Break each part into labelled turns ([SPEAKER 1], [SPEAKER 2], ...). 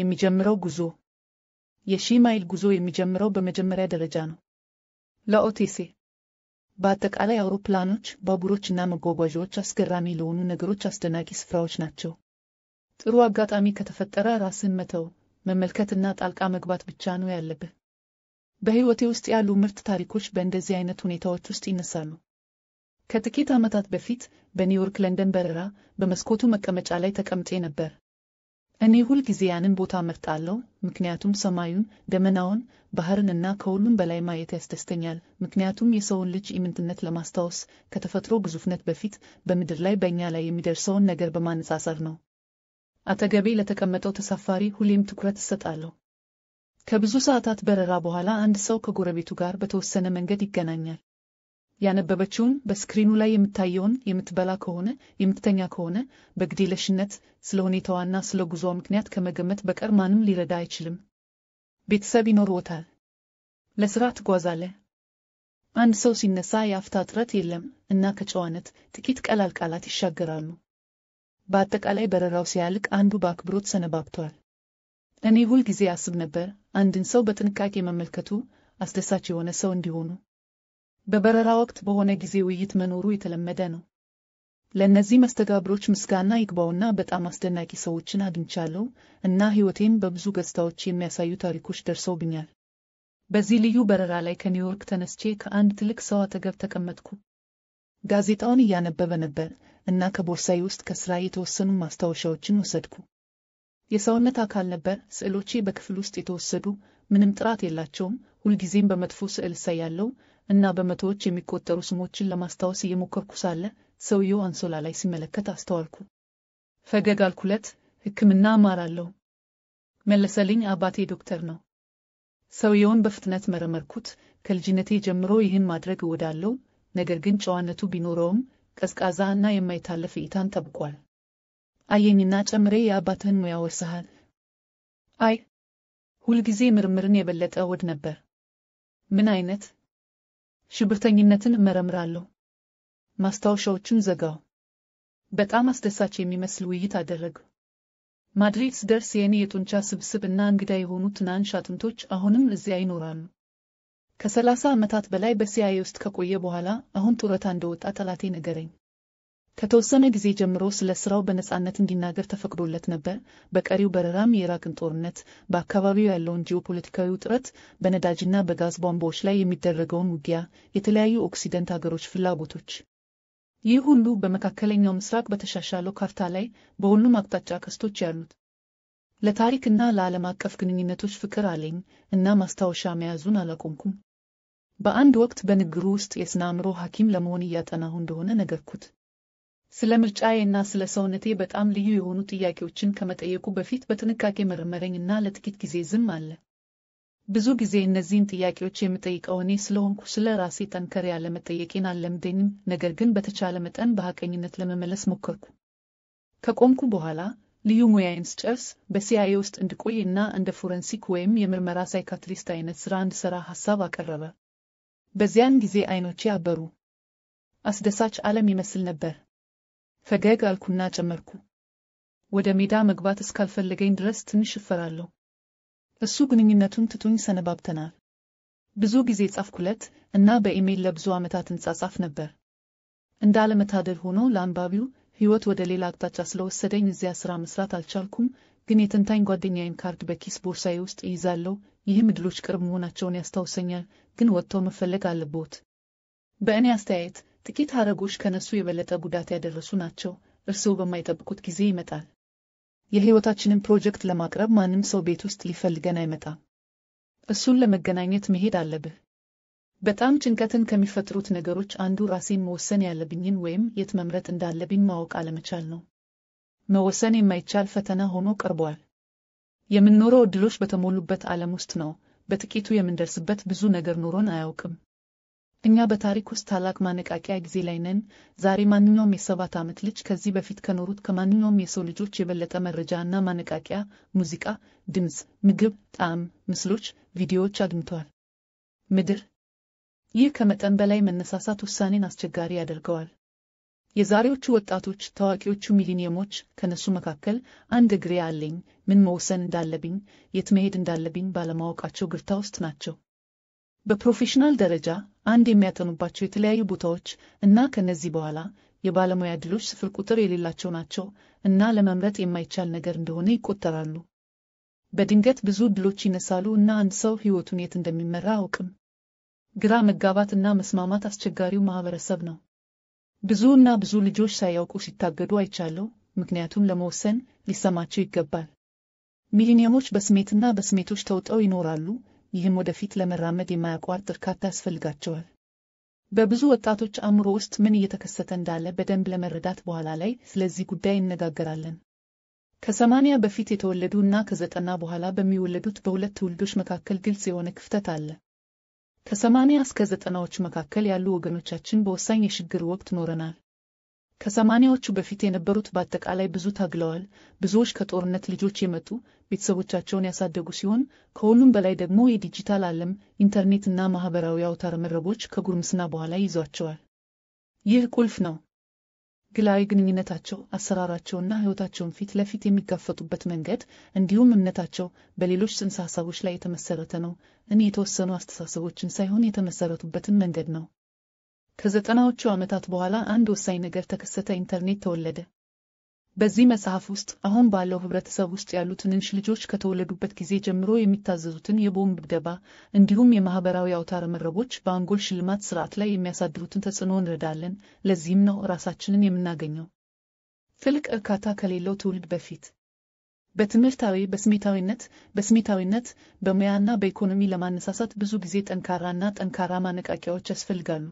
[SPEAKER 1] የሚጀምረው ጉዞ የሺ ማይል ጉዞ የሚጀምረው በመጀመሪያ ደረጃ ነው። ለኦቲሲ በአጠቃላይ አውሮፕላኖች፣ ባቡሮች እና መጓጓዣዎች አስገራሚ ለሆኑ ነገሮች አስደናቂ ስፍራዎች ናቸው። ጥሩ አጋጣሚ ከተፈጠረ ራስን መተው፣ መመልከትና ጣልቃ መግባት ብቻ ነው ያለብህ። በሕይወቴ ውስጥ ያሉ ምርጥ ታሪኮች በእንደዚህ አይነት ሁኔታዎች ውስጥ ይነሳሉ። ከጥቂት ዓመታት በፊት በኒውዮርክ ለንደን በረራ በመስኮቱ መቀመጫ ላይ ተቀምጬ ነበር። እኔ ሁል ጊዜ ያንን ቦታ መርጣለሁ፣ ምክንያቱም ሰማዩን፣ ደመናውን፣ ባህርን እና ከሁሉም በላይ ማየት ያስደስተኛል። ምክንያቱም የሰውን ልጅ ኢምንትነት ለማስታወስ ከተፈጥሮ ግዙፍነት በፊት በምድር ላይ በእኛ ላይ የሚደርሰውን ነገር በማነጻጸር ነው። አጠገቤ ለተቀመጠው ተሳፋሪ ሁሌም ትኩረት እሰጣለሁ። ከብዙ ሰዓታት በረራ በኋላ አንድ ሰው ከጎረቤቱ ጋር በተወሰነ መንገድ ይገናኛል። ያነበበችውን በስክሪኑ ላይ የምታየውን የምትበላ ከሆነ የምትተኛ ከሆነ በግዴለሽነት ስለ ሁኔታዋና ስለ ጉዞዋ ምክንያት ከመገመት በቀር ማንም ሊረዳ አይችልም። ቤተሰብ ይኖርዎታል። ለስራ ትጓዛለ። አንድ ሰው ሲነሳ የአፍታ እጥረት የለም እና ከጨዋነት ጥቂት ቀላል ቃላት ይሻገራሉ። በአጠቃላይ በረራው ሲያልቅ አንዱ በአክብሮት ሰነባብቷል። እኔ ሁል ጊዜ አስብ ነበር አንድን ሰው በጥንቃቄ መመልከቱ አስደሳች የሆነ ሰው እንዲሆኑ በበረራ ወቅት በሆነ ጊዜ ውይይት መኖሩ የተለመደ ነው። ለእነዚህ መስተጋብሮች ምስጋና ይግባውና በጣም አስደናቂ ሰዎችን አግኝቻለሁ እና ሕይወቴም በብዙ ገጽታዎች የሚያሳዩ ታሪኮች ደርሰውብኛል። በዚህ ልዩ በረራ ላይ ከኒውዮርክ ተነስቼ ከአንድ ትልቅ ሰው አጠገብ ተቀመጥኩ። ጋዜጣውን እያነበበ ነበር እና ከቦርሳዬ ውስጥ ከሥራ የተወሰኑ ማስታወሻዎችን ወሰድኩ። የሰውነት አካል ነበር። ስዕሎቼ በክፍል ውስጥ የተወሰዱ፣ ምንም ጥራት የላቸውም። ሁልጊዜም በመጥፎ ስዕል እሳያለሁ እና በመቶዎች የሚቆጠሩ ስሞችን ለማስታወስ እየሞከርኩ ሳለ ሰውየው አንሶላ ላይ ሲመለከት አስተዋልኩ። ፈገግ አልኩለት። ሕክምና እማራለሁ መለሰልኝ። አባቴ ዶክተር ነው። ሰውየውን በፍጥነት መረመርኩት። ከልጅነቴ ጀምሮ ይህን ማድረግ እወዳለሁ፣ ነገር ግን ጨዋነቱ ቢኖረውም ቀዝቃዛ እና የማይታለፍ እይታን ጠብቋል። አየኝና ጨምሬ የአባትህን ሙያ ወርሰሃል። አይ ሁልጊዜ ምርምርን የበለጠ እወድ ነበር። ምን አይነት ሽብርተኝነትን እመረምራለሁ። ማስታወሻዎቹን ዘጋው። በጣም አስደሳች የሚመስል ውይይት አደረግ። ማድሪድ ስደርስ የእኔ የጡንቻ ስብስብ እና እንግዳ የሆኑ ትናንሽ አጥንቶች አሁንም እዚያ ይኖራሉ። ከሰላሳ ዓመታት በላይ በሲያይ ውስጥ ከቆየ በኋላ አሁን ጡረታ እንደወጣ ጠላቴ ነገረኝ። ከተወሰነ ጊዜ ጀምሮ ስለ ሥራው በነጻነት እንዲናገር ተፈቅዶለት ነበር። በቀሪው በረራም የኢራቅን ጦርነት፣ በአካባቢው ያለውን ጂኦፖለቲካዊ ውጥረት፣ በነዳጅና በጋዝ ቧንቧዎች ላይ የሚደረገውን ውጊያ፣ የተለያዩ ኦክሲደንት አገሮች ፍላጎቶች፣ ይህ ሁሉ በመካከለኛው ምስራቅ በተሻሻለው ካርታ ላይ በሁሉም አቅጣጫ ከስቶች ያሉት። ለታሪክና ለዓለም አቀፍ ግንኙነቶች ፍቅር አለኝ እና ማስታወሻ መያዙን አላቆምኩም። በአንድ ወቅት በንግግሩ ውስጥ የስነ አእምሮ ሐኪም ለመሆን እያጠናሁ እንደሆነ ነገርኩት። ስለ ምርጫዬና ስለ ሰውነቴ በጣም ልዩ የሆኑ ጥያቄዎችን ከመጠየቁ በፊት በጥንቃቄ መረመረኝና ለጥቂት ጊዜ ዝም አለ። ብዙ ጊዜ እነዚህን ጥያቄዎች የምጠይቀው እኔ ስለሆንኩ ስለ ራሴ ጠንከር ያለ መጠየቄን ነገር ግን በተቻለ መጠን በሐቀኝነት ለመመለስ ሞከርኩ። ከቆምኩ በኋላ ልዩ ሙያዬን ስጨርስ በሲአይኤ ውስጥ እንድቆይ እና እንደ ፎረንሲክ ወይም የምርመራ ሳይካትሪስት አይነት ሥራ እንድሠራ ሐሳብ አቀረበ። በዚያን ጊዜ አይኖቼ አበሩ። አስደሳች ዓለም ይመስል ነበር። ፈገግ አልኩና ጨመርኩ። ወደ ሜዳ መግባት እስካልፈለገኝ ድረስ ትንሽ እፈራለሁ። እሱ ግንኙነቱን ትቶኝ ሰነባብተናል። ብዙ ጊዜ ጻፍኩለት እና በኢሜይል ለብዙ ዓመታት እንጻጻፍ ነበር። እንዳለመታደል ሆኖ ለአንባቢው ሕይወት ወደ ሌላ አቅጣጫ ስለወሰደኝ እዚያ ሥራ መስራት አልቻልኩም። ግን የተንታኝ ጓደኛዬን ካርድ በኪስ ቦርሳዬ ውስጥ ይይዛለሁ። ይህም ዕድሎች ቅርብ መሆናቸውን ያስታውሰኛል። ግን ወጥተው መፈለግ አለብዎት። በእኔ አስተያየት ጥቂት ሐረጎች ከነሱ የበለጠ ጉዳት ያደረሱ ናቸው። እርስዎ በማይጠብቁት ጊዜ ይመጣል። የሕይወታችንን ፕሮጀክት ለማቅረብ ማንም ሰው ቤት ውስጥ ሊፈልገን አይመጣም። እሱን ለመገናኘት መሄድ አለብህ። በጣም ጭንቀትን ከሚፈጥሩት ነገሮች አንዱ ራሴን መወሰን ያለብኝን ወይም የት መምረጥ እንዳለብኝ ማወቅ አለመቻል ነው። መወሰን የማይቻል ፈተና ሆኖ ቀርቧል። የምንኖረው ዕድሎች በተሞሉበት ዓለም ውስጥ ነው። በጥቂቱ የምንደርስበት ብዙ ነገር ኖሮን አያውቅም። እኛ በታሪክ ውስጥ ታላቅ ማነቃቂያ ጊዜ ላይ ነን። ዛሬ ማንኛውም የሰባት ዓመት ልጅ ከዚህ በፊት ከኖሩት ከማንኛውም የሰው ልጆች የበለጠ መረጃ እና ማነቃቂያ ሙዚቃ፣ ድምፅ፣ ምግብ፣ ጣዕም፣ ምስሎች፣ ቪዲዮዎች አግኝተዋል። ምድር ይህ ከመጠን በላይ መነሳሳት ውሳኔን አስቸጋሪ ያደርገዋል። የዛሬዎቹ ወጣቶች፣ ታዋቂዎቹ ሚሊኒየሞች፣ ከነሱ መካከል አንድ እግሬ አለኝ፣ ምን መውሰን እንዳለብኝ፣ የት መሄድ እንዳለብኝ ባለማወቃቸው ግርታ ውስጥ ናቸው። በፕሮፌሽናል ደረጃ አንድ የሚያጠኑባቸው የተለያዩ ቦታዎች እና ከነዚህ በኋላ የባለሙያ ድሎች ስፍር ቁጥር የሌላቸው ናቸው እና ለመምረጥ የማይቻል ነገር እንደሆነ ይቆጠራሉ። በድንገት ብዙ ድሎች ይነሳሉ እና አንድ ሰው ሕይወቱን የት እንደሚመራ አውቅም። ግራ መጋባት እና መስማማት አስቸጋሪው ማህበረሰብ ነው። ብዙ እና ብዙ ልጆች ሳያውቁ ሲታገዱ አይቻለው፣ ምክንያቱም ለመወሰን ሊሰማቸው ይገባል። ሚሊኒየሞች በስሜትና በስሜቶች ተውጠው ይኖራሉ ይህም ወደፊት ለመራመድ የማያቋርጥ እርካታ ያስፈልጋቸዋል። በብዙ ወጣቶች አእምሮ ውስጥ ምን እየተከሰተ እንዳለ በደንብ ለመረዳት በኋላ ላይ ስለዚህ ጉዳይ እነጋገራለን። ከሰማንያ በፊት የተወለዱ እና ከዘጠና በኋላ በሚወለዱት በሁለት ትውልዶች መካከል ግልጽ የሆነ ክፍተት አለ። ከሰማንያ እስከ ዘጠናዎች መካከል ያሉ ወገኖቻችን በወሳኝ የሽግግር ወቅት ኖረናል። ከሰማኒያዎቹ በፊት የነበሩት በአጠቃላይ ብዙ ታግለዋል። ብዙዎች ከጦርነት ልጆች የመጡ ቤተሰቦቻቸውን ያሳደጉ ሲሆን ከሁሉም በላይ ደግሞ የዲጂታል ዓለም ኢንተርኔትና ማኅበራዊ አውታረ መረቦች ከጉርምስና በኋላ ይዟቸዋል። ይህ ቁልፍ ነው። ግላዊ ግንኙነታቸው፣ አሰራራቸውና ሕይወታቸውን ፊት ለፊት የሚጋፈጡበት መንገድ እንዲሁም እምነታቸው በሌሎች ጽንሰ ሐሳቦች ላይ የተመሠረተ ነው። እኔ የተወሰኑ አስተሳሰቦችን ሳይሆን የተመሠረቱበትን መንገድ ነው። ከዘጠናዎቹ ዓመታት በኋላ አንድ ወሳኝ ነገር ተከሰተ። ኢንተርኔት ተወለደ። በዚህ መጽሐፍ ውስጥ አሁን ባለው ህብረተሰብ ውስጥ ያሉ ትንንሽ ልጆች ከተወለዱበት ጊዜ ጀምሮ የሚታዘዙትን የቦምብ ደባ እንዲሁም የማህበራዊ አውታረ መረቦች በአንጎል ሽልማት ስርዓት ላይ የሚያሳድሩትን ተጽዕኖ እንረዳለን። ለዚህም ነው ራሳችንን የምናገኘው ትልቅ እርካታ ከሌለው ትውልድ በፊት በትምህርታዊ በስሜታዊነት በስሜታዊነት በሙያና በኢኮኖሚ ለማነሳሳት ብዙ ጊዜ ጠንካራና ጠንካራ ማነቃቂያዎች ያስፈልጋሉ።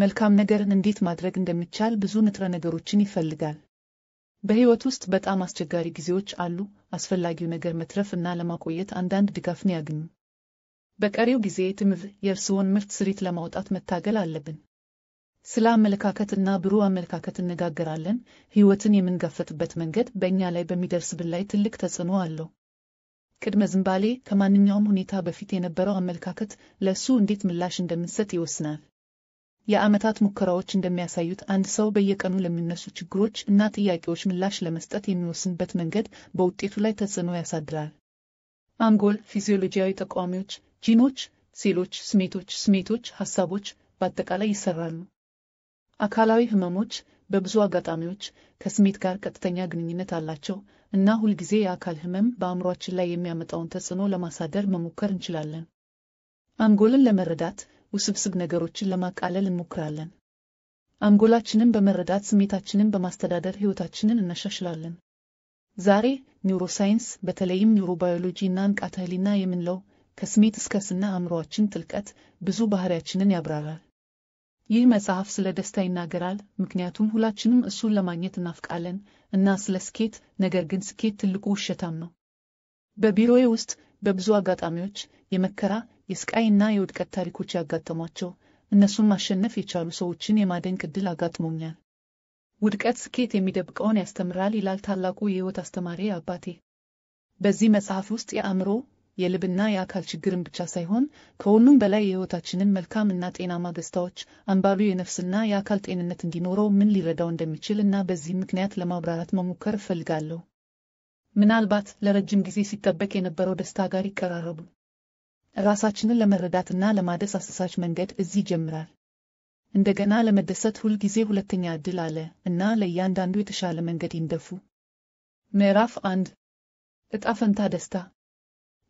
[SPEAKER 1] መልካም ነገርን እንዴት ማድረግ እንደሚቻል ብዙ ንጥረ ነገሮችን ይፈልጋል። በሕይወት ውስጥ በጣም አስቸጋሪ ጊዜዎች አሉ። አስፈላጊው ነገር መትረፍ እና ለማቆየት አንዳንድ ድጋፍን ያግኙ። በቀሪው ጊዜ ትምህ የእርስዎን ምርት ስሪት ለማውጣት መታገል አለብን። ስለ አመለካከት እና ብሩህ አመለካከት እነጋገራለን። ሕይወትን የምንጋፈጥበት መንገድ በእኛ ላይ በሚደርስብን ላይ ትልቅ ተጽዕኖ አለው። ቅድመ ዝንባሌ ከማንኛውም ሁኔታ በፊት የነበረው አመለካከት ለእሱ እንዴት ምላሽ እንደምንሰጥ ይወስናል። የዓመታት ሙከራዎች እንደሚያሳዩት አንድ ሰው በየቀኑ ለሚነሱ ችግሮች እና ጥያቄዎች ምላሽ ለመስጠት የሚወስንበት መንገድ በውጤቱ ላይ ተጽዕኖ ያሳድራል። አንጎል፣ ፊዚዮሎጂያዊ ተቃዋሚዎች፣ ጂኖች፣ ሴሎች፣ ስሜቶች፣ ስሜቶች፣ ሐሳቦች በአጠቃላይ ይሰራሉ። አካላዊ ህመሞች በብዙ አጋጣሚዎች ከስሜት ጋር ቀጥተኛ ግንኙነት አላቸው እና ሁልጊዜ የአካል ህመም በአእምሯችን ላይ የሚያመጣውን ተጽዕኖ ለማሳደር መሞከር እንችላለን። አንጎልን ለመረዳት ውስብስብ ነገሮችን ለማቃለል እንሞክራለን። አንጎላችንን በመረዳት ስሜታችንን በማስተዳደር ሕይወታችንን እናሻሽላለን። ዛሬ ኒውሮሳይንስ በተለይም ኒውሮባዮሎጂ እና ንቃተ ህሊና የምንለው ከስሜት እስከ ስነ አእምሮአችን ጥልቀት ብዙ ባህሪያችንን ያብራራል። ይህ መጽሐፍ ስለ ደስታ ይናገራል፣ ምክንያቱም ሁላችንም እሱን ለማግኘት እናፍቃለን እና ስለ ስኬት። ነገር ግን ስኬት ትልቁ ውሸታም ነው። በቢሮዬ ውስጥ በብዙ አጋጣሚዎች የመከራ የስቃይና የውድቀት ታሪኮች ያጋጠሟቸው፣ እነሱን ማሸነፍ የቻሉ ሰዎችን የማደንቅ ዕድል አጋጥሞኛል። ውድቀት ስኬት የሚደብቀውን ያስተምራል ይላል ታላቁ የሕይወት አስተማሪ አባቴ። በዚህ መጽሐፍ ውስጥ የአእምሮ የልብና የአካል ችግርን ብቻ ሳይሆን ከሁሉም በላይ የሕይወታችንን መልካም እና ጤናማ ገጽታዎች አንባሉ የነፍስና የአካል ጤንነት እንዲኖረው ምን ሊረዳው እንደሚችል እና በዚህ ምክንያት ለማብራራት መሞከር እፈልጋለሁ። ምናልባት ለረጅም ጊዜ ሲጠበቅ የነበረው ደስታ ጋር ይቀራረቡ። ራሳችንን ለመረዳትና ለማደስ አስተሳች መንገድ እዚህ ይጀምራል። እንደገና ለመደሰት ሁልጊዜ ሁለተኛ ዕድል አለ እና ለእያንዳንዱ የተሻለ መንገድ ይንደፉ። ምዕራፍ አንድ ዕጣ ፈንታ ደስታ።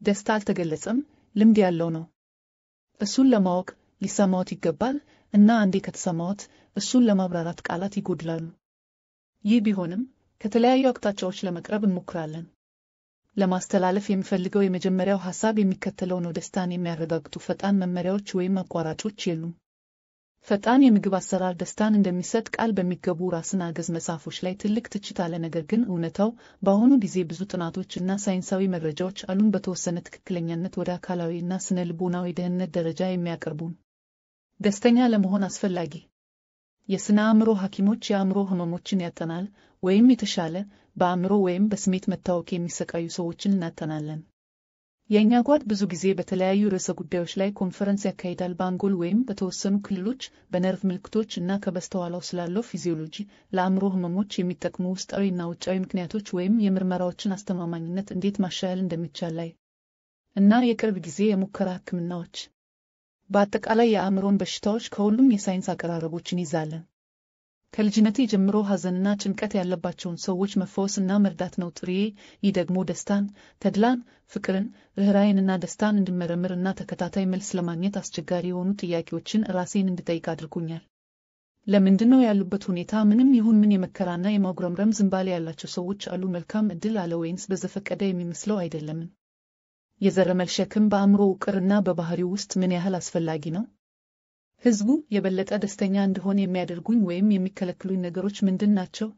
[SPEAKER 1] ደስታ አልተገለጸም፣ ልምድ ያለው ነው። እሱን ለማወቅ ሊሰማዎት ይገባል እና አንዴ ከተሰማዎት እሱን ለማብራራት ቃላት ይጎድላሉ። ይህ ቢሆንም ከተለያዩ አቅጣጫዎች ለመቅረብ እንሞክራለን። ለማስተላለፍ የምፈልገው የመጀመሪያው ሐሳብ የሚከተለው ነው። ደስታን የሚያረጋግጡ ፈጣን መመሪያዎች ወይም አቋራጮች የሉም። ፈጣን የምግብ አሰራር ደስታን እንደሚሰጥ ቃል በሚገቡ ራስን አገዝ መጽሐፎች ላይ ትልቅ ትችት አለ። ነገር ግን እውነታው በአሁኑ ጊዜ ብዙ ጥናቶች እና ሳይንሳዊ መረጃዎች አሉን በተወሰነ ትክክለኛነት ወደ አካላዊ እና ስነ ልቦናዊ ደህንነት ደረጃ የሚያቀርቡን። ደስተኛ ለመሆን አስፈላጊ የስነ አእምሮ ሐኪሞች የአእምሮ ህመሞችን ያጠናል ወይም የተሻለ በአእምሮ ወይም በስሜት መታወክ የሚሰቃዩ ሰዎችን እናጠናለን። የእኛ ጓድ ብዙ ጊዜ በተለያዩ ርዕሰ ጉዳዮች ላይ ኮንፈረንስ ያካሂዳል። በአንጎል ወይም በተወሰኑ ክልሎች፣ በነርቭ ምልክቶች እና ከበስተኋላው ስላለው ፊዚዮሎጂ፣ ለአእምሮ ህመሞች የሚጠቅሙ ውስጣዊ እና ውጫዊ ምክንያቶች ወይም የምርመራዎችን አስተማማኝነት እንዴት ማሻሻል እንደሚቻል ላይ እና የቅርብ ጊዜ የሙከራ ህክምናዎች። በአጠቃላይ የአእምሮን በሽታዎች ከሁሉም የሳይንስ አቀራረቦችን ይዛለን። ከልጅነቴ ጀምሮ ሐዘንና ጭንቀት ያለባቸውን ሰዎች መፈወስና መርዳት ነው ጥሪዬ። ይህ ደግሞ ደስታን፣ ተድላን፣ ፍቅርን፣ ርኅራይንና ደስታን እንድመረምር እና ተከታታይ መልስ ለማግኘት አስቸጋሪ የሆኑ ጥያቄዎችን ራሴን እንድጠይቅ አድርጎኛል። ለምንድን ነው ያሉበት ሁኔታ ምንም ይሁን ምን የመከራና የማጉረምረም ዝንባሌ ያላቸው ሰዎች አሉ። መልካም ዕድል አለ ወይንስ በዘፈቀደ የሚመስለው አይደለምን? የዘረመል ሸክም በአእምሮ ውቅርና በባህሪው ውስጥ ምን ያህል አስፈላጊ ነው? ህዝቡ የበለጠ ደስተኛ እንድሆን የሚያደርጉኝ ወይም የሚከለክሉኝ ነገሮች ምንድን ናቸው?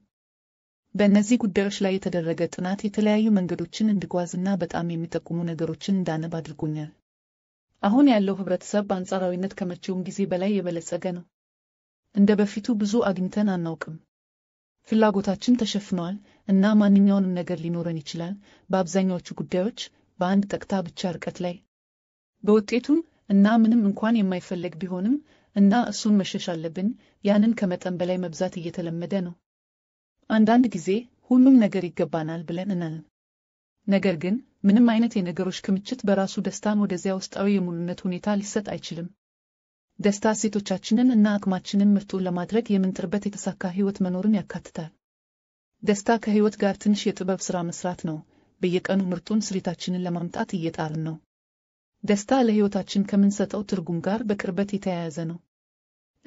[SPEAKER 1] በእነዚህ ጉዳዮች ላይ የተደረገ ጥናት የተለያዩ መንገዶችን እንድጓዝና በጣም የሚጠቁሙ ነገሮችን እንዳነብ አድርጎኛል። አሁን ያለው ህብረተሰብ በአንጻራዊነት ከመቼውም ጊዜ በላይ የበለጸገ ነው። እንደ በፊቱ ብዙ አግኝተን አናውቅም። ፍላጎታችን ተሸፍነዋል እና ማንኛውንም ነገር ሊኖረን ይችላል፣ በአብዛኛዎቹ ጉዳዮች በአንድ ጠቅታ ብቻ ርቀት ላይ በውጤቱም እና ምንም እንኳን የማይፈለግ ቢሆንም እና እሱን መሸሽ አለብን። ያንን ከመጠን በላይ መብዛት እየተለመደ ነው። አንዳንድ ጊዜ ሁሉም ነገር ይገባናል ብለን እናለን። ነገር ግን ምንም አይነት የነገሮች ክምችት በራሱ ደስታን ወደዚያ ውስጣዊ የሙሉነት ሁኔታ ሊሰጥ አይችልም። ደስታ ሴቶቻችንን እና አቅማችንን ምርቱን ለማድረግ የምንጥርበት የተሳካ ሕይወት መኖርን ያካትታል። ደስታ ከሕይወት ጋር ትንሽ የጥበብ ሥራ መሥራት ነው። በየቀኑ ምርጡን ስሪታችንን ለማምጣት እየጣርን ነው። ደስታ ለሕይወታችን ከምንሰጠው ትርጉም ጋር በቅርበት የተያያዘ ነው።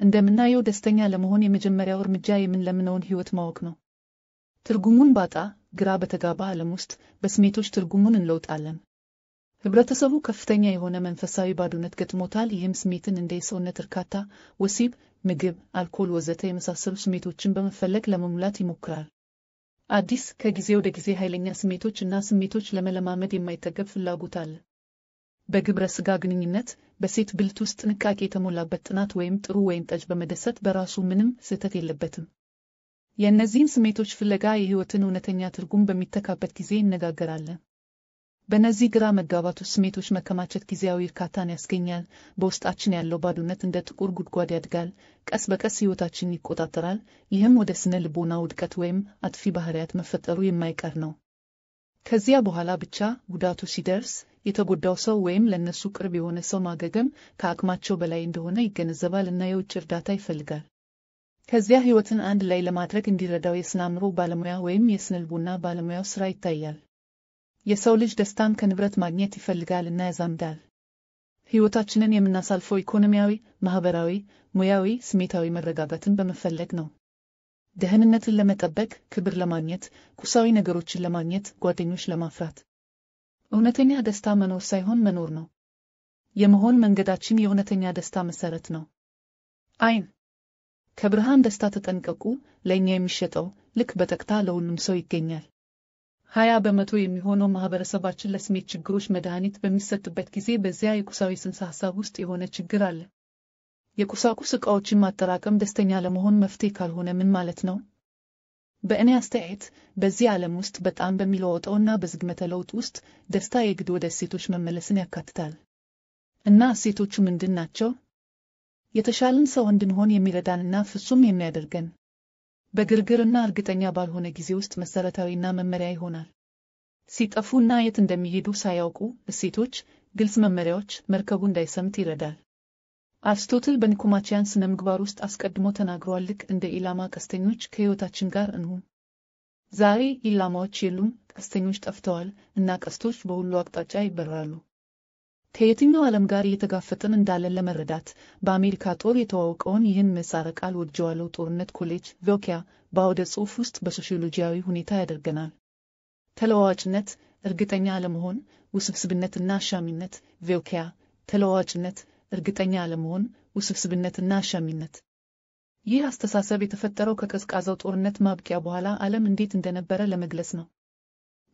[SPEAKER 1] እንደምናየው ደስተኛ ለመሆን የመጀመሪያው እርምጃ የምንለምነውን ሕይወት ማወቅ ነው። ትርጉሙን ባጣ፣ ግራ በተጋባ ዓለም ውስጥ በስሜቶች ትርጉሙን እንለውጣለን። ህብረተሰቡ ከፍተኛ የሆነ መንፈሳዊ ባዶነት ገጥሞታል። ይህም ስሜትን እንደ የሰውነት እርካታ፣ ወሲብ፣ ምግብ፣ አልኮል ወዘተ የመሳሰሉ ስሜቶችን በመፈለግ ለመሙላት ይሞክራል። አዲስ ከጊዜ ወደ ጊዜ ኃይለኛ ስሜቶች እና ስሜቶች ለመለማመድ የማይጠገብ ፍላጎት አለ። በግብረ ሥጋ ግንኙነት በሴት ብልት ውስጥ ጥንቃቄ የተሞላበት ጥናት ወይም ጥሩ ወይን ጠጅ በመደሰት በራሱ ምንም ስህተት የለበትም። የእነዚህን ስሜቶች ፍለጋ የሕይወትን እውነተኛ ትርጉም በሚተካበት ጊዜ እነጋገራለን። በእነዚህ ግራ መጋባቱ ስሜቶች መከማቸት ጊዜያዊ እርካታን ያስገኛል። በውስጣችን ያለው ባዶነት እንደ ጥቁር ጉድጓድ ያድጋል፣ ቀስ በቀስ ሕይወታችንን ይቆጣጠራል። ይህም ወደ ስነ ልቦና ውድቀት ወይም አጥፊ ባህሪያት መፈጠሩ የማይቀር ነው። ከዚያ በኋላ ብቻ ጉዳቱ ሲደርስ የተጎዳው ሰው ወይም ለእነሱ ቅርብ የሆነ ሰው ማገገም ከአቅማቸው በላይ እንደሆነ ይገነዘባል እና የውጭ እርዳታ ይፈልጋል። ከዚያ ህይወትን አንድ ላይ ለማድረግ እንዲረዳው የስነ አእምሮ ባለሙያ ወይም የስነ ልቦና ባለሙያው ስራ ይታያል። የሰው ልጅ ደስታን ከንብረት ማግኘት ይፈልጋል እና ያዛምዳል። ህይወታችንን የምናሳልፈው ኢኮኖሚያዊ፣ ማኅበራዊ፣ ሙያዊ፣ ስሜታዊ መረጋጋትን በመፈለግ ነው። ደህንነትን ለመጠበቅ፣ ክብር ለማግኘት፣ ቁሳዊ ነገሮችን ለማግኘት፣ ጓደኞች ለማፍራት እውነተኛ ደስታ መኖር ሳይሆን መኖር ነው። የመሆን መንገዳችን የእውነተኛ ደስታ መሰረት ነው። አይን ከብርሃን ደስታ ተጠንቀቁ። ለእኛ የሚሸጠው ልክ በተክታ ለሁሉም ሰው ይገኛል። ሀያ በመቶ የሚሆነው ማህበረሰባችን ለስሜት ችግሮች መድኃኒት በሚሰጥበት ጊዜ በዚያ የቁሳዊ ጽንሰ ሐሳብ ውስጥ የሆነ ችግር አለ። የቁሳቁስ ዕቃዎችን ማጠራቀም ደስተኛ ለመሆን መፍትሄ ካልሆነ ምን ማለት ነው? በእኔ አስተያየት በዚህ ዓለም ውስጥ በጣም በሚለወጠውና በዝግመተ ለውጥ ውስጥ ደስታ የግድ ወደ እሴቶች መመለስን ያካትታል። እና እሴቶቹ ምንድን ናቸው? የተሻልን ሰው እንድንሆን የሚረዳንና ፍጹም የሚያደርገን በግርግርና እርግጠኛ ባልሆነ ጊዜ ውስጥ መሰረታዊና መመሪያ ይሆናል። ሲጠፉና የት እንደሚሄዱ ሳያውቁ እሴቶች፣ ግልጽ መመሪያዎች መርከቡ እንዳይሰምጥ ይረዳል። አርስቶትል በኒኮማቺያን ስነ ምግባር ውስጥ አስቀድሞ ተናግሯል። ልክ እንደ ኢላማ ቀስተኞች ከሕይወታችን ጋር እንሁን። ዛሬ ኢላማዎች የሉም፣ ቀስተኞች ጠፍተዋል እና ቀስቶች በሁሉ አቅጣጫ ይበራሉ። ከየትኛው ዓለም ጋር እየተጋፈጥን እንዳለን ለመረዳት በአሜሪካ ጦር የተዋወቀውን ይህን ምህጻረ ቃል ወድጀዋለሁ ጦርነት ኮሌጅ ቮኪያ በአውደ ጽሑፍ ውስጥ በሶሺዮሎጂያዊ ሁኔታ ያደርገናል። ተለዋዋጭነት፣ እርግጠኛ አለመሆን፣ ውስብስብነትና አሻሚነት ቮኪያ ተለዋዋጭነት እርግጠኛ አለመሆን፣ ውስብስብነትና አሻሚነት። ይህ አስተሳሰብ የተፈጠረው ከቀዝቃዛው ጦርነት ማብቂያ በኋላ ዓለም እንዴት እንደነበረ ለመግለጽ ነው።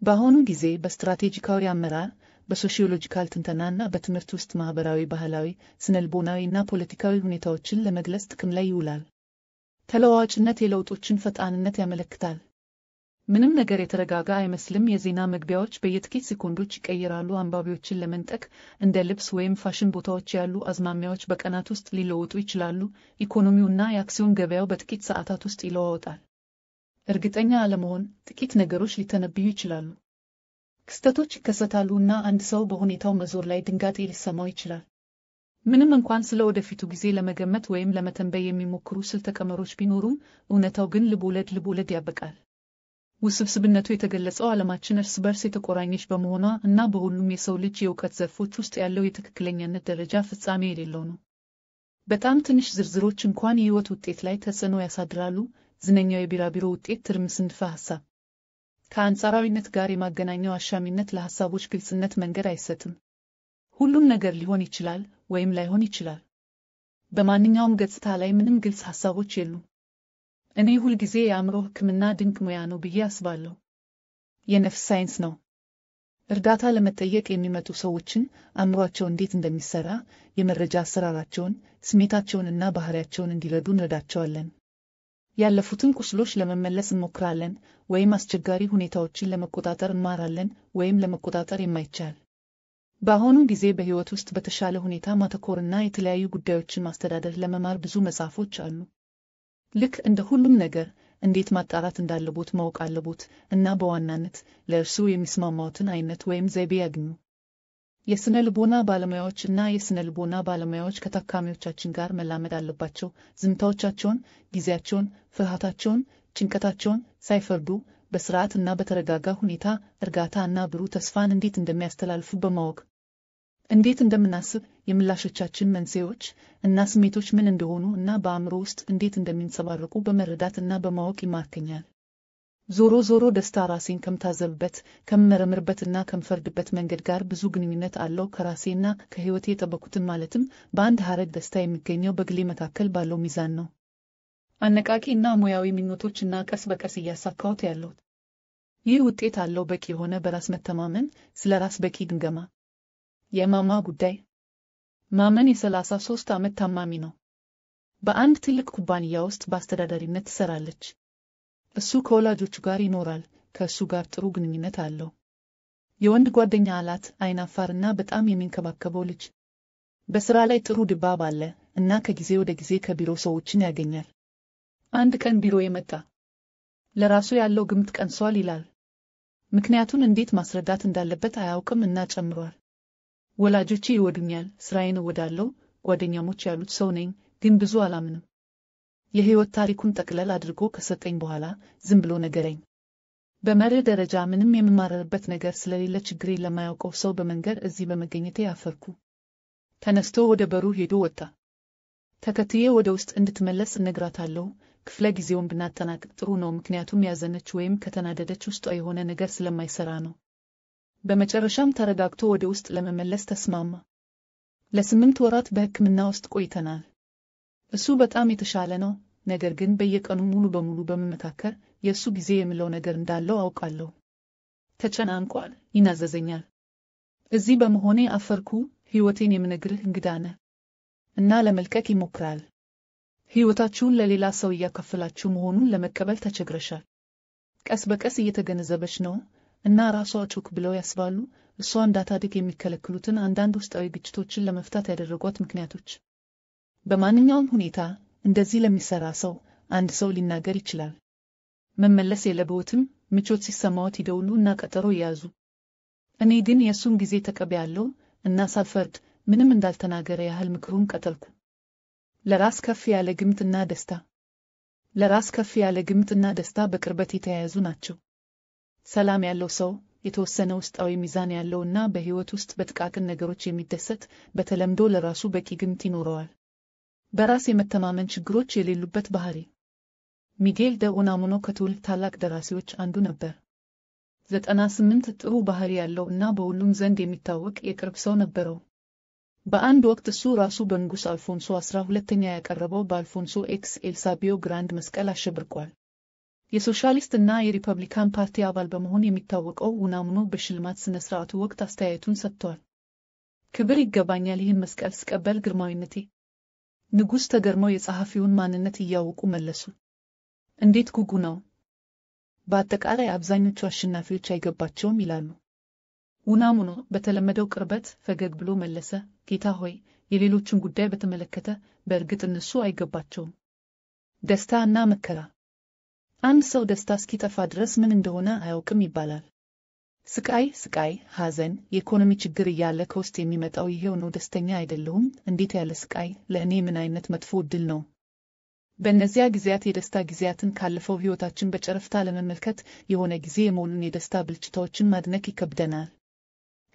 [SPEAKER 1] በአሁኑ ጊዜ በስትራቴጂካዊ አመራር፣ በሶሺዮሎጂካል ትንተናና በትምህርት ውስጥ ማኅበራዊ፣ ባህላዊ፣ ስነልቦናዊ እና ፖለቲካዊ ሁኔታዎችን ለመግለጽ ጥቅም ላይ ይውላል። ተለዋዋጭነት የለውጦችን ፈጣንነት ያመለክታል። ምንም ነገር የተረጋጋ አይመስልም። የዜና መግቢያዎች በየጥቂት ሴኮንዶች ይቀየራሉ። አንባቢዎችን ለመንጠቅ እንደ ልብስ ወይም ፋሽን ቦታዎች ያሉ አዝማሚያዎች በቀናት ውስጥ ሊለወጡ ይችላሉ። ኢኮኖሚውና የአክሲዮን ገበያው በጥቂት ሰዓታት ውስጥ ይለዋወጣል። እርግጠኛ አለመሆን፣ ጥቂት ነገሮች ሊተነብዩ ይችላሉ። ክስተቶች ይከሰታሉ እና አንድ ሰው በሁኔታው መዞር ላይ ድንጋጤ ሊሰማው ይችላል። ምንም እንኳን ስለ ወደፊቱ ጊዜ ለመገመት ወይም ለመተንበይ የሚሞክሩ ስልተ ቀመሮች ቢኖሩም፣ እውነታው ግን ልብ ወለድ ልብ ወለድ ያበቃል። ውስብስብነቱ የተገለጸው ዓለማችን እርስ በርስ የተቆራኘች በመሆኗ እና በሁሉም የሰው ልጅ የእውቀት ዘርፎች ውስጥ ያለው የትክክለኛነት ደረጃ ፍጻሜ የሌለው ነው። በጣም ትንሽ ዝርዝሮች እንኳን የህይወት ውጤት ላይ ተጽዕኖ ያሳድራሉ። ዝነኛው የቢራቢሮ ውጤት ትርምስ ንድፈ ሐሳብ ከአንጻራዊነት ጋር የማገናኘው አሻሚነት ለሐሳቦች ግልጽነት መንገድ አይሰጥም። ሁሉም ነገር ሊሆን ይችላል ወይም ላይሆን ይችላል። በማንኛውም ገጽታ ላይ ምንም ግልጽ ሐሳቦች የሉም። እኔ ሁልጊዜ የአእምሮ ሕክምና ድንቅ ሙያ ነው ብዬ አስባለሁ። የነፍስ ሳይንስ ነው። እርዳታ ለመጠየቅ የሚመጡ ሰዎችን አእምሯቸው እንዴት እንደሚሰራ፣ የመረጃ አሰራራቸውን፣ ስሜታቸውንና ባህሪያቸውን እንዲረዱ እንረዳቸዋለን። ያለፉትን ቁስሎች ለመመለስ እንሞክራለን፣ ወይም አስቸጋሪ ሁኔታዎችን ለመቆጣጠር እንማራለን፣ ወይም ለመቆጣጠር የማይቻል በአሁኑ ጊዜ በሕይወት ውስጥ በተሻለ ሁኔታ ማተኮርና የተለያዩ ጉዳዮችን ማስተዳደር ለመማር ብዙ መጽሐፎች አሉ። ልክ እንደ ሁሉም ነገር እንዴት ማጣራት እንዳለቦት ማወቅ አለቦት እና በዋናነት ለእርሱ የሚስማማውትን አይነት ወይም ዘይቤ ያግኙ። የስነ ልቦና ባለሙያዎች እና የስነ ልቦና ባለሙያዎች ከታካሚዎቻችን ጋር መላመድ አለባቸው። ዝምታዎቻቸውን፣ ጊዜያቸውን፣ ፍርሃታቸውን፣ ጭንቀታቸውን ሳይፈርዱ በስርዓት እና በተረጋጋ ሁኔታ እርጋታ እና ብሩህ ተስፋን እንዴት እንደሚያስተላልፉ በማወቅ እንዴት እንደምናስብ የምላሾቻችን መንስኤዎች እና ስሜቶች ምን እንደሆኑ እና በአእምሮ ውስጥ እንዴት እንደሚንጸባረቁ በመረዳት እና በማወቅ ይማርከኛል። ዞሮ ዞሮ ደስታ ራሴን ከምታዘብበት፣ ከምመረምርበት ከምፈርድበት መንገድ ጋር ብዙ ግንኙነት አለው። ከራሴና ከሕይወቴ የጠበኩትን ማለትም በአንድ ሀረግ ደስታ የሚገኘው በግሌ መካከል ባለው ሚዛን ነው። አነቃቂ እና ሙያዊ ምኞቶች እና ቀስ በቀስ እያሳካሁት ያለሁት ይህ ውጤት አለው በቂ የሆነ በራስ መተማመን፣ ስለ ራስ በቂ ግምገማ የማማ ጉዳይ ማመን የሰላሳ ሶስት ዓመት ታማሚ ነው። በአንድ ትልቅ ኩባንያ ውስጥ በአስተዳዳሪነት ትሰራለች። እሱ ከወላጆቹ ጋር ይኖራል። ከእሱ ጋር ጥሩ ግንኙነት አለው። የወንድ ጓደኛ አላት፣ አይናፋርና በጣም የሚንከባከበው ልጅ። በሥራ ላይ ጥሩ ድባብ አለ እና ከጊዜ ወደ ጊዜ ከቢሮ ሰዎችን ያገኛል። አንድ ቀን ቢሮ የመጣ ለራሱ ያለው ግምት ቀንሷል ይላል። ምክንያቱን እንዴት ማስረዳት እንዳለበት አያውቅም እና ጨምሯል። ወላጆቼ ይወዱኛል፣ ስራዬን እወዳለሁ፣ ጓደኛሞች ያሉት ሰው ነኝ፣ ግን ብዙ አላምንም። የህይወት ታሪኩን ጠቅለል አድርጎ ከሰጠኝ በኋላ ዝም ብሎ ነገረኝ። በመርህ ደረጃ ምንም የምማረርበት ነገር ስለሌለ ችግሬ ለማያውቀው ሰው በመንገር እዚህ በመገኘቴ አፈርኩ። ተነስቶ ወደ በሩ ሄዶ ወጣ። ተከትዬ ወደ ውስጥ እንድትመለስ እነግራታለሁ። ክፍለ ጊዜውን ብናጠናቅቅ ጥሩ ነው፣ ምክንያቱም ያዘነች ወይም ከተናደደች ውስጧ የሆነ ነገር ስለማይሰራ ነው። በመጨረሻም ተረጋግቶ ወደ ውስጥ ለመመለስ ተስማማ። ለስምንት ወራት በሕክምና ውስጥ ቆይተናል። እሱ በጣም የተሻለ ነው፣ ነገር ግን በየቀኑ ሙሉ በሙሉ በመመካከር የእሱ ጊዜ የምለው ነገር እንዳለው አውቃለሁ። ተጨናንቋል፣ ይናዘዘኛል። እዚህ በመሆኔ አፈርኩ። ሕይወቴን የምነግርህ እንግዳ ነህ እና ለመልቀቅ ይሞክራል። ሕይወታችሁን ለሌላ ሰው እያካፈላችሁ መሆኑን ለመቀበል ተቸግረሻል። ቀስ በቀስ እየተገነዘበች ነው። እና ራሷ ቾክ ብለው ያስባሉ። እሷ እንዳታድግ የሚከለክሉትን አንዳንድ ውስጣዊ ግጭቶችን ለመፍታት ያደረጓት ምክንያቶች። በማንኛውም ሁኔታ እንደዚህ ለሚሰራ ሰው አንድ ሰው ሊናገር ይችላል። መመለስ የለብዎትም። ምቾት ሲሰማዎት ይደውሉ እና ቀጠሮ ይያዙ። እኔ ግን የእሱን ጊዜ ተቀብያለሁ እና ሳልፈርድ ምንም እንዳልተናገረ ያህል ምክሩን ቀጠልኩ። ለራስ ከፍ ያለ ግምትና ደስታ ለራስ ከፍ ያለ ግምትና ደስታ በቅርበት የተያያዙ ናቸው። ሰላም ያለው ሰው የተወሰነ ውስጣዊ ሚዛን ያለውና በሕይወት ውስጥ በጥቃቅን ነገሮች የሚደሰት በተለምዶ ለራሱ በቂ ግምት ይኖረዋል። በራስ የመተማመን ችግሮች የሌሉበት ባህሪ። ሚጌል ደ ኡናሙኖ ከትውልድ ታላቅ ደራሲዎች አንዱ ነበር። ዘጠና ስምንት ጥሩ ባህሪ ያለው እና በሁሉም ዘንድ የሚታወቅ የቅርብ ሰው ነበረው። በአንድ ወቅት እሱ ራሱ በንጉሥ አልፎንሶ ዐሥራ ሁለተኛ ያቀረበው በአልፎንሶ ኤክስ ኤልሳቢዮ ግራንድ መስቀል አሸብርቋል። የሶሻሊስትና የሪፐብሊካን ፓርቲ አባል በመሆን የሚታወቀው ውናምኖ በሽልማት ስነ ስርዓቱ ወቅት አስተያየቱን ሰጥተዋል። ክብር ይገባኛል። ይህን መስቀል ስቀበል ግርማዊነቴ ንጉሥ ተገርመው የጸሐፊውን ማንነት እያወቁ መለሱ። እንዴት ጉጉ ነው! በአጠቃላይ አብዛኞቹ አሸናፊዎች አይገባቸውም ይላሉ። ውናሙኖ በተለመደው ቅርበት ፈገግ ብሎ መለሰ። ጌታ ሆይ፣ የሌሎችን ጉዳይ በተመለከተ በእርግጥ እነሱ አይገባቸውም። ደስታ እና መከራ አንድ ሰው ደስታ እስኪጠፋ ድረስ ምን እንደሆነ አያውቅም ይባላል። ስቃይ ስቃይ፣ ሐዘን፣ የኢኮኖሚ ችግር እያለ ከውስጥ የሚመጣው ይሄው ነው። ደስተኛ አይደለሁም፣ እንዴት ያለ ስቃይ! ለእኔ ምን አይነት መጥፎ ዕድል ነው! በእነዚያ ጊዜያት የደስታ ጊዜያትን ካለፈው ሕይወታችን በጨረፍታ ለመመልከት የሆነ ጊዜ የመሆኑን የደስታ ብልጭታዎችን ማድነቅ ይከብደናል።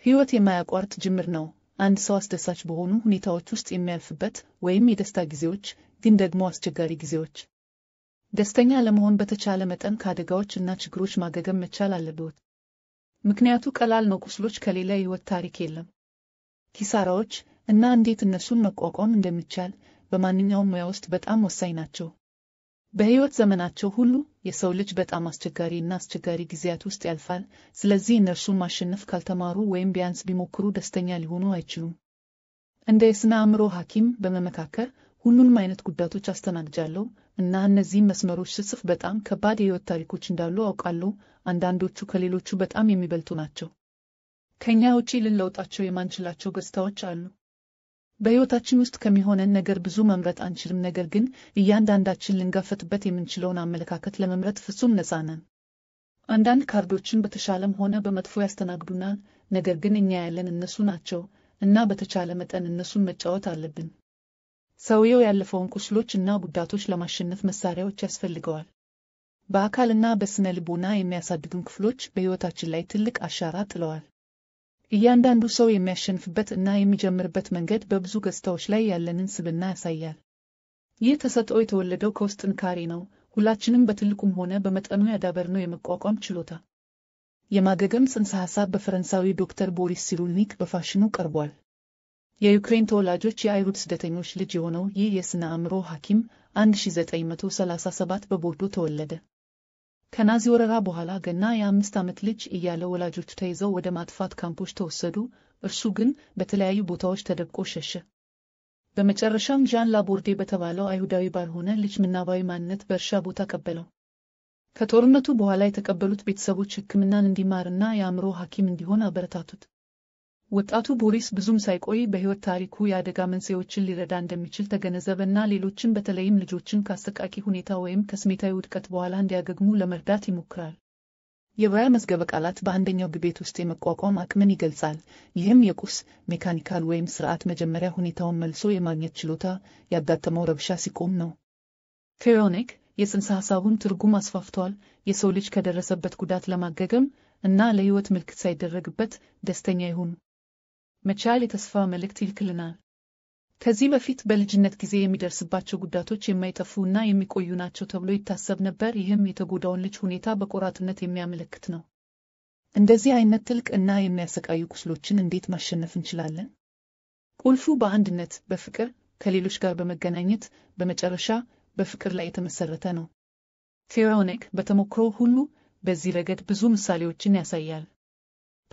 [SPEAKER 1] ሕይወት የማያቋርጥ ጅምር ነው። አንድ ሰው አስደሳች በሆኑ ሁኔታዎች ውስጥ የሚያልፍበት ወይም የደስታ ጊዜዎች፣ ግን ደግሞ አስቸጋሪ ጊዜዎች ደስተኛ ለመሆን በተቻለ መጠን ከአደጋዎች እና ችግሮች ማገገም መቻል አለብዎት። ምክንያቱ ቀላል ነው። ቁስሎች ከሌለ የሕይወት ታሪክ የለም። ኪሳራዎች እና እንዴት እነሱን መቋቋም እንደሚቻል በማንኛውም ሙያ ውስጥ በጣም ወሳኝ ናቸው። በሕይወት ዘመናቸው ሁሉ የሰው ልጅ በጣም አስቸጋሪ እና አስቸጋሪ ጊዜያት ውስጥ ያልፋል። ስለዚህ እነርሱን ማሸነፍ ካልተማሩ ወይም ቢያንስ ቢሞክሩ ደስተኛ ሊሆኑ አይችሉም። እንደ የስነ አእምሮ ሐኪም በመመካከር ሁሉንም አይነት ጉዳቶች አስተናግጃለሁ። እና እነዚህ መስመሮች ስጽፍ በጣም ከባድ የህይወት ታሪኮች እንዳሉ አውቃለሁ። አንዳንዶቹ ከሌሎቹ በጣም የሚበልጡ ናቸው። ከእኛ ውጪ ልንለውጣቸው የማንችላቸው ገጽታዎች አሉ። በሕይወታችን ውስጥ ከሚሆነን ነገር ብዙ መምረጥ አንችልም። ነገር ግን እያንዳንዳችን ልንጋፈጥበት የምንችለውን አመለካከት ለመምረጥ ፍጹም ነፃ ነን። አንዳንድ ካርዶችን በተሻለም ሆነ በመጥፎ ያስተናግዱናል፣ ነገር ግን እኛ ያለን እነሱ ናቸው እና በተቻለ መጠን እነሱን መጫወት አለብን። ሰውየው ያለፈውን ቁስሎች እና ጉዳቶች ለማሸነፍ መሳሪያዎች ያስፈልገዋል። በአካልና በስነ ልቦና የሚያሳድጉን ክፍሎች በሕይወታችን ላይ ትልቅ አሻራ ጥለዋል። እያንዳንዱ ሰው የሚያሸንፍበት እና የሚጀምርበት መንገድ በብዙ ገጽታዎች ላይ ያለንን ስብና ያሳያል። ይህ ተሰጥኦ የተወለደው ከውስጥ ጥንካሬ ነው። ሁላችንም በትልቁም ሆነ በመጠኑ ያዳበርነው የመቋቋም ችሎታ። የማገገም ጽንሰ ሐሳብ በፈረንሳዊ ዶክተር ቦሪስ ሲሩልኒክ በፋሽኑ ቀርቧል። የዩክሬን ተወላጆች የአይሁድ ስደተኞች ልጅ የሆነው ይህ የሥነ አእምሮ ሐኪም 1937 በቦርዶ ተወለደ። ከናዚ ወረራ በኋላ ገና የአምስት ዓመት ልጅ እያለ ወላጆቹ ተይዘው ወደ ማጥፋት ካምፖች ተወሰዱ። እርሱ ግን በተለያዩ ቦታዎች ተደብቆ ሸሸ። በመጨረሻም ዣን ላቦርዴ በተባለው አይሁዳዊ ባልሆነ ልጅ ምናባዊ ማንነት በእርሻ ቦታ ቀበለው። ከጦርነቱ በኋላ የተቀበሉት ቤተሰቦች ሕክምናን እንዲማርና የአእምሮ ሐኪም እንዲሆን አበረታቱት። ወጣቱ ቦሪስ ብዙም ሳይቆይ በሕይወት ታሪኩ የአደጋ መንስኤዎችን ሊረዳ እንደሚችል ተገነዘበና ሌሎችን በተለይም ልጆችን ከአሰቃቂ ሁኔታ ወይም ከስሜታዊ ውድቀት በኋላ እንዲያገግሙ ለመርዳት ይሞክራል። የብራያ መዝገበ ቃላት በአንደኛው ግቤት ውስጥ የመቋቋም አቅምን ይገልጻል። ይህም የቁስ ሜካኒካል ወይም ስርዓት መጀመሪያ ሁኔታውን መልሶ የማግኘት ችሎታ ያጋጠመው ረብሻ ሲቆም ነው። ፌዮኒክ የጽንሰ ሐሳቡን ትርጉም አስፋፍቷል። የሰው ልጅ ከደረሰበት ጉዳት ለማገገም እና ለሕይወት ምልክት ሳይደረግበት ደስተኛ ይሁን። መቻል የተስፋ መልእክት ይልክልናል። ከዚህ በፊት በልጅነት ጊዜ የሚደርስባቸው ጉዳቶች የማይጠፉ እና የሚቆዩ ናቸው ተብሎ ይታሰብ ነበር። ይህም የተጎዳውን ልጅ ሁኔታ በቆራጥነት የሚያመለክት ነው። እንደዚህ አይነት ጥልቅ እና የሚያሰቃዩ ቁስሎችን እንዴት ማሸነፍ እንችላለን? ቁልፉ በአንድነት፣ በፍቅር፣ ከሌሎች ጋር በመገናኘት፣ በመጨረሻ በፍቅር ላይ የተመሰረተ ነው። ቴራውኔክ በተሞክሮ ሁሉ በዚህ ረገድ ብዙ ምሳሌዎችን ያሳያል።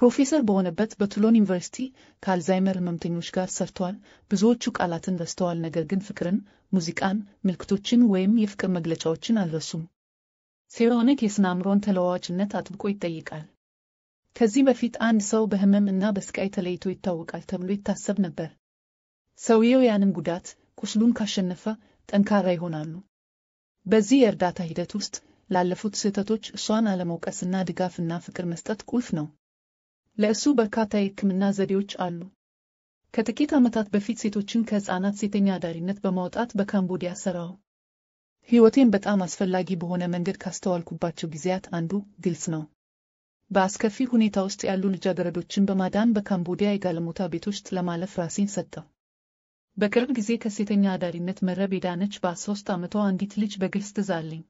[SPEAKER 1] ፕሮፌሰር በሆነበት በቱሎን ዩኒቨርሲቲ ከአልዛይመር ህመምተኞች ጋር ሰርተዋል። ብዙዎቹ ቃላትን ረስተዋል፣ ነገር ግን ፍቅርን፣ ሙዚቃን፣ ምልክቶችን ወይም የፍቅር መግለጫዎችን አልረሱም። ሴሮኒክ የስነ አእምሮን ተለዋዋጭነት አጥብቆ ይጠይቃል። ከዚህ በፊት አንድ ሰው በህመም እና በስቃይ ተለይቶ ይታወቃል ተብሎ ይታሰብ ነበር። ሰውየው ያንን ጉዳት፣ ቁስሉን ካሸነፈ ጠንካራ ይሆናሉ። በዚህ የእርዳታ ሂደት ውስጥ ላለፉት ስህተቶች እሷን አለመውቀስና ድጋፍና ፍቅር መስጠት ቁልፍ ነው። ለእሱ በርካታ የሕክምና ዘዴዎች አሉ። ከጥቂት ዓመታት በፊት ሴቶችን ከሕፃናት ሴተኛ አዳሪነት በማውጣት በካምቦዲያ ሠራው። ሕይወቴን በጣም አስፈላጊ በሆነ መንገድ ካስተዋልኩባቸው ጊዜያት አንዱ ግልጽ ነው። በአስከፊ ሁኔታ ውስጥ ያሉ ልጃገረዶችን በማዳን በካምቦዲያ የጋለሞታ ቤት ውስጥ ለማለፍ ራሴን ሰጠው። በቅርብ ጊዜ ከሴተኛ አዳሪነት መረብ የዳነች በ ዓመቷ አንዲት ልጅ በግልጽ ትዛለኝ፣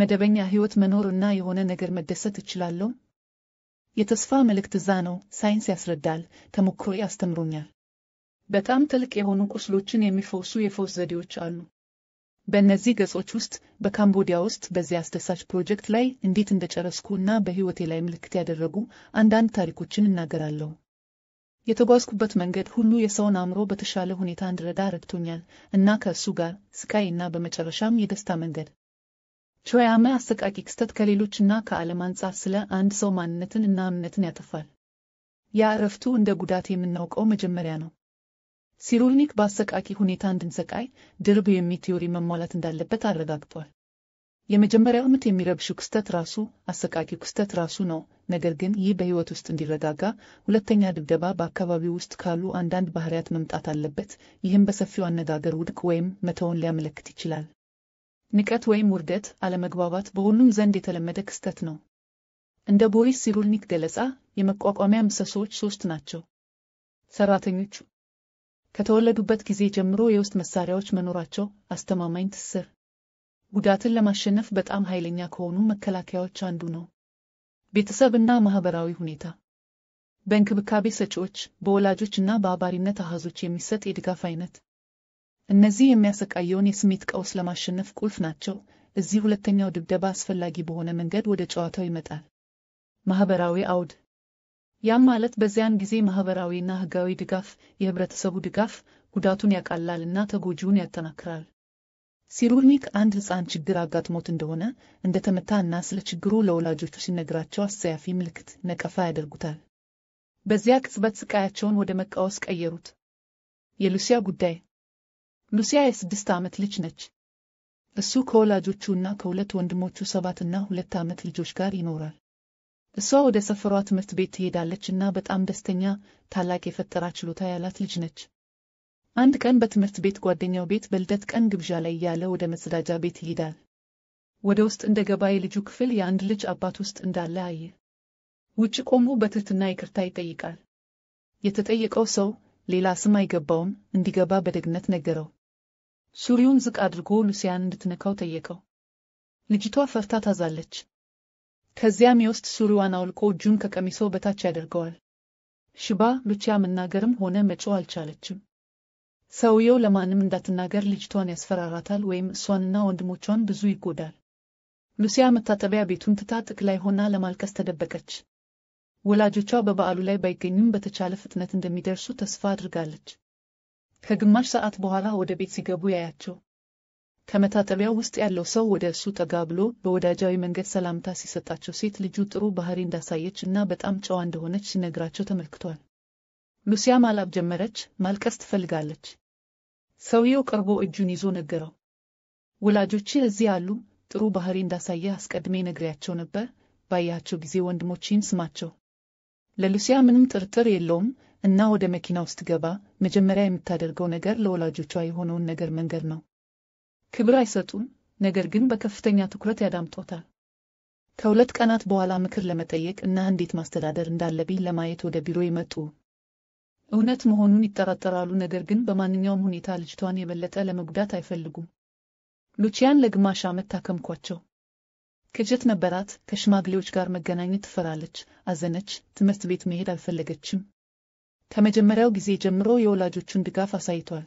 [SPEAKER 1] መደበኛ ሕይወት መኖር እና የሆነ ነገር መደሰት እችላለሁ የተስፋ መልእክት እዛ ነው። ሳይንስ ያስረዳል፣ ተሞክሮ ያስተምሩኛል። በጣም ጥልቅ የሆኑ ቁስሎችን የሚፈውሱ የፈውስ ዘዴዎች አሉ። በእነዚህ ገጾች ውስጥ በካምቦዲያ ውስጥ በዚያ አስደሳች ፕሮጀክት ላይ እንዴት እንደጨረስኩ እና በሕይወቴ ላይ ምልክት ያደረጉ አንዳንድ ታሪኮችን እናገራለሁ። የተጓዝኩበት መንገድ ሁሉ የሰውን አእምሮ በተሻለ ሁኔታ እንድረዳ ረድቶኛል እና ከእሱ ጋር ስቃይ እና በመጨረሻም የደስታ መንገድ ቾያመ አሰቃቂ ክስተት ከሌሎችና ከዓለም አንጻር ስለ አንድ ሰው ማንነትን እና እምነትን ያጠፋል። ያ እረፍቱ እንደ ጉዳት የምናውቀው መጀመሪያ ነው። ሲሩልኒክ በአሰቃቂ ሁኔታ እንድንሰቃይ ድርብ የሚል ቲዮሪ መሟላት እንዳለበት አረጋግጧል። የመጀመሪያው ምት የሚረብሽው ክስተት ራሱ አሰቃቂው ክስተት ራሱ ነው። ነገር ግን ይህ በሕይወት ውስጥ እንዲረጋጋ፣ ሁለተኛ ድብደባ በአካባቢው ውስጥ ካሉ አንዳንድ ባህሪያት መምጣት አለበት። ይህም በሰፊው አነጋገር ውድቅ ወይም መተውን ሊያመለክት ይችላል። ንቀት ወይም ውርደት አለመግባባት በሁሉም ዘንድ የተለመደ ክስተት ነው። እንደ ቦሪስ ሲሩልኒክ ገለጻ የመቋቋሚያ ምሰሶዎች ሶስት ናቸው። ሰራተኞቹ ከተወለዱበት ጊዜ ጀምሮ የውስጥ መሳሪያዎች መኖራቸው አስተማማኝ ትስር ጉዳትን ለማሸነፍ በጣም ኃይለኛ ከሆኑ መከላከያዎች አንዱ ነው። ቤተሰብና ማኅበራዊ ሁኔታ በእንክብካቤ ሰጪዎች፣ በወላጆች እና በአባሪነት አሃዞች የሚሰጥ የድጋፍ አይነት እነዚህ የሚያሰቃየውን የስሜት ቀውስ ለማሸነፍ ቁልፍ ናቸው። እዚህ ሁለተኛው ድብደባ አስፈላጊ በሆነ መንገድ ወደ ጨዋታው ይመጣል። ማህበራዊ አውድ ያም ማለት በዚያን ጊዜ ማህበራዊና ህጋዊ ድጋፍ፣ የህብረተሰቡ ድጋፍ ጉዳቱን ያቃላልና ተጎጂውን ያጠናክራል። ሲሩልኒክ አንድ ህፃን ችግር አጋጥሞት እንደሆነ እንደተመታ እና ስለ ችግሩ ለወላጆቹ ሲነግራቸው አስጸያፊ ምልክት ነቀፋ ያደርጉታል። በዚያ ቅጽበት ስቃያቸውን ወደ መቃወስ ቀየሩት። የሉሲያ ጉዳይ ሉሲያ የስድስት ዓመት ልጅ ነች። እሱ ከወላጆቹ እና ከሁለት ወንድሞቹ ሰባትና ሁለት ዓመት ልጆች ጋር ይኖራል። እሷ ወደ ሰፈሯ ትምህርት ቤት ትሄዳለች እና በጣም ደስተኛ፣ ታላቅ የፈጠራ ችሎታ ያላት ልጅ ነች። አንድ ቀን በትምህርት ቤት ጓደኛው ቤት በልደት ቀን ግብዣ ላይ እያለ ወደ መጸዳጃ ቤት ይሄዳል። ወደ ውስጥ እንደገባ የልጁ ክፍል የአንድ ልጅ አባት ውስጥ እንዳለ አየ። ውጭ ቆሞ በትህትና ይቅርታ ይጠይቃል። የተጠየቀው ሰው ሌላ ስም አይገባውም፣ እንዲገባ በደግነት ነገረው። ሱሪውን ዝቅ አድርጎ ሉሲያን እንድትነካው ጠየቀው። ልጅቷ ፈርታ ታዛለች። ከዚያም የውስጥ ሱሪዋን አውልቆ እጁን ከቀሚሶ በታች ያደርገዋል። ሽባ ሉቺያ መናገርም ሆነ መጮ አልቻለችም። ሰውየው ለማንም እንዳትናገር ልጅቷን ያስፈራራታል ወይም እሷንና ወንድሞቿን ብዙ ይጎዳል። ሉሲያ መታጠቢያ ቤቱን ትታ ጥቅ ላይ ሆና ለማልቀስ ተደበቀች። ወላጆቿ በበዓሉ ላይ ባይገኙም በተቻለ ፍጥነት እንደሚደርሱ ተስፋ አድርጋለች። ከግማሽ ሰዓት በኋላ ወደ ቤት ሲገቡ ያያቸው። ከመታጠቢያው ውስጥ ያለው ሰው ወደ እሱ ጠጋ ብሎ በወዳጃዊ መንገድ ሰላምታ ሲሰጣቸው ሴት ልጁ ጥሩ ባህሪ እንዳሳየች እና በጣም ጨዋ እንደሆነች ሲነግራቸው ተመልክቷል። ሉሲያ ማላብ ጀመረች፣ ማልቀስ ትፈልጋለች። ሰውየው ቀርቦ እጁን ይዞ ነገረው። ወላጆች እዚህ አሉ። ጥሩ ባህሪ እንዳሳየ አስቀድሜ ነግሬያቸው ነበር። ባያቸው ጊዜ ወንድሞችን ስማቸው። ለሉሲያ ምንም ጥርጥር የለውም እና ወደ ውስጥ ስትገባ መጀመሪያ የምታደርገው ነገር ለወላጆቿ የሆነውን ነገር መንገድ ነው። ክብር አይሰጡም፣ ነገር ግን በከፍተኛ ትኩረት ያዳምጦታል። ከሁለት ቀናት በኋላ ምክር ለመጠየቅ እና እንዴት ማስተዳደር እንዳለብኝ ለማየት ወደ ቢሮ ይመጡ። እውነት መሆኑን ይጠራጠራሉ፣ ነገር ግን በማንኛውም ሁኔታ ልጅቷን የበለጠ ለመጉዳት አይፈልጉም። ሉቺያን ለግማሽ ዓመት ታከምኳቸው። ክጀት ነበራት። ከሽማግሌዎች ጋር መገናኘት ትፈራለች፣ አዘነች። ትምህርት ቤት መሄድ አልፈለገችም። ከመጀመሪያው ጊዜ ጀምሮ የወላጆቹን ድጋፍ አሳይቷል።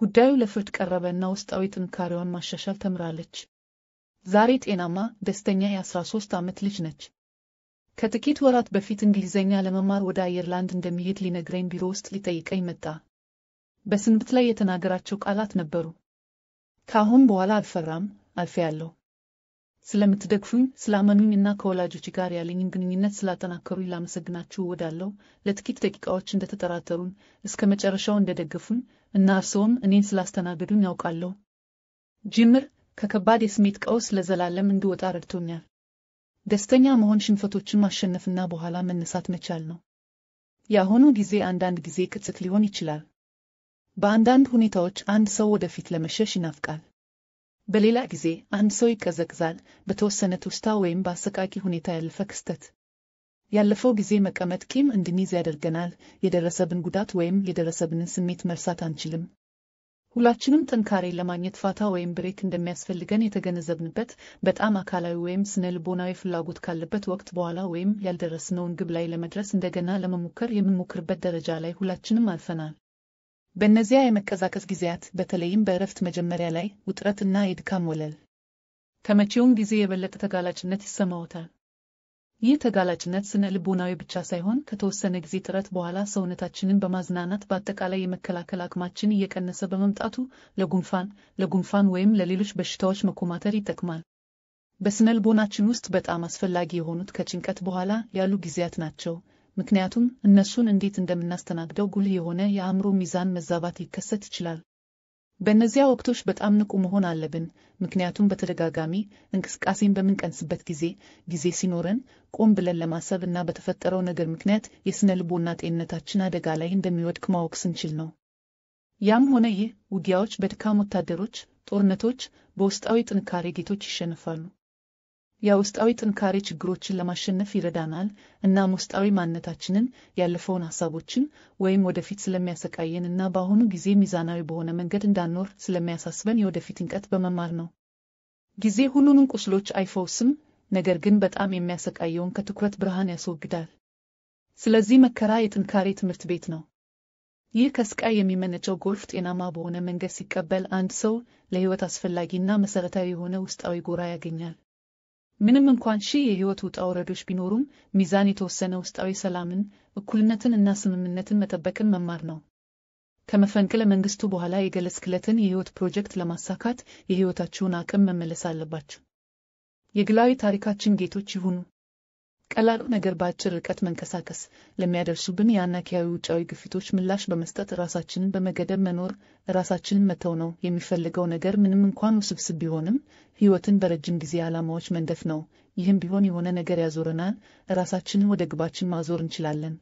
[SPEAKER 1] ጉዳዩ ለፍርድ ቀረበና ውስጣዊ ጥንካሬዋን ማሻሻል ተምራለች። ዛሬ ጤናማ፣ ደስተኛ የ13 ዓመት ልጅ ነች። ከጥቂት ወራት በፊት እንግሊዝኛ ለመማር ወደ አየርላንድ እንደሚሄድ ሊነግረኝ ቢሮ ውስጥ ሊጠይቀኝ መጣ። በስንብት ላይ የተናገራቸው ቃላት ነበሩ። ከአሁን በኋላ አልፈራም፣ አልፌያለሁ። ስለምትደግፉኝ ስላመኑኝ እና ከወላጆች ጋር ያለኝን ግንኙነት ስላጠናከሩኝ ላመሰግናችሁ እወዳለሁ። ለጥቂት ደቂቃዎች እንደተጠራጠሩን እስከ መጨረሻው እንደደገፉኝ እና እርስዎም እኔን ስላስተናገዱኝ ያውቃለሁ። ጅምር ከከባድ የስሜት ቀውስ ለዘላለም እንድወጣ ረድቶኛል። ደስተኛ መሆን ሽንፈቶችን ማሸነፍና በኋላ መነሳት መቻል ነው። የአሁኑ ጊዜ አንዳንድ ጊዜ ቅጽት ሊሆን ይችላል። በአንዳንድ ሁኔታዎች አንድ ሰው ወደፊት ለመሸሽ ይናፍቃል። በሌላ ጊዜ አንድ ሰው ይቀዘቅዛል፣ በተወሰነ ትውስታ ወይም በአሰቃቂ ሁኔታ ያለፈ ክስተት። ያለፈው ጊዜ መቀመጥ ቂም እንድንይዝ ያደርገናል። የደረሰብን ጉዳት ወይም የደረሰብንን ስሜት መርሳት አንችልም። ሁላችንም ጥንካሬ ለማግኘት ፋታ ወይም ብሬክ እንደሚያስፈልገን የተገነዘብንበት በጣም አካላዊ ወይም ስነ ልቦናዊ ፍላጎት ካለበት ወቅት በኋላ ወይም ያልደረስነውን ግብ ላይ ለመድረስ እንደገና ለመሞከር የምንሞክርበት ደረጃ ላይ ሁላችንም አልፈናል። በእነዚያ የመቀዛቀዝ ጊዜያት በተለይም በእረፍት መጀመሪያ ላይ ውጥረትና የድካም ወለል ከመቼውም ጊዜ የበለጠ ተጋላጭነት ይሰማዎታል። ይህ ተጋላጭነት ስነ ልቦናዊ ብቻ ሳይሆን ከተወሰነ ጊዜ ጥረት በኋላ ሰውነታችንን በማዝናናት በአጠቃላይ የመከላከል አቅማችን እየቀነሰ በመምጣቱ ለጉንፋን ለጉንፋን ወይም ለሌሎች በሽታዎች መኮማተር ይጠቅማል። በስነ ልቦናችን ውስጥ በጣም አስፈላጊ የሆኑት ከጭንቀት በኋላ ያሉ ጊዜያት ናቸው። ምክንያቱም እነሱን እንዴት እንደምናስተናግደው ጉልህ የሆነ የአእምሮ ሚዛን መዛባት ሊከሰት ይችላል። በእነዚያ ወቅቶች በጣም ንቁ መሆን አለብን፣ ምክንያቱም በተደጋጋሚ እንቅስቃሴን በምንቀንስበት ጊዜ ጊዜ ሲኖረን ቆም ብለን ለማሰብ እና በተፈጠረው ነገር ምክንያት የሥነ ልቦና ጤንነታችን አደጋ ላይ እንደሚወድቅ ማወቅ ስንችል ነው። ያም ሆነ ይህ ውጊያዎች በድካም ወታደሮች፣ ጦርነቶች በውስጣዊ ጥንካሬ ጌቶች ይሸንፋሉ። የውስጣዊ ጥንካሬ ችግሮችን ለማሸነፍ ይረዳናል። እናም ውስጣዊ ማንነታችንን፣ ያለፈውን ሀሳቦችን፣ ወይም ወደፊት ስለሚያሰቃየን እና በአሁኑ ጊዜ ሚዛናዊ በሆነ መንገድ እንዳንኖር ስለሚያሳስበን የወደፊት እንቀት በመማር ነው። ጊዜ ሁሉንም ቁስሎች አይፈውስም፣ ነገር ግን በጣም የሚያሰቃየውን ከትኩረት ብርሃን ያስወግዳል። ስለዚህ መከራ የጥንካሬ ትምህርት ቤት ነው። ይህ ከስቃይ የሚመነጨው ጎልፍ ጤናማ በሆነ መንገድ ሲቀበል አንድ ሰው ለሕይወት አስፈላጊና መሠረታዊ የሆነ ውስጣዊ ጎራ ያገኛል። ምንም እንኳን ሺህ የህይወት ውጣ ውረዶች ቢኖሩም ሚዛን የተወሰነ ውስጣዊ ሰላምን፣ እኩልነትን እና ስምምነትን መጠበቅን መማር ነው። ከመፈንቅለ መንግስቱ በኋላ የገለጽክለትን የህይወት ፕሮጀክት ለማሳካት የህይወታችውን አቅም መመለስ አለባችሁ። የግላዊ ታሪካችን ጌቶች ይሁኑ። ቀላሉ ነገር በአጭር ርቀት መንቀሳቀስ፣ ለሚያደርሱብን የአናኪያዊ ውጫዊ ግፊቶች ምላሽ በመስጠት ራሳችንን በመገደብ መኖር፣ ራሳችንን መተው ነው የሚፈልገው ነገር ምንም እንኳን ውስብስብ ቢሆንም ሕይወትን በረጅም ጊዜ ዓላማዎች መንደፍ ነው። ይህም ቢሆን የሆነ ነገር ያዞረናል፣ ራሳችንን ወደ ግባችን ማዞር እንችላለን።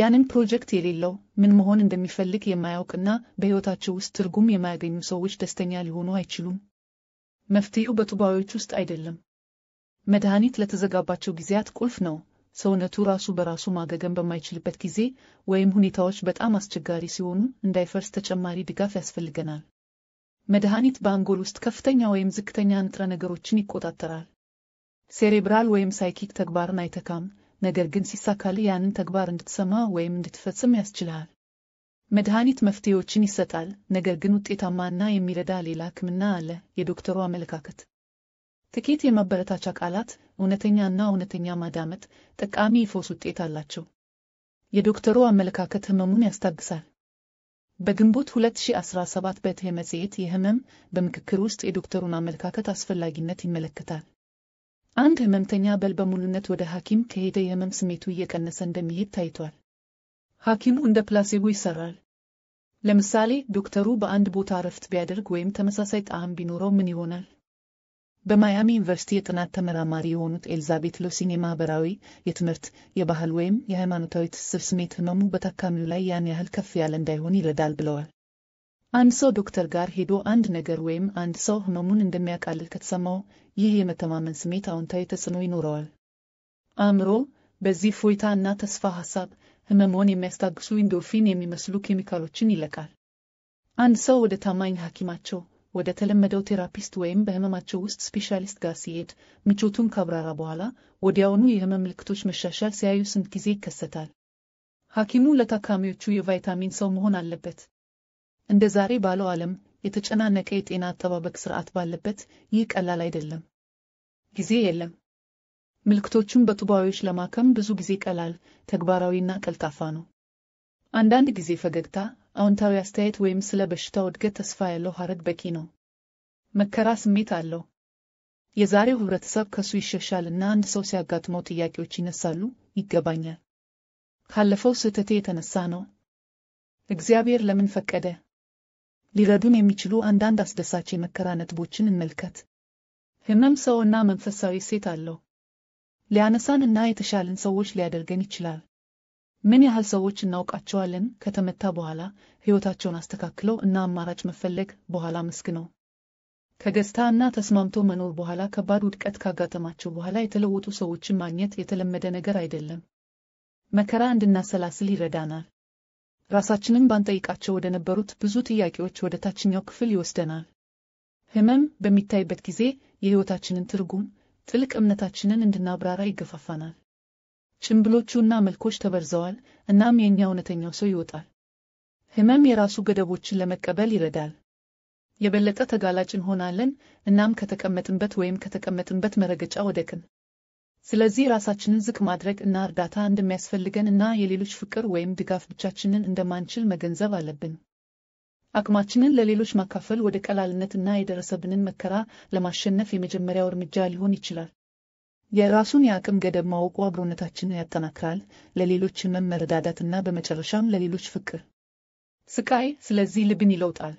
[SPEAKER 1] ያንን ፕሮጀክት የሌለው ምን መሆን እንደሚፈልግ የማያውቅና በሕይወታቸው ውስጥ ትርጉም የማያገኙ ሰዎች ደስተኛ ሊሆኑ አይችሉም። መፍትሄው በቱባዎች ውስጥ አይደለም። መድኃኒት ለተዘጋባቸው ጊዜያት ቁልፍ ነው። ሰውነቱ ራሱ በራሱ ማገገም በማይችልበት ጊዜ ወይም ሁኔታዎች በጣም አስቸጋሪ ሲሆኑ እንዳይፈርስ ተጨማሪ ድጋፍ ያስፈልገናል። መድኃኒት በአንጎል ውስጥ ከፍተኛ ወይም ዝቅተኛ ንጥረ ነገሮችን ይቆጣጠራል። ሴሬብራል ወይም ሳይኪክ ተግባርን አይተካም፣ ነገር ግን ሲሳካል ያንን ተግባር እንድትሰማ ወይም እንድትፈጽም ያስችልሃል። መድኃኒት መፍትሄዎችን ይሰጣል፣ ነገር ግን ውጤታማ የሚረዳ ሌላ ሕክምና አለ። የዶክተሩ አመለካከት ጥቂት የማበረታቻ ቃላት እውነተኛ እና እውነተኛ ማዳመጥ ጠቃሚ የፈውስ ውጤት አላቸው። የዶክተሩ አመለካከት ህመሙን ያስታግሳል። በግንቦት 2017 በትሄ መጽሔት የህመም በምክክር ውስጥ የዶክተሩን አመለካከት አስፈላጊነት ይመለከታል። አንድ ህመምተኛ በል በሙሉነት ወደ ሐኪም ከሄደ የህመም ስሜቱ እየቀነሰ እንደሚሄድ ታይቷል። ሐኪሙ እንደ ፕላሴቦ ይሠራል። ለምሳሌ ዶክተሩ በአንድ ቦታ እረፍት ቢያደርግ ወይም ተመሳሳይ ጣዕም ቢኖረው ምን ይሆናል? በማያሚ ዩኒቨርሲቲ የጥናት ተመራማሪ የሆኑት ኤልዛቤት ሎሲን የማህበራዊ፣ የትምህርት፣ የባህል ወይም የሃይማኖታዊ ትስስር ስሜት ህመሙ በታካሚው ላይ ያን ያህል ከፍ ያለ እንዳይሆን ይረዳል ብለዋል። አንድ ሰው ዶክተር ጋር ሄዶ አንድ ነገር ወይም አንድ ሰው ህመሙን እንደሚያቃልል ከተሰማው ይህ የመተማመን ስሜት አዎንታዊ ተጽዕኖ ይኖረዋል። አእምሮ በዚህ ፎይታ እና ተስፋ ሐሳብ ህመሞን የሚያስታግሱ ኢንዶርፊን የሚመስሉ ኬሚካሎችን ይለቃል። አንድ ሰው ወደ ታማኝ ሐኪማቸው ወደ ተለመደው ቴራፒስት ወይም በህመማቸው ውስጥ ስፔሻሊስት ጋር ሲሄድ ምቾቱን ካብራራ በኋላ ወዲያውኑ የህመም ምልክቶች መሻሻል ሲያዩ ስንት ጊዜ ይከሰታል? ሐኪሙ ለታካሚዎቹ የቫይታሚን ሰው መሆን አለበት። እንደ ዛሬ ባለው ዓለም የተጨናነቀ የጤና አጠባበቅ ስርዓት ባለበት ይህ ቀላል አይደለም። ጊዜ የለም። ምልክቶቹን በቱባዎች ለማከም ብዙ ጊዜ ቀላል፣ ተግባራዊና ቀልጣፋ ነው። አንዳንድ ጊዜ ፈገግታ፣ አውንታዊ አስተያየት ወይም ስለ በሽታው እድገት ተስፋ ያለው ሐረግ በቂ ነው። መከራ ስሜት አለው። የዛሬው ህብረተሰብ ከሱ ይሸሻል እና አንድ ሰው ሲያጋጥመው ጥያቄዎች ይነሳሉ። ይገባኛል፣ ካለፈው ስህተቴ የተነሳ ነው። እግዚአብሔር ለምን ፈቀደ? ሊረዱን የሚችሉ አንዳንድ አስደሳች የመከራ ነጥቦችን እንመልከት። ህመም ሰው እና መንፈሳዊ ሴት አለው። ሊያነሳን እና የተሻልን ሰዎች ሊያደርገን ይችላል። ምን ያህል ሰዎች እናውቃቸዋለን ከተመታ በኋላ ሕይወታቸውን አስተካክለው እና አማራጭ መፈለግ በኋላ መስግነው ከገጽታ እና ተስማምቶ መኖር በኋላ ከባድ ውድቀት ካጋጠማቸው በኋላ የተለወጡ ሰዎችን ማግኘት የተለመደ ነገር አይደለም። መከራ እንድናሰላስል ይረዳናል። ራሳችንን ባንጠይቃቸው ወደ ነበሩት ብዙ ጥያቄዎች ወደ ታችኛው ክፍል ይወስደናል። ህመም በሚታይበት ጊዜ የሕይወታችንን ትርጉም፣ ጥልቅ እምነታችንን እንድናብራራ ይገፋፋናል። ጭምብሎቹና መልኮች ተበርዘዋል፣ እናም የእኛ እውነተኛው ሰው ይወጣል። ህመም የራሱ ገደቦችን ለመቀበል ይረዳል። የበለጠ ተጋላጭ እንሆናለን፣ እናም ከተቀመጥንበት ወይም ከተቀመጥንበት መረገጫ ወደቅን። ስለዚህ ራሳችንን ዝቅ ማድረግ እና እርዳታ እንደሚያስፈልገን እና የሌሎች ፍቅር ወይም ድጋፍ ብቻችንን እንደማንችል መገንዘብ አለብን። አቅማችንን ለሌሎች ማካፈል ወደ ቀላልነት እና የደረሰብንን መከራ ለማሸነፍ የመጀመሪያው እርምጃ ሊሆን ይችላል። የራሱን የአቅም ገደብ ማወቁ አብሮነታችንን ያጠናክራል፣ ለሌሎችንም መረዳዳትና በመጨረሻም ለሌሎች ፍቅር ስቃይ ስለዚህ ልብን ይለውጣል።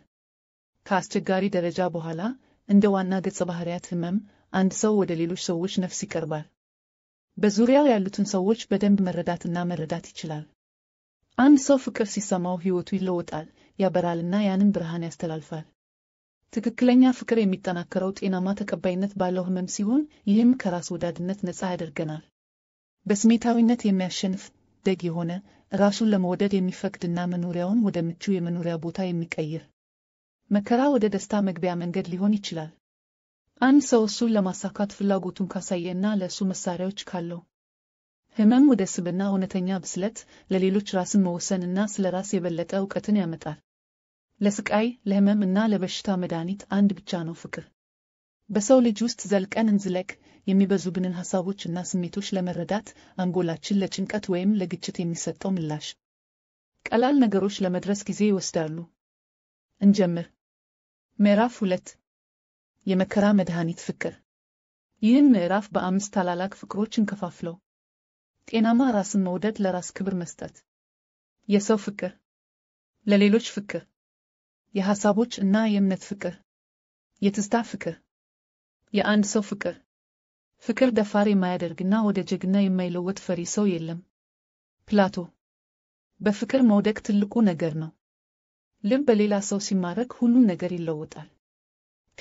[SPEAKER 1] ከአስቸጋሪ ደረጃ በኋላ እንደ ዋና ገጸ ባህሪያት ህመም፣ አንድ ሰው ወደ ሌሎች ሰዎች ነፍስ ይቀርባል። በዙሪያው ያሉትን ሰዎች በደንብ መረዳትና መረዳት ይችላል። አንድ ሰው ፍቅር ሲሰማው ሕይወቱ ይለወጣል፣ ያበራልና ያንን ብርሃን ያስተላልፋል። ትክክለኛ ፍቅር የሚጠናከረው ጤናማ ተቀባይነት ባለው ህመም ሲሆን ይህም ከራስ ወዳድነት ነፃ ያደርገናል። በስሜታዊነት የሚያሸንፍ ደግ የሆነ ራሱን ለመወደድ የሚፈቅድና መኖሪያውን ወደ ምቹ የመኖሪያ ቦታ የሚቀይር መከራ ወደ ደስታ መግቢያ መንገድ ሊሆን ይችላል። አንድ ሰው እሱን ለማሳካት ፍላጎቱን ካሳየና ለእሱ መሳሪያዎች ካለው ህመም ወደ ስብና እውነተኛ ብስለት ለሌሎች ራስን መወሰንና ስለ ራስ የበለጠ እውቀትን ያመጣል። ለስቃይ ለህመም እና ለበሽታ መድኃኒት አንድ ብቻ ነው ፍቅር። በሰው ልጅ ውስጥ ዘልቀን እንዝለቅ። የሚበዙብንን ሐሳቦች እና ስሜቶች ለመረዳት አንጎላችን ለጭንቀት ወይም ለግጭት የሚሰጠው ምላሽ ቀላል ነገሮች ለመድረስ ጊዜ ይወስዳሉ። እንጀምር። ምዕራፍ ሁለት የመከራ መድኃኒት ፍቅር። ይህን ምዕራፍ በአምስት ታላላቅ ፍቅሮች እንከፋፍለው። ጤናማ ራስን መውደድ፣ ለራስ ክብር መስጠት፣ የሰው ፍቅር፣ ለሌሎች ፍቅር የሐሳቦች እና የእምነት ፍቅር፣ የትዝታ ፍቅር፣ የአንድ ሰው ፍቅር። ፍቅር ደፋር የማያደርግና ወደ ጀግና የማይለወጥ ፈሪ ሰው የለም። ፕላቶ በፍቅር መውደቅ ትልቁ ነገር ነው። ልብ በሌላ ሰው ሲማረክ ሁሉም ነገር ይለወጣል።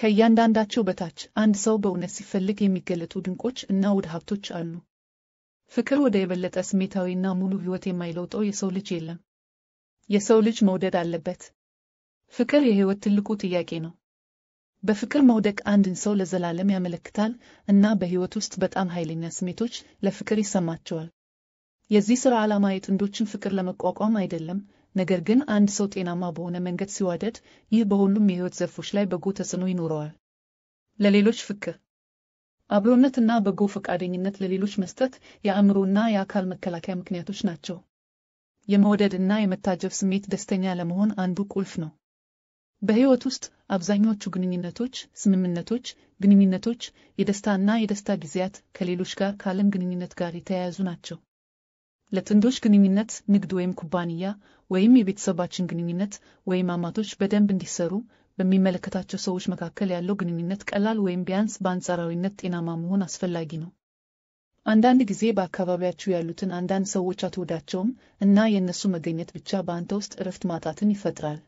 [SPEAKER 1] ከእያንዳንዳቸው በታች አንድ ሰው በእውነት ሲፈልግ የሚገለጡ ድንቆች እና ውድ ሀብቶች አሉ። ፍቅር ወደ የበለጠ ስሜታዊና ሙሉ ሕይወት የማይለውጠው የሰው ልጅ የለም። የሰው ልጅ መውደድ አለበት። ፍቅር የህይወት ትልቁ ጥያቄ ነው። በፍቅር መውደቅ አንድን ሰው ለዘላለም ያመለክታል እና በሕይወት ውስጥ በጣም ኃይለኛ ስሜቶች ለፍቅር ይሰማቸዋል። የዚህ ሥራ ዓላማ የጥንዶችን ፍቅር ለመቋቋም አይደለም፣ ነገር ግን አንድ ሰው ጤናማ በሆነ መንገድ ሲዋደድ ይህ በሁሉም የሕይወት ዘርፎች ላይ በጎ ተጽዕኖ ይኖረዋል። ለሌሎች ፍቅር፣ አብሮነትና በጎ ፈቃደኝነት ለሌሎች መስጠት የአእምሮና የአካል መከላከያ ምክንያቶች ናቸው። የመውደድና የመታጀብ ስሜት ደስተኛ ለመሆን አንዱ ቁልፍ ነው። በሕይወት ውስጥ አብዛኞቹ ግንኙነቶች፣ ስምምነቶች፣ ግንኙነቶች የደስታ እና የደስታ ጊዜያት ከሌሎች ጋር ካለን ግንኙነት ጋር የተያያዙ ናቸው። ለጥንዶች ግንኙነት ንግድ ወይም ኩባንያ ወይም የቤተሰባችን ግንኙነት ወይም አማቶች በደንብ እንዲሰሩ በሚመለከታቸው ሰዎች መካከል ያለው ግንኙነት ቀላል ወይም ቢያንስ በአንጻራዊነት ጤናማ መሆን አስፈላጊ ነው። አንዳንድ ጊዜ በአካባቢያችሁ ያሉትን አንዳንድ ሰዎች አትወዳቸውም እና የእነሱ መገኘት ብቻ በአንተ ውስጥ እረፍት ማጣትን ይፈጥራል።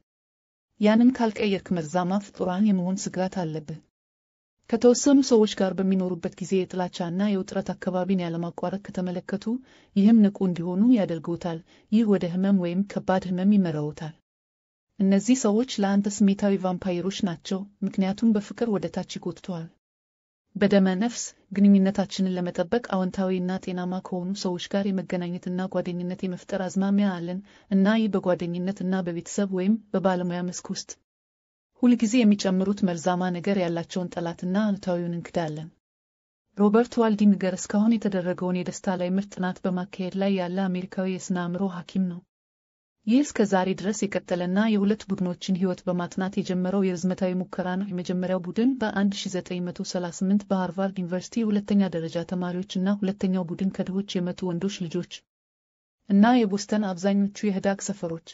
[SPEAKER 1] ያንን ካልቀየርክ መርዛማ ፍጡራን የመሆን ስጋት አለብህ። ከተወሰኑ ሰዎች ጋር በሚኖሩበት ጊዜ የጥላቻና የውጥረት አካባቢን ያለማቋረጥ ከተመለከቱ ይህም ንቁ እንዲሆኑ ያደርገውታል። ይህ ወደ ህመም ወይም ከባድ ህመም ይመራውታል። እነዚህ ሰዎች ለአንተ ስሜታዊ ቫምፓይሮች ናቸው፣ ምክንያቱም በፍቅር ወደ ታች ይጎትተዋል። በደመ ነፍስ ግንኙነታችንን ለመጠበቅ አዎንታዊ ና ጤናማ ከሆኑ ሰዎች ጋር የመገናኘትና ጓደኝነት የመፍጠር አዝማሚያ አለን እና ይህ በጓደኝነት እና በቤተሰብ ወይም በባለሙያ መስክ ውስጥ ሁልጊዜ የሚጨምሩት መርዛማ ነገር ያላቸውን ጠላትና አሉታዊውን እንክዳለን። ሮበርት ዋልዲንገር እስካሁን የተደረገውን የደስታ ላይ ምርጥ ጥናት በማካሄድ ላይ ያለ አሜሪካዊ የስነ አእምሮ ሐኪም ነው። ይህ እስከ ዛሬ ድረስ የቀጠለና የሁለት ቡድኖችን ሕይወት በማጥናት የጀመረው የርዝመታዊ ሙከራ ነው። የመጀመሪያው ቡድን በ1938 በሃርቫርድ ዩኒቨርሲቲ የሁለተኛ ደረጃ ተማሪዎች እና ሁለተኛው ቡድን ከድሆች የመጡ ወንዶች ልጆች እና የቦስተን አብዛኞቹ የህዳግ ሰፈሮች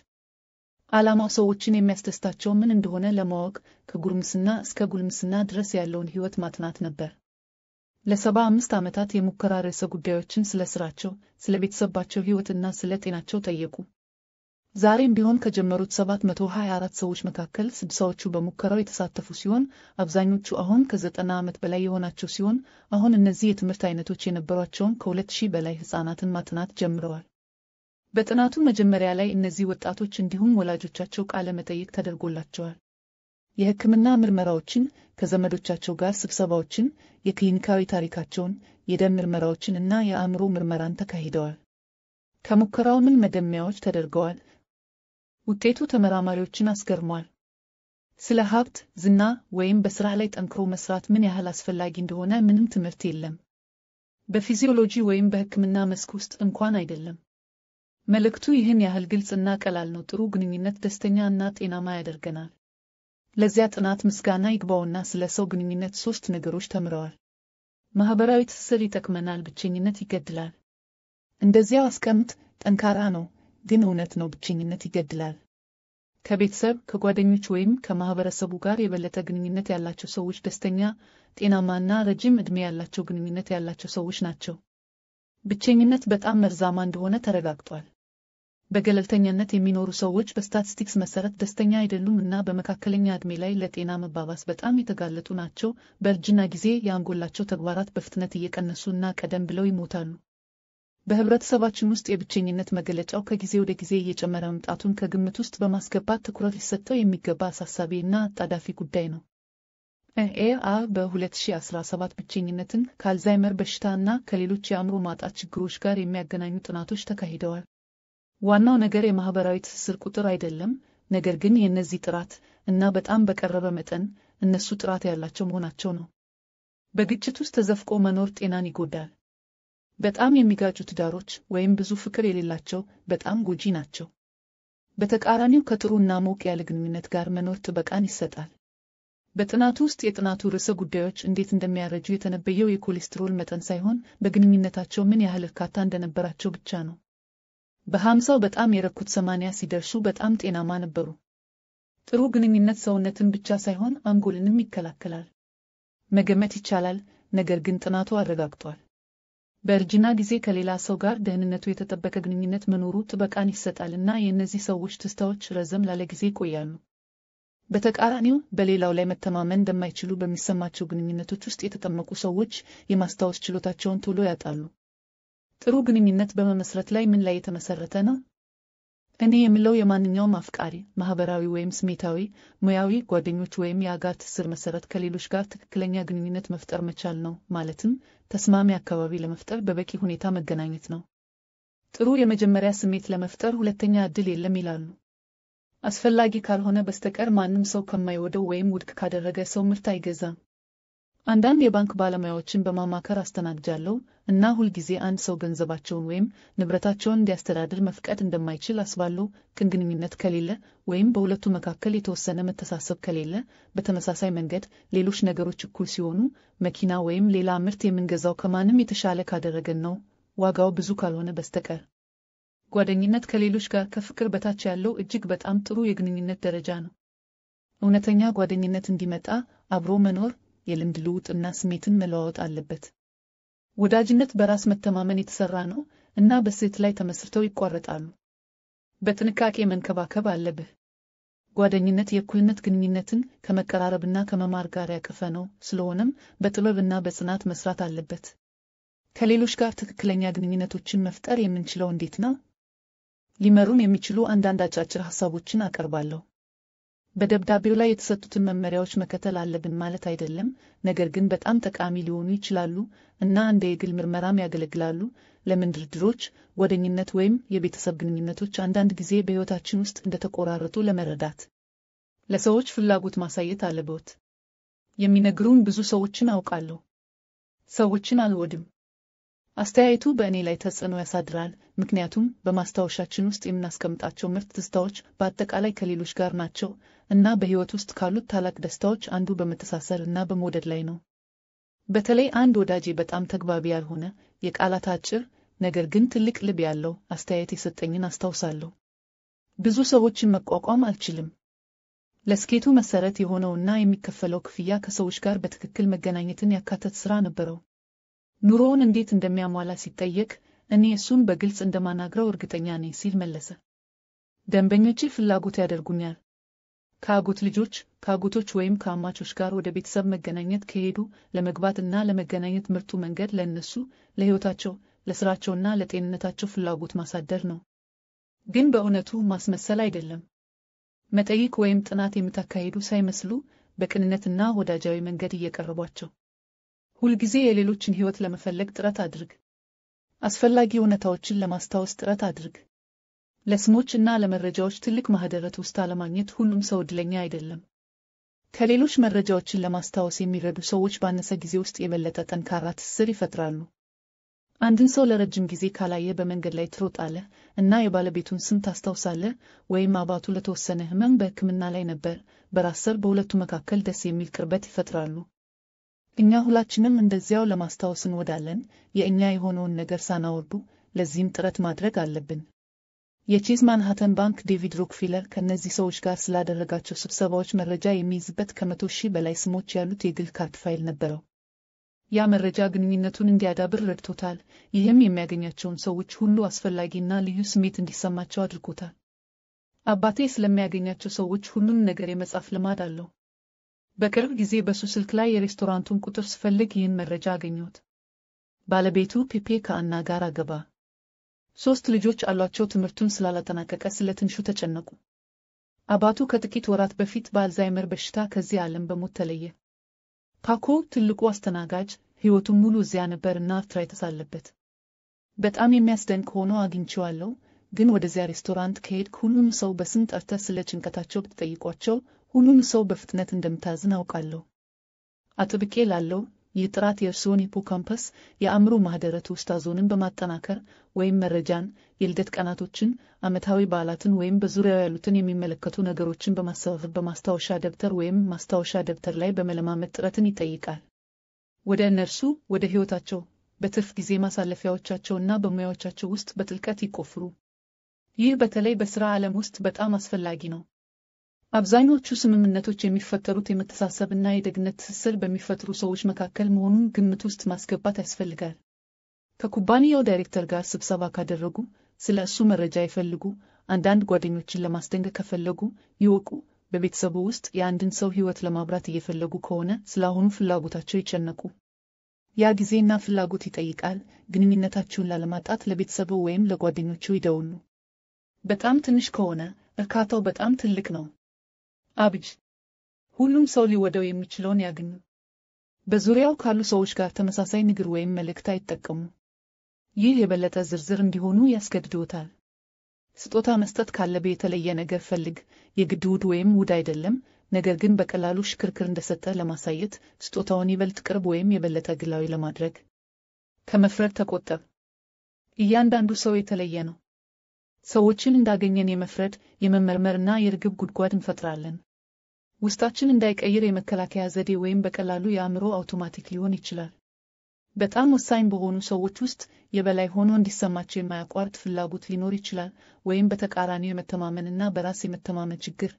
[SPEAKER 1] ዓላማው ሰዎችን የሚያስደስታቸው ምን እንደሆነ ለማወቅ ከጉርምስና እስከ ጉልምስና ድረስ ያለውን ሕይወት ማጥናት ነበር። ለሰባ አምስት ዓመታት የሙከራ ርዕሰ ጉዳዮችን ስለ ሥራቸው፣ ስለ ቤተሰባቸው ሕይወትና ስለ ጤናቸው ጠየቁ። ዛሬም ቢሆን ከጀመሩት 724 ሰዎች መካከል ስድሳዎቹ በሙከራው የተሳተፉ ሲሆን አብዛኞቹ አሁን ከ90 ዓመት በላይ የሆናቸው ሲሆን አሁን እነዚህ የትምህርት አይነቶች የነበሯቸውን ከ2000 በላይ ሕፃናትን ማጥናት ጀምረዋል። በጥናቱ መጀመሪያ ላይ እነዚህ ወጣቶች እንዲሁም ወላጆቻቸው ቃለ መጠይቅ ተደርጎላቸዋል። የሕክምና ምርመራዎችን፣ ከዘመዶቻቸው ጋር ስብሰባዎችን፣ የክሊኒካዊ ታሪካቸውን፣ የደም ምርመራዎችን እና የአእምሮ ምርመራን ተካሂደዋል። ከሙከራው ምን መደምያዎች ተደርገዋል? ውጤቱ ተመራማሪዎችን አስገርሟል። ስለ ሀብት፣ ዝና ወይም በሥራ ላይ ጠንክሮ መስራት ምን ያህል አስፈላጊ እንደሆነ ምንም ትምህርት የለም። በፊዚዮሎጂ ወይም በሕክምና መስክ ውስጥ እንኳን አይደለም። መልእክቱ ይህን ያህል ግልጽ እና ቀላል ነው። ጥሩ ግንኙነት ደስተኛ እና ጤናማ ያደርገናል። ለዚያ ጥናት ምስጋና ይግባውና ስለ ሰው ግንኙነት ሦስት ነገሮች ተምረዋል። ማኅበራዊ ትስስር ይጠቅመናል፣ ብቸኝነት ይገድላል። እንደዚያው አስቀምጥ። ጠንካራ ነው፣ ግን እውነት ነው ብቸኝነት ይገድላል። ከቤተሰብ ከጓደኞች ወይም ከማህበረሰቡ ጋር የበለጠ ግንኙነት ያላቸው ሰዎች ደስተኛ፣ ጤናማና ረጅም ዕድሜ ያላቸው ግንኙነት ያላቸው ሰዎች ናቸው። ብቸኝነት በጣም መርዛማ እንደሆነ ተረጋግጧል። በገለልተኛነት የሚኖሩ ሰዎች በስታቲስቲክስ መሰረት ደስተኛ አይደሉም እና በመካከለኛ ዕድሜ ላይ ለጤና መባባስ በጣም የተጋለጡ ናቸው። በእርጅና ጊዜ የአንጎላቸው ተግባራት በፍጥነት እየቀነሱ እና ቀደም ብለው ይሞታሉ። በህብረተሰባችን ውስጥ የብቸኝነት መገለጫው ከጊዜ ወደ ጊዜ እየጨመረ መምጣቱን ከግምት ውስጥ በማስገባት ትኩረት ሊሰጠው የሚገባ አሳሳቢ እና አጣዳፊ ጉዳይ ነው። ኤአ በ2017 ብቸኝነትን ከአልዛይመር በሽታ እና ከሌሎች የአእምሮ ማጣት ችግሮች ጋር የሚያገናኙ ጥናቶች ተካሂደዋል። ዋናው ነገር የማህበራዊ ትስስር ቁጥር አይደለም፣ ነገር ግን የእነዚህ ጥራት እና በጣም በቀረበ መጠን እነሱ ጥራት ያላቸው መሆናቸው ነው። በግጭት ውስጥ ተዘፍቆ መኖር ጤናን ይጎዳል በጣም የሚጋጩ ትዳሮች ወይም ብዙ ፍቅር የሌላቸው በጣም ጎጂ ናቸው። በተቃራኒው ከጥሩ እና ሞቅ ያለ ግንኙነት ጋር መኖር ጥበቃን ይሰጣል። በጥናቱ ውስጥ የጥናቱ ርዕሰ ጉዳዮች እንዴት እንደሚያረጁ የተነበየው የኮሌስትሮል መጠን ሳይሆን በግንኙነታቸው ምን ያህል እርካታ እንደነበራቸው ብቻ ነው። በሃምሳው በጣም የረኩት ሰማንያ ሲደርሱ በጣም ጤናማ ነበሩ። ጥሩ ግንኙነት ሰውነትን ብቻ ሳይሆን አንጎልንም ይከላከላል። መገመት ይቻላል፣ ነገር ግን ጥናቱ አረጋግጧል። በእርጅና ጊዜ ከሌላ ሰው ጋር ደህንነቱ የተጠበቀ ግንኙነት መኖሩ ጥበቃን ይሰጣልና የእነዚህ ሰዎች ትስታዎች ረዘም ላለ ጊዜ ይቆያሉ። በተቃራኒው በሌላው ላይ መተማመን እንደማይችሉ በሚሰማቸው ግንኙነቶች ውስጥ የተጠመቁ ሰዎች የማስታወስ ችሎታቸውን ቶሎ ያጣሉ። ጥሩ ግንኙነት በመመስረት ላይ ምን ላይ የተመሰረተ ነው? እኔ የምለው የማንኛውም አፍቃሪ ማህበራዊ ወይም ስሜታዊ፣ ሙያዊ ጓደኞች ወይም የአጋር ትስስር መሰረት ከሌሎች ጋር ትክክለኛ ግንኙነት መፍጠር መቻል ነው። ማለትም ተስማሚ አካባቢ ለመፍጠር በበቂ ሁኔታ መገናኘት ነው። ጥሩ የመጀመሪያ ስሜት ለመፍጠር ሁለተኛ ዕድል የለም ይላሉ። አስፈላጊ ካልሆነ በስተቀር ማንም ሰው ከማይወደው ወይም ውድቅ ካደረገ ሰው ምርት አይገዛም። አንዳንድ የባንክ ባለሙያዎችን በማማከር አስተናግጃለሁ እና ሁልጊዜ አንድ ሰው ገንዘባቸውን ወይም ንብረታቸውን እንዲያስተዳድር መፍቀድ እንደማይችል አስባለሁ። ቅን ግንኙነት ከሌለ ወይም በሁለቱ መካከል የተወሰነ መተሳሰብ ከሌለ፣ በተመሳሳይ መንገድ ሌሎች ነገሮች እኩል ሲሆኑ መኪና ወይም ሌላ ምርት የምንገዛው ከማንም የተሻለ ካደረገን ነው፣ ዋጋው ብዙ ካልሆነ በስተቀር። ጓደኝነት ከሌሎች ጋር ከፍቅር በታች ያለው እጅግ በጣም ጥሩ የግንኙነት ደረጃ ነው። እውነተኛ ጓደኝነት እንዲመጣ አብሮ መኖር የልምድ ልውጥና ስሜትን መለዋወጥ አለበት። ወዳጅነት በራስ መተማመን የተሰራ ነው እና በሴት ላይ ተመስርተው ይቋረጣሉ። በጥንቃቄ መንከባከብ አለብህ። ጓደኝነት የእኩልነት ግንኙነትን ከመቀራረብና ከመማር ጋር ያቀፈ ነው። ስለሆነም በጥበብና በጽናት መስራት አለበት። ከሌሎች ጋር ትክክለኛ ግንኙነቶችን መፍጠር የምንችለው እንዴት ነው? ሊመሩን የሚችሉ አንዳንድ አጫጭር ሐሳቦችን አቀርባለሁ። በደብዳቤው ላይ የተሰጡትን መመሪያዎች መከተል አለብን ማለት አይደለም፣ ነገር ግን በጣም ጠቃሚ ሊሆኑ ይችላሉ እና እንደ የግል ምርመራም ያገለግላሉ። ለምን ድርድሮች፣ ጓደኝነት ወይም የቤተሰብ ግንኙነቶች አንዳንድ ጊዜ በሕይወታችን ውስጥ እንደተቆራረጡ ለመረዳት ለሰዎች ፍላጎት ማሳየት አለብዎት። የሚነግሩን ብዙ ሰዎችን አውቃለሁ። ሰዎችን አልወድም አስተያየቱ በእኔ ላይ ተጽዕኖ ያሳድራል፣ ምክንያቱም በማስታወሻችን ውስጥ የምናስቀምጣቸው ምርጥ ትዝታዎች በአጠቃላይ ከሌሎች ጋር ናቸው እና በሕይወት ውስጥ ካሉት ታላቅ ደስታዎች አንዱ በመተሳሰር እና በመውደድ ላይ ነው። በተለይ አንድ ወዳጄ በጣም ተግባቢ ያልሆነ የቃላት አጭር ነገር ግን ትልቅ ልብ ያለው አስተያየት የሰጠኝን አስታውሳለሁ። ብዙ ሰዎችን መቋቋም አልችልም። ለስኬቱ መሰረት የሆነውና የሚከፈለው ክፍያ ከሰዎች ጋር በትክክል መገናኘትን ያካተት ሥራ ነበረው። ኑሮውን እንዴት እንደሚያሟላ ሲጠየቅ እኔ እሱን በግልጽ እንደማናግረው እርግጠኛ ነኝ ሲል መለሰ። ደንበኞቼ ፍላጎት ያደርጉኛል። ከአጎት ልጆች፣ ከአጎቶች ወይም ከአማቾች ጋር ወደ ቤተሰብ መገናኘት ከሄዱ ለመግባት እና ለመገናኘት ምርጡ መንገድ ለእነሱ ለሕይወታቸው፣ ለሥራቸውና ለጤንነታቸው ፍላጎት ማሳደር ነው። ግን በእውነቱ ማስመሰል አይደለም። መጠይቅ ወይም ጥናት የምታካሂዱ ሳይመስሉ በቅንነትና ወዳጃዊ መንገድ እየቀረቧቸው ሁልጊዜ የሌሎችን ሕይወት ለመፈለግ ጥረት አድርግ። አስፈላጊ እውነታዎችን ለማስታወስ ጥረት አድርግ። ለስሞች እና ለመረጃዎች ትልቅ ማህደረት ውስጥ አለማግኘት ሁሉም ሰው እድለኛ አይደለም። ከሌሎች መረጃዎችን ለማስታወስ የሚረዱ ሰዎች ባነሰ ጊዜ ውስጥ የበለጠ ጠንካራ ትስስር ይፈጥራሉ። አንድን ሰው ለረጅም ጊዜ ካላየ በመንገድ ላይ ትሮጣለህ እና የባለቤቱን ስም ታስታውሳለህ፣ ወይም አባቱ ለተወሰነ ህመም በሕክምና ላይ ነበር። በራስ ሰር በሁለቱ መካከል ደስ የሚል ቅርበት ይፈጥራሉ። እኛ ሁላችንም እንደዚያው ለማስታወስ እንወዳለን። የእኛ የሆነውን ነገር ሳናወርዱ፣ ለዚህም ጥረት ማድረግ አለብን። የቼዝ ማንሃተን ባንክ ዴቪድ ሮክፊለር ከእነዚህ ሰዎች ጋር ስላደረጋቸው ስብሰባዎች መረጃ የሚይዝበት ከመቶ ሺህ በላይ ስሞች ያሉት የግል ካርድ ፋይል ነበረው። ያ መረጃ ግንኙነቱን እንዲያዳብር ረድቶታል። ይህም የሚያገኛቸውን ሰዎች ሁሉ አስፈላጊና ልዩ ስሜት እንዲሰማቸው አድርጎታል። አባቴ ስለሚያገኛቸው ሰዎች ሁሉን ነገር የመጻፍ ልማድ አለው። በቅርብ ጊዜ በሱ ስልክ ላይ የሬስቶራንቱን ቁጥር ስፈልግ ይህን መረጃ አገኘሁት። ባለቤቱ ፔፔ ከአና ጋር አገባ። ሦስት ልጆች አሏቸው። ትምህርቱን ስላላጠናቀቀ ስለ ትንሹ ተጨነቁ። አባቱ ከጥቂት ወራት በፊት በአልዛይመር በሽታ ከዚህ ዓለም በሞት ተለየ። ፓኮ ትልቁ አስተናጋጅ ሕይወቱን ሙሉ እዚያ ነበርና እና አርትራይተስ አለበት። በጣም የሚያስደንቅ ሆኖ አግኝቼዋለሁ። ግን ወደዚያ ሬስቶራንት ከሄድክ ሁሉም ሰው በስም ጠርተህ ስለ ጭንቀታቸው ብትጠይቋቸው ሁሉም ሰው በፍጥነት እንደምታዝን አውቃለሁ። አጥብቄ ላለው ይህ ጥራት የእርስዎን ሂፖካምፐስ የአእምሮ ማህደረት ውስጥ በማጠናከር ወይም መረጃን፣ የልደት ቀናቶችን፣ ዓመታዊ በዓላትን ወይም በዙሪያው ያሉትን የሚመለከቱ ነገሮችን በማሰባሰብ በማስታወሻ ደብተር ወይም ማስታወሻ ደብተር ላይ በመለማመድ ጥረትን ይጠይቃል። ወደ እነርሱ ወደ ሕይወታቸው፣ በትርፍ ጊዜ ማሳለፊያዎቻቸውና በሙያዎቻቸው ውስጥ በጥልቀት ይቆፍሩ። ይህ በተለይ በሥራ ዓለም ውስጥ በጣም አስፈላጊ ነው። አብዛኞቹ ስምምነቶች የሚፈጠሩት የመተሳሰብና የደግነት ትስስር በሚፈጥሩ ሰዎች መካከል መሆኑን ግምት ውስጥ ማስገባት ያስፈልጋል። ከኩባንያው ዳይሬክተር ጋር ስብሰባ ካደረጉ፣ ስለ እሱ መረጃ ይፈልጉ። አንዳንድ ጓደኞችን ለማስደንገ ከፈለጉ ይወቁ። በቤተሰቡ ውስጥ የአንድን ሰው ሕይወት ለማብራት እየፈለጉ ከሆነ ስለአሁኑ ፍላጎታቸው ይጨነቁ። ያ ጊዜና ፍላጎት ይጠይቃል። ግንኙነታችሁን ላለማጣት ለቤተሰቡ ወይም ለጓደኞቹ ይደውሉ። በጣም ትንሽ ከሆነ እርካታው በጣም ትልቅ ነው። አብጅ ሁሉም ሰው ሊወደው የሚችለውን ያግኙ። በዙሪያው ካሉ ሰዎች ጋር ተመሳሳይ ንግር ወይም መልእክት አይጠቀሙ። ይህ የበለጠ ዝርዝር እንዲሆኑ ያስገድዶታል። ስጦታ መስጠት ካለበ የተለየ ነገር ፈልግ። የግድ ውድ ወይም ውድ አይደለም፣ ነገር ግን በቀላሉ ሽክርክር እንደሰጠ ለማሳየት ስጦታውን ይበልጥ ቅርብ ወይም የበለጠ ግላዊ ለማድረግ ከመፍረድ ተቆጠብ። እያንዳንዱ ሰው የተለየ ነው። ሰዎችን እንዳገኘን የመፍረድ የመመርመርና የርግብ ጉድጓድ እንፈጥራለን። ውስጣችን እንዳይቀይር የመከላከያ ዘዴ ወይም በቀላሉ የአእምሮ አውቶማቲክ ሊሆን ይችላል። በጣም ወሳኝ በሆኑ ሰዎች ውስጥ የበላይ ሆኖ እንዲሰማቸው የማያቋርጥ ፍላጎት ሊኖር ይችላል፣ ወይም በተቃራኒው የመተማመንና በራስ የመተማመን ችግር።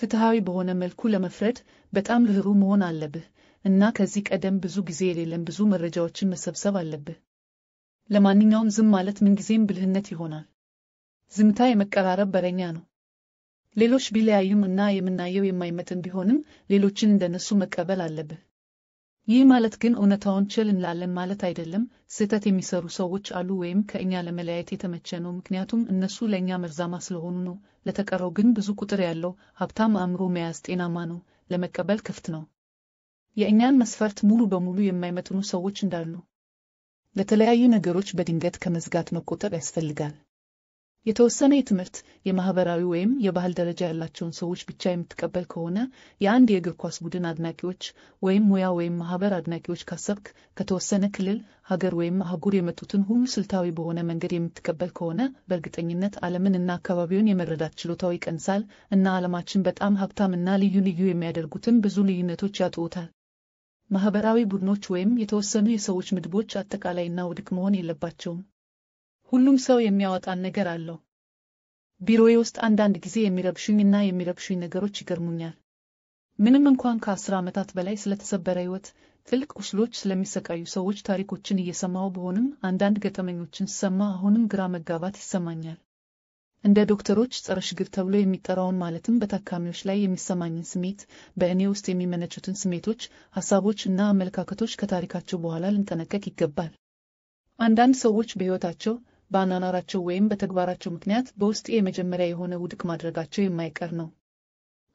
[SPEAKER 1] ፍትሐዊ በሆነ መልኩ ለመፍረድ በጣም ልህሩ መሆን አለብህ እና ከዚህ ቀደም ብዙ ጊዜ የሌለን ብዙ መረጃዎችን መሰብሰብ አለብህ። ለማንኛውም ዝም ማለት ምንጊዜም ብልህነት ይሆናል። ዝምታ የመቀራረብ በረኛ ነው። ሌሎች ቢለያዩም እና የምናየው የማይመጥን ቢሆንም ሌሎችን እንደነሱ መቀበል አለብህ። ይህ ማለት ግን እውነታውን ችል እንላለን ማለት አይደለም። ስህተት የሚሰሩ ሰዎች አሉ ወይም ከእኛ ለመለያየት የተመቸ ነው፣ ምክንያቱም እነሱ ለእኛ መርዛማ ስለሆኑ ነው። ለተቀረው ግን ብዙ ቁጥር ያለው ሀብታም አእምሮ መያዝ ጤናማ ነው፣ ለመቀበል ክፍት ነው። የእኛን መስፈርት ሙሉ በሙሉ የማይመጥኑ ሰዎች እንዳሉ ለተለያዩ ነገሮች በድንገት ከመዝጋት መቆጠብ ያስፈልጋል። የተወሰነ የትምህርት የማህበራዊ ወይም የባህል ደረጃ ያላቸውን ሰዎች ብቻ የምትቀበል ከሆነ የአንድ የእግር ኳስ ቡድን አድናቂዎች ወይም ሙያ ወይም ማህበር አድናቂዎች ካሰብክ፣ ከተወሰነ ክልል፣ ሀገር ወይም አህጉር የመጡትን ሁሉ ስልታዊ በሆነ መንገድ የምትቀበል ከሆነ በእርግጠኝነት ዓለምን እና አካባቢውን የመረዳት ችሎታው ይቀንሳል እና ዓለማችን በጣም ሀብታም እና ልዩ ልዩ የሚያደርጉትን ብዙ ልዩነቶች ያጡታል። ማህበራዊ ቡድኖች ወይም የተወሰኑ የሰዎች ምድቦች አጠቃላይና ውድቅ መሆን የለባቸውም። ሁሉም ሰው የሚያወጣን ነገር አለው። ቢሮዬ ውስጥ አንዳንድ ጊዜ የሚረብሹኝና እና የሚረብሹኝ ነገሮች ይገርሙኛል። ምንም እንኳን ከአስር ዓመታት በላይ ስለተሰበረ ሕይወት፣ ትልቅ ቁስሎች ስለሚሰቃዩ ሰዎች ታሪኮችን እየሰማሁ ብሆንም አንዳንድ ገጠመኞችን ስሰማ አሁንም ግራ መጋባት ይሰማኛል። እንደ ዶክተሮች ጸረ ሽግር ተብሎ የሚጠራውን ማለትም በታካሚዎች ላይ የሚሰማኝን ስሜት፣ በእኔ ውስጥ የሚመነጩትን ስሜቶች፣ ሐሳቦች እና አመለካከቶች ከታሪካቸው በኋላ ልንጠነቀቅ ይገባል። አንዳንድ ሰዎች በሕይወታቸው በአናናራቸው ወይም በተግባራቸው ምክንያት በውስጤ የመጀመሪያ የሆነ ውድቅ ማድረጋቸው የማይቀር ነው።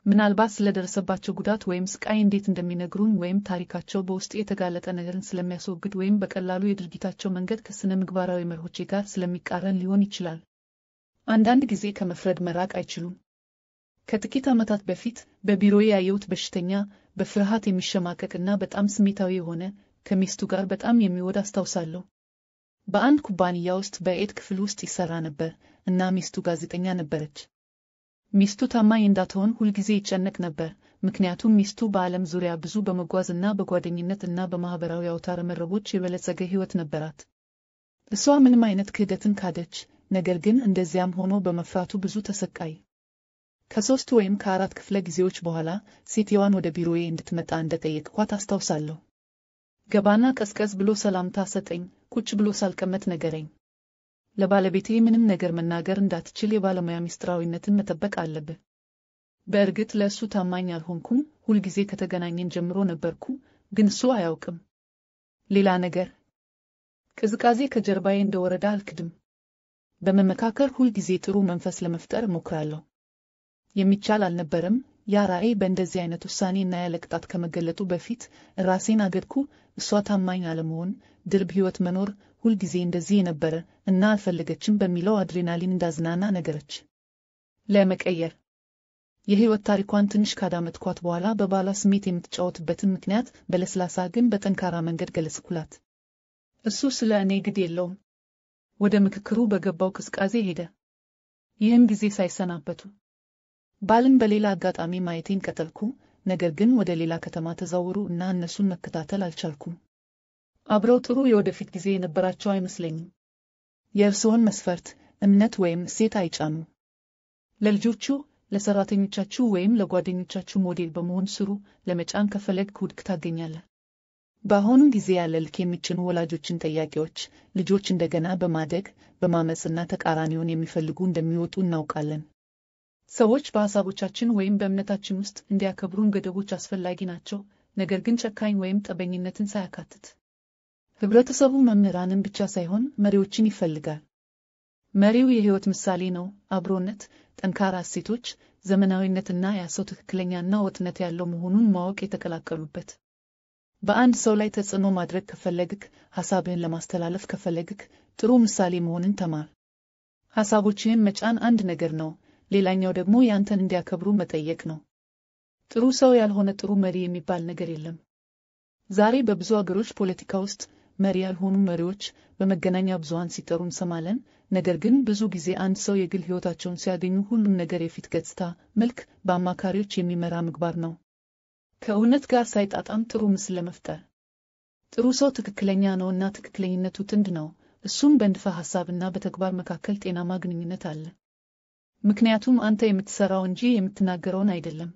[SPEAKER 1] ምናልባት ስለደረሰባቸው ጉዳት ወይም ስቃይ እንዴት እንደሚነግሩኝ ወይም ታሪካቸው በውስጥ የተጋለጠ ነገርን ስለሚያስወግድ ወይም በቀላሉ የድርጊታቸው መንገድ ከስነ ምግባራዊ መርሆቼ ጋር ስለሚቃረን ሊሆን ይችላል። አንዳንድ ጊዜ ከመፍረድ መራቅ አይችሉም። ከጥቂት ዓመታት በፊት በቢሮ ያየሁት በሽተኛ በፍርሃት የሚሸማቀቅና በጣም ስሜታዊ የሆነ ከሚስቱ ጋር በጣም የሚወድ አስታውሳለሁ። በአንድ ኩባንያ ውስጥ በኤድ ክፍል ውስጥ ይሰራ ነበር እና ሚስቱ ጋዜጠኛ ነበረች። ሚስቱ ታማኝ እንዳትሆን ሁልጊዜ ይጨነቅ ነበር፣ ምክንያቱም ሚስቱ በዓለም ዙሪያ ብዙ በመጓዝ እና በጓደኝነት እና በማኅበራዊ አውታረ መረቦች የበለጸገ ሕይወት ነበራት። እሷ ምንም አይነት ክህደትን ካደች፣ ነገር ግን እንደዚያም ሆኖ በመፍራቱ ብዙ ተሰቃይ። ከሦስት ወይም ከአራት ክፍለ ጊዜዎች በኋላ ሴትየዋን ወደ ቢሮዬ እንድትመጣ እንደጠየቅኳት አስታውሳለሁ። ገባና ቀዝቀዝ ብሎ ሰላምታ ሰጠኝ። ቁጭ ብሎ ሳልቀመጥ ነገረኝ። ለባለቤቴ ምንም ነገር መናገር እንዳትችል የባለሙያ ምስጢራዊነትን መጠበቅ አለብህ። በእርግጥ ለእሱ ታማኝ አልሆንኩም። ሁልጊዜ ከተገናኘን ጀምሮ ነበርኩ፣ ግን እሱ አያውቅም። ሌላ ነገር ቅዝቃዜ ከጀርባዬ እንደ ወረዳ አልክድም። በመመካከር ሁልጊዜ ጥሩ መንፈስ ለመፍጠር እሞክራለሁ። የሚቻል አልነበረም። ያ ራዕይ በእንደዚህ አይነት ውሳኔ እና ያለ ቅጣት ከመገለጡ በፊት ራሴን አገድኩ። እሷ ታማኝ አለመሆን ድርብ ሕይወት መኖር ሁልጊዜ እንደዚህ የነበረ እና አልፈለገችም በሚለው አድሬናሊን እንዳዝናና ነገረች። ለመቀየር የሕይወት ታሪኳን ትንሽ ካዳመጥኳት በኋላ በባሏ ስሜት የምትጫወትበትን ምክንያት በለስላሳ ግን በጠንካራ መንገድ ገለጽኩላት። እሱ ስለ እኔ ግድ የለውም። ወደ ምክክሩ በገባው ቅዝቃዜ ሄደ። ይህም ጊዜ ሳይሰናበቱ ባልን በሌላ አጋጣሚ ማየቴን ቀጠልኩ። ነገር ግን ወደ ሌላ ከተማ ተዛወሩ እና እነሱን መከታተል አልቻልኩም። አብረው ጥሩ የወደፊት ጊዜ የነበራቸው አይመስለኝም። የእርስዎን መስፈርት፣ እምነት ወይም እሴት አይጫኑ። ለልጆቹ፣ ለሰራተኞቻችሁ ወይም ለጓደኞቻችሁ ሞዴል በመሆን ስሩ። ለመጫን ከፈለግ ውድቅ ታገኛለህ። በአሁኑ ጊዜ ያለ ልክ የሚጭኑ ወላጆችን ጥያቄዎች ልጆች እንደገና በማደግ በማመፅና ተቃራኒውን የሚፈልጉ እንደሚወጡ እናውቃለን። ሰዎች በሐሳቦቻችን ወይም በእምነታችን ውስጥ እንዲያከብሩን ገደቦች አስፈላጊ ናቸው፣ ነገር ግን ጨካኝ ወይም ጠበኝነትን ሳያካትት ህብረተሰቡ መምህራንን ብቻ ሳይሆን መሪዎችን ይፈልጋል። መሪው የህይወት ምሳሌ ነው። አብሮነት፣ ጠንካራ እሴቶች፣ ዘመናዊነትና ያ ትክክለኛና ወጥነት ያለው መሆኑን ማወቅ የተቀላቀሉበት። በአንድ ሰው ላይ ተጽዕኖ ማድረግ ከፈለግክ፣ ሐሳብህን ለማስተላለፍ ከፈለግክ፣ ጥሩ ምሳሌ መሆንን ተማር። ሐሳቦችህን መጫን አንድ ነገር ነው፣ ሌላኛው ደግሞ ያንተን እንዲያከብሩ መጠየቅ ነው። ጥሩ ሰው ያልሆነ ጥሩ መሪ የሚባል ነገር የለም። ዛሬ በብዙ አገሮች ፖለቲካ ውስጥ መሪ ያልሆኑ መሪዎች በመገናኛ ብዙሃን ሲጠሩ እንሰማለን። ነገር ግን ብዙ ጊዜ አንድ ሰው የግል ሕይወታቸውን ሲያገኙ ሁሉም ነገር የፊት ገጽታ፣ መልክ፣ በአማካሪዎች የሚመራ ምግባር ነው፣ ከእውነት ጋር ሳይጣጣም ጥሩ ምስል ለመፍጠር። ጥሩ ሰው ትክክለኛ ነውና ትክክለኝነቱ ጥንድ ነው። እሱም በንድፈ ሐሳብና በተግባር መካከል ጤናማ ግንኙነት አለ። ምክንያቱም አንተ የምትሠራው እንጂ የምትናገረውን አይደለም።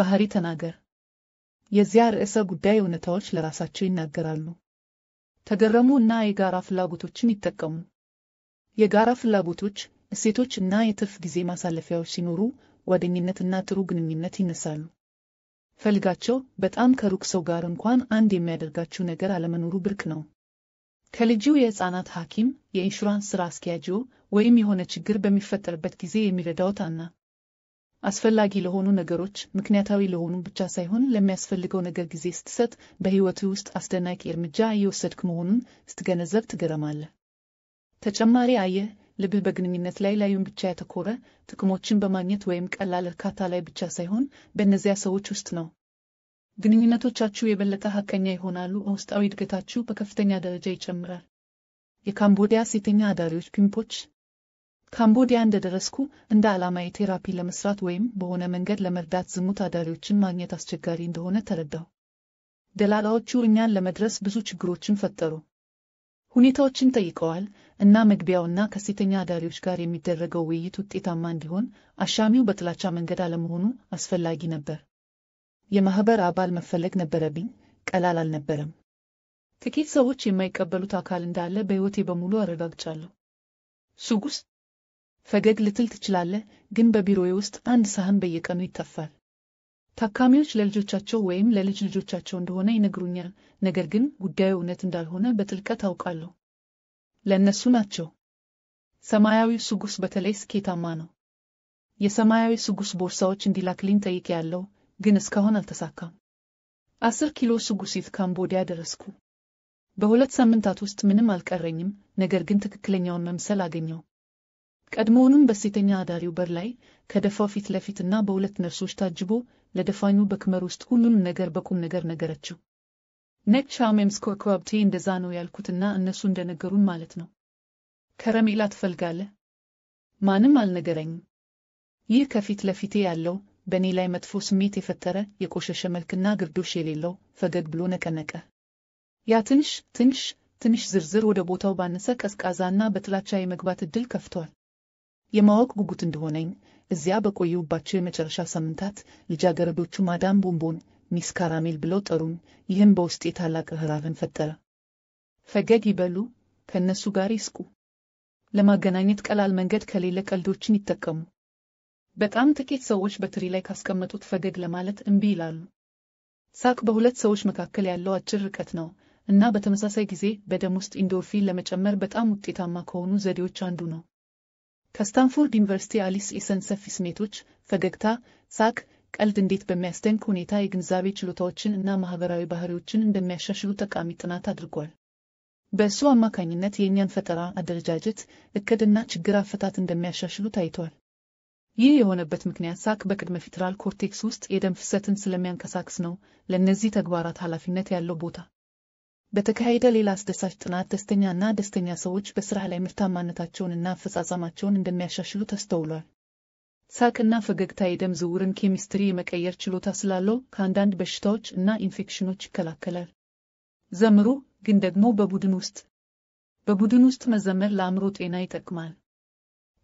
[SPEAKER 1] ባህሪ ተናገር የዚያ ርዕሰ ጉዳይ እውነታዎች ለራሳቸው ይናገራሉ። ተገረሙ እና የጋራ ፍላጎቶችን ይጠቀሙ። የጋራ ፍላጎቶች፣ እሴቶች እና የትርፍ ጊዜ ማሳለፊያዎች ሲኖሩ ጓደኝነትና ጥሩ ግንኙነት ይነሳሉ። ፈልጋቸው በጣም ከሩቅ ሰው ጋር እንኳን አንድ የሚያደርጋችሁ ነገር አለመኖሩ ብርቅ ነው። ከልጅው የሕፃናት ሐኪም፣ የኢንሹራንስ ሥራ አስኪያጆ ወይም የሆነ ችግር በሚፈጠርበት ጊዜ የሚረዳው ታና አስፈላጊ ለሆኑ ነገሮች ምክንያታዊ ለሆኑ ብቻ ሳይሆን ለሚያስፈልገው ነገር ጊዜ ስትሰጥ በሕይወት ውስጥ አስደናቂ እርምጃ እየወሰድክ መሆኑን ስትገነዘብ ትገረማለህ። ተጨማሪ አየህ ልብህ በግንኙነት ላይ ላዩን ብቻ ያተኮረ ጥቅሞችን በማግኘት ወይም ቀላል እርካታ ላይ ብቻ ሳይሆን በእነዚያ ሰዎች ውስጥ ነው። ግንኙነቶቻችሁ የበለጠ ሐቀኛ ይሆናሉ። ውስጣዊ እድገታችሁ በከፍተኛ ደረጃ ይጨምራል። የካምቦዲያ ሴተኛ አዳሪዎች ፒምፖች ካምቦዲያ እንደደረስኩ እንደ ዓላማዬ ቴራፒ ለመስራት ወይም በሆነ መንገድ ለመርዳት ዝሙት አዳሪዎችን ማግኘት አስቸጋሪ እንደሆነ ተረዳሁ። ደላላዎቹ እኛን ለመድረስ ብዙ ችግሮችን ፈጠሩ። ሁኔታዎችን ጠይቀዋል እና መግቢያውና ከሴተኛ አዳሪዎች ጋር የሚደረገው ውይይት ውጤታማ እንዲሆን አሻሚው በጥላቻ መንገድ አለመሆኑ አስፈላጊ ነበር። የማኅበር አባል መፈለግ ነበረብኝ። ቀላል አልነበረም። ጥቂት ሰዎች የማይቀበሉት አካል እንዳለ በሕይወቴ በሙሉ አረጋግጫለሁ። ሱጉስ ፈገግ ልትል ትችላለህ፣ ግን በቢሮዬ ውስጥ አንድ ሳህን በየቀኑ ይተፋል። ታካሚዎች ለልጆቻቸው ወይም ለልጅ ልጆቻቸው እንደሆነ ይነግሩኛል፣ ነገር ግን ጉዳዩ እውነት እንዳልሆነ በጥልቀት አውቃለሁ። ለእነሱ ናቸው። ሰማያዊው ስጉስ በተለይ ስኬታማ ነው። የሰማያዊ ስጉስ ቦርሳዎች እንዲላክልኝ ያለው ግን እስካሁን አልተሳካም። አስር ኪሎ ስጉሲት ካምቦዲያ ደረስኩ። በሁለት ሳምንታት ውስጥ ምንም አልቀረኝም፣ ነገር ግን ትክክለኛውን መምሰል አገኘው። ቀድሞውኑም በሴተኛ አዳሪው በር ላይ ከደፋው ፊት ለፊትና በሁለት ነርሶች ታጅቦ ለደፋኙ በክመር ውስጥ ሁሉንም ነገር በቁም ነገር ነገረችው። ነጭ ሻሜምስ ኮከብቴ እንደዛ ነው ያልኩትና እነሱ እንደነገሩን ማለት ነው። ከረሜላ ትፈልጋለህ? ማንም አልነገረኝም። ይህ ከፊት ለፊቴ ያለው በእኔ ላይ መጥፎ ስሜት የፈጠረ የቆሸሸ መልክና ግርዶሽ የሌለው ፈገግ ብሎ ነቀነቀ። ያ ትንሽ ትንሽ ትንሽ ዝርዝር ወደ ቦታው ባነሰ ቀዝቃዛና በጥላቻ የመግባት ዕድል ከፍቷል። የማወቅ ጉጉት እንደሆነኝ እዚያ በቆየሁባቸው የመጨረሻ ሳምንታት ልጃገረዶቹ ማዳም ቦምቦን ሚስ ካራሜል ብለው ጠሩን። ይህም በውስጤ ታላቅ ርኅራኄን ፈጠረ። ፈገግ ይበሉ፣ ከእነሱ ጋር ይስቁ። ለማገናኘት ቀላል መንገድ ከሌለ ቀልዶችን ይጠቀሙ። በጣም ጥቂት ሰዎች በትሪ ላይ ካስቀመጡት ፈገግ ለማለት እምቢ ይላሉ። ሳቅ በሁለት ሰዎች መካከል ያለው አጭር ርቀት ነው እና በተመሳሳይ ጊዜ በደም ውስጥ ኢንዶርፊን ለመጨመር በጣም ውጤታማ ከሆኑ ዘዴዎች አንዱ ነው። ከስታንፎርድ ዩኒቨርሲቲ አሊስ ኢሰን ሰፊ ስሜቶች፣ ፈገግታ፣ ሳቅ፣ ቀልድ እንዴት በሚያስደንቅ ሁኔታ የግንዛቤ ችሎታዎችን እና ማህበራዊ ባህሪዎችን እንደሚያሻሽሉ ጠቃሚ ጥናት አድርጓል። በእሱ አማካኝነት የእኛን ፈጠራ፣ አደረጃጀት፣ እቅድና ችግር አፈታት እንደሚያሻሽሉ ታይቷል። ይህ የሆነበት ምክንያት ሳቅ በቅድመ ፊትራል ኮርቴክስ ውስጥ የደም ፍሰትን ስለሚያንቀሳቅስ ነው፣ ለእነዚህ ተግባራት ኃላፊነት ያለው ቦታ በተካሄደ ሌላ አስደሳች ጥናት ደስተኛና ደስተኛ ሰዎች በሥራ ላይ ምርታማነታቸውንና አፈጻጸማቸውን እንደሚያሻሽሉ ተስተውሏል። ሳቅና ፈገግታ የደም ዝውውርን ኬሚስትሪ የመቀየር ችሎታ ስላለው ከአንዳንድ በሽታዎች እና ኢንፌክሽኖች ይከላከላል። ዘምሩ ግን ደግሞ በቡድን ውስጥ በቡድን ውስጥ መዘመር ለአእምሮ ጤና ይጠቅማል።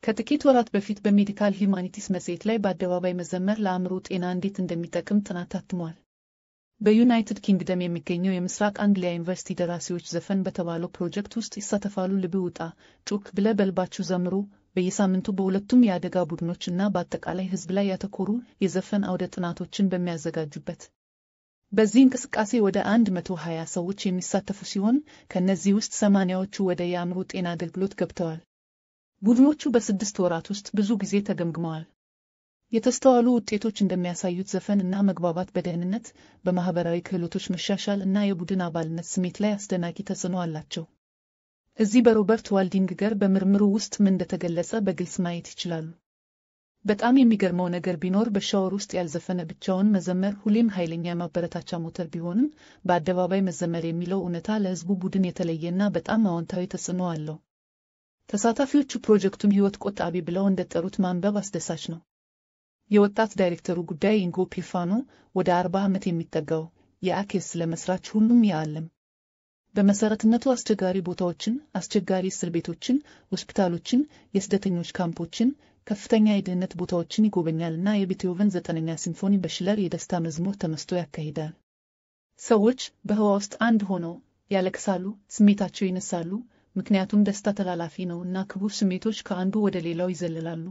[SPEAKER 1] ከጥቂት ወራት በፊት በሜዲካል ሂማኒቲስ መጽሔት ላይ በአደባባይ መዘመር ለአእምሮ ጤና እንዴት እንደሚጠቅም ጥናት ታትሟል። በዩናይትድ ኪንግደም የሚገኘው የምስራቅ አንግሊያ ዩኒቨርሲቲ ደራሲዎች ዘፈን በተባለው ፕሮጀክት ውስጥ ይሳተፋሉ። ልብ ውጣ፣ ጩክ ብለ በልባችሁ ዘምሩ በየሳምንቱ በሁለቱም የአደጋ ቡድኖች እና በአጠቃላይ ሕዝብ ላይ ያተኮሩ የዘፈን አውደ ጥናቶችን በሚያዘጋጁበት በዚህ እንቅስቃሴ ወደ 120 ሰዎች የሚሳተፉ ሲሆን ከእነዚህ ውስጥ ሰማንያዎቹ ወደ የአእምሮ ጤና አገልግሎት ገብተዋል። ቡድኖቹ በስድስት ወራት ውስጥ ብዙ ጊዜ ተገምግመዋል። የተስተዋሉ ውጤቶች እንደሚያሳዩት ዘፈን እና መግባባት በደህንነት፣ በማህበራዊ ክህሎቶች መሻሻል እና የቡድን አባልነት ስሜት ላይ አስደናቂ ተጽዕኖ አላቸው። እዚህ በሮበርት ዋልዲንግ ገር በምርምሩ ውስጥ ምን እንደተገለጸ በግልጽ ማየት ይችላሉ። በጣም የሚገርመው ነገር ቢኖር በሻወር ውስጥ ያልዘፈነ ብቻውን መዘመር ሁሌም ኃይለኛ የማበረታቻ ሞተር ቢሆንም፣ በአደባባይ መዘመር የሚለው እውነታ ለሕዝቡ ቡድን የተለየና በጣም አዎንታዊ ተጽዕኖ አለው። ተሳታፊዎቹ ፕሮጀክቱን ሕይወት ቆጣቢ ብለው እንደጠሩት ማንበብ አስደሳች ነው። የወጣት ዳይሬክተሩ ጉዳይ ኢንጎ ፒፋኖ ወደ 40 ዓመት የሚጠጋው የአኬስ ለመስራች ሁሉም ያለም በመሰረትነቱ አስቸጋሪ ቦታዎችን፣ አስቸጋሪ እስር ቤቶችን፣ ሆስፒታሎችን፣ የስደተኞች ካምፖችን፣ ከፍተኛ የድህነት ቦታዎችን ይጎበኛልና የቤትሆቨን ዘጠነኛ ሲምፎኒ በሽለር የደስታ መዝሙር ተመስቶ ያካሂዳል። ሰዎች በህዋ ውስጥ አንድ ሆነው ያለቅሳሉ፣ ስሜታቸው ይነሳሉ፣ ምክንያቱም ደስታ ተላላፊ ነው እና ክቡር ስሜቶች ከአንዱ ወደ ሌላው ይዘልላሉ።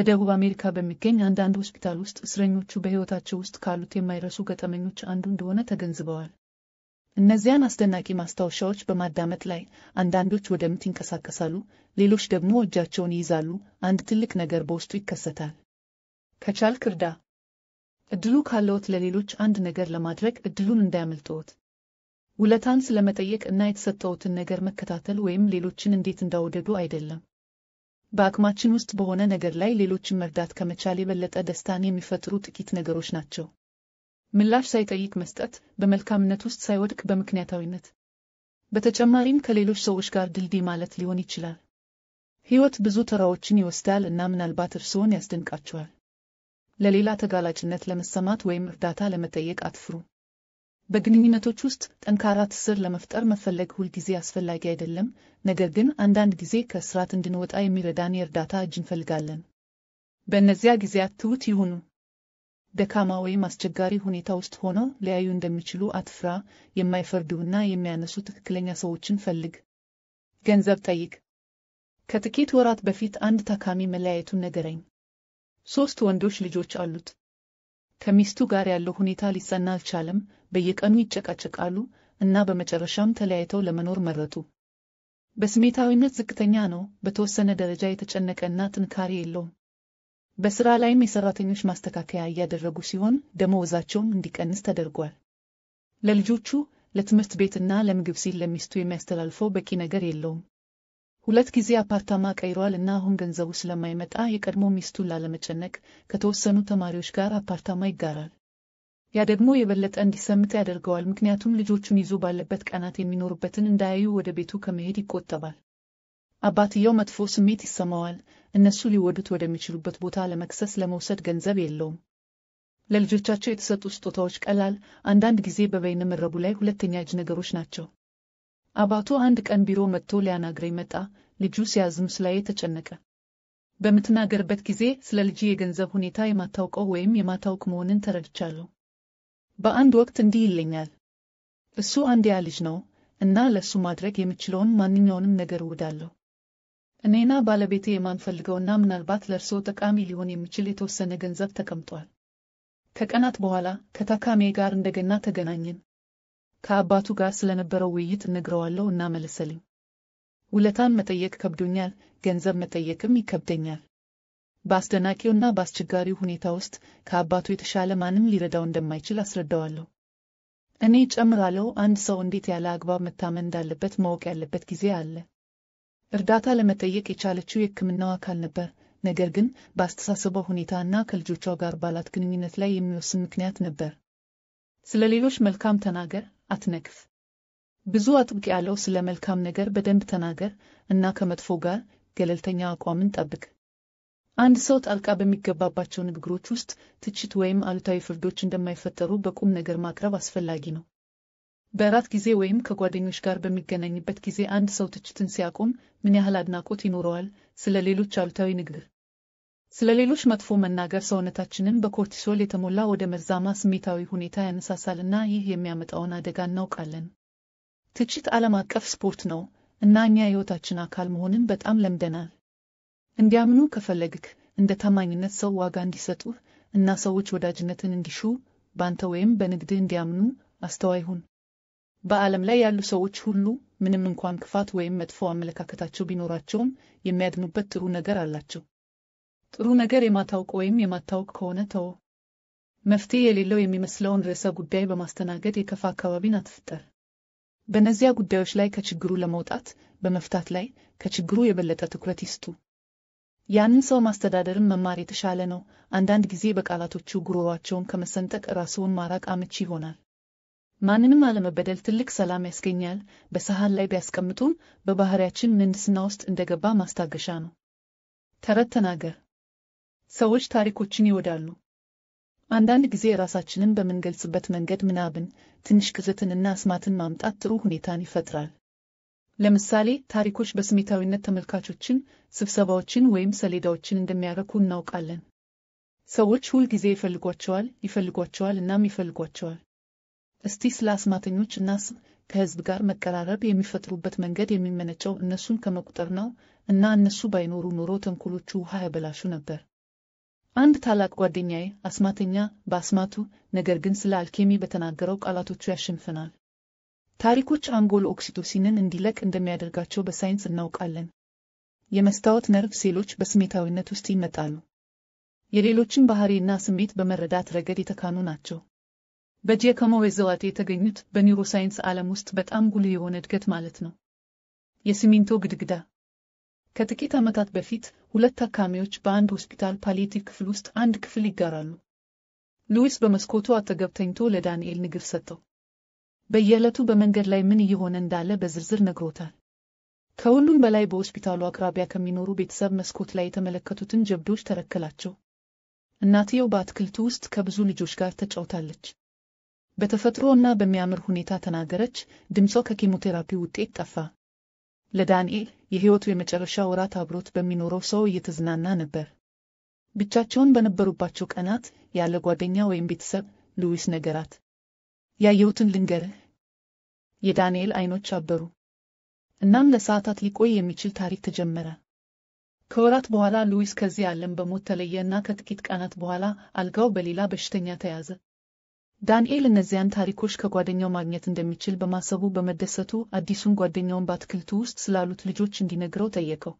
[SPEAKER 1] በደቡብ አሜሪካ በሚገኝ አንዳንድ ሆስፒታል ውስጥ እስረኞቹ በሕይወታቸው ውስጥ ካሉት የማይረሱ ገጠመኞች አንዱ እንደሆነ ተገንዝበዋል። እነዚያን አስደናቂ ማስታወሻዎች በማዳመጥ ላይ አንዳንዶች ወደ ምት ይንቀሳቀሳሉ፣ ሌሎች ደግሞ እጃቸውን ይይዛሉ። አንድ ትልቅ ነገር በውስጡ ይከሰታል። ከቻልክ እርዳ። እድሉ ካለዎት ለሌሎች አንድ ነገር ለማድረግ እድሉን እንዳያመልጥዎት። ውለታን ስለመጠየቅ እና የተሰጠዎትን ነገር መከታተል ወይም ሌሎችን እንዴት እንዳወደዱ አይደለም። በአቅማችን ውስጥ በሆነ ነገር ላይ ሌሎችን መርዳት ከመቻል የበለጠ ደስታን የሚፈጥሩ ጥቂት ነገሮች ናቸው። ምላሽ ሳይጠይቅ መስጠት፣ በመልካምነት ውስጥ ሳይወድቅ በምክንያታዊነት። በተጨማሪም ከሌሎች ሰዎች ጋር ድልድይ ማለት ሊሆን ይችላል። ሕይወት ብዙ ተራዎችን ይወስዳል እና ምናልባት እርስዎን ያስደንቃቸዋል። ለሌላ ተጋላጭነት ለመሰማት ወይም እርዳታ ለመጠየቅ አትፍሩ። በግንኙነቶች ውስጥ ጠንካራ ትስር ለመፍጠር መፈለግ ሁልጊዜ አስፈላጊ አይደለም፣ ነገር ግን አንዳንድ ጊዜ ከእስራት እንድንወጣ የሚረዳን የእርዳታ እጅ እንፈልጋለን። በእነዚያ ጊዜያት ትሑት ይሁኑ። ደካማ ወይም አስቸጋሪ ሁኔታ ውስጥ ሆነው ሊያዩ እንደሚችሉ አትፍራ። የማይፈርዱና የሚያነሱ ትክክለኛ ሰዎችን ፈልግ። ገንዘብ ጠይቅ። ከጥቂት ወራት በፊት አንድ ታካሚ መለያየቱን ነገረኝ። ሦስት ወንዶች ልጆች አሉት። ከሚስቱ ጋር ያለው ሁኔታ ሊጸና አልቻለም። በየቀኑ ይጨቃጨቃሉ እና በመጨረሻም ተለያይተው ለመኖር መረጡ። በስሜታዊነት ዝቅተኛ ነው፣ በተወሰነ ደረጃ የተጨነቀ እና ጥንካሬ የለውም። በሥራ ላይም የሠራተኞች ማስተካከያ እያደረጉ ሲሆን ደመወዛቸውም እንዲቀንስ ተደርጓል። ለልጆቹ ለትምህርት ቤትና ለምግብ ሲል ለሚስቱ የሚያስተላልፈው በቂ ነገር የለውም። ሁለት ጊዜ አፓርታማ ቀይሯል እና አሁን ገንዘቡ ስለማይመጣ የቀድሞ ሚስቱን ላለመጨነቅ ከተወሰኑ ተማሪዎች ጋር አፓርታማ ይጋራል። ያ ደግሞ የበለጠ እንዲሰምጥ ያደርገዋል፣ ምክንያቱም ልጆቹን ይዞ ባለበት ቀናት የሚኖሩበትን እንዳያዩ ወደ ቤቱ ከመሄድ ይቆጠባል። አባትየው መጥፎ ስሜት ይሰማዋል። እነሱ ሊወዱት ወደሚችሉበት ቦታ ለመክሰስ ለመውሰድ ገንዘብ የለውም። ለልጆቻቸው የተሰጡ ስጦታዎች ቀላል፣ አንዳንድ ጊዜ በበይነ መረቡ ላይ ሁለተኛ እጅ ነገሮች ናቸው። አባቱ አንድ ቀን ቢሮ መጥቶ ሊያናግረኝ መጣ። ልጁ ሲያዝም ስላዬ ተጨነቀ። በምትናገርበት ጊዜ ስለ ልጅ የገንዘብ ሁኔታ የማታውቀው ወይም የማታውቅ መሆንን ተረድቻለሁ። በአንድ ወቅት እንዲህ ይለኛል፣ እሱ አንድ ያ ልጅ ነው እና ለእሱ ማድረግ የምችለውን ማንኛውንም ነገር እውዳለሁ። እኔና ባለቤቴ የማንፈልገውና ምናልባት ለእርስዎ ጠቃሚ ሊሆን የሚችል የተወሰነ ገንዘብ ተቀምጧል። ከቀናት በኋላ ከታካሜ ጋር እንደገና ተገናኘን። ከአባቱ ጋር ስለነበረው ውይይት እነግረዋለሁ እና መለሰልኝ። ውለታን መጠየቅ ከብዶኛል፣ ገንዘብ መጠየቅም ይከብደኛል። በአስደናቂውና በአስቸጋሪው ሁኔታ ውስጥ ከአባቱ የተሻለ ማንም ሊረዳው እንደማይችል አስረዳዋለሁ። እኔ ጨምራለሁ፣ አንድ ሰው እንዴት ያለ አግባብ መታመን እንዳለበት ማወቅ ያለበት ጊዜ አለ። እርዳታ ለመጠየቅ የቻለችው የሕክምናው አካል ነበር። ነገር ግን በአስተሳሰቧ ሁኔታ እና ከልጆቿ ጋር ባላት ግንኙነት ላይ የሚወስን ምክንያት ነበር። ስለ ሌሎች መልካም ተናገር፣ አትነግፍ ብዙ አጥብቅ ያለው ስለ መልካም ነገር በደንብ ተናገር እና ከመጥፎ ጋር ገለልተኛ አቋምን ጠብቅ። አንድ ሰው ጣልቃ በሚገባባቸው ንግግሮች ውስጥ ትችት ወይም አሉታዊ ፍርዶች እንደማይፈጠሩ በቁም ነገር ማቅረብ አስፈላጊ ነው። በእራት ጊዜ ወይም ከጓደኞች ጋር በሚገናኝበት ጊዜ አንድ ሰው ትችትን ሲያቆም ምን ያህል አድናቆት ይኖረዋል? ስለ ሌሎች አሉታዊ ንግግር ስለ ሌሎች መጥፎ መናገር ሰውነታችንን በኮርቲሶል የተሞላ ወደ መርዛማ ስሜታዊ ሁኔታ ያነሳሳልና ይህ የሚያመጣውን አደጋ እናውቃለን። ትችት ዓለም አቀፍ ስፖርት ነው እና እኛ የሕይወታችን አካል መሆንን በጣም ለምደናል። እንዲያምኑ ከፈለግክ እንደ ታማኝነት ሰው ዋጋ እንዲሰጡ እና ሰዎች ወዳጅነትን እንዲሹ በአንተ ወይም በንግድህ እንዲያምኑ አስተዋይ ሁን። በዓለም ላይ ያሉ ሰዎች ሁሉ ምንም እንኳን ክፋት ወይም መጥፎ አመለካከታቸው ቢኖራቸውም የሚያድኑበት ጥሩ ነገር አላቸው። ጥሩ ነገር የማታውቅ ወይም የማታውቅ ከሆነ ተው። መፍትሄ የሌለው የሚመስለውን ርዕሰ ጉዳይ በማስተናገድ የከፋ አካባቢን አትፍጠር። በእነዚያ ጉዳዮች ላይ ከችግሩ ለመውጣት በመፍታት ላይ ከችግሩ የበለጠ ትኩረት ይስጡ። ያንን ሰው ማስተዳደርም መማር የተሻለ ነው። አንዳንድ ጊዜ በቃላቶቹ ጉሮሯቸውን ከመሰንጠቅ ራስውን ማራቅ አመቺ ይሆናል። ማንንም አለመበደል ትልቅ ሰላም ያስገኛል። በሰሃን ላይ ቢያስቀምጡም በባህሪያችን ምህንድስና ውስጥ እንደገባ ማስታገሻ ነው። ተረት ተናገር። ሰዎች ታሪኮችን ይወዳሉ። አንዳንድ ጊዜ ራሳችንን በምንገልጽበት መንገድ ምናብን፣ ትንሽ ቅዘትንና አስማትን ማምጣት ጥሩ ሁኔታን ይፈጥራል። ለምሳሌ ታሪኮች በስሜታዊነት ተመልካቾችን፣ ስብሰባዎችን ወይም ሰሌዳዎችን እንደሚያረኩ እናውቃለን። ሰዎች ሁል ጊዜ ይፈልጓቸዋል፣ ይፈልጓቸዋል፣ እናም ይፈልጓቸዋል። እስቲ ስለ አስማተኞች እናስብ። ከህዝብ ጋር መቀራረብ የሚፈጥሩበት መንገድ የሚመነጨው እነሱን ከመቁጠር ነው፣ እና እነሱ ባይኖሩ ኖሮ ተንኮሎቹ ውሃ ያበላሹ ነበር። አንድ ታላቅ ጓደኛዬ አስማተኛ በአስማቱ ነገር ግን ስለ አልኬሚ በተናገረው ቃላቶቹ ያሸንፍናል። ታሪኮች አንጎል ኦክሲቶሲንን እንዲለቅ እንደሚያደርጋቸው በሳይንስ እናውቃለን። የመስታወት ነርቭ ሴሎች በስሜታዊነት ውስጥ ይመጣሉ። የሌሎችን ባህሪና ስሜት በመረዳት ረገድ የተካኑ ናቸው። በጂያኮሞ ዌዘላቲ የተገኙት በኒውሮሳይንስ ዓለም ውስጥ በጣም ጉልህ የሆነ እድገት ማለት ነው። የሲሚንቶ ግድግዳ ከጥቂት ዓመታት በፊት ሁለት ታካሚዎች በአንድ ሆስፒታል ፓሊያቲቭ ክፍል ውስጥ አንድ ክፍል ይጋራሉ። ሉዊስ በመስኮቱ አጠገብ ተኝቶ ለዳንኤል ንግር ሰጠው። በየዕለቱ በመንገድ ላይ ምን እየሆነ እንዳለ በዝርዝር ነግሮታል። ከሁሉም በላይ በሆስፒታሉ አቅራቢያ ከሚኖሩ ቤተሰብ መስኮት ላይ የተመለከቱትን ጀብዶች ተረከላቸው። እናትየው በአትክልቱ ውስጥ ከብዙ ልጆች ጋር ተጫውታለች። በተፈጥሮ እና በሚያምር ሁኔታ ተናገረች። ድምጿ ከኬሞቴራፒ ውጤት ጠፋ። ለዳንኤል የሕይወቱ የመጨረሻ ወራት አብሮት በሚኖረው ሰው እየተዝናና ነበር። ብቻቸውን በነበሩባቸው ቀናት ያለ ጓደኛ ወይም ቤተሰብ ሉዊስ ነገራት። ያየሁትን ልንገርህ። የዳንኤል አይኖች አበሩ። እናም ለሰዓታት ሊቆይ የሚችል ታሪክ ተጀመረ። ከወራት በኋላ ሉዊስ ከዚህ ዓለም በሞት ተለየ እና ከጥቂት ቀናት በኋላ አልጋው በሌላ በሽተኛ ተያዘ። ዳንኤል እነዚያን ታሪኮች ከጓደኛው ማግኘት እንደሚችል በማሰቡ በመደሰቱ አዲሱን ጓደኛውን በአትክልቱ ውስጥ ስላሉት ልጆች እንዲነግረው ጠየቀው።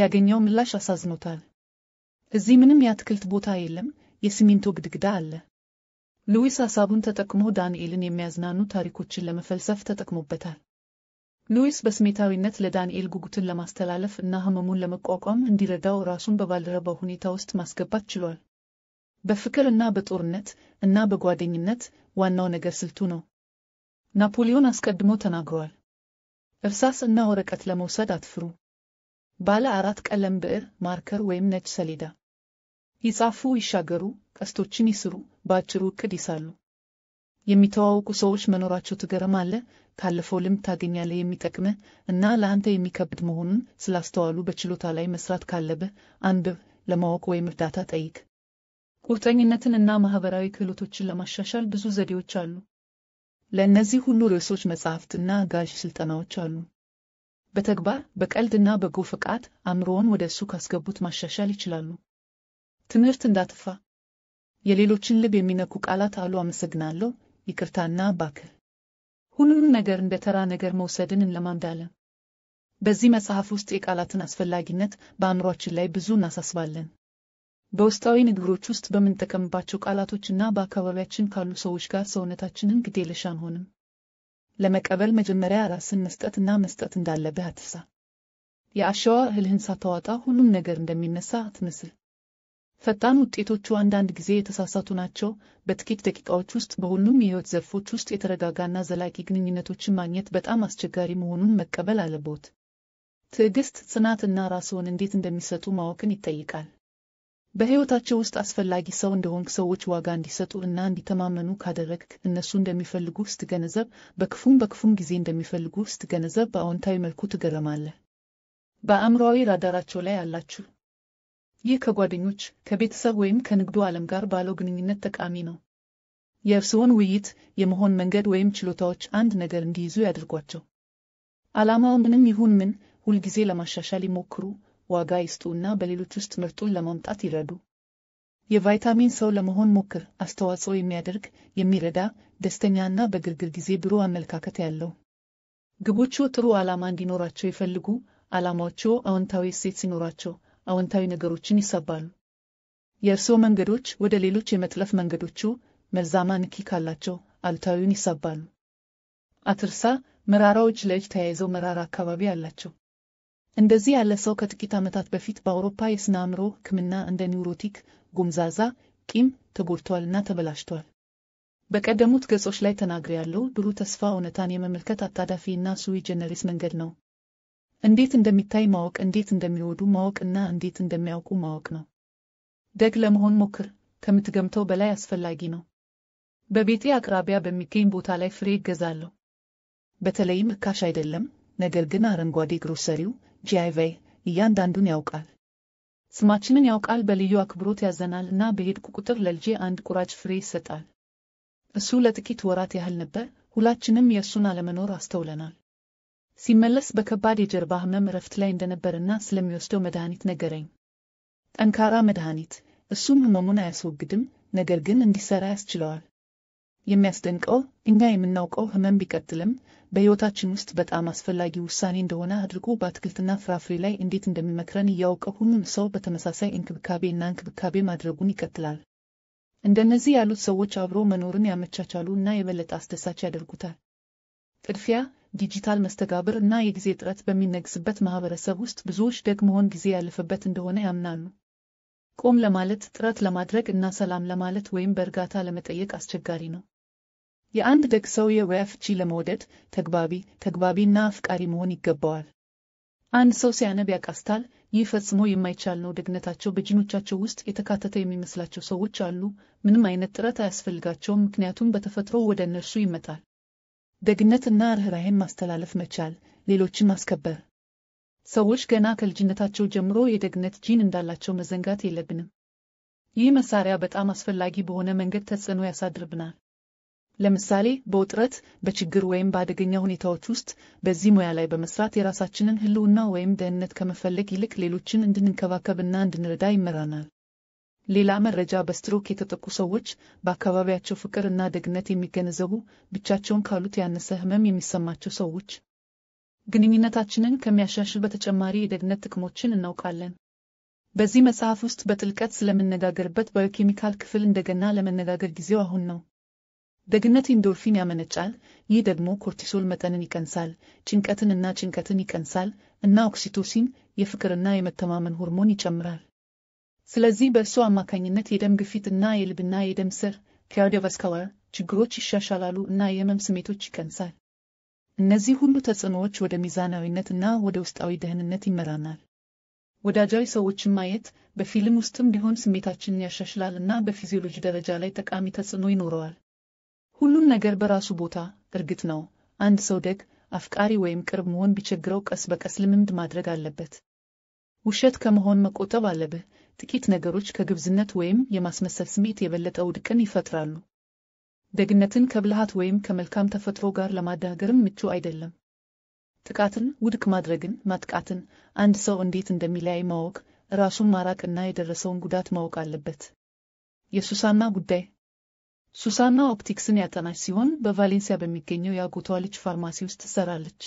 [SPEAKER 1] ያገኘው ምላሽ አሳዝኖታል። እዚህ ምንም የአትክልት ቦታ የለም፣ የሲሚንቶ ግድግዳ አለ። ሉዊስ ሐሳቡን ተጠቅሞ ዳንኤልን የሚያዝናኑ ታሪኮችን ለመፈልሰፍ ተጠቅሞበታል። ሉዊስ በስሜታዊነት ለዳንኤል ጉጉትን ለማስተላለፍ እና ሕመሙን ለመቋቋም እንዲረዳው ራሱን በባልደረባው ሁኔታ ውስጥ ማስገባት ችሏል። በፍቅር እና በጦርነት እና በጓደኝነት ዋናው ነገር ስልቱ ነው። ናፖሊዮን አስቀድሞ ተናግሯል። እርሳስ እና ወረቀት ለመውሰድ አትፍሩ። ባለ አራት ቀለም ብዕር፣ ማርከር ወይም ነጭ ሰሌዳ ይጻፉ፣ ይሻገሩ፣ ቀስቶችን ይስሩ፣ በአጭሩ ዕቅድ ይሳሉ። የሚተዋወቁ ሰዎች መኖራቸው ትገረማለህ። ካለፈው ልምድ ታገኛለህ። የሚጠቅምህ እና ለአንተ የሚከብድ መሆኑን ስላስተዋሉ በችሎታ ላይ መስራት ካለብህ አንብብ፣ ለማወቅ ወይም እርዳታ ጠይቅ። ቁርጠኝነትን እና ማህበራዊ ክህሎቶችን ለማሻሻል ብዙ ዘዴዎች አሉ። ለእነዚህ ሁሉ ርዕሶች መጻሕፍትና አጋዥ ስልጠናዎች አሉ። በተግባር በቀልድና በጎ ፈቃድ አእምሮውን ወደ እሱ ካስገቡት ማሻሻል ይችላሉ። ትምህርት እንዳትፋ የሌሎችን ልብ የሚነኩ ቃላት አሉ። አመሰግናለሁ፣ ይቅርታና እባክህ ሁሉንም ነገር እንደ ተራ ነገር መውሰድን እንለማምዳለን። በዚህ መጽሐፍ ውስጥ የቃላትን አስፈላጊነት በአእምሯችን ላይ ብዙ እናሳስባለን። በውስጣዊ ንግግሮች ውስጥ በምንጠቀምባቸው ቃላቶችና በአካባቢያችን ካሉ ሰዎች ጋር ሰውነታችንን ግዴለሽ አንሆንም። ለመቀበል መጀመሪያ ራስን መስጠትና መስጠት እንዳለብህ አትርሳ። የአሸዋ እህልህን ሳታወጣ ሁሉም ነገር እንደሚነሳ አትመስል። ፈጣን ውጤቶቹ አንዳንድ ጊዜ የተሳሳቱ ናቸው። በጥቂት ደቂቃዎች ውስጥ በሁሉም የህይወት ዘርፎች ውስጥ የተረጋጋና ዘላቂ ግንኙነቶችን ማግኘት በጣም አስቸጋሪ መሆኑን መቀበል አለቦት። ትዕግስት፣ ጽናትና ራስዎን እንዴት እንደሚሰጡ ማወቅን ይጠይቃል። በሕይወታቸው ውስጥ አስፈላጊ ሰው እንደሆንክ ሰዎች ዋጋ እንዲሰጡ እና እንዲተማመኑ ካደረግክ እነሱ እንደሚፈልጉ ስትገነዘብ፣ በክፉም በክፉም ጊዜ እንደሚፈልጉ ስትገነዘብ፣ በአዎንታዊ መልኩ ትገረማለህ። በአእምሮዊ ራዳራቸው ላይ አላችሁ። ይህ ከጓደኞች ከቤተሰብ ወይም ከንግዱ ዓለም ጋር ባለው ግንኙነት ጠቃሚ ነው። የእርስዎን ውይይት የመሆን መንገድ ወይም ችሎታዎች አንድ ነገር እንዲይዙ ያድርጓቸው። ዓላማው ምንም ይሁን ምን ሁልጊዜ ለማሻሻል ይሞክሩ። ዋጋ ይስጡና በሌሎች ውስጥ ምርጡን ለማምጣት ይረዱ። የቫይታሚን ሰው ለመሆን ሞክር። አስተዋጽኦ የሚያደርግ የሚረዳ ደስተኛና በግርግር ጊዜ ብሩህ አመለካከት ያለው። ግቦቹ ጥሩ ዓላማ እንዲኖራቸው ይፈልጉ። ዓላማዎቹ አዎንታዊ እሴት ሲኖራቸው አዎንታዊ ነገሮችን ይሰባሉ። የእርስዎ መንገዶች ወደ ሌሎች የመጥለፍ መንገዶቹ መርዛማ ንኪ ካላቸው አሉታዊውን ይሰባሉ። አትርሳ፣ መራራዎች ለእጅ ተያይዘው መራራ አካባቢ አላቸው። እንደዚህ ያለ ሰው ከጥቂት ዓመታት በፊት በአውሮፓ የስነ አእምሮ ሕክምና እንደ ኒውሮቲክ፣ ጎምዛዛ፣ ቂም ተጎድቷልና ተበላሽተዋል። በቀደሙት ገጾች ላይ ያለው ብሩህ ተስፋ እውነታን የመመልከት አጣዳፊ እና ስዊ ጀነሬስ መንገድ ነው። እንዴት እንደሚታይ ማወቅ፣ እንዴት እንደሚወዱ ማወቅ እና እንዴት እንደሚያውቁ ማወቅ ነው። ደግ ለመሆን ሞክር፣ ከምትገምተው በላይ አስፈላጊ ነው። በቤቴ አቅራቢያ በሚገኝ ቦታ ላይ ፍሬ እገዛለሁ። በተለይም እካሽ አይደለም፣ ነገር ግን አረንጓዴ ግሮሰሪው ጂአይቬ እያንዳንዱን ያውቃል። ስማችንን ያውቃል፣ በልዩ አክብሮት ያዘናል እና በሄድኩ ቁጥር ለልጄ አንድ ቁራጭ ፍሬ ይሰጣል። እሱ ለጥቂት ወራት ያህል ነበር። ሁላችንም የእሱን አለመኖር አስተውለናል። ሲመለስ በከባድ የጀርባ ህመም እረፍት ላይ እንደነበርና ስለሚወስደው መድኃኒት ነገረኝ። ጠንካራ መድኃኒት፣ እሱም ህመሙን አያስወግድም፣ ነገር ግን እንዲሠራ ያስችለዋል። የሚያስደንቀው እኛ የምናውቀው ህመም ቢቀጥልም በሕይወታችን ውስጥ በጣም አስፈላጊ ውሳኔ እንደሆነ አድርጎ በአትክልትና ፍራፍሬ ላይ እንዴት እንደሚመክረን እያውቀ ሁሉም ሰው በተመሳሳይ እንክብካቤ እና እንክብካቤ ማድረጉን ይቀጥላል። እንደነዚህ ያሉት ሰዎች አብሮ መኖርን ያመቻቻሉ እና የበለጠ አስደሳች ያደርጉታል። ጥድፊያ፣ ዲጂታል መስተጋብር እና የጊዜ እጥረት በሚነግስበት ማህበረሰብ ውስጥ ብዙዎች ደግመሆን ጊዜ ያለፈበት እንደሆነ ያምናሉ። ቆም ለማለት ጥረት ለማድረግ እና ሰላም ለማለት ወይም በእርጋታ ለመጠየቅ አስቸጋሪ ነው። የአንድ ደግ ሰውዬ ቺ ለመውደድ ተግባቢ ተግባቢና አፍቃሪ መሆን ይገባዋል። አንድ ሰው ሲያነብ ያቃስታል። ይህ ፈጽሞ የማይቻል ነው። ደግነታቸው በጅኖቻቸው ውስጥ የተካተተ የሚመስላቸው ሰዎች አሉ። ምንም አይነት ጥረት አያስፈልጋቸውም፣ ምክንያቱም በተፈጥሮ ወደ እነርሱ ይመጣል። ደግነትና ርኅራኄን ማስተላለፍ መቻል፣ ሌሎችን ማስከበር። ሰዎች ገና ከልጅነታቸው ጀምሮ የደግነት ጂን እንዳላቸው መዘንጋት የለብንም። ይህ መሳሪያ በጣም አስፈላጊ በሆነ መንገድ ተጽዕኖ ያሳድርብናል። ለምሳሌ በውጥረት፣ በችግር ወይም በአደገኛ ሁኔታዎች ውስጥ በዚህ ሙያ ላይ በመስራት የራሳችንን ህልውና ወይም ደህንነት ከመፈለግ ይልቅ ሌሎችን እንድንንከባከብና እንድንረዳ ይመራናል። ሌላ መረጃ በስትሮክ የተጠቁ ሰዎች በአካባቢያቸው ፍቅር እና ደግነት የሚገነዘቡ፣ ብቻቸውን ካሉት ያነሰ ህመም የሚሰማቸው ሰዎች። ግንኙነታችንን ከሚያሻሽል በተጨማሪ የደግነት ጥቅሞችን እናውቃለን። በዚህ መጽሐፍ ውስጥ በጥልቀት ስለምነጋገርበት ባዮኬሚካል ክፍል እንደገና ለመነጋገር ጊዜው አሁን ነው። ደግነት ኢንዶርፊን ያመነጫል። ይህ ደግሞ ኮርቲሶል መጠንን ይቀንሳል፣ ጭንቀትን እና ጭንቀትን ይቀንሳል፣ እና ኦክሲቶሲን የፍቅርና የመተማመን ሆርሞን ይጨምራል። ስለዚህ በእሱ አማካኝነት የደም ግፊት እና የልብና የደም ስር ካርዲዮቫስካላር ችግሮች ይሻሻላሉ እና የህመም ስሜቶች ይቀንሳል። እነዚህ ሁሉ ተጽዕኖዎች ወደ ሚዛናዊነት እና ወደ ውስጣዊ ደህንነት ይመራናል። ወዳጃዊ ሰዎችን ማየት በፊልም ውስጥም ቢሆን ስሜታችንን ያሻሽላል እና በፊዚዮሎጂ ደረጃ ላይ ጠቃሚ ተጽዕኖ ይኖረዋል። ሁሉም ነገር በራሱ ቦታ። እርግጥ ነው አንድ ሰው ደግ አፍቃሪ ወይም ቅርብ መሆን ቢቸግረው ቀስ በቀስ ልምምድ ማድረግ አለበት። ውሸት ከመሆን መቆጠብ አለብህ። ጥቂት ነገሮች ከግብዝነት ወይም የማስመሰል ስሜት የበለጠ ውድቅን ይፈጥራሉ። ደግነትን ከብልሃት ወይም ከመልካም ተፈጥሮ ጋር ለማዳገርም ምቹ አይደለም። ጥቃትን፣ ውድቅ ማድረግን፣ ማጥቃትን አንድ ሰው እንዴት እንደሚለያይ ማወቅ፣ ራሱን ማራቅ እና የደረሰውን ጉዳት ማወቅ አለበት። የሱሳና ጉዳይ ሱሳና ኦፕቲክስን ያጠናች ሲሆን በቫሌንሲያ በሚገኘው የአጎቷ ልጅ ፋርማሲ ውስጥ ትሰራለች።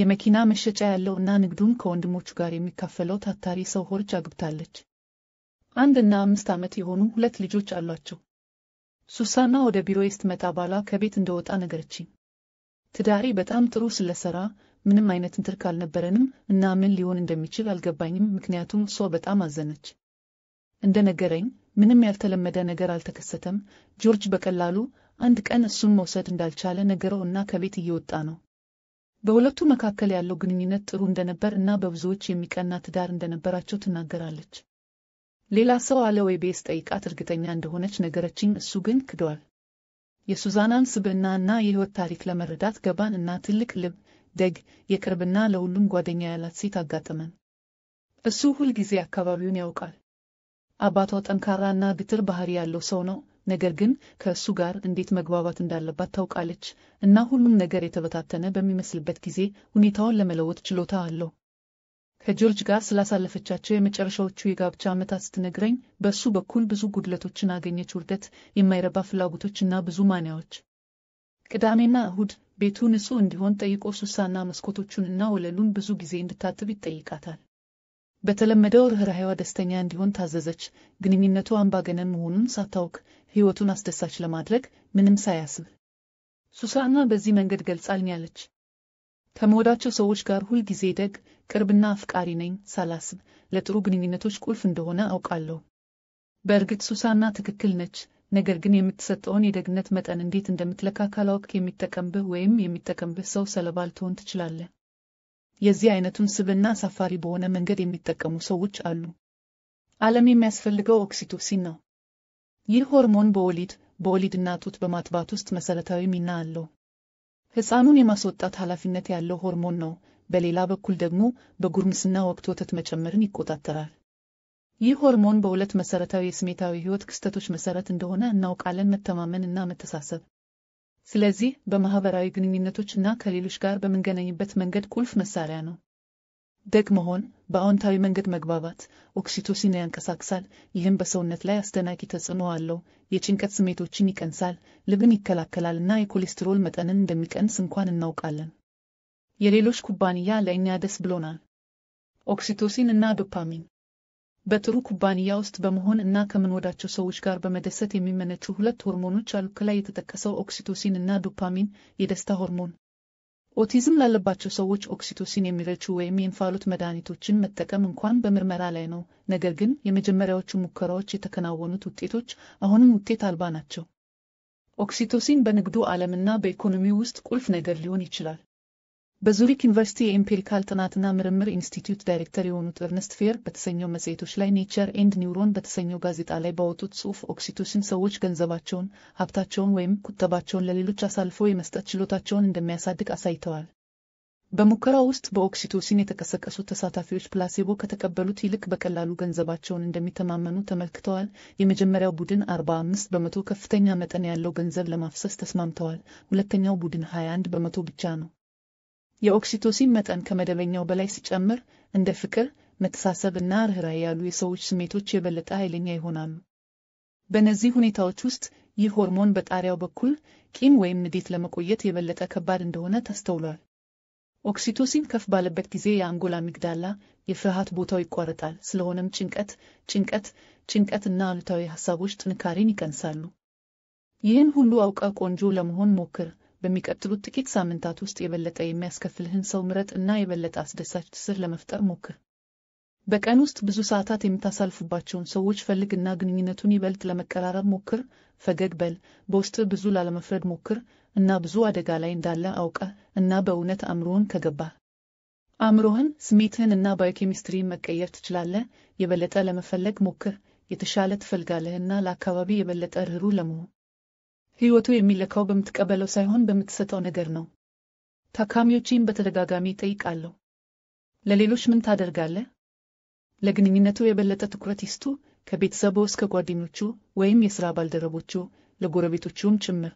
[SPEAKER 1] የመኪና መሸጫ ያለው እና ንግዱን ከወንድሞቹ ጋር የሚካፈለው ታታሪ ሰው ሆርጅ አግብታለች። አንድ እና አምስት ዓመት የሆኑ ሁለት ልጆች አሏቸው። ሱሳና ወደ ቢሮ ስትመጣ ባሏ ከቤት እንደወጣ ነገረችኝ። ትዳሬ በጣም ጥሩ ስለሰራ ምንም አይነት እንትርክ አልነበረንም እና ምን ሊሆን እንደሚችል አልገባኝም፣ ምክንያቱም እሷ በጣም አዘነች። እንደነገረኝ ምንም ያልተለመደ ነገር አልተከሰተም። ጆርጅ በቀላሉ አንድ ቀን እሱን መውሰድ እንዳልቻለ ነገረው እና ከቤት እየወጣ ነው። በሁለቱ መካከል ያለው ግንኙነት ጥሩ እንደነበር እና በብዙዎች የሚቀና ትዳር እንደነበራቸው ትናገራለች። ሌላ ሰው አለ ወይ ቤስ ጠይቃት እርግጠኛ እንደሆነች ነገረችኝ። እሱ ግን ክደዋል። የሱዛናን ስብዕና እና የሕይወት ታሪክ ለመረዳት ገባን እና ትልቅ ልብ፣ ደግ፣ የቅርብና ለሁሉም ጓደኛ ያላት ሴት አጋጠመን። እሱ ሁልጊዜ አካባቢውን ያውቃል። አባቷ ጠንካራና ግትር ባህሪ ያለው ሰው ነው። ነገር ግን ከእሱ ጋር እንዴት መግባባት እንዳለባት ታውቃለች እና ሁሉም ነገር የተበታተነ በሚመስልበት ጊዜ ሁኔታውን ለመለወጥ ችሎታ አለው። ከጆርጅ ጋር ስላሳለፈቻቸው የመጨረሻዎቹ የጋብቻ ዓመታት ስትነግረኝ በእሱ በኩል ብዙ ጉድለቶችን አገኘች፣ ውርደት፣ የማይረባ ፍላጎቶች እና ብዙ ማንያዎች። ቅዳሜና እሁድ ቤቱ ንጹህ እንዲሆን ጠይቆ ሱሳና መስኮቶቹን እና ወለሉን ብዙ ጊዜ እንድታጥብ ይጠይቃታል። በተለመደው ርኅራኄዋ ደስተኛ እንዲሆን ታዘዘች። ግንኙነቱ አምባገነን መሆኑን ሳታውቅ ሕይወቱን አስደሳች ለማድረግ ምንም ሳያስብ ሱሳና በዚህ መንገድ ገልጻልኝ አለች። ከመወዳቸው ሰዎች ጋር ሁል ጊዜ ደግ፣ ቅርብና አፍቃሪ ነኝ። ሳላስብ ለጥሩ ግንኙነቶች ቁልፍ እንደሆነ አውቃለሁ። በእርግጥ ሱሳና ትክክል ነች። ነገር ግን የምትሰጠውን የደግነት መጠን እንዴት እንደምትለካ የሚጠቀምብህ ወይም የሚጠቀምብህ ሰው ሰለባ ልትሆን ትችላለህ። የዚህ አይነቱን ስብና አሳፋሪ በሆነ መንገድ የሚጠቀሙ ሰዎች አሉ። ዓለም የሚያስፈልገው ኦክሲቶሲን ነው። ይህ ሆርሞን በወሊድ በወሊድና ጡት በማጥባት ውስጥ መሰረታዊ ሚና አለው። ሕፃኑን የማስወጣት ኃላፊነት ያለው ሆርሞን ነው። በሌላ በኩል ደግሞ በጉርምስና ወቅት ወተት መጨመርን ይቆጣጠራል። ይህ ሆርሞን በሁለት መሰረታዊ የስሜታዊ ሕይወት ክስተቶች መሰረት እንደሆነ እናውቃለን፣ መተማመን እና መተሳሰብ። ስለዚህ በማህበራዊ ግንኙነቶች እና ከሌሎች ጋር በምንገናኝበት መንገድ ቁልፍ መሳሪያ ነው። ደግ መሆን በአዎንታዊ መንገድ መግባባት ኦክሲቶሲን ያንቀሳቅሳል፣ ይህም በሰውነት ላይ አስደናቂ ተጽዕኖ አለው። የጭንቀት ስሜቶችን ይቀንሳል፣ ልብን ይከላከላል እና የኮሌስትሮል መጠንን እንደሚቀንስ እንኳን እናውቃለን። የሌሎች ኩባንያ ለእኛ ደስ ብሎናል። ኦክሲቶሲን እና ዶፓሚን በጥሩ ኩባንያ ውስጥ በመሆን እና ከምንወዳቸው ሰዎች ጋር በመደሰት የሚመነጩ ሁለት ሆርሞኖች አሉ። ከላይ የተጠቀሰው ኦክሲቶሲን እና ዶፓሚን የደስታ ሆርሞን። ኦቲዝም ላለባቸው ሰዎች ኦክሲቶሲን የሚረጩ ወይም የእንፋሎት መድኃኒቶችን መጠቀም እንኳን በምርመራ ላይ ነው። ነገር ግን የመጀመሪያዎቹ ሙከራዎች የተከናወኑት ውጤቶች አሁንም ውጤት አልባ ናቸው። ኦክሲቶሲን በንግዱ ዓለምና በኢኮኖሚ ውስጥ ቁልፍ ነገር ሊሆን ይችላል። በዙሪክ ዩኒቨርሲቲ የኤምፔሪካል ጥናትና ምርምር ኢንስቲትዩት ዳይሬክተር የሆኑት እርነስት ፌር በተሰኘው መጽሔቶች ላይ ኔቸር ኤንድ ኒውሮን በተሰኘው ጋዜጣ ላይ ባወጡት ጽሑፍ ኦክሲቶሲን ሰዎች ገንዘባቸውን፣ ሀብታቸውን ወይም ቁጠባቸውን ለሌሎች አሳልፈው የመስጠት ችሎታቸውን እንደሚያሳድግ አሳይተዋል። በሙከራ ውስጥ በኦክሲቶሲን የተቀሰቀሱ ተሳታፊዎች ፕላሴቦ ከተቀበሉት ይልቅ በቀላሉ ገንዘባቸውን እንደሚተማመኑ ተመልክተዋል። የመጀመሪያው ቡድን 45 በመቶ ከፍተኛ መጠን ያለው ገንዘብ ለማፍሰስ ተስማምተዋል፣ ሁለተኛው ቡድን 21 በመቶ ብቻ ነው። የኦክሲቶሲን መጠን ከመደበኛው በላይ ሲጨምር እንደ ፍቅር፣ መተሳሰብ እና ርኅራኄ ያሉ የሰዎች ስሜቶች የበለጠ ኃይለኛ ይሆናሉ። በእነዚህ ሁኔታዎች ውስጥ ይህ ሆርሞን በጣሪያው በኩል ቂም ወይም ንዴት ለመቆየት የበለጠ ከባድ እንደሆነ ተስተውሏል። ኦክሲቶሲን ከፍ ባለበት ጊዜ የአንጎል አሚግዳላ የፍርሃት ቦታው ይቋረጣል። ስለሆነም ጭንቀት ጭንቀት ጭንቀትና አሉታዊ ሐሳቦች ጥንካሬን ይቀንሳሉ። ይህን ሁሉ አውቀ ቆንጆ ለመሆን ሞክር። በሚቀጥሉት ጥቂት ሳምንታት ውስጥ የበለጠ የሚያስከፍልህን ሰው ምረጥ እና የበለጠ አስደሳች ትስር ለመፍጠር ሞክር። በቀን ውስጥ ብዙ ሰዓታት የምታሳልፉባቸውን ሰዎች ፈልግ እና ግንኙነቱን ይበልጥ ለመቀራረብ ሞክር። ፈገግ በል፣ በውስጥህ ብዙ ላለመፍረድ ሞክር እና ብዙ አደጋ ላይ እንዳለ አውቀህ እና በእውነት አእምሮህን ከገባህ አእምሮህን፣ ስሜትህን እና ባዮኬሚስትሪን መቀየር ትችላለህ። የበለጠ ለመፈለግ ሞክር፣ የተሻለ ትፈልጋለህና ለአካባቢ የበለጠ ርህሩህ ለመሆን ሕይወቱ የሚለካው በምትቀበለው ሳይሆን በምትሰጠው ነገር ነው። ታካሚዎቼን በተደጋጋሚ ጠይቃለሁ። ለሌሎች ምን ታደርጋለህ? ለግንኙነቱ የበለጠ ትኩረት ይስጡ፣ ከቤተሰቡ እስከ ጓደኞቹ ወይም የሥራ ባልደረቦቹ፣ ለጎረቤቶቹም ጭምር።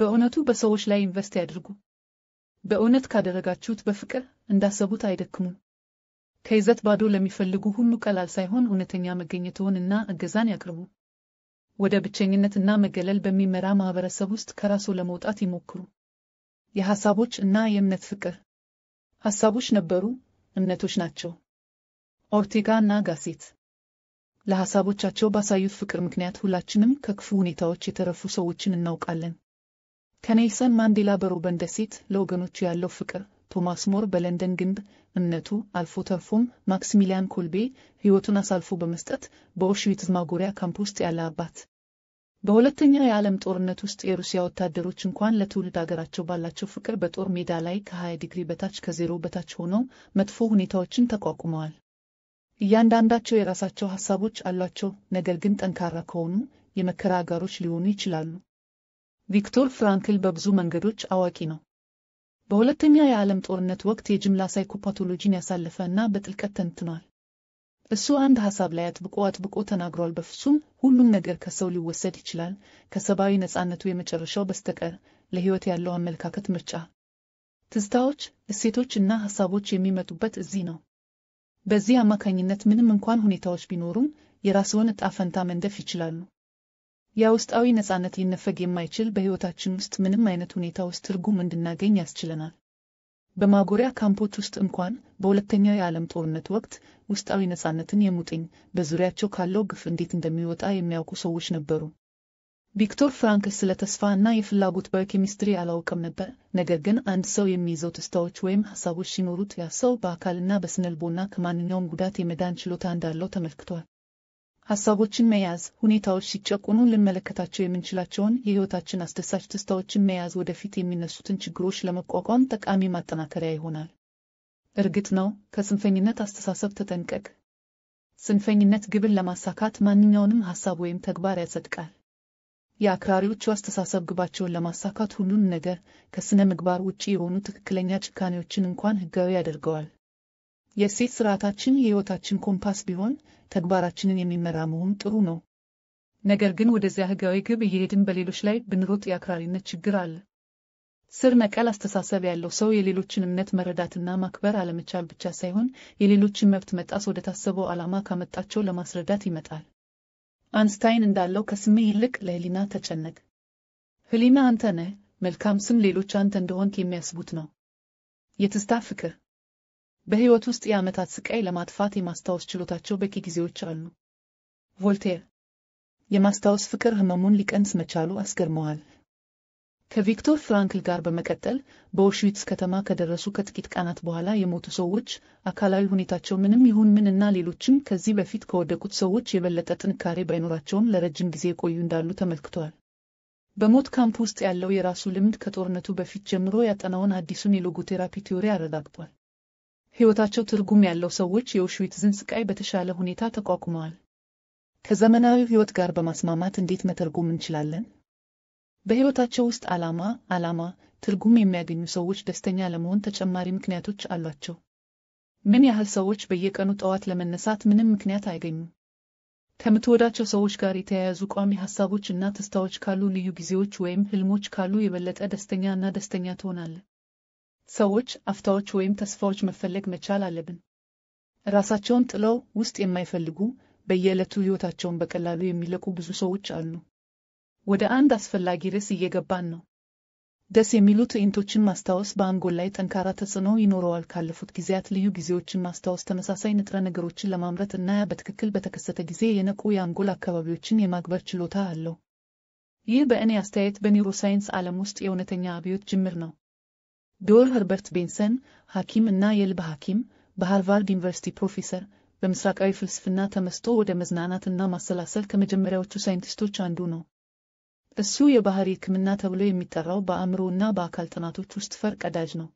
[SPEAKER 1] በእውነቱ በሰዎች ላይ ኢንቨስት ያድርጉ። በእውነት ካደረጋችሁት በፍቅር እንዳሰቡት አይደክሙም። ከይዘት ባዶ ለሚፈልጉ ሁሉ ቀላል ሳይሆን እውነተኛ መገኘትዎን እና እገዛን ያቅርቡ። ወደ ብቸኝነትና መገለል በሚመራ ማህበረሰብ ውስጥ ከራስዎ ለመውጣት ይሞክሩ። የሐሳቦች እና የእምነት ፍቅር ሐሳቦች ነበሩ፣ እምነቶች ናቸው። ኦርቴጋ እና ጋሴት ለሐሳቦቻቸው ባሳዩት ፍቅር ምክንያት ሁላችንም ከክፉ ሁኔታዎች የተረፉ ሰዎችን እናውቃለን። ከኔልሰን ማንዴላ በሮበን ደሴት ለወገኖቹ ያለው ፍቅር፣ ቶማስ ሞር በለንደን ግንብ እምነቱ፣ አልፎ ተርፎም ማክሲሚሊያን ኮልቤ ሕይወቱን አሳልፎ በመስጠት በኦሽዊትዝ ማጎሪያ ካምፕ ውስጥ ያለ አባት በሁለተኛው የዓለም ጦርነት ውስጥ የሩሲያ ወታደሮች እንኳን ለትውልድ አገራቸው ባላቸው ፍቅር በጦር ሜዳ ላይ ከ20 ዲግሪ በታች ከዜሮ በታች ሆነው መጥፎ ሁኔታዎችን ተቋቁመዋል። እያንዳንዳቸው የራሳቸው ሐሳቦች አሏቸው፣ ነገር ግን ጠንካራ ከሆኑ የመከራ አጋሮች ሊሆኑ ይችላሉ። ቪክቶር ፍራንክል በብዙ መንገዶች አዋቂ ነው። በሁለተኛ የዓለም ጦርነት ወቅት የጅምላ ሳይኮፓቶሎጂን ያሳለፈ እና በጥልቀት ተንትኗል። እሱ አንድ ሐሳብ ላይ አጥብቆ አጥብቆ ተናግሯል። በፍጹም ሁሉም ነገር ከሰው ሊወሰድ ይችላል፣ ከሰብአዊ ነጻነቱ የመጨረሻው በስተቀር ለሕይወት ያለው አመለካከት፣ ምርጫ፣ ትዝታዎች፣ እሴቶች እና ሐሳቦች የሚመጡበት እዚህ ነው። በዚህ አማካኝነት ምንም እንኳን ሁኔታዎች ቢኖሩም የራስዎን ዕጣ ፈንታ መንደፍ ይችላሉ። ያ ውስጣዊ ነጻነት ሊነፈግ የማይችል በሕይወታችን ውስጥ ምንም አይነት ሁኔታ ውስጥ ትርጉም እንድናገኝ ያስችለናል። በማጎሪያ ካምፖች ውስጥ እንኳን በሁለተኛው የዓለም ጦርነት ወቅት ውስጣዊ ነፃነትን የሙጥኝ በዙሪያቸው ካለው ግፍ እንዴት እንደሚወጣ የሚያውቁ ሰዎች ነበሩ። ቪክቶር ፍራንክ ስለ ተስፋ እና የፍላጎት በኬሚስትሪ አላውቅም ነበር፣ ነገር ግን አንድ ሰው የሚይዘው ተስታዎች ወይም ሀሳቦች ሲኖሩት ያ ሰው በአካልና በስነልቦና ከማንኛውም ጉዳት የመዳን ችሎታ እንዳለው ተመልክቷል። ሐሳቦችን መያዝ፣ ሁኔታዎች ሲጨቁኑ ልንመለከታቸው የምንችላቸውን የሕይወታችን አስደሳች ትስታዎችን መያዝ ወደፊት የሚነሱትን ችግሮች ለመቋቋም ጠቃሚ ማጠናከሪያ ይሆናል። እርግጥ ነው፣ ከስንፈኝነት አስተሳሰብ ተጠንቀቅ። ስንፈኝነት ግብን ለማሳካት ማንኛውንም ሐሳብ ወይም ተግባር ያጸድቃል። የአክራሪዎቹ አስተሳሰብ ግባቸውን ለማሳካት ሁሉን ነገር ከሥነ ምግባር ውጪ የሆኑ ትክክለኛ ጭካኔዎችን እንኳን ሕጋዊ ያደርገዋል። የሴት ስርዓታችን የሕይወታችን ኮምፓስ ቢሆን ተግባራችንን የሚመራ መሆን ጥሩ ነው። ነገር ግን ወደዚያ ህጋዊ ግብ እየሄድን በሌሎች ላይ ብንሮጥ የአክራሪነት ችግር አለ። ስር ነቀል አስተሳሰብ ያለው ሰው የሌሎችን እምነት መረዳትና ማክበር አለመቻል ብቻ ሳይሆን የሌሎችን መብት መጣስ ወደ ታሰበው ዓላማ ካመጣቸው ለማስረዳት ይመጣል። አንስታይን እንዳለው ከስሜ ይልቅ ለህሊና ተጨነቅ። ህሊና አንተ ነህ፣ መልካም ስም ሌሎች አንተ እንደሆንክ የሚያስቡት ነው። የትዝታ ፍቅር በሕይወት ውስጥ የዓመታት ስቃይ ለማጥፋት የማስታወስ ችሎታቸው በቂ ጊዜዎች አሉ። ቮልቴር የማስታወስ ፍቅር ህመሙን ሊቀንስ መቻሉ አስገርመዋል። ከቪክቶር ፍራንክል ጋር በመቀጠል በኦሽዊትስ ከተማ ከደረሱ ከጥቂት ቀናት በኋላ የሞቱ ሰዎች አካላዊ ሁኔታቸው ምንም ይሁን ምን እና ሌሎችም ከዚህ በፊት ከወደቁት ሰዎች የበለጠ ጥንካሬ ባይኖራቸውም ለረጅም ጊዜ የቆዩ እንዳሉ ተመልክቷል። በሞት ካምፕ ውስጥ ያለው የራሱ ልምድ ከጦርነቱ በፊት ጀምሮ ያጠናውን አዲሱን የሎጎቴራፒ ቲዮሪ አረጋግጧል። ሕይወታቸው ትርጉም ያለው ሰዎች የአውሽዊትዝን ስቃይ በተሻለ ሁኔታ ተቋቁመዋል። ከዘመናዊው ሕይወት ጋር በማስማማት እንዴት መተርጎም እንችላለን? በሕይወታቸው ውስጥ ዓላማ ዓላማ ትርጉም የሚያገኙ ሰዎች ደስተኛ ለመሆን ተጨማሪ ምክንያቶች አሏቸው። ምን ያህል ሰዎች በየቀኑ ጠዋት ለመነሳት ምንም ምክንያት አይገኙም? ከምትወዳቸው ሰዎች ጋር የተያያዙ ቋሚ ሐሳቦች እና ትስታዎች ካሉ፣ ልዩ ጊዜዎች ወይም ህልሞች ካሉ የበለጠ ደስተኛ እና ደስተኛ ትሆናለህ። ሰዎች አፍታዎች ወይም ተስፋዎች መፈለግ መቻል አለብን። ራሳቸውን ጥለው ውስጥ የማይፈልጉ በየዕለቱ ሕይወታቸውን በቀላሉ የሚለቁ ብዙ ሰዎች አሉ። ወደ አንድ አስፈላጊ ርዕስ እየገባን ነው። ደስ የሚሉ ትዕይንቶችን ማስታወስ በአንጎል ላይ ጠንካራ ተጽዕኖ ይኖረዋል። ካለፉት ጊዜያት ልዩ ጊዜዎችን ማስታወስ ተመሳሳይ ንጥረ ነገሮችን ለማምረት እና በትክክል በተከሰተ ጊዜ የነቁ የአንጎል አካባቢዎችን የማግበር ችሎታ አለው። ይህ በእኔ አስተያየት በኒውሮሳይንስ ዓለም ውስጥ የእውነተኛ አብዮት ጅምር ነው። ዶር ሀርበርት ቤንሰን ሐኪም እና የልብ ሐኪም፣ በሃርቫርድ ዩኒቨርሲቲ ፕሮፌሰር፣ በምስራቃዊ ፍልስፍና ተመስጦ ወደ መዝናናት እና ማሰላሰል ከመጀመሪያዎቹ ሳይንቲስቶች አንዱ ነው። እሱ የባህሪ ሕክምና ተብሎ የሚጠራው በአእምሮ እና በአካል ጥናቶች ውስጥ ፈር ቀዳጅ ነው።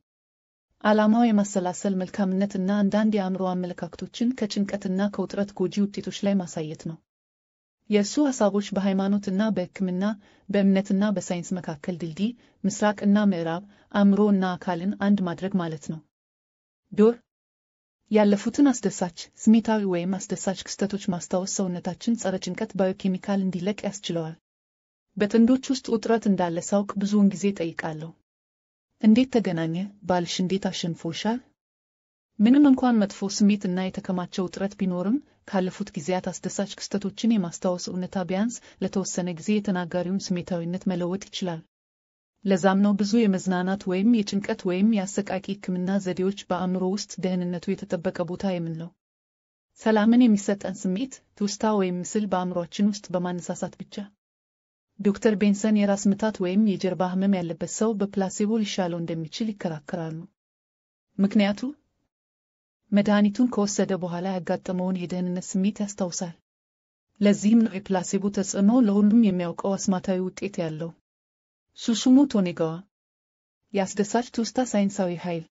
[SPEAKER 1] ዓላማው የማሰላሰል መልካምነት እና አንዳንድ የአእምሮ አመለካከቶችን ከጭንቀትና ከውጥረት ጎጂ ውጤቶች ላይ ማሳየት ነው። የእሱ ሐሳቦች በሃይማኖትና በሕክምና በእምነትና በሳይንስ መካከል ድልድይ፣ ምስራቅ እና ምዕራብ፣ አእምሮ እና አካልን አንድ ማድረግ ማለት ነው። ዶር ያለፉትን አስደሳች ስሜታዊ ወይም አስደሳች ክስተቶች ማስታወስ ሰውነታችን ጸረ ጭንቀት ባዮኬሚካል እንዲለቅ ያስችለዋል። በጥንዶች ውስጥ ውጥረት እንዳለ ሳውቅ ብዙውን ጊዜ ጠይቃለሁ። እንዴት ተገናኘ? ባልሽ እንዴት አሸንፎሻል? ምንም እንኳን መጥፎ ስሜት እና የተከማቸው ውጥረት ቢኖርም ካለፉት ጊዜያት አስደሳች ክስተቶችን የማስታወስ እውነታ ቢያንስ ለተወሰነ ጊዜ የተናጋሪውን ስሜታዊነት መለወጥ ይችላል። ለዛም ነው ብዙ የመዝናናት ወይም የጭንቀት ወይም የአሰቃቂ ሕክምና ዘዴዎች በአእምሮ ውስጥ ደህንነቱ የተጠበቀ ቦታ የምንለው። ሰላምን የሚሰጠን ስሜት፣ ትውስታ ወይም ምስል በአእምሯችን ውስጥ በማነሳሳት ብቻ። ዶክተር ቤንሰን የራስ ምታት ወይም የጀርባ ህመም ያለበት ሰው በፕላሴቦ ሊሻለው እንደሚችል ይከራከራሉ። ምክንያቱ መድኃኒቱን ከወሰደ በኋላ ያጋጠመውን የደህንነት ስሜት ያስታውሳል። ለዚህም ነው የፕላሴቦ ተጽዕኖ ለሁሉም የሚያውቀው አስማታዊ ውጤት ያለው። ሱሱሙ ቶኔጋዋ የአስደሳች ትውስታ ሳይንሳዊ ኃይል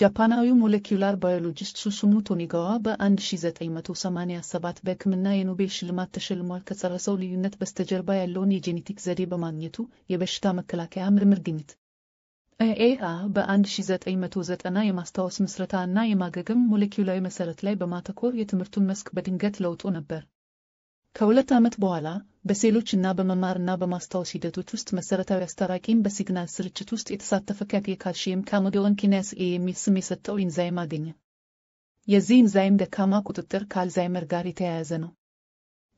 [SPEAKER 1] ጃፓናዊው ሞለኪውላር ባዮሎጂስት ሱሱሙ ቶኔጋዋ በ1987 በሕክምና የኖቤል ሽልማት ተሸልሟል። ከጸረ ሰው ልዩነት በስተጀርባ ያለውን የጄኔቲክ ዘዴ በማግኘቱ የበሽታ መከላከያ ምርምር ግኝት ኤኤአ በ1990 የማስታወስ ምስረታ እና የማገገም ሞሌኪላዊ መሠረት ላይ በማተኮር የትምህርቱን መስክ በድንገት ለውጦ ነበር። ከሁለት ዓመት በኋላ በሴሎች እና በመማርና በማስታወስ ሂደቶች ውስጥ መሠረታዊ አስታራቂም በሲግናል ስርጭት ውስጥ የተሳተፈ ካክ የካልሽየም ካሞዲዮን ኪናስ ኤ የሚል ስም የሰጠው ኢንዛይም አገኘ። የዚህ ኢንዛይም ደካማ ቁጥጥር ከአልዛይመር ጋር የተያያዘ ነው።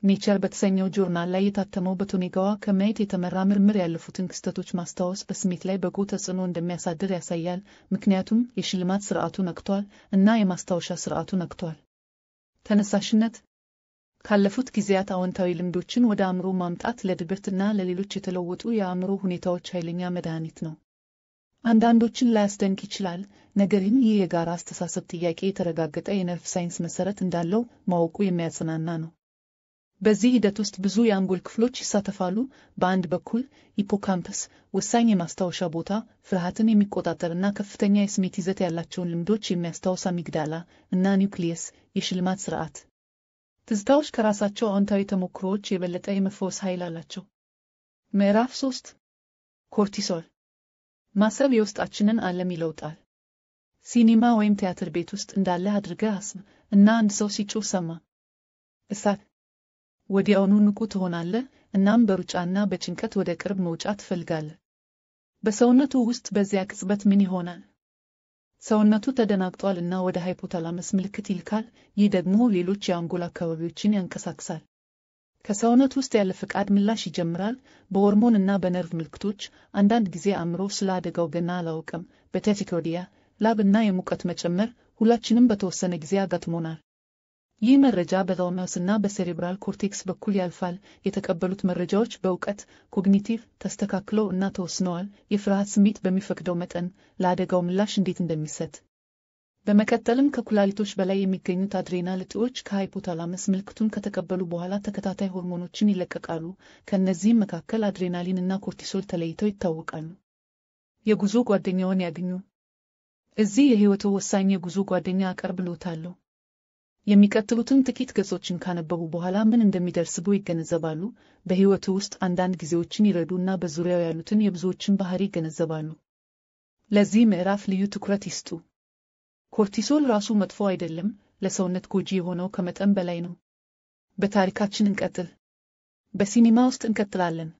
[SPEAKER 1] ኔቸር በተሰኘው ጆርናል ላይ የታተመው በቶኔጋዋ ከማየት የተመራ ምርምር ያለፉትን ክስተቶች ማስታወስ በስሜት ላይ በጎ ተጽዕኖ እንደሚያሳድር ያሳያል። ምክንያቱም የሽልማት ስርዓቱ ነክቷል እና የማስታወሻ ስርዓቱ ነክቷል። ተነሳሽነት ካለፉት ጊዜያት አዎንታዊ ልምዶችን ወደ አእምሮ ማምጣት ለድብርትና ለሌሎች የተለወጡ የአእምሮ ሁኔታዎች ኃይለኛ መድኃኒት ነው። አንዳንዶችን ላያስደንቅ ይችላል፣ ነገር ግን ይህ የጋራ አስተሳሰብ ጥያቄ የተረጋገጠ የነርቭ ሳይንስ መሰረት እንዳለው ማወቁ የሚያጽናና ነው። በዚህ ሂደት ውስጥ ብዙ የአንጎል ክፍሎች ይሳተፋሉ። በአንድ በኩል ሂፖካምፐስ ወሳኝ የማስታወሻ ቦታ፣ ፍርሃትን የሚቆጣጠርና ከፍተኛ የስሜት ይዘት ያላቸውን ልምዶች የሚያስታውስ አሚግዳላ እና ኒውክሊየስ የሽልማት ስርዓት። ትዝታዎች ከራሳቸው አዎንታዊ ተሞክሮዎች የበለጠ የመፈወስ ኃይል አላቸው። ምዕራፍ ሶስት ኮርቲሶል ማሰብ የውስጣችንን ዓለም ይለውጣል። ሲኒማ ወይም ቲያትር ቤት ውስጥ እንዳለ አድርገህ አስብ እና አንድ ሰው ሲጮህ ሰማ እሳት ወዲያውኑ ንቁ ትሆናለህ። እናም በሩጫና በጭንቀት ወደ ቅርብ መውጫ ትፈልጋለህ። በሰውነቱ ውስጥ በዚያ ቅጽበት ምን ይሆናል? ሰውነቱ ተደናግጧል እና ወደ ሃይፖታላመስ ምልክት ይልካል። ይህ ደግሞ ሌሎች የአንጎል አካባቢዎችን ያንቀሳቅሳል። ከሰውነት ውስጥ ያለ ፈቃድ ምላሽ ይጀምራል። በሆርሞን እና በነርቭ ምልክቶች። አንዳንድ ጊዜ አእምሮ ስለ አደጋው ገና አላውቅም። በቴቲኮዲያ ላብ እና የሙቀት መጨመር ሁላችንም በተወሰነ ጊዜ አጋጥሞናል። ይህ መረጃ በታላመስ እና በሴሬብራል ኮርቴክስ በኩል ያልፋል። የተቀበሉት መረጃዎች በእውቀት ኮግኒቲቭ ተስተካክለው እና ተወስነዋል። የፍርሃት ስሜት በሚፈቅደው መጠን ለአደጋው ምላሽ እንዴት እንደሚሰጥ። በመቀጠልም ከኩላሊቶች በላይ የሚገኙት አድሬናል እጢዎች ከሃይፖታላመስ ምልክቱን ከተቀበሉ በኋላ ተከታታይ ሆርሞኖችን ይለቀቃሉ። ከእነዚህም መካከል አድሬናሊን እና ኮርቲሶል ተለይተው ይታወቃሉ። የጉዞ ጓደኛውን ያግኙ። እዚህ የሕይወቱ ወሳኝ የጉዞ ጓደኛ አቀርብሎታለሁ። የሚቀጥሉትን ጥቂት ገጾችን ካነበቡ በኋላ ምን እንደሚደርስቦ ይገነዘባሉ። በሕይወቱ ውስጥ አንዳንድ ጊዜዎችን ይረዱ እና በዙሪያው ያሉትን የብዙዎችን ባህሪ ይገነዘባሉ። ለዚህ ምዕራፍ ልዩ ትኩረት ይስጡ። ኮርቲሶል ራሱ መጥፎ አይደለም፣ ለሰውነት ጎጂ የሆነው ከመጠን በላይ ነው። በታሪካችን እንቀጥል። በሲኒማ ውስጥ እንቀጥላለን።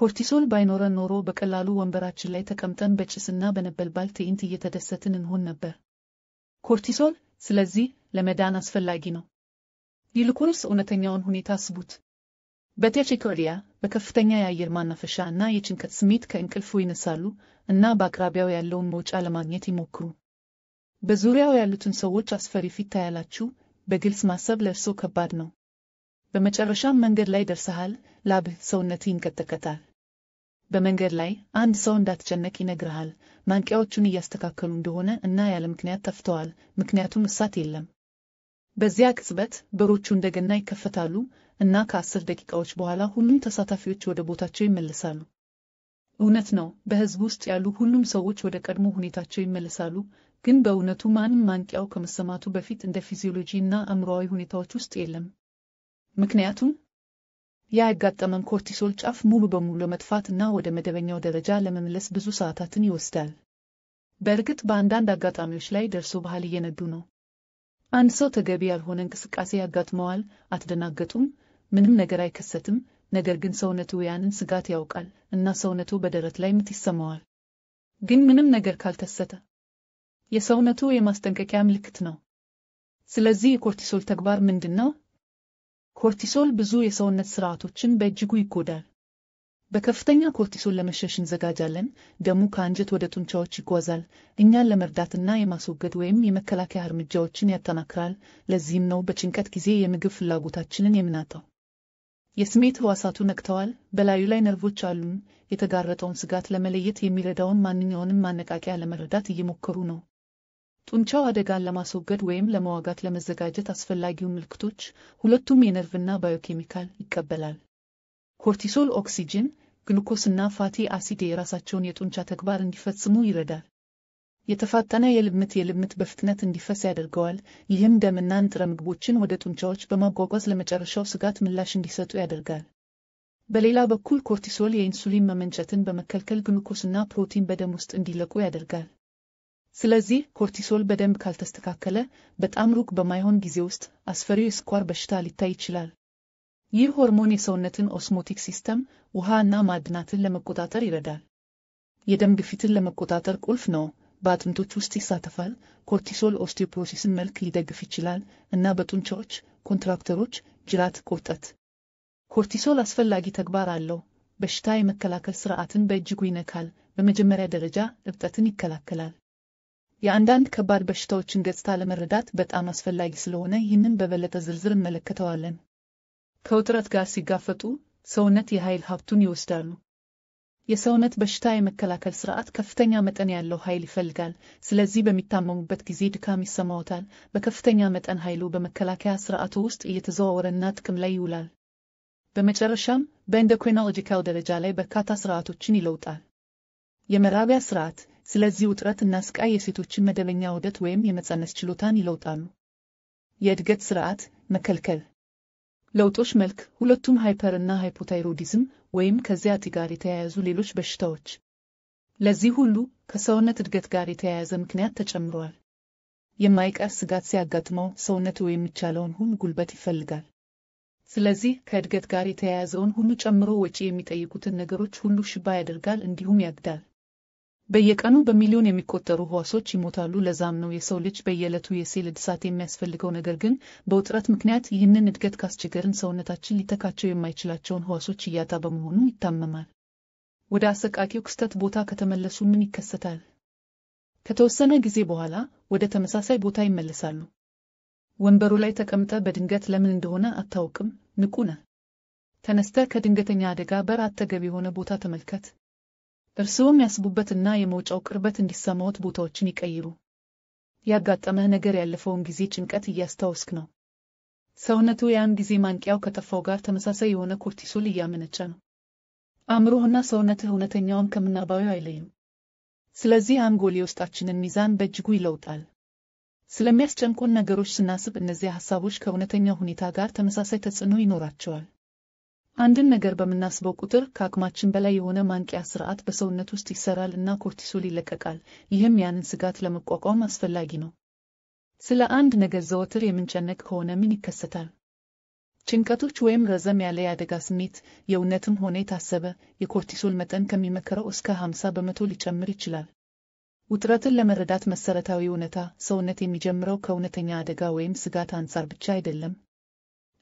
[SPEAKER 1] ኮርቲሶል ባይኖረን ኖሮ በቀላሉ ወንበራችን ላይ ተቀምጠን በጭስና በነበልባል ትዕይንት እየተደሰትን እንሆን ነበር። ኮርቲሶል ስለዚህ ለመዳን አስፈላጊ ነው። ይልቁንስ እውነተኛውን ሁኔታ አስቡት። በቴቺኮሪያ በከፍተኛ የአየር ማናፈሻ እና የጭንቀት ስሜት ከእንቅልፉ ይነሳሉ እና በአቅራቢያው ያለውን መውጫ ለማግኘት ይሞክሩ። በዙሪያው ያሉትን ሰዎች አስፈሪ ፊት ታያላችሁ። በግልጽ ማሰብ ለእርስዎ ከባድ ነው። በመጨረሻም መንገድ ላይ ደርሰሃል። ላብህ ሰውነት ይንቀጠቀጣል። በመንገድ ላይ አንድ ሰው እንዳትጨነቅ ይነግርሃል። ማንቂያዎቹን እያስተካከሉ እንደሆነ እና ያለ ምክንያት ጠፍተዋል፣ ምክንያቱም እሳት የለም። በዚያ ቅጽበት በሮቹ እንደገና ይከፈታሉ እና ከአስር ደቂቃዎች በኋላ ሁሉም ተሳታፊዎች ወደ ቦታቸው ይመለሳሉ። እውነት ነው፣ በሕዝብ ውስጥ ያሉ ሁሉም ሰዎች ወደ ቀድሞ ሁኔታቸው ይመለሳሉ። ግን በእውነቱ ማንም ማንቂያው ከመሰማቱ በፊት እንደ ፊዚዮሎጂ እና አእምሮዊ ሁኔታዎች ውስጥ የለም። ምክንያቱም ያ ያጋጠመን ኮርቲሶል ጫፍ ሙሉ በሙሉ ለመጥፋት እና ወደ መደበኛው ደረጃ ለመመለስ ብዙ ሰዓታትን ይወስዳል። በእርግጥ በአንዳንድ አጋጣሚዎች ላይ ደርሶ ባህል እየነዱ ነው። አንድ ሰው ተገቢ ያልሆነ እንቅስቃሴ ያጋጥመዋል። አትደናገጡም፣ ምንም ነገር አይከሰትም። ነገር ግን ሰውነቱ ያንን ስጋት ያውቃል እና ሰውነቱ በደረት ላይ ምት ይሰማዋል። ግን ምንም ነገር ካልተሰተ የሰውነቱ የማስጠንቀቂያ ምልክት ነው። ስለዚህ የኮርቲሶል ተግባር ምንድን ነው? ኮርቲሶል ብዙ የሰውነት ስርዓቶችን በእጅጉ ይጎዳል። በከፍተኛ ኮርቲሶን ለመሸሽ እንዘጋጃለን። ደሙ ከአንጀት ወደ ጡንቻዎች ይጓዛል፣ እኛን ለመርዳትና የማስወገድ ወይም የመከላከያ እርምጃዎችን ያጠናክራል። ለዚህም ነው በጭንቀት ጊዜ የምግብ ፍላጎታችንን የምናጣው። የስሜት ህዋሳቱ ነቅተዋል። በላዩ ላይ ነርቮች አሉን። የተጋረጠውን ስጋት ለመለየት የሚረዳውን ማንኛውንም ማነቃቂያ ለመረዳት እየሞከሩ ነው። ጡንቻው አደጋን ለማስወገድ ወይም ለመዋጋት ለመዘጋጀት አስፈላጊውን ምልክቶች ሁለቱም የነርቭና ባዮኬሚካል ይቀበላል። ኮርቲሶል ኦክሲጅን፣ ግሉኮስና ፋቲ አሲድ የራሳቸውን የጡንቻ ተግባር እንዲፈጽሙ ይረዳል። የተፋጠነ የልብ ምት የልብ ምት በፍጥነት እንዲፈስ ያደርገዋል። ይህም ደምና ንጥረ ምግቦችን ወደ ጡንቻዎች በማጓጓዝ ለመጨረሻው ስጋት ምላሽ እንዲሰጡ ያደርጋል። በሌላ በኩል ኮርቲሶል የኢንሱሊን መመንጨትን በመከልከል ግሉኮስና ፕሮቲን በደም ውስጥ እንዲለቁ ያደርጋል። ስለዚህ ኮርቲሶል በደንብ ካልተስተካከለ በጣም ሩቅ በማይሆን ጊዜ ውስጥ አስፈሪው የስኳር በሽታ ሊታይ ይችላል። ይህ ሆርሞን የሰውነትን ኦስሞቲክ ሲስተም ውሃ እና ማዕድናትን ለመቆጣጠር ይረዳል። የደም ግፊትን ለመቆጣጠር ቁልፍ ነው። በአጥንቶች ውስጥ ይሳተፋል። ኮርቲሶል ኦስቲዮፕሮሲስን መልክ ሊደግፍ ይችላል እና በጡንቻዎች፣ ኮንትራክተሮች፣ ጅራት ቁርጠት። ኮርቲሶል አስፈላጊ ተግባር አለው። በሽታ የመከላከል ስርዓትን በእጅጉ ይነካል። በመጀመሪያ ደረጃ እብጠትን ይከላከላል። የአንዳንድ ከባድ በሽታዎችን ገጽታ ለመረዳት በጣም አስፈላጊ ስለሆነ ይህንን በበለጠ ዝርዝር እንመለከተዋለን። ከውጥረት ጋር ሲጋፈጡ ሰውነት የኃይል ሀብቱን ይወስዳሉ። የሰውነት በሽታ የመከላከል ስርዓት ከፍተኛ መጠን ያለው ኃይል ይፈልጋል። ስለዚህ በሚታመሙበት ጊዜ ድካም ይሰማዎታል። በከፍተኛ መጠን ኃይሉ በመከላከያ ስርዓቱ ውስጥ እየተዘዋወረና ጥቅም ላይ ይውላል። በመጨረሻም በኢንዶክሪኖሎጂካል ደረጃ ላይ በርካታ ስርዓቶችን ይለውጣል። የመራቢያ ስርዓት፣ ስለዚህ ውጥረት እና ስቃይ የሴቶችን መደበኛ ዑደት ወይም የመፀነስ ችሎታን ይለውጣሉ። የእድገት ስርዓት መከልከል ለውጦች መልክ ሁለቱም ሃይፐርና ሃይፖታይሮዲዝም ወይም ከዚያ ጋር የተያያዙ ሌሎች በሽታዎች ለዚህ ሁሉ ከሰውነት እድገት ጋር የተያያዘ ምክንያት ተጨምረዋል። የማይቀር ስጋት ሲያጋጥመው ሰውነቱ የሚቻለውን ሁሉ ጉልበት ይፈልጋል። ስለዚህ ከእድገት ጋር የተያያዘውን ሁሉ ጨምሮ ወጪ የሚጠይቁትን ነገሮች ሁሉ ሽባ ያደርጋል እንዲሁም ያግዳል። በየቀኑ በሚሊዮን የሚቆጠሩ ህዋሶች ይሞታሉ። ለዛም ነው የሰው ልጅ በየዕለቱ የሴል እድሳት የሚያስፈልገው። ነገር ግን በውጥረት ምክንያት ይህንን እድገት ካስቸገርን ሰውነታችን ሊተካቸው የማይችላቸውን ህዋሶች እያጣ በመሆኑ ይታመማል። ወደ አሰቃቂው ክስተት ቦታ ከተመለሱ ምን ይከሰታል? ከተወሰነ ጊዜ በኋላ ወደ ተመሳሳይ ቦታ ይመለሳሉ። ወንበሩ ላይ ተቀምጠ በድንገት ለምን እንደሆነ አታውቅም፣ ንቁ ነህ። ተነስተ ከድንገተኛ አደጋ በር አጠገብ የሆነ ቦታ ተመልከት። እርስዎም ያስቡበትና የመውጫው ቅርበት እንዲሰማዎት ቦታዎችን ይቀይሩ። ያጋጠመህ ነገር ያለፈውን ጊዜ ጭንቀት እያስታወስክ ነው። ሰውነቱ ያን ጊዜ ማንቂያው ከጠፋው ጋር ተመሳሳይ የሆነ ኮርቲሶል እያመነጨ ነው። አእምሮህና ሰውነትህ እውነተኛውን ከምናባዊ አይለይም። ስለዚህ አንጎል የውስጣችንን ሚዛን በእጅጉ ይለውጣል። ስለሚያስጨንቁን ነገሮች ስናስብ እነዚያ ሐሳቦች ከእውነተኛው ሁኔታ ጋር ተመሳሳይ ተጽዕኖ ይኖራቸዋል። አንድን ነገር በምናስበው ቁጥር ከአቅማችን በላይ የሆነ ማንቂያ ስርዓት በሰውነት ውስጥ ይሰራል እና ኮርቲሶል ይለቀቃል። ይህም ያንን ስጋት ለመቋቋም አስፈላጊ ነው። ስለ አንድ ነገር ዘወትር የምንጨነቅ ከሆነ ምን ይከሰታል? ጭንቀቶች ወይም ረዘም ያለ የአደጋ ስሜት የእውነትም ሆነ የታሰበ የኮርቲሶል መጠን ከሚመከረው እስከ 50 በመቶ ሊጨምር ይችላል። ውጥረትን ለመረዳት መሰረታዊ እውነታ ሰውነት የሚጀምረው ከእውነተኛ አደጋ ወይም ስጋት አንጻር ብቻ አይደለም፣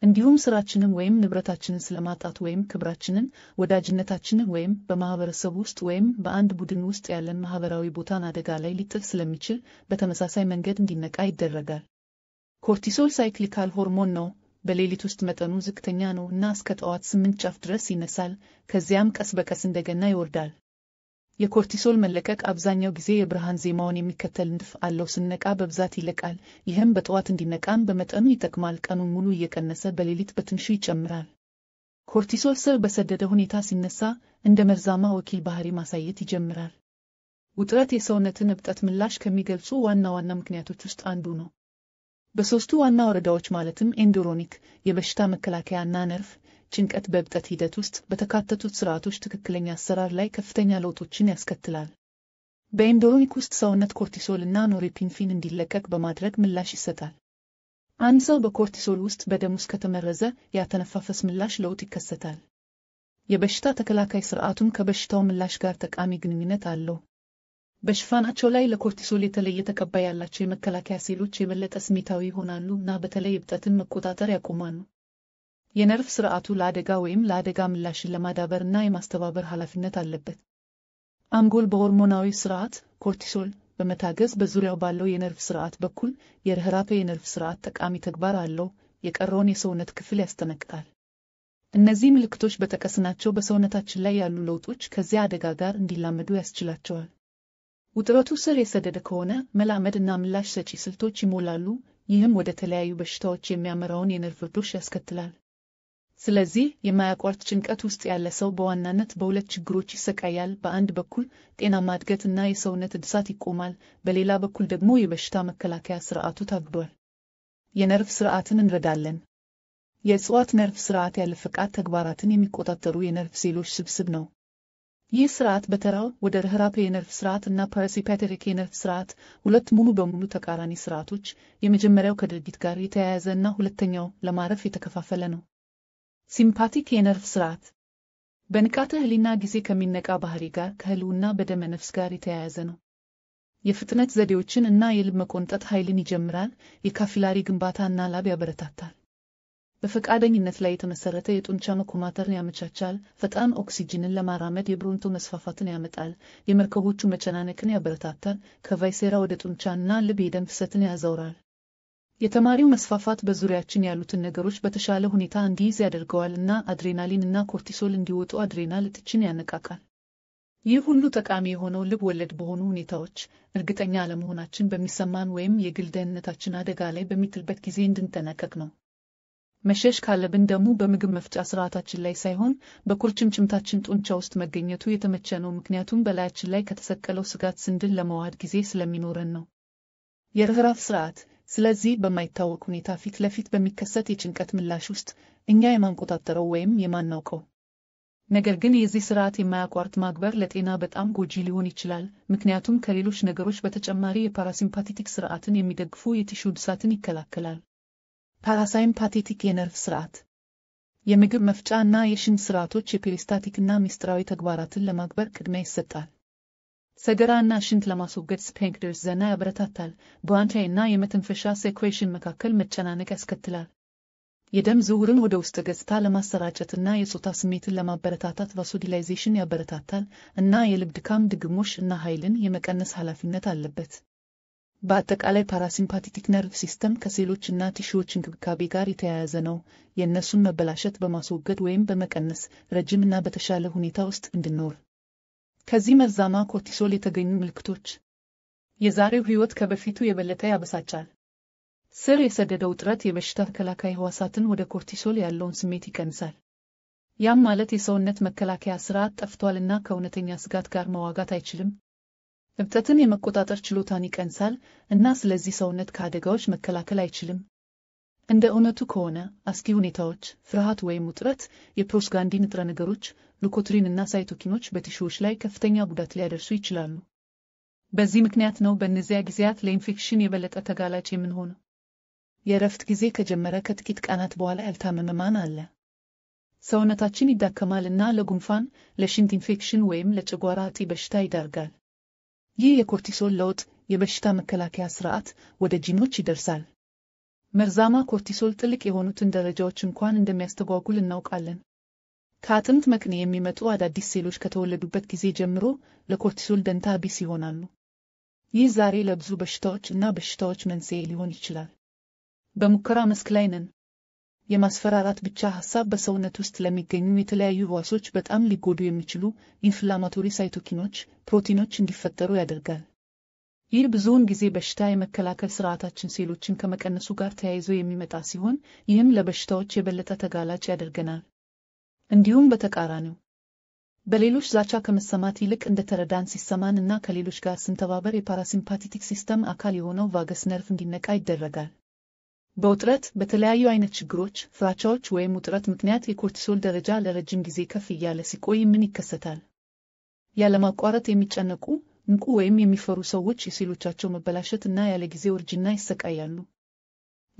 [SPEAKER 1] እንዲሁም ስራችንን ወይም ንብረታችንን ስለማጣት ወይም ክብራችንን፣ ወዳጅነታችንን ወይም በማህበረሰብ ውስጥ ወይም በአንድ ቡድን ውስጥ ያለን ማህበራዊ ቦታን አደጋ ላይ ሊጥል ስለሚችል በተመሳሳይ መንገድ እንዲነቃ ይደረጋል። ኮርቲሶል ሳይክሊካል ሆርሞን ነው። በሌሊት ውስጥ መጠኑ ዝቅተኛ ነው እና እስከ ጠዋት ስምንት ጫፍ ድረስ ይነሳል። ከዚያም ቀስ በቀስ እንደገና ይወርዳል። የኮርቲሶል መለቀቅ አብዛኛው ጊዜ የብርሃን ዜማውን የሚከተል ንድፍ አለው። ስንነቃ በብዛት ይለቃል። ይህም በጠዋት እንዲነቃም በመጠኑ ይጠቅማል። ቀኑን ሙሉ እየቀነሰ በሌሊት በትንሹ ይጨምራል። ኮርቲሶል ስር በሰደደ ሁኔታ ሲነሳ እንደ መርዛማ ወኪል ባህሪ ማሳየት ይጀምራል። ውጥረት የሰውነትን እብጠት ምላሽ ከሚገልጹ ዋና ዋና ምክንያቶች ውስጥ አንዱ ነው። በሦስቱ ዋና ወረዳዎች ማለትም ኤንዶሮኒክ የበሽታ መከላከያ እና ጭንቀት በብጠት ሂደት ውስጥ በተካተቱት ስርዓቶች ትክክለኛ አሰራር ላይ ከፍተኛ ለውጦችን ያስከትላል። በኤንዶሮኒክ ውስጥ ሰውነት ኮርቲሶል እና ኖሪፒንፊን እንዲለቀቅ በማድረግ ምላሽ ይሰጣል። አንድ ሰው በኮርቲሶል ውስጥ በደም ውስጥ ከተመረዘ የአተነፋፈስ ምላሽ ለውጥ ይከሰታል። የበሽታ ተከላካይ ስርዓቱም ከበሽታው ምላሽ ጋር ጠቃሚ ግንኙነት አለው። በሽፋናቸው ላይ ለኮርቲሶል የተለየ ተቀባይ ያላቸው የመከላከያ ሴሎች የበለጠ ስሜታዊ ይሆናሉ እና በተለይ እብጠትን መቆጣጠር ያቆማሉ። የነርቭ ስርዓቱ ለአደጋ ወይም ለአደጋ ምላሽን ለማዳበር እና የማስተባበር ኃላፊነት አለበት። አንጎል በሆርሞናዊ ስርዓት ኮርቲሶል በመታገዝ በዙሪያው ባለው የነርቭ ስርዓት በኩል የርህራሄ የነርቭ ስርዓት ጠቃሚ ተግባር አለው፣ የቀረውን የሰውነት ክፍል ያስጠነቅቃል። እነዚህ ምልክቶች በጠቀስናቸው በሰውነታችን ላይ ያሉ ለውጦች ከዚያ አደጋ ጋር እንዲላመዱ ያስችላቸዋል። ውጥረቱ ስር የሰደደ ከሆነ መላመድ እና ምላሽ ሰጪ ስልቶች ይሞላሉ፣ ይህም ወደ ተለያዩ በሽታዎች የሚያመራውን የነርቭ እብዶሽ ያስከትላል። ስለዚህ የማያቋርጥ ጭንቀት ውስጥ ያለ ሰው በዋናነት በሁለት ችግሮች ይሰቃያል። በአንድ በኩል ጤናማ እድገት የሰውነት እድሳት ይቆማል፣ በሌላ በኩል ደግሞ የበሽታ መከላከያ ስርዓቱ ታግዷል። የነርቭ ስርዓትን እንረዳለን። የእጽዋት ነርቭ ስርዓት ያለ ፈቃድ ተግባራትን የሚቆጣጠሩ የነርቭ ሴሎች ስብስብ ነው። ይህ ስርዓት በተራው ወደ ርህራሄ የነርቭ ስርዓት እና ፓራሲምፓቴቲክ የነርቭ ስርዓት ሁለት ሙሉ በሙሉ ተቃራኒ ስርዓቶች፣ የመጀመሪያው ከድርጊት ጋር የተያያዘ እና ሁለተኛው ለማረፍ የተከፋፈለ ነው። ሲምፓቲክ የነርቭ ስርዓት በንቃተ ህሊና ጊዜ ከሚነቃ ባህሪ ጋር ከህልውና በደመ ነፍስ ጋር የተያያዘ ነው። የፍጥነት ዘዴዎችን እና የልብ መቆንጠጥ ኃይልን ይጀምራል። የካፊላሪ ግንባታ እና ላብ ያበረታታል። በፈቃደኝነት ላይ የተመሰረተ የጡንቻ መኮማተርን ያመቻቻል። ፈጣን ኦክሲጅንን ለማራመድ የብሮንቶ መስፋፋትን ያመጣል። የመርከቦቹ መጨናነቅን ያበረታታል። ከቫይሴራ ወደ ጡንቻ እና ልብ የደም ፍሰትን የተማሪው መስፋፋት በዙሪያችን ያሉትን ነገሮች በተሻለ ሁኔታ እንዲይዝ ያደርገዋል እና አድሬናሊን እና ኮርቲሶል እንዲወጡ አድሬናል እጥችን ያነቃቃል። ይህ ሁሉ ጠቃሚ የሆነው ልብ ወለድ በሆኑ ሁኔታዎች እርግጠኛ አለመሆናችን በሚሰማን ወይም የግል ደህንነታችን አደጋ ላይ በሚጥልበት ጊዜ እንድንጠነቀቅ ነው። መሸሽ ካለብን ደግሞ በምግብ መፍጫ ስርዓታችን ላይ ሳይሆን በኩርጭምጭምታችን ጡንቻ ውስጥ መገኘቱ የተመቸ ነው፣ ምክንያቱም በላያችን ላይ ከተሰቀለው ስጋት ስንድን ለመዋሃድ ጊዜ ስለሚኖረን ነው። የርኅራፍ ስርዓት ስለዚህ በማይታወቅ ሁኔታ ፊት ለፊት በሚከሰት የጭንቀት ምላሽ ውስጥ እኛ የማንቆጣጠረው ወይም የማናውቀው ነገር ግን የዚህ ስርዓት የማያቋርጥ ማግበር ለጤና በጣም ጎጂ ሊሆን ይችላል፣ ምክንያቱም ከሌሎች ነገሮች በተጨማሪ የፓራሲምፓቴቲክ ስርዓትን የሚደግፉ የቲሹ ድሳትን ይከላከላል። ፓራሳይምፓቴቲክ የነርቭ ስርዓት የምግብ መፍጫ እና የሽንት ስርዓቶች የፔሪስታቲክና ሚስጥራዊ ተግባራትን ለማግበር ቅድሚያ ይሰጣል። ሰገራና ሽንት ለማስወገድ ስፔንክደርስ ዘና ያበረታታል። በዋንቻይና የመተንፈሻ ሴክሬሽን መካከል መጨናነቅ ያስከትላል። የደም ዝውውርን ወደ ውስጥ ገጽታ ለማሰራጨትና የጾታ ስሜትን ለማበረታታት ቫሶዲላይዜሽን ያበረታታል እና የልብ ድካም፣ ድግሞሽ እና ኃይልን የመቀነስ ኃላፊነት አለበት። በአጠቃላይ ፓራሲምፓቲክ ነርቭ ሲስተም ከሴሎች እና ቲሺዎች እንክብካቤ ጋር የተያያዘ ነው። የእነሱን መበላሸት በማስወገድ ወይም በመቀነስ ረጅም እና በተሻለ ሁኔታ ውስጥ እንድንኖር ከዚህ መርዛማ ኮርቲሶል የተገኙ ምልክቶች የዛሬው ሕይወት ከበፊቱ የበለጠ ያበሳጫል። ስር የሰደደው ውጥረት የበሽታ ተከላካይ ሕዋሳትን ወደ ኮርቲሶል ያለውን ስሜት ይቀንሳል። ያም ማለት የሰውነት መከላከያ ጠፍቷል ጠፍቷልና ከእውነተኛ ስጋት ጋር መዋጋት አይችልም። እብጠትን የመቆጣጠር ችሎታን ይቀንሳል እና ስለዚህ ሰውነት ከአደጋዎች መከላከል አይችልም። እንደ እውነቱ ከሆነ አስኪ ሁኔታዎች፣ ፍርሃት ወይም ውጥረት፣ የፕሮስጋንዲን ንጥረ ነገሮች ሉኮትሪን እና ሳይቶኪኖች በቲሹዎች ላይ ከፍተኛ ጉዳት ሊያደርሱ ይችላሉ። በዚህ ምክንያት ነው በእነዚያ ጊዜያት ለኢንፌክሽን የበለጠ ተጋላጭ የምንሆነው። የእረፍት ጊዜ ከጀመረ ከጥቂት ቀናት በኋላ ያልታመመ ማን አለ? ሰውነታችን ይዳከማል እና ለጉንፋን፣ ለሽንት ኢንፌክሽን ወይም ለጨጓራ እጢ በሽታ ይዳርጋል። ይህ የኮርቲሶል ለውጥ የበሽታ መከላከያ ስርዓት ወደ ጂኖች ይደርሳል። መርዛማ ኮርቲሶል ጥልቅ የሆኑትን ደረጃዎች እንኳን እንደሚያስተጓጉል እናውቃለን። ከአጥንት መቅኔ የሚመጡ አዳዲስ ሴሎች ከተወለዱበት ጊዜ ጀምሮ ለኮርቲሶል ደንታ ቢስ ይሆናሉ። ይህ ዛሬ ለብዙ በሽታዎች እና በሽታዎች መንስኤ ሊሆን ይችላል። በሙከራ መስክ ላይ ነን። የማስፈራራት ብቻ ሐሳብ በሰውነት ውስጥ ለሚገኙ የተለያዩ ዋሶች በጣም ሊጎዱ የሚችሉ ኢንፍላማቶሪ ሳይቶኪኖች ፕሮቲኖች እንዲፈጠሩ ያደርጋል። ይህ ብዙውን ጊዜ በሽታ የመከላከል ስርዓታችን ሴሎችን ከመቀነሱ ጋር ተያይዞ የሚመጣ ሲሆን ይህም ለበሽታዎች የበለጠ ተጋላጭ ያደርገናል። እንዲሁም በተቃራኒው በሌሎች ዛቻ ከመሰማት ይልቅ እንደ ተረዳን ሲሰማን እና ከሌሎች ጋር ስንተባበር የፓራሲምፓቲቲክ ሲስተም አካል የሆነው ቫገስ ነርፍ እንዲነቃ ይደረጋል። በውጥረት በተለያዩ አይነት ችግሮች፣ ፍራቻዎች ወይም ውጥረት ምክንያት የኮርቲሶል ደረጃ ለረጅም ጊዜ ከፍ እያለ ሲቆይ ምን ይከሰታል? ያለማቋረጥ የሚጨነቁ እንቁ ወይም የሚፈሩ ሰዎች የሴሎቻቸው መበላሸት እና ያለ ጊዜ እርጅና ይሰቃያሉ።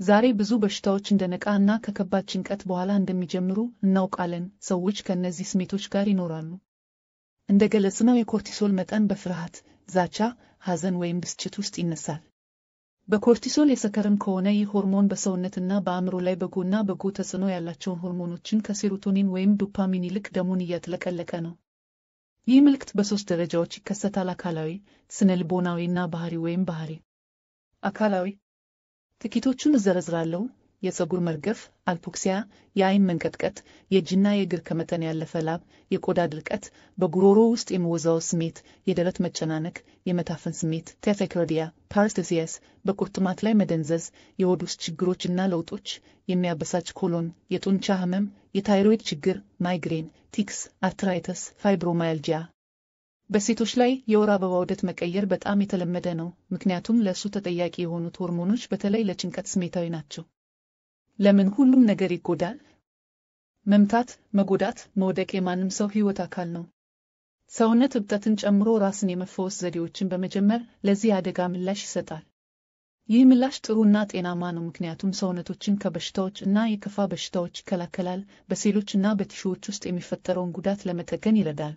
[SPEAKER 1] ዛሬ ብዙ በሽታዎች እንደ ነቃ እና ከከባድ ጭንቀት በኋላ እንደሚጀምሩ እናውቃለን። ሰዎች ከእነዚህ ስሜቶች ጋር ይኖራሉ። እንደ ገለጽነው የኮርቲሶል መጠን በፍርሃት፣ ዛቻ፣ ሐዘን ወይም ብስጭት ውስጥ ይነሳል። በኮርቲሶል የሰከረም ከሆነ ይህ ሆርሞን በሰውነትና በአእምሮ ላይ በጎና በጎ ተጽዕኖ ያላቸውን ሆርሞኖችን ከሴሮቶኒን ወይም ዶፓሚን ይልቅ ደሙን እያጥለቀለቀ ነው። ይህ ምልክት በሦስት ደረጃዎች ይከሰታል። አካላዊ፣ ስነ ልቦናዊ እና ባህሪ ወይም ባህሪ። አካላዊ ጥቂቶቹን እዘረዝራለሁ። የፀጉር መርገፍ፣ አልፖክሲያ፣ የአይን መንቀጥቀጥ፣ የእጅና የእግር ከመጠን ያለፈ ላብ፣ የቆዳ ድርቀት፣ በጉሮሮ ውስጥ የመወዛው ስሜት፣ የደረት መጨናነቅ፣ የመታፈን ስሜት፣ ታኪካርዲያ፣ ፓረስቴሲያስ፣ በቁርጥማት ላይ መደንዘዝ፣ የሆድ ውስጥ ችግሮች እና ለውጦች፣ የሚያበሳጭ ኮሎን፣ የጡንቻ ህመም፣ የታይሮይድ ችግር፣ ማይግሬን፣ ቲክስ፣ አርትራይተስ፣ ፋይብሮማያልጂያ። በሴቶች ላይ የወር አበባ ዑደት መቀየር በጣም የተለመደ ነው፣ ምክንያቱም ለእሱ ተጠያቂ የሆኑት ሆርሞኖች በተለይ ለጭንቀት ስሜታዊ ናቸው። ለምን ሁሉም ነገር ይጎዳል? መምታት፣ መጎዳት፣ መውደቅ የማንም ሰው ሕይወት አካል ነው። ሰውነት እብጠትን ጨምሮ ራስን የመፈወስ ዘዴዎችን በመጀመር ለዚህ አደጋ ምላሽ ይሰጣል። ይህ ምላሽ ጥሩና ጤናማ ነው፣ ምክንያቱም ሰውነቶችን ከበሽታዎች እና የከፋ በሽታዎች ይከላከላል፣ በሴሎች እና በቲሹዎች ውስጥ የሚፈጠረውን ጉዳት ለመጠገን ይረዳል።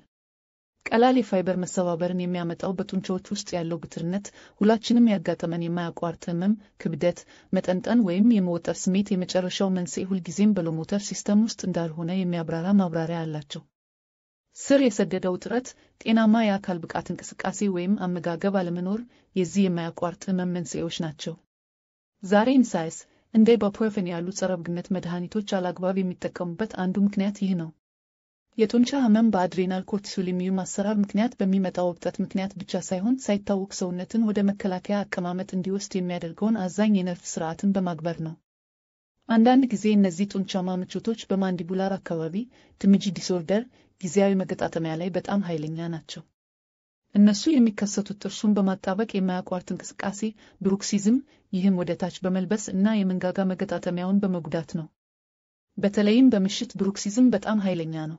[SPEAKER 1] ቀላል የፋይበር መሰባበርን የሚያመጣው በጡንቻዎች ውስጥ ያለው ብትርነት፣ ሁላችንም ያጋጠመን የማያቋርጥ ህመም፣ ክብደት መጠንጠን ወይም የመወጠር ስሜት የመጨረሻው መንስኤ ሁልጊዜም በሎሞተር ሲስተም ውስጥ እንዳልሆነ የሚያብራራ ማብራሪያ አላቸው። ስር የሰደደው ውጥረት፣ ጤናማ የአካል ብቃት እንቅስቃሴ ወይም አመጋገብ አለመኖር የዚህ የማያቋርጥ ህመም መንስኤዎች ናቸው። ዛሬም ሳይንስ እንደ ኢቡፕሮፌን ያሉ ጸረ ብግነት መድኃኒቶች አላግባብ የሚጠቀሙበት አንዱ ምክንያት ይህ ነው። የጡንቻ ህመም በአድሬናል ኮርቲሶሊሚዩም አሰራር ምክንያት በሚመጣው እብጠት ምክንያት ብቻ ሳይሆን ሳይታወቅ ሰውነትን ወደ መከላከያ አቀማመጥ እንዲወስድ የሚያደርገውን አዛኝ የነርቭ ስርዓትን በማግበር ነው። አንዳንድ ጊዜ እነዚህ ጡንቻማ ምቾቶች በማንዲቡላር አካባቢ ትምጂ ዲስኦርደር ጊዜያዊ መገጣጠሚያ ላይ በጣም ኃይለኛ ናቸው። እነሱ የሚከሰቱት ጥርሱን በማጣበቅ የማያቋርጥ እንቅስቃሴ ብሩክሲዝም፣ ይህም ወደ ታች በመልበስ እና የመንጋጋ መገጣጠሚያውን በመጉዳት ነው። በተለይም በምሽት ብሩክሲዝም በጣም ኃይለኛ ነው።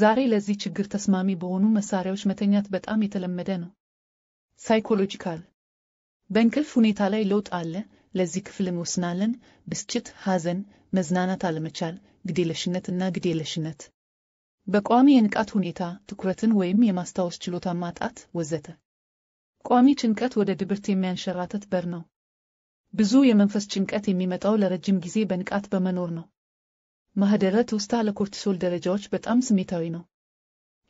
[SPEAKER 1] ዛሬ ለዚህ ችግር ተስማሚ በሆኑ መሳሪያዎች መተኛት በጣም የተለመደ ነው። ሳይኮሎጂካል በእንቅልፍ ሁኔታ ላይ ለውጥ አለ። ለዚህ ክፍል እንወስናለን። ብስጭት፣ ሐዘን፣ መዝናናት አለመቻል፣ ግዴለሽነት እና ግዴለሽነት፣ በቋሚ የንቃት ሁኔታ፣ ትኩረትን ወይም የማስታወስ ችሎታ ማጣት ወዘተ። ቋሚ ጭንቀት ወደ ድብርት የሚያንሸራተት በር ነው። ብዙ የመንፈስ ጭንቀት የሚመጣው ለረጅም ጊዜ በንቃት በመኖር ነው። ማህደረ ትውስታ ለኮርቲሶል ደረጃዎች በጣም ስሜታዊ ነው።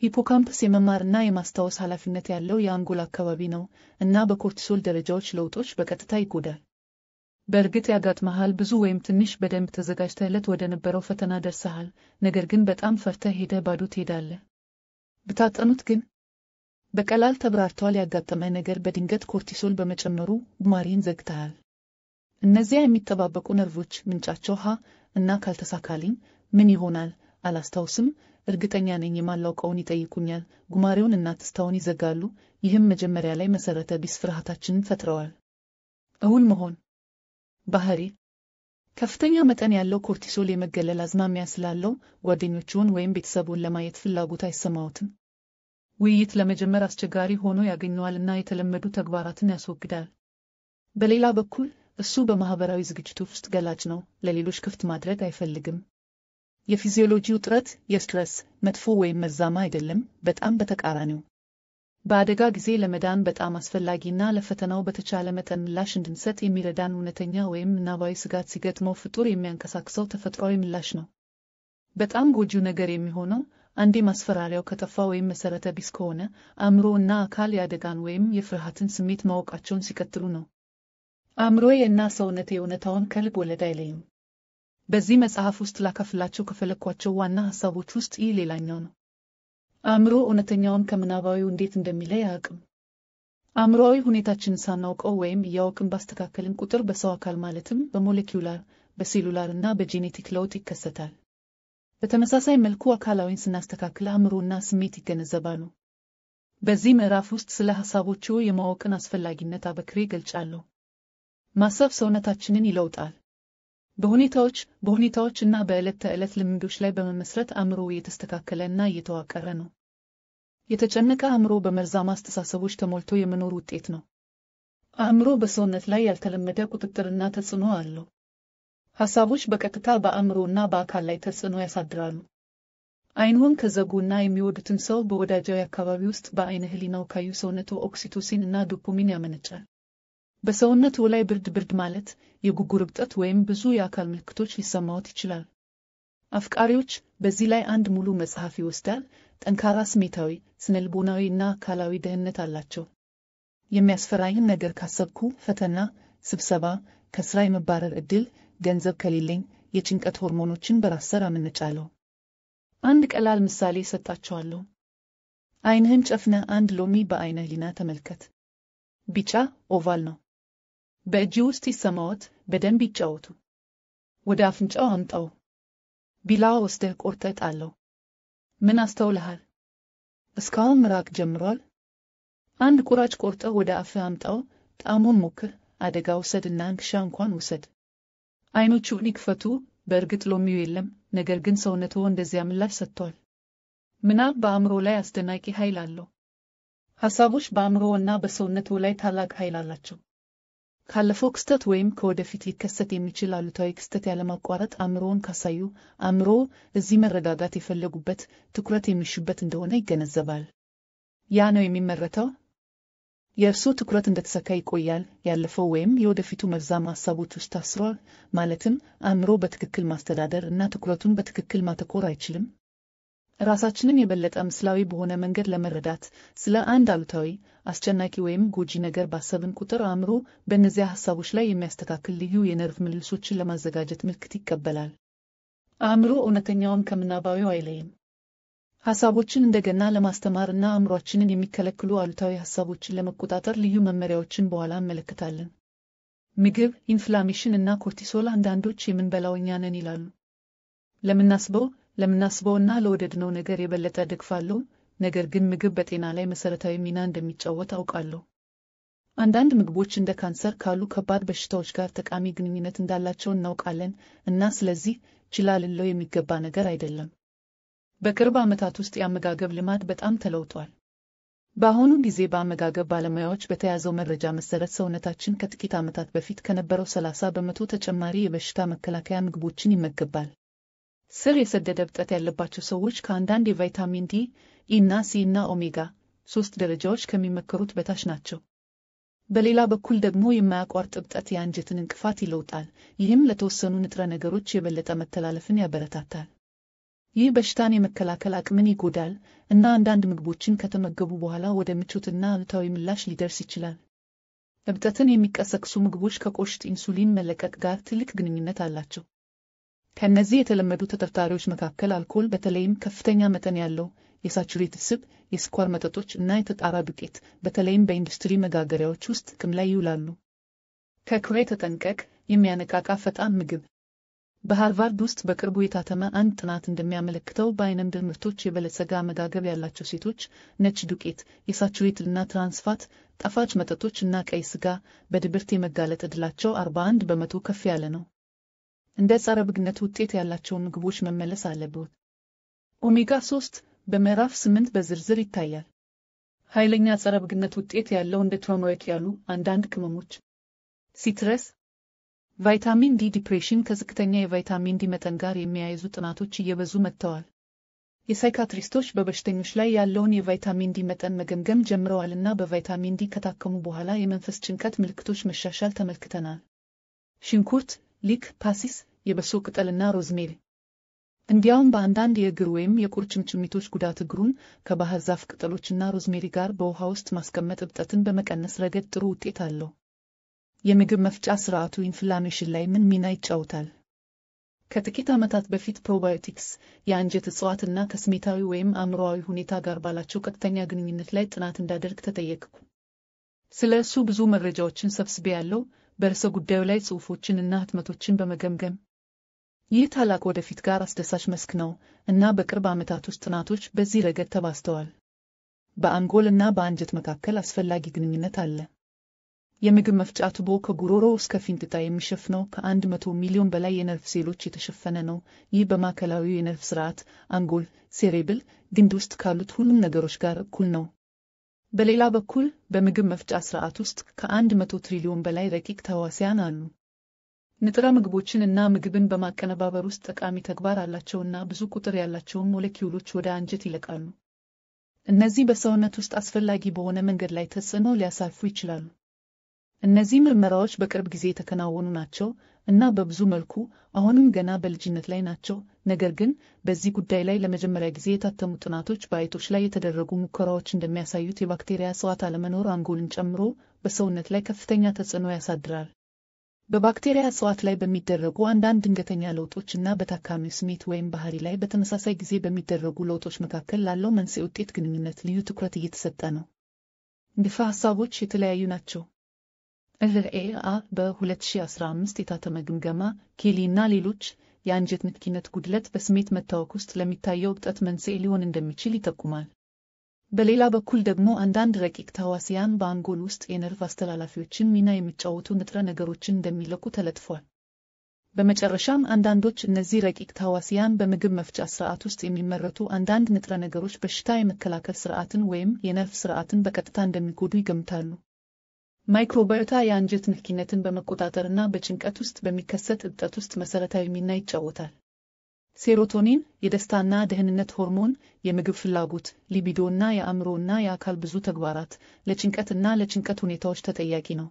[SPEAKER 1] ሂፖካምፕስ የመማርና የማስታወስ ኃላፊነት ያለው የአንጎል አካባቢ ነው እና በኮርቲሶል ደረጃዎች ለውጦች በቀጥታ ይጎዳል። በእርግጥ ያጋጥመሃል፣ ብዙ ወይም ትንሽ። በደንብ ተዘጋጅተህለት ወደ ነበረው ፈተና ደርሰሃል። ነገር ግን በጣም ፈርተህ ሄደህ ባዶ ትሄዳለህ። ብታጠኑት ግን በቀላል ተብራርተዋል። ያጋጠመ ነገር በድንገት ኮርቲሶል በመጨመሩ ጉማሬን ዘግተሃል። እነዚያ የሚጠባበቁ ነርቮች ምንጫቸው ሀ እና ካልተሳካልኝ ምን ይሆናል አላስታውስም። እርግጠኛ ነኝ የማላውቀውን ይጠይቁኛል። ጉማሬውን እና ትስታውን ይዘጋሉ። ይህም መጀመሪያ ላይ መሰረተ ቢስ ፍርሃታችንን ፈጥረዋል። እውል መሆን ባህሪ ከፍተኛ መጠን ያለው ኮርቲሶል የመገለል አዝማሚያ ስላለው ጓደኞችውን ወይም ቤተሰቡን ለማየት ፍላጎት አይሰማዎትም። ውይይት ለመጀመር አስቸጋሪ ሆኖ ያገኘዋል እና የተለመዱ ተግባራትን ያስወግዳል። በሌላ በኩል እሱ በማህበራዊ ዝግጅቶች ውስጥ ገላጭ ነው፣ ለሌሎች ክፍት ማድረግ አይፈልግም። የፊዚዮሎጂ ውጥረት የስትረስ መጥፎ ወይም መዛማ አይደለም፣ በጣም በተቃራኒው። በአደጋ ጊዜ ለመዳን በጣም አስፈላጊና ለፈተናው በተቻለ መጠን ምላሽ እንድንሰጥ የሚረዳን እውነተኛ ወይም ምናባዊ ስጋት ሲገጥመው ፍጡር የሚያንቀሳቅሰው ተፈጥሯዊ ምላሽ ነው። በጣም ጎጂው ነገር የሚሆነው አንዴ ማስፈራሪያው ከጠፋ ወይም መሰረተ ቢስ ከሆነ አእምሮ እና አካል የአደጋን ወይም የፍርሃትን ስሜት ማወቃቸውን ሲቀጥሉ ነው። አእምሮዬ እና ሰውነቴ እውነታውን ከልብ ወለድ አይለይም። በዚህ መጽሐፍ ውስጥ ላካፍላቸው ከፈለግኳቸው ዋና ሐሳቦች ውስጥ ይህ ሌላኛው ነው። አእምሮ እውነተኛውን ከምናባዊው እንዴት እንደሚለይ አያውቅም። አእምሮዊ ሁኔታችንን ሳናውቀው ወይም እያወቅን ባስተካከልን ቁጥር በሰው አካል ማለትም በሞሌኪውላር፣ በሴሉላር እና በጄኔቲክ ለውጥ ይከሰታል። በተመሳሳይ መልኩ አካላዊን ስናስተካክል አእምሮና ስሜት ይገነዘባሉ። በዚህ ምዕራፍ ውስጥ ስለ ሐሳቦቹ የማወቅን አስፈላጊነት አበክሬ ገልጫለሁ። ማሰብ ሰውነታችንን ይለውጣል። በሁኔታዎች በሁኔታዎች እና በዕለት ተዕለት ልምዶች ላይ በመመስረት አእምሮ እየተስተካከለ እና እየተዋቀረ ነው። የተጨነቀ አእምሮ በመርዛማ አስተሳሰቦች ተሞልቶ የመኖር ውጤት ነው። አእምሮ በሰውነት ላይ ያልተለመደ ቁጥጥርና ተጽዕኖ አለው። ሐሳቦች በቀጥታ በአእምሮና በአካል ላይ ተጽዕኖ ያሳድራሉ። አይንዎን ከዘጉና የሚወዱትን ሰው በወዳጃዊ አካባቢ ውስጥ በአይነ ህሊናው ካዩ ሰውነቱ ኦክሲቶሲን እና ዶፓሚን ያመነጫል። በሰውነቱ ላይ ብርድ ብርድ ማለት የጉጉር እብጠት ወይም ብዙ የአካል ምልክቶች ሊሰማዎት ይችላል። አፍቃሪዎች በዚህ ላይ አንድ ሙሉ መጽሐፍ ይወስዳል። ጠንካራ ስሜታዊ፣ ስነልቦናዊ እና አካላዊ ደህንነት አላቸው። የሚያስፈራኝን ነገር ካሰብኩ፣ ፈተና፣ ስብሰባ፣ ከስራ የመባረር ዕድል፣ ገንዘብ ከሌለኝ የጭንቀት ሆርሞኖችን በራሰር አመነጫለሁ። አንድ ቀላል ምሳሌ ሰጣቸዋለሁ። ዓይንህን ጨፍነህ አንድ ሎሚ በዓይነ ህሊና ተመልከት። ቢጫ ኦቫል ነው። በእጅ ውስጥ ይሰማዎት፣ በደንብ ይጫወቱ። ወደ አፍንጫው አምጣው። ቢላዋ ወስደህ ቆርጠጥ አለው። ምን አስተውልሃል? እስካሁን ምራቅ ጀምሯል። አንድ ቁራጭ ቆርጠ ወደ አፍ አምጣው። ጣዕሙን ሞክር። አደጋ ውሰድ እና እንክሻ እንኳን ውሰድ። አይኖቹ ይክፈቱ። በእርግጥ ሎሚው የለም፣ ነገር ግን ሰውነትዎ እንደዚያ ምላሽ ሰጥቷል። ምናብ በአእምሮ ላይ አስደናቂ ኃይል አለው። ሐሳቦች በአእምሮና በሰውነትዎ ላይ ታላቅ ኃይል አላቸው። ካለፈው ክስተት ወይም ከወደፊት ሊከሰት የሚችል አሉታዊ ክስተት ያለማቋረጥ አእምሮውን ካሳዩ አእምሮ እዚህ መረጋጋት የፈለጉበት ትኩረት የሚሹበት እንደሆነ ይገነዘባል። ያ ነው የሚመረተው። የእርሱ ትኩረት እንደተሰካ ይቆያል። ያለፈው ወይም የወደፊቱ መርዛማ ሀሳቦች ውስጥ ታስሯል። ማለትም አእምሮ በትክክል ማስተዳደር እና ትኩረቱን በትክክል ማተኮር አይችልም። ራሳችንን የበለጠ ምስላዊ በሆነ መንገድ ለመረዳት ስለ አንድ አሉታዊ፣ አስጨናቂ ወይም ጎጂ ነገር ባሰብን ቁጥር አእምሮ በእነዚያ ሐሳቦች ላይ የሚያስተካክል ልዩ የነርቭ ምልልሶችን ለማዘጋጀት ምልክት ይቀበላል። አእምሮ እውነተኛውን ከምናባዊው አይለይም። ሐሳቦችን እንደገና ለማስተማርና አእምሯችንን የሚከለክሉ አሉታዊ ሐሳቦችን ለመቆጣጠር ልዩ መመሪያዎችን በኋላ እንመለከታለን። ምግብ፣ ኢንፍላሜሽን እና ኮርቲሶል አንዳንዶች የምንበላው እኛ ነን ይላሉ። ለምናስበው ለምናስበውና ለወደድነው ነገር የበለጠ ደግፋለሁ። ነገር ግን ምግብ በጤና ላይ መሰረታዊ ሚና እንደሚጫወት አውቃለሁ። አንዳንድ ምግቦች እንደ ካንሰር ካሉ ከባድ በሽታዎች ጋር ጠቃሚ ግንኙነት እንዳላቸው እናውቃለን እና ስለዚህ ችላ ልለው የሚገባ ነገር አይደለም። በቅርብ ዓመታት ውስጥ የአመጋገብ ልማድ በጣም ተለውጧል። በአሁኑ ጊዜ በአመጋገብ ባለሙያዎች በተያዘው መረጃ መሰረት ሰውነታችን ከጥቂት ዓመታት በፊት ከነበረው 30 በመቶ ተጨማሪ የበሽታ መከላከያ ምግቦችን ይመገባል። ስር የሰደደ እብጠት ያለባቸው ሰዎች ከአንዳንድ የቫይታሚን ዲ፣ ኢና ሲ እና ኦሜጋ ሶስት ደረጃዎች ከሚመከሩት በታች ናቸው። በሌላ በኩል ደግሞ የማያቋርጥ እብጠት የአንጀትን እንቅፋት ይለውጣል፣ ይህም ለተወሰኑ ንጥረ ነገሮች የበለጠ መተላለፍን ያበረታታል። ይህ በሽታን የመከላከል አቅምን ይጎዳል እና አንዳንድ ምግቦችን ከተመገቡ በኋላ ወደ ምቾትና አሉታዊ ምላሽ ሊደርስ ይችላል። እብጠትን የሚቀሰቅሱ ምግቦች ከቆሽት ኢንሱሊን መለቀቅ ጋር ትልቅ ግንኙነት አላቸው። ከእነዚህ የተለመዱ ተጠርጣሪዎች መካከል አልኮል በተለይም ከፍተኛ መጠን ያለው የሳቹሬትድ ስብ፣ የስኳር መጠጦች እና የተጣራ ዱቄት በተለይም በኢንዱስትሪ መጋገሪያዎች ውስጥ ጥቅም ላይ ይውላሉ። ከኩሬ ተጠንቀቅ፣ የሚያነቃቃ ፈጣን ምግብ። በሃርቫርድ ውስጥ በቅርቡ የታተመ አንድ ጥናት እንደሚያመለክተው በአይነ ምድር ምርቶች የበለጸገ አመጋገብ ያላቸው ሴቶች ነጭ ዱቄት፣ የሳቹሬትድ እና ትራንስፋት፣ ጣፋጭ መጠጦች እና ቀይ ስጋ በድብርት የመጋለጥ ዕድላቸው 41 በመቶ ከፍ ያለ ነው። እንደ ጸረ ብግነት ውጤት ያላቸውን ምግቦች መመለስ አለብዎት። ኦሜጋ 3 በምዕራፍ 8 በዝርዝር ይታያል። ኃይለኛ ጸረ ብግነት ውጤት ያለው እንደ ትሮኖይክ ያሉ አንዳንድ ቅመሞች፣ ሲትረስ፣ ቫይታሚን ዲ። ዲፕሬሽን ከዝቅተኛ የቫይታሚን ዲ መጠን ጋር የሚያይዙ ጥናቶች እየበዙ መጥተዋል። የሳይካትሪስቶች በበሽተኞች ላይ ያለውን የቫይታሚን ዲ መጠን መገምገም ጀምረዋልና በቫይታሚን ዲ ከታከሙ በኋላ የመንፈስ ጭንቀት ምልክቶች መሻሻል ተመልክተናል። ሽንኩርት ሊክ፣ ፓሲስ፣ የበሶ ቅጠልና ሮዝሜሪ እንዲያውም በአንዳንድ የእግር ወይም የቁርጭምጭሚቶች ጉዳት እግሩን ከባህር ዛፍ ቅጠሎችና ሮዝሜሪ ጋር በውሃ ውስጥ ማስቀመጥ እብጠትን በመቀነስ ረገድ ጥሩ ውጤት አለው። የምግብ መፍጫ ስርዓቱ ኢንፍላሜሽን ላይ ምን ሚና ይጫወታል? ከጥቂት ዓመታት በፊት ፕሮባዮቲክስ የአንጀት እጽዋትና ከስሜታዊ ወይም አእምሮዊ ሁኔታ ጋር ባላቸው ቀጥተኛ ግንኙነት ላይ ጥናት እንዳደርግ ተጠየቅኩ። ስለ እሱ ብዙ መረጃዎችን ሰብስቤ ያለው በርዕሰ ጉዳዩ ላይ ጽሑፎችንና ህትመቶችን በመገምገም ይህ ታላቅ ወደፊት ጋር አስደሳች መስክ ነው እና በቅርብ ዓመታት ውስጥ ጥናቶች በዚህ ረገድ ተባዝተዋል። በአንጎል እና በአንጀት መካከል አስፈላጊ ግንኙነት አለ። የምግብ መፍጫ ቱቦ ከጉሮሮ እስከ ፊንጥጣ የሚሸፍነው ከ100 ሚሊዮን በላይ የነርቭ ሴሎች የተሸፈነ ነው። ይህ በማዕከላዊው የነርቭ ስርዓት አንጎል ሴሬብል ግንድ ውስጥ ካሉት ሁሉም ነገሮች ጋር እኩል ነው። በሌላ በኩል በምግብ መፍጫ ስርዓት ውስጥ ከአንድ መቶ ትሪሊዮን በላይ ረቂቅ ተዋሲያን አሉ። ንጥረ ምግቦችን እና ምግብን በማቀነባበር ውስጥ ጠቃሚ ተግባር አላቸውና ብዙ ቁጥር ያላቸውን ሞለኪውሎች ወደ አንጀት ይለቃሉ። እነዚህ በሰውነት ውስጥ አስፈላጊ በሆነ መንገድ ላይ ተጽዕኖ ሊያሳርፉ ይችላሉ። እነዚህ ምርመራዎች በቅርብ ጊዜ የተከናወኑ ናቸው እና በብዙ መልኩ አሁንም ገና በልጅነት ላይ ናቸው። ነገር ግን በዚህ ጉዳይ ላይ ለመጀመሪያ ጊዜ የታተሙ ጥናቶች በአይጦች ላይ የተደረጉ ሙከራዎች እንደሚያሳዩት የባክቴሪያ እጽዋት አለመኖር አንጎልን ጨምሮ በሰውነት ላይ ከፍተኛ ተጽዕኖ ያሳድራል። በባክቴሪያ እጽዋት ላይ በሚደረጉ አንዳንድ ድንገተኛ ለውጦች እና በታካሚው ስሜት ወይም ባህሪ ላይ በተመሳሳይ ጊዜ በሚደረጉ ለውጦች መካከል ላለው መንስኤ ውጤት ግንኙነት ልዩ ትኩረት እየተሰጠ ነው። ንድፈ ሐሳቦች የተለያዩ ናቸው። ኤልኤአ በ2015 የታተመ ግምገማ ኬሊና ሌሎች የአንጀት ንጥቂነት ጉድለት በስሜት መታወክ ውስጥ ለሚታየው እብጠት መንስኤ ሊሆን እንደሚችል ይጠቁማል። በሌላ በኩል ደግሞ አንዳንድ ረቂቅ ተህዋሲያን በአንጎል ውስጥ የነርቭ አስተላላፊዎችን ሚና የሚጫወቱ ንጥረ ነገሮችን እንደሚለቁ ተለጥፏል። በመጨረሻም አንዳንዶች እነዚህ ረቂቅ ተህዋሲያን በምግብ መፍጫ ስርዓት ውስጥ የሚመረቱ አንዳንድ ንጥረ ነገሮች በሽታ የመከላከል ስርዓትን ወይም የነርቭ ስርዓትን በቀጥታ እንደሚጎዱ ይገምታሉ። ማይክሮባዮታ የአንጀት ንኪነትን በመቆጣጠርና በጭንቀት ውስጥ በሚከሰት እብጠት ውስጥ መሠረታዊ ሚና ይጫወታል። ሴሮቶኒን፣ የደስታና ደህንነት ሆርሞን፣ የምግብ ፍላጎት፣ ሊቢዶና የአእምሮና የአካል ብዙ ተግባራት ለጭንቀትና ለጭንቀት ሁኔታዎች ተጠያቂ ነው።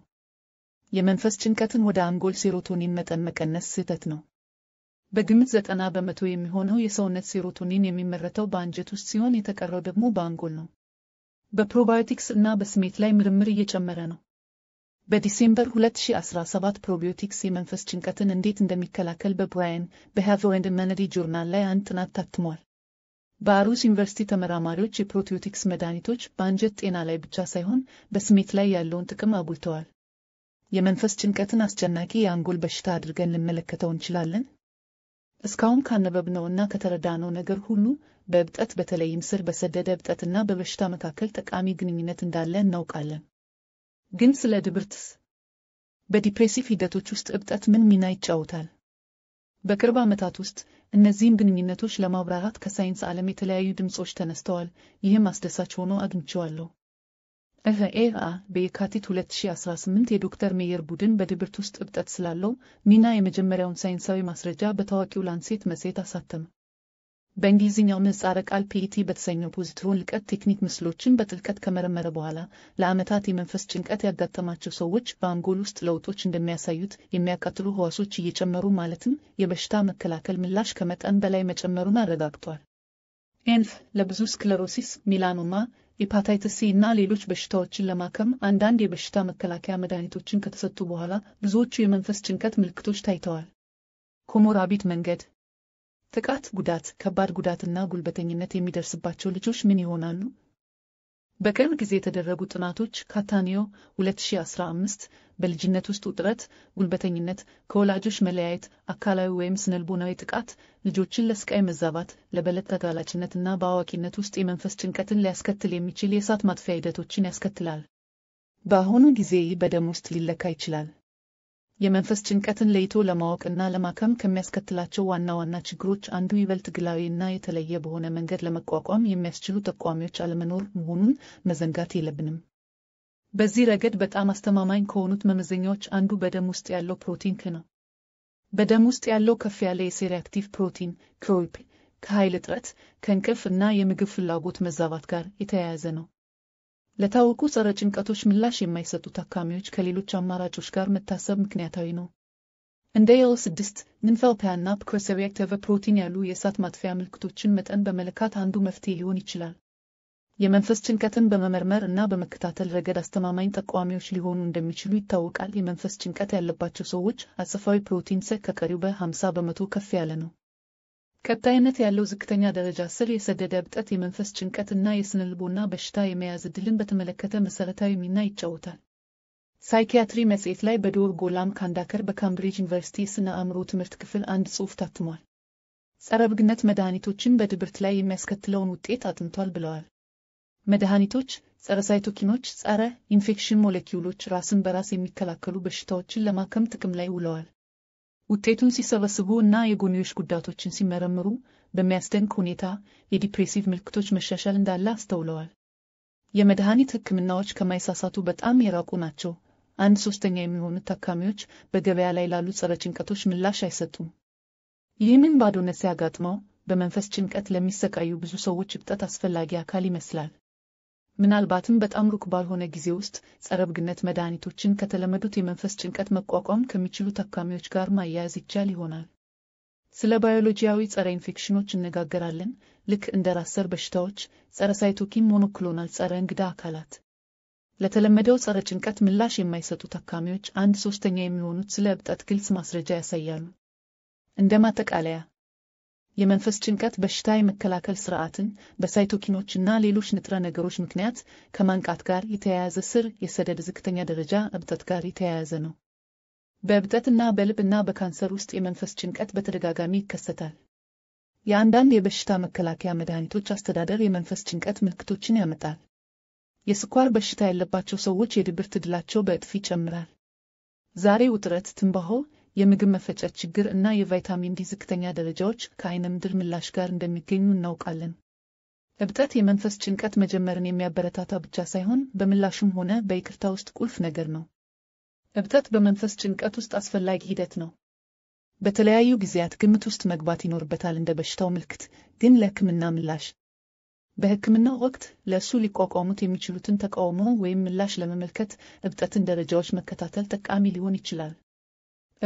[SPEAKER 1] የመንፈስ ጭንቀትን ወደ አንጎል ሴሮቶኒን መጠን መቀነስ ስህተት ነው። በግምት ዘጠና በመቶ የሚሆነው የሰውነት ሴሮቶኒን የሚመረተው በአንጀት ውስጥ ሲሆን የተቀረው ደግሞ በአንጎል ነው። በፕሮባዮቲክስ እና በስሜት ላይ ምርምር እየጨመረ ነው። በዲሴምበር 2017 ፕሮቢዮቲክስ የመንፈስ ጭንቀትን እንዴት እንደሚከላከል በብራያን በሄልዝ ኤንድ ጆርናል ላይ አንድ ጥናት ታትሟል። በአሩስ ዩኒቨርሲቲ ተመራማሪዎች የፕሮቲዮቲክስ መድኃኒቶች በአንጀት ጤና ላይ ብቻ ሳይሆን በስሜት ላይ ያለውን ጥቅም አጉልተዋል። የመንፈስ ጭንቀትን አስጨናቂ የአንጎል በሽታ አድርገን ልንመለከተው እንችላለን? እስካሁን ካነበብነውና ከተረዳነው ነገር ሁሉ በእብጠት በተለይም ስር በሰደደ እብጠትና በበሽታ መካከል ጠቃሚ ግንኙነት እንዳለ እናውቃለን። ግን ስለ ድብርትስ? በዲፕሬሲቭ ሂደቶች ውስጥ እብጠት ምን ሚና ይጫወታል? በቅርብ ዓመታት ውስጥ እነዚህን ግንኙነቶች ለማብራራት ከሳይንስ ዓለም የተለያዩ ድምፆች ተነስተዋል። ይህም አስደሳች ሆኖ አግኝቼዋለሁ። ኤፍኤአ በየካቲት 2018 የዶክተር ሜየር ቡድን በድብርት ውስጥ እብጠት ስላለው ሚና የመጀመሪያውን ሳይንሳዊ ማስረጃ በታዋቂው ላንሴት መጽሔት አሳተመ። በእንግሊዝኛው ምህጻረ ቃል ፒኢቲ በተሰኘው ፖዚቲቭ ልቀት ቴክኒክ ምስሎችን በጥልቀት ከመረመረ በኋላ ለዓመታት የመንፈስ ጭንቀት ያጋጠማቸው ሰዎች በአንጎል ውስጥ ለውጦች እንደሚያሳዩት የሚያቃጥሉ ህዋሶች እየጨመሩ ማለትም የበሽታ መከላከል ምላሽ ከመጠን በላይ መጨመሩን አረጋግጧል። ኤንፍ ለብዙ ስክለሮሲስ፣ ሚላኖማ፣ ሄፓታይተስ ሲ እና ሌሎች በሽታዎችን ለማከም አንዳንድ የበሽታ መከላከያ መድኃኒቶችን ከተሰጡ በኋላ ብዙዎቹ የመንፈስ ጭንቀት ምልክቶች ታይተዋል። ኮሞራቢት መንገድ ጥቃት፣ ጉዳት፣ ከባድ ጉዳትና ጉልበተኝነት የሚደርስባቸው ልጆች ምን ይሆናሉ? በቅርብ ጊዜ የተደረጉ ጥናቶች ካታኒዮ 2015 በልጅነት ውስጥ ውጥረት፣ ጉልበተኝነት፣ ከወላጆች መለያየት፣ አካላዊ ወይም ስነልቦናዊ ጥቃት ልጆችን ለስቃይ መዛባት፣ ለበለጥ ተጋላጭነትና በአዋቂነት ውስጥ የመንፈስ ጭንቀትን ሊያስከትል የሚችል የእሳት ማጥፊያ ሂደቶችን ያስከትላል። በአሁኑ ጊዜ ይህ በደም ውስጥ ሊለካ ይችላል። የመንፈስ ጭንቀትን ለይቶ ለማወቅና ለማከም ከሚያስከትላቸው ዋና ዋና ችግሮች አንዱ ይበልጥ ግላዊና የተለየ በሆነ መንገድ ለመቋቋም የሚያስችሉ ተቋሚዎች አለመኖር መሆኑን መዘንጋት የለብንም። በዚህ ረገድ በጣም አስተማማኝ ከሆኑት መመዘኛዎች አንዱ በደም ውስጥ ያለው ፕሮቲን ክ ነው። በደም ውስጥ ያለው ከፍ ያለ የሴሪአክቲቭ ፕሮቲን ክሮፕ ከኃይል እጥረት ከእንቅልፍ እና የምግብ ፍላጎት መዛባት ጋር የተያያዘ ነው። ለታወቁ ጸረ ጭንቀቶች ምላሽ የማይሰጡ ታካሚዎች ከሌሎች አማራጮች ጋር መታሰብ ምክንያታዊ ነው። እንደ የል6 ንፈልፓያና ፕኮሰቪያክተቨ ፕሮቲን ያሉ የእሳት ማጥፊያ ምልክቶችን መጠን በመለካት አንዱ መፍትሄ ሊሆን ይችላል። የመንፈስ ጭንቀትን በመመርመር እና በመከታተል ረገድ አስተማማኝ ጠቋሚዎች ሊሆኑ እንደሚችሉ ይታወቃል። የመንፈስ ጭንቀት ያለባቸው ሰዎች አጽፋዊ ፕሮቲን ሰ ከቀሪው በ50 በመቶ ከፍ ያለ ነው። ቀጣይነት ያለው ዝቅተኛ ደረጃ ስር የሰደደ እብጠት የመንፈስ ጭንቀት እና የስነልቦና በሽታ የመያዝ እድልን በተመለከተ መሠረታዊ ሚና ይጫወታል። ሳይኪያትሪ መጽሔት ላይ በዶር ጎላም ካንዳከር በካምብሪጅ ዩኒቨርሲቲ የሥነ አእምሮ ትምህርት ክፍል አንድ ጽሑፍ ታትሟል። ጸረ ብግነት መድኃኒቶችን በድብርት ላይ የሚያስከትለውን ውጤት አጥንቷል ብለዋል። መድኃኒቶች ጸረ ሳይቶኪኖች፣ ጸረ ኢንፌክሽን ሞለኪውሎች ራስን በራስ የሚከላከሉ በሽታዎችን ለማከም ጥቅም ላይ ውለዋል። ውጤቱን ሲሰበስቡ እና የጎንዮሽ ጉዳቶችን ሲመረምሩ በሚያስደንቅ ሁኔታ የዲፕሬሲቭ ምልክቶች መሻሻል እንዳለ አስተውለዋል። የመድኃኒት ሕክምናዎች ከማይሳሳቱ በጣም የራቁ ናቸው። አንድ ሶስተኛ የሚሆኑት ታካሚዎች በገበያ ላይ ላሉ ጸረ ጭንቀቶች ምላሽ አይሰጡም። ይህምን ባዶነት ሲያጋጥመው በመንፈስ ጭንቀት ለሚሰቃዩ ብዙ ሰዎች እብጠት አስፈላጊ አካል ይመስላል። ምናልባትም በጣም ሩቅ ባልሆነ ጊዜ ውስጥ ጸረ ብግነት መድኃኒቶችን ከተለመዱት የመንፈስ ጭንቀት መቋቋም ከሚችሉ ታካሚዎች ጋር ማያያዝ ይቻል ይሆናል። ስለ ባዮሎጂያዊ ጸረ ኢንፌክሽኖች እነጋገራለን፣ ልክ እንደ ራሰር በሽታዎች፣ ጸረ ሳይቶኪን ሞኖክሎናል ጸረ እንግዳ አካላት። ለተለመደው ጸረ ጭንቀት ምላሽ የማይሰጡ ታካሚዎች አንድ ሶስተኛ የሚሆኑት ስለ እብጠት ግልጽ ማስረጃ ያሳያሉ። እንደ ማጠቃለያ የመንፈስ ጭንቀት በሽታ የመከላከል ስርዓትን በሳይቶኪኖች እና ሌሎች ንጥረ ነገሮች ምክንያት ከማንቃት ጋር የተያያዘ ስር የሰደድ ዝቅተኛ ደረጃ እብጠት ጋር የተያያዘ ነው። በእብጠትና በልብ እና በካንሰር ውስጥ የመንፈስ ጭንቀት በተደጋጋሚ ይከሰታል። የአንዳንድ የበሽታ መከላከያ መድኃኒቶች አስተዳደር የመንፈስ ጭንቀት ምልክቶችን ያመጣል። የስኳር በሽታ ያለባቸው ሰዎች የድብርት ዕድላቸው በእጥፍ ይጨምራል። ዛሬ ውጥረት፣ ትንባሆ የምግብ መፈጨት ችግር እና የቫይታሚን ዲ ዝቅተኛ ደረጃዎች ከአይነ ምድር ምላሽ ጋር እንደሚገኙ እናውቃለን። እብጠት የመንፈስ ጭንቀት መጀመርን የሚያበረታታ ብቻ ሳይሆን በምላሹም ሆነ በይቅርታ ውስጥ ቁልፍ ነገር ነው። እብጠት በመንፈስ ጭንቀት ውስጥ አስፈላጊ ሂደት ነው። በተለያዩ ጊዜያት ግምት ውስጥ መግባት ይኖርበታል፣ እንደ በሽታው ምልክት፣ ግን ለሕክምና ምላሽ በሕክምናው ወቅት ለእሱ ሊቋቋሙት የሚችሉትን ተቃውሞ ወይም ምላሽ ለመመልከት እብጠትን ደረጃዎች መከታተል ጠቃሚ ሊሆን ይችላል።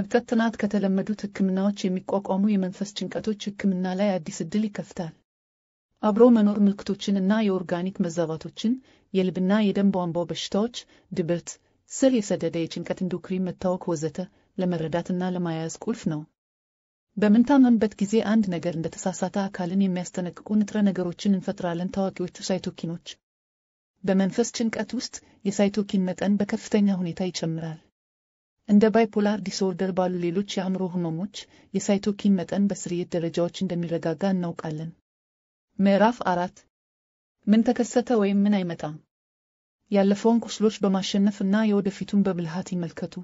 [SPEAKER 1] እብጠት ጥናት ከተለመዱት ሕክምናዎች የሚቋቋሙ የመንፈስ ጭንቀቶች ሕክምና ላይ አዲስ ዕድል ይከፍታል። አብሮ መኖር ምልክቶችን እና የኦርጋኒክ መዛባቶችን፣ የልብና የደም ቧንቧ በሽታዎች፣ ድብርት፣ ስር የሰደደ የጭንቀት ኢንዶክሪን መታወክ ወዘተ ለመረዳትና ለማያያዝ ቁልፍ ነው። በምንታመምበት ጊዜ አንድ ነገር እንደ ተሳሳተ አካልን የሚያስጠነቅቁ ንጥረ ነገሮችን እንፈጥራለን። ታዋቂዎቹ ሳይቶኪኖች በመንፈስ ጭንቀት ውስጥ የሳይቶኪን መጠን በከፍተኛ ሁኔታ ይጨምራል። እንደ ባይፖላር ዲስኦርደር ባሉ ሌሎች የአእምሮ ህመሞች የሳይቶኪን መጠን በስርየት ደረጃዎች እንደሚረጋጋ እናውቃለን። ምዕራፍ አራት ምን ተከሰተ ወይም ምን አይመጣም? ያለፈውን ቁስሎች በማሸነፍ እና የወደፊቱን በብልሃት ይመልከቱ።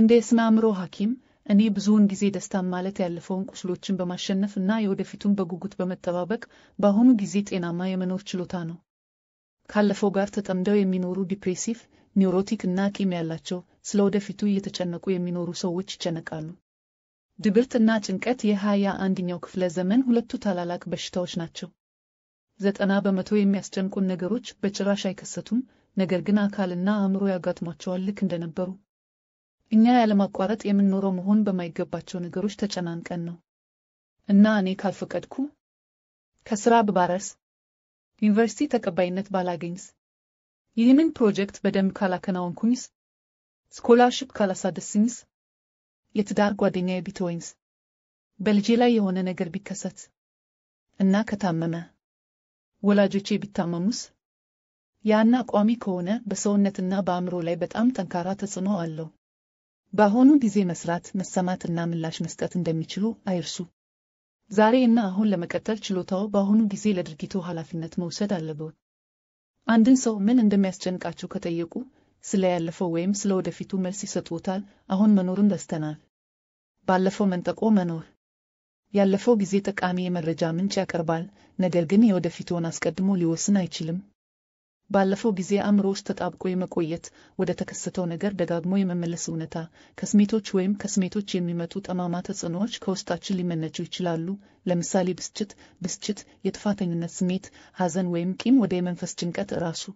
[SPEAKER 1] እንደ የስነ አእምሮ ሐኪም እኔ ብዙውን ጊዜ ደስታም ማለት ያለፈውን ቁስሎችን በማሸነፍ እና የወደፊቱን በጉጉት በመጠባበቅ በአሁኑ ጊዜ ጤናማ የመኖር ችሎታ ነው። ካለፈው ጋር ተጠምደው የሚኖሩ ዲፕሬሲቭ፣ ኒውሮቲክ እና ቂም ያላቸው ስለ ወደፊቱ እየተጨነቁ የሚኖሩ ሰዎች ይጨነቃሉ። ድብርትና ጭንቀት የሃያ አንደኛው ክፍለ ዘመን ሁለቱ ታላላቅ በሽታዎች ናቸው። ዘጠና በመቶ የሚያስጨንቁን ነገሮች በጭራሽ አይከሰቱም፣ ነገር ግን አካልና አእምሮ ያጋጥሟቸዋል ልክ እንደነበሩ። እኛ ያለማቋረጥ የምንኖረው መሆን በማይገባቸው ነገሮች ተጨናንቀን ነው። እና እኔ ካልፈቀድኩ፣ ከስራ ብባረስ፣ ዩኒቨርሲቲ ተቀባይነት ባላገኝስ፣ ይህንን ፕሮጀክት በደንብ ካላከናወንኩኝስ ስኮላርሽፕ ካላሳደስኝስ? የትዳር ጓደኛዬ ቢተወኝስ? በልጄ ላይ የሆነ ነገር ቢከሰት እና ከታመመ ወላጆቼ ቢታመሙስ? ያና ቋሚ ከሆነ በሰውነትና በአእምሮ ላይ በጣም ጠንካራ ተጽዕኖ አለው። በአሁኑ ጊዜ መስራት፣ መሰማት እና ምላሽ መስጠት እንደሚችሉ አይርሱ። ዛሬ እና አሁን ለመቀጠል ችሎታው በአሁኑ ጊዜ ለድርጊቱ ኃላፊነት መውሰድ አለበት። አንድን ሰው ምን እንደሚያስጨንቃቸው ከጠየቁ ስለ ያለፈው ወይም ስለ ወደፊቱ መልስ ይሰጡታል። አሁን መኖሩን ደስተናል። ባለፈው መንጠቆ መኖር ያለፈው ጊዜ ጠቃሚ የመረጃ ምንጭ ያቀርባል፣ ነገር ግን የወደፊቱን አስቀድሞ ሊወስን አይችልም። ባለፈው ጊዜ አእምሮ ውስጥ ተጣብቆ የመቆየት ወደ ተከሰተው ነገር ደጋግሞ የመመለስ እውነታ፣ ከስሜቶች ወይም ከስሜቶች የሚመጡ ጠማማ ተጽዕኖዎች ከውስጣችን ሊመነጩ ይችላሉ። ለምሳሌ ብስጭት ብስጭት፣ የጥፋተኝነት ስሜት፣ ሐዘን ወይም ቂም ወደ የመንፈስ ጭንቀት ራሱ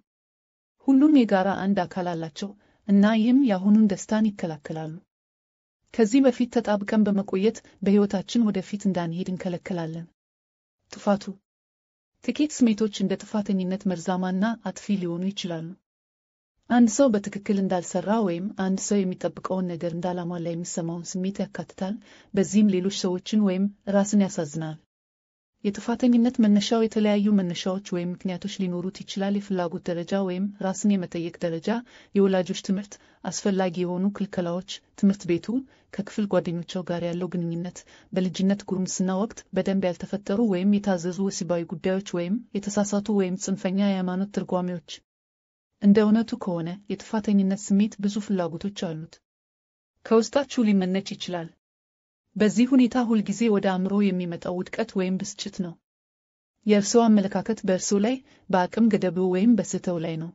[SPEAKER 1] ሁሉም የጋራ አንድ አካል አላቸው እና ይህም የአሁኑን ደስታን ይከላከላሉ። ከዚህ በፊት ተጣብቀን በመቆየት በሕይወታችን ወደፊት እንዳንሄድ እንከለከላለን። ጥፋቱ ጥቂት ስሜቶች እንደ ጥፋተኝነት መርዛማና አጥፊ ሊሆኑ ይችላሉ። አንድ ሰው በትክክል እንዳልሰራ ወይም አንድ ሰው የሚጠብቀውን ነገር እንዳላሟላ የሚሰማውን ስሜት ያካትታል። በዚህም ሌሎች ሰዎችን ወይም ራስን ያሳዝናል። የጥፋተኝነት መነሻው የተለያዩ መነሻዎች ወይም ምክንያቶች ሊኖሩት ይችላል። የፍላጎት ደረጃ ወይም ራስን የመጠየቅ ደረጃ፣ የወላጆች ትምህርት፣ አስፈላጊ የሆኑ ክልከላዎች፣ ትምህርት ቤቱ፣ ከክፍል ጓደኞቻው ጋር ያለው ግንኙነት፣ በልጅነት ጉርምስና ወቅት በደንብ ያልተፈጠሩ ወይም የታዘዙ ወሲባዊ ጉዳዮች ወይም የተሳሳቱ ወይም ጽንፈኛ የሃይማኖት ትርጓሜዎች። እንደ እውነቱ ከሆነ የጥፋተኝነት ስሜት ብዙ ፍላጎቶች አሉት። ከውስጣችሁ ሊመነጭ ይችላል። በዚህ ሁኔታ ሁልጊዜ ወደ አእምሮ የሚመጣው ውድቀት ወይም ብስጭት ነው። የእርስዎ አመለካከት በእርስዎ ላይ፣ በአቅም ገደቡ ወይም በስተው ላይ ነው።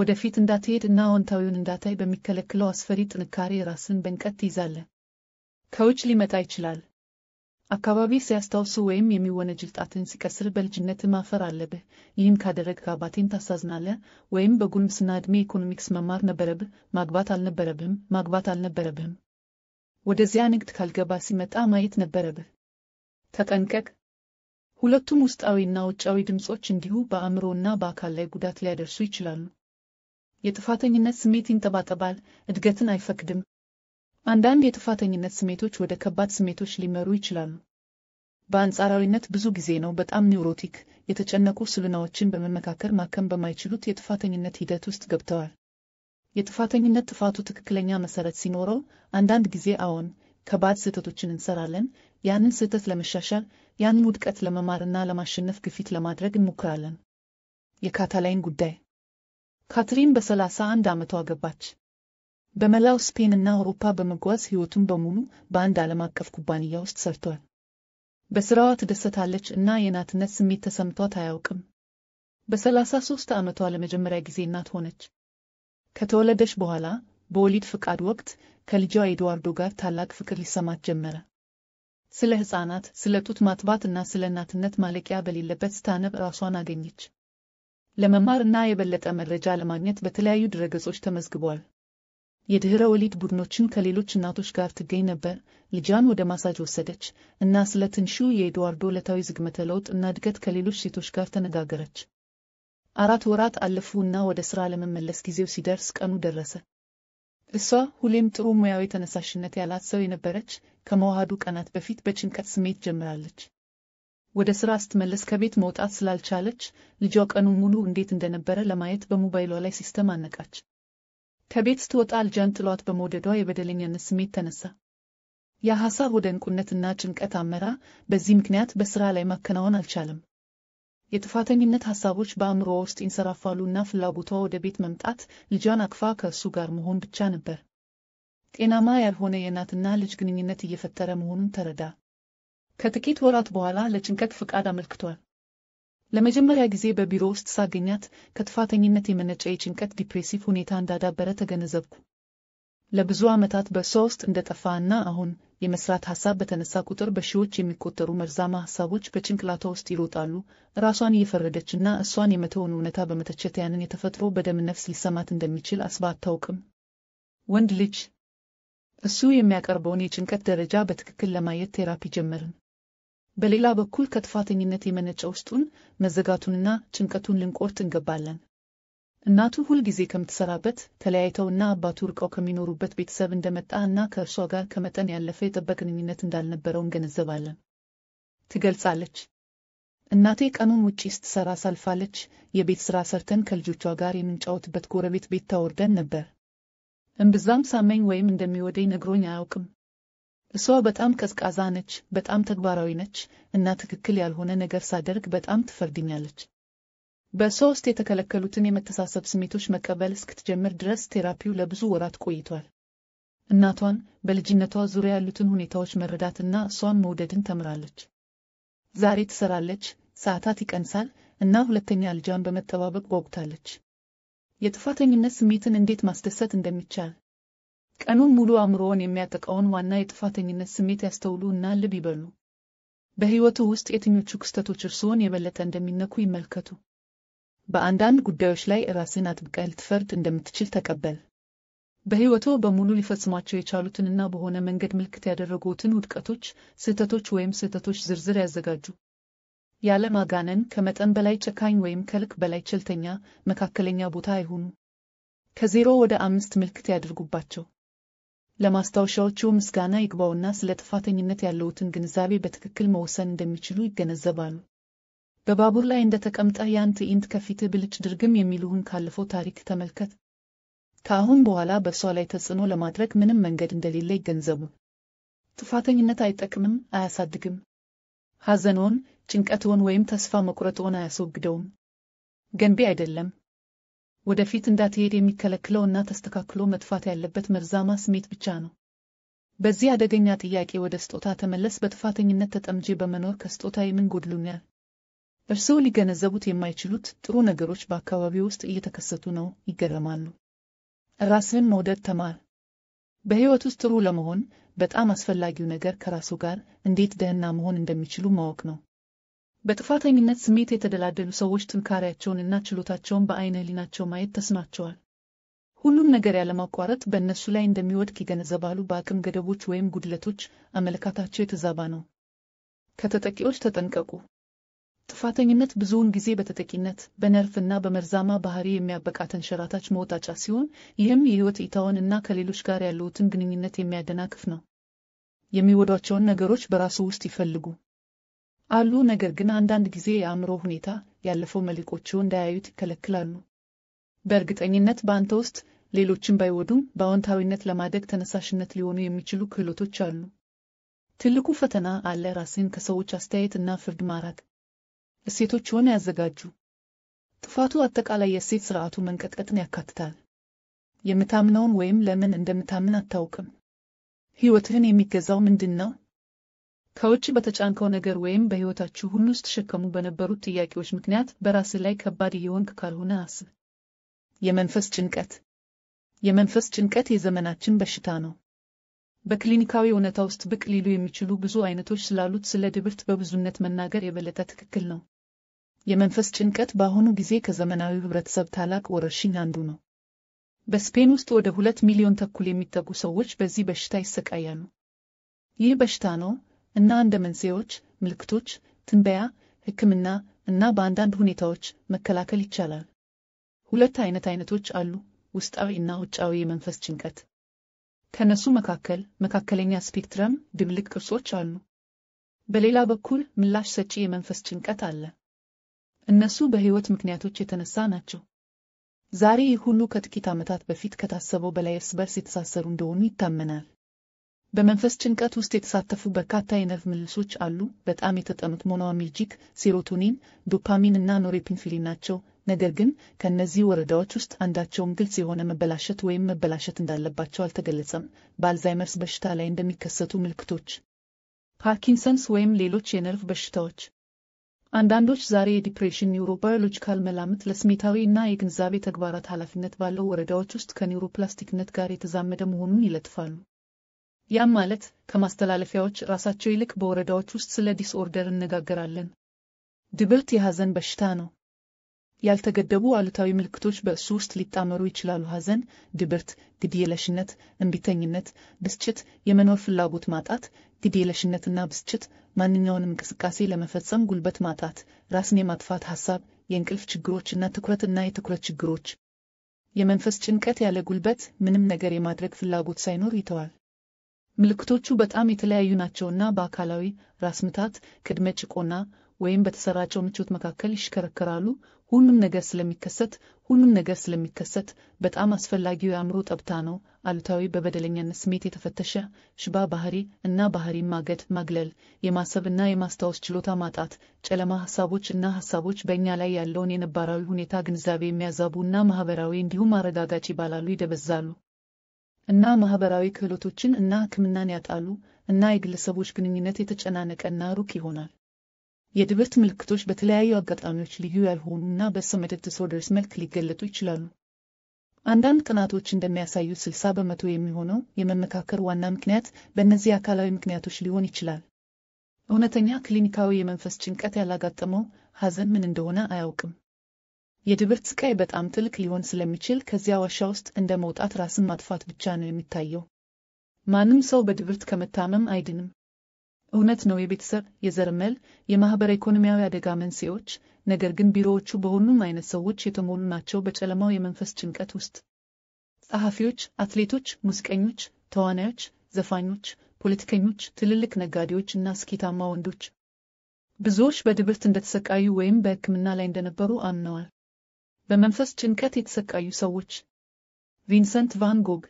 [SPEAKER 1] ወደፊት እንዳትሄድ እና አዎንታዊውን እንዳታይ በሚከለክለው አስፈሪ ጥንካሬ ራስን በንቀት ትይዛለህ። ከውጭ ሊመጣ ይችላል። አካባቢ ሲያስታውሱ ወይም የሚወነጅል ጣትን ሲቀስር በልጅነት ማፈር አለብህ፣ ይህን ካደረግ አባቴን ታሳዝናለህ፣ ወይም በጉልምስና ዕድሜ ኢኮኖሚክስ መማር ነበረብህ፣ ማግባት አልነበረብህም፣ ማግባት አልነበረብህም ወደዚያ ንግድ ካልገባ ሲመጣ ማየት ነበረብህ። ተጠንቀቅ። ሁለቱም ውስጣዊና ውጫዊ ድምፆች እንዲሁ በአእምሮና በአካል ላይ ጉዳት ሊያደርሱ ይችላሉ። የጥፋተኝነት ስሜት ይንጠባጠባል፣ እድገትን አይፈቅድም። አንዳንድ የጥፋተኝነት ስሜቶች ወደ ከባድ ስሜቶች ሊመሩ ይችላሉ። በአንጻራዊነት ብዙ ጊዜ ነው በጣም ኒውሮቲክ የተጨነቁ ስልናዎችን በመመካከር ማከም በማይችሉት የጥፋተኝነት ሂደት ውስጥ ገብተዋል። የጥፋተኝነት ጥፋቱ ትክክለኛ መሰረት ሲኖረው፣ አንዳንድ ጊዜ አዎን ከባድ ስህተቶችን እንሰራለን። ያንን ስህተት ለመሻሻል፣ ያንን ውድቀት ለመማርና ለማሸነፍ ግፊት ለማድረግ እንሞክራለን። የካታላይን ጉዳይ ካትሪን በሰላሳ አንድ ዓመቷ ገባች። በመላው ስፔን እና አውሮፓ በመጓዝ ሕይወቱን በሙሉ በአንድ ዓለም አቀፍ ኩባንያ ውስጥ ሰርቷል። በሥራዋ ትደሰታለች እና የእናትነት ስሜት ተሰምቷት አያውቅም። በሰላሳ ሦስት ዓመቷ ለመጀመሪያ ጊዜ እናት ሆነች። ከተወለደች በኋላ በወሊድ ፍቃድ ወቅት ከልጇ ኤድዋርዶ ጋር ታላቅ ፍቅር ሊሰማት ጀመረ። ስለ ሕፃናት፣ ስለ ጡት ማጥባት እና ስለ እናትነት ማለቂያ በሌለበት ስታነብ ራሷን አገኘች። ለመማር እና የበለጠ መረጃ ለማግኘት በተለያዩ ድረገጾች ተመዝግቧል። የድኅረ ወሊድ ቡድኖችን ከሌሎች እናቶች ጋር ትገኝ ነበር። ልጇን ወደ ማሳጅ ወሰደች እና ስለ ትንሹ የኤድዋርዶ ዕለታዊ ዝግመተ ለውጥ እና እድገት ከሌሎች ሴቶች ጋር ተነጋገረች። አራት ወራት አለፉ እና ወደ ስራ ለመመለስ ጊዜው ሲደርስ ቀኑ ደረሰ። እሷ ሁሌም ጥሩ ሙያዊ ተነሳሽነት ያላት ሰው የነበረች፣ ከመዋሃዱ ቀናት በፊት በጭንቀት ስሜት ጀምራለች። ወደ ስራ ስትመለስ ከቤት መውጣት ስላልቻለች ልጇ ቀኑን ሙሉ እንዴት እንደነበረ ለማየት በሞባይሏ ላይ ሲስተም አነቃች። ከቤት ስትወጣ ልጃን ጥሏት በመውደዷ የበደለኛነት ስሜት ተነሳ። ያ ሐሳብ ወደ እንቁነትና ጭንቀት አመራ። በዚህ ምክንያት በሥራ ላይ ማከናወን አልቻለም። የጥፋተኝነት ሐሳቦች በአእምሮ ውስጥ ይንሰራፋሉና ፍላጎቷ ወደ ቤት መምጣት፣ ልጇን አቅፋ ከእሱ ጋር መሆን ብቻ ነበር። ጤናማ ያልሆነ የእናትና ልጅ ግንኙነት እየፈጠረ መሆኑን ተረዳ። ከጥቂት ወራት በኋላ ለጭንቀት ፍቃድ አመልክቷል። ለመጀመሪያ ጊዜ በቢሮ ውስጥ ሳገኛት ከጥፋተኝነት የመነጨ የጭንቀት ዲፕሬሲቭ ሁኔታ እንዳዳበረ ተገነዘብኩ። ለብዙ ዓመታት በእሷ ውስጥ እንደጠፋ እና አሁን የመስራት ሐሳብ በተነሳ ቁጥር በሺዎች የሚቆጠሩ መርዛማ ሐሳቦች በጭንቅላቷ ውስጥ ይሮጣሉ። ራሷን እየፈረደችና እሷን የመተውን እውነታ በመተቸት ያንን የተፈጥሮ በደም ነፍስ ሊሰማት እንደሚችል አስባ አታውቅም። ወንድ ልጅ እሱ የሚያቀርበውን የጭንቀት ደረጃ በትክክል ለማየት ቴራፒ ጀመርን። በሌላ በኩል ከጥፋተኝነት የመነጨ ውስጡን መዘጋቱንና ጭንቀቱን ልንቆርጥ እንገባለን። እናቱ ሁልጊዜ ከምትሰራበት ተለያይተውና አባቱ ርቀው ከሚኖሩበት ቤተሰብ እንደመጣ እና ከእርሷ ጋር ከመጠን ያለፈ የጠበ ግንኙነት እንዳልነበረው እንገነዘባለን ትገልጻለች። እናቴ ቀኑን ውጪ ስትሰራ ሳልፋለች። የቤት ሥራ ሰርተን ከልጆቿ ጋር የምንጫወትበት ጎረቤት ቤት ታወርደን ነበር። እምብዛም ሳመኝ ወይም እንደሚወደኝ ነግሮኝ አያውቅም። እሷ በጣም ቀዝቃዛ ነች፣ በጣም ተግባራዊ ነች እና ትክክል ያልሆነ ነገር ሳደርግ በጣም ትፈርድኛለች። በሶስት የተከለከሉትን የመተሳሰብ ስሜቶች መቀበል እስክትጀምር ድረስ ቴራፒው ለብዙ ወራት ቆይቷል። እናቷን፣ በልጅነቷ ዙሪያ ያሉትን ሁኔታዎች መረዳትና እሷን መውደድን ተምራለች። ዛሬ ትሰራለች፣ ሰዓታት ይቀንሳል እና ሁለተኛ ልጇን በመጠባበቅ ጓጉታለች። የጥፋተኝነት ስሜትን እንዴት ማስደሰት እንደሚቻል ቀኑን ሙሉ አእምሮውን የሚያጠቃውን ዋና የጥፋተኝነት ስሜት ያስተውሉ እና ልብ ይበሉ። በሕይወቱ ውስጥ የትኞቹ ክስተቶች እርስዎን የበለጠ እንደሚነኩ ይመልከቱ። በአንዳንድ ጉዳዮች ላይ ራስን አጥብቀህ ልትፈርድ እንደምትችል ተቀበል። በሕይወቶ በሙሉ ሊፈጽሟቸው የቻሉትንና በሆነ መንገድ ምልክት ያደረጉትን ውድቀቶች፣ ስህተቶች ወይም ስህተቶች ዝርዝር ያዘጋጁ። ያለ ማጋነን ከመጠን በላይ ጨካኝ ወይም ከልክ በላይ ቸልተኛ፣ መካከለኛ ቦታ አይሁኑ። ከዜሮ ወደ አምስት ምልክት ያድርጉባቸው። ለማስታወሻዎቹ ምስጋና ይግባውና ስለ ጥፋተኝነት ያለውትን ግንዛቤ በትክክል መወሰን እንደሚችሉ ይገነዘባሉ። በባቡር ላይ እንደተቀምጠህ ያን ትዕይንት ከፊትህ ብልጭ ድርግም የሚሉህን ካለፈው ታሪክ ተመልከት። ከአሁን በኋላ በእሷ ላይ ተጽዕኖ ለማድረግ ምንም መንገድ እንደሌለ ይገንዘቡ። ጥፋተኝነት አይጠቅምም፣ አያሳድግም። ሐዘንዎን፣ ጭንቀትዎን ወይም ተስፋ መቁረጥዎን አያስወግደውም። ገንቢ አይደለም። ወደፊት እንዳትሄድ የሚከለክለው እና ተስተካክሎ መጥፋት ያለበት መርዛማ ስሜት ብቻ ነው። በዚህ አደገኛ ጥያቄ ወደ ስጦታ ተመለስ። በጥፋተኝነት ተጠምጄ በመኖር ከስጦታ የምን ጎድሎኛል? እርስዎ ሊገነዘቡት የማይችሉት ጥሩ ነገሮች በአካባቢው ውስጥ እየተከሰቱ ነው። ይገረማሉ። ራስህን መውደድ ተማር። በሕይወት ውስጥ ጥሩ ለመሆን በጣም አስፈላጊው ነገር ከራሱ ጋር እንዴት ደህና መሆን እንደሚችሉ ማወቅ ነው። በጥፋተኝነት ስሜት የተደላደሉ ሰዎች ጥንካሬያቸውንና ችሎታቸውን በአይነ ሕሊናቸው ማየት ተስኗቸዋል። ሁሉም ነገር ያለማቋረጥ በእነሱ ላይ እንደሚወድቅ ይገነዘባሉ። በአቅም ገደቦች ወይም ጉድለቶች አመለካታቸው የተዛባ ነው። ከተጠቂዎች ተጠንቀቁ። ጥፋተኝነት ብዙውን ጊዜ በተጠቂነት በነርፍና በመርዛማ ባህሪ የሚያበቃተን ሸራታች መወጣጫ ሲሆን ይህም የህይወት እይታውን እና ከሌሎች ጋር ያለውትን ግንኙነት የሚያደናቅፍ ነው። የሚወዷቸውን ነገሮች በራሱ ውስጥ ይፈልጉ አሉ፣ ነገር ግን አንዳንድ ጊዜ የአእምሮ ሁኔታ ያለፈው መልሕቆችዎ እንዳያዩት ይከለክላሉ። በእርግጠኝነት በአንተ ውስጥ ሌሎችን ባይወዱም በአዎንታዊነት ለማደግ ተነሳሽነት ሊሆኑ የሚችሉ ክህሎቶች አሉ። ትልቁ ፈተና አለ ራስህን ከሰዎች አስተያየት እና ፍርድ ማራቅ እሴቶች ሆነ ያዘጋጁ። ጥፋቱ አጠቃላይ የእሴት ስርዓቱ መንቀጥቀጥን ያካትታል። የምታምነውን ወይም ለምን እንደምታምን አታውቅም። ሕይወትህን የሚገዛው ምንድን ነው? ከውጭ በተጫንከው ነገር ወይም በሕይወታችሁ ሁሉ ውስጥ ተሸከሙ በነበሩት ጥያቄዎች ምክንያት በራስህ ላይ ከባድ የሆንክ ካልሆነ አስብ። የመንፈስ ጭንቀት የመንፈስ ጭንቀት የዘመናችን በሽታ ነው። በክሊኒካዊ እውነታ ውስጥ ብቅ ሊሉ የሚችሉ ብዙ አይነቶች ስላሉት ስለ ድብርት በብዙነት መናገር የበለጠ ትክክል ነው። የመንፈስ ጭንቀት በአሁኑ ጊዜ ከዘመናዊ ህብረተሰብ ታላቅ ወረርሽኝ አንዱ ነው። በስፔን ውስጥ ወደ ሁለት ሚሊዮን ተኩል የሚጠጉ ሰዎች በዚህ በሽታ ይሰቃያሉ። ይህ በሽታ ነው እና እንደ መንስኤዎች፣ ምልክቶች፣ ትንበያ፣ ህክምና እና በአንዳንድ ሁኔታዎች መከላከል ይቻላል። ሁለት አይነት አይነቶች አሉ፣ ውስጣዊ እና ውጫዊ የመንፈስ ጭንቀት። ከነሱ መካከል መካከለኛ ስፔክትረም ድብልቅ ቅርሶች አሉ። በሌላ በኩል ምላሽ ሰጪ የመንፈስ ጭንቀት አለ። እነሱ በሕይወት ምክንያቶች የተነሳ ናቸው። ዛሬ ይህ ሁሉ ከጥቂት ዓመታት በፊት ከታሰበው በላይ እርስ በርስ የተሳሰሩ እንደሆኑ ይታመናል። በመንፈስ ጭንቀት ውስጥ የተሳተፉ በርካታ የነርቭ ምልልሶች አሉ። በጣም የተጠኑት ሞኖአሚርጂክ ሴሮቶኒን፣ ዶፓሚን እና ኖሬፒንፊሊ ናቸው። ነገር ግን ከእነዚህ ወረዳዎች ውስጥ አንዳቸውም ግልጽ የሆነ መበላሸት ወይም መበላሸት እንዳለባቸው አልተገለጸም። በአልዛይመርስ በሽታ ላይ እንደሚከሰቱ ምልክቶች፣ ፓርኪንሰንስ ወይም ሌሎች የነርቭ በሽታዎች አንዳንዶች ዛሬ የዲፕሬሽን ኒውሮባዮሎጂካል መላምት ለስሜታዊ እና የግንዛቤ ተግባራት ኃላፊነት ባለው ወረዳዎች ውስጥ ከኒውሮፕላስቲክነት ጋር የተዛመደ መሆኑን ይለጥፋሉ። ያም ማለት ከማስተላለፊያዎች ራሳቸው ይልቅ በወረዳዎች ውስጥ ስለ ዲስኦርደር እነጋገራለን። ድብርት የሐዘን በሽታ ነው። ያልተገደቡ አሉታዊ ምልክቶች በእሱ ውስጥ ሊጣመሩ ይችላሉ። ሐዘን፣ ድብርት፣ ግድየለሽነት፣ እምቢተኝነት፣ ብስጭት፣ የመኖር ፍላጎት ማጣት፣ ግዴለሽነትና ብስጭት፣ ማንኛውንም እንቅስቃሴ ለመፈጸም ጉልበት ማጣት፣ ራስን የማጥፋት ሐሳብ፣ የእንቅልፍ ችግሮችና ትኩረትና የትኩረት ችግሮች፣ የመንፈስ ጭንቀት ያለ ጉልበት ምንም ነገር የማድረግ ፍላጎት ሳይኖር ይተዋል። ምልክቶቹ በጣም የተለያዩ ናቸውና በአካላዊ ራስ ምታት፣ ቅድመ ጭቆና ወይም በተሰራጨው ምቾት መካከል ይሽከረከራሉ። ሁሉም ነገር ስለሚከሰት ሁሉም ነገር ስለሚከሰት በጣም አስፈላጊው የአእምሮ ጠብታ ነው። አሉታዊ በበደለኛነት ስሜት የተፈተሸ ሽባ ባህሪ እና ባህሪ ማገድ፣ ማግለል፣ የማሰብ እና የማስታወስ ችሎታ ማጣት፣ ጨለማ ሀሳቦች እና ሀሳቦች በእኛ ላይ ያለውን የነባራዊ ሁኔታ ግንዛቤ የሚያዛቡ እና ማህበራዊ እንዲሁም አረጋጋጭ ይባላሉ፣ ይደበዛሉ እና ማህበራዊ ክህሎቶችን እና ሕክምናን ያጣሉ እና የግለሰቦች ግንኙነት የተጨናነቀ እና ሩቅ ይሆናል። የድብርት ምልክቶች በተለያዩ አጋጣሚዎች ልዩ ያልሆኑና በሰመደድ ዲስኦርደርስ መልክ ሊገለጡ ይችላሉ። አንዳንድ ጥናቶች እንደሚያሳዩ 60 በመቶ የሚሆነው የመመካከር ዋና ምክንያት በእነዚህ አካላዊ ምክንያቶች ሊሆን ይችላል። እውነተኛ ክሊኒካዊ የመንፈስ ጭንቀት ያላጋጠመው ሐዘን ምን እንደሆነ አያውቅም። የድብርት ስቃይ በጣም ትልቅ ሊሆን ስለሚችል ከዚያ ዋሻ ውስጥ እንደ መውጣት ራስን ማጥፋት ብቻ ነው የሚታየው። ማንም ሰው በድብርት ከመታመም አይድንም። እውነት ነው የቤተሰብ የዘርመል የማኅበረ ኢኮኖሚያዊ አደጋ መንስኤዎች፣ ነገር ግን ቢሮዎቹ በሁሉም አይነት ሰዎች የተሞሉ ናቸው። በጨለማው የመንፈስ ጭንቀት ውስጥ ጸሐፊዎች፣ አትሌቶች፣ ሙዚቀኞች፣ ተዋናዮች፣ ዘፋኞች፣ ፖለቲከኞች፣ ትልልቅ ነጋዴዎች እና ስኬታማ ወንዶች ብዙዎች በድብርት እንደተሰቃዩ ወይም በሕክምና ላይ እንደነበሩ አምነዋል። በመንፈስ ጭንቀት የተሰቃዩ ሰዎች ቪንሰንት ቫን ጎግ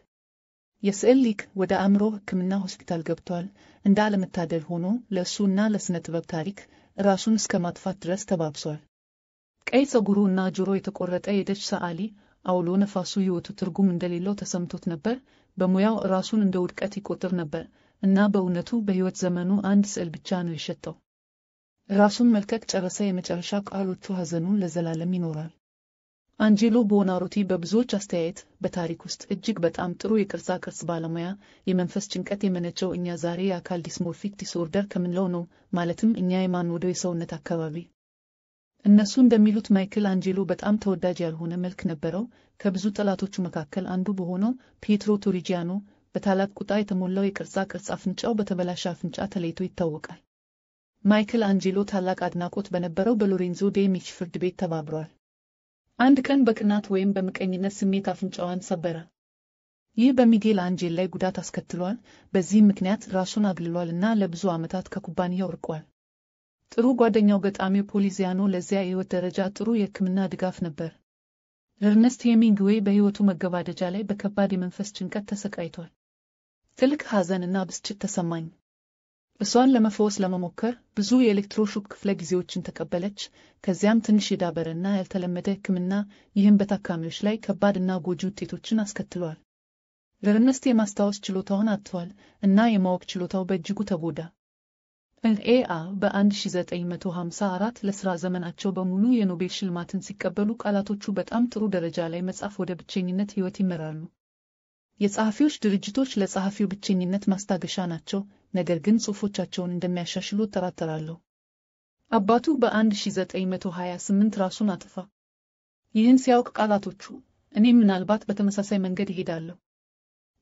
[SPEAKER 1] የስዕል ሊቅ ወደ አእምሮ ሕክምና ሆስፒታል ገብቷል። እንደ አለመታደል ሆኖ ለእሱ እና ለሥነ ጥበብ ታሪክ ራሱን እስከ ማጥፋት ድረስ ተባብሷል። ቀይ ጸጉሩ እና ጆሮ የተቆረጠ የደች ሰዓሊ አውሎ ነፋሱ ሕይወቱ ትርጉም እንደሌለው ተሰምቶት ነበር። በሙያው ራሱን እንደ ውድቀት ይቆጥር ነበር እና በእውነቱ በሕይወት ዘመኑ አንድ ስዕል ብቻ ነው የሸጠው። ራሱን መልከቅ ጨረሰ። የመጨረሻ ቃሎቹ ሐዘኑን ለዘላለም ይኖራል። አንጄሎ ቦናሮቲ በብዙዎች አስተያየት በታሪክ ውስጥ እጅግ በጣም ጥሩ የቅርጻ ቅርጽ ባለሙያ፣ የመንፈስ ጭንቀት የመነጨው እኛ ዛሬ የአካል ዲስሞርፊክ ዲስኦርደር ከምንለው ነው፣ ማለትም እኛ የማንወደው የሰውነት አካባቢ። እነሱ እንደሚሉት ማይክል አንጄሎ በጣም ተወዳጅ ያልሆነ መልክ ነበረው፣ ከብዙ ጠላቶቹ መካከል አንዱ በሆነው ፒየትሮ ቶሪጂያኖ በታላቅ ቁጣ የተሞላው የቅርጻ ቅርጽ አፍንጫው በተበላሸ አፍንጫ ተለይቶ ይታወቃል። ማይክል አንጄሎ ታላቅ አድናቆት በነበረው በሎሬንዞ ዴ ፍርድ ቤት ተባብሯል። አንድ ቀን በቅናት ወይም በምቀኝነት ስሜት አፍንጫዋን ሰበረ። ይህ በሚጌል አንጄል ላይ ጉዳት አስከትሏል። በዚህም ምክንያት ራሱን አግልሏል እና ለብዙ ዓመታት ከኩባንያው ርቋል። ጥሩ ጓደኛው ገጣሚው ፖሊዚያኖ ለዚያ የሕይወት ደረጃ ጥሩ የሕክምና ድጋፍ ነበር። እርነስት ሄሚንግዌይ በሕይወቱ መገባደጃ ላይ በከባድ የመንፈስ ጭንቀት ተሰቃይቷል። ትልቅ ሐዘንና እና ብስጭት ተሰማኝ። እሷን ለመፈወስ ለመሞከር ብዙ የኤሌክትሮሹክ ክፍለ ጊዜዎችን ተቀበለች። ከዚያም ትንሽ የዳበረና ያልተለመደ ሕክምና፣ ይህም በታካሚዎች ላይ ከባድና ጎጂ ውጤቶችን አስከትሏል። ለርነስት የማስታወስ ችሎታውን አጥቷል እና የማወቅ ችሎታው በእጅጉ ተጎዳ። ኤአ በ1954 ለሥራ ዘመናቸው በሙሉ የኖቤል ሽልማትን ሲቀበሉ ቃላቶቹ በጣም ጥሩ ደረጃ ላይ መጻፍ ወደ ብቸኝነት ሕይወት ይመራሉ። የጸሐፊዎች ድርጅቶች ለጸሐፊው ብቸኝነት ማስታገሻ ናቸው፣ ነገር ግን ጽሑፎቻቸውን እንደሚያሻሽሉ እጠራጠራለሁ። አባቱ በ1928 ራሱን አጥፋ። ይህን ሲያውቅ ቃላቶቹ እኔ ምናልባት በተመሳሳይ መንገድ ይሄዳለሁ።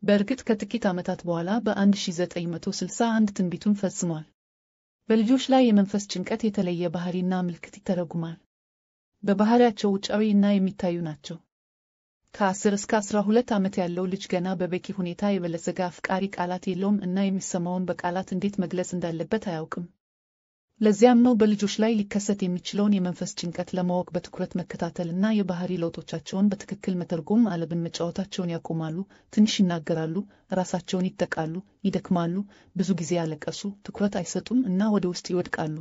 [SPEAKER 1] በእርግጥ ከጥቂት ዓመታት በኋላ በ1961 ትንቢቱን ፈጽሟል። በልጆች ላይ የመንፈስ ጭንቀት የተለየ ባህሪና ምልክት ይተረጉማል። በባህሪያቸው ውጫዊ እና የሚታዩ ናቸው። ከ10 እስከ 12 ዓመት ያለው ልጅ ገና በበቂ ሁኔታ የበለጸገ አፍቃሪ ቃላት የለውም እና የሚሰማውን በቃላት እንዴት መግለጽ እንዳለበት አያውቅም። ለዚያም ነው በልጆች ላይ ሊከሰት የሚችለውን የመንፈስ ጭንቀት ለማወቅ በትኩረት መከታተል እና የባህሪ ለውጦቻቸውን በትክክል መተርጎም አለብን። መጫወታቸውን ያቆማሉ፣ ትንሽ ይናገራሉ፣ ራሳቸውን ይጠቃሉ፣ ይደክማሉ፣ ብዙ ጊዜ ያለቀሱ፣ ትኩረት አይሰጡም እና ወደ ውስጥ ይወድቃሉ።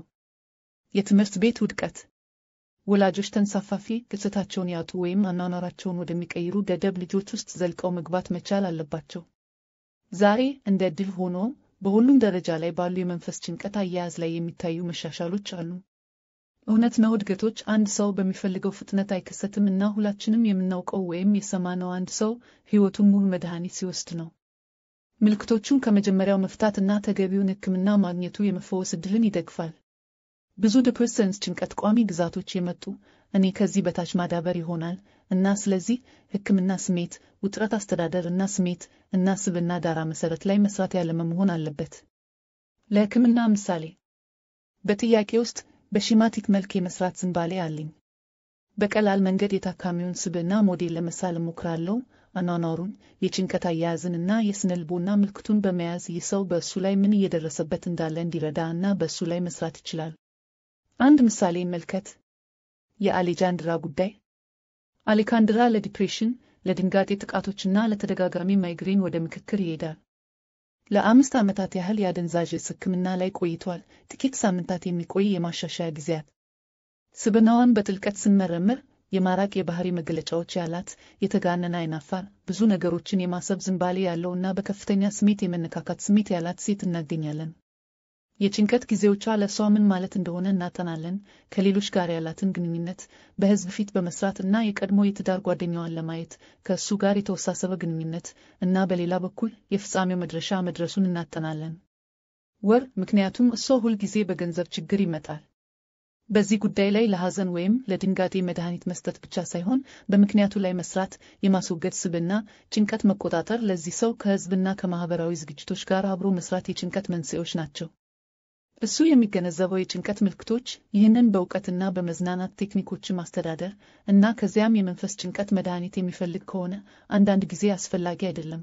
[SPEAKER 1] የትምህርት ቤት ውድቀት ወላጆች ተንሳፋፊ ገጽታቸውን ያጡ ወይም አኗኗራቸውን ወደሚቀይሩ ገደብ ልጆች ውስጥ ዘልቀው መግባት መቻል አለባቸው። ዛሬ እንደ ድል ሆኖ በሁሉም ደረጃ ላይ ባሉ የመንፈስ ጭንቀት አያያዝ ላይ የሚታዩ መሻሻሎች አሉ። እውነት ነው፣ እድገቶች አንድ ሰው በሚፈልገው ፍጥነት አይከሰትም እና ሁላችንም የምናውቀው ወይም የሰማነው አንድ ሰው ሕይወቱን ሙሉ መድኃኒት ሲወስድ ነው። ምልክቶቹን ከመጀመሪያው መፍታት እና ተገቢውን ሕክምና ማግኘቱ የመፈወስ ዕድልን ይደግፋል። ብዙ ዲፕሬሰንስ ጭንቀት ቋሚ ግዛቶች የመጡ እኔ ከዚህ በታች ማዳበር ይሆናል እና ስለዚህ ህክምና ስሜት ውጥረት አስተዳደር እና ስሜት እና ስብና ዳራ መሰረት ላይ መስራት ያለመ መሆን አለበት። ለህክምና ምሳሌ በጥያቄ ውስጥ በሺማቲክ መልክ የመስራት ዝንባሌ አለኝ። በቀላል መንገድ የታካሚውን ስብና ሞዴል ለመሳል እሞክራለሁ። አኗኗሩን፣ የጭንቀት አያያዝን እና የስነልቦና ምልክቱን በመያዝ ይህ ሰው በእሱ ላይ ምን እየደረሰበት እንዳለ እንዲረዳ እና በእሱ ላይ መስራት ይችላል። አንድ ምሳሌ ይመልከት። የአሌጃንድራ ጉዳይ አሌካንድራ ለዲፕሬሽን፣ ለድንጋጤ ጥቃቶችና ለተደጋጋሚ ማይግሬን ወደ ምክክር ይሄዳል። ለአምስት ዓመታት ያህል የአደንዛዥ ዕፅ ሕክምና ላይ ቆይቷል። ጥቂት ሳምንታት የሚቆይ የማሻሻያ ጊዜያት። ስብናዋን በጥልቀት ስንመረምር የማራቅ የባህሪ መገለጫዎች ያላት፣ የተጋነነ አይናፋር፣ ብዙ ነገሮችን የማሰብ ዝንባሌ ያለውና በከፍተኛ ስሜት የመነካካት ስሜት ያላት ሴት እናገኛለን። የጭንቀት ጊዜዎቿ ለእሷ ምን ማለት እንደሆነ እናጠናለን። ከሌሎች ጋር ያላትን ግንኙነት በህዝብ ፊት በመስራት እና የቀድሞ የትዳር ጓደኛዋን ለማየት ከእሱ ጋር የተወሳሰበ ግንኙነት እና በሌላ በኩል የፍጻሜው መድረሻ መድረሱን እናጠናለን። ወር ምክንያቱም እሷ ሁልጊዜ በገንዘብ ችግር ይመጣል። በዚህ ጉዳይ ላይ ለሐዘን ወይም ለድንጋጤ መድኃኒት መስጠት ብቻ ሳይሆን በምክንያቱ ላይ መስራት፣ የማስወገድ ስብና ጭንቀት መቆጣጠር ለዚህ ሰው ከህዝብና ከማኅበራዊ ዝግጅቶች ጋር አብሮ መስራት የጭንቀት መንስኤዎች ናቸው። እሱ የሚገነዘበው የጭንቀት ምልክቶች ይህንን በእውቀትና በመዝናናት ቴክኒኮችን ማስተዳደር እና ከዚያም የመንፈስ ጭንቀት መድኃኒት የሚፈልግ ከሆነ አንዳንድ ጊዜ አስፈላጊ አይደለም።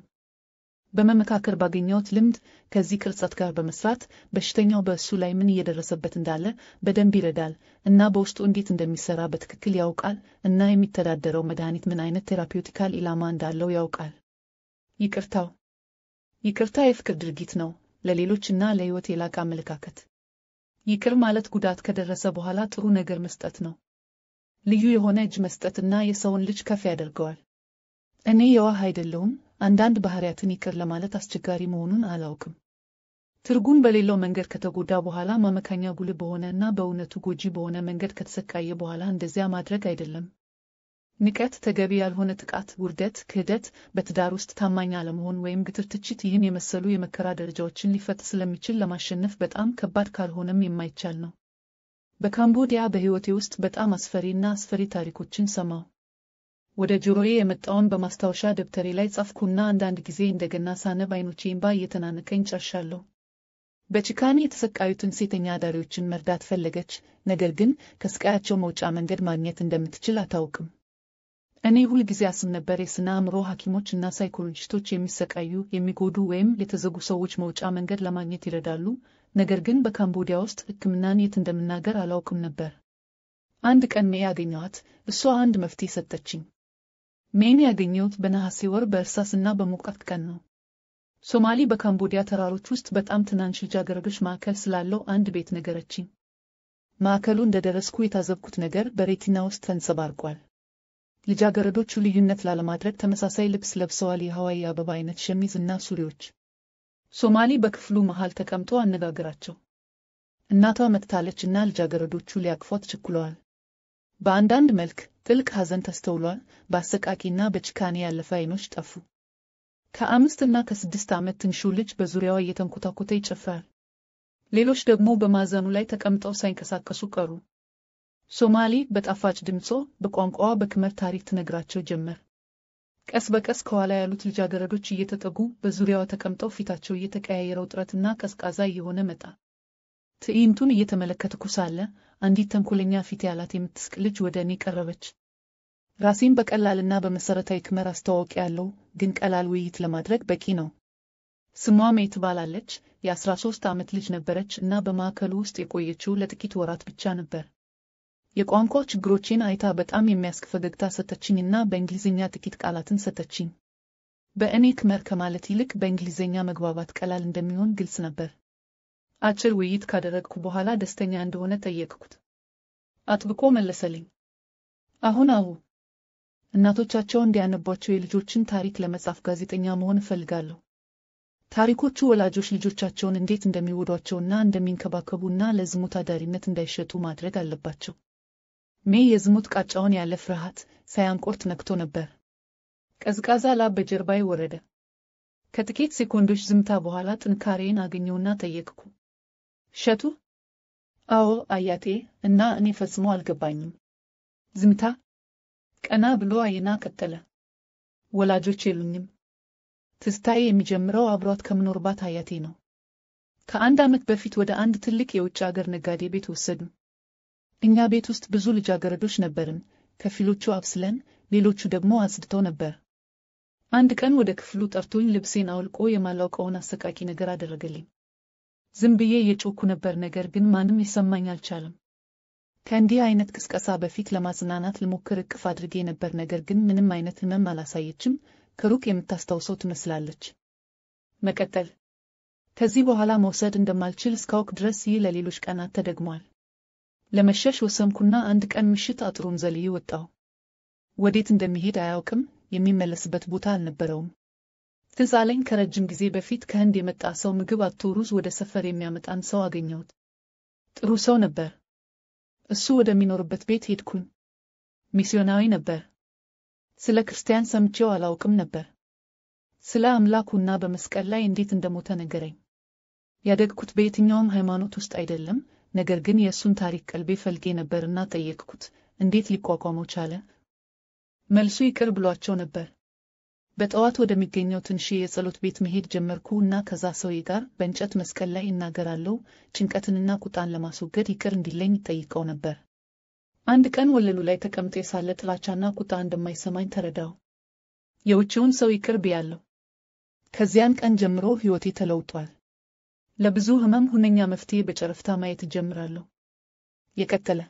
[SPEAKER 1] በመመካከር ባገኘሁት ልምድ ከዚህ ቅርጸት ጋር በመስራት በሽተኛው በእሱ ላይ ምን እየደረሰበት እንዳለ በደንብ ይረዳል እና በውስጡ እንዴት እንደሚሰራ በትክክል ያውቃል እና የሚተዳደረው መድኃኒት ምን አይነት ቴራፒውቲካል ኢላማ እንዳለው ያውቃል። ይቅርታው ይቅርታ የፍቅር ድርጊት ነው ለሌሎችና ለሕይወት የላቀ አመለካከት። ይቅር ማለት ጉዳት ከደረሰ በኋላ ጥሩ ነገር መስጠት ነው። ልዩ የሆነ እጅ መስጠትና የሰውን ልጅ ከፍ ያደርገዋል። እኔ የዋህ አይደለሁም። አንዳንድ ባህሪያትን ይቅር ለማለት አስቸጋሪ መሆኑን አላውቅም። ትርጉም በሌለው መንገድ ከተጎዳ በኋላ ማመካኛ ጉል በሆነ እና በእውነቱ ጎጂ በሆነ መንገድ ከተሰቃየ በኋላ እንደዚያ ማድረግ አይደለም ንቀት፣ ተገቢ ያልሆነ ጥቃት፣ ውርደት፣ ክህደት፣ በትዳር ውስጥ ታማኝ አለመሆን ወይም ግትር፣ ትችት ይህን የመሰሉ የመከራ ደረጃዎችን ሊፈት ስለሚችል ለማሸነፍ በጣም ከባድ ካልሆነም የማይቻል ነው። በካምቦዲያ በሕይወቴ ውስጥ በጣም አስፈሪና አስፈሪ ታሪኮችን ሰማሁ። ወደ ጆሮዬ የመጣውን በማስታወሻ ደብተሬ ላይ ጻፍኩና አንዳንድ ጊዜ እንደገና ሳነብ ዓይኖቼ እንባ እየተናነቀኝ ጨርሻለሁ። በጭካኔ የተሰቃዩትን ሴተኛ አዳሪዎችን መርዳት ፈለገች፣ ነገር ግን ከስቃያቸው መውጫ መንገድ ማግኘት እንደምትችል አታውቅም። እኔ ሁልጊዜ አስብ ነበር የስነ አእምሮ ሐኪሞች እና ሳይኮሎጂስቶች የሚሰቃዩ፣ የሚጎዱ ወይም የተዘጉ ሰዎች መውጫ መንገድ ለማግኘት ይረዳሉ፣ ነገር ግን በካምቦዲያ ውስጥ ሕክምናን የት እንደምናገር አላውቅም ነበር። አንድ ቀን ሜ ያገኘኋት፣ እሷ አንድ መፍትሄ ሰጠችኝ። ሜን ያገኘሁት በነሐሴ ወር በእርሳስና በሞቃት ቀን ነው። ሶማሊ በካምቦዲያ ተራሮች ውስጥ በጣም ትናንሽ ልጃገረዶች ማዕከል ስላለው አንድ ቤት ነገረችኝ። ማዕከሉ እንደደረስኩ የታዘብኩት ነገር በሬቲና ውስጥ ተንጸባርቋል። ልጃገረዶቹ ልዩነት ላለማድረግ ተመሳሳይ ልብስ ለብሰዋል። የሐዋይ አበባ አይነት ሸሚዝ እና ሱሪዎች። ሶማሊ በክፍሉ መሃል ተቀምጦ አነጋግራቸው። እናቷ መጥታለች እና ልጃገረዶቹ ሊያቅፏት ቸኩለዋል። በአንዳንድ መልክ ጥልቅ ሐዘን ተስተውሏል። በአሰቃቂና በጭካኔ ያለፈ አይኖች ጠፉ። ከአምስት እና ከስድስት ዓመት ትንሹ ልጅ በዙሪያዋ እየተንኮታኮተ ይጨፍራል። ሌሎች ደግሞ በማዘኑ ላይ ተቀምጠው ሳይንቀሳቀሱ ቀሩ። ሶማሌ በጣፋጭ ድምፆ በቋንቋዋ በክመር ታሪክ ትነግራቸው ጀመር። ቀስ በቀስ ከኋላ ያሉት ልጃገረዶች እየተጠጉ በዙሪያዋ ተቀምጠው ፊታቸው እየተቀያየረ ውጥረትና ቀዝቃዛ እየሆነ መጣ። ትዕይንቱን እየተመለከትኩ ሳለ አንዲት ተንኮለኛ ፊት ያላት የምትስቅ ልጅ ወደ እኔ ቀረበች። ራሴን በቀላልና በመሠረታዊ ክመር አስተዋወቅ ያለው ግን ቀላል ውይይት ለማድረግ በቂ ነው። ስሟ ሜይ ትባላለች። የ13 ዓመት ልጅ ነበረች እና በማዕከሉ ውስጥ የቆየችው ለጥቂት ወራት ብቻ ነበር። የቋንቋ ችግሮቼን አይታ በጣም የሚያስቅ ፈገግታ ሰጠችኝና በእንግሊዝኛ ጥቂት ቃላትን ሰጠችኝ። በእኔ ክመር ከማለት ይልቅ በእንግሊዝኛ መግባባት ቀላል እንደሚሆን ግልጽ ነበር። አጭር ውይይት ካደረግኩ በኋላ ደስተኛ እንደሆነ ጠየቅኩት። አጥብቆ መለሰልኝ። አሁን አሁ እናቶቻቸው እንዲያነቧቸው የልጆችን ታሪክ ለመጻፍ ጋዜጠኛ መሆን እፈልጋለሁ። ታሪኮቹ ወላጆች ልጆቻቸውን እንዴት እንደሚወዷቸውና እንደሚንከባከቡና ለዝሙት አዳሪነት እንዳይሸጡ ማድረግ አለባቸው። ሜይ የዝሙት ቃጫውን ያለ ፍርሃት ሳያንቆርት ነክቶ ነበር። ቀዝቃዛ ላብ በጀርባዬ ወረደ። ከጥቂት ሴኮንዶች ዝምታ በኋላ ጥንካሬን አገኘውና ጠየቅኩ። እሸቱ? አዎ አያቴ። እና እኔ ፈጽሞ አልገባኝም። ዝምታ። ቀና ብሎ አየና ቀጠለ። ወላጆች የሉኝም። ትዝታዬ የሚጀምረው አብሯት ከምኖርባት አያቴ ነው። ከአንድ ዓመት በፊት ወደ አንድ ትልቅ የውጭ አገር ነጋዴ ቤት ወሰዱ እኛ ቤት ውስጥ ብዙ ልጃገረዶች ነበርን። ከፊሎቹ አብስለን፣ ሌሎቹ ደግሞ አጽድተው ነበር። አንድ ቀን ወደ ክፍሉ ጠርቶኝ ልብሴን አውልቆ የማላውቀውን አሰቃቂ ነገር አደረገልኝ። ዝም ብዬ የጮኩ ነበር፣ ነገር ግን ማንም ይሰማኝ አልቻለም። ከእንዲህ አይነት ቅስቀሳ በፊት ለማጽናናት ልሞክር እቅፍ አድርጌ ነበር፣ ነገር ግን ምንም አይነት ህመም አላሳየችም። ከሩቅ የምታስታውሰው ትመስላለች። መቀጠል ከዚህ በኋላ መውሰድ እንደማልችል እስካውቅ ድረስ ይህ ለሌሎች ቀናት ተደግሟል። ለመሸሽ ወሰንኩና አንድ ቀን ምሽት አጥሩን ዘልዬ ወጣሁ። ወዴት እንደሚሄድ አያውቅም፣ የሚመለስበት ቦታ አልነበረውም። ትዝ አለኝ ከረጅም ጊዜ በፊት ከህንድ የመጣ ሰው ምግብ አጥቶ ሩዝ ወደ ሰፈር የሚያመጣን ሰው አገኘሁት። ጥሩ ሰው ነበር። እሱ ወደሚኖርበት ቤት ሄድኩኝ። ሚስዮናዊ ነበር። ስለ ክርስቲያን ሰምቼው አላውቅም ነበር። ስለ አምላኩና በመስቀል ላይ እንዴት እንደሞተ ነገረኝ። ያደግኩት በየትኛውም ሃይማኖት ውስጥ አይደለም፣ ነገር ግን የእሱን ታሪክ ቀልቤ ፈልጌ ነበርና ጠየቅኩት፣ እንዴት ሊቋቋመው ቻለ? መልሱ ይቅር ብሏቸው ነበር። በጠዋት ወደሚገኘው ትንሽ የጸሎት ቤት መሄድ ጀመርኩ እና ከዛ ሰውዬ ጋር በእንጨት መስቀል ላይ እናገራለሁ። ጭንቀትንና ቁጣን ለማስወገድ ይቅር እንዲለኝ ይጠይቀው ነበር። አንድ ቀን ወለሉ ላይ ተቀምጦ የሳለ ጥላቻና ቁጣ እንደማይሰማኝ ተረዳው። የውጭውን ሰው ይቅር ብያለሁ። ከዚያን ቀን ጀምሮ ሕይወቴ ተለውጧል። ለብዙ ህመም ሁነኛ መፍትሄ በጨረፍታ ማየት እጀምራለሁ። የቀጠለ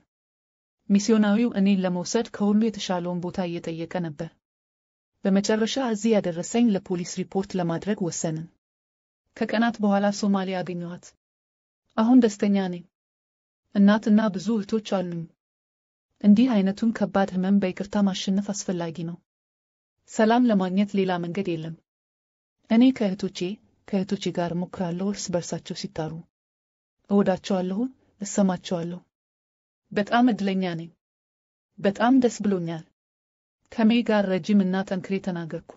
[SPEAKER 1] ሚስዮናዊው እኔን ለመውሰድ ከሁሉ የተሻለውን ቦታ እየጠየቀ ነበር። በመጨረሻ እዚህ ያደረሰኝ ለፖሊስ ሪፖርት ለማድረግ ወሰንን። ከቀናት በኋላ ሶማሊያ አገኘኋት። አሁን ደስተኛ ነኝ። እናትና ብዙ እህቶች አሉኝ። እንዲህ አይነቱን ከባድ ህመም በይቅርታ ማሸነፍ አስፈላጊ ነው። ሰላም ለማግኘት ሌላ መንገድ የለም። እኔ ከእህቶቼ ከእህቶቼ ጋር እሞክራለሁ እርስ በርሳቸው ሲጣሩ እወዳቸዋለሁ፣ እሰማቸዋለሁ። በጣም እድለኛ ነኝ። በጣም ደስ ብሎኛል። ከሜ ጋር ረጅም እና ጠንክሬ ተናገርኩ።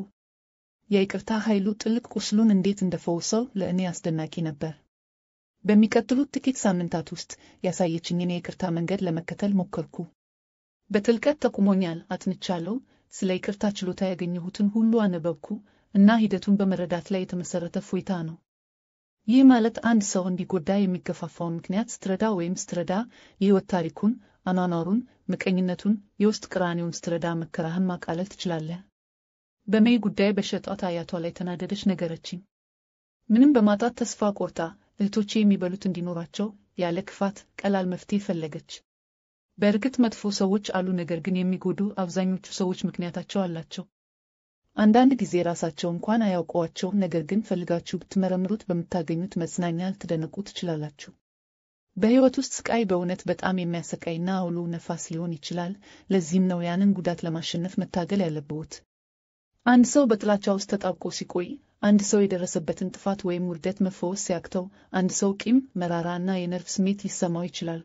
[SPEAKER 1] የይቅርታ ኃይሉ ጥልቅ ቁስሉን እንዴት እንደፈውሰው ለእኔ አስደናቂ ነበር። በሚቀጥሉት ጥቂት ሳምንታት ውስጥ ያሳየችኝን የይቅርታ መንገድ ለመከተል ሞከርኩ። በጥልቀት ተቁሞኛል፣ አጥንቻለሁ። ስለ ይቅርታ ችሎታ ያገኘሁትን ሁሉ አነበብኩ። እና ሂደቱን በመረዳት ላይ የተመሰረተ እፎይታ ነው። ይህ ማለት አንድ ሰው እንዲጎዳ የሚገፋፋውን ምክንያት ስትረዳ ወይም ስትረዳ የህይወት ታሪኩን፣ አኗኗሩን፣ ምቀኝነቱን፣ የውስጥ ቅራኔውን ስትረዳ መከራህን ማቃለል ትችላለህ። በሜይ ጉዳይ በሸጧት አያቷ ላይ ተናደደች ነገረችኝ። ምንም በማጣት ተስፋ ቆርጣ እህቶቼ የሚበሉት እንዲኖራቸው ያለ ክፋት ቀላል መፍትሄ ፈለገች። በእርግጥ መጥፎ ሰዎች አሉ፣ ነገር ግን የሚጎዱ አብዛኞቹ ሰዎች ምክንያታቸው አላቸው። አንዳንድ ጊዜ ራሳቸው እንኳን አያውቋቸው፣ ነገር ግን ፈልጋችሁ ብትመረምሩት በምታገኙት መጽናኛ ልትደነቁ ትችላላችሁ። በሕይወት ውስጥ ስቃይ በእውነት በጣም የሚያሰቃይና አውሎ ነፋስ ሊሆን ይችላል። ለዚህም ነው ያንን ጉዳት ለማሸነፍ መታገል ያለብዎት። አንድ ሰው በጥላቻ ውስጥ ተጣብቆ ሲቆይ፣ አንድ ሰው የደረሰበትን ጥፋት ወይም ውርደት መፈወስ ሲያክተው አንድ ሰው ቂም፣ መራራና እና የነርቭ ስሜት ሊሰማው ይችላል።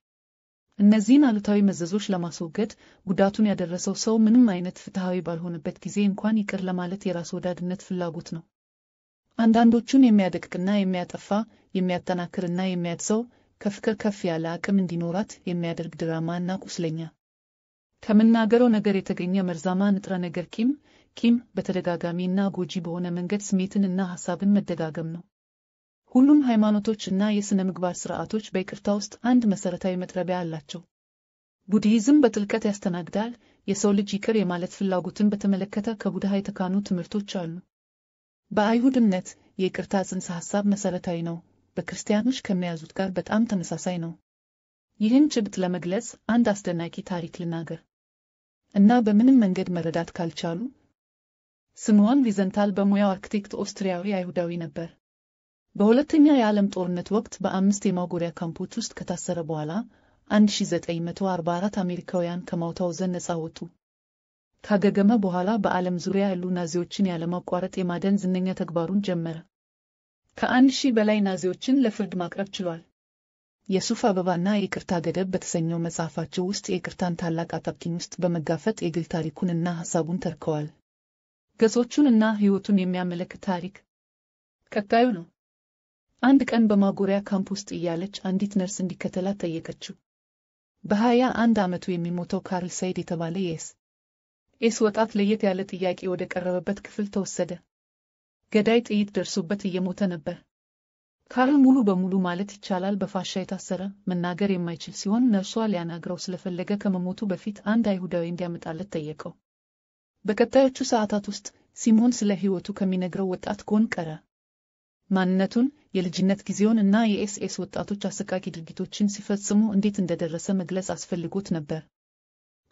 [SPEAKER 1] እነዚህን አሉታዊ መዘዞች ለማስወገድ ጉዳቱን ያደረሰው ሰው ምንም አይነት ፍትሐዊ ባልሆነበት ጊዜ እንኳን ይቅር ለማለት የራስ ወዳድነት ፍላጎት ነው። አንዳንዶቹን የሚያደቅቅና የሚያጠፋ የሚያጠናክርና የሚያድሰው ከፍቅር ከፍ ያለ አቅም እንዲኖራት የሚያደርግ ድራማ እና ቁስለኛ ከምናገረው ነገር የተገኘ መርዛማ ንጥረ ነገር ቂም ቂም በተደጋጋሚ እና ጎጂ በሆነ መንገድ ስሜትን እና ሐሳብን መደጋገም ነው። ሁሉም ሃይማኖቶች እና የሥነ ምግባር ሥርዓቶች በይቅርታ ውስጥ አንድ መሠረታዊ መጥረቢያ አላቸው። ቡድሂዝም በጥልቀት ያስተናግዳል። የሰው ልጅ ይቅር የማለት ፍላጎትን በተመለከተ ከቡድሃ የተካኑ ትምህርቶች አሉ። በአይሁድ እምነት የይቅርታ ጽንሰ ሐሳብ መሠረታዊ ነው፣ በክርስቲያኖች ከሚያዙት ጋር በጣም ተመሳሳይ ነው። ይህን ጭብጥ ለመግለጽ አንድ አስደናቂ ታሪክ ልናገር እና በምንም መንገድ መረዳት ካልቻሉ ስምዖን ቪዘንታል በሙያው አርክቴክት ኦስትሪያዊ አይሁዳዊ ነበር። በሁለተኛ የዓለም ጦርነት ወቅት በአምስት የማጎሪያ ካምፖች ውስጥ ከታሰረ በኋላ 1944 አሜሪካውያን ከማውታውዘን ነፃ ወጡ። ካገገመ በኋላ በዓለም ዙሪያ ያሉ ናዚዎችን ያለማቋረጥ የማደን ዝነኛ ተግባሩን ጀመረ። ከአንድ ሺህ በላይ ናዚዎችን ለፍርድ ማቅረብ ችሏል። የሱፍ አበባና የይቅርታ ገደብ በተሰኘው መጽሐፋቸው ውስጥ የይቅርታን ታላቅ አጣብቂኝ ውስጥ በመጋፈጥ የግል ታሪኩንና ሐሳቡን ተርከዋል። ገጾቹንና ሕይወቱን የሚያመለክት ታሪክ ቀጣዩ ነው። አንድ ቀን በማጎሪያ ካምፕ ውስጥ እያለች አንዲት ነርስ እንዲከተላት ጠየቀችው። በሀያ አንድ ዓመቱ የሚሞተው ካርል ሰይድ የተባለ የኤስ ኤስ ወጣት ለየት ያለ ጥያቄ ወደ ቀረበበት ክፍል ተወሰደ። ገዳይ ጥይት ደርሶበት እየሞተ ነበር። ካርል ሙሉ በሙሉ ማለት ይቻላል በፋሻ የታሰረ መናገር የማይችል ሲሆን ነርሷ ሊያናግረው ስለፈለገ ከመሞቱ በፊት አንድ አይሁዳዊ እንዲያመጣለት ጠየቀው። በቀጣዮቹ ሰዓታት ውስጥ ሲሞን ስለ ሕይወቱ ከሚነግረው ወጣት ጎን ቀረ። ማንነቱን፣ የልጅነት ጊዜውን እና የኤስኤስ ወጣቶች አሰቃቂ ድርጊቶችን ሲፈጽሙ እንዴት እንደደረሰ መግለጽ አስፈልጎት ነበር።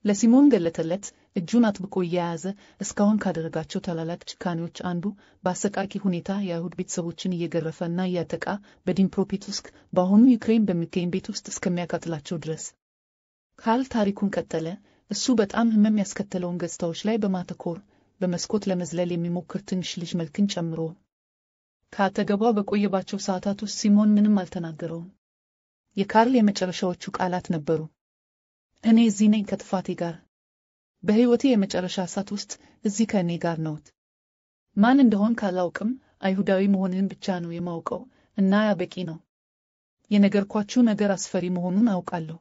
[SPEAKER 1] ለሲሞን ገለተለት እጁን አጥብቆ እየያዘ እስካሁን ካደረጋቸው ታላላቅ ጭካኔዎች አንዱ በአሰቃቂ ሁኔታ የአይሁድ ቤተሰቦችን እየገረፈ እና እያጠቃ በዲንፕሮፔትስክ በአሁኑ ዩክሬን በሚገኝ ቤት ውስጥ እስከሚያቃጥላቸው ድረስ ካል ታሪኩን ቀጠለ። እሱ በጣም ህመም ያስከተለውን ገጽታዎች ላይ በማተኮር በመስኮት ለመዝለል የሚሞክር ትንሽ ልጅ መልክን ጨምሮ ከአጠገቧ በቆየባቸው ሰዓታት ውስጥ ሲሞን ምንም አልተናገረውም። የካርል የመጨረሻዎቹ ቃላት ነበሩ። እኔ እዚህ ነኝ ከጥፋቴ ጋር፣ በሕይወቴ የመጨረሻ ሰዓት ውስጥ እዚህ ከእኔ ጋር ነውት? ማን እንደሆን ካላውቅም አይሁዳዊ መሆንህን ብቻ ነው የማውቀው እና ያ በቂ ነው። የነገርኳችሁ ነገር አስፈሪ መሆኑን አውቃለሁ።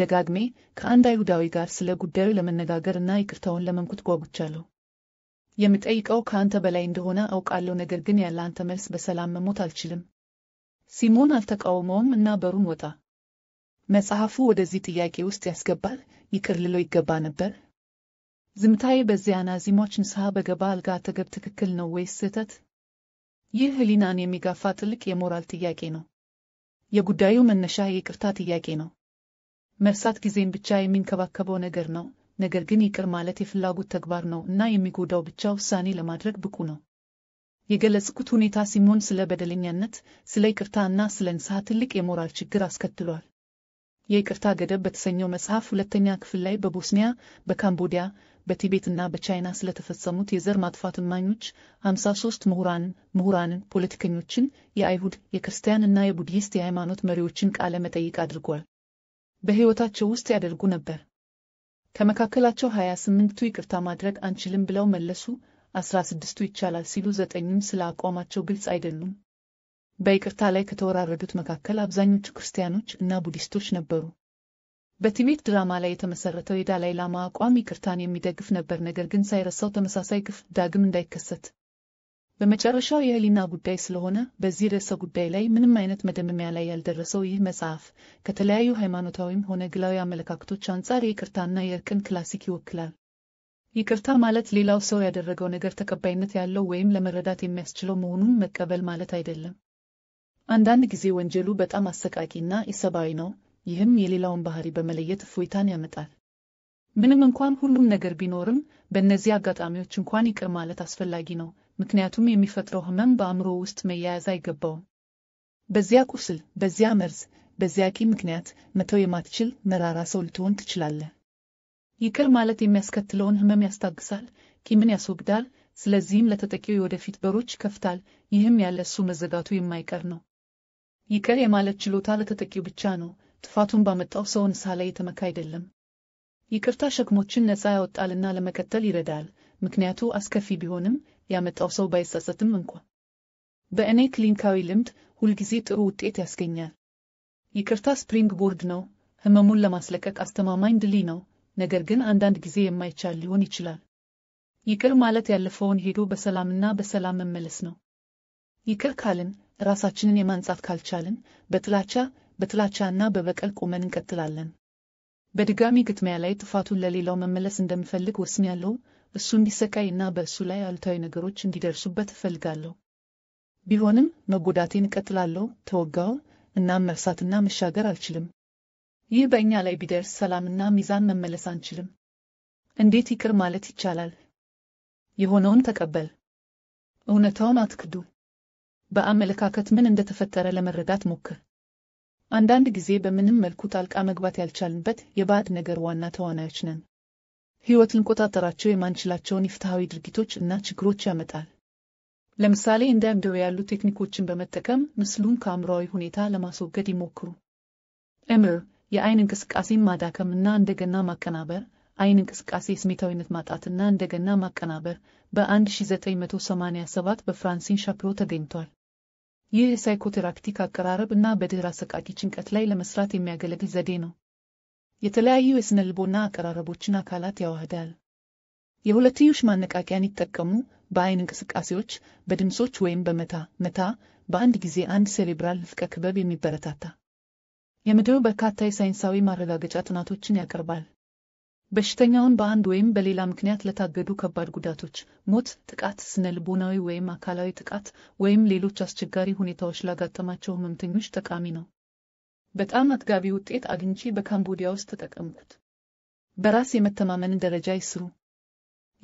[SPEAKER 1] ደጋግሜ ከአንድ አይሁዳዊ ጋር ስለ ጉዳዩ ለመነጋገር እና ይቅርታውን ለመንኩት ጓጉቻለሁ። የምጠይቀው ከአንተ በላይ እንደሆነ አውቃለሁ፣ ነገር ግን ያለ አንተ መልስ በሰላም መሞት አልችልም። ሲሞን አልተቃወመውም እና በሩን ወጣ። መጽሐፉ ወደዚህ ጥያቄ ውስጥ ያስገባል። ይቅር ልለው ይገባ ነበር። ዝምታዬ በዚያ ናዚሞች ንስሐ በገባ አልጋ አጠገብ ትክክል ነው ወይስ ስህተት? ይህ ህሊናን የሚጋፋ ትልቅ የሞራል ጥያቄ ነው። የጉዳዩ መነሻ የይቅርታ ጥያቄ ነው። መርሳት ጊዜን ብቻ የሚንከባከበው ነገር ነው። ነገር ግን ይቅር ማለት የፍላጎት ተግባር ነው እና የሚጎዳው ብቻ ውሳኔ ለማድረግ ብቁ ነው። የገለጽኩት ሁኔታ ሲሞን ስለ በደለኛነት፣ ስለ ይቅርታ እና ስለ ንስሐ ትልቅ የሞራል ችግር አስከትሏል። የይቅርታ ገደብ በተሰኘው መጽሐፍ ሁለተኛ ክፍል ላይ በቦስኒያ፣ በካምቦዲያ፣ በቲቤት እና በቻይና ስለተፈጸሙት የዘር ማጥፋት እማኞች 53 ምሁራን ምሁራንን ፖለቲከኞችን፣ የአይሁድ፣ የክርስቲያን እና የቡድሂስት የሃይማኖት መሪዎችን ቃለ መጠይቅ አድርጓል። በሕይወታቸው ውስጥ ያደርጉ ነበር ከመካከላቸው 28ቱ ይቅርታ ማድረግ አንችልም ብለው መለሱ፣ 16ቱ ይቻላል ሲሉ፣ ዘጠኙም ስለ አቋማቸው ግልጽ አይደሉም። በይቅርታ ላይ ከተወራረዱት መካከል አብዛኞቹ ክርስቲያኖች እና ቡዲስቶች ነበሩ። በቲቤት ድራማ ላይ የተመሰረተው የዳላይ ላማ አቋም ይቅርታን የሚደግፍ ነበር፣ ነገር ግን ሳይረሳው ተመሳሳይ ግፍ ዳግም እንዳይከሰት በመጨረሻው የህሊና ጉዳይ ስለሆነ በዚህ ርዕሰ ጉዳይ ላይ ምንም አይነት መደመሚያ ላይ ያልደረሰው ይህ መጽሐፍ ከተለያዩ ሃይማኖታዊም ሆነ ግላዊ አመለካከቶች አንጻር የይቅርታና የእርቅን ክላሲክ ይወክላል። ይቅርታ ማለት ሌላው ሰው ያደረገው ነገር ተቀባይነት ያለው ወይም ለመረዳት የሚያስችለው መሆኑን መቀበል ማለት አይደለም። አንዳንድ ጊዜ ወንጀሉ በጣም አሰቃቂና ኢሰብአዊ ነው። ይህም የሌላውን ባህሪ በመለየት እፎይታን ያመጣል። ምንም እንኳን ሁሉም ነገር ቢኖርም፣ በእነዚህ አጋጣሚዎች እንኳን ይቅር ማለት አስፈላጊ ነው። ምክንያቱም የሚፈጥረው ህመም በአእምሮ ውስጥ መያያዝ አይገባውም። በዚያ ቁስል፣ በዚያ መርዝ፣ በዚያ ቂም ምክንያት መተው የማትችል መራራ ሰው ልትሆን ትችላለህ። ይቅር ማለት የሚያስከትለውን ህመም ያስታግሳል፣ ቂምን ያስወግዳል፣ ስለዚህም ለተጠቂው የወደፊት በሮች ይከፍታል። ይህም ያለ እሱ መዘጋቱ የማይቀር ነው። ይቅር የማለት ችሎታ ለተጠቂው ብቻ ነው፣ ጥፋቱን ባመጣው ሰው ንስሐ ላይ የተመካ አይደለም። ይቅርታ ሸክሞችን ነፃ ያወጣልና ለመቀጠል ይረዳል። ምክንያቱ አስከፊ ቢሆንም ያመጣው ሰው ባይሳሳትም እንኳን በእኔ ክሊኒካዊ ልምድ ሁልጊዜ ጥሩ ውጤት ያስገኛል። ይቅርታ ስፕሪንግ ቦርድ ነው፣ ህመሙን ለማስለቀቅ አስተማማኝ ድልድይ ነው። ነገር ግን አንዳንድ ጊዜ የማይቻል ሊሆን ይችላል። ይቅር ማለት ያለፈውን ሄዶ በሰላምና በሰላም መመለስ ነው። ይቅር ካልን ራሳችንን የማንጻት ካልቻልን በጥላቻ በትላቻና በበቀል ቆመን እንቀጥላለን። በድጋሚ ግጥሚያ ላይ ጥፋቱን ለሌላው መመለስ እንደምፈልግ ወስኛለሁ። እሱ እንዲሰቃይ እና በእሱ ላይ አሉታዊ ነገሮች እንዲደርሱበት እፈልጋለሁ። ቢሆንም መጎዳቴን እቀጥላለሁ። ተወጋው እና መርሳትና መሻገር አልችልም። ይህ በእኛ ላይ ቢደርስ ሰላምና ሚዛን መመለስ አንችልም። እንዴት ይቅር ማለት ይቻላል? የሆነውን ተቀበል። እውነታውን አትክዱ። በአመለካከት ምን እንደተፈጠረ ለመረዳት ሞክር። አንዳንድ ጊዜ በምንም መልኩ ጣልቃ መግባት ያልቻልንበት የባዕድ ነገር ዋና ተዋናዮች ነን። ሕይወት ልንቆጣጠራቸው የማንችላቸውን ኢፍትሐዊ ድርጊቶች እና ችግሮች ያመጣል። ለምሳሌ እንደ ያሉ ቴክኒኮችን በመጠቀም ምስሉን ከአእምሯዊ ሁኔታ ለማስወገድ ይሞክሩ። እምር የአይን እንቅስቃሴን ማዳከም እና እንደገና ማቀናበር አይን እንቅስቃሴ ስሜታዊነት ማጣትና እንደገና ማቀናበር በ1987 በፍራንሲን ሻፕሮ ተገኝቷል። ይህ የሳይኮቴራክቲክ አቀራረብ እና በድህረ አሰቃቂ ጭንቀት ላይ ለመስራት የሚያገለግል ዘዴ ነው። የተለያዩ የስነ ልቦና አቀራረቦችን አካላት ያዋህዳል። የሁለትዮሽ ማነቃቂያን ይጠቀሙ። በአይን እንቅስቃሴዎች፣ በድምፆች ወይም በመታ መታ በአንድ ጊዜ አንድ ሴሌብራል ንፍቀ ክበብ የሚበረታታ የምድሩ በርካታ የሳይንሳዊ ማረጋገጫ ጥናቶችን ያቀርባል። በሽተኛውን በአንድ ወይም በሌላ ምክንያት ለታገዱ ከባድ ጉዳቶች፣ ሞት፣ ጥቃት፣ ስነ ልቦናዊ ወይም አካላዊ ጥቃት ወይም ሌሎች አስቸጋሪ ሁኔታዎች ላጋጠማቸው ህመምተኞች ጠቃሚ ነው። በጣም አጥጋቢ ውጤት አግኝቼ በካምቦዲያ ውስጥ ተጠቀምኩት። በራስ የመተማመንን ደረጃ ይስሩ።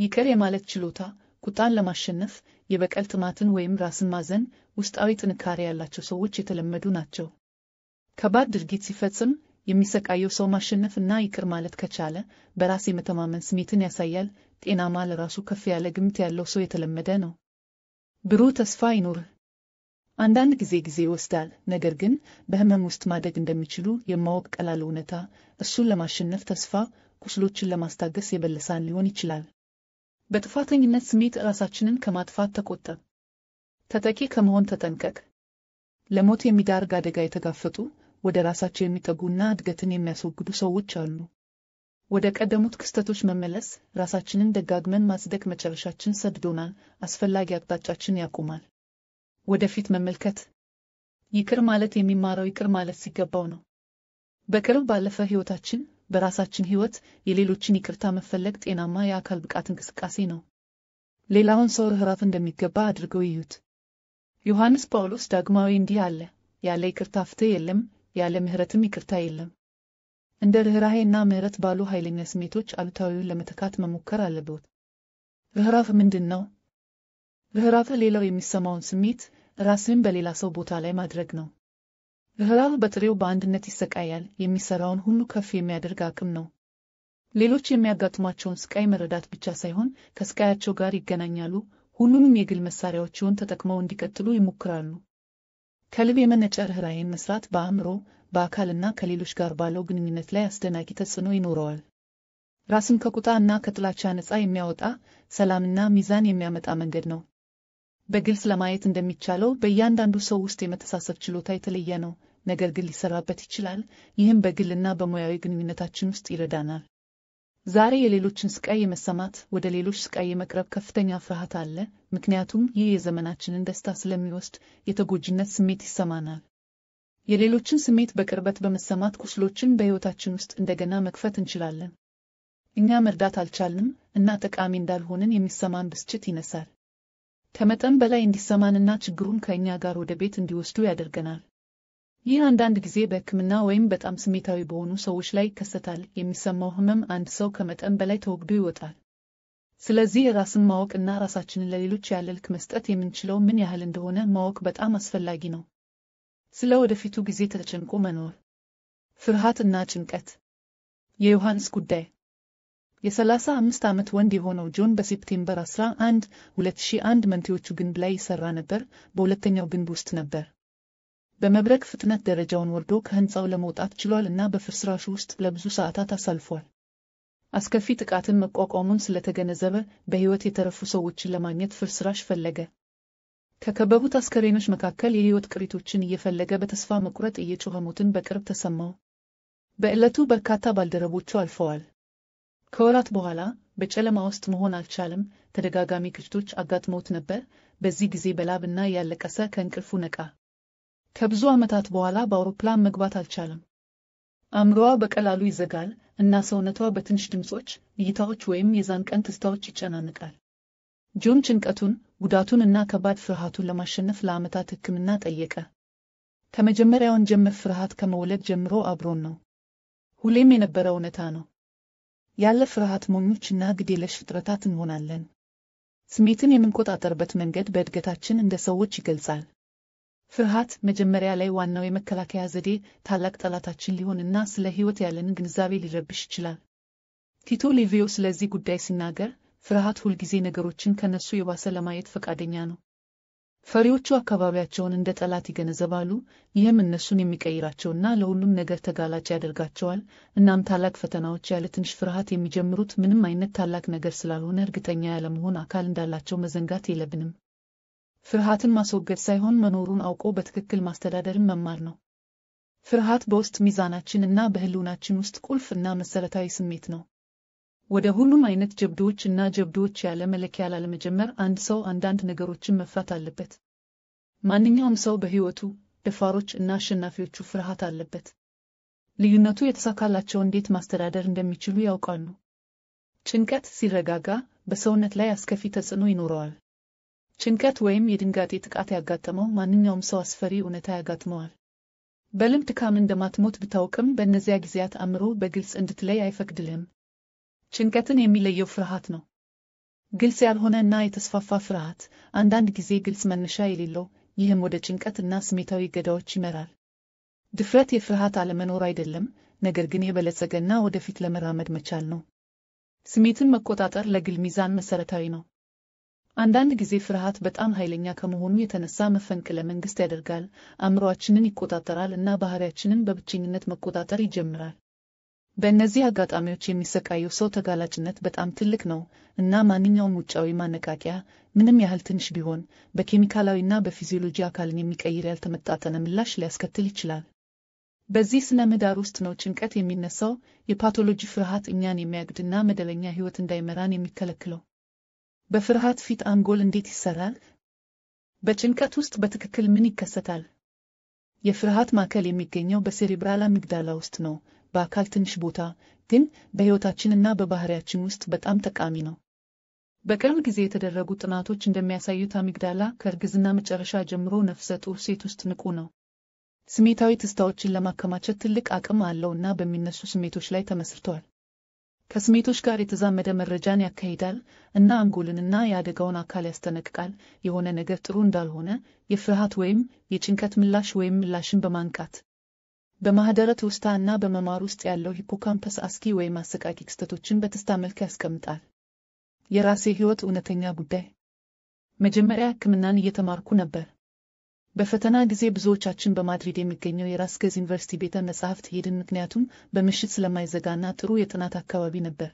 [SPEAKER 1] ይቅር የማለት ችሎታ ቁጣን ለማሸነፍ የበቀል ጥማትን ወይም ራስን ማዘን ውስጣዊ ጥንካሬ ያላቸው ሰዎች የተለመዱ ናቸው። ከባድ ድርጊት ሲፈጽም የሚሰቃየው ሰው ማሸነፍ እና ይቅር ማለት ከቻለ በራስ የመተማመን ስሜትን ያሳያል። ጤናማ ለራሱ ከፍ ያለ ግምት ያለው ሰው የተለመደ ነው። ብሩህ ተስፋ ይኑርህ። አንዳንድ ጊዜ ጊዜ ይወስዳል። ነገር ግን በህመም ውስጥ ማደግ እንደሚችሉ የማወቅ ቀላል እውነታ እሱን ለማሸነፍ ተስፋ፣ ቁስሎችን ለማስታገስ የበለሳን ሊሆን ይችላል። በጥፋተኝነት ስሜት ራሳችንን ከማጥፋት ተቆጠብ። ተተኪ ከመሆን ተጠንቀቅ። ለሞት የሚዳርግ አደጋ የተጋፈጡ ወደ ራሳቸው የሚጠጉና እድገትን የሚያስወግዱ ሰዎች አሉ። ወደ ቀደሙት ክስተቶች መመለስ፣ ራሳችንን ደጋግመን ማጽደቅ መጨረሻችን ሰድዶናል፣ አስፈላጊ አቅጣጫችን ያቆማል። ወደፊት መመልከት። ይቅር ማለት የሚማረው ይቅር ማለት ሲገባው ነው። በቅርብ ባለፈ ሕይወታችን በራሳችን ሕይወት የሌሎችን ይቅርታ መፈለግ ጤናማ የአካል ብቃት እንቅስቃሴ ነው። ሌላውን ሰው ርኅራፍ እንደሚገባ አድርገው ይዩት። ዮሐንስ ጳውሎስ ዳግማዊ እንዲህ አለ፣ ያለ ይቅርታ ፍትሕ የለም፣ ያለ ምሕረትም ይቅርታ የለም። እንደ ርኅራሄና ምሕረት ባሉ ኃይለኛ ስሜቶች አሉታዊውን ለመተካት መሞከር አለብዎት። ርኅራፍ ምንድን ነው? ርኅራኄ ሌላው የሚሰማውን ስሜት ራስን በሌላ ሰው ቦታ ላይ ማድረግ ነው። ርኅራኄ በጥሬው በአንድነት ይሰቃያል። የሚሰራውን ሁሉ ከፍ የሚያደርግ አቅም ነው። ሌሎች የሚያጋጥሟቸውን ስቃይ መረዳት ብቻ ሳይሆን ከስቃያቸው ጋር ይገናኛሉ። ሁሉንም የግል መሳሪያዎችውን ተጠቅመው እንዲቀጥሉ ይሞክራሉ። ከልብ የመነጨ ርኅራኄን መስራት በአእምሮ፣ በአካልና ከሌሎች ጋር ባለው ግንኙነት ላይ አስደናቂ ተጽዕኖ ይኖረዋል። ራስን ከቁጣ እና ከጥላቻ ነፃ የሚያወጣ ሰላምና ሚዛን የሚያመጣ መንገድ ነው። በግልጽ ለማየት እንደሚቻለው በእያንዳንዱ ሰው ውስጥ የመተሳሰብ ችሎታ የተለየ ነው፣ ነገር ግን ሊሰራበት ይችላል። ይህም በግልና በሙያዊ ግንኙነታችን ውስጥ ይረዳናል። ዛሬ የሌሎችን ስቃይ የመሰማት ወደ ሌሎች ስቃይ የመቅረብ ከፍተኛ ፍርሃት አለ፣ ምክንያቱም ይህ የዘመናችንን ደስታ ስለሚወስድ የተጎጂነት ስሜት ይሰማናል። የሌሎችን ስሜት በቅርበት በመሰማት ቁስሎችን በሕይወታችን ውስጥ እንደገና መክፈት እንችላለን። እኛ መርዳት አልቻልንም እና ጠቃሚ እንዳልሆንን የሚሰማን ብስጭት ይነሳል። ከመጠን በላይ እንዲሰማንና ችግሩን ከእኛ ጋር ወደ ቤት እንዲወስዱ ያደርገናል። ይህ አንዳንድ ጊዜ በሕክምና ወይም በጣም ስሜታዊ በሆኑ ሰዎች ላይ ይከሰታል። የሚሰማው ህመም አንድ ሰው ከመጠን በላይ ተወግዶ ይወጣል። ስለዚህ ራስን ማወቅ እና ራሳችንን ለሌሎች ያለ ልክ መስጠት የምንችለው ምን ያህል እንደሆነ ማወቅ በጣም አስፈላጊ ነው። ስለ ወደፊቱ ጊዜ ተጨንቆ መኖር፣ ፍርሃት እና ጭንቀት የዮሐንስ ጉዳይ የ35 ዓመት ወንድ የሆነው ጆን በሴፕቴምበር 11 2001 መንቴዎቹ ግንብ ላይ ይሰራ ነበር፣ በሁለተኛው ግንብ ውስጥ ነበር። በመብረቅ ፍጥነት ደረጃውን ወርዶ ከህንፃው ለመውጣት ችሏል እና በፍርስራሹ ውስጥ ለብዙ ሰዓታት አሳልፏል። አስከፊ ጥቃትን መቋቋሙን ስለተገነዘበ በሕይወት የተረፉ ሰዎችን ለማግኘት ፍርስራሽ ፈለገ። ከከበቡት አስከሬኖች መካከል የሕይወት ቅሪቶችን እየፈለገ በተስፋ መቁረጥ እየጮኸ ሞትን በቅርብ ተሰማው። በዕለቱ በርካታ ባልደረቦቹ አልፈዋል። ከወራት በኋላ በጨለማ ውስጥ መሆን አልቻለም። ተደጋጋሚ ክፍተቶች አጋጥመውት ነበር። በዚህ ጊዜ በላብና ያለቀሰ ከእንቅልፉ ነቃ። ከብዙ ዓመታት በኋላ በአውሮፕላን መግባት አልቻለም። አእምሮዋ በቀላሉ ይዘጋል እና ሰውነቷ በትንሽ ድምፆች፣ እይታዎች ወይም የዛን ቀን ትዝታዎች ይጨናነቃል። ጆን ጭንቀቱን፣ ጉዳቱን እና ከባድ ፍርሃቱን ለማሸነፍ ለዓመታት ሕክምና ጠየቀ። ከመጀመሪያውን ጀምር ፍርሃት ከመውለድ ጀምሮ አብሮን ነው፣ ሁሌም የነበረ እውነታ ነው። ያለ ፍርሃት ሞኞችና ግዴለሽ ፍጥረታት እንሆናለን። ስሜትን የምንቆጣጠርበት መንገድ በእድገታችን እንደ ሰዎች ይገልጻል። ፍርሃት መጀመሪያ ላይ ዋናው የመከላከያ ዘዴ፣ ታላቅ ጠላታችን ሊሆንና ስለ ሕይወት ያለንን ግንዛቤ ሊረብሽ ይችላል። ቲቶ ሊቪዮ ስለዚህ ጉዳይ ሲናገር፣ ፍርሃት ሁልጊዜ ነገሮችን ከነሱ የባሰ ለማየት ፈቃደኛ ነው። ፈሪዎቹ አካባቢያቸውን እንደ ጠላት ይገነዘባሉ፣ ይህም እነሱን የሚቀይራቸውና ለሁሉም ነገር ተጋላጭ ያደርጋቸዋል። እናም ታላቅ ፈተናዎች ያለ ትንሽ ፍርሃት የሚጀምሩት ምንም አይነት ታላቅ ነገር ስላልሆነ እርግጠኛ ያለመሆን አካል እንዳላቸው መዘንጋት የለብንም። ፍርሃትን ማስወገድ ሳይሆን መኖሩን አውቆ በትክክል ማስተዳደርን መማር ነው። ፍርሃት በውስጥ ሚዛናችን እና በህልውናችን ውስጥ ቁልፍ እና መሰረታዊ ስሜት ነው። ወደ ሁሉም አይነት ጀብዶዎች እና ጀብዶዎች ያለ መለኪያ ላለመጀመር አንድ ሰው አንዳንድ ነገሮችን መፍራት አለበት። ማንኛውም ሰው በሕይወቱ ደፋሮች እና አሸናፊዎቹ ፍርሃት አለበት። ልዩነቱ የተሳካላቸው እንዴት ማስተዳደር እንደሚችሉ ያውቃሉ። ጭንቀት ሲረጋጋ በሰውነት ላይ አስከፊ ተጽዕኖ ይኖረዋል። ጭንቀት ወይም የድንጋጤ ጥቃት ያጋጠመው ማንኛውም ሰው አስፈሪ እውነታ ያጋጥመዋል። በልምድ ድካም እንደማትሞት ብታውቅም በእነዚያ ጊዜያት አእምሮ በግልጽ እንድትለይ አይፈቅድልህም። ጭንቀትን የሚለየው ፍርሃት ነው። ግልጽ ያልሆነ እና የተስፋፋ ፍርሃት፣ አንዳንድ ጊዜ ግልጽ መነሻ የሌለው፣ ይህም ወደ ጭንቀትና ስሜታዊ ገዳዎች ይመራል። ድፍረት የፍርሃት አለመኖር አይደለም፣ ነገር ግን የበለጸገና ወደፊት ለመራመድ መቻል ነው። ስሜትን መቆጣጠር ለግል ሚዛን መሠረታዊ ነው። አንዳንድ ጊዜ ፍርሃት በጣም ኃይለኛ ከመሆኑ የተነሳ መፈንቅለ መንግሥት ያደርጋል፣ አእምሮአችንን ይቆጣጠራል እና ባህሪያችንን በብቸኝነት መቆጣጠር ይጀምራል። በእነዚህ አጋጣሚዎች የሚሰቃየው ሰው ተጋላጭነት በጣም ትልቅ ነው እና ማንኛውም ውጫዊ ማነቃቂያ ምንም ያህል ትንሽ ቢሆን በኬሚካላዊና በፊዚዮሎጂ አካልን የሚቀይር ያልተመጣጠነ ምላሽ ሊያስከትል ይችላል። በዚህ ስነ ምህዳር ውስጥ ነው ጭንቀት የሚነሳው የፓቶሎጂ ፍርሃት እኛን የሚያግድና መደበኛ ህይወት እንዳይመራን የሚከለክለው። በፍርሃት ፊት አንጎል እንዴት ይሰራል? በጭንቀት ውስጥ በትክክል ምን ይከሰታል? የፍርሃት ማዕከል የሚገኘው በሴሪብራል አሚግዳላ ውስጥ ነው በአካል ትንሽ ቦታ ግን በሕይወታችንና በባህሪያችን ውስጥ በጣም ጠቃሚ ነው። በቅርብ ጊዜ የተደረጉ ጥናቶች እንደሚያሳዩት አሚግዳላ ከእርግዝና መጨረሻ ጀምሮ ነፍሰ ጡር ሴት ውስጥ ንቁ ነው። ስሜታዊ ትስታዎችን ለማከማቸት ትልቅ አቅም አለውና በሚነሱ ስሜቶች ላይ ተመስርተዋል። ከስሜቶች ጋር የተዛመደ መረጃን ያካሂዳል እና አንጎልንና የአደጋውን አካል ያስጠነቅቃል። የሆነ ነገር ጥሩ እንዳልሆነ፣ የፍርሃት ወይም የጭንቀት ምላሽ ወይም ምላሽን በማንቃት በማህደረት ትውስታ እና በመማር ውስጥ ያለው ሂፖካምፐስ አስኪ ወይም አሰቃቂ ክስተቶችን በተስታ መልክ ያስቀምጣል። የራሴ ህይወት እውነተኛ ጉዳይ። መጀመሪያ ህክምናን እየተማርኩ ነበር። በፈተና ጊዜ ብዙዎቻችን በማድሪድ የሚገኘው የራስገዝ ዩኒቨርሲቲ ቤተ መጻሕፍት ሄድን፣ ምክንያቱም በምሽት ስለማይዘጋና ጥሩ የጥናት አካባቢ ነበር።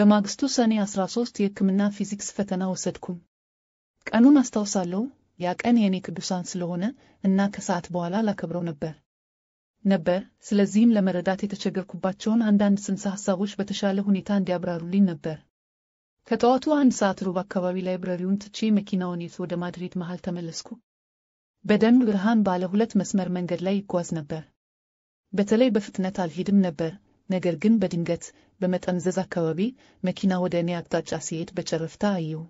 [SPEAKER 1] በማግስቱ ሰኔ 13 የህክምና ፊዚክስ ፈተና ወሰድኩም። ቀኑን አስታውሳለሁ። ያ ቀን የእኔ ቅዱሳን ስለሆነ እና ከሰዓት በኋላ ላከብረው ነበር። ነበር። ስለዚህም ለመረዳት የተቸገርኩባቸውን አንዳንድ ጽንሰ ሐሳቦች በተሻለ ሁኔታ እንዲያብራሩልኝ ነበር። ከጠዋቱ አንድ ሰዓት ሩብ አካባቢ ላይብረሪውን ትቼ መኪናውን ይዤ ወደ ማድሪድ መሃል ተመለስኩ። በደን ብርሃን ባለ ሁለት መስመር መንገድ ላይ ይጓዝ ነበር። በተለይ በፍጥነት አልሄድም ነበር። ነገር ግን በድንገት በመጠምዘዝ አካባቢ መኪና ወደ እኔ አቅጣጫ ሲሄድ በጨረፍታ አየሁ።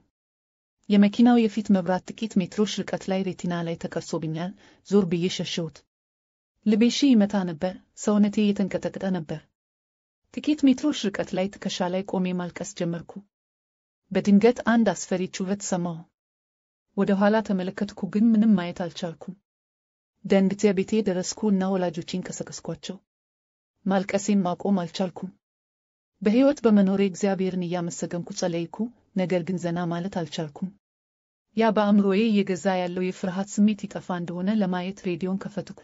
[SPEAKER 1] የመኪናው የፊት መብራት ጥቂት ሜትሮች ርቀት ላይ ሬቲና ላይ ተቀርሶብኛል። ዞር ብዬ ሸሸሁት። ልቤሺ ይመታ ነበር፣ ሰውነቴ እየተንቀጠቀጠ ነበር። ጥቂት ሜትሮች ርቀት ላይ ትከሻ ላይ ቆሜ ማልቀስ ጀመርኩ። በድንገት አንድ አስፈሪ ጩኸት ሰማሁ። ወደ ኋላ ተመለከትኩ፣ ግን ምንም ማየት አልቻልኩም። ደንግጬ ቤቴ ደረስኩ እና ወላጆቼን ቀሰቀስኳቸው። ማልቀሴን ማቆም አልቻልኩም። በሕይወት በመኖሬ እግዚአብሔርን እያመሰገንኩ ጸለይኩ፣ ነገር ግን ዘና ማለት አልቻልኩም። ያ በአእምሮዬ እየገዛ ያለው የፍርሃት ስሜት ይጠፋ እንደሆነ ለማየት ሬዲዮን ከፈትኩ።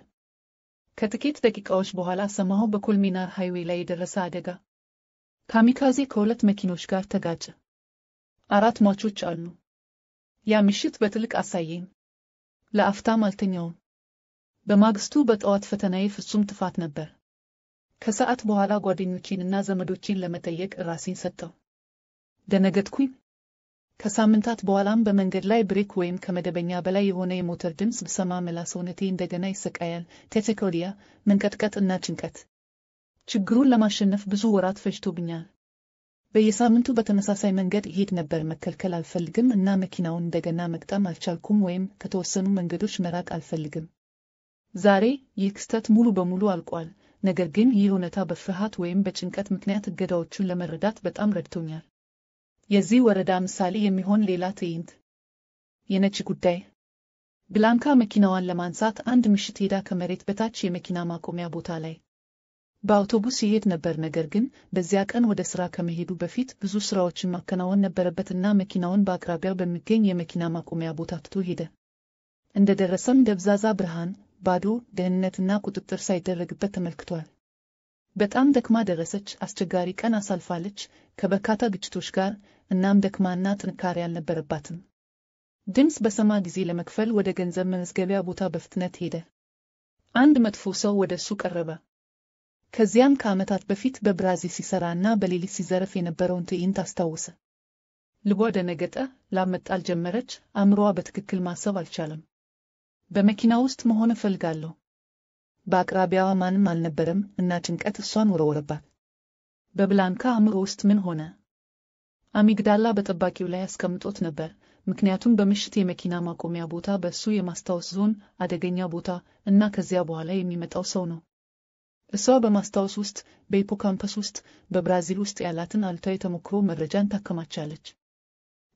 [SPEAKER 1] ከጥቂት ደቂቃዎች በኋላ ሰማሁ በኩል ሃይዌ ሃይዌይ ላይ የደረሰ አደጋ። ካሚካዜ ከሁለት መኪኖች ጋር ተጋጨ። አራት ሟቾች አሉ። ያ ምሽት በትልቅ አሳየኝ። ለአፍታም አልተኛውም። በማግስቱ በጠዋት ፈተናዬ ፍጹም ጥፋት ነበር። ከሰዓት በኋላ ጓደኞቼን እና ዘመዶቼን ለመጠየቅ ራሴን ሰጠው። ደነገጥኩኝ። ከሳምንታት በኋላም በመንገድ ላይ ብሬክ ወይም ከመደበኛ በላይ የሆነ የሞተር ድምፅ ብሰማ መላ ሰውነቴ እንደገና ይሰቃያል፣ ቴቴኮሊያ፣ መንቀጥቀጥ እና ጭንቀት። ችግሩን ለማሸነፍ ብዙ ወራት ፈጅቶብኛል። በየሳምንቱ በተመሳሳይ መንገድ ይሄድ ነበር። መከልከል አልፈልግም እና መኪናውን እንደገና መቅጠም አልቻልኩም፣ ወይም ከተወሰኑ መንገዶች መራቅ አልፈልግም። ዛሬ ይህ ክስተት ሙሉ በሙሉ አልቋል፣ ነገር ግን ይህ እውነታ በፍርሃት ወይም በጭንቀት ምክንያት እገዳዎቹን ለመረዳት በጣም ረድቶኛል። የዚህ ወረዳ ምሳሌ የሚሆን ሌላ ትዕይንት የነች ጉዳይ ብላንካ መኪናዋን ለማንሳት አንድ ምሽት ሄዳ ከመሬት በታች የመኪና ማቆሚያ ቦታ ላይ በአውቶቡስ ይሄድ ነበር። ነገር ግን በዚያ ቀን ወደ ሥራ ከመሄዱ በፊት ብዙ ሥራዎችን ማከናወን ነበረበትና መኪናውን በአቅራቢያው በሚገኝ የመኪና ማቆሚያ ቦታ ትቶ ሄደ። እንደደረሰም ደብዛዛ ብርሃን፣ ባዶ፣ ደህንነትና ቁጥጥር ሳይደረግበት ተመልክቷል። በጣም ደክማ ደረሰች። አስቸጋሪ ቀን አሳልፋለች፣ ከበርካታ ግጭቶች ጋር፣ እናም ደክማና ጥንካሬ አልነበረባትም። ድምፅ በሰማ ጊዜ ለመክፈል ወደ ገንዘብ መመዝገቢያ ቦታ በፍጥነት ሄደ። አንድ መጥፎ ሰው ወደ እሱ ቀረበ። ከዚያም ከዓመታት በፊት በብራዚል ሲሰራ እና በሌሊት ሲዘረፍ የነበረውን ትዕይንት አስታወሰ። ልቧ ደነገጠ፣ ላብ መጣል ጀመረች፣ አእምሮዋ በትክክል ማሰብ አልቻለም። በመኪና ውስጥ መሆን እፈልጋለሁ። በአቅራቢያዋ ማንም አልነበረም እና ጭንቀት እሷን ወረወረባት። በብላንካ አእምሮ ውስጥ ምን ሆነ? አሚግዳላ በጠባቂው ላይ አስቀምጦት ነበር። ምክንያቱም በምሽት የመኪና ማቆሚያ ቦታ በእሱ የማስታወስ ዞን አደገኛ ቦታ እና ከዚያ በኋላ የሚመጣው ሰው ነው። እሷ በማስታወስ ውስጥ በሂፖካምፐስ ውስጥ በብራዚል ውስጥ ያላትን አሉታዊ ተሞክሮ መረጃን ታከማቻለች።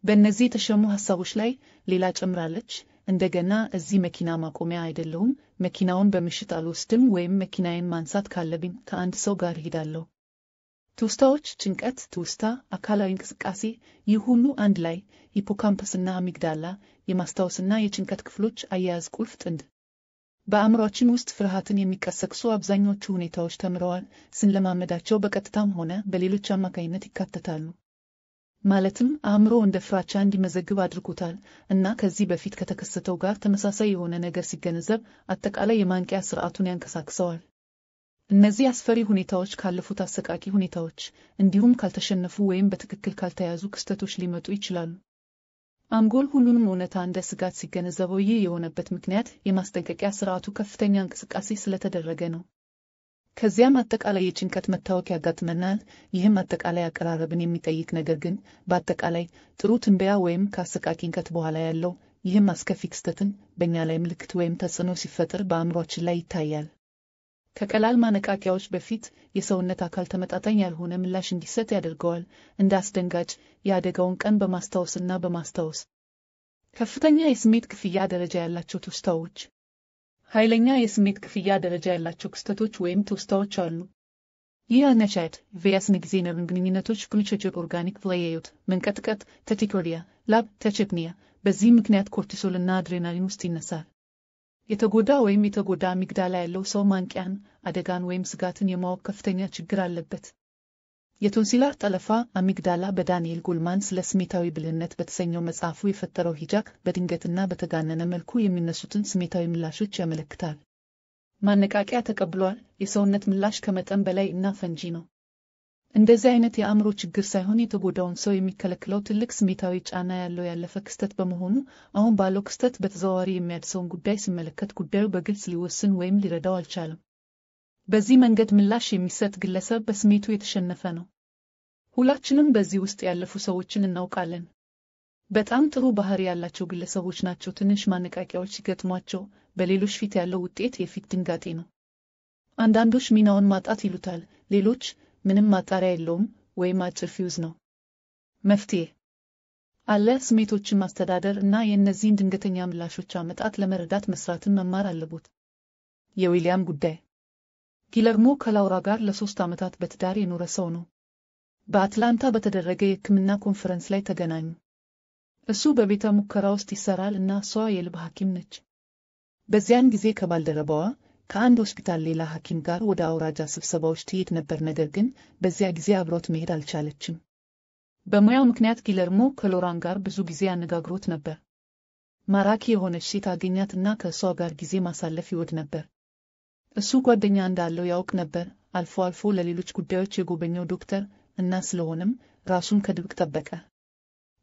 [SPEAKER 1] በእነዚህ የተሸሙ ሐሳቦች ላይ ሌላ ጨምራለች። እንደገና እዚህ መኪና ማቆሚያ አይደለሁም፣ መኪናውን በምሽት አልወስድም፣ ወይም መኪናዬን ማንሳት ካለብኝ ከአንድ ሰው ጋር ሄዳለሁ። ትውስታዎች ጭንቀት፣ ትውስታ፣ አካላዊ እንቅስቃሴ፣ ይህ ሁሉ አንድ ላይ ሂፖካምፐስና አሚግዳላ የማስታወስና የጭንቀት ክፍሎች አያያዝ ቁልፍ ጥንድ። በአእምሯችን ውስጥ ፍርሃትን የሚቀሰቅሱ አብዛኞቹ ሁኔታዎች ተምረዋል ስንለማመዳቸው በቀጥታም ሆነ በሌሎች አማካኝነት ይካተታሉ። ማለትም አእምሮ እንደ ፍራቻ እንዲመዘግብ አድርጎታል እና ከዚህ በፊት ከተከሰተው ጋር ተመሳሳይ የሆነ ነገር ሲገነዘብ አጠቃላይ የማንቂያ ስርዓቱን ያንቀሳቅሰዋል። እነዚህ አስፈሪ ሁኔታዎች ካለፉት አሰቃቂ ሁኔታዎች እንዲሁም ካልተሸነፉ ወይም በትክክል ካልተያዙ ክስተቶች ሊመጡ ይችላሉ። አንጎል ሁሉንም እውነታ እንደ ስጋት ሲገነዘበው ይህ የሆነበት ምክንያት የማስጠንቀቂያ ስርዓቱ ከፍተኛ እንቅስቃሴ ስለተደረገ ነው። ከዚያም አጠቃላይ የጭንቀት መታወክ ያጋጥመናል። ይህም አጠቃላይ አቀራረብን የሚጠይቅ ነገር ግን በአጠቃላይ ጥሩ ትንበያ ወይም ከአሰቃቂ ንቀት በኋላ ያለው ይህም አስከፊ ክስተትን በእኛ ላይ ምልክት ወይም ተጽዕኖ ሲፈጥር በአእምሯችን ላይ ይታያል። ከቀላል ማነቃቂያዎች በፊት የሰውነት አካል ተመጣጣኝ ያልሆነ ምላሽ እንዲሰጥ ያደርገዋል። እንደ አስደንጋጭ የአደጋውን ቀን በማስታወስና በማስታወስ ከፍተኛ የስሜት ክፍያ ደረጃ ያላቸው ትውስታዎች። ኃይለኛ የስሜት ክፍያ ደረጃ ያላቸው ክስተቶች ወይም ትውስታዎች አሉ። ይህ አነቻት ቬያስን ጊዜ ነርን ግንኙነቶች ግሉቸጅር ኦርጋኒክ ፍለያዩት መንቀጥቀጥ፣ ተቲኮሪያ፣ ላብ፣ ተችፕኒያ በዚህ ምክንያት ኮርቲሶልና አድሬናሊን ውስጥ ይነሳል። የተጎዳ ወይም የተጎዳ አሚግዳላ ያለው ሰው ማንቂያን፣ አደጋን ወይም ስጋትን የማወቅ ከፍተኛ ችግር አለበት። የቶንሲላር ጠለፋ አሚግዳላ በዳንኤል ጎልማን ስለ ስሜታዊ ብልህነት በተሰኘው መጽሐፉ የፈጠረው ሂጃክ በድንገትና በተጋነነ መልኩ የሚነሱትን ስሜታዊ ምላሾች ያመለክታል። ማነቃቂያ ተቀብሏል። የሰውነት ምላሽ ከመጠን በላይ እና ፈንጂ ነው። እንደዚህ አይነት የአእምሮ ችግር ሳይሆን የተጎዳውን ሰው የሚከለክለው ትልቅ ስሜታዊ ጫና ያለው ያለፈ ክስተት በመሆኑ አሁን ባለው ክስተት በተዘዋዋሪ የሚያድሰውን ጉዳይ ሲመለከት ጉዳዩ በግልጽ ሊወስን ወይም ሊረዳው አልቻለም። በዚህ መንገድ ምላሽ የሚሰጥ ግለሰብ በስሜቱ የተሸነፈ ነው። ሁላችንም በዚህ ውስጥ ያለፉ ሰዎችን እናውቃለን። በጣም ጥሩ ባህሪ ያላቸው ግለሰቦች ናቸው። ትንሽ ማነቃቂያዎች ሲገጥሟቸው በሌሎች ፊት ያለው ውጤት የፊት ድንጋጤ ነው። አንዳንዶች ሚናውን ማጣት ይሉታል፣ ሌሎች ምንም ማጣሪያ የለውም ወይም አጭር ፊውዝ ነው። መፍትሄ አለ። ስሜቶችን ማስተዳደር እና የእነዚህን ድንገተኛ ምላሾች አመጣት ለመረዳት መስራትን መማር አለቦት። የዊልያም ጉዳይ ጊለርሞ ከላውራ ጋር ለሶስት ዓመታት በትዳር የኖረ ሰው ነው። በአትላንታ በተደረገ የሕክምና ኮንፈረንስ ላይ ተገናኙ። እሱ በቤተ ሙከራ ውስጥ ይሰራል እና እሷ የልብ ሐኪም ነች። በዚያን ጊዜ ከባልደረባዋ ከአንድ ሆስፒታል ሌላ ሐኪም ጋር ወደ አውራጃ ስብሰባዎች ትሄድ ነበር። ነገር ግን በዚያ ጊዜ አብሮት መሄድ አልቻለችም። በሙያው ምክንያት ጊለርሞ ከሎራን ጋር ብዙ ጊዜ አነጋግሮት ነበር። ማራኪ የሆነች ሴት አገኛትና ከእሷ ጋር ጊዜ ማሳለፍ ይወድ ነበር። እሱ ጓደኛ እንዳለው ያውቅ ነበር። አልፎ አልፎ ለሌሎች ጉዳዮች የጎበኘው ዶክተር እና ስለሆነም ራሱን ከድብቅ ጠበቀ።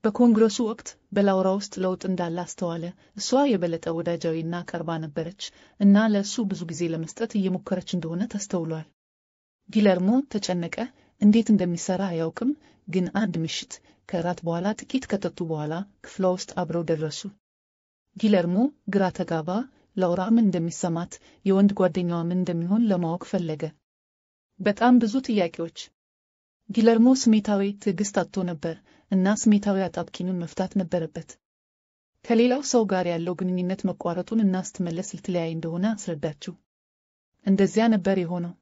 [SPEAKER 1] በኮንግረሱ ወቅት በላውራ ውስጥ ለውጥ እንዳለ አስተዋለ። እሷ የበለጠ ወዳጃዊና ቀርባ ነበረች እና ለእሱ ብዙ ጊዜ ለመስጠት እየሞከረች እንደሆነ ተስተውሏል። ጊለርሞ ተጨነቀ። እንዴት እንደሚሰራ አያውቅም፣ ግን አንድ ምሽት ከራት በኋላ ጥቂት ከጠጡ በኋላ ክፍሏ ውስጥ አብረው ደረሱ። ጊለርሞ ግራ ተጋባ። ላውራ ምን እንደሚሰማት፣ የወንድ ጓደኛዋ ምን እንደሚሆን ለማወቅ ፈለገ። በጣም ብዙ ጥያቄዎች። ጊለርሞ ስሜታዊ ትዕግስት አጥቶ ነበር። እና ስሜታዊ አጣብቂኙን መፍታት ነበረበት። ከሌላው ሰው ጋር ያለው ግንኙነት መቋረጡን እና ስትመለስ ልትለያይ እንደሆነ አስረዳችው። እንደዚያ ነበር የሆነው።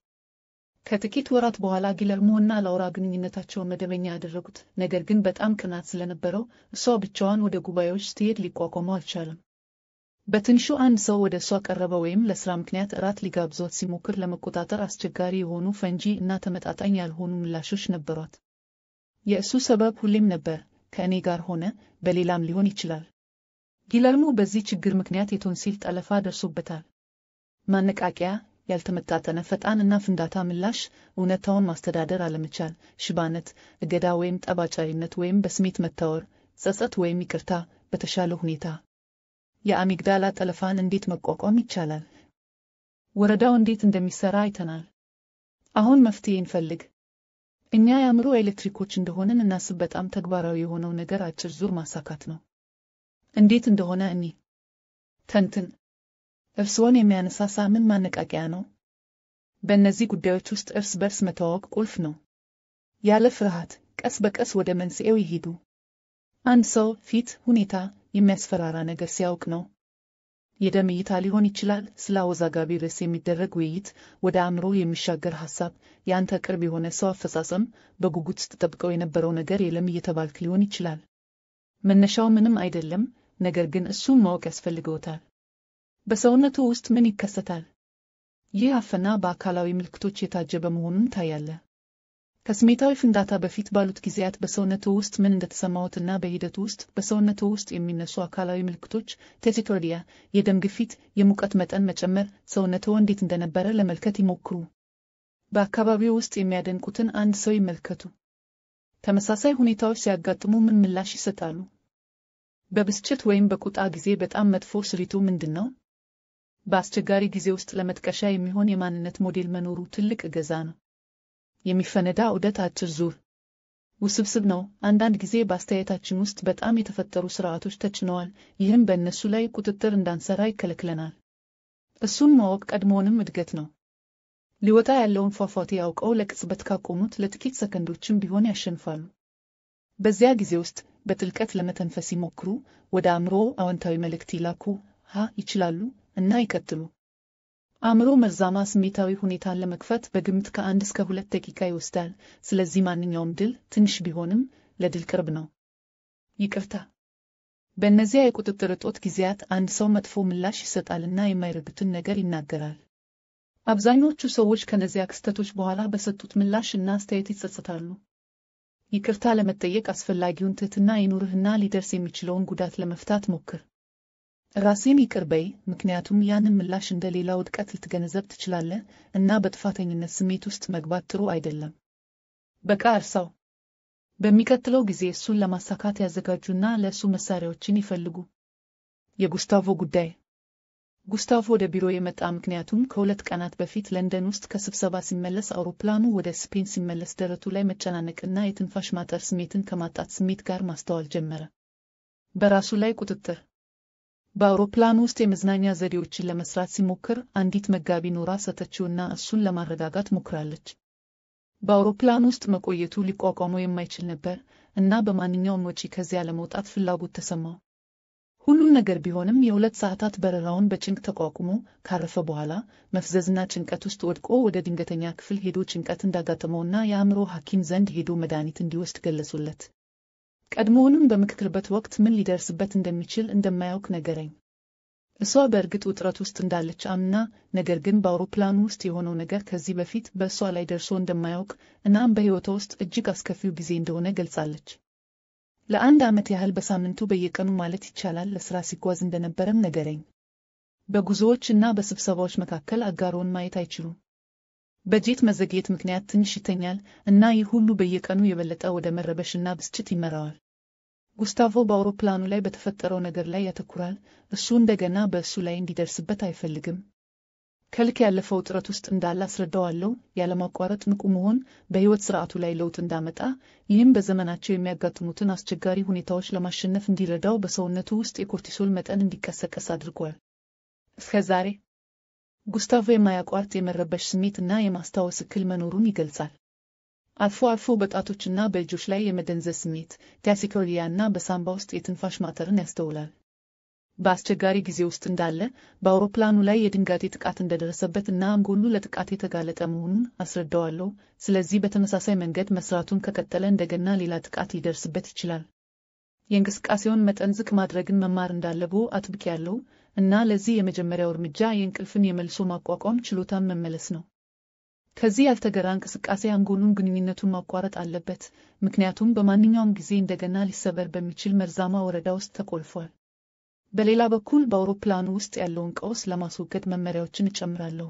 [SPEAKER 1] ከጥቂት ወራት በኋላ ጊለርሞ እና ላውራ ግንኙነታቸውን መደበኛ ያደረጉት፣ ነገር ግን በጣም ቅናት ስለነበረው እሷ ብቻዋን ወደ ጉባኤዎች ስትሄድ ሊቋቋመው አልቻለም። በትንሹ አንድ ሰው ወደ እሷ ቀረበ ወይም ለሥራ ምክንያት እራት ሊጋብዟት ሲሞክር ለመቆጣጠር አስቸጋሪ የሆኑ ፈንጂ እና ተመጣጣኝ ያልሆኑ ምላሾች ነበሯት። የእሱ ሰበብ ሁሌም ነበር፣ ከእኔ ጋር ሆነ በሌላም ሊሆን ይችላል። ጊለርሞ በዚህ ችግር ምክንያት የቶንሲል ጠለፋ ደርሶበታል። ማነቃቂያ፣ ያልተመጣጠነ ፈጣን እና ፍንዳታ ምላሽ፣ እውነታውን ማስተዳደር አለመቻል፣ ሽባነት፣ እገዳ ወይም ጠባጫሪነት ወይም በስሜት መታወር፣ ጸጸት ወይም ይቅርታ። በተሻለ ሁኔታ የአሚግዳላ ጠለፋን እንዴት መቋቋም ይቻላል? ወረዳው እንዴት እንደሚሰራ አይተናል። አሁን መፍትሄ እንፈልግ። እኛ የአእምሮ ኤሌክትሪኮች እንደሆነን እናስብ። በጣም ተግባራዊ የሆነው ነገር አጭር ዙር ማሳካት ነው። እንዴት እንደሆነ እኔ ተንትን እርስዎን የሚያነሳሳ ምን ማነቃቂያ ነው? በእነዚህ ጉዳዮች ውስጥ እርስ በርስ መተዋወቅ ቁልፍ ነው። ያለ ፍርሃት ቀስ በቀስ ወደ መንስኤው ይሄዱ። አንድ ሰው ፊት ሁኔታ የሚያስፈራራ ነገር ሲያውቅ ነው የደም እይታ ሊሆን ይችላል። ስለ አወዛጋቢ ርዕስ የሚደረግ ውይይት፣ ወደ አእምሮ የሚሻገር ሐሳብ፣ የአንተ ቅርብ የሆነ ሰው አፈጻጸም፣ በጉጉት ስትጠብቀው የነበረው ነገር የለም እየተባልክ ሊሆን ይችላል። መነሻው ምንም አይደለም፣ ነገር ግን እሱም ማወቅ ያስፈልገውታል። በሰውነቱ ውስጥ ምን ይከሰታል? ይህ አፈና በአካላዊ ምልክቶች የታጀበ መሆኑን ታያለህ። ከስሜታዊ ፍንዳታ በፊት ባሉት ጊዜያት በሰውነቱ ውስጥ ምን እንደተሰማዎትና በሂደቱ ውስጥ በሰውነቱ ውስጥ የሚነሱ አካላዊ ምልክቶች ቴቲኮርዲያ፣ የደም ግፊት፣ የሙቀት መጠን መጨመር፣ ሰውነቶ እንዴት እንደነበረ ለመልከት ይሞክሩ። በአካባቢው ውስጥ የሚያደንቁትን አንድ ሰው ይመልከቱ። ተመሳሳይ ሁኔታዎች ሲያጋጥሙ ምን ምላሽ ይሰጣሉ? በብስጭት ወይም በቁጣ ጊዜ በጣም መጥፎ ስሪቱ ምንድን ነው? በአስቸጋሪ ጊዜ ውስጥ ለመጥቀሻ የሚሆን የማንነት ሞዴል መኖሩ ትልቅ እገዛ ነው። የሚፈነዳ ዑደት አጭር ዙር ውስብስብ ነው። አንዳንድ ጊዜ በአስተያየታችን ውስጥ በጣም የተፈጠሩ ስርዓቶች ተጭነዋል፣ ይህም በእነሱ ላይ ቁጥጥር እንዳንሰራ ይከለክለናል። እሱን ማወቅ ቀድሞውንም እድገት ነው። ሊወጣ ያለውን ፏፏቴ አውቀው ለቅጽበት ካቆሙት ለጥቂት ሰከንዶችም ቢሆን ያሸንፋሉ። በዚያ ጊዜ ውስጥ በጥልቀት ለመተንፈስ ይሞክሩ፣ ወደ አእምሮ አዎንታዊ መልእክት ይላኩ፣ ሀ ይችላሉ እና ይከትሉ። አእምሮ መርዛማ ስሜታዊ ሁኔታን ለመክፈት በግምት ከአንድ እስከ ሁለት ደቂቃ ይወስዳል። ስለዚህ ማንኛውም ድል ትንሽ ቢሆንም ለድል ቅርብ ነው። ይቅርታ። በእነዚያ የቁጥጥር እጦት ጊዜያት አንድ ሰው መጥፎ ምላሽ ይሰጣልና የማይረዱትን ነገር ይናገራል። አብዛኞቹ ሰዎች ከነዚያ ክስተቶች በኋላ በሰጡት ምላሽ እና አስተያየት ይጸጸታሉ። ይቅርታ ለመጠየቅ አስፈላጊውን ትህትና ይኑርህና ሊደርስ የሚችለውን ጉዳት ለመፍታት ሞክር። ራሴን ይቅር ምክንያቱም ያንን ምላሽ እንደ ሌላ ውድቀት ልትገነዘብ ትችላለህ እና በጥፋተኝነት ስሜት ውስጥ መግባት ጥሩ አይደለም። በቃ እርሳው። በሚቀጥለው ጊዜ እሱን ለማሳካት ያዘጋጁና ለእሱ መሳሪያዎችን ይፈልጉ። የጉስታቮ ጉዳይ ጉስታቮ ወደ ቢሮ የመጣ ምክንያቱም ከሁለት ቀናት በፊት ለንደን ውስጥ ከስብሰባ ሲመለስ አውሮፕላኑ ወደ ስፔን ሲመለስ ደረቱ ላይ መጨናነቅና የትንፋሽ ማጠር ስሜትን ከማጣት ስሜት ጋር ማስተዋል ጀመረ። በራሱ ላይ ቁጥጥር በአውሮፕላን ውስጥ የመዝናኛ ዘዴዎችን ለመስራት ሲሞክር አንዲት መጋቢ ኖራ ሰተችውና እሱን ለማረጋጋት ሞክራለች። በአውሮፕላን ውስጥ መቆየቱ ሊቋቋመው የማይችል ነበር እና በማንኛውም ወጪ ከዚያ ለመውጣት ፍላጎት ተሰማው። ሁሉም ነገር ቢሆንም የሁለት ሰዓታት በረራውን በጭንቅ ተቋቁሞ ካረፈ በኋላ መፍዘዝና ጭንቀት ውስጥ ወድቆ ወደ ድንገተኛ ክፍል ሄዶ ጭንቀት እንዳጋጠመውና የአእምሮ ሐኪም ዘንድ ሄዶ መድኃኒት እንዲወስድ ገለጹለት። ቀድሞውንም በምክክርበት ወቅት ምን ሊደርስበት እንደሚችል እንደማያውቅ ነገረኝ። እሷ በእርግጥ ውጥረት ውስጥ እንዳለች አምና፣ ነገር ግን በአውሮፕላኑ ውስጥ የሆነው ነገር ከዚህ በፊት በእሷ ላይ ደርሶ እንደማያውቅ እናም በሕይወቷ ውስጥ እጅግ አስከፊው ጊዜ እንደሆነ ገልጻለች። ለአንድ ዓመት ያህል በሳምንቱ በየቀኑ ማለት ይቻላል ለሥራ ሲጓዝ እንደነበረም ነገረኝ። በጉዞዎች እና በስብሰባዎች መካከል አጋሮን ማየት አይችሉም። በጀት መዘግየት ምክንያት ትንሽ ይተኛል እና ይህ ሁሉ በየቀኑ የበለጠ ወደ መረበሽና ብስጭት ይመራዋል። ጉስታቮ በአውሮፕላኑ ላይ በተፈጠረው ነገር ላይ ያተኩራል። እሱ እንደገና በእሱ ላይ እንዲደርስበት አይፈልግም። ከልክ ያለፈው ውጥረት ውስጥ እንዳለ አስረዳዋለሁ። ያለማቋረጥ ንቁ መሆን በሕይወት ስርዓቱ ላይ ለውጥ እንዳመጣ፣ ይህም በዘመናቸው የሚያጋጥሙትን አስቸጋሪ ሁኔታዎች ለማሸነፍ እንዲረዳው በሰውነቱ ውስጥ የኮርቲሶል መጠን እንዲቀሰቀስ አድርጓል። እስከ ዛሬ ጉስታቮ የማያቋርጥ የመረበሽ ስሜት እና የማስታወስ እክል መኖሩን ይገልጻል። አልፎ አልፎ በጣቶችና በእጆች ላይ የመደንዘዝ ስሜት፣ ቲያሲኮሊያ ና በሳምባ ውስጥ የትንፋሽ ማጠርን ያስተውላል። በአስቸጋሪ ጊዜ ውስጥ እንዳለ፣ በአውሮፕላኑ ላይ የድንጋጤ ጥቃት እንደደረሰበት እና አንጎሉ ለጥቃት የተጋለጠ መሆኑን አስረዳዋለሁ። ስለዚህ በተመሳሳይ መንገድ መስራቱን ከቀጠለ እንደገና ሌላ ጥቃት ሊደርስበት ይችላል። የእንቅስቃሴውን መጠን ዝቅ ማድረግን መማር እንዳለብዎ ያለው። እና ለዚህ የመጀመሪያው እርምጃ የእንቅልፍን የመልሶ ማቋቋም ችሎታን መመለስ ነው። ከዚህ ያልተገራ እንቅስቃሴ አንጎሉን ግንኙነቱን ማቋረጥ አለበት፣ ምክንያቱም በማንኛውም ጊዜ እንደገና ሊሰበር በሚችል መርዛማ ወረዳ ውስጥ ተቆልፏል። በሌላ በኩል በአውሮፕላኑ ውስጥ ያለውን ቀውስ ለማስወገድ መመሪያዎችን እጨምራለሁ።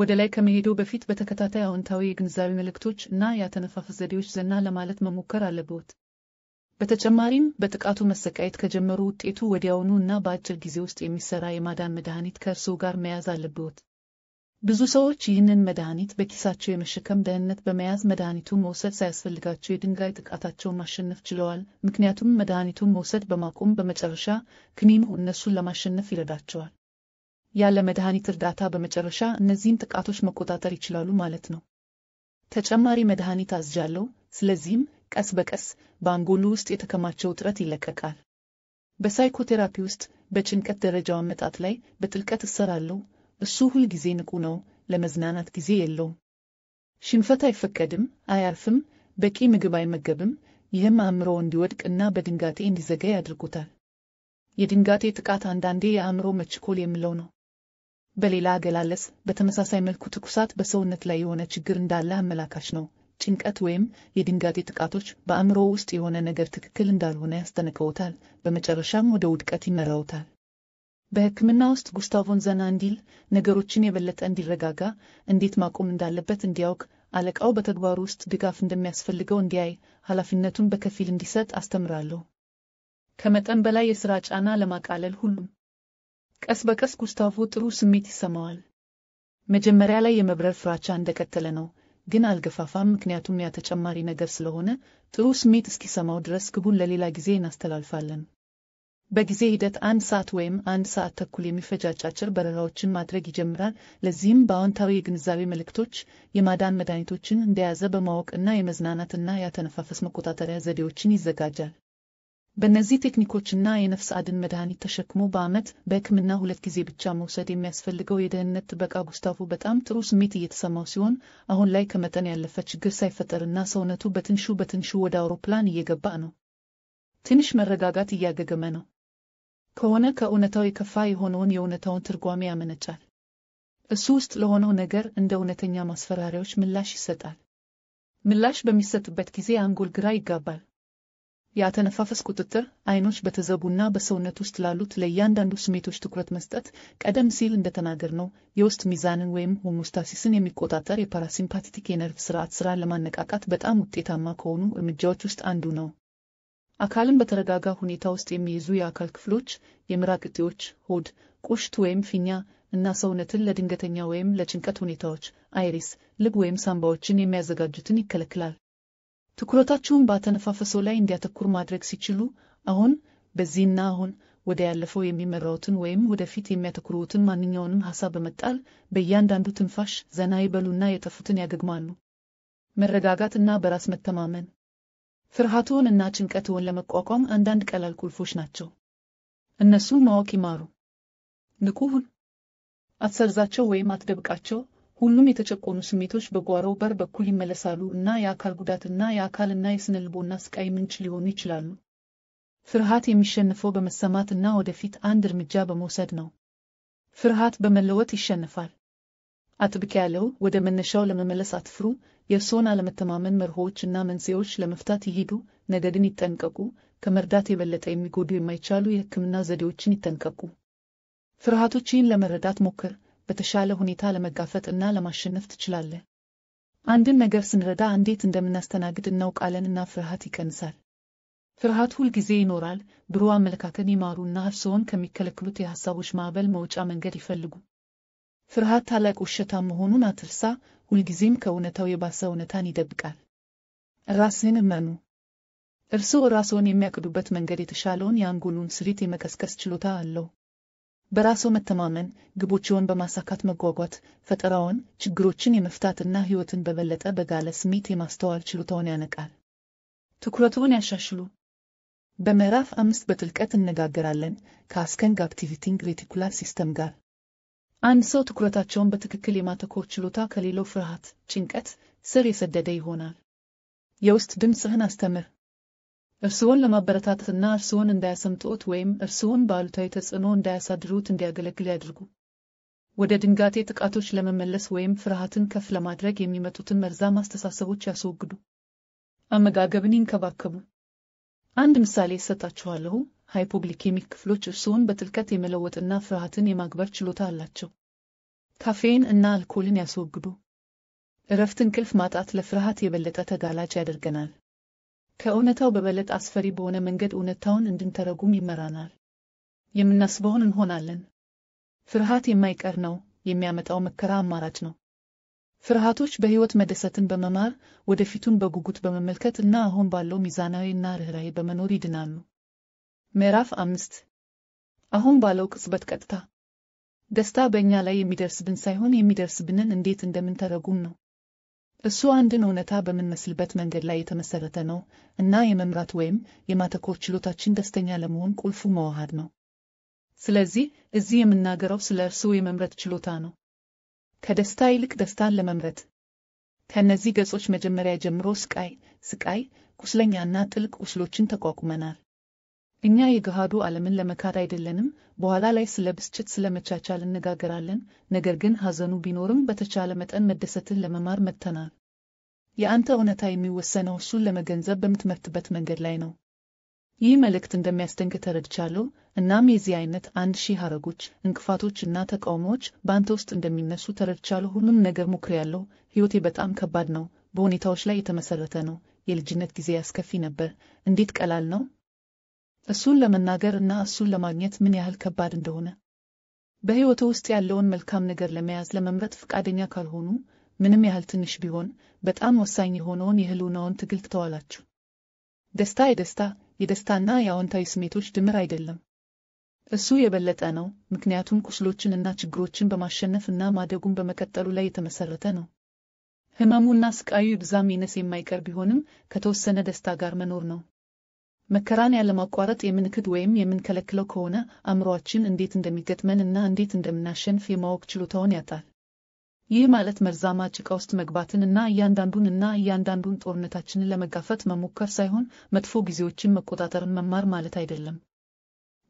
[SPEAKER 1] ወደ ላይ ከመሄደው በፊት በተከታታይ አዎንታዊ የግንዛቤ መልእክቶች እና የአተነፋፈስ ዘዴዎች ዘና ለማለት መሞከር አለብዎት። በተጨማሪም በጥቃቱ መሰቃየት ከጀመሩ ውጤቱ ወዲያውኑ እና በአጭር ጊዜ ውስጥ የሚሰራ የማዳን መድኃኒት ከእርስዎ ጋር መያዝ አለብዎት። ብዙ ሰዎች ይህንን መድኃኒት በኪሳቸው የመሸከም ደህንነት በመያዝ መድኃኒቱን መውሰድ ሳያስፈልጋቸው የድንጋይ ጥቃታቸውን ማሸነፍ ችለዋል። ምክንያቱም መድኃኒቱን መውሰድ በማቆም በመጨረሻ ክኒኑ እነሱን ለማሸነፍ ይረዳቸዋል። ያለ መድኃኒት እርዳታ በመጨረሻ እነዚህን ጥቃቶች መቆጣጠር ይችላሉ ማለት ነው። ተጨማሪ መድኃኒት አዝዣለሁ፣ ስለዚህም ቀስ በቀስ በአንጎሉ ውስጥ የተከማቸው ውጥረት ይለቀቃል። በሳይኮቴራፒ ውስጥ በጭንቀት ደረጃው አመጣት ላይ በጥልቀት እሰራለሁ። እሱ ሁል ጊዜ ንቁ ነው፣ ለመዝናናት ጊዜ የለውም። ሽንፈት አይፈቀድም፣ አያርፍም፣ በቂ ምግብ አይመገብም። ይህም አእምሮ እንዲወድቅ እና በድንጋጤ እንዲዘገይ አድርጎታል። የድንጋጤ ጥቃት አንዳንዴ የአእምሮ መችኮል የምለው ነው። በሌላ አገላለጽ በተመሳሳይ መልኩ ትኩሳት በሰውነት ላይ የሆነ ችግር እንዳለ አመላካች ነው። ጭንቀት ወይም የድንጋጤ ጥቃቶች በአእምሮ ውስጥ የሆነ ነገር ትክክል እንዳልሆነ ያስጠነቅዎታል፣ በመጨረሻም ወደ ውድቀት ይመራውታል። በሕክምና ውስጥ ጉስታቮን ዘና እንዲል፣ ነገሮችን የበለጠ እንዲረጋጋ፣ እንዴት ማቆም እንዳለበት እንዲያውቅ፣ አለቃው በተግባሩ ውስጥ ድጋፍ እንደሚያስፈልገው እንዲያይ፣ ኃላፊነቱን በከፊል እንዲሰጥ አስተምራለሁ። ከመጠን በላይ የሥራ ጫና ለማቃለል ሁሉም ቀስ በቀስ ጉስታቮ ጥሩ ስሜት ይሰማዋል። መጀመሪያ ላይ የመብረር ፍራቻ እንደቀጠለ ነው፣ ግን አልገፋፋም። ምክንያቱም ያ ተጨማሪ ነገር ስለሆነ ጥሩ ስሜት እስኪሰማው ድረስ ግቡን ለሌላ ጊዜ እናስተላልፋለን። በጊዜ ሂደት አንድ ሰዓት ወይም አንድ ሰዓት ተኩል የሚፈጅ አጫጭር በረራዎችን ማድረግ ይጀምራል። ለዚህም በአዎንታዊ የግንዛቤ መልእክቶች፣ የማዳን መድኃኒቶችን እንደያዘ በማወቅ እና የመዝናናትና የአተነፋፈስ መቆጣጠሪያ ዘዴዎችን ይዘጋጃል። በእነዚህ ቴክኒኮችና የነፍስ አድን መድኃኒት ተሸክሞ በዓመት በሕክምና ሁለት ጊዜ ብቻ መውሰድ የሚያስፈልገው የደህንነት ጥበቃ ጉስታፉ በጣም ጥሩ ስሜት እየተሰማው ሲሆን አሁን ላይ ከመጠን ያለፈ ችግር ሳይፈጠርና ሰውነቱ በትንሹ በትንሹ ወደ አውሮፕላን እየገባ ነው። ትንሽ መረጋጋት እያገገመ ነው ከሆነ ከእውነታው የከፋ የሆነውን የእውነታውን ትርጓሜ ያመነጫል። እሱ ውስጥ ለሆነው ነገር እንደ እውነተኛ ማስፈራሪያዎች ምላሽ ይሰጣል። ምላሽ በሚሰጥበት ጊዜ አንጎል ግራ ይጋባል። የአተነፋፈስ ቁጥጥር አይኖች በተዘቡና በሰውነት ውስጥ ላሉት ለእያንዳንዱ ስሜቶች ትኩረት መስጠት፣ ቀደም ሲል እንደተናገር ነው የውስጥ ሚዛንን ወይም ሆሞስታሲስን የሚቆጣጠር የፓራሲምፓቲቲክ የነርቭ ስርዓት ስራ ለማነቃቃት በጣም ውጤታማ ከሆኑ እርምጃዎች ውስጥ አንዱ ነው። አካልን በተረጋጋ ሁኔታ ውስጥ የሚይዙ የአካል ክፍሎች የምራቅ እጢዎች፣ ሆድ፣ ቁሽት ወይም ፊኛ እና ሰውነትን ለድንገተኛ ወይም ለጭንቀት ሁኔታዎች አይሪስ፣ ልብ ወይም ሳንባዎችን የሚያዘጋጁትን ይከለክላል። ትኩረታችሁን በአተነፋፈሶ ላይ እንዲያተኩር ማድረግ ሲችሉ፣ አሁን በዚህና አሁን ወደ ያለፈው የሚመራውትን ወይም ወደፊት የሚያተኩሩትን ማንኛውንም ሐሳብ በመጣል በእያንዳንዱ ትንፋሽ ዘና ይበሉና የጠፉትን ያገግማሉ። መረጋጋት እና በራስ መተማመን ፍርሃትዎን እና ጭንቀትዎን ለመቋቋም አንዳንድ ቀላል ቁልፎች ናቸው። እነሱን ማወቅ ይማሩ። ንቁ ሁን። አትሰርዛቸው ወይም አትደብቃቸው። ሁሉም የተጨቆኑ ስሜቶች በጓሮው በር በኩል ይመለሳሉ እና የአካል ጉዳትና የአካልና የስነ የስነልቦና ስቃይ ምንጭ ሊሆኑ ይችላሉ። ፍርሃት የሚሸንፈው በመሰማት እና ወደፊት አንድ እርምጃ በመውሰድ ነው። ፍርሃት በመለወጥ ይሸንፋል። አጥብቅ ያለው ወደ መነሻው ለመመለስ አትፍሩ። የእርስዎን አለመተማመን መርሆዎች እና መንስኤዎች ለመፍታት ይሄዱ ነገር ግን ይጠንቀቁ። ከመርዳት የበለጠ የሚጎዱ የማይቻሉ የሕክምና ዘዴዎችን ይጠንቀቁ። ፍርሃቶችን ለመረዳት ሞክር። በተሻለ ሁኔታ ለመጋፈጥ እና ለማሸነፍ ትችላለህ። አንድን ነገር ስንረዳ እንዴት እንደምናስተናግድ እናውቃለን እና ፍርሃት ይቀንሳል። ፍርሃት ሁል ጊዜ ይኖራል። ብሩህ አመለካከትን ይማሩና እርስዎን ከሚከለክሉት የሐሳቦች ማዕበል መውጫ መንገድ ይፈልጉ። ፍርሃት ታላቅ ውሸታ መሆኑን አትርሳ፣ ሁልጊዜም ከእውነታው የባሰ እውነታን ይደብቃል። ራስህን እመኑ። እርስዎ ራስዎን የሚያቅዱበት መንገድ የተሻለውን የአንጎሉን ስሪት የመቀስቀስ ችሎታ አለው። በራስዎ መተማመን፣ ግቦችዎን በማሳካት መጓጓት፣ ፈጠራውን ችግሮችን የመፍታትና ሕይወትን በበለጠ በጋለ ስሜት የማስተዋል ችሎታውን ያነቃል። ትኩረትዎን ያሻሽሉ። በምዕራፍ አምስት በጥልቀት እነጋገራለን ከአስከንግ አክቲቪቲንግ ሬቲኩላር ሲስተም ጋር። አንድ ሰው ትኩረታቸውን በትክክል የማተኮር ችሎታ ከሌለው ፍርሃት፣ ጭንቀት ስር የሰደደ ይሆናል። የውስጥ ድምፅህን አስተምር። እርስዎን ለማበረታታትና እርስዎን እንዳያሰምጥዎት ወይም እርስዎን በአሉታዊ ተጽዕኖ እንዳያሳድሩት እንዲያገለግል ያድርጉ። ወደ ድንጋቴ ጥቃቶች ለመመለስ ወይም ፍርሃትን ከፍ ለማድረግ የሚመጡትን መርዛማ አስተሳሰቦች ያስወግዱ። አመጋገብን ይንከባከቡ። አንድ ምሳሌ እሰጣችኋለሁ። ሃይፖግሊኬሚክ ክፍሎች እርስዎን በጥልቀት የመለወጥና ፍርሃትን የማግበር ችሎታ አላቸው። ካፌን እና አልኮልን ያስወግዱ። እረፍት እንቅልፍ ማጣት ለፍርሃት የበለጠ ተጋላጭ ያደርገናል። ከእውነታው በበለጥ አስፈሪ በሆነ መንገድ እውነታውን እንድንተረጉም ይመራናል። የምናስበውን እንሆናለን። ፍርሃት የማይቀር ነው፣ የሚያመጣው መከራ አማራጭ ነው። ፍርሃቶች በሕይወት መደሰትን በመማር ወደፊቱን በጉጉት በመመልከት እና አሁን ባለው ሚዛናዊ እና ርኅራዬ በመኖር ይድናሉ። ምዕራፍ አምስት አሁን ባለው ቅጽበት ቀጥታ ደስታ በእኛ ላይ የሚደርስብን ሳይሆን የሚደርስብንን እንዴት እንደምንተረጉም ነው። እሱ አንድን እውነታ በምንመስልበት መንገድ ላይ የተመሰረተ ነው እና የመምራት ወይም የማተኮር ችሎታችን ደስተኛ ለመሆን ቁልፉ መዋሃድ ነው። ስለዚህ እዚህ የምናገረው ስለ እርስዎ የመምረጥ ችሎታ ነው። ከደስታ ይልቅ ደስታን ለመምረጥ ከእነዚህ ገጾች መጀመሪያ ጀምሮ ስቃይ፣ ስቃይ፣ ቁስለኛና ጥልቅ ቁስሎችን ተቋቁመናል። እኛ የገሃዱ ዓለምን ለመካድ አይደለንም። በኋላ ላይ ስለ ብስጭት፣ ስለ መቻቻል እነጋገራለን። ነገር ግን ሐዘኑ ቢኖርም በተቻለ መጠን መደሰትን ለመማር መጥተናል። የአንተ እውነታ የሚወሰነው እሱን ለመገንዘብ በምትመርትበት መንገድ ላይ ነው። ይህ መልእክት እንደሚያስደንቅ ተረድቻለሁ። እናም የዚህ አይነት አንድ ሺህ ሐረጎች፣ እንቅፋቶች እና ተቃውሞዎች በአንተ ውስጥ እንደሚነሱ ተረድቻለሁ። ሁሉም ነገር ሞክሬያለሁ። ሕይወቴ በጣም ከባድ ነው፣ በሁኔታዎች ላይ የተመሰረተ ነው። የልጅነት ጊዜ አስከፊ ነበር። እንዴት ቀላል ነው! እሱን ለመናገር እና እሱን ለማግኘት ምን ያህል ከባድ እንደሆነ በሕይወቱ ውስጥ ያለውን መልካም ነገር ለመያዝ ለመምረጥ ፈቃደኛ ካልሆኑ ምንም ያህል ትንሽ ቢሆን በጣም ወሳኝ የሆነውን የህልውናውን ትግል ትተዋላችሁ። ደስታ የደስታ የደስታና የአዎንታዊ ስሜቶች ድምር አይደለም። እሱ የበለጠ ነው፣ ምክንያቱም ቁስሎችን እና ችግሮችን በማሸነፍ እና ማደጉን በመቀጠሉ ላይ የተመሰረተ ነው። ህመሙና ስቃዩ ብዛም ይነስ የማይቀር ቢሆንም ከተወሰነ ደስታ ጋር መኖር ነው። መከራን ያለማቋረጥ የምንክድ ወይም የምንከለክለው ከሆነ አእምሮአችን እንዴት እንደሚገጥመን እና እንዴት እንደምናሸንፍ የማወቅ ችሎታውን ያጣል። ይህ ማለት መርዛማ ጭቃ ውስጥ መግባትን እና እያንዳንዱን እና እያንዳንዱን ጦርነታችንን ለመጋፈት መሞከር ሳይሆን መጥፎ ጊዜዎችን መቆጣጠርን መማር ማለት አይደለም።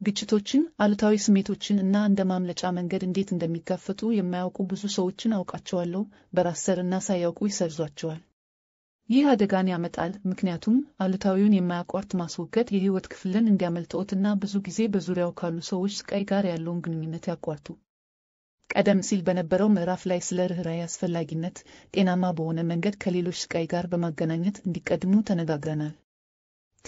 [SPEAKER 1] ግጭቶችን፣ አሉታዊ ስሜቶችን እና እንደ ማምለጫ መንገድ እንዴት እንደሚጋፈጡ የማያውቁ ብዙ ሰዎችን አውቃቸዋለሁ። በራስ ሰር እና ሳያውቁ ይሰርዟቸዋል። ይህ አደጋን ያመጣል። ምክንያቱም አሉታዊውን የማያቋርጥ ማስወገድ የህይወት ክፍልን እንዲያመልጥዎትና ብዙ ጊዜ በዙሪያው ካሉ ሰዎች ስቃይ ጋር ያለውን ግንኙነት ያቋርጡ። ቀደም ሲል በነበረው ምዕራፍ ላይ ስለ ርኅራኄ አስፈላጊነት ጤናማ በሆነ መንገድ ከሌሎች ስቃይ ጋር በማገናኘት እንዲቀድሙ ተነጋግረናል።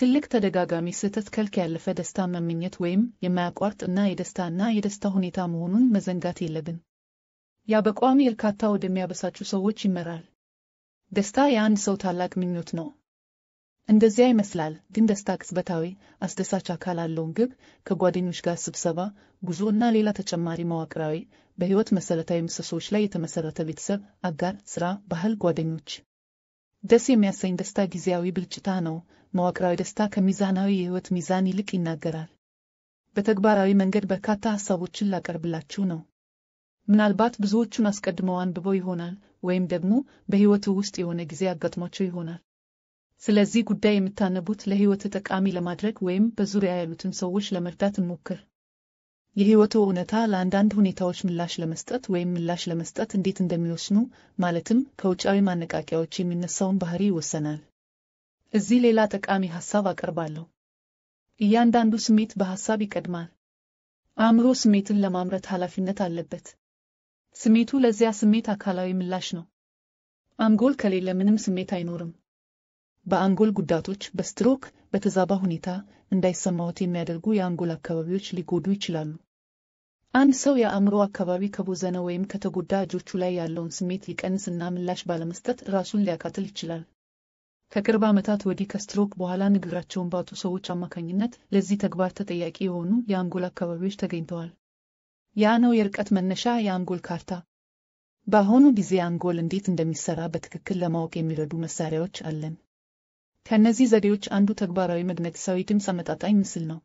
[SPEAKER 1] ትልቅ ተደጋጋሚ ስህተት ከልክ ያለፈ ደስታ መመኘት ወይም የማያቋርጥ እና የደስታ እና የደስታ ሁኔታ መሆኑን መዘንጋት የለብን። ያ በቋሚ እርካታ ወደሚያበሳጩ ሰዎች ይመራል። ደስታ የአንድ ሰው ታላቅ ምኞት ነው። እንደዚያ ይመስላል፣ ግን ደስታ ቅጽበታዊ፣ አስደሳች አካል አለው። ግብ ከጓደኞች ጋር ስብሰባ፣ ጉዞ እና ሌላ ተጨማሪ መዋቅራዊ በሕይወት መሰረታዊ ምሰሶዎች ላይ የተመሰረተ ቤተሰብ፣ አጋር፣ ሥራ፣ ባህል፣ ጓደኞች። ደስ የሚያሰኝ ደስታ ጊዜያዊ ብልጭታ ነው። መዋቅራዊ ደስታ ከሚዛናዊ የሕይወት ሚዛን ይልቅ ይናገራል። በተግባራዊ መንገድ በርካታ ሐሳቦችን ላቀርብላችሁ ነው። ምናልባት ብዙዎቹን አስቀድመው አንብበው ይሆናል። ወይም ደግሞ በሕይወቱ ውስጥ የሆነ ጊዜ አጋጥሟቸው ይሆናል። ስለዚህ ጉዳይ የምታነቡት ለሕይወት ጠቃሚ ለማድረግ ወይም በዙሪያ ያሉትን ሰዎች ለመርዳት እንሞክር። የሕይወቱ እውነታ ለአንዳንድ ሁኔታዎች ምላሽ ለመስጠት ወይም ምላሽ ለመስጠት እንዴት እንደሚወስኑ ማለትም ከውጫዊ ማነቃቂያዎች የሚነሳውን ባህሪ ይወሰናል። እዚህ ሌላ ጠቃሚ ሐሳብ አቀርባለሁ። እያንዳንዱ ስሜት በሐሳብ ይቀድማል። አእምሮ ስሜትን ለማምረት ኃላፊነት አለበት። ስሜቱ ለዚያ ስሜት አካላዊ ምላሽ ነው። አንጎል ከሌለ ምንም ስሜት አይኖርም። በአንጎል ጉዳቶች በስትሮክ በተዛባ ሁኔታ እንዳይሰማዎት የሚያደርጉ የአንጎል አካባቢዎች ሊጎዱ ይችላሉ። አንድ ሰው የአእምሮ አካባቢ ከቦዘነ ወይም ከተጎዳ እጆቹ ላይ ያለውን ስሜት ሊቀንስ እና ምላሽ ባለመስጠት ራሱን ሊያካትል ይችላል። ከቅርብ ዓመታት ወዲህ ከስትሮክ በኋላ ንግግራቸውን ባጡ ሰዎች አማካኝነት ለዚህ ተግባር ተጠያቂ የሆኑ የአንጎል አካባቢዎች ተገኝተዋል። ያ ነው የርቀት መነሻ የአንጎል ካርታ። በአሁኑ ጊዜ አንጎል እንዴት እንደሚሰራ በትክክል ለማወቅ የሚረዱ መሳሪያዎች አለን። ከእነዚህ ዘዴዎች አንዱ ተግባራዊ መግነጢሳዊ ድምፅ አመጣጣኝ ምስል ነው።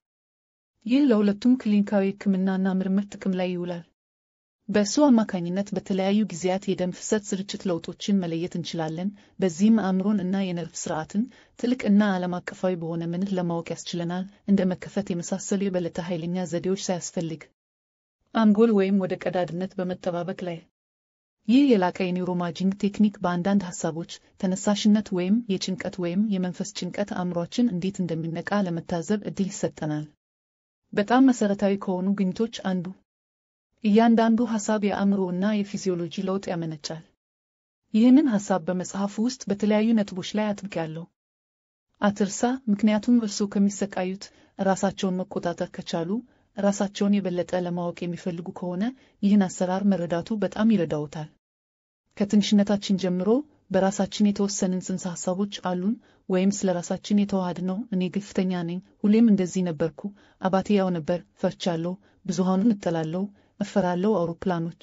[SPEAKER 1] ይህ ለሁለቱም ክሊኒካዊ ሕክምናና ምርምር ጥቅም ላይ ይውላል። በእሱ አማካኝነት በተለያዩ ጊዜያት የደም ፍሰት ስርጭት ለውጦችን መለየት እንችላለን። በዚህም አእምሮን እና የነርቭ ስርዓትን ትልቅ እና ዓለም አቀፋዊ በሆነ ምንህ ለማወቅ ያስችለናል። እንደ መከፈት የመሳሰሉ የበለጠ ኃይለኛ ዘዴዎች ሳያስፈልግ አንጎል ወይም ወደ ቀዳድነት በመጠባበቅ ላይ። ይህ የላቀ የኒውሮማጂንግ ቴክኒክ በአንዳንድ ሐሳቦች ተነሳሽነት ወይም የጭንቀት ወይም የመንፈስ ጭንቀት አእምሯችን እንዴት እንደሚነቃ ለመታዘብ ዕድል ይሰጠናል። በጣም መሠረታዊ ከሆኑ ግኝቶች አንዱ እያንዳንዱ ሐሳብ የአእምሮ እና የፊዚዮሎጂ ለውጥ ያመነጫል። ይህንን ሐሳብ በመጽሐፉ ውስጥ በተለያዩ ነጥቦች ላይ አጥብቄያለሁ። አትርሳ፣ ምክንያቱም እርስዎ ከሚሰቃዩት ራሳቸውን መቆጣጠር ከቻሉ ራሳቸውን የበለጠ ለማወቅ የሚፈልጉ ከሆነ ይህን አሰራር መረዳቱ በጣም ይረዳውታል። ከትንሽነታችን ጀምሮ በራሳችን የተወሰንን ጽንሰ ሐሳቦች አሉን፣ ወይም ስለ ራሳችን የተዋሃድነው እኔ ግፍተኛ ነኝ፣ ሁሌም እንደዚህ ነበርኩ፣ አባቴ ያው ነበር፣ ፈርቻለሁ፣ ብዙሃኑን እጠላለሁ፣ እፈራለሁ፣ አውሮፕላኖች።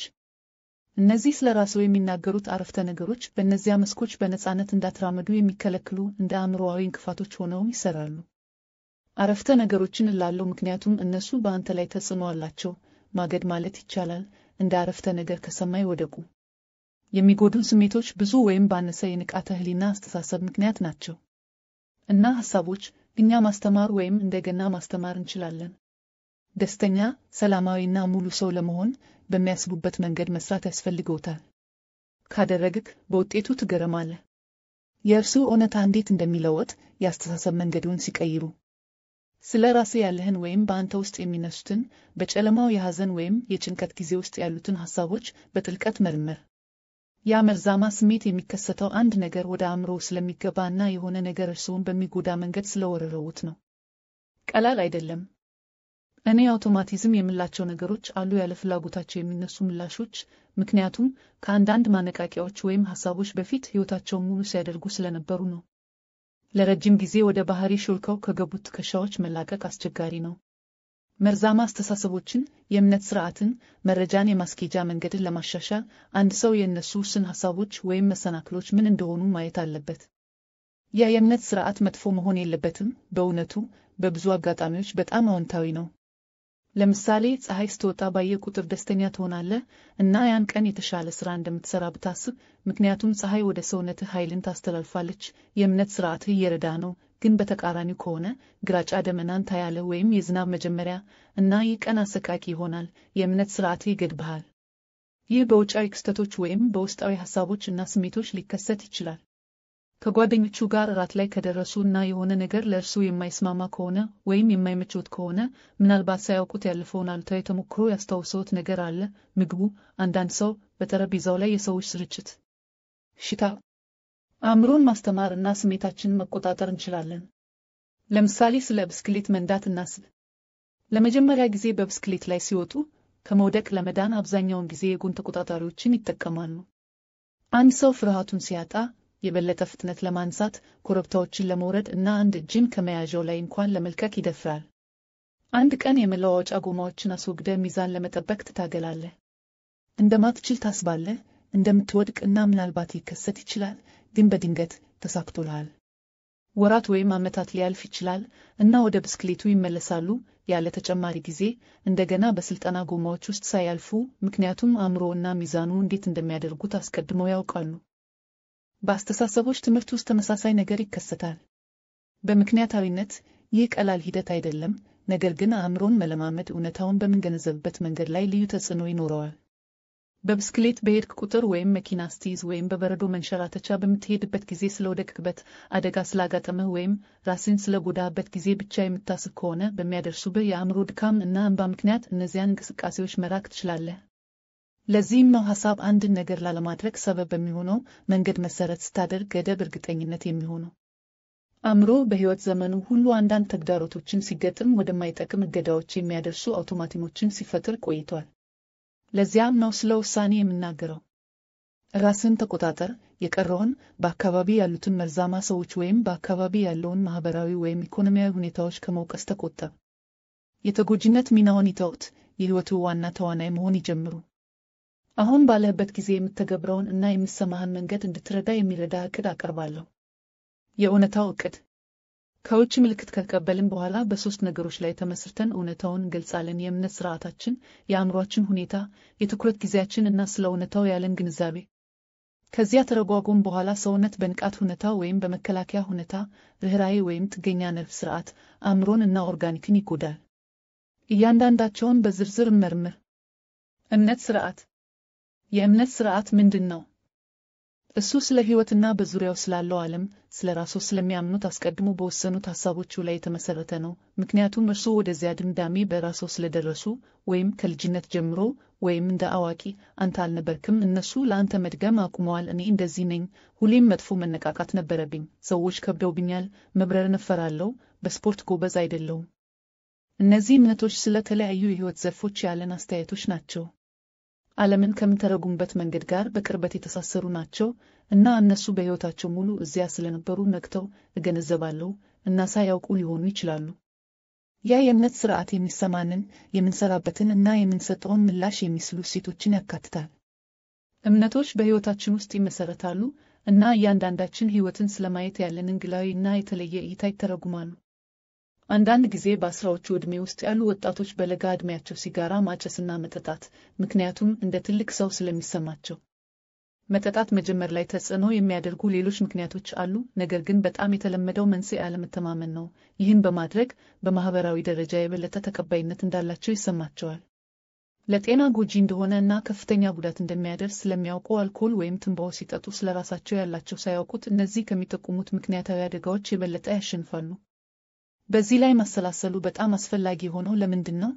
[SPEAKER 1] እነዚህ ስለ ራስዎ የሚናገሩት አረፍተ ነገሮች በእነዚያ መስኮች በነጻነት እንዳትራመዱ የሚከለክሉ እንደ አእምሮዊ እንቅፋቶች ሆነው ይሰራሉ። አረፍተ ነገሮችን እላለሁ ምክንያቱም እነሱ በአንተ ላይ ተጽዕኖ አላቸው። ማገድ ማለት ይቻላል እንደ አረፍተ ነገር ከሰማይ ወደቁ የሚጎዱን ስሜቶች ብዙ ወይም ባነሰ የንቃተ ህሊና አስተሳሰብ ምክንያት ናቸው እና ሐሳቦች እኛ ማስተማር ወይም እንደገና ማስተማር እንችላለን። ደስተኛ፣ ሰላማዊና ሙሉ ሰው ለመሆን በሚያስቡበት መንገድ መስራት ያስፈልገውታል። ካደረግክ በውጤቱ ትገረማለህ። የእርሱ እውነታ እንዴት እንደሚለወጥ የአስተሳሰብ መንገዱን ሲቀይሩ ስለ ራስህ ያለህን ወይም በአንተ ውስጥ የሚነሱትን በጨለማው የሐዘን ወይም የጭንቀት ጊዜ ውስጥ ያሉትን ሐሳቦች በጥልቀት መርምር። ያ መርዛማ ስሜት የሚከሰተው አንድ ነገር ወደ አእምሮ ስለሚገባና የሆነ ነገር እርስዎን በሚጎዳ መንገድ ስለወረረውት ነው። ቀላል አይደለም። እኔ አውቶማቲዝም የምላቸው ነገሮች አሉ፣ ያለ ፍላጎታቸው የሚነሱ ምላሾች፣ ምክንያቱም ከአንዳንድ ማነቃቂያዎች ወይም ሐሳቦች በፊት ሕይወታቸውን ሙሉ ሲያደርጉ ስለነበሩ ነው። ለረጅም ጊዜ ወደ ባህሪ ሾልከው ከገቡት ትከሻዎች መላቀቅ አስቸጋሪ ነው። መርዛማ አስተሳሰቦችን፣ የእምነት ስርዓትን፣ መረጃን የማስኬጃ መንገድን ለማሻሻል አንድ ሰው የእነሱ ውስን ሐሳቦች ወይም መሰናክሎች ምን እንደሆኑ ማየት አለበት። ያ የእምነት ስርዓት መጥፎ መሆን የለበትም። በእውነቱ በብዙ አጋጣሚዎች በጣም አዎንታዊ ነው። ለምሳሌ ፀሐይ ስትወጣ ባየ ቁጥር ደስተኛ ትሆናለህ እና ያን ቀን የተሻለ ስራ እንደምትሰራ ብታስብ፣ ምክንያቱም ፀሐይ ወደ ሰውነትህ ኃይልን ታስተላልፋለች። የእምነት ስርዓትህ እየረዳ ነው። ግን በተቃራኒው ከሆነ ግራጫ ደመናን ታያለህ ወይም የዝናብ መጀመሪያ፣ እና ይህ ቀን አሰቃቂ ይሆናል። የእምነት ስርዓትህ ይገድብሃል። ይህ በውጫዊ ክስተቶች ወይም በውስጣዊ ሐሳቦች እና ስሜቶች ሊከሰት ይችላል። ከጓደኞቹ ጋር እራት ላይ ከደረሱ እና የሆነ ነገር ለእርሱ የማይስማማ ከሆነ ወይም የማይመቾት ከሆነ ምናልባት ሳያውቁት ያለፈውን አሉታዊ ተሞክሮ ያስታውሰውት ነገር አለ። ምግቡ፣ አንዳንድ ሰው፣ በጠረጴዛው ላይ የሰዎች ስርጭት፣ ሽታ። አእምሮን ማስተማር እና ስሜታችንን መቆጣጠር እንችላለን። ለምሳሌ ስለ ብስክሌት መንዳት እናስብ። ለመጀመሪያ ጊዜ በብስክሌት ላይ ሲወጡ ከመውደቅ ለመዳን አብዛኛውን ጊዜ የጎን ተቆጣጣሪዎችን ይጠቀማሉ። አንድ ሰው ፍርሃቱን ሲያጣ የበለጠ ፍጥነት ለማንሳት ኮረብታዎችን ለመውረድ እና አንድ እጅን ከመያዣው ላይ እንኳን ለመልቀቅ ይደፍራል። አንድ ቀን የመለዋወጫ ጎማዎችን አስወግደ ሚዛን ለመጠበቅ ትታገላለህ። እንደማትችል ታስባለህ፣ እንደምትወድቅ እና ምናልባት ሊከሰት ይችላል፣ ግን በድንገት ተሳክቶልሃል። ወራት ወይም ዓመታት ሊያልፍ ይችላል እና ወደ ብስክሌቱ ይመለሳሉ ያለ ተጨማሪ ጊዜ እንደገና በስልጠና ጎማዎች ውስጥ ሳያልፉ፣ ምክንያቱም አእምሮ እና ሚዛኑ እንዴት እንደሚያደርጉት አስቀድመው ያውቃሉ። በአስተሳሰቦች ትምህርት ውስጥ ተመሳሳይ ነገር ይከሰታል። በምክንያታዊነት ይህ ቀላል ሂደት አይደለም፣ ነገር ግን አእምሮን መለማመድ እውነታውን በምንገነዘብበት መንገድ ላይ ልዩ ተጽዕኖ ይኖረዋል። በብስክሌት በሄድክ ቁጥር ወይም መኪና ስትይዝ ወይም በበረዶ መንሸራተቻ በምትሄድበት ጊዜ ስለወደቅክበት አደጋ ስላጋጠመህ ወይም ራስን ስለጎዳህበት ጊዜ ብቻ የምታስብ ከሆነ በሚያደርሱብህ የአእምሮ ድካም እና እንባ ምክንያት እነዚያን እንቅስቃሴዎች መራቅ ትችላለህ። ለዚህም ነው ሐሳብ አንድን ነገር ላለማድረግ ሰበብ በሚሆነው መንገድ መሰረት ስታደርግ ገደብ እርግጠኝነት የሚሆነው። አእምሮ በሕይወት ዘመኑ ሁሉ አንዳንድ ተግዳሮቶችን ሲገጥም ወደማይጠቅም እገዳዎች የሚያደርሱ አውቶማቲሞችን ሲፈጥር ቆይቷል። ለዚያም ነው ስለ ውሳኔ የምናገረው። ራስን ተቆጣጠር፣ የቀረውን በአካባቢ ያሉትን መርዛማ ሰዎች ወይም በአካባቢ ያለውን ማኅበራዊ ወይም ኢኮኖሚያዊ ሁኔታዎች ከመውቀስ ተቆጠብ። የተጎጂነት ሚናውን ይተውት፣ የሕይወቱ ዋና ተዋናይ መሆን ይጀምሩ። አሁን ባለህበት ጊዜ የምትገብረውን እና የምሰማህን መንገድ እንድትረዳ የሚረዳ እቅድ አቀርባለሁ። የእውነታው እቅድ ከውጭ ምልክት ከተቀበልን በኋላ በሶስት ነገሮች ላይ ተመስርተን እውነታውን እንገልጻለን። የእምነት ስርዓታችን፣ የአእምሯችን ሁኔታ፣ የትኩረት ጊዜያችን እና ስለ እውነታው ያለን ግንዛቤ። ከዚያ ተረጓጎን በኋላ ሰውነት በንቃት ሁኔታ ወይም በመከላከያ ሁኔታ ርኅራዬ ወይም ጥገኛ ነርቭ ስርዓት፣ አእምሮን እና ኦርጋኒክን ይጎዳል። እያንዳንዳቸውን በዝርዝር እመርምር። እምነት ስርዓት የእምነት ሥርዓት ምንድን ነው? እሱ ስለ ሕይወትና በዙሪያው ስላለው ዓለም ስለ ራስዎ ስለሚያምኑት አስቀድሞ በወሰኑት ሐሳቦቹ ላይ የተመሠረተ ነው። ምክንያቱም እርሱ ወደዚያ ድምዳሜ በራስዎ ስለደረሱ ወይም ከልጅነት ጀምሮ ወይም እንደ አዋቂ አንተ አልነበርክም እነሱ ለአንተ መድገም አቁመዋል። እኔ እንደዚህ ነኝ። ሁሌም መጥፎ መነቃቃት ነበረብኝ። ሰዎች ከብደውብኛል። መብረርን እፈራለሁ። በስፖርት ጎበዝ አይደለሁም። እነዚህ እምነቶች ስለ ተለያዩ የሕይወት ዘርፎች ያለን አስተያየቶች ናቸው። ዓለምን ከምንተረጉምበት መንገድ ጋር በቅርበት የተሳሰሩ ናቸው እና እነሱ በሕይወታቸው ሙሉ እዚያ ስለነበሩ ነግተው እገነዘባለሁ እና ሳያውቁ ሊሆኑ ይችላሉ። ያ የእምነት ሥርዓት የሚሰማንን፣ የምንሰራበትን እና የምንሰጠውን ምላሽ የሚስሉ ሴቶችን ያካትታል። እምነቶች በሕይወታችን ውስጥ ይመሠረታሉ እና እያንዳንዳችን ሕይወትን ስለማየት ያለንን ግላዊ እና የተለየ እይታ ይተረጉማሉ። አንዳንድ ጊዜ በአስራዎቹ ዕድሜ ውስጥ ያሉ ወጣቶች በለጋ ዕድሜያቸው ሲጋራ ማጨስና መጠጣት፣ ምክንያቱም እንደ ትልቅ ሰው ስለሚሰማቸው። መጠጣት መጀመር ላይ ተጽዕኖ የሚያደርጉ ሌሎች ምክንያቶች አሉ፣ ነገር ግን በጣም የተለመደው መንስኤ አለመተማመን ነው። ይህን በማድረግ በማኅበራዊ ደረጃ የበለጠ ተቀባይነት እንዳላቸው ይሰማቸዋል። ለጤና ጎጂ እንደሆነ እና ከፍተኛ ጉዳት እንደሚያደርስ ስለሚያውቁ አልኮል ወይም ትንባሆ ሲጠጡ ስለራሳቸው ያላቸው ሳያውቁት እነዚህ ከሚጠቁሙት ምክንያታዊ አደጋዎች የበለጠ ያሸንፋሉ። በዚህ ላይ ማሰላሰሉ በጣም አስፈላጊ ሆኖ ለምንድን ነው?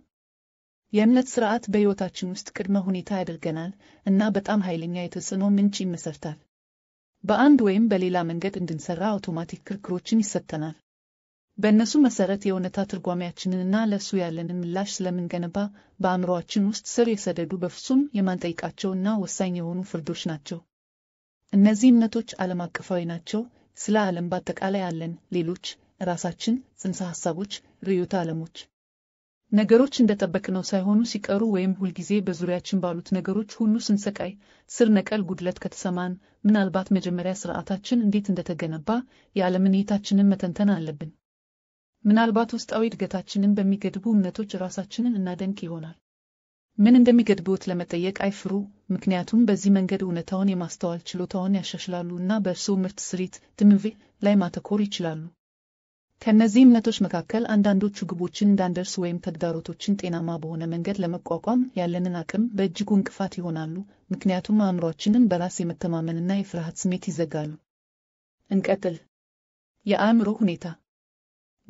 [SPEAKER 1] የእምነት ስርዓት በሕይወታችን ውስጥ ቅድመ ሁኔታ ያደርገናል እና በጣም ኃይለኛ የተጽዕኖ ምንጭ ይመሰርታል። በአንድ ወይም በሌላ መንገድ እንድንሠራ አውቶማቲክ ክርክሮችን ይሰጠናል። በእነሱ መሠረት የእውነታ ትርጓሚያችንንና ለእሱ ያለንን ምላሽ ስለምንገነባ በአእምሮአችን ውስጥ ስር የሰደዱ በፍጹም የማንጠይቃቸውና ወሳኝ የሆኑ ፍርዶች ናቸው። እነዚህ እምነቶች ዓለም አቀፋዊ ናቸው። ስለ ዓለም በአጠቃላይ ያለን ሌሎች ራሳችን፣ ጽንሰ ሐሳቦች፣ ርዕዮተ ዓለሞች ነገሮች እንደጠበቅነው ሳይሆኑ ሲቀሩ ወይም ሁልጊዜ በዙሪያችን ባሉት ነገሮች ሁሉ ስንሰቃይ ስር ነቀል ጉድለት ከተሰማን ምናልባት መጀመሪያ ስርዓታችን እንዴት እንደተገነባ የዓለምን መተንተን አለብን። ምናልባት ውስጣዊ እድገታችንን በሚገድቡ እምነቶች ራሳችንን እናደንቅ ይሆናል። ምን እንደሚገድብዎት ለመጠየቅ አይፍሩ፣ ምክንያቱም በዚህ መንገድ እውነታውን የማስተዋል ችሎታውን ያሻሽላሉ እና በእርስዎ ምርት ስሪት ድምቬ ላይ ማተኮር ይችላሉ። ከእነዚህ እምነቶች መካከል አንዳንዶቹ ግቦችን እንዳንደርስ ወይም ተግዳሮቶችን ጤናማ በሆነ መንገድ ለመቋቋም ያለንን አቅም በእጅጉ እንቅፋት ይሆናሉ፣ ምክንያቱም አእምሯችንን በራስ የመተማመንና የፍርሃት ስሜት ይዘጋሉ። እንቀጥል። የአእምሮ ሁኔታ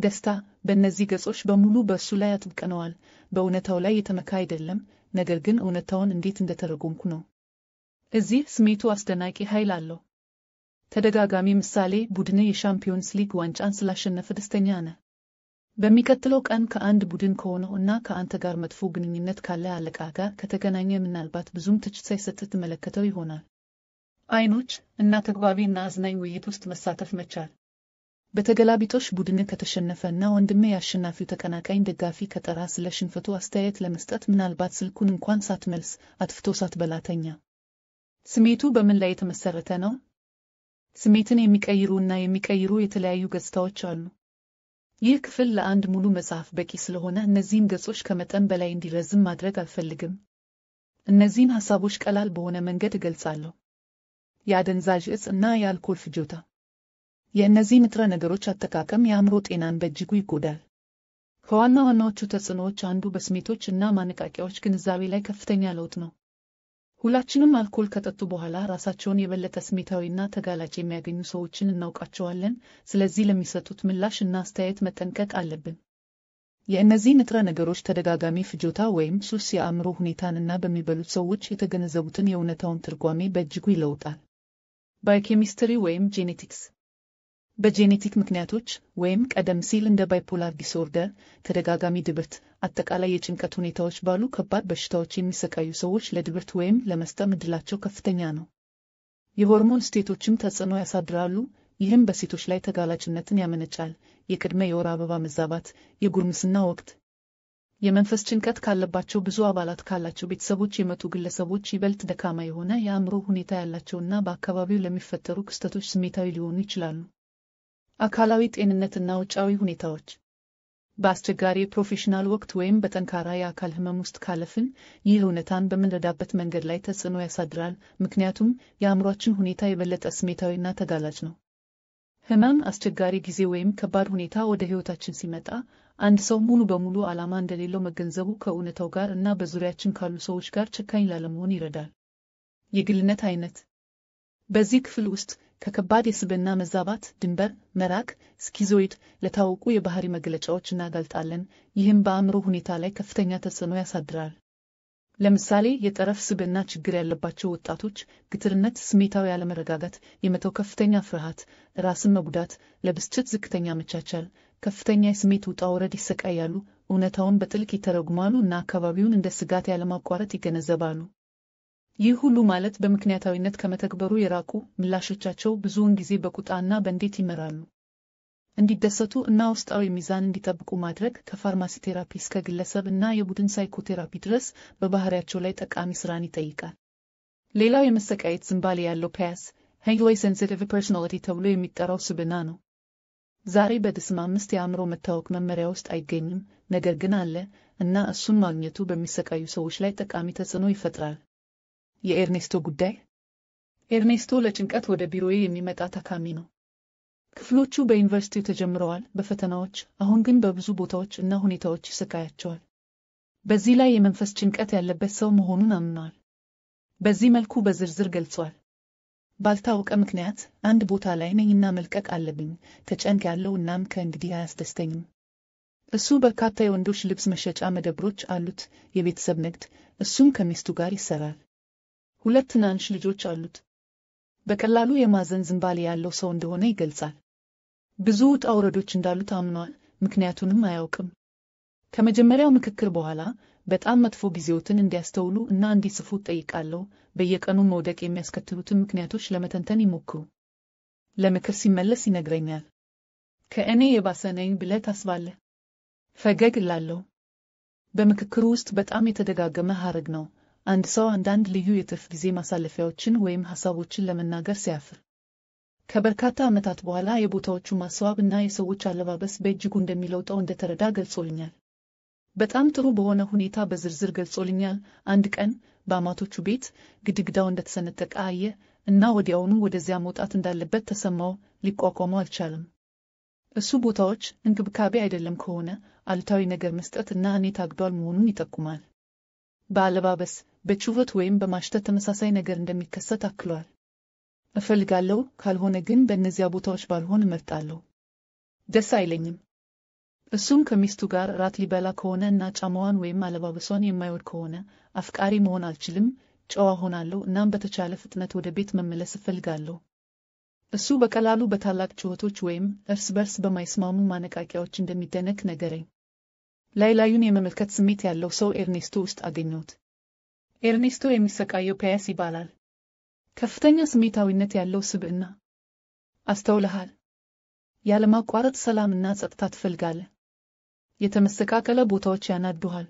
[SPEAKER 1] ደስታ በእነዚህ ገጾች በሙሉ በእሱ ላይ አጥብቀነዋል። በእውነታው ላይ የተመካ አይደለም፣ ነገር ግን እውነታውን እንዴት እንደተረጎምኩ ነው። እዚህ ስሜቱ አስደናቂ ኃይል አለው። ተደጋጋሚ ምሳሌ ቡድን የሻምፒዮንስ ሊግ ዋንጫን ስላሸነፈ ደስተኛ ነ። በሚቀጥለው ቀን ከአንድ ቡድን ከሆነው እና ከአንተ ጋር መጥፎ ግንኙነት ካለ አለቃ ጋር ከተገናኘ ምናልባት ብዙም ትችት ሳይሰጥ ትመለከተው ይሆናል። አይኖች እና ተግባቢ እና አዝናኝ ውይይት ውስጥ መሳተፍ መቻል በተገላቢጦሽ ቡድን ከተሸነፈ እና ወንድሜ የአሸናፊው ተቀናቃኝ ደጋፊ ከጠራ ስለ ሽንፈቱ አስተያየት ለመስጠት ምናልባት ስልኩን እንኳን ሳትመልስ አጥፍቶ ሳትበላ ስሜቱ በምን ላይ የተመሰረተ ነው? ስሜትን የሚቀይሩ እና የሚቀይሩ የተለያዩ ገጽታዎች አሉ። ይህ ክፍል ለአንድ ሙሉ መጽሐፍ በቂ ስለሆነ እነዚህን ገጾች ከመጠን በላይ እንዲረዝም ማድረግ አልፈልግም። እነዚህን ሐሳቦች ቀላል በሆነ መንገድ እገልጻለሁ። የአደንዛዥ እጽ እና የአልኮል ፍጆታ። የእነዚህ ንጥረ ነገሮች አጠቃቀም የአእምሮ ጤናን በእጅጉ ይጎዳል። ከዋና ዋናዎቹ ተጽዕኖዎች አንዱ በስሜቶች እና ማነቃቂያዎች ግንዛቤ ላይ ከፍተኛ ለውጥ ነው። ሁላችንም አልኮል ከጠጡ በኋላ ራሳቸውን የበለጠ ስሜታዊና ተጋላጭ የሚያገኙ ሰዎችን እናውቃቸዋለን። ስለዚህ ለሚሰጡት ምላሽ እና አስተያየት መጠንቀቅ አለብን። የእነዚህ ንጥረ ነገሮች ተደጋጋሚ ፍጆታ ወይም ሱስ የአእምሮ ሁኔታን እና በሚበሉት ሰዎች የተገነዘቡትን የእውነታውን ትርጓሜ በእጅጉ ይለውጣል። ባዮኬሚስትሪ ወይም ጄኔቲክስ በጄኔቲክ ምክንያቶች ወይም ቀደም ሲል እንደ ባይፖላር ዲስኦርደር፣ ተደጋጋሚ ድብርት፣ አጠቃላይ የጭንቀት ሁኔታዎች ባሉ ከባድ በሽታዎች የሚሰቃዩ ሰዎች ለድብርት ወይም ለመስጠም ዕድላቸው ከፍተኛ ነው። የሆርሞን ስቴቶችም ተጽዕኖ ያሳድራሉ፣ ይህም በሴቶች ላይ ተጋላጭነትን ያመነጫል። የቅድመ የወር አበባ መዛባት፣ የጉርምስና ወቅት የመንፈስ ጭንቀት ካለባቸው ብዙ አባላት ካላቸው ቤተሰቦች የመጡ ግለሰቦች ይበልጥ ደካማ የሆነ የአእምሮ ሁኔታ ያላቸውና በአካባቢው ለሚፈጠሩ ክስተቶች ስሜታዊ ሊሆኑ ይችላሉ። አካላዊ ጤንነትና ውጫዊ ሁኔታዎች በአስቸጋሪ የፕሮፌሽናል ወቅት ወይም በጠንካራ የአካል ህመም ውስጥ ካለፍን ይህ እውነታን በምንረዳበት መንገድ ላይ ተጽዕኖ ያሳድራል፣ ምክንያቱም የአእምሯችን ሁኔታ የበለጠ ስሜታዊና ተጋላጭ ነው። ህመም አስቸጋሪ ጊዜ ወይም ከባድ ሁኔታ ወደ ህይወታችን ሲመጣ አንድ ሰው ሙሉ በሙሉ ዓላማ እንደሌለው መገንዘቡ ከእውነታው ጋር እና በዙሪያችን ካሉ ሰዎች ጋር ጨካኝ ላለመሆን ይረዳል። የግልነት አይነት በዚህ ክፍል ውስጥ ከከባድ የስብና መዛባት ድንበር መራቅ ስኪዞይድ ለታወቁ የባህሪ መግለጫዎች እናጋልጣለን። ይህም በአእምሮ ሁኔታ ላይ ከፍተኛ ተጽዕኖ ያሳድራል። ለምሳሌ የጠረፍ ስብና ችግር ያለባቸው ወጣቶች ግትርነት፣ ስሜታዊ አለመረጋጋት፣ የመተው ከፍተኛ ፍርሃት፣ ራስን መጉዳት፣ ለብስጭት ዝቅተኛ መቻቻል፣ ከፍተኛ የስሜት ውጣ ውረድ ይሰቃያሉ። እውነታውን በጥልቅ ይተረጉማሉ እና አካባቢውን እንደ ስጋት ያለማቋረጥ ይገነዘባሉ። ይህ ሁሉ ማለት በምክንያታዊነት ከመተግበሩ የራቁ ምላሾቻቸው ብዙውን ጊዜ በቁጣ እና በንዴት ይመራሉ። እንዲደሰቱ እና ውስጣዊ ሚዛን እንዲጠብቁ ማድረግ ከፋርማሲ ቴራፒ እስከ ግለሰብ እና የቡድን ሳይኮቴራፒ ድረስ በባህሪያቸው ላይ ጠቃሚ ስራን ይጠይቃል። ሌላው የመሰቃየት ዝንባሌ ያለው ፓያስ ሄንግሎይ ሴንሲቲቭ ፐርሶናሊቲ ተብሎ የሚጠራው ስብና ነው። ዛሬ በድስም አምስት የአእምሮ መታወክ መመሪያ ውስጥ አይገኝም፣ ነገር ግን አለ እና እሱን ማግኘቱ በሚሰቃዩ ሰዎች ላይ ጠቃሚ ተጽዕኖ ይፈጥራል። የኤርኔስቶ ጉዳይ ኤርኔስቶ ለጭንቀት ወደ ቢሮዬ የሚመጣ ታካሚ ነው። ክፍሎቹ በዩኒቨርሲቲው ተጀምረዋል በፈተናዎች አሁን ግን በብዙ ቦታዎች እና ሁኔታዎች ይሰቃያቸዋል። በዚህ ላይ የመንፈስ ጭንቀት ያለበት ሰው መሆኑን አምነዋል። በዚህ መልኩ በዝርዝር ገልጿል። ባልታወቀ ምክንያት አንድ ቦታ ላይ ነኝና መልቀቅ አለብኝ ተጨንቅ ያለው እናም ከእንግዲህ አያስደስተኝም። እሱ በርካታ የወንዶች ልብስ መሸጫ መደብሮች አሉት፣ የቤተሰብ ንግድ፣ እሱም ከሚስቱ ጋር ይሰራል። ሁለት ትናንሽ ልጆች አሉት። በቀላሉ የማዘን ዝንባሌ ያለው ሰው እንደሆነ ይገልጻል። ብዙ ውጣ ውረዶች እንዳሉት አምኗል፣ ምክንያቱንም አያውቅም። ከመጀመሪያው ምክክር በኋላ በጣም መጥፎ ጊዜዎትን እንዲያስተውሉ እና እንዲጽፉ ጠይቃለሁ። በየቀኑ መውደቅ የሚያስከትሉትን ምክንያቶች ለመተንተን ይሞክሩ። ለምክር ሲመለስ ይነግረኛል። ከእኔ የባሰ ነኝ ብለህ ታስባለህ? ፈገግ እላለሁ። በምክክሩ ውስጥ በጣም የተደጋገመ ሐረግ ነው። አንድ ሰው አንዳንድ ልዩ የትርፍ ጊዜ ማሳለፊያዎችን ወይም ሐሳቦችን ለመናገር ሲያፍር ከበርካታ ዓመታት በኋላ የቦታዎቹ ማስዋብ እና የሰዎች አለባበስ በእጅጉ እንደሚለውጠው እንደተረዳ ገልጾልኛል። በጣም ጥሩ በሆነ ሁኔታ በዝርዝር ገልጾልኛል። አንድ ቀን በአማቶቹ ቤት ግድግዳው እንደተሰነጠቀ አየ እና ወዲያውኑ ወደዚያ መውጣት እንዳለበት ተሰማው። ሊቋቋመው አልቻለም። እሱ ቦታዎች እንክብካቤ አይደለም ከሆነ አሉታዊ ነገር መስጠት እና እኔ ታግዷል መሆኑን ይጠቁማል። በአለባበስ፣ በችውበት ወይም በማሽተት ተመሳሳይ ነገር እንደሚከሰት አክሏል። እፈልጋለሁ፣ ካልሆነ ግን በእነዚያ ቦታዎች ባልሆን እመርጣለሁ። ደስ አይለኝም። እሱም ከሚስቱ ጋር ራት ሊበላ ከሆነ እና ጫማዋን ወይም አለባበሷን የማይወድ ከሆነ አፍቃሪ መሆን አልችልም፣ ጨዋ ሆናለሁ። እናም በተቻለ ፍጥነት ወደ ቤት መመለስ እፈልጋለሁ። እሱ በቀላሉ በታላቅ ጩኸቶች ወይም እርስ በርስ በማይስማሙ ማነቃቂያዎች እንደሚደነቅ ነገረኝ። ላይ ላዩን የመመልከት ስሜት ያለው ሰው ኤርኔስቶ ውስጥ አገኘሁት። ኤርኔስቶ የሚሰቃየው ፒያስ ይባላል። ከፍተኛ ስሜታዊነት ያለው ስብዕና። አስተውልሃል? ያለማቋረጥ ሰላምና ጸጥታ ትፈልጋለህ። የተመሰቃቀለ ቦታዎች ያናድዱሃል።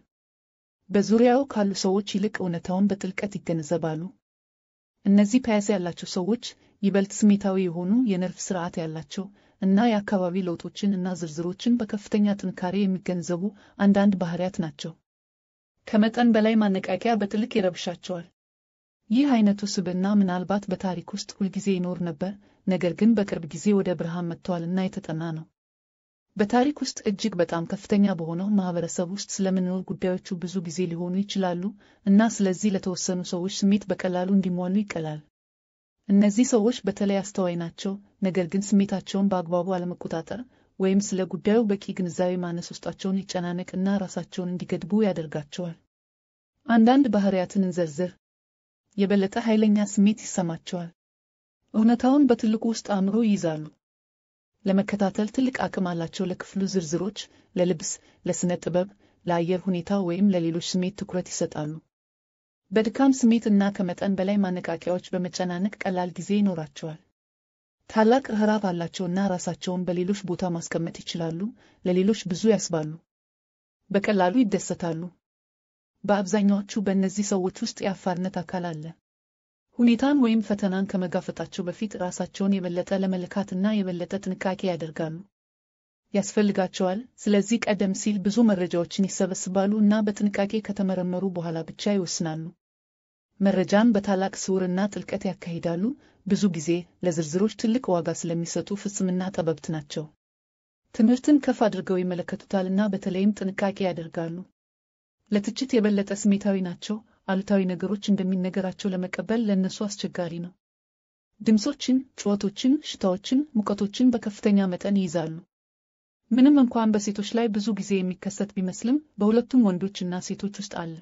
[SPEAKER 1] በዙሪያው ካሉ ሰዎች ይልቅ እውነታውን በጥልቀት ይገነዘባሉ። እነዚህ ፒያስ ያላቸው ሰዎች ይበልጥ ስሜታዊ የሆኑ የነርፍ ስርዓት ያላቸው እና የአካባቢ ለውጦችን እና ዝርዝሮችን በከፍተኛ ጥንካሬ የሚገንዘቡ አንዳንድ ባህሪያት ናቸው። ከመጠን በላይ ማነቃቂያ በጥልቅ ይረብሻቸዋል። ይህ አይነቱ ስብና ምናልባት በታሪክ ውስጥ ሁልጊዜ ይኖር ነበር፣ ነገር ግን በቅርብ ጊዜ ወደ ብርሃን መጥተዋልና የተጠና ነው። በታሪክ ውስጥ እጅግ በጣም ከፍተኛ በሆነው ማህበረሰብ ውስጥ ስለምንኖር ጉዳዮቹ ብዙ ጊዜ ሊሆኑ ይችላሉ እና ስለዚህ ለተወሰኑ ሰዎች ስሜት በቀላሉ እንዲሟሉ ይቀላል። እነዚህ ሰዎች በተለይ አስተዋይ ናቸው፣ ነገር ግን ስሜታቸውን በአግባቡ አለመቆጣጠር ወይም ስለ ጉዳዩ በቂ ግንዛቤ ማነስ ውስጣቸውን ይጨናነቅ እና ራሳቸውን እንዲገድቡ ያደርጋቸዋል። አንዳንድ ባህሪያትን እንዘርዝር። የበለጠ ኃይለኛ ስሜት ይሰማቸዋል። እውነታውን በትልቁ ውስጥ አእምሮ ይይዛሉ። ለመከታተል ትልቅ አቅም አላቸው። ለክፍሉ ዝርዝሮች፣ ለልብስ፣ ለስነ ጥበብ፣ ለአየር ሁኔታ ወይም ለሌሎች ስሜት ትኩረት ይሰጣሉ። በድካም ስሜት እና ከመጠን በላይ ማነቃቂያዎች በመጨናነቅ ቀላል ጊዜ ይኖራቸዋል። ታላቅ ርኅራኄ አላቸውና ራሳቸውን በሌሎች ቦታ ማስቀመጥ ይችላሉ። ለሌሎች ብዙ ያስባሉ፣ በቀላሉ ይደሰታሉ። በአብዛኛዎቹ በእነዚህ ሰዎች ውስጥ የአፋርነት አካል አለ። ሁኔታን ወይም ፈተናን ከመጋፈጣቸው በፊት ራሳቸውን የበለጠ ለመለካትና የበለጠ ጥንቃቄ ያደርጋሉ ያስፈልጋቸዋል። ስለዚህ ቀደም ሲል ብዙ መረጃዎችን ይሰበስባሉ እና በጥንቃቄ ከተመረመሩ በኋላ ብቻ ይወስናሉ። መረጃን በታላቅ ስውርና ጥልቀት ያካሂዳሉ። ብዙ ጊዜ ለዝርዝሮች ትልቅ ዋጋ ስለሚሰጡ ፍጽምና ጠበብት ናቸው። ትምህርትን ከፍ አድርገው ይመለከቱታልና በተለይም ጥንቃቄ ያደርጋሉ። ለትችት የበለጠ ስሜታዊ ናቸው። አሉታዊ ነገሮች እንደሚነገራቸው ለመቀበል ለእነሱ አስቸጋሪ ነው። ድምፆችን፣ ጩኸቶችን፣ ሽታዎችን፣ ሙቀቶችን በከፍተኛ መጠን ይይዛሉ። ምንም እንኳን በሴቶች ላይ ብዙ ጊዜ የሚከሰት ቢመስልም በሁለቱም ወንዶችና ሴቶች ውስጥ አለ።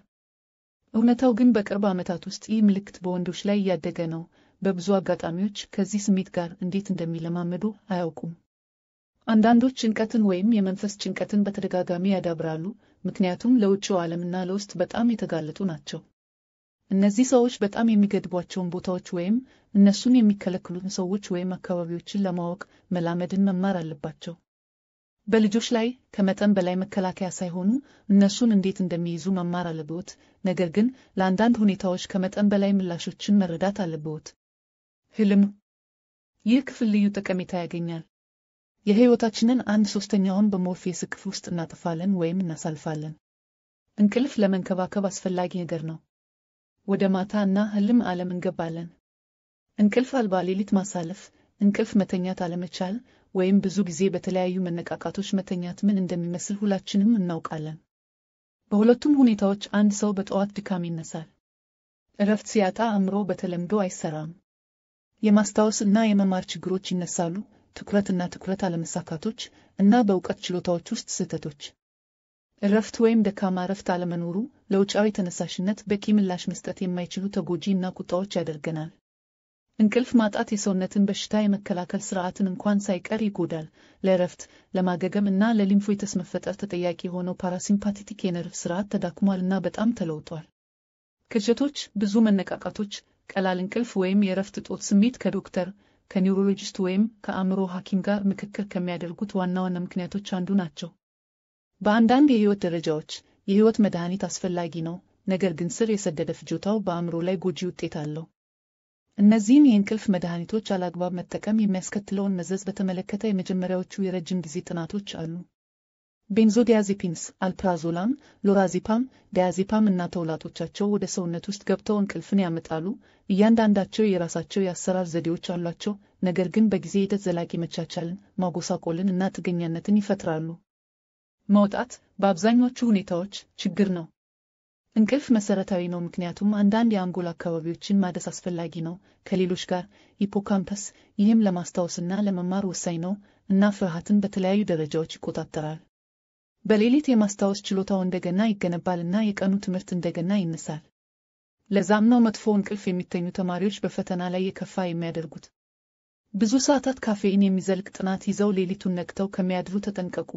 [SPEAKER 1] እውነታው ግን በቅርብ ዓመታት ውስጥ ይህ ምልክት በወንዶች ላይ እያደገ ነው። በብዙ አጋጣሚዎች ከዚህ ስሜት ጋር እንዴት እንደሚለማመዱ አያውቁም። አንዳንዶች ጭንቀትን ወይም የመንፈስ ጭንቀትን በተደጋጋሚ ያዳብራሉ፣ ምክንያቱም ለውጭው ዓለምና ለውስጥ በጣም የተጋለጡ ናቸው። እነዚህ ሰዎች በጣም የሚገድቧቸውን ቦታዎች ወይም እነሱን የሚከለክሉን ሰዎች ወይም አካባቢዎችን ለማወቅ መላመድን መማር አለባቸው። በልጆች ላይ ከመጠን በላይ መከላከያ ሳይሆኑ እነሱን እንዴት እንደሚይዙ መማር አለብዎት። ነገር ግን ለአንዳንድ ሁኔታዎች ከመጠን በላይ ምላሾችን መረዳት አለብዎት። ህልም ይህ ክፍል ልዩ ጠቀሜታ ያገኛል። የህይወታችንን አንድ ሶስተኛውን በሞርፌስ ክፍል ውስጥ እናጠፋለን ወይም እናሳልፋለን። እንቅልፍ ለመንከባከብ አስፈላጊ ነገር ነው። ወደ ማታ እና ህልም ዓለም እንገባለን። እንቅልፍ አልባ ሌሊት ማሳለፍ፣ እንቅልፍ መተኛት አለመቻል፣ ወይም ብዙ ጊዜ በተለያዩ መነቃቃቶች መተኛት ምን እንደሚመስል ሁላችንም እናውቃለን። በሁለቱም ሁኔታዎች አንድ ሰው በጠዋት ድካም ይነሳል። እረፍት ሲያጣ አእምሮ በተለምዶ አይሰራም። የማስታወስ እና የመማር ችግሮች ይነሳሉ። ትኩረት እና ትኩረት አለመሳካቶች እና በእውቀት ችሎታዎች ውስጥ ስህተቶች። እረፍት ወይም ደካማ እረፍት አለመኖሩ ለውጫዊ ተነሳሽነት በቂ ምላሽ መስጠት የማይችሉ ተጎጂ እና ቁጣዎች ያደርገናል። እንቅልፍ ማጣት የሰውነትን በሽታ የመከላከል ስርዓትን እንኳን ሳይቀር ይጎዳል። ለረፍት ለማገገም እና ለሊምፎይተስ መፈጠር ተጠያቂ የሆነው ፓራሲምፓቲቲክ የነርቭ ስርዓት ተዳክሟልና በጣም ተለውጧል። ክርሸቶች፣ ብዙ መነቃቃቶች፣ ቀላል እንቅልፍ ወይም የእረፍት እጦት ስሜት ከዶክተር ከኒውሮሎጂስት ወይም ከአእምሮ ሐኪም ጋር ምክክር ከሚያደርጉት ዋና ዋና ምክንያቶች አንዱ ናቸው። በአንዳንድ የህይወት ደረጃዎች የህይወት መድኃኒት አስፈላጊ ነው፣ ነገር ግን ስር የሰደደ ፍጆታው በአእምሮ ላይ ጎጂ ውጤት አለው። እነዚህን የእንቅልፍ መድኃኒቶች አላግባብ መጠቀም የሚያስከትለውን መዘዝ በተመለከተ የመጀመሪያዎቹ የረጅም ጊዜ ጥናቶች አሉ። ቤንዞዲያዜፒንስ፣ አልፕራዞላም፣ ሎራዚፓም፣ ዲያዚፓም እና ተውላቶቻቸው ወደ ሰውነት ውስጥ ገብተው እንቅልፍን ያመጣሉ። እያንዳንዳቸው የራሳቸው የአሰራር ዘዴዎች አሏቸው፣ ነገር ግን በጊዜ ሂደት ዘላቂ መቻቻልን፣ ማጎሳቆልን እና ጥገኛነትን ይፈጥራሉ። መውጣት በአብዛኞቹ ሁኔታዎች ችግር ነው። እንቅልፍ መሰረታዊ ነው፣ ምክንያቱም አንዳንድ የአንጎል አካባቢዎችን ማደስ አስፈላጊ ነው ከሌሎች ጋር። ሂፖካምፐስ ይህም ለማስታወስና ለመማር ወሳኝ ነው እና ፍርሃትን በተለያዩ ደረጃዎች ይቆጣጠራል። በሌሊት የማስታወስ ችሎታው እንደገና ይገነባል እና የቀኑ ትምህርት እንደገና ይነሳል። ለዛም ነው መጥፎ እንቅልፍ የሚተኙ ተማሪዎች በፈተና ላይ የከፋ የሚያደርጉት። ብዙ ሰዓታት ካፌኢን የሚዘልቅ ጥናት ይዘው ሌሊቱን ነቅተው ከሚያድሩ ተጠንቀቁ።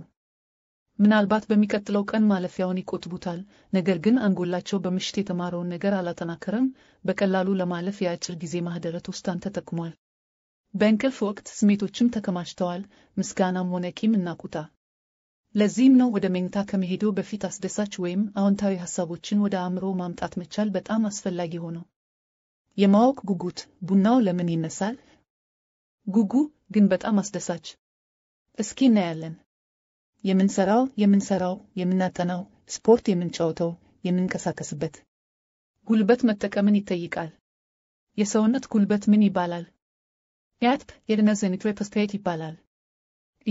[SPEAKER 1] ምናልባት በሚቀጥለው ቀን ማለፊያውን ይቆጥቡታል። ነገር ግን አንጎላቸው በምሽት የተማረውን ነገር አላጠናከረም። በቀላሉ ለማለፍ የአጭር ጊዜ ማህደረ ትውስታን ተጠቅሟል። በእንቅልፍ ወቅት ስሜቶችም ተከማችተዋል፣ ምስጋናም ሆነ ቂም እና ቁጣ። ለዚህም ነው ወደ መኝታ ከመሄደው በፊት አስደሳች ወይም አዎንታዊ ሐሳቦችን ወደ አእምሮ ማምጣት መቻል በጣም አስፈላጊ ሆነው። የማወቅ ጉጉት ቡናው ለምን ይነሳል? ጉጉ ግን በጣም አስደሳች። እስኪ እናያለን። የምንሰራው የምንሰራው የምናጠናው ስፖርት የምንጫወተው የምንቀሳቀስበት ጉልበት መጠቀምን ይጠይቃል። የሰውነት ጉልበት ምን ይባላል? የአጥብ የደነዘኒትሬፐስፔት ይባላል።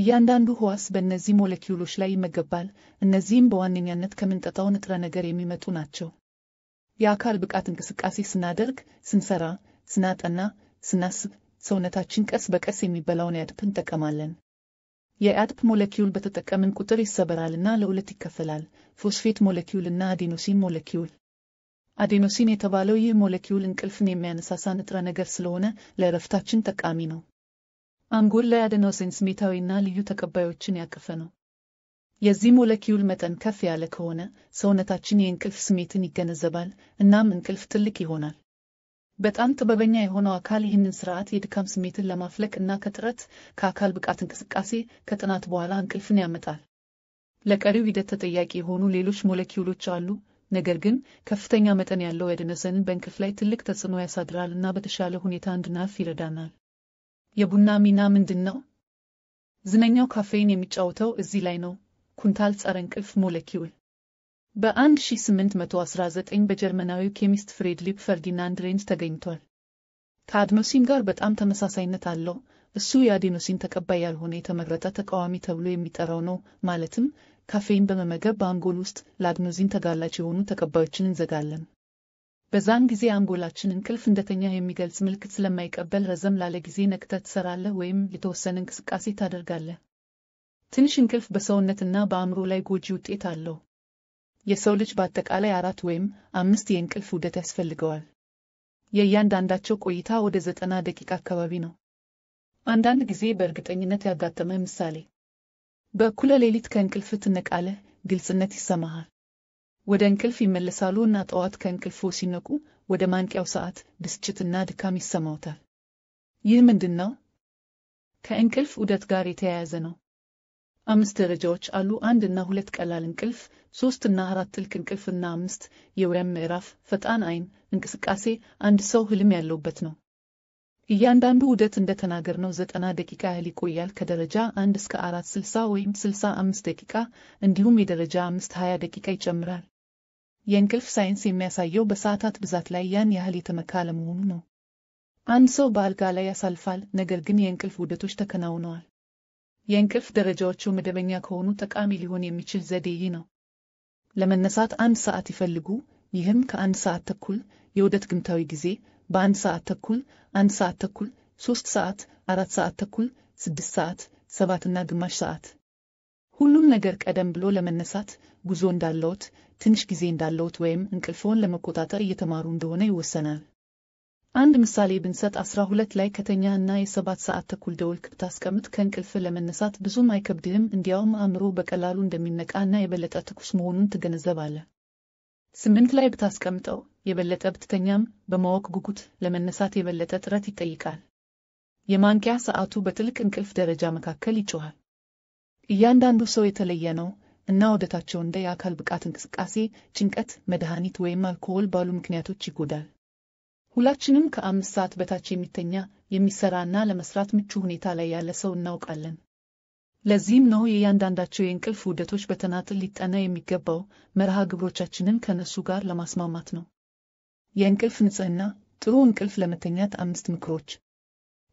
[SPEAKER 1] እያንዳንዱ ህዋስ በእነዚህ ሞለኪውሎች ላይ ይመገባል። እነዚህም በዋነኛነት ከምንጠጣው ንጥረ ነገር የሚመጡ ናቸው። የአካል ብቃት እንቅስቃሴ ስናደርግ፣ ስንሰራ፣ ስናጠና፣ ስናስብ ሰውነታችን ቀስ በቀስ የሚበላውን ያጥብ እንጠቀማለን። የአድፕ ሞለኪውል በተጠቀምን ቁጥር ይሰበራልና ለሁለት ይከፈላል፣ ፎስፌት እና አዴኖሲን ሞለኪውል። አዴኖሲን የተባለው ይህ ሞለኪውል እንቅልፍን የሚያነሳሳ ንጥረ ነገር ስለሆነ ለእረፍታችን ጠቃሚ ነው። አንጎል ላይ አዴኖሲን ስሜታዊና ልዩ ተቀባዮችን ያቀፈ ነው። የዚህ ሞለኪውል መጠን ከፍ ያለ ከሆነ ሰውነታችን የእንቅልፍ ስሜትን ይገነዘባል፣ እናም እንቅልፍ ትልቅ ይሆናል። በጣም ጥበበኛ የሆነው አካል ይህንን ስርዓት የድካም ስሜትን ለማፍለቅ እና ከጥረት ከአካል ብቃት እንቅስቃሴ ከጥናት በኋላ እንቅልፍን ያመጣል። ለቀሪው ሂደት ተጠያቂ የሆኑ ሌሎች ሞለኪውሎች አሉ፣ ነገር ግን ከፍተኛ መጠን ያለው አደንዛዥን በእንቅልፍ ላይ ትልቅ ተጽዕኖ ያሳድራል እና በተሻለ ሁኔታ እንድናርፍ ይረዳናል። የቡና ሚና ምንድን ነው? ዝነኛው ካፌን የሚጫወተው እዚህ ላይ ነው። ኩንታል ጸረ እንቅልፍ ሞለኪውል በ1819 በጀርመናዊው ኬሚስት ፍሬድሪክ ፈርዲናንድ ሬንጅ ተገኝቷል። ከአድኖሲን ጋር በጣም ተመሳሳይነት አለው። እሱ የአዴኖሲን ተቀባይ ያልሆነ የተመረጠ ተቃዋሚ ተብሎ የሚጠራው ነው። ማለትም ካፌይን በመመገብ በአንጎል ውስጥ ለአድኖዚን ተጋላጭ የሆኑ ተቀባዮችን እንዘጋለን። በዛን ጊዜ አንጎላችን እንቅልፍ እንደተኛ የሚገልጽ ምልክት ስለማይቀበል ረዘም ላለ ጊዜ ነቅተህ ትሰራለህ ወይም የተወሰነ እንቅስቃሴ ታደርጋለህ። ትንሽ እንቅልፍ በሰውነትና በአእምሮ ላይ ጎጂ ውጤት አለው። የሰው ልጅ በአጠቃላይ አራት ወይም አምስት የእንቅልፍ ዑደት ያስፈልገዋል። የእያንዳንዳቸው ቆይታ ወደ ዘጠና ደቂቃ አካባቢ ነው። አንዳንድ ጊዜ በእርግጠኝነት ያጋጠመ ምሳሌ፣ በእኩለ ሌሊት ከእንቅልፍ ትነቃለህ፣ ግልጽነት ይሰማሃል። ወደ እንቅልፍ ይመለሳሉ እና ጠዋት ከእንቅልፎ ሲነቁ ወደ ማንቂያው ሰዓት ብስጭትና ድካም ይሰማውታል። ይህ ምንድን ነው? ከእንቅልፍ ዑደት ጋር የተያያዘ ነው። አምስት ደረጃዎች አሉ። አንድ እና ሁለት ቀላል እንቅልፍ፣ ሶስት እና አራት ጥልቅ እንቅልፍ እና አምስት የወይም ምዕራፍ ፈጣን አይን እንቅስቃሴ አንድ ሰው ህልም ያለውበት ነው። እያንዳንዱ እንደ ተናገር ነው ዘጠና ደቂቃ ያህል ይቆያል። ከደረጃ አንድ እስከ አራት ስልሳ ወይም ስልሳ አምስት ደቂቃ እንዲሁም የደረጃ አምስት ሀያ ደቂቃ ይጨምራል። የእንቅልፍ ሳይንስ የሚያሳየው በሰዓታት ብዛት ላይ ያን ያህል የተመካ ለመሆኑ ነው። አንድ ሰው በአልጋ ላይ ያሳልፋል፣ ነገር ግን የእንቅልፍ ውደቶች ተከናውነዋል። የእንቅልፍ ደረጃዎቹ መደበኛ ከሆኑ ጠቃሚ ሊሆን የሚችል ዘዴ ነው። ለመነሳት አንድ ሰዓት ይፈልጉ። ይህም ከአንድ ሰዓት ተኩል የውደት ግምታዊ ጊዜ በአንድ ሰዓት ተኩል፣ አንድ ሰዓት ተኩል፣ ሶስት ሰዓት፣ አራት ሰዓት ተኩል፣ ስድስት ሰዓት፣ ሰባትና ግማሽ ሰዓት። ሁሉም ነገር ቀደም ብሎ ለመነሳት ጉዞ እንዳለዎት፣ ትንሽ ጊዜ እንዳለዎት ወይም እንቅልፍዎን ለመቆጣጠር እየተማሩ እንደሆነ ይወሰናል። አንድ ምሳሌ ብንሰጥ አስራ ሁለት ላይ ከተኛህና የሰባት ሰዓት ተኩል ደውልቅ ብታስቀምጥ ከእንቅልፍ ለመነሳት ብዙም አይከብድህም። እንዲያውም አእምሮ በቀላሉ እንደሚነቃ እና የበለጠ ትኩስ መሆኑን ትገነዘባለህ። ስምንት ላይ ብታስቀምጠው የበለጠ ብትተኛም በማወቅ ጉጉት ለመነሳት የበለጠ ጥረት ይጠይቃል። የማንቂያ ሰዓቱ በጥልቅ እንቅልፍ ደረጃ መካከል ይጮኋል። እያንዳንዱ ሰው የተለየ ነው እና ወደታቸው እንደ የአካል ብቃት እንቅስቃሴ፣ ጭንቀት፣ መድኃኒት ወይም አልኮሆል ባሉ ምክንያቶች ይጎዳል። ሁላችንም ከአምስት ሰዓት በታች የሚተኛ የሚሰራና ለመስራት ምቹ ሁኔታ ላይ ያለ ሰው እናውቃለን። ለዚህም ነው የእያንዳንዳቸው የእንቅልፍ ውደቶች በተናጥል ሊጠና የሚገባው መርሃ ግብሮቻችንን ከነሱ ጋር ለማስማማት ነው። የእንቅልፍ ንጽህና፣ ጥሩ እንቅልፍ ለመተኛት አምስት ምክሮች።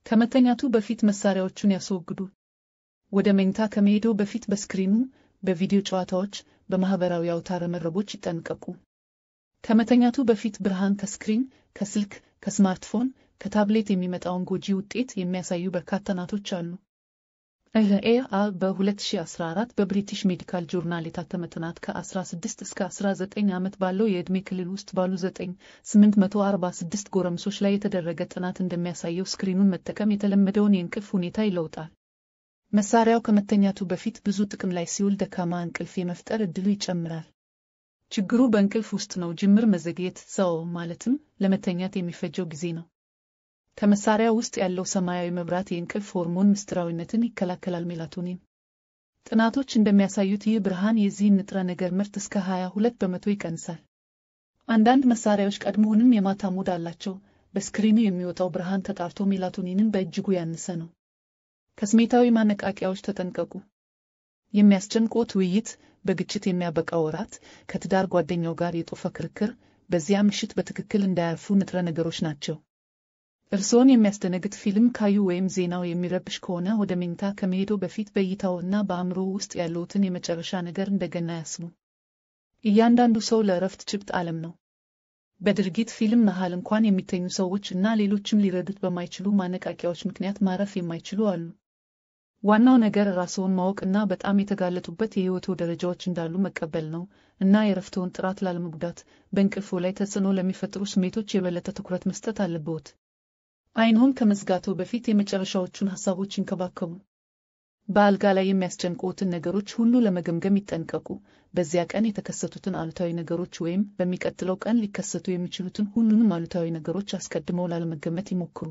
[SPEAKER 1] ከመተኛቱ በፊት መሳሪያዎቹን ያስወግዱ። ወደ መኝታ ከመሄደው በፊት በስክሪኑ፣ በቪዲዮ ጨዋታዎች፣ በማኅበራዊ አውታረ መረቦች ይጠንቀቁ። ከመተኛቱ በፊት ብርሃን ከስክሪን ከስልክ፣ ከስማርትፎን፣ ከታብሌት የሚመጣውን ጎጂ ውጤት የሚያሳዩ በርካታ ጥናቶች አሉ። ኤ በ2014 በብሪቲሽ ሜዲካል ጆርናል የታተመ ጥናት ከ16 እስከ 19 ዓመት ባለው የዕድሜ ክልል ውስጥ ባሉ 9846 ጎረምሶች ላይ የተደረገ ጥናት እንደሚያሳየው ስክሪኑን መጠቀም የተለመደውን የእንቅልፍ ሁኔታ ይለውጣል። መሳሪያው ከመተኛቱ በፊት ብዙ ጥቅም ላይ ሲውል ደካማ እንቅልፍ የመፍጠር ዕድሉ ይጨምራል። ችግሩ በእንቅልፍ ውስጥ ነው። ጅምር መዘግየት ሰው ማለትም ለመተኛት የሚፈጀው ጊዜ ነው። ከመሳሪያ ውስጥ ያለው ሰማያዊ መብራት የእንቅልፍ ሆርሞን ምስጢራዊነትን ይከላከላል፣ ሜላቶኒን። ጥናቶች እንደሚያሳዩት ይህ ብርሃን የዚህን ንጥረ ነገር ምርት እስከ 22 በመቶ ይቀንሳል። አንዳንድ መሳሪያዎች ቀድሞውንም የማታ ሞድ አላቸው። በስክሪኑ የሚወጣው ብርሃን ተጣርቶ ሜላቶኒንን በእጅጉ ያነሰ ነው። ከስሜታዊ ማነቃቂያዎች ተጠንቀቁ። የሚያስጨንቅዎት ውይይት በግጭት የሚያበቃ ወራት፣ ከትዳር ጓደኛው ጋር የጦፈ ክርክር፣ በዚያ ምሽት በትክክል እንዳያርፉ ንጥረ ነገሮች ናቸው። እርስዎን የሚያስደነግጥ ፊልም ካዩ ወይም ዜናው የሚረብሽ ከሆነ ወደ መኝታ ከመሄዶ በፊት በእይታዎ በአእምሮ ውስጥ ያለውትን የመጨረሻ ነገር እንደገና ያስቡ። እያንዳንዱ ሰው ለእረፍት ጭብጥ ዓለም ነው። በድርጊት ፊልም መሃል እንኳን የሚተኙ ሰዎች እና ሌሎችም ሊረዱት በማይችሉ ማነቃቂያዎች ምክንያት ማረፍ የማይችሉ አሉ። ዋናው ነገር ራስዎን ማወቅና በጣም የተጋለጡበት የሕይወትዎ ደረጃዎች እንዳሉ መቀበል ነው እና የዕረፍትዎን ጥራት ላለመጉዳት በእንቅልፍዎ ላይ ተጽዕኖ ለሚፈጥሩ ስሜቶች የበለጠ ትኩረት መስጠት አለብዎት። ዓይንዎን ከመዝጋትዎ በፊት የመጨረሻዎቹን ሐሳቦች ይንከባከቡ። በአልጋ ላይ የሚያስጨንቅዎትን ነገሮች ሁሉ ለመገምገም ይጠንቀቁ። በዚያ ቀን የተከሰቱትን አሉታዊ ነገሮች ወይም በሚቀጥለው ቀን ሊከሰቱ የሚችሉትን ሁሉንም አሉታዊ ነገሮች አስቀድመው ላለመገመት ይሞክሩ።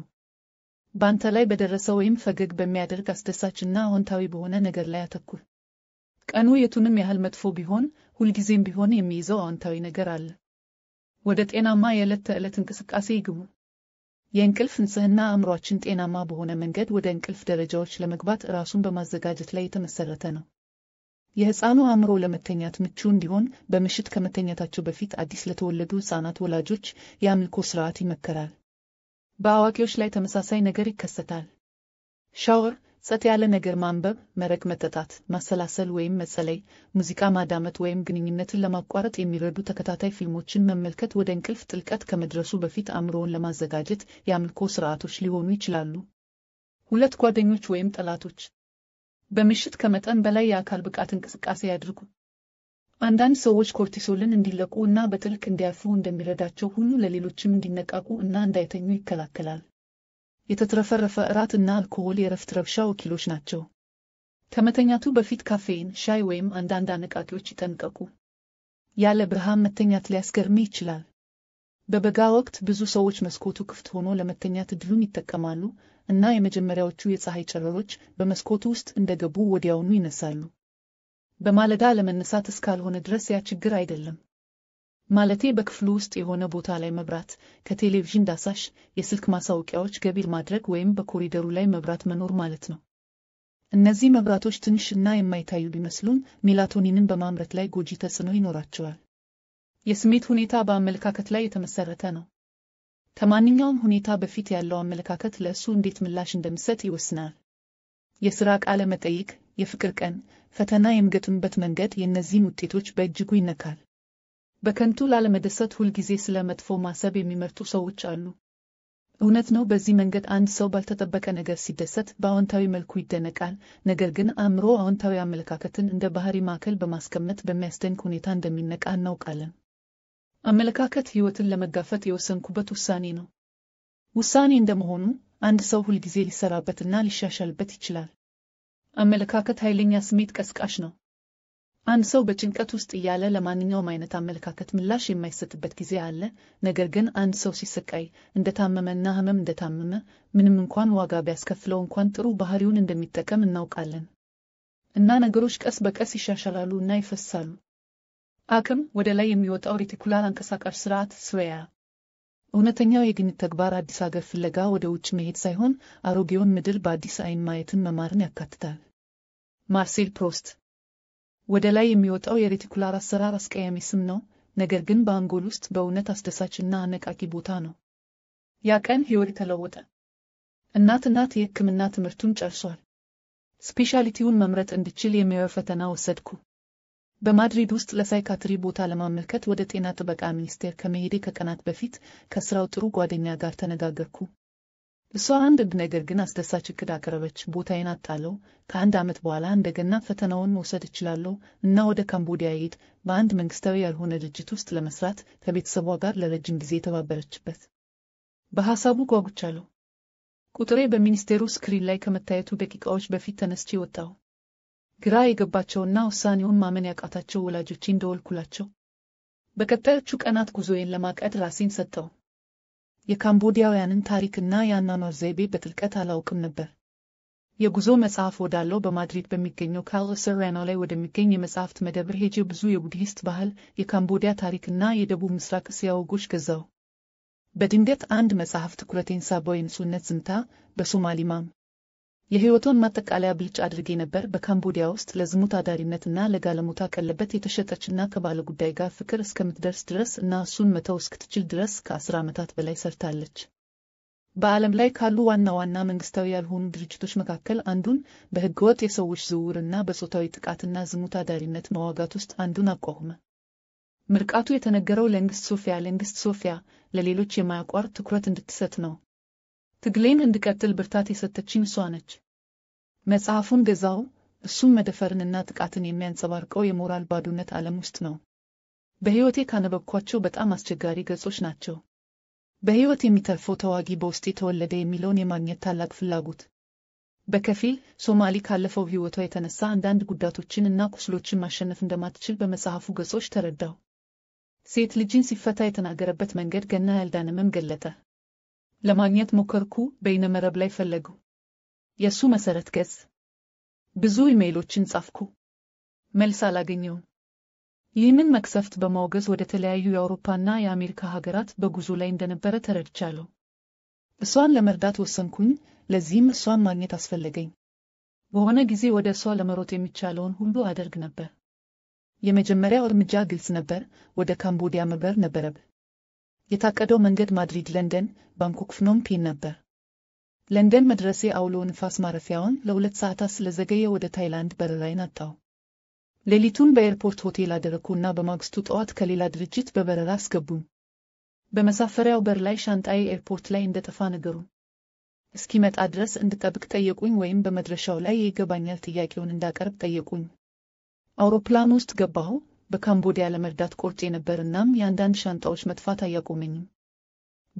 [SPEAKER 1] በአንተ ላይ በደረሰ ወይም ፈገግ በሚያደርግ አስደሳችና አዎንታዊ በሆነ ነገር ላይ አተኩር። ቀኑ የቱንም ያህል መጥፎ ቢሆን፣ ሁልጊዜም ቢሆን የሚይዘው አዎንታዊ ነገር አለ። ወደ ጤናማ የዕለት ተዕለት እንቅስቃሴ ይግቡ። የእንቅልፍ ንጽሕና አእምሯችን ጤናማ በሆነ መንገድ ወደ እንቅልፍ ደረጃዎች ለመግባት ራሱን በማዘጋጀት ላይ የተመሰረተ ነው። የሕፃኑ አእምሮ ለመተኛት ምቹ እንዲሆን በምሽት ከመተኛታቸው በፊት አዲስ ለተወለዱ ሕፃናት ወላጆች የአምልኮ ሥርዓት ይመከራል። በአዋቂዎች ላይ ተመሳሳይ ነገር ይከሰታል። ሻወር፣ ጸጥ ያለ ነገር ማንበብ፣ መረቅ መጠጣት፣ ማሰላሰል ወይም መጸለይ፣ ሙዚቃ ማዳመጥ ወይም ግንኙነትን ለማቋረጥ የሚረዱ ተከታታይ ፊልሞችን መመልከት ወደ እንቅልፍ ጥልቀት ከመድረሱ በፊት አእምሮውን ለማዘጋጀት የአምልኮ ስርዓቶች ሊሆኑ ይችላሉ። ሁለት ጓደኞች ወይም ጠላቶች በምሽት ከመጠን በላይ የአካል ብቃት እንቅስቃሴ ያድርጉ። አንዳንድ ሰዎች ኮርቲሶልን እንዲለቁ እና በጥልቅ እንዲያርፉ እንደሚረዳቸው ሁሉ ለሌሎችም እንዲነቃቁ እና እንዳይተኙ ይከላከላል። የተትረፈረፈ እራት እና አልኮሆል የእረፍት ረብሻ ወኪሎች ናቸው። ከመተኛቱ በፊት ካፌን፣ ሻይ ወይም አንዳንድ አነቃቂዎች ይጠንቀቁ። ያለ ብርሃን መተኛት ሊያስገርም ይችላል። በበጋ ወቅት ብዙ ሰዎች መስኮቱ ክፍት ሆኖ ለመተኛት እድሉን ይጠቀማሉ እና የመጀመሪያዎቹ የፀሐይ ጨረሮች በመስኮቱ ውስጥ እንደገቡ ወዲያውኑ ይነሳሉ። በማለዳ ለመነሳት እስካልሆነ ድረስ ያ ችግር አይደለም። ማለቴ በክፍሉ ውስጥ የሆነ ቦታ ላይ መብራት፣ ከቴሌቪዥን ዳሳሽ፣ የስልክ ማሳወቂያዎች ገቢር ማድረግ ወይም በኮሪደሩ ላይ መብራት መኖር ማለት ነው። እነዚህ መብራቶች ትንሽ እና የማይታዩ ቢመስሉም ሜላቶኒንን በማምረት ላይ ጎጂ ተጽዕኖ ይኖራቸዋል። የስሜት ሁኔታ በአመለካከት ላይ የተመሰረተ ነው። ከማንኛውም ሁኔታ በፊት ያለው አመለካከት ለእሱ እንዴት ምላሽ እንደሚሰጥ ይወስናል። የሥራ ቃለ መጠይቅ የፍቅር ቀን፣ ፈተና የምገጥምበት መንገድ የእነዚህን ውጤቶች በእጅጉ ይነካል። በከንቱ ላለመደሰት ሁልጊዜ ስለ መጥፎ ማሰብ የሚመርጡ ሰዎች አሉ። እውነት ነው፣ በዚህ መንገድ አንድ ሰው ባልተጠበቀ ነገር ሲደሰት በአዎንታዊ መልኩ ይደነቃል። ነገር ግን አእምሮ አዎንታዊ አመለካከትን እንደ ባህሪ ማዕከል በማስቀመጥ በሚያስደንቅ ሁኔታ እንደሚነቃ እናውቃለን። አመለካከት ሕይወትን ለመጋፈጥ የወሰንኩበት ውሳኔ ነው። ውሳኔ እንደመሆኑ አንድ ሰው ሁልጊዜ ሊሰራበትና ሊሻሻልበት ይችላል። አመለካከት ኃይለኛ ስሜት ቀስቃሽ ነው። አንድ ሰው በጭንቀት ውስጥ እያለ ለማንኛውም አይነት አመለካከት ምላሽ የማይሰጥበት ጊዜ አለ። ነገር ግን አንድ ሰው ሲሰቃይ እንደታመመና ህመም እንደታመመ ምንም እንኳን ዋጋ ቢያስከፍለው እንኳን ጥሩ ባህሪውን እንደሚጠቀም እናውቃለን እና ነገሮች ቀስ በቀስ ይሻሻላሉ እና ይፈሳሉ። አክም ወደ ላይ የሚወጣው ሬቲኩላር አንቀሳቃሽ ስርዓት ስዌያ እውነተኛው የግኝት ተግባር አዲስ አገር ፍለጋ ወደ ውጭ መሄድ ሳይሆን አሮጌውን ምድር በአዲስ አይን ማየትን መማርን ያካትታል። ማርሴል ፕሮስት ወደ ላይ የሚወጣው የሬቲኩላር አሰራር አስቀያሚ ስም ነው፣ ነገር ግን በአንጎል ውስጥ በእውነት አስደሳችና አነቃቂ ቦታ ነው። ያ ቀን ሕይወት ተለወጠ። እናት እናት የሕክምና ትምህርቱን ጨርሷል። ስፔሻሊቲውን መምረጥ እንድችል የሚያየው ፈተና ወሰድኩ። በማድሪድ ውስጥ ለሳይካትሪ ቦታ ለማመልከት ወደ ጤና ጥበቃ ሚኒስቴር ከመሄዴ ከቀናት በፊት ከስራው ጥሩ ጓደኛ ጋር ተነጋገርኩ። እሷ አንድ ነገር ግን አስደሳች እቅድ አቀረበች። ቦታዬን አጣለሁ። ከአንድ ዓመት በኋላ እንደገና ፈተናውን መውሰድ እችላለሁ እና ወደ ካምቦዲያ ሄድ በአንድ መንግሥታዊ ያልሆነ ድርጅት ውስጥ ለመስራት ከቤተሰቧ ጋር ለረጅም ጊዜ የተባበረችበት። በሐሳቡ ጓጉቻለሁ። ቁጥሬ በሚኒስቴሩ ስክሪን ላይ ከመታየቱ ደቂቃዎች በፊት ተነስቼ ወጣሁ። ግራ የገባቸውና ውሳኔውን ማመን ያቃታቸው ወላጆቼ እንደወልኩላቸው በቀጣዮቹ ቀናት ጉዞዬን ለማቀድ ራሴን ሰጠው። የካምቦዲያውያንን ታሪክና የአኗኗር ዘይቤ በጥልቀት አላውቅም ነበር። የጉዞ መጽሐፍ ወዳለው በማድሪድ በሚገኘው ካልእስራኖ ላይ ወደሚገኝ የመጽሐፍት መደብር ሄጄ ብዙ የቡድሂስት ባህል፣ የካምቦዲያ ታሪክና የደቡብ ምስራቅ እስያ ወጎች ገዛው። በድንገት አንድ መጽሐፍ ትኩረቴን ሳበው፣ የንጹህነት ዝምታ በሶማሊማም የህይወቱን ማጠቃለያ ብልጭ አድርጌ ነበር። በካምቦዲያ ውስጥ ለዝሙት አዳሪነትና ለጋለሞታ ቀለበት የተሸጠችና ከባለ ጉዳይ ጋር ፍቅር እስከምትደርስ ድረስ እና እሱን መተው እስክትችል ድረስ ከአስር ዓመታት በላይ ሰርታለች። በዓለም ላይ ካሉ ዋና ዋና መንግስታዊ ያልሆኑ ድርጅቶች መካከል አንዱን በህገወጥ የሰዎች ዝውውርና በጾታዊ ጥቃትና ዝሙት አዳሪነት መዋጋት ውስጥ አንዱን አቋቁመ ምርቃቱ የተነገረው ለንግሥት ሶፊያ ለንግስት ሶፊያ ለሌሎች የማያቋር ትኩረት እንድትሰጥ ነው። ትግሌን እንድቀጥል ብርታት የሰጠችኝ እሷ ነች። መጽሐፉን ገዛው፣ እሱም መደፈርንና ጥቃትን የሚያንጸባርቀው የሞራል ባዶነት ዓለም ውስጥ ነው። በሕይወቴ ካነበብኳቸው በጣም አስቸጋሪ ገጾች ናቸው። በሕይወት የሚተርፈው ተዋጊ በውስጤ ተወለደ የሚለውን የማግኘት ታላቅ ፍላጎት በከፊል ሶማሊ ካለፈው ሕይወቷ የተነሳ አንዳንድ ጉዳቶችን እና ቁስሎችን ማሸነፍ እንደማትችል በመጽሐፉ ገጾች ተረዳው ሴት ልጅን ሲፈታ የተናገረበት መንገድ ገና ያልዳነመም ገለጠ። ለማግኘት ሞከርኩ፣ በይነመረብ ላይ ፈለጉ። የእሱ መሠረት ገጽ ብዙ ኢሜይሎችን ጻፍኩ፣ መልስ አላገኘውም። ይህንን መክሰፍት በማውገዝ ወደ ተለያዩ የአውሮፓና የአሜሪካ ሀገራት በጉዞ ላይ እንደነበረ ተረድቻለሁ። እሷን ለመርዳት ወሰንኩኝ። ለዚህም እሷን ማግኘት አስፈለገኝ። በሆነ ጊዜ ወደ እሷ ለመሮጥ የሚቻለውን ሁሉ አደርግ ነበር። የመጀመሪያው እርምጃ ግልጽ ነበር፤ ወደ ካምቦዲያ መብረር ነበረብህ። የታቀደው መንገድ ማድሪድ፣ ለንደን፣ ባንኮክ፣ ፍኖም ፔን ነበር። ለንደን መድረሴ አውሎ ንፋስ ማረፊያውን ለሁለት ሰዓታት ስለዘገየ ወደ ታይላንድ በረራዬን አጣው። ሌሊቱን በኤርፖርት ሆቴል አደረኩና በማግስቱ ጠዋት ከሌላ ድርጅት በበረራ አስገቡኝ። በመሳፈሪያው በር ላይ ሻንጣዬ ኤርፖርት ላይ እንደጠፋ ነገሩ እስኪመጣ ድረስ እንድጠብቅ ጠየቁኝ፣ ወይም በመድረሻው ላይ የይገባኛል ጥያቄውን እንዳቀርብ ጠየቁኝ። አውሮፕላን ውስጥ ገባሁ። በካምቦዲያ ለመርዳት ቆርጬ ነበር። እናም የአንዳንድ ሻንጣዎች መጥፋት አያቆመኝም።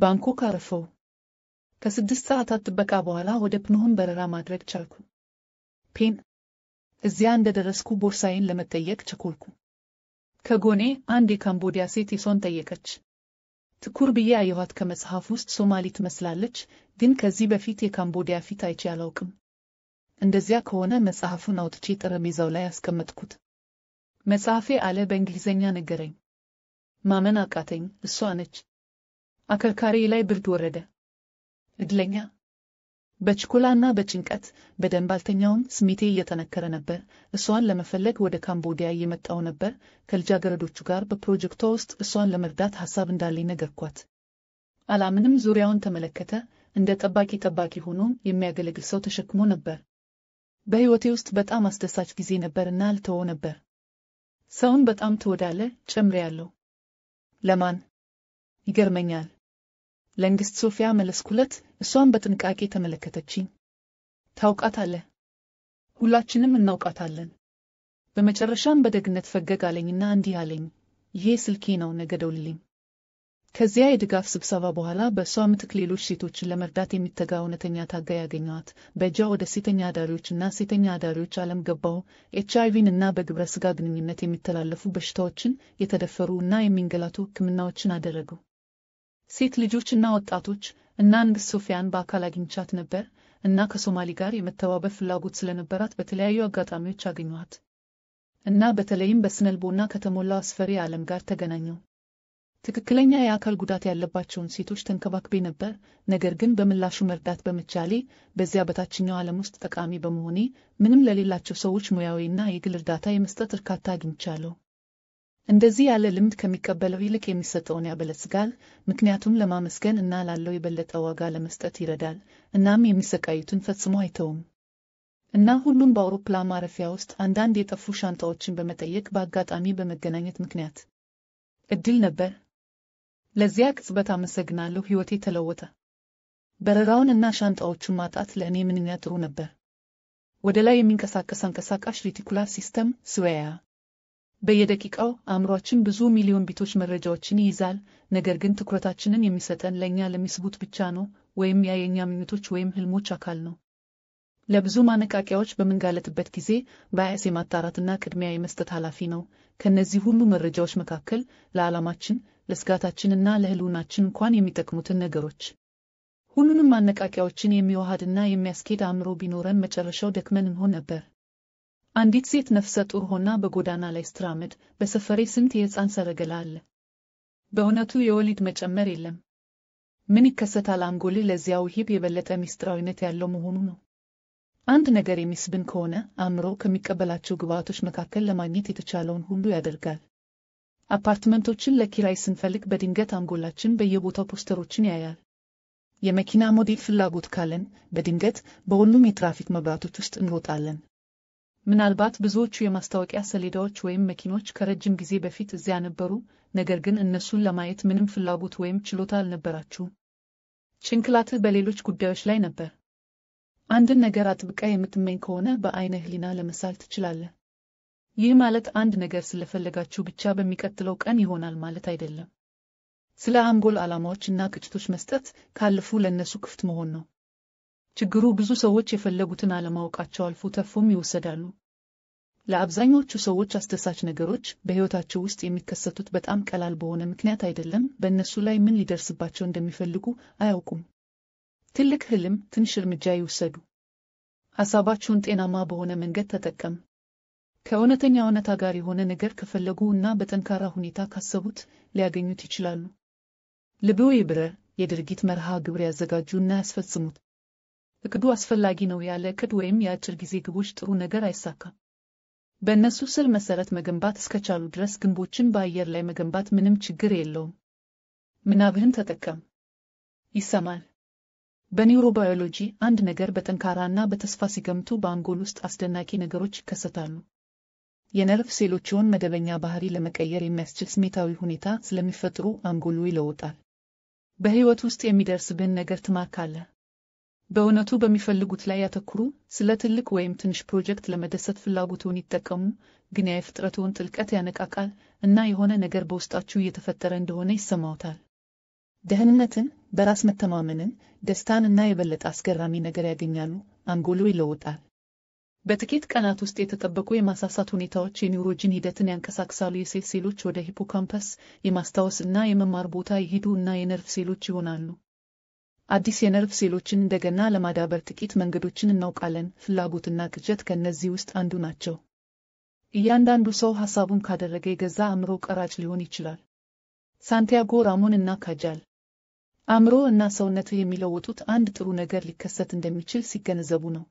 [SPEAKER 1] ባንኮክ አረፈው። ከስድስት ሰዓታት ጥበቃ በኋላ ወደ ፕኖሆን በረራ ማድረግ ቻልኩ። ፔን እዚያ እንደ ደረስኩ ቦርሳዬን ለመጠየቅ ቸኮልኩ። ከጎኔ አንድ የካምቦዲያ ሴት ይሶን ጠየቀች። ትኩር ብዬ አየኋት። ከመጽሐፍ ውስጥ ሶማሊ ትመስላለች፣ ግን ከዚህ በፊት የካምቦዲያ ፊት አይቼ አላውቅም። እንደዚያ ከሆነ መጽሐፉን አውጥቼ ጠረጴዛው ላይ አስቀመጥኩት። መጽሐፌ አለ በእንግሊዘኛ ነገረኝ። ማመን አቃተኝ። እሷ ነች። አከርካሪ ላይ ብርድ ወረደ። እድለኛ። በችኮላና በጭንቀት በደንብ አልተኛውም። ስሜቴ እየተነከረ ነበር። እሷን ለመፈለግ ወደ ካምቦዲያ እየመጣው ነበር። ከልጃገረዶቹ ጋር በፕሮጀክቷ ውስጥ እሷን ለመርዳት ሐሳብ እንዳለኝ ነገርኳት። አላምንም ዙሪያውን ተመለከተ። እንደ ጠባቂ ጠባቂ ሆኖ የሚያገለግል ሰው ተሸክሞ ነበር። በሕይወቴ ውስጥ በጣም አስደሳች ጊዜ ነበርና አልተወው ነበር። ሰውን በጣም ጨምር ጨምሬያለሁ። ለማን? ይገርመኛል። ለንግሥት ሶፊያ መለስኩለት። እሷን በጥንቃቄ ተመለከተችኝ። ታውቃታለህ? ሁላችንም እናውቃታለን። በመጨረሻም በደግነት ፈገግ አለኝና እንዲህ አለኝ፣ ይሄ ስልኬ ነው፣ ነገ ደውልልኝ። ከዚያ የድጋፍ ስብሰባ በኋላ በእሷ ምትክ ሌሎች ሴቶችን ለመርዳት የሚተጋ እውነተኛ ታጋይ ያገኘዋት። በእጃ ወደ ሴተኛ አዳሪዎችና ሴተኛ አዳሪዎች ዓለም ገባው ኤች አይቪን እና በግብረ ስጋ ግንኙነት የሚተላለፉ በሽታዎችን፣ የተደፈሩ እና የሚንገላቱ ህክምናዎችን አደረገው። ሴት ልጆችና ወጣቶች እና አንግስ ሶፊያን በአካል አግኝቻት ነበር እና ከሶማሌ ጋር የመተባበር ፍላጎት ስለነበራት በተለያዩ አጋጣሚዎች አገኘዋት እና በተለይም በስነልቦና ከተሞላው አስፈሪ ዓለም ጋር ተገናኘው። ትክክለኛ የአካል ጉዳት ያለባቸውን ሴቶች ተንከባክቤ ነበር። ነገር ግን በምላሹ መርዳት በመቻሌ በዚያ በታችኛው ዓለም ውስጥ ጠቃሚ በመሆኔ ምንም ለሌላቸው ሰዎች ሙያዊና የግል እርዳታ የመስጠት እርካታ አግኝቻለሁ። እንደዚህ ያለ ልምድ ከሚቀበለው ይልቅ የሚሰጠውን ያበለጽጋል፣ ምክንያቱም ለማመስገን እና ላለው የበለጠ ዋጋ ለመስጠት ይረዳል። እናም የሚሰቃዩትን ፈጽሞ አይተውም እና ሁሉም በአውሮፕላን ማረፊያ ውስጥ አንዳንድ የጠፉ ሻንጣዎችን በመጠየቅ በአጋጣሚ በመገናኘት ምክንያት እድል ነበር። ለዚያ ቅጽበት አመሰግናለሁ። ሕይወቴ ተለወጠ። በረራውንና ሻንጣዎቹን ማጣት ለእኔ ምንኛ ጥሩ ነበር። ወደ ላይ የሚንቀሳቀስ አንቀሳቃሽ ሬቲኩላር ሲስተም ስዌያ በየደቂቃው አእምሯችን ብዙ ሚሊዮን ቢቶች መረጃዎችን ይይዛል። ነገር ግን ትኩረታችንን የሚሰጠን ለእኛ ለሚስቡት ብቻ ነው፣ ወይም ያ የእኛ ምኞቶች ወይም ህልሞች አካል ነው። ለብዙ ማነቃቂያዎች በምንጋለጥበት ጊዜ ባያስ የማጣራትና ቅድሚያ የመስጠት ኃላፊ ነው። ከእነዚህ ሁሉ መረጃዎች መካከል ለዓላማችን ለስጋታችንና ለህልውናችን እንኳን የሚጠቅሙትን ነገሮች ሁሉንም ማነቃቂያዎችን የሚዋሃድና የሚያስኬድ አእምሮ ቢኖረን መጨረሻው ደክመን እንሆን ነበር። አንዲት ሴት ነፍሰ ጡር ሆና በጎዳና ላይ ስትራመድ፣ በሰፈሬ ስንት የሕፃን ሰረገላ አለ። በእውነቱ የወሊድ መጨመር የለም። ምን ይከሰታል? አንጎል ለዚያ ውሂብ የበለጠ ምስጢራዊነት ያለው መሆኑ ነው። አንድ ነገር የሚስብን ከሆነ አእምሮ ከሚቀበላቸው ግብዓቶች መካከል ለማግኘት የተቻለውን ሁሉ ያደርጋል። አፓርትመንቶችን ለኪራይ ስንፈልግ በድንገት አንጎላችን በየቦታው ፖስተሮችን ያያል። የመኪና ሞዴል ፍላጎት ካለን በድንገት በሁሉም የትራፊክ መብራቶች ውስጥ እንሮጣለን። ምናልባት ብዙዎቹ የማስታወቂያ ሰሌዳዎች ወይም መኪኖች ከረጅም ጊዜ በፊት እዚያ ነበሩ፣ ነገር ግን እነሱን ለማየት ምንም ፍላጎት ወይም ችሎታ አልነበራችሁም። ጭንቅላትህ በሌሎች ጉዳዮች ላይ ነበር። አንድን ነገር አጥብቃ የምትመኝ ከሆነ በዓይነ ሕሊና ለመሳል ትችላለህ። ይህ ማለት አንድ ነገር ስለፈለጋችሁ ብቻ በሚቀጥለው ቀን ይሆናል ማለት አይደለም። ስለ አንጎል ዓላማዎች እና ቅጭቶች መስጠት ካልፉ ለእነሱ ክፍት መሆን ነው። ችግሩ ብዙ ሰዎች የፈለጉትን አለማወቃቸው አልፎ ተርፎም ይወሰዳሉ። ለአብዛኞቹ ሰዎች አስደሳች ነገሮች በሕይወታቸው ውስጥ የሚከሰቱት በጣም ቀላል በሆነ ምክንያት አይደለም። በእነሱ ላይ ምን ሊደርስባቸው እንደሚፈልጉ አያውቁም። ትልቅ ህልም፣ ትንሽ እርምጃ ይውሰዱ። ሐሳባችሁን ጤናማ በሆነ መንገድ ተጠቀም። ከእውነተኛ እውነታ ጋር የሆነ ነገር ከፈለጉ እና በጠንካራ ሁኔታ ካሰቡት ሊያገኙት ይችላሉ። ልብዎ ይብረ የድርጊት መርሃ ግብር ያዘጋጁ እና ያስፈጽሙት። እቅዱ አስፈላጊ ነው። ያለ እቅድ ወይም የአጭር ጊዜ ግቦች ጥሩ ነገር አይሳካም። በእነሱ ስር መሰረት መገንባት እስከቻሉ ድረስ ግንቦችን በአየር ላይ መገንባት ምንም ችግር የለውም። ምናብህን ተጠቀም። ይሰማል። በኒውሮባዮሎጂ አንድ ነገር በጠንካራና በተስፋ ሲገምቱ በአንጎል ውስጥ አስደናቂ ነገሮች ይከሰታሉ። የነርቭ ሴሎችውን መደበኛ ባህሪ ለመቀየር የሚያስችል ስሜታዊ ሁኔታ ስለሚፈጥሩ አንጎሉ ይለውጣል። በሕይወት ውስጥ የሚደርስብን ነገር ትማርካለህ። በእውነቱ በሚፈልጉት ላይ ያተኩሩ። ስለ ትልቅ ወይም ትንሽ ፕሮጀክት ለመደሰት ፍላጎትውን ይጠቀሙ፣ ግን የፍጥረትውን ጥልቀት ያነቃቃል እና የሆነ ነገር በውስጣችሁ እየተፈጠረ እንደሆነ ይሰማውታል። ደህንነትን፣ በራስ መተማመንን፣ ደስታን እና የበለጠ አስገራሚ ነገር ያገኛሉ። አንጎሎ ይለውጣል። በጥቂት ቀናት ውስጥ የተጠበቁ የማሳሳት ሁኔታዎች የኒውሮጂን ሂደትን ያንቀሳቅሳሉ። የሴት ሴሎች ወደ ሂፖካምፐስ የማስታወስ እና የመማር ቦታ ይሄዱ እና የነርቭ ሴሎች ይሆናሉ። አዲስ የነርቭ ሴሎችን እንደገና ለማዳበር ጥቂት መንገዶችን እናውቃለን። ፍላጎትና ቅጀት ከእነዚህ ውስጥ አንዱ ናቸው። እያንዳንዱ ሰው ሐሳቡን ካደረገ የገዛ አእምሮ ቀራጭ ሊሆን ይችላል። ሳንቲያጎ ራሞን እና ካጃል አእምሮ እና ሰውነት የሚለውጡት አንድ ጥሩ ነገር ሊከሰት እንደሚችል ሲገነዘቡ ነው።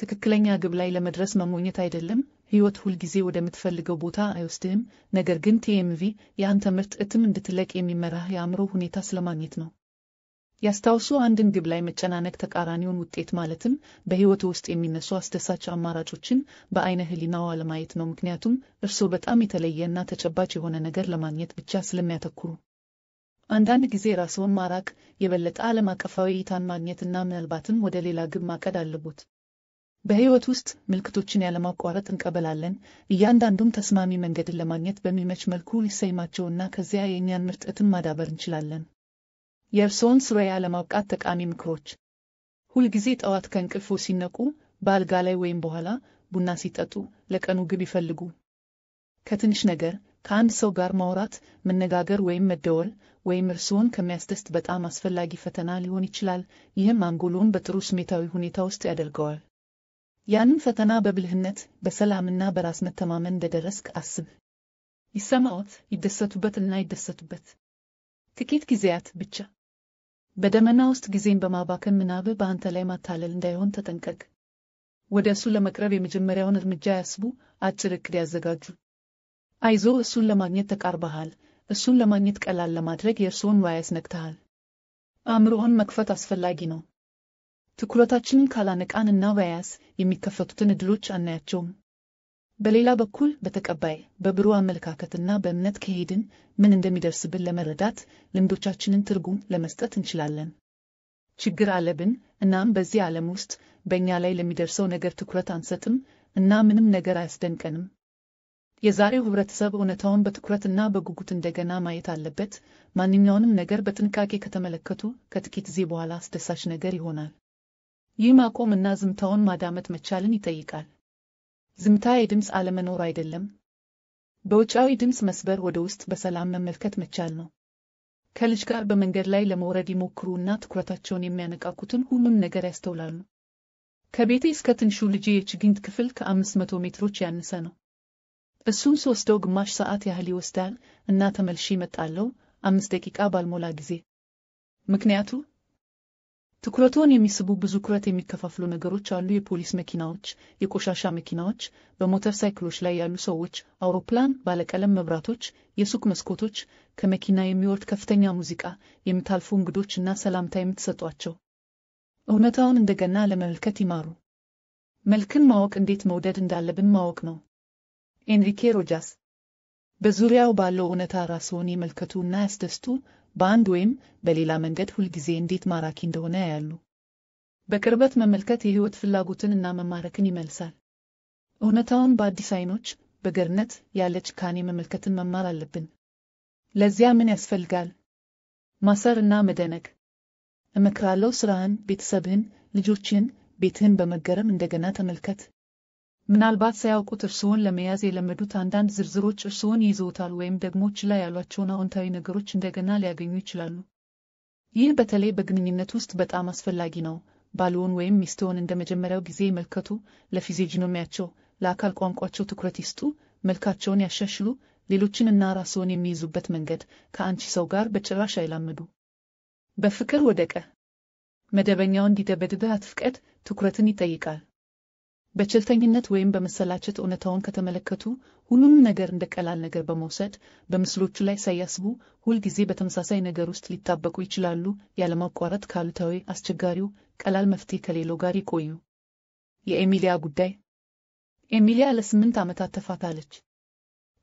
[SPEAKER 1] ትክክለኛ ግብ ላይ ለመድረስ መሞኘት አይደለም። ሕይወት ሁልጊዜ ወደምትፈልገው ቦታ አይወስድህም። ነገር ግን ቲኤምቪ የአንተ ምርት እትም እንድትለቅ የሚመራህ የአእምሮ ሁኔታ ስለማግኘት ነው። ያስታውሱ፣ አንድን ግብ ላይ መጨናነቅ ተቃራኒውን ውጤት ማለትም በህይወት ውስጥ የሚነሱ አስደሳች አማራጮችን በአይነ ህሊናዋ አለማየት ነው። ምክንያቱም እርስዎ በጣም የተለየና ተጨባጭ የሆነ ነገር ለማግኘት ብቻ ስለሚያተኩሩ። አንዳንድ ጊዜ ራስዎን ማራቅ፣ የበለጠ ዓለም አቀፋዊ እይታን ማግኘትና ምናልባትም ወደ ሌላ ግብ ማቀድ አለቦት። በሕይወት ውስጥ ምልክቶችን ያለማቋረጥ እንቀበላለን። እያንዳንዱም ተስማሚ መንገድን ለማግኘት በሚመች መልኩ ሊሰይማቸውና ከዚያ የእኛን ምርጥትን ማዳበር እንችላለን። የእርስዎን ስራ ያለማብቃት ጠቃሚ ምክሮች። ሁልጊዜ ጠዋት ከእንቅልፎ ሲነቁ፣ በአልጋ ላይ ወይም በኋላ ቡና ሲጠጡ፣ ለቀኑ ግብ ይፈልጉ። ከትንሽ ነገር ከአንድ ሰው ጋር ማውራት፣ መነጋገር ወይም መደወል ወይም እርስዎን ከሚያስደስት በጣም አስፈላጊ ፈተና ሊሆን ይችላል። ይህም አንጎሎን በጥሩ ስሜታዊ ሁኔታ ውስጥ ያደርገዋል። ያንን ፈተና በብልህነት በሰላምና በራስ መተማመን እንደደረስክ አስብ። ይሰማዎት፣ ይደሰቱበትና ይደሰቱበት ጥቂት ጊዜያት ብቻ። በደመና ውስጥ ጊዜን በማባከን ምናብ በአንተ ላይ ማታለል እንዳይሆን ተጠንቀቅ። ወደ እሱ ለመቅረብ የመጀመሪያውን እርምጃ ያስቡ። አጭር እቅድ ያዘጋጁ። አይዞ፣ እሱን ለማግኘት ተቃርበሃል እሱን ለማግኘት ቀላል ለማድረግ የእርስዎን ዋያስ ነክተሃል። አእምሮውን መክፈት አስፈላጊ ነው። ትኩረታችንን ካላነቃን እና በያዝ የሚከፈቱትን እድሎች አናያቸውም። በሌላ በኩል በተቀባይ በብሩ አመለካከትና በእምነት ከሄድን ምን እንደሚደርስብን ለመረዳት ልምዶቻችንን ትርጉም ለመስጠት እንችላለን። ችግር አለብን፣ እናም በዚህ ዓለም ውስጥ በእኛ ላይ ለሚደርሰው ነገር ትኩረት አንሰጥም እና ምንም ነገር አያስደንቀንም። የዛሬው ህብረተሰብ እውነታውን በትኩረትና በጉጉት እንደገና ማየት አለበት። ማንኛውንም ነገር በጥንቃቄ ከተመለከቱ ከጥቂት ጊዜ በኋላ አስደሳች ነገር ይሆናል። ይህ ማቆምና ዝምታውን ማዳመጥ መቻልን ይጠይቃል። ዝምታ የድምፅ አለመኖር አይደለም። በውጫዊ ድምፅ መስበር ወደ ውስጥ በሰላም መመልከት መቻል ነው። ከልጅ ጋር በመንገድ ላይ ለመውረድ ይሞክሩና ትኩረታቸውን የሚያነቃቁትን ሁሉም ነገር ያስተውላሉ። ከቤቴ እስከ ትንሹ ልጄ የችግኝ ክፍል ከ500 ሜትሮች ያነሰ ነው። እሱን ስወስደው ግማሽ ሰዓት ያህል ይወስዳል እና ተመልሼ እመጣለሁ አምስት ደቂቃ ባልሞላ ጊዜ ምክንያቱ ትኩረቱን የሚስቡ ብዙ ኩረት የሚከፋፍሉ ነገሮች አሉ። የፖሊስ መኪናዎች፣ የቆሻሻ መኪናዎች፣ በሞተር ሳይክሎች ላይ ያሉ ሰዎች፣ አውሮፕላን፣ ባለቀለም መብራቶች፣ የሱቅ መስኮቶች፣ ከመኪና የሚወርድ ከፍተኛ ሙዚቃ፣ የምታልፉ እንግዶች እና ሰላምታ የምትሰጧቸው። እውነታውን እንደገና ለመመልከት ይማሩ። መልክን ማወቅ እንዴት መውደድ እንዳለብን ማወቅ ነው። ኤንሪኬ ሮጃስ። በዙሪያው ባለው እውነታ ራስዎን ይመልከቱ እና ያስደስቱ። በአንድ ወይም በሌላ መንገድ ሁልጊዜ እንዴት ማራኪ እንደሆነ ያያሉ። በቅርበት መመልከት የሕይወት ፍላጎትን እና መማረክን ይመልሳል። እውነታውን በአዲስ ዓይኖች በገርነት ያለ ጭካኔ መመልከትን መማር አለብን። ለዚያ ምን ያስፈልጋል? ማሰር እና መደነቅ። እመክራለሁ፣ ስራህን፣ ቤተሰብህን፣ ልጆችህን፣ ቤትህን በመገረም እንደገና ተመልከት። ምናልባት ሳያውቁት እርስዎን ለመያዝ የለመዱት አንዳንድ ዝርዝሮች እርስዎን ይዘውታል ወይም ደግሞ ችላ ያሏቸውን አዎንታዊ ነገሮች እንደገና ሊያገኙ ይችላሉ። ይህ በተለይ በግንኙነት ውስጥ በጣም አስፈላጊ ነው። ባልዎን ወይም ሚስትዎን እንደ መጀመሪያው ጊዜ ይመልከቱ። ለፊዚዮኖሚያቸው፣ ለአካል ቋንቋቸው ትኩረት ይስጡ። መልካቸውን ያሻሽሉ። ሌሎችን እና ራስዎን የሚይዙበት መንገድ ከአንቺ ሰው ጋር በጭራሽ አይላምዱ። በፍቅር ወደቀ መደበኛው እንዲደበድብህ አትፍቀድ። ትኩረትን ይጠይቃል። በቸልተኝነት ወይም በመሰላቸት እውነታውን ከተመለከቱ ሁሉንም ነገር እንደ ቀላል ነገር በመውሰድ በምስሎቹ ላይ ሳያስቡ ሁልጊዜ በተመሳሳይ ነገር ውስጥ ሊጣበቁ ይችላሉ። ያለማቋረጥ ካሉታዊ አስቸጋሪው ቀላል መፍትሄ ከሌለው ጋር ይቆዩ። የኤሚሊያ ጉዳይ። ኤሚሊያ ለስምንት ዓመታት ተፋታለች።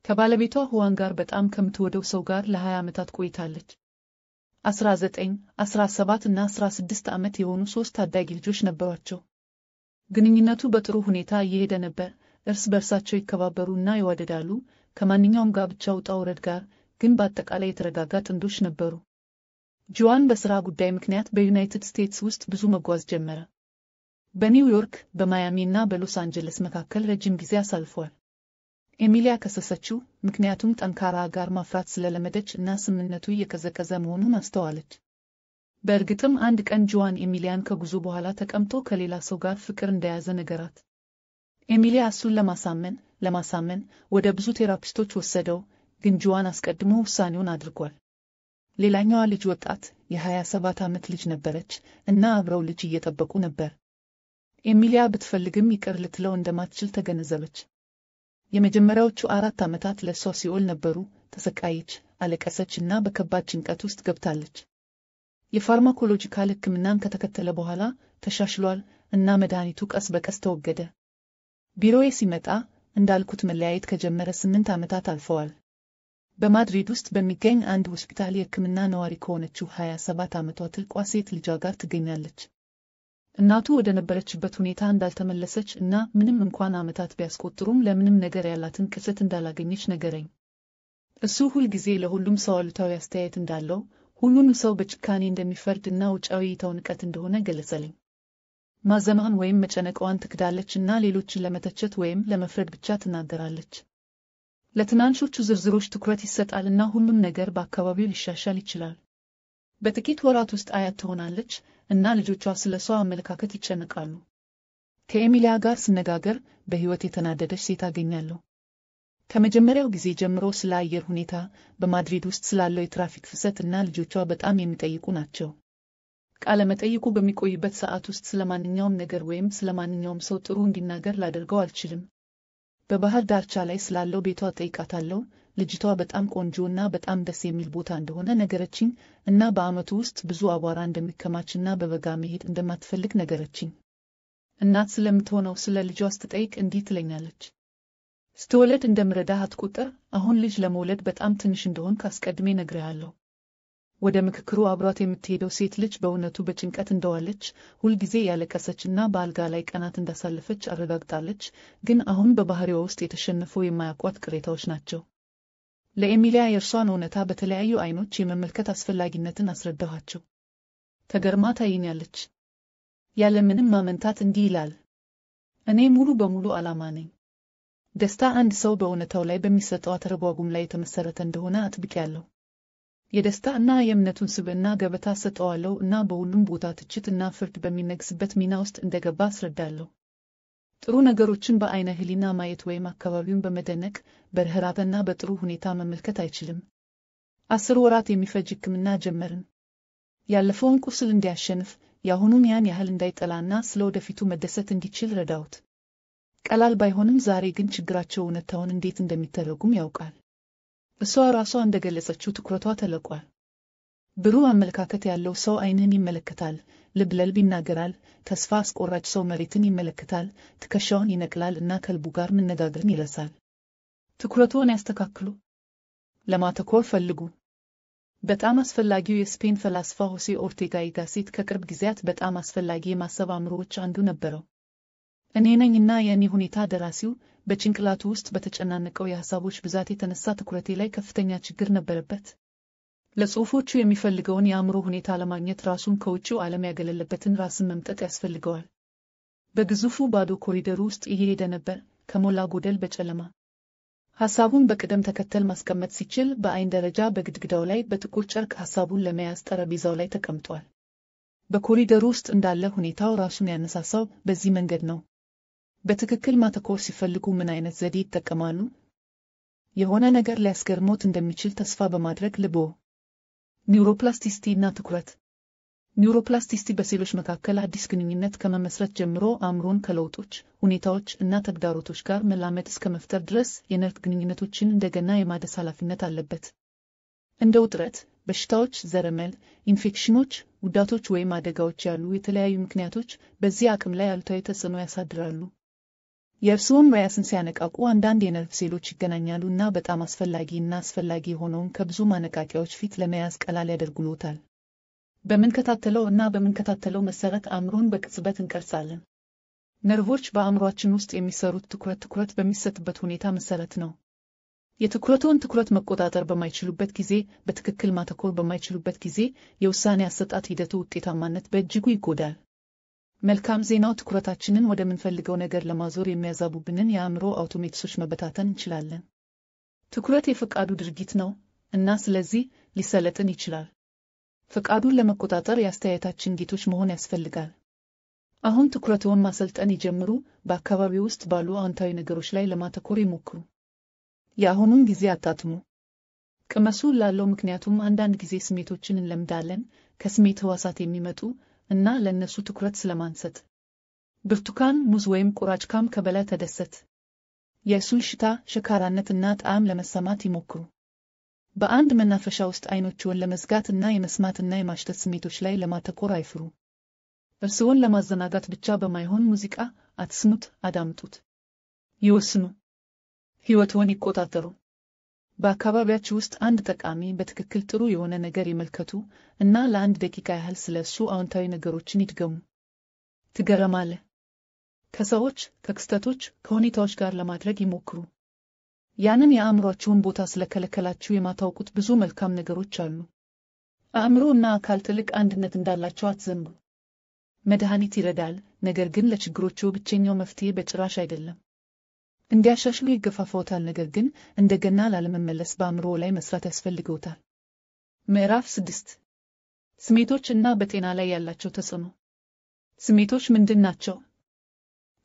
[SPEAKER 1] ከባለቤቷ ሁዋን ጋር በጣም ከምትወደው ሰው ጋር ለ20 ዓመታት ቆይታለች። 19፣ 17 እና 16 ዓመት የሆኑ ሦስት ታዳጊ ልጆች ነበሯቸው። ግንኙነቱ በጥሩ ሁኔታ እየሄደ ነበር። እርስ በርሳቸው ይከባበሩና ይዋደዳሉ። ከማንኛውም ጋብቻ ውጣ ውረድ ጋር ግን በአጠቃላይ የተረጋጋ ጥንዶች ነበሩ። ጆዋን በሥራ ጉዳይ ምክንያት በዩናይትድ ስቴትስ ውስጥ ብዙ መጓዝ ጀመረ። በኒውዮርክ፣ በማያሚ እና በሎስ አንጀለስ መካከል ረጅም ጊዜ አሳልፏል። ኤሚሊያ ከሰሰችው፣ ምክንያቱም ጠንካራ ጋር ማፍራት ስለለመደች እና ስምምነቱ እየቀዘቀዘ መሆኑን አስተዋለች። በእርግጥም አንድ ቀን ጆዋን ኤሚሊያን ከጉዞ በኋላ ተቀምጦ ከሌላ ሰው ጋር ፍቅር እንደያዘ ነገራት። ኤሚሊያ እሱን ለማሳመን ለማሳመን ወደ ብዙ ቴራፒስቶች ወሰደው፣ ግን ጆዋን አስቀድሞ ውሳኔውን አድርጓል። ሌላኛዋ ልጅ ወጣት የ27 ዓመት ልጅ ነበረች እና አብረው ልጅ እየጠበቁ ነበር። ኤሚሊያ ብትፈልግም ይቅር ልትለው እንደማትችል ተገነዘበች። የመጀመሪያዎቹ አራት ዓመታት ለእሷ ሲኦል ነበሩ። ተሰቃየች፣ አለቀሰች እና በከባድ ጭንቀት ውስጥ ገብታለች። የፋርማኮሎጂካል ሕክምናን ከተከተለ በኋላ ተሻሽሏል እና መድኃኒቱ ቀስ በቀስ ተወገደ። ቢሮዬ ሲመጣ እንዳልኩት መለያየት ከጀመረ ስምንት ዓመታት አልፈዋል። በማድሪድ ውስጥ በሚገኝ አንድ ሆስፒታል የሕክምና ነዋሪ ከሆነችው 27 ዓመቷ ትልቋ ሴት ልጇ ጋር ትገኛለች። እናቱ ወደ ነበረችበት ሁኔታ እንዳልተመለሰች እና ምንም እንኳን ዓመታት ቢያስቆጥሩም ለምንም ነገር ያላትን ቅስት እንዳላገኘች ነገረኝ። እሱ ሁልጊዜ ለሁሉም ሰው አሉታዊ አስተያየት እንዳለው ሁሉን ሰው በጭካኔ እንደሚፈርድና ውጫዊ እይታው ንቀት እንደሆነ ገለጸልኝ። ማዘማን ወይም መጨነቀዋን ትክዳለች እና ሌሎችን ለመተቸት ወይም ለመፍረድ ብቻ ትናገራለች። ለትናንሾቹ ዝርዝሮች ትኩረት ይሰጣልና ሁሉም ነገር በአካባቢው ሊሻሻል ይችላል። በጥቂት ወራት ውስጥ አያት ትሆናለች እና ልጆቿ ስለ ሰው አመለካከት ይጨነቃሉ። ከኤሚሊያ ጋር ስነጋገር በሕይወት የተናደደች ሴት አገኛለሁ። ከመጀመሪያው ጊዜ ጀምሮ ስለ አየር ሁኔታ፣ በማድሪድ ውስጥ ስላለው የትራፊክ ፍሰት እና ልጆቿ በጣም የሚጠይቁ ናቸው። ቃለ መጠይቁ በሚቆይበት ሰዓት ውስጥ ስለ ማንኛውም ነገር ወይም ስለ ማንኛውም ሰው ጥሩ እንዲናገር ላደርገው አልችልም። በባህር ዳርቻ ላይ ስላለው ቤቷ ጠይቃታለሁ። ልጅቷ በጣም ቆንጆ እና በጣም ደስ የሚል ቦታ እንደሆነ ነገረችኝ እና በዓመቱ ውስጥ ብዙ አቧራ እንደሚከማች እና በበጋ መሄድ እንደማትፈልግ ነገረችኝ። እናት ስለምትሆነው ስለ ልጇ ስትጠይቅ እንዲህ ትለኛለች። ስትወለድ እንደምረዳሃት ቁጥር አሁን ልጅ ለመውለድ በጣም ትንሽ እንደሆን ካስቀድሜ ነግሬሃለሁ። ወደ ምክክሩ አብሯት የምትሄደው ሴት ልጅ በእውነቱ በጭንቀት እንደዋለች፣ ሁልጊዜ ያለቀሰችና እና በአልጋ ላይ ቀናት እንዳሳለፈች አረጋግጣለች። ግን አሁን በባህሪዋ ውስጥ የተሸነፈው የማያውቋት ቅሬታዎች ናቸው። ለኤሚሊያ የእርሷን እውነታ በተለያዩ አይኖች የመመልከት አስፈላጊነትን አስረዳኋቸው። ተገርማ ታይኛለች። ያለ ምንም ማመንታት እንዲህ ይላል፣ እኔ ሙሉ በሙሉ ዓላማ ነኝ ደስታ አንድ ሰው በእውነታው ላይ በሚሰጠው አተረጓጉም ላይ የተመሰረተ እንደሆነ አጥብቄያለሁ። የደስታ እና የእምነቱን ስብዕና ገበታ ሰጠዋለሁ እና በሁሉም ቦታ ትችት እና ፍርድ በሚነግስበት ሚና ውስጥ እንደገባ አስረዳለሁ። ጥሩ ነገሮችን በአይነ ህሊና ማየት ወይም አካባቢውን በመደነቅ በርኅራኄና በጥሩ ሁኔታ መመልከት አይችልም። አስር ወራት የሚፈጅ ሕክምና ጀመርን። ያለፈውን ቁስል እንዲያሸንፍ፣ የአሁኑን ያን ያህል እንዳይጠላና ስለ ወደፊቱ መደሰት እንዲችል ረዳሁት። ቀላል ባይሆንም ዛሬ ግን ችግራቸው እውነታውን እንዴት እንደሚተረጉም ያውቃል። እሷ ራሷ እንደገለጸችው ትኩረቷ ተለቋል። ብሩህ አመለካከት ያለው ሰው ዓይንን ይመለከታል፣ ልብ ለልብ ይናገራል። ተስፋ አስቆራጭ ሰው መሬትን ይመለከታል፣ ትከሻውን ይነቅላል እና ከልቡ ጋር መነጋገርን ይረሳል። ትኩረቱን ያስተካክሉ፣ ለማተኮር ፈልጉ። በጣም አስፈላጊው የስፔን ፈላስፋ ሆሴ ኦርቴጋ ይጋሴት ከቅርብ ጊዜያት በጣም አስፈላጊ የማሰብ አእምሮዎች አንዱ ነበረው። እኔ ነኝ እና የእኔ ሁኔታ ደራሲው በጭንቅላቱ ውስጥ በተጨናነቀው የሐሳቦች ብዛት የተነሳ ትኩረቴ ላይ ከፍተኛ ችግር ነበረበት። ለጽሑፎቹ የሚፈልገውን የአእምሮ ሁኔታ ለማግኘት ራሱን ከውጭው ዓለም ያገለለበትን ራስን መምጠጥ ያስፈልገዋል። በግዙፉ ባዶ ኮሪደር ውስጥ እየሄደ ነበር፣ ከሞላ ጎደል በጨለማ። ሐሳቡን በቅደም ተከተል ማስቀመጥ ሲችል በአይን ደረጃ በግድግዳው ላይ በጥቁር ጨርቅ ሐሳቡን ለመያዝ ጠረጴዛው ላይ ተቀምጧል። በኮሪደሩ ውስጥ እንዳለ ሁኔታው ራሱን ያነሳሳው በዚህ መንገድ ነው። በትክክል ማተኮር ሲፈልጉ ምን አይነት ዘዴ ይጠቀማሉ? የሆነ ነገር ሊያስገርሞት እንደሚችል ተስፋ በማድረግ ልቦ ኒውሮፕላስቲሲቲ እና ትኩረት ኒውሮፕላስቲሲቲ በሴሎች መካከል አዲስ ግንኙነት ከመመስረት ጀምሮ አእምሮን ከለውጦች፣ ሁኔታዎች እና ተግዳሮቶች ጋር መላመድ እስከ መፍጠር ድረስ የነርቭ ግንኙነቶችን እንደገና የማደስ ኃላፊነት አለበት። እንደ ውጥረት፣ በሽታዎች፣ ዘረመል፣ ኢንፌክሽኖች፣ ውዳቶች ወይም አደጋዎች ያሉ የተለያዩ ምክንያቶች በዚህ አቅም ላይ አሉታዊ ተጽዕኖ ያሳድራሉ። የእርስዎን ራስን ሲያነቃቁ አንዳንድ የነርቭ ሴሎች ይገናኛሉ እና በጣም አስፈላጊ እና አስፈላጊ የሆነውን ከብዙ ማነቃቂያዎች ፊት ለመያዝ ቀላል ያደርጉልዎታል። በምንከታተለው እና በምንከታተለው መሰረት አእምሮን በቅጽበት እንቀርጻለን። ነርቮች በአእምሯችን ውስጥ የሚሰሩት ትኩረት ትኩረት በሚሰጥበት ሁኔታ መሰረት ነው። የትኩረቱን ትኩረት መቆጣጠር በማይችሉበት ጊዜ፣ በትክክል ማተኮር በማይችሉበት ጊዜ፣ የውሳኔ አሰጣት ሂደቱ ውጤታማነት በእጅጉ ይጎዳል። መልካም ዜናው ትኩረታችንን ወደምንፈልገው ነገር ለማዞር የሚያዛቡብንን የአእምሮ አውቶሜትሶች መበታተን እንችላለን። ትኩረት የፈቃዱ ድርጊት ነው እና ስለዚህ ሊሰለጥን ይችላል። ፈቃዱን ለመቆጣጠር የአስተያየታችን ጌቶች መሆን ያስፈልጋል። አሁን ትኩረትዎን ማሰልጠን ይጀምሩ። በአካባቢ ውስጥ ባሉ አዎንታዊ ነገሮች ላይ ለማተኮር ይሞክሩ። የአሁኑን ጊዜ አታትሙ። ቅመሱ ላለው ምክንያቱም አንዳንድ ጊዜ ስሜቶችን እንለምዳለን፣ ከስሜት ህዋሳት የሚመጡ እና ለእነሱ ትኩረት ስለማንሰጥ። ብርቱካን፣ ሙዝ ወይም ቁራጭ ካም ከበላ ተደሰት። የእሱን ሽታ፣ ሸካራነት እና ጣዕም ለመሰማት ይሞክሩ። በአንድ መናፈሻ ውስጥ አይኖችዎን ለመዝጋት እና የመስማትና የማሽተት ስሜቶች ላይ ለማተኮር አይፍሩ። እርስዎን ለማዘናጋት ብቻ በማይሆን ሙዚቃ አትስሙት፣ አዳምጡት። ይወስኑ። ሕይወትዎን ይቆጣጠሩ። በአካባቢያችሁ ውስጥ አንድ ጠቃሚ በትክክል ጥሩ የሆነ ነገር ይመልከቱ እና ለአንድ ደቂቃ ያህል ስለ እሱ አዎንታዊ ነገሮችን ይድገሙ። ትገረማለ ከሰዎች፣ ከክስተቶች፣ ከሁኔታዎች ጋር ለማድረግ ይሞክሩ። ያንን የአእምሯችሁን ቦታ ስለከለከላችሁ የማታውቁት ብዙ መልካም ነገሮች አሉ። አእምሮ እና አካል ትልቅ አንድነት እንዳላቸው አትዘንጉ። መድኃኒት ይረዳል፣ ነገር ግን ለችግሮቹ ብቸኛው መፍትሄ በጭራሽ አይደለም። እንዲያሻሽሉ ይገፋፈውታል ነገር ግን እንደገና ላለመመለስ በአእምሮ ላይ መስራት ያስፈልገውታል። ምዕራፍ ስድስት ስሜቶች እና በጤና ላይ ያላቸው ተጽዕኖ። ስሜቶች ምንድን ናቸው?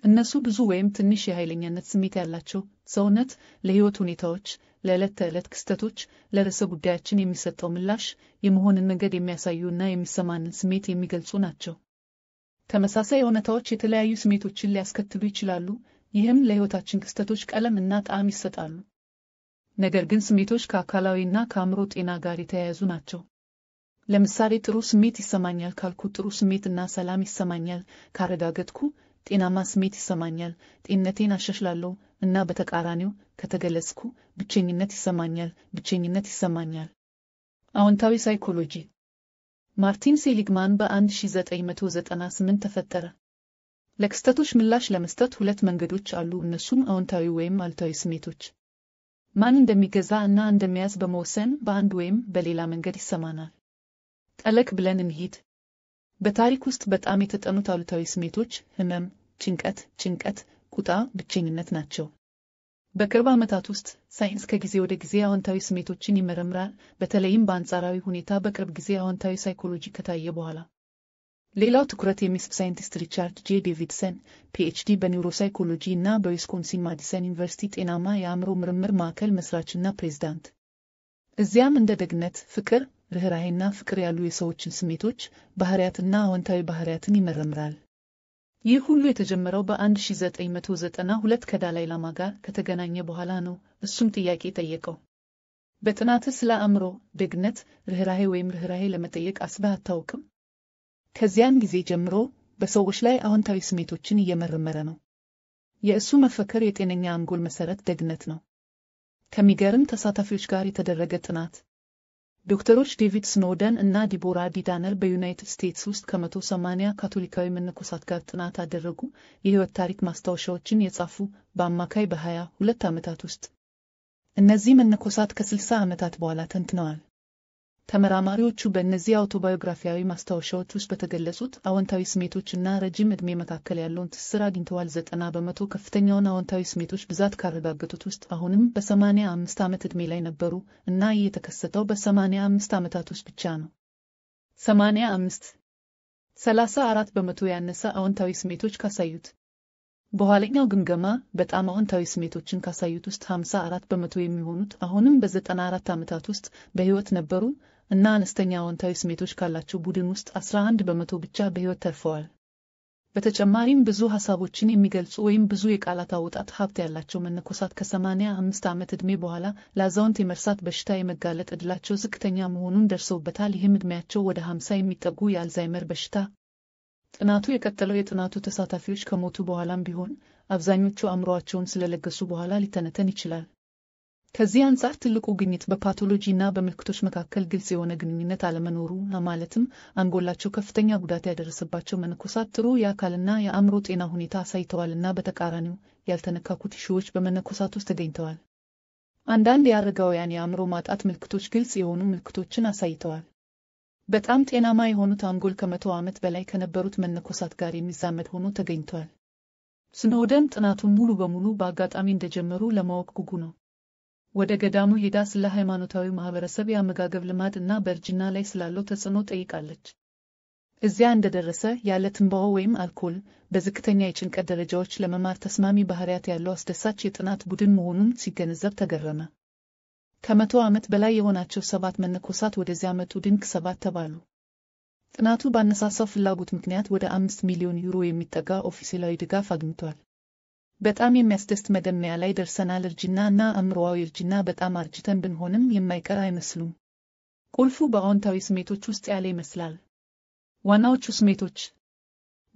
[SPEAKER 1] እነሱ ብዙ ወይም ትንሽ የኃይለኛነት ስሜት ያላቸው ሰውነት ለሕይወት ሁኔታዎች፣ ለዕለት ተዕለት ክስተቶች፣ ለርዕሰ ጉዳያችን የሚሰጠው ምላሽ የመሆንን መንገድ የሚያሳዩና የሚሰማንን ስሜት የሚገልጹ ናቸው። ተመሳሳይ እውነታዎች የተለያዩ ስሜቶችን ሊያስከትሉ ይችላሉ። ይህም ለሕይወታችን ክስተቶች ቀለም እና ጣዕም ይሰጣሉ። ነገር ግን ስሜቶች ከአካላዊና ከአእምሮ ጤና ጋር የተያያዙ ናቸው። ለምሳሌ ጥሩ ስሜት ይሰማኛል ካልኩ ጥሩ ስሜትና ሰላም ይሰማኛል ካረጋገጥኩ ጤናማ ስሜት ይሰማኛል፣ ጤንነቴን አሻሽላለሁ እና በተቃራኒው ከተገለጽኩ ብቸኝነት ይሰማኛል፣ ብቸኝነት ይሰማኛል። አዎንታዊ ሳይኮሎጂ ማርቲን ሴሊግማን በ1998 ተፈጠረ። ለክስተቶች ምላሽ ለመስጠት ሁለት መንገዶች አሉ። እነሱም አዎንታዊ ወይም አሉታዊ ስሜቶች። ማን እንደሚገዛ እና እንደሚያዝ በመወሰን በአንድ ወይም በሌላ መንገድ ይሰማናል። ጠለቅ ብለን እንሂድ። በታሪክ ውስጥ በጣም የተጠኑት አሉታዊ ስሜቶች ህመም፣ ጭንቀት፣ ጭንቀት፣ ቁጣ፣ ብቸኝነት ናቸው። በቅርብ ዓመታት ውስጥ ሳይንስ ከጊዜ ወደ ጊዜ አዎንታዊ ስሜቶችን ይመረምራል። በተለይም በአንጻራዊ ሁኔታ በቅርብ ጊዜ አዎንታዊ ሳይኮሎጂ ከታየ በኋላ ሌላው ትኩረት የሚስብ ሳይንቲስት ሪቻርድ ጄ ዴቪድሰን ፒኤችዲ በኒውሮሳይኮሎጂ እና በዊስኮንሲን ማዲሰን ዩኒቨርሲቲ ጤናማ የአእምሮ ምርምር ማዕከል መስራችና ፕሬዝዳንት፣ እዚያም እንደ ደግነት፣ ፍቅር፣ ርኅራሄና ፍቅር ያሉ የሰዎችን ስሜቶች፣ ባህሪያትና አዎንታዊ ባህሪያትን ይመረምራል። ይህ ሁሉ የተጀመረው በ1992 ከዳላይ ላማ ጋር ከተገናኘ በኋላ ነው። እሱም ጥያቄ ጠየቀው። በጥናትህ ስለ አእምሮ ደግነት፣ ርኅራሄ ወይም ርኅራሄ ለመጠየቅ አስበህ አታውቅም? ከዚያን ጊዜ ጀምሮ በሰዎች ላይ አዎንታዊ ስሜቶችን እየመረመረ ነው። የእሱ መፈክር የጤነኛ አንጎል መሠረት ደግነት ነው። ከሚገርም ተሳታፊዎች ጋር የተደረገ ጥናት ዶክተሮች ዴቪድ ስኖደን እና ዲቦራ ዲዳነር በዩናይትድ ስቴትስ ውስጥ ከመቶ ሰማንያ ካቶሊካዊ መነኮሳት ጋር ጥናት አደረጉ። የሕይወት ታሪክ ማስታወሻዎችን የጻፉ በአማካይ በሀያ ሁለት ዓመታት ውስጥ እነዚህ መነኮሳት ከስልሳ ዓመታት በኋላ ተንትነዋል። ተመራማሪዎቹ በእነዚህ አውቶባዮግራፊያዊ ማስታወሻዎች ውስጥ በተገለጹት አዎንታዊ ስሜቶች እና ረጅም ዕድሜ መካከል ያለውን ትስስር አግኝተዋል። ዘጠና በመቶ ከፍተኛውን አዎንታዊ ስሜቶች ብዛት ካረጋገጡት ውስጥ አሁንም በሰማንያ አምስት ዓመት ዕድሜ ላይ ነበሩ እና ይህ የተከሰተው በሰማንያ አምስት ዓመታት ውስጥ ብቻ ነው። ሰማንያ አምስት ሰላሳ አራት በመቶ ያነሰ አዎንታዊ ስሜቶች ካሳዩት በኋለኛው ግምገማ በጣም አዎንታዊ ስሜቶችን ካሳዩት ውስጥ 54 በመቶ የሚሆኑት አሁንም በ94 ዓመታት ውስጥ በሕይወት ነበሩ። እና አነስተኛ አዎንታዊ ስሜቶች ካላቸው ቡድን ውስጥ 11 በመቶ ብቻ በሕይወት ተርፈዋል። በተጨማሪም ብዙ ሐሳቦችን የሚገልጹ ወይም ብዙ የቃላት አውጣት ሀብት ያላቸው መነኮሳት ከ85 ዓመት ዕድሜ በኋላ ለአዛውንት የመርሳት በሽታ የመጋለጥ ዕድላቸው ዝቅተኛ መሆኑን ደርሰውበታል። ይህም ዕድሜያቸው ወደ 50 የሚጠጉ የአልዛይመር በሽታ። ጥናቱ የቀጠለው የጥናቱ ተሳታፊዎች ከሞቱ በኋላም ቢሆን አብዛኞቹ አእምሮአቸውን ስለለገሱ በኋላ ሊተነተን ይችላል። ከዚህ አንጻር ትልቁ ግኝት በፓቶሎጂ እና በምልክቶች መካከል ግልጽ የሆነ ግንኙነት አለመኖሩ ማለትም አንጎላቸው ከፍተኛ ጉዳት ያደረሰባቸው መነኮሳት ጥሩ የአካልና የአእምሮ ጤና ሁኔታ አሳይተዋልና በተቃራኒው ያልተነካኩ ቲሹዎች በመነኮሳት ውስጥ ተገኝተዋል። አንዳንድ የአረጋውያን የአእምሮ ማጣት ምልክቶች ግልጽ የሆኑ ምልክቶችን አሳይተዋል። በጣም ጤናማ የሆኑት አንጎል ከመቶ ዓመት በላይ ከነበሩት መነኮሳት ጋር የሚዛመድ ሆኖ ተገኝቷል። ስኖደን ጥናቱን ሙሉ በሙሉ በአጋጣሚ እንደጀመሩ ለማወቅ ጉጉ ነው። ወደ ገዳሙ ሄዳ ስለ ሃይማኖታዊ ማህበረሰብ የአመጋገብ ልማድ እና በእርጅና ላይ ስላለው ተጽዕኖ ጠይቃለች። እዚያ እንደደረሰ ያለ ትንባሆ ወይም አልኮል በዝቅተኛ የጭንቀት ደረጃዎች ለመማር ተስማሚ ባህሪያት ያለው አስደሳች የጥናት ቡድን መሆኑን ሲገነዘብ ተገረመ። ከመቶ ዓመት በላይ የሆናቸው ሰባት መነኮሳት ወደዚያ መጡ። ድንቅ ሰባት ተባሉ። ጥናቱ ባነሳሳው ፍላጎት ምክንያት ወደ አምስት ሚሊዮን ዩሮ የሚጠጋ ኦፊሴላዊ ድጋፍ አግኝቷል። በጣም የሚያስደስት መደሚያ ላይ ደርሰናል። እርጅና እና አእምሮዊ እርጅና በጣም አርጅተን ብንሆንም የማይቀር አይመስሉም። ቁልፉ በአዎንታዊ ስሜቶች ውስጥ ያለ ይመስላል። ዋናዎቹ ስሜቶች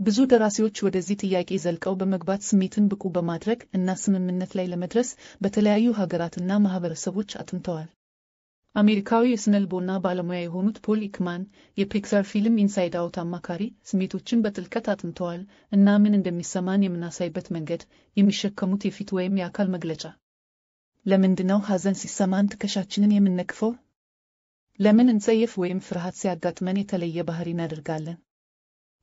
[SPEAKER 1] ብዙ ደራሲዎች ወደዚህ ጥያቄ ዘልቀው በመግባት ስሜትን ብቁ በማድረግ እና ስምምነት ላይ ለመድረስ በተለያዩ ሀገራትና ማህበረሰቦች አጥንተዋል። አሜሪካዊ የስነልቦና ባለሙያ የሆኑት ፖል ኢክማን የፒክሳር ፊልም ኢንሳይድ አውት አማካሪ ስሜቶችን በጥልቀት አጥንተዋል እና ምን እንደሚሰማን የምናሳይበት መንገድ፣ የሚሸከሙት የፊት ወይም የአካል መግለጫ። ለምንድነው ሐዘን ሲሰማን ትከሻችንን የምንነቅፈው? ለምን እንጸየፍ ወይም ፍርሃት ሲያጋጥመን የተለየ ባህሪ እናደርጋለን?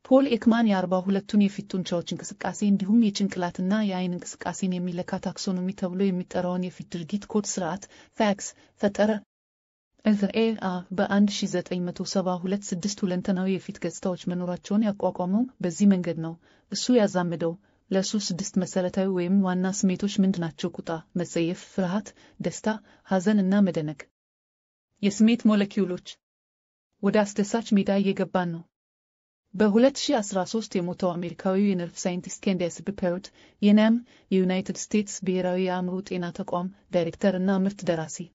[SPEAKER 1] ፖል ኤክማን የአርባ ሁለቱን የፊት ጡንቻዎች እንቅስቃሴ እንዲሁም የጭንቅላትና የአይን እንቅስቃሴን የሚለካ ታክሶኖሚ ተብሎ የሚጠራውን የፊት ድርጊት ኮድ ስርዓት ፋክስ ፈጠረ። ኤፍኤአር በ1972 ስድስት ሁለንተናዊ የፊት ገጽታዎች መኖራቸውን ያቋቋመው በዚህ መንገድ ነው። እሱ ያዛምደው ለእሱ ስድስት መሠረታዊ ወይም ዋና ስሜቶች ናቸው ቁጣ፣ መጸየፍ፣ ፍርሃት፣ ደስታ፣ ሐዘን እና መደነቅ። የስሜት ሞለኪውሎች ወደ አስደሳች ሜዳ እየገባን ነው። በ2013 የሞተው አሜሪካዊው የነርቭ ሳይንቲስት ኬንዲስ ቢፓዮት የናም የዩናይትድ ስቴትስ ብሔራዊ የአእምሮ ጤና ተቋም ዳይሬክተር እና ምርት ደራሲ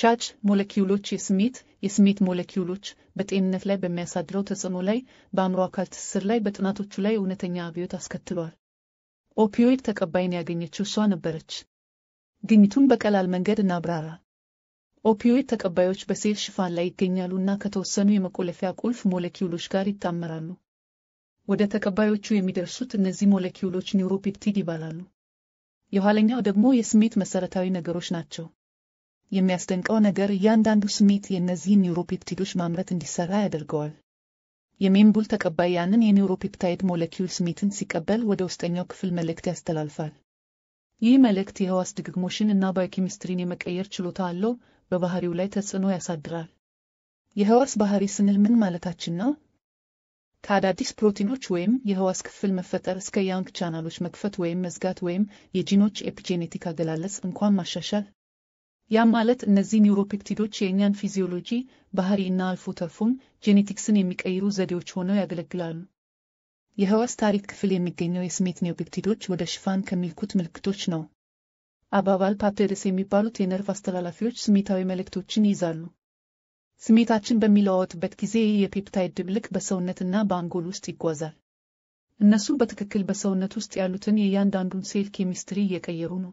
[SPEAKER 1] ሻጭ ሞለኪውሎች የስሜት የስሜት ሞለኪውሎች በጤንነት ላይ በሚያሳድረው ተጽዕኖ ላይ በአእምሮ አካል ትስስር ላይ በጥናቶቹ ላይ እውነተኛ አብዮት አስከትሏል። ኦፒዮይድ ተቀባይን ያገኘችው እሷ ነበረች። ግኝቱን በቀላል መንገድ እናብራራ። ኦፒዮይድ ተቀባዮች በሴል ሽፋን ላይ ይገኛሉ እና ከተወሰኑ የመቆለፊያ ቁልፍ ሞለኪውሎች ጋር ይጣመራሉ። ወደ ተቀባዮቹ የሚደርሱት እነዚህ ሞለኪውሎች ኒውሮፔፕቲድ ይባላሉ። የኋለኛው ደግሞ የስሜት መሰረታዊ ነገሮች ናቸው። የሚያስደንቀው ነገር እያንዳንዱ ስሜት የእነዚህን ኒውሮፔፕቲዶች ማምረት እንዲሰራ ያደርገዋል። የሜምቡል ተቀባይ ያንን የኒውሮፔፕታይድ ሞለኪውል ስሜትን ሲቀበል ወደ ውስጠኛው ክፍል መልእክት ያስተላልፋል። ይህ መልእክት የህዋስ ድግግሞሽን እና ባዮኬሚስትሪን የመቀየር ችሎታ አለው፣ በባህሪው ላይ ተጽዕኖ ያሳድራል። የህዋስ ባህሪ ስንል ምን ማለታችን ነው? ከአዳዲስ ፕሮቲኖች ወይም የህዋስ ክፍል መፈጠር እስከ ያንግ ቻናሎች መክፈት ወይም መዝጋት ወይም የጂኖች ኤፒጄኔቲክ አገላለጽ እንኳን ማሻሻል ያ ማለት እነዚህ ኒውሮፔፕቲዶች የእኛን ፊዚዮሎጂ፣ ባህሪ እና አልፎ ተርፎም ጄኔቲክስን የሚቀይሩ ዘዴዎች ሆነው ያገለግላሉ። የህዋስ ታሪክ ክፍል የሚገኘው የስሜት ኒውሮፔፕቲዶች ወደ ሽፋን ከሚልኩት ምልክቶች ነው። አባባል ፓፕተርስ የሚባሉት የነርቭ አስተላላፊዎች ስሜታዊ መልእክቶችን ይይዛሉ። ስሜታችን በሚለዋወጥበት ጊዜ ይህ የፔፕታይድ ድብልቅ በሰውነትና በአንጎል ውስጥ ይጓዛል። እነሱ በትክክል በሰውነት ውስጥ ያሉትን የእያንዳንዱን ሴል ኬሚስትሪ እየቀየሩ ነው።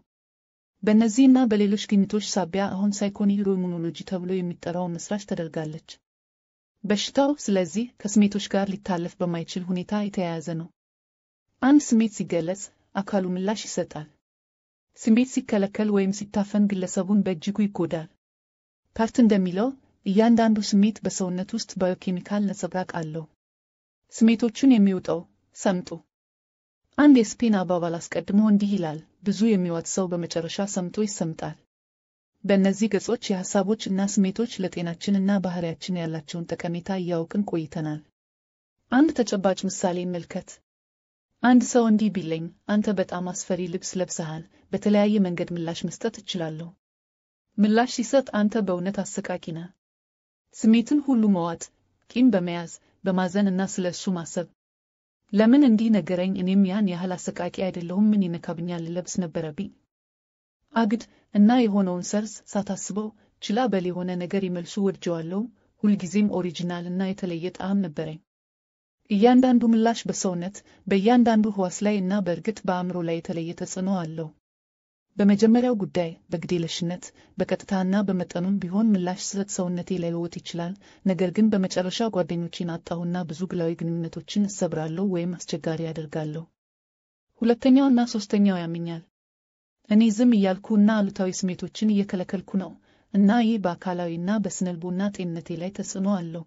[SPEAKER 1] በእነዚህና በሌሎች ግኝቶች ሳቢያ አሁን ሳይኮኒህሮ ኢሙኖሎጂ ተብሎ የሚጠራውን መስራች ተደርጋለች። በሽታው ስለዚህ ከስሜቶች ጋር ሊታለፍ በማይችል ሁኔታ የተያያዘ ነው። አንድ ስሜት ሲገለጽ አካሉ ምላሽ ይሰጣል። ስሜት ሲከለከል ወይም ሲታፈን ግለሰቡን በእጅጉ ይጎዳል። ፓርት እንደሚለው እያንዳንዱ ስሜት በሰውነት ውስጥ ባዮኬሚካል ነጸብራቅ አለው። ስሜቶቹን የሚውጠው ሰምጡ አንድ የስፔን አባባል አስቀድሞ እንዲህ ይላል፣ ብዙ የሚዋጥ ሰው በመጨረሻ ሰምቶ ይሰምጣል። በእነዚህ ገጾች የሐሳቦች እና ስሜቶች ለጤናችን እና ባህሪያችን ያላቸውን ጠቀሜታ እያውቅን ቆይተናል። አንድ ተጨባጭ ምሳሌ እንመልከት። አንድ ሰው እንዲህ ቢለኝ፣ አንተ በጣም አስፈሪ ልብስ ለብሰሃል። በተለያየ መንገድ ምላሽ መስጠት እችላለሁ። ምላሽ ሲሰጥ አንተ በእውነት አሰቃቂ ነህ። ስሜትን ሁሉ መዋጥ፣ ቂም በመያዝ በማዘን እና ስለ እሱ ማሰብ ለምን እንዲህ ነገረኝ? እኔም ያን ያህል አሰቃቂ አይደለሁም። ምን ይነካብኛል? ለብስ ነበረብኝ አግድ እና የሆነውን ሰርስ ሳታስበው ችላ በል የሆነ ነገር ይመልሱ ወድጀዋለሁ። ሁልጊዜም ኦሪጂናል እና የተለየ ጣዕም ነበረኝ። እያንዳንዱ ምላሽ በሰውነት በእያንዳንዱ ህዋስ ላይ እና በእርግጥ በአእምሮ ላይ የተለየ ተጽዕኖ አለው። በመጀመሪያው ጉዳይ በግዴለሽነት በቀጥታና በመጠኑም ቢሆን ምላሽ ስለት ሰውነቴ ላይለወጥ ይችላል። ነገር ግን በመጨረሻ ጓደኞቼን አጣሁና ብዙ ግላዊ ግንኙነቶችን እሰብራለሁ ወይም አስቸጋሪ ያደርጋለሁ። ሁለተኛውና ሦስተኛው ያምኛል። እኔ ዝም እያልኩ እና አሉታዊ ስሜቶችን እየከለከልኩ ነው እና ይህ በአካላዊና በስነልቦና ጤንነቴ ላይ ተጽዕኖ አለው።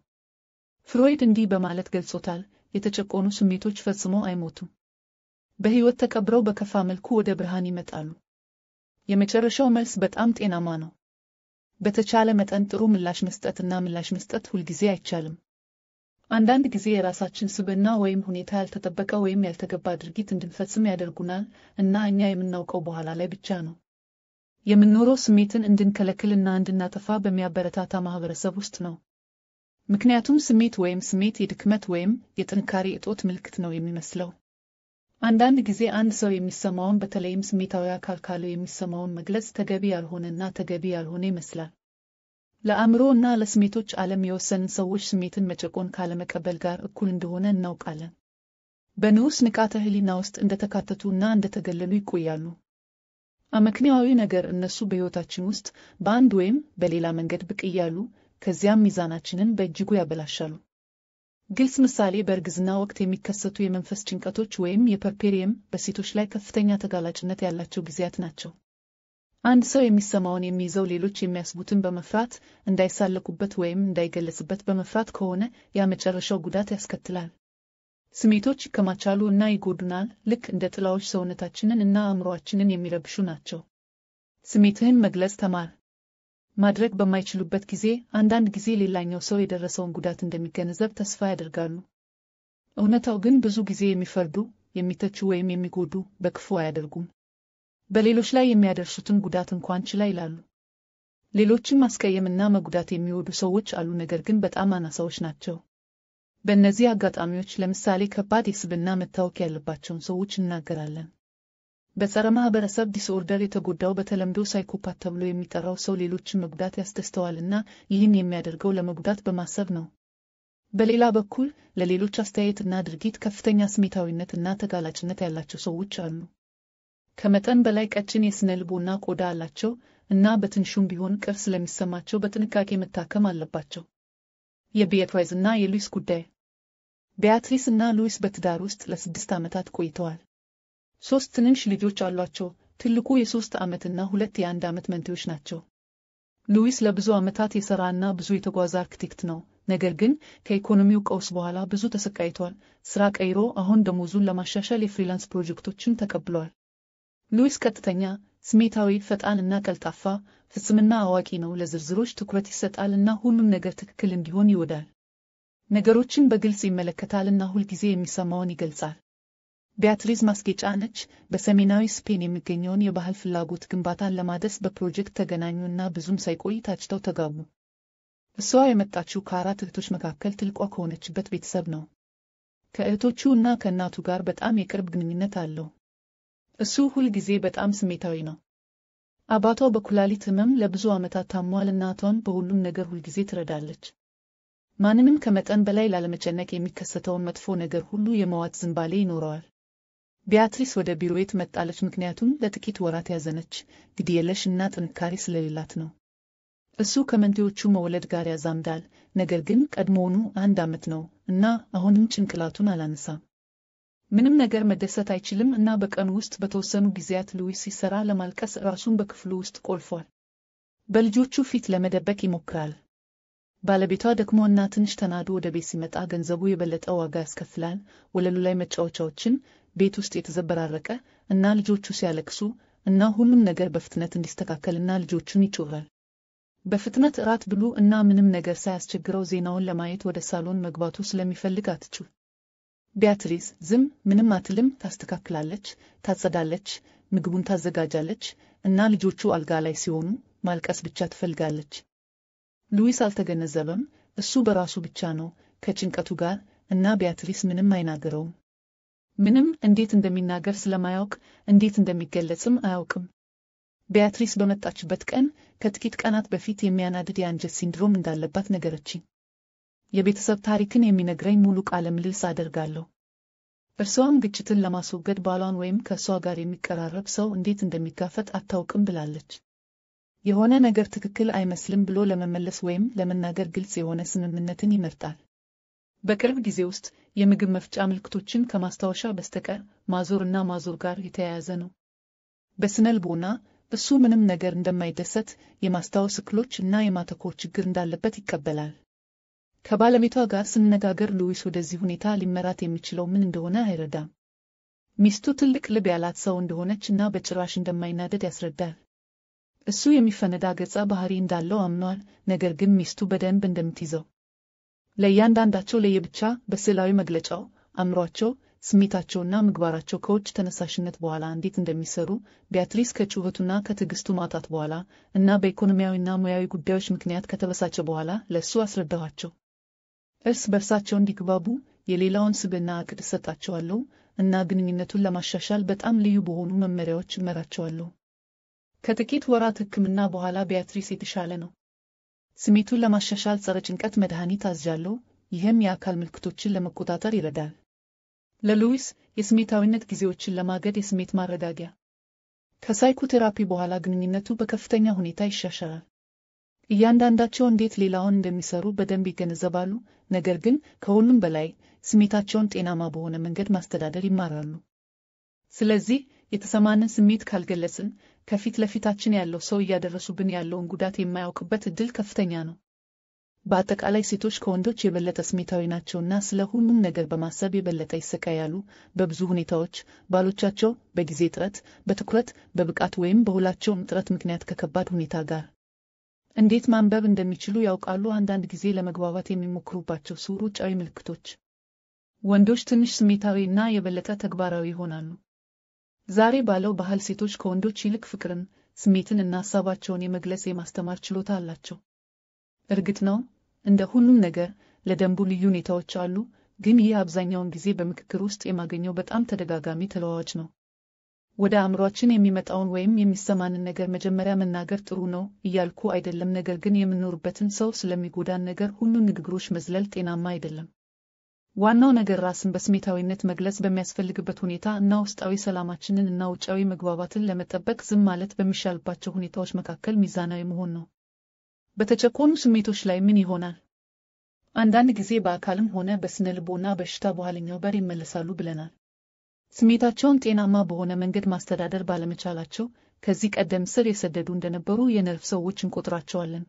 [SPEAKER 1] ፍሮይድ እንዲህ በማለት ገልጾታል። የተጨቆኑ ስሜቶች ፈጽሞ አይሞቱም። በሕይወት ተቀብረው በከፋ መልኩ ወደ ብርሃን ይመጣሉ። የመጨረሻው መልስ በጣም ጤናማ ነው። በተቻለ መጠን ጥሩ ምላሽ መስጠትና ምላሽ መስጠት ሁልጊዜ አይቻልም። አንዳንድ ጊዜ የራሳችን ስብዕና ወይም ሁኔታ ያልተጠበቀ ወይም ያልተገባ ድርጊት እንድንፈጽም ያደርጉናል እና እኛ የምናውቀው በኋላ ላይ ብቻ ነው። የምንኖረው ስሜትን እንድንከለክልና እንድናጠፋ በሚያበረታታ ማህበረሰብ ውስጥ ነው። ምክንያቱም ስሜት ወይም ስሜት የድክመት ወይም የጥንካሬ እጦት ምልክት ነው የሚመስለው። አንዳንድ ጊዜ አንድ ሰው የሚሰማውን በተለይም ስሜታዊ አካል ካለው የሚሰማውን መግለጽ ተገቢ ያልሆነና ተገቢ ያልሆነ ይመስላል። ለአእምሮ እና ለስሜቶች ዓለም የወሰንን ሰዎች ስሜትን መጨቆን ካለመቀበል ጋር እኩል እንደሆነ እናውቃለን። በንዑስ ንቃተ ህሊና ውስጥ እንደተካተቱ እና እንደተገለሉ ይቆያሉ። አመክንያዊ ነገር እነሱ በሕይወታችን ውስጥ በአንድ ወይም በሌላ መንገድ ብቅ እያሉ ከዚያም ሚዛናችንን በእጅጉ ያበላሻሉ። ግልጽ ምሳሌ በእርግዝና ወቅት የሚከሰቱ የመንፈስ ጭንቀቶች ወይም የፐርፔሪየም በሴቶች ላይ ከፍተኛ ተጋላጭነት ያላቸው ጊዜያት ናቸው። አንድ ሰው የሚሰማውን የሚይዘው ሌሎች የሚያስቡትን በመፍራት እንዳይሳለቁበት ወይም እንዳይገለጽበት በመፍራት ከሆነ ያመጨረሻው ጉዳት ያስከትላል። ስሜቶች ይከማቻሉ እና ይጎዱናል፣ ልክ እንደ ጥላዎች ሰውነታችንን እና አእምሮአችንን የሚረብሹ ናቸው። ስሜትህን መግለጽ ተማር። ማድረግ በማይችሉበት ጊዜ አንዳንድ ጊዜ ሌላኛው ሰው የደረሰውን ጉዳት እንደሚገነዘብ ተስፋ ያደርጋሉ። እውነታው ግን ብዙ ጊዜ የሚፈርዱ፣ የሚተቹ ወይም የሚጎዱ በክፉ አያደርጉም። በሌሎች ላይ የሚያደርሱትን ጉዳት እንኳን ችላ ይላሉ። ሌሎችን ማስቀየምና መጉዳት የሚወዱ ሰዎች አሉ፣ ነገር ግን በጣም አናሳዎች ናቸው። በእነዚህ አጋጣሚዎች ለምሳሌ ከባድ የስብና መታወክ ያለባቸውን ሰዎች እናገራለን። በጸረ ማህበረሰብ ዲስኦርደር የተጎዳው በተለምዶ ሳይኮፓት ተብሎ የሚጠራው ሰው ሌሎችን መጉዳት ያስደስተዋልና ይህን የሚያደርገው ለመጉዳት በማሰብ ነው። በሌላ በኩል ለሌሎች አስተያየትና ድርጊት ከፍተኛ ስሜታዊነት እና ተጋላጭነት ያላቸው ሰዎች አሉ። ከመጠን በላይ ቀጭን የስነ ልቦና ቆዳ አላቸው እና በትንሹም ቢሆን ቅር ስለሚሰማቸው በጥንቃቄ መታከም አለባቸው። የቤትዋይዝ እና የሉዊስ ጉዳይ። ቢያትሪስ እና ሉዊስ በትዳር ውስጥ ለስድስት ዓመታት ቆይተዋል። ሦስት ትንንሽ ልጆች አሏቸው። ትልቁ የሦስት ዓመትና ሁለት የአንድ ዓመት መንቴዎች ናቸው። ሉዊስ ለብዙ ዓመታት የሠራና ብዙ የተጓዘ አርክቴክት ነው። ነገር ግን ከኢኮኖሚው ቀውስ በኋላ ብዙ ተሰቃይቷል። ሥራ ቀይሮ አሁን ደሞዙን ለማሻሻል የፍሪላንስ ፕሮጀክቶችን ተቀብሏል። ሉዊስ ቀጥተኛ፣ ስሜታዊ፣ ፈጣን እና ቀልጣፋ ፍጽምና አዋቂ ነው። ለዝርዝሮች ትኩረት ይሰጣል እና ሁሉም ነገር ትክክል እንዲሆን ይወዳል። ነገሮችን በግልጽ ይመለከታል እና ሁልጊዜ የሚሰማውን ይገልጻል። ቢያትሪዝ ማስጌጫነች በሰሜናዊ ስፔን የሚገኘውን የባህል ፍላጎት ግንባታን ለማደስ በፕሮጀክት ተገናኙና ብዙም ሳይቆይ ታጭተው ተጋቡ። እሷ የመጣችው ከአራት እህቶች መካከል ትልቋ ከሆነችበት ቤተሰብ ነው። ከእህቶቹ እና ከእናቱ ጋር በጣም የቅርብ ግንኙነት አለው። እሱ ሁል ጊዜ በጣም ስሜታዊ ነው። አባቷ በኩላሊት ህመም ለብዙ ዓመታት ታሟል። እናቷን በሁሉም ነገር ሁልጊዜ ትረዳለች። ማንንም ከመጠን በላይ ላለመጨነቅ የሚከሰተውን መጥፎ ነገር ሁሉ የመዋጥ ዝንባሌ ይኖረዋል። ቢያትሪስ ወደ ቢሮዬ ትመጣለች። ምክንያቱም ለጥቂት ወራት ያዘነች ግድየለሽ እና ጥንካሬ ስለሌላት ነው። እሱ ከመንቴዎቹ መውለድ ጋር ያዛምዳል፣ ነገር ግን ቀድሞውኑ አንድ ዓመት ነው እና አሁንም ጭንቅላቱን አላነሳም። ምንም ነገር መደሰት አይችልም እና በቀኑ ውስጥ በተወሰኑ ጊዜያት ሉዊስ ሲሰራ ለማልቀስ ራሱን በክፍሉ ውስጥ ቆልፏል። በልጆቹ ፊት ለመደበቅ ይሞክራል። ባለቤቷ ደክሞ እና ትንሽ ተናዶ ወደ ቤት ሲመጣ ገንዘቡ የበለጠ ዋጋ ያስከፍላል። ወለሉ ላይ መጫወቻዎችን ቤት ውስጥ የተዘበራረቀ እና ልጆቹ ሲያለቅሱ እና ሁሉም ነገር በፍጥነት እንዲስተካከልና ልጆቹን ይጮኻል። በፍጥነት እራት ብሉ እና ምንም ነገር ሳያስቸግረው ዜናውን ለማየት ወደ ሳሎን መግባቱ ስለሚፈልግ አትችው። ቢያትሪስ ዝም ምንም አትልም። ታስተካክላለች፣ ታጸዳለች፣ ምግቡን ታዘጋጃለች እና ልጆቹ አልጋ ላይ ሲሆኑ ማልቀስ ብቻ ትፈልጋለች። ሉዊስ አልተገነዘበም። እሱ በራሱ ብቻ ነው ከጭንቀቱ ጋር እና ቢያትሪስ ምንም አይናገረውም። ምንም እንዴት እንደሚናገር ስለማያውቅ እንዴት እንደሚገለጽም አያውቅም። ቢያትሪስ በመጣችበት ቀን ከጥቂት ቀናት በፊት የሚያናድድ የአንጀት ሲንድሮም እንዳለባት ነገረችኝ። የቤተሰብ ታሪክን የሚነግረኝ ሙሉ ቃለ ምልልስ አደርጋለሁ። እርሷም ግጭትን ለማስወገድ ባሏን ወይም ከእሷ ጋር የሚቀራረብ ሰው እንዴት እንደሚጋፈጥ አታውቅም ብላለች። የሆነ ነገር ትክክል አይመስልም ብሎ ለመመለስ ወይም ለመናገር ግልጽ የሆነ ስምምነትን ይመርጣል። በቅርብ ጊዜ ውስጥ የምግብ መፍጫ ምልክቶችን ከማስታወሻ በስተቀር ማዞር እና ማዞር ጋር የተያያዘ ነው። በስነልቦና እሱ ምንም ነገር እንደማይደሰት፣ የማስታወስ እክሎች እና የማተኮር ችግር እንዳለበት ይቀበላል። ከባለቤቷ ጋር ስንነጋገር ሉዊስ ወደዚህ ሁኔታ ሊመራት የሚችለው ምን እንደሆነ አይረዳም። ሚስቱ ትልቅ ልብ ያላት ሰው እንደሆነች እና በጭራሽ እንደማይናደድ ያስረዳል። እሱ የሚፈነዳ ገጸ ባህሪ እንዳለው አምኗል፣ ነገር ግን ሚስቱ በደንብ እንደምትይዘው ለእያንዳንዳቸው ለየብቻ በስዕላዊ መግለጫው አእምሯቸው፣ ስሜታቸውና ምግባራቸው ከውጭ ተነሳሽነት በኋላ እንዴት እንደሚሰሩ ቢያትሪስ ከጩኸቱና ከትዕግስቱ ማጣት በኋላ እና በኢኮኖሚያዊና ሙያዊ ጉዳዮች ምክንያት ከተበሳጨ በኋላ ለእሱ አስረዳኋቸው። እርስ በእርሳቸው እንዲግባቡ የሌላውን ስብዕና ዕቅድ እሰጣቸዋለሁ እና ግንኙነቱን ለማሻሻል በጣም ልዩ በሆኑ መመሪያዎች እመራቸዋለሁ። ከጥቂት ወራት ሕክምና በኋላ ቢያትሪስ የተሻለ ነው። ስሜቱን ለማሻሻል ጸረ ጭንቀት መድኃኒት አዝዣለሁ። ይህም የአካል ምልክቶችን ለመቆጣጠር ይረዳል። ለሉዊስ የስሜታዊነት ጊዜዎችን ለማገድ የስሜት ማረጋጊያ ከሳይኮቴራፒ በኋላ ግንኙነቱ በከፍተኛ ሁኔታ ይሻሻላል። እያንዳንዳቸው እንዴት ሌላውን እንደሚሰሩ በደንብ ይገነዘባሉ፣ ነገር ግን ከሁሉም በላይ ስሜታቸውን ጤናማ በሆነ መንገድ ማስተዳደር ይማራሉ። ስለዚህ የተሰማንን ስሜት ካልገለጽን ከፊት ለፊታችን ያለው ሰው እያደረሱብን ያለውን ጉዳት የማያውቅበት እድል ከፍተኛ ነው። በአጠቃላይ ሴቶች ከወንዶች የበለጠ ስሜታዊ ናቸውና ስለ ሁሉም ነገር በማሰብ የበለጠ ይሰቃያሉ። በብዙ ሁኔታዎች ባሎቻቸው በጊዜ ጥረት በትኩረት፣ በብቃት ወይም በሁላቸውም እጥረት ምክንያት ከከባድ ሁኔታ ጋር እንዴት ማንበብ እንደሚችሉ ያውቃሉ። አንዳንድ ጊዜ ለመግባባት የሚሞክሩባቸው ስውር ውጫዊ ምልክቶች ወንዶች ትንሽ ስሜታዊ እና የበለጠ ተግባራዊ ይሆናሉ። ዛሬ ባለው ባህል ሴቶች ከወንዶች ይልቅ ፍቅርን፣ ስሜትን እና ሀሳባቸውን የመግለጽ የማስተማር ችሎታ አላቸው። እርግጥ ነው፣ እንደ ሁሉም ነገር ለደንቡ ልዩ ሁኔታዎች አሉ፣ ግን ይህ አብዛኛውን ጊዜ በምክክር ውስጥ የማገኘው በጣም ተደጋጋሚ ተለዋዋጭ ነው። ወደ አእምሯችን የሚመጣውን ወይም የሚሰማንን ነገር መጀመሪያ መናገር ጥሩ ነው እያልኩ አይደለም፣ ነገር ግን የምንኖርበትን ሰው ስለሚጎዳን ነገር ሁሉ ንግግሮች መዝለል ጤናማ አይደለም። ዋናው ነገር ራስን በስሜታዊነት መግለጽ በሚያስፈልግበት ሁኔታ እና ውስጣዊ ሰላማችንን እና ውጫዊ መግባባትን ለመጠበቅ ዝም ማለት በሚሻልባቸው ሁኔታዎች መካከል ሚዛናዊ መሆን ነው። በተጨቆኑ ስሜቶች ላይ ምን ይሆናል? አንዳንድ ጊዜ በአካልም ሆነ በስነ ልቦና በሽታ በኋለኛው በር ይመለሳሉ ብለናል። ስሜታቸውን ጤናማ በሆነ መንገድ ማስተዳደር ባለመቻላቸው ከዚህ ቀደም ስር የሰደዱ እንደነበሩ የነርቭ ሰዎች እንቆጥራቸዋለን።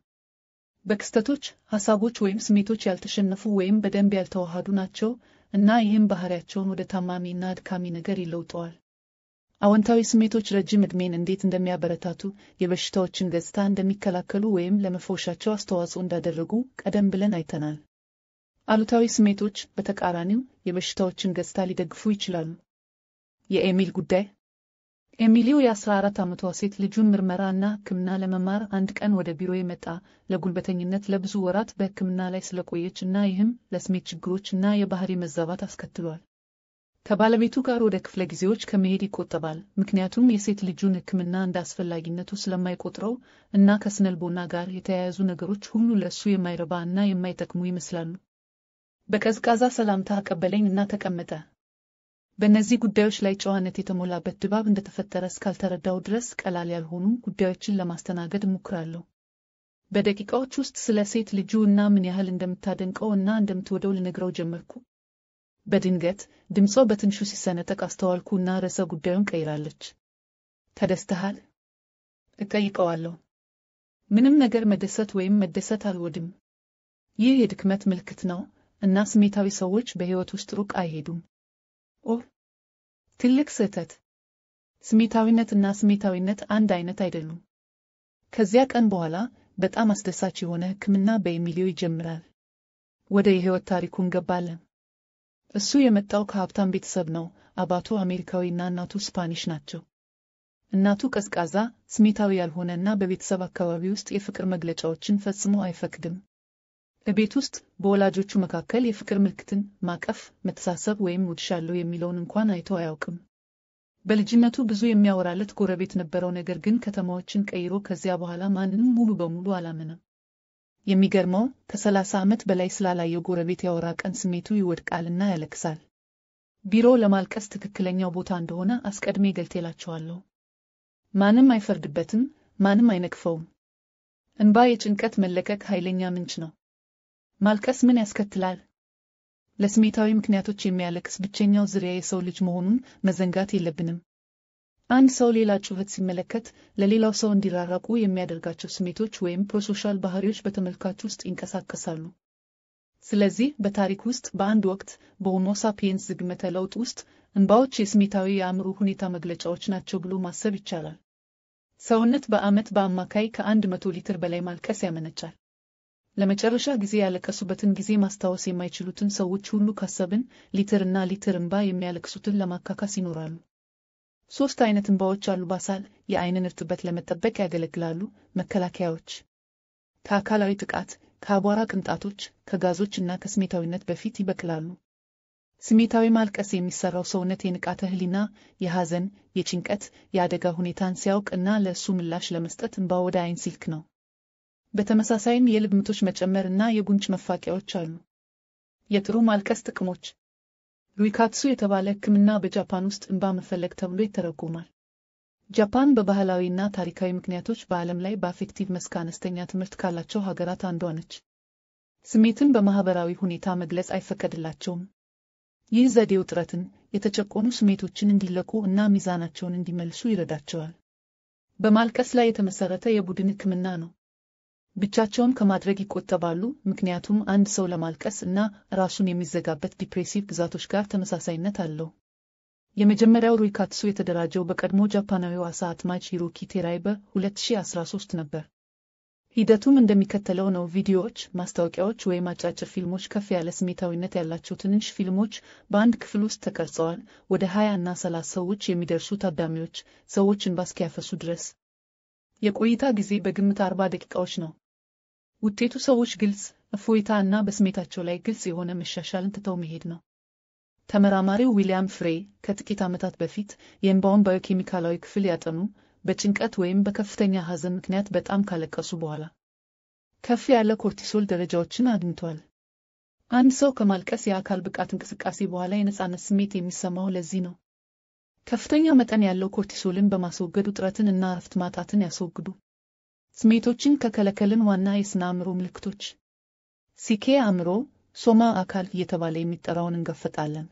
[SPEAKER 1] በክስተቶች፣ ሐሳቦች ወይም ስሜቶች ያልተሸነፉ ወይም በደንብ ያልተዋሃዱ ናቸው እና ይህም ባህሪያቸውን ወደ ታማሚ እና አድካሚ ነገር ይለውጠዋል። አዎንታዊ ስሜቶች ረጅም ዕድሜን እንዴት እንደሚያበረታቱ፣ የበሽታዎችን ገጽታ እንደሚከላከሉ ወይም ለመፈወሻቸው አስተዋጽኦ እንዳደረጉ ቀደም ብለን አይተናል። አሉታዊ ስሜቶች በተቃራኒው የበሽታዎችን ገጽታ ሊደግፉ ይችላሉ። የኤሚል ጉዳይ ኤሚሊው የ14 ዓመቷ ሴት ልጁን ምርመራ እና ሕክምና ለመማር አንድ ቀን ወደ ቢሮ የመጣ ለጉልበተኝነት ለብዙ ወራት በሕክምና ላይ ስለቆየች እና ይህም ለስሜት ችግሮች እና የባህሪ መዛባት አስከትሏል። ከባለቤቱ ጋር ወደ ክፍለ ጊዜዎች ከመሄድ ይቆጠባል፣ ምክንያቱም የሴት ልጁን ሕክምና እንደ አስፈላጊነቱ ስለማይቆጥረው እና ከስነልቦና ጋር የተያያዙ ነገሮች ሁሉ ለእሱ የማይረባ እና የማይጠቅሙ ይመስላሉ። በቀዝቃዛ ሰላምታ አቀበለኝ እና ተቀመጠ። በእነዚህ ጉዳዮች ላይ ጨዋነት የተሞላበት ድባብ እንደተፈጠረ እስካልተረዳው ድረስ ቀላል ያልሆኑ ጉዳዮችን ለማስተናገድ እሞክራለሁ። በደቂቃዎች ውስጥ ስለ ሴት ልጁ እና ምን ያህል እንደምታደንቀው እና እንደምትወደው ልነግረው ጀመርኩ። በድንገት ድምጿ በትንሹ ሲሰነጠቅ አስተዋልኩ እና ርዕሰ ጉዳዩን ቀይራለች። ተደስተሃል? እጠይቀዋለሁ። ምንም ነገር መደሰት ወይም መደሰት አልወድም። ይህ የድክመት ምልክት ነው እና ስሜታዊ ሰዎች በሕይወት ውስጥ ሩቅ አይሄዱም። ኦ ትልቅ ስህተት! ስሜታዊነትና ስሜታዊነት አንድ አይነት አይደሉም። ከዚያ ቀን በኋላ በጣም አስደሳች የሆነ ሕክምና በኤሚሊዮ ይጀምራል። ወደ የሕይወት ታሪኩ እንገባለን። እሱ የመጣው ከሀብታም ቤተሰብ ነው። አባቱ አሜሪካዊና እናቱ ስፓኒሽ ናቸው። እናቱ ቀዝቃዛ፣ ስሜታዊ ያልሆነ እና በቤተሰብ አካባቢ ውስጥ የፍቅር መግለጫዎችን ፈጽሞ አይፈቅድም። በቤት ውስጥ በወላጆቹ መካከል የፍቅር ምልክትን ማቀፍ፣ መተሳሰብ ወይም እወድሻለሁ የሚለውን እንኳን አይቶ አያውቅም። በልጅነቱ ብዙ የሚያወራለት ጎረቤት ነበረው፣ ነገር ግን ከተማዎችን ቀይሮ ከዚያ በኋላ ማንንም ሙሉ በሙሉ አላመነም። የሚገርመው ከሰላሳ ዓመት በላይ ስላላየው ጎረቤት ያወራ ቀን ስሜቱ ይወድቃልና ያለቅሳል። ቢሮ ለማልቀስ ትክክለኛው ቦታ እንደሆነ አስቀድሜ ገልቴላቸዋለሁ። ማንም አይፈርድበትም፣ ማንም አይነቅፈውም። እንባ የጭንቀት መለቀቅ ኃይለኛ ምንጭ ነው። ማልቀስ ምን ያስከትላል? ለስሜታዊ ምክንያቶች የሚያለቅስ ብቸኛው ዝርያ የሰው ልጅ መሆኑን መዘንጋት የለብንም። አንድ ሰው ሌላ ጩኸት ሲመለከት ለሌላው ሰው እንዲራራቁ የሚያደርጋቸው ስሜቶች ወይም ፕሮሶሻል ባህሪዎች በተመልካች ውስጥ ይንቀሳቀሳሉ። ስለዚህ በታሪክ ውስጥ በአንድ ወቅት በሆሞ ሳፒየንስ ዝግመተ ለውጥ ውስጥ እንባዎች የስሜታዊ የአእምሮ ሁኔታ መግለጫዎች ናቸው ብሎ ማሰብ ይቻላል። ሰውነት በዓመት በአማካይ ከአንድ መቶ ሊትር በላይ ማልቀስ ያመነጫል። ለመጨረሻ ጊዜ ያለቀሱበትን ጊዜ ማስታወስ የማይችሉትን ሰዎች ሁሉ ካሰብን ሊትር እና ሊትር እንባ የሚያለቅሱትን ለማካካስ ይኖራሉ። ሶስት አይነት እንባዎች አሉ። ባሳል የአይንን እርጥበት ለመጠበቅ ያገለግላሉ። መከላከያዎች ከአካላዊ ጥቃት፣ ከአቧራ ቅንጣቶች፣ ከጋዞች እና ከስሜታዊነት በፊት ይበቅላሉ። ስሜታዊ ማልቀስ የሚሠራው ሰውነት የንቃተ ህሊና፣ የሐዘን፣ የጭንቀት፣ የአደጋ ሁኔታን ሲያውቅ እና ለእሱ ምላሽ ለመስጠት እንባ ወደ አይን ሲልክ ነው። በተመሳሳይም የልብ ምቶች መጨመር እና የጉንጭ መፋቂያዎች አሉ። የጥሩ ማልቀስ ጥቅሞች ሩይካትሱ የተባለ ሕክምና በጃፓን ውስጥ እንባ መፈለግ ተብሎ ይተረጎማል። ጃፓን በባህላዊና ታሪካዊ ምክንያቶች በዓለም ላይ በአፌክቲቭ መስክ አነስተኛ ትምህርት ካላቸው ሀገራት አንዷ ነች። ስሜትን በማኅበራዊ ሁኔታ መግለጽ አይፈቀድላቸውም። ይህ ዘዴ ውጥረትን፣ የተጨቆኑ ስሜቶችን እንዲለቁ እና ሚዛናቸውን እንዲመልሱ ይረዳቸዋል። በማልቀስ ላይ የተመሠረተ የቡድን ሕክምና ነው። ብቻቸውን ከማድረግ ይቆጠባሉ። ምክንያቱም አንድ ሰው ለማልቀስ እና ራሱን የሚዘጋበት ዲፕሬሲቭ ግዛቶች ጋር ተመሳሳይነት አለው። የመጀመሪያው ሩይካትሱ የተደራጀው በቀድሞ ጃፓናዊው አሳ አጥማጅ ሂሮኪ ቴራይ በ2013 ነበር። ሂደቱም እንደሚከተለው ነው። ቪዲዮዎች፣ ማስታወቂያዎች ወይም አጫጭር ፊልሞች ከፍ ያለ ስሜታዊነት ያላቸው ትንንሽ ፊልሞች በአንድ ክፍል ውስጥ ተቀርጸዋል። ወደ 20 እና 30 ሰዎች የሚደርሱ ታዳሚዎች ሰዎችን እስኪያፈሱ ድረስ የቆይታ ጊዜ በግምት 40 ደቂቃዎች ነው። ውጤቱ ሰዎች ግልጽ እፎይታ እና በስሜታቸው ላይ ግልጽ የሆነ መሻሻልን ትተው መሄድ ነው። ተመራማሪው ዊልያም ፍሬ ከጥቂት ዓመታት በፊት የእንባውን ባዮኬሚካላዊ ክፍል ያጠኑ በጭንቀት ወይም በከፍተኛ ሐዘን ምክንያት በጣም ካለቀሱ በኋላ ከፍ ያለ ኮርቲሶል ደረጃዎችን አግኝቷል። አንድ ሰው ከማልቀስ የአካል ብቃት እንቅስቃሴ በኋላ የነፃነት ስሜት የሚሰማው ለዚህ ነው። ከፍተኛ መጠን ያለው ኮርቲሶልን በማስወገድ ውጥረትን እና እረፍት ማጣትን ያስወግዱ። ስሜቶችን ከከለከልን ዋና የስነ አእምሮ ምልክቶች ሲኬ አእምሮ ሶማ አካል እየተባለ የሚጠራውን እንገፈጣለን።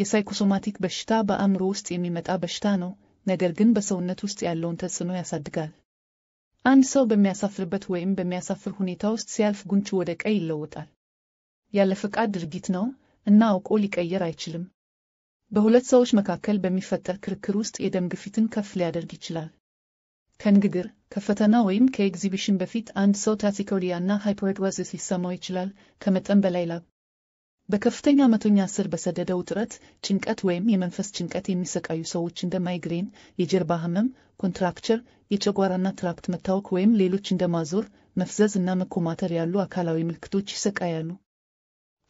[SPEAKER 1] የሳይኮሶማቲክ በሽታ በአእምሮ ውስጥ የሚመጣ በሽታ ነው፣ ነገር ግን በሰውነት ውስጥ ያለውን ተጽዕኖ ያሳድጋል። አንድ ሰው በሚያሳፍርበት ወይም በሚያሳፍር ሁኔታ ውስጥ ሲያልፍ ጉንች ወደ ቀይ ይለወጣል። ያለ ፈቃድ ድርጊት ነው እና አውቆ ሊቀየር አይችልም። በሁለት ሰዎች መካከል በሚፈጠር ክርክር ውስጥ የደም ግፊትን ከፍ ሊያደርግ ይችላል። ከንግግር ከፈተና ወይም ከኤግዚቢሽን በፊት አንድ ሰው ታኪካርዲያና ሃይፐርድዋዝስ ሊሰማው ይችላል። ከመጠን በላይ ላብ በከፍተኛ መቶኛ ስር በሰደደ ውጥረት፣ ጭንቀት ወይም የመንፈስ ጭንቀት የሚሰቃዩ ሰዎች እንደ ማይግሬን፣ የጀርባ ህመም፣ ኮንትራክቸር፣ የጨጓራና ትራክት መታወክ ወይም ሌሎች እንደ ማዞር፣ መፍዘዝ እና መኮማተር ያሉ አካላዊ ምልክቶች ይሰቃያሉ።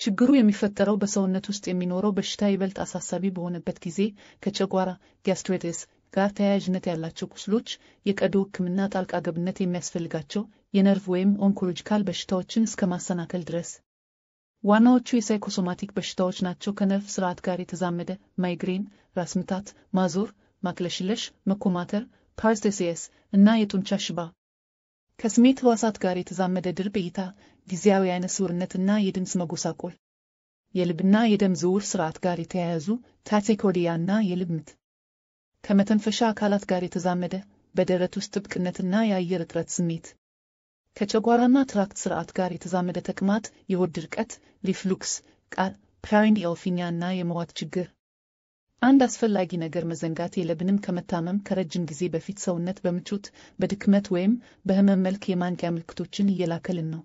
[SPEAKER 1] ችግሩ የሚፈጠረው በሰውነት ውስጥ የሚኖረው በሽታ ይበልጥ አሳሳቢ በሆነበት ጊዜ ከጨጓራ ጋስትሬትስ ጋር ተያያዥነት ያላቸው ቁስሎች የቀዶ ሕክምና ጣልቃ ገብነት የሚያስፈልጋቸው የነርቭ ወይም ኦንኮሎጂካል በሽታዎችን እስከ ማሰናከል ድረስ ዋናዎቹ የሳይኮሶማቲክ በሽታዎች ናቸው። ከነርቭ ስርዓት ጋር የተዛመደ ማይግሬን፣ ራስ ምታት፣ ማዞር፣ ማቅለሽለሽ፣ መኮማተር፣ ፓርስቴሲየስ እና የጡንቻ ሽባ ከስሜት ህዋሳት ጋር የተዛመደ ድርብ እይታ፣ ጊዜያዊ አይነ ስውርነትና የድምፅ መጎሳቆል የልብና የደም ዝውውር ስርዓት ጋር የተያያዙ ታኪካርዲያ እና የልብ ምት ከመተንፈሻ አካላት ጋር የተዛመደ በደረት ውስጥ ጥብቅነትና የአየር እጥረት ስሜት ከጨጓራና ትራክት ስርዓት ጋር የተዛመደ ተቅማጥ፣ የሆድ ድርቀት፣ ሪፍሉክስ፣ ቃል ፓራይንዲዮፊኒያ እና የመዋጥ ችግር። አንድ አስፈላጊ ነገር መዘንጋት የለብንም። ከመታመም ከረጅም ጊዜ በፊት ሰውነት በምቾት በድክመት ወይም በህመም መልክ የማንቂያ ምልክቶችን እየላከልን ነው።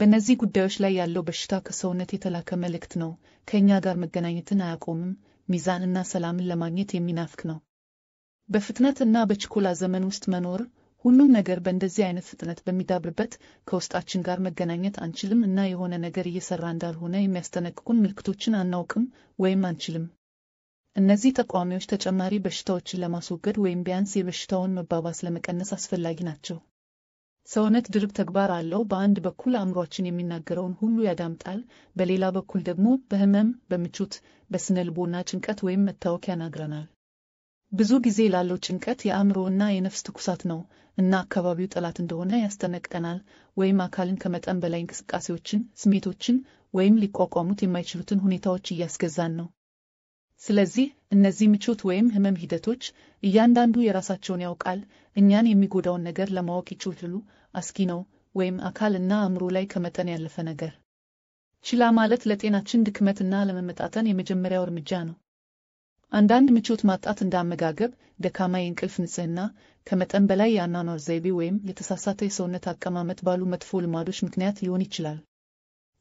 [SPEAKER 1] በእነዚህ ጉዳዮች ላይ ያለው በሽታ ከሰውነት የተላከ መልእክት ነው፣ ከእኛ ጋር መገናኘትን አያቆምም። ሚዛንና ሰላምን ለማግኘት የሚናፍቅ ነው። በፍጥነትና በችኮላ ዘመን ውስጥ መኖር ሁሉም ነገር በእንደዚህ አይነት ፍጥነት በሚዳብርበት ከውስጣችን ጋር መገናኘት አንችልም እና የሆነ ነገር እየሰራ እንዳልሆነ የሚያስጠነቅቁን ምልክቶችን አናውቅም ወይም አንችልም። እነዚህ ጠቋሚዎች ተጨማሪ በሽታዎችን ለማስወገድ ወይም ቢያንስ የበሽታውን መባባስ ለመቀነስ አስፈላጊ ናቸው። ሰውነት ድርብ ተግባር አለው። በአንድ በኩል አእምሯችን የሚናገረውን ሁሉ ያዳምጣል፣ በሌላ በኩል ደግሞ በህመም፣ በምቾት፣ በስነ ልቦና ጭንቀት ወይም መታወክ ያናግረናል። ብዙ ጊዜ ላለው ጭንቀት የአእምሮና የነፍስ ትኩሳት ነው እና አካባቢው ጠላት እንደሆነ ያስጠነቅቀናል። ወይም አካልን ከመጠን በላይ እንቅስቃሴዎችን፣ ስሜቶችን ወይም ሊቋቋሙት የማይችሉትን ሁኔታዎች እያስገዛን ነው። ስለዚህ እነዚህ ምቾት ወይም ህመም ሂደቶች እያንዳንዱ የራሳቸውን ያውቃል። እኛን የሚጎዳውን ነገር ለማወቅ ይችላሉ። አስጊ ነው ወይም አካል እና አእምሮ ላይ ከመጠን ያለፈ ነገር ችላ ማለት ለጤናችን ድክመትና ለመመጣጠን የመጀመሪያው እርምጃ ነው። አንዳንድ ምቾት ማጣት እንደ አመጋገብ፣ ደካማ የእንቅልፍ ንጽህና፣ ከመጠን በላይ የአኗኗር ዘይቤ ወይም የተሳሳተ የሰውነት አቀማመጥ ባሉ መጥፎ ልማዶች ምክንያት ሊሆን ይችላል።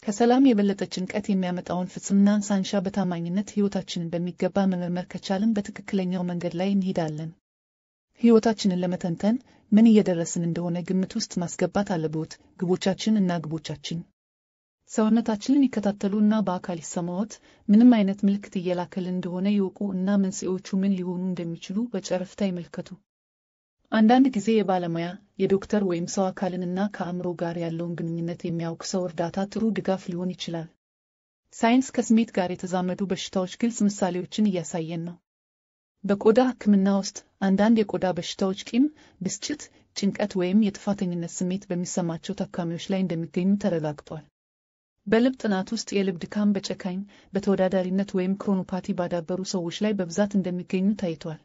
[SPEAKER 1] ከሰላም የበለጠ ጭንቀት የሚያመጣውን ፍጽምና ሳንሻ በታማኝነት ሕይወታችንን በሚገባ መመርመር ከቻልን በትክክለኛው መንገድ ላይ እንሄዳለን። ሕይወታችንን ለመተንተን ምን እየደረስን እንደሆነ ግምት ውስጥ ማስገባት አለብዎት። ግቦቻችን እና ግቦቻችን ሰውነታችንን ይከታተሉ እና በአካል ይሰማዎት። ምንም አይነት ምልክት እየላከልን እንደሆነ ይወቁ እና መንስኤዎቹ ምን ሊሆኑ እንደሚችሉ በጨረፍታ ይመልከቱ። አንዳንድ ጊዜ የባለሙያ የዶክተር ወይም ሰው አካልንና ከአእምሮ ጋር ያለውን ግንኙነት የሚያውቅ ሰው እርዳታ ጥሩ ድጋፍ ሊሆን ይችላል። ሳይንስ ከስሜት ጋር የተዛመዱ በሽታዎች ግልጽ ምሳሌዎችን እያሳየን ነው። በቆዳ ሕክምና ውስጥ አንዳንድ የቆዳ በሽታዎች ቂም፣ ብስጭት፣ ጭንቀት ወይም የጥፋተኝነት ስሜት በሚሰማቸው ታካሚዎች ላይ እንደሚገኙ ተረጋግጧል። በልብ ጥናት ውስጥ የልብ ድካም በጨካኝ በተወዳዳሪነት ወይም ክሮኖፓቲ ባዳበሩ ሰዎች ላይ በብዛት እንደሚገኙ ታይቷል።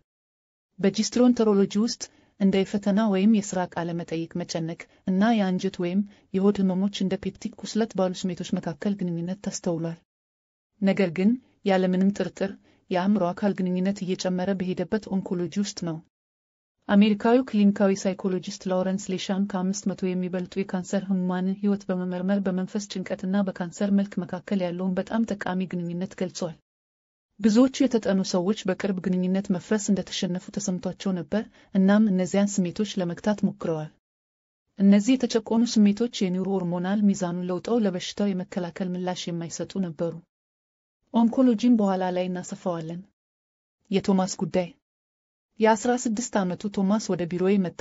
[SPEAKER 1] በጂስትሮንተሮሎጂ ውስጥ እንደ የፈተና ወይም የሥራ ቃለ መጠይቅ መጨነቅ እና የአንጀት ወይም የሆድ ህመሞች እንደ ፔፕቲክ ቁስለት ባሉ ስሜቶች መካከል ግንኙነት ተስተውሏል። ነገር ግን ያለምንም ጥርጥር የአእምሮ አካል ግንኙነት እየጨመረ በሄደበት ኦንኮሎጂ ውስጥ ነው። አሜሪካዊው ክሊኒካዊ ሳይኮሎጂስት ላውረንስ ሌሻን ከአምስት መቶ የሚበልጡ የካንሰር ህሙማን ህይወት በመመርመር በመንፈስ ጭንቀትና በካንሰር መልክ መካከል ያለውን በጣም ጠቃሚ ግንኙነት ገልጿል። ብዙዎቹ የተጠኑ ሰዎች በቅርብ ግንኙነት መፍረስ እንደተሸነፉ ተሰምቷቸው ነበር፣ እናም እነዚያን ስሜቶች ለመግታት ሞክረዋል። እነዚህ የተጨቆኑ ስሜቶች የኒውሮ ሆርሞናል ሚዛኑን ለውጠው ለበሽታው የመከላከል ምላሽ የማይሰጡ ነበሩ። ኦንኮሎጂን በኋላ ላይ እናሰፋዋለን። የቶማስ ጉዳይ የ16 ዓመቱ ቶማስ ወደ ቢሮዬ መጣ።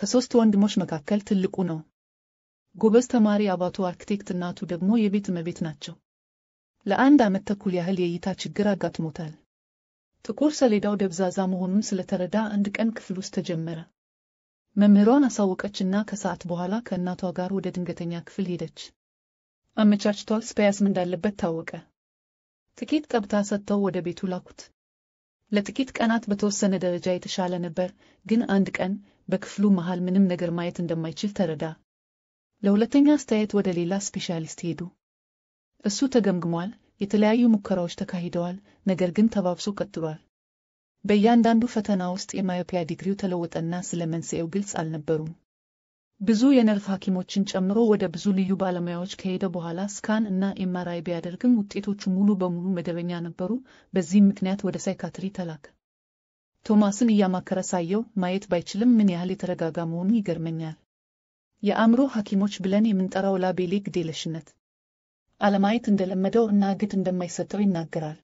[SPEAKER 1] ከሦስት ወንድሞች መካከል ትልቁ ነው። ጎበዝ ተማሪ አባቱ አርክቴክት፣ እናቱ ደግሞ የቤት እመቤት ናቸው። ለአንድ ዓመት ተኩል ያህል የእይታ ችግር አጋጥሞታል። ጥቁር ሰሌዳው ደብዛዛ መሆኑን ስለተረዳ አንድ ቀን ክፍል ውስጥ ተጀመረ። መምህሯን አሳወቀችና ከሰዓት በኋላ ከእናቷ ጋር ወደ ድንገተኛ ክፍል ሄደች። አመቻችቷል ስፓያስም እንዳለበት ታወቀ። ጥቂት ቀብታ ሰጥተው ወደ ቤቱ ላኩት። ለጥቂት ቀናት በተወሰነ ደረጃ የተሻለ ነበር፣ ግን አንድ ቀን በክፍሉ መሃል ምንም ነገር ማየት እንደማይችል ተረዳ። ለሁለተኛ አስተያየት ወደ ሌላ ስፔሻሊስት ሄዱ። እሱ ተገምግሟል። የተለያዩ ሙከራዎች ተካሂደዋል፣ ነገር ግን ተባብሶ ቀጥሏል። በእያንዳንዱ ፈተና ውስጥ የማዮፒያ ዲግሪው ተለወጠና ስለ መንስኤው ግልጽ አልነበሩም። ብዙ የነርቭ ሐኪሞችን ጨምሮ ወደ ብዙ ልዩ ባለሙያዎች ከሄደ በኋላ ስካን እና ኤምአርአይ ቢያደርግም ውጤቶቹ ሙሉ በሙሉ መደበኛ ነበሩ። በዚህም ምክንያት ወደ ሳይካትሪ ተላከ። ቶማስን እያማከረ ሳየው ማየት ባይችልም ምን ያህል የተረጋጋ መሆኑ ይገርመኛል። የአእምሮ ሐኪሞች ብለን የምንጠራው ላቤሌ ግዴለሽነት አለማየት እንደለመደው እና ግድ እንደማይሰጠው ይናገራል።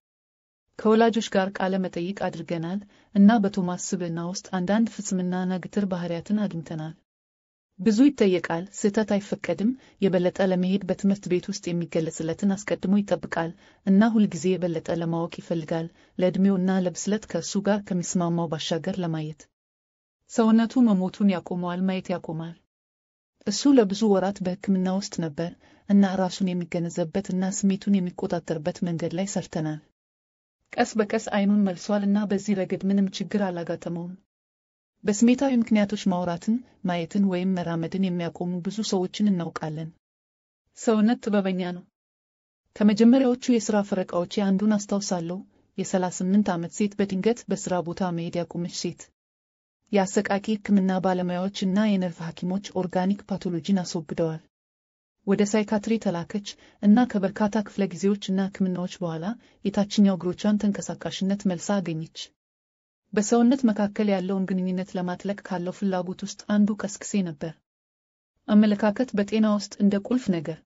[SPEAKER 1] ከወላጆች ጋር ቃለ መጠይቅ አድርገናል እና በቶማስ ስብዕና ውስጥ አንዳንድ ፍጽምናና ግትር ባህሪያትን አግኝተናል። ብዙ ይጠየቃል፣ ስህተት አይፈቀድም፣ የበለጠ ለመሄድ በትምህርት ቤት ውስጥ የሚገለጽለትን አስቀድሞ ይጠብቃል እና ሁልጊዜ የበለጠ ለማወቅ ይፈልጋል፣ ለዕድሜውና ለብስለት ከእሱ ጋር ከሚስማማው ባሻገር ለማየት ሰውነቱ መሞቱን ያቆመዋል፣ ማየት ያቆማል። እሱ ለብዙ ወራት በሕክምና ውስጥ ነበር እና ራሱን የሚገነዘብበት እና ስሜቱን የሚቆጣጠርበት መንገድ ላይ ሰርተናል። ቀስ በቀስ አይኑን መልሷል እና በዚህ ረገድ ምንም ችግር አላጋጠመውም። በስሜታዊ ምክንያቶች ማውራትን፣ ማየትን ወይም መራመድን የሚያቆሙ ብዙ ሰዎችን እናውቃለን። ሰውነት ጥበበኛ ነው። ከመጀመሪያዎቹ የሥራ ፈረቃዎቼ አንዱን አስታውሳለሁ። የ38 ዓመት ሴት በድንገት በሥራ ቦታ መሄድ ያቆመች ሴት የአሰቃቂ ሕክምና ባለሙያዎች እና የነርቭ ሐኪሞች ኦርጋኒክ ፓቶሎጂን አስወግደዋል። ወደ ሳይካትሪ ተላከች እና ከበርካታ ክፍለ ጊዜዎች እና ሕክምናዎች በኋላ የታችኛው እግሮቿን ተንቀሳቃሽነት መልሳ አገኘች። በሰውነት መካከል ያለውን ግንኙነት ለማጥለቅ ካለው ፍላጎት ውስጥ አንዱ ቀስቅሴ ነበር። አመለካከት በጤና ውስጥ እንደ ቁልፍ ነገር።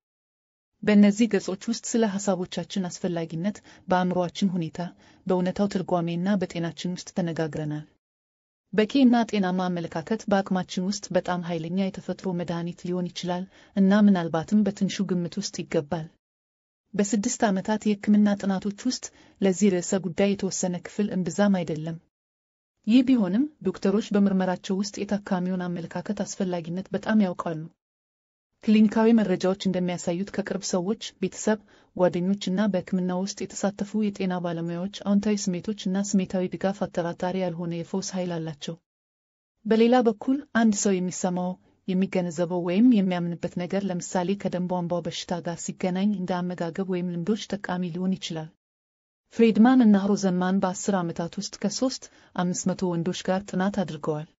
[SPEAKER 1] በእነዚህ ገጾች ውስጥ ስለ ሐሳቦቻችን አስፈላጊነት፣ በአእምሮአችን ሁኔታ፣ በእውነታው ትርጓሜና በጤናችን ውስጥ ተነጋግረናል። በቂ ጤናማ አመለካከት በአቅማችን ውስጥ በጣም ኃይለኛ የተፈጥሮ መድኃኒት ሊሆን ይችላል እና ምናልባትም በትንሹ ግምት ውስጥ ይገባል። በስድስት ዓመታት የሕክምና ጥናቶች ውስጥ ለዚህ ርዕሰ ጉዳይ የተወሰነ ክፍል እምብዛም አይደለም። ይህ ቢሆንም ዶክተሮች በምርመራቸው ውስጥ የታካሚውን አመለካከት አስፈላጊነት በጣም ያውቃሉ። ክሊኒካዊ መረጃዎች እንደሚያሳዩት ከቅርብ ሰዎች፣ ቤተሰብ፣ ጓደኞች እና በሕክምና ውስጥ የተሳተፉ የጤና ባለሙያዎች አዎንታዊ ስሜቶች እና ስሜታዊ ድጋፍ አጠራጣሪ ያልሆነ የፈውስ ኃይል አላቸው። በሌላ በኩል አንድ ሰው የሚሰማው፣ የሚገነዘበው ወይም የሚያምንበት ነገር ለምሳሌ ከደም ቧንቧ በሽታ ጋር ሲገናኝ እንደ አመጋገብ ወይም ልምዶች ጠቃሚ ሊሆን ይችላል። ፍሬድማን እና ሮዘንማን በአስር ዓመታት ውስጥ ከሶስት አምስት መቶ ወንዶች ጋር ጥናት አድርገዋል።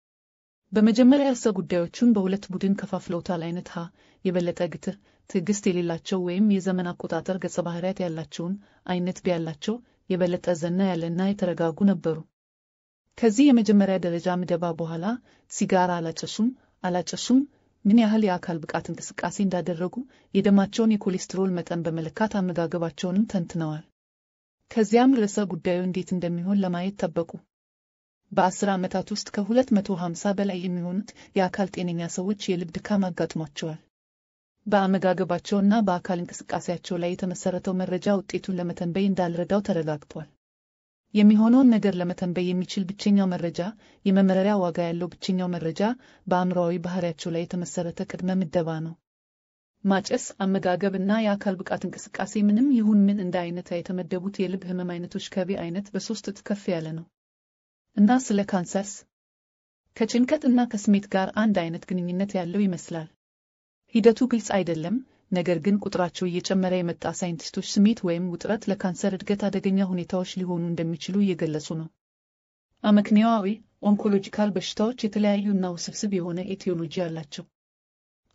[SPEAKER 1] በመጀመሪያ ርዕሰ ጉዳዮቹን በሁለት ቡድን ከፋፍለውታል። አይነት ሀ የበለጠ ግትህ ትዕግስት የሌላቸው ወይም የዘመን አቆጣጠር ገጸ ባህሪያት ያላቸውን፣ አይነት ቢ ያላቸው የበለጠ ዘና ያለና የተረጋጉ ነበሩ። ከዚህ የመጀመሪያ ደረጃ ምደባ በኋላ ሲጋራ አላጨሱም አላጨሱም ምን ያህል የአካል ብቃት እንቅስቃሴ እንዳደረጉ የደማቸውን የኮሌስትሮል መጠን በመለካት አመጋገባቸውንም ተንትነዋል። ከዚያም ርዕሰ ጉዳዩ እንዴት እንደሚሆን ለማየት ጠበቁ። በአስር ዓመታት ውስጥ ከ250 በላይ የሚሆኑት የአካል ጤነኛ ሰዎች የልብ ድካም አጋጥሟቸዋል። በአመጋገባቸውና በአካል እንቅስቃሴያቸው ላይ የተመሰረተው መረጃ ውጤቱን ለመተንበይ እንዳልረዳው ተረጋግጧል። የሚሆነውን ነገር ለመተንበይ የሚችል ብቸኛው መረጃ፣ የመመረሪያ ዋጋ ያለው ብቸኛው መረጃ በአእምሮአዊ ባህሪያቸው ላይ የተመሰረተ ቅድመ ምደባ ነው። ማጨስ፣ አመጋገብ እና የአካል ብቃት እንቅስቃሴ ምንም ይሁን ምን እንደ አይነት የተመደቡት የልብ ህመም አይነቶች ከቢ አይነት በሶስት እጥፍ ከፍ ያለ ነው። እና ስለ ካንሰስ ከጭንቀት እና ከስሜት ጋር አንድ አይነት ግንኙነት ያለው ይመስላል። ሂደቱ ግልጽ አይደለም፣ ነገር ግን ቁጥራቸው እየጨመረ የመጣ ሳይንቲስቶች ስሜት ወይም ውጥረት ለካንሰር እድገት አደገኛ ሁኔታዎች ሊሆኑ እንደሚችሉ እየገለጹ ነው። አመክንዮአዊ ኦንኮሎጂካል በሽታዎች የተለያዩ እና ውስብስብ የሆነ ኤቲዮሎጂ አላቸው።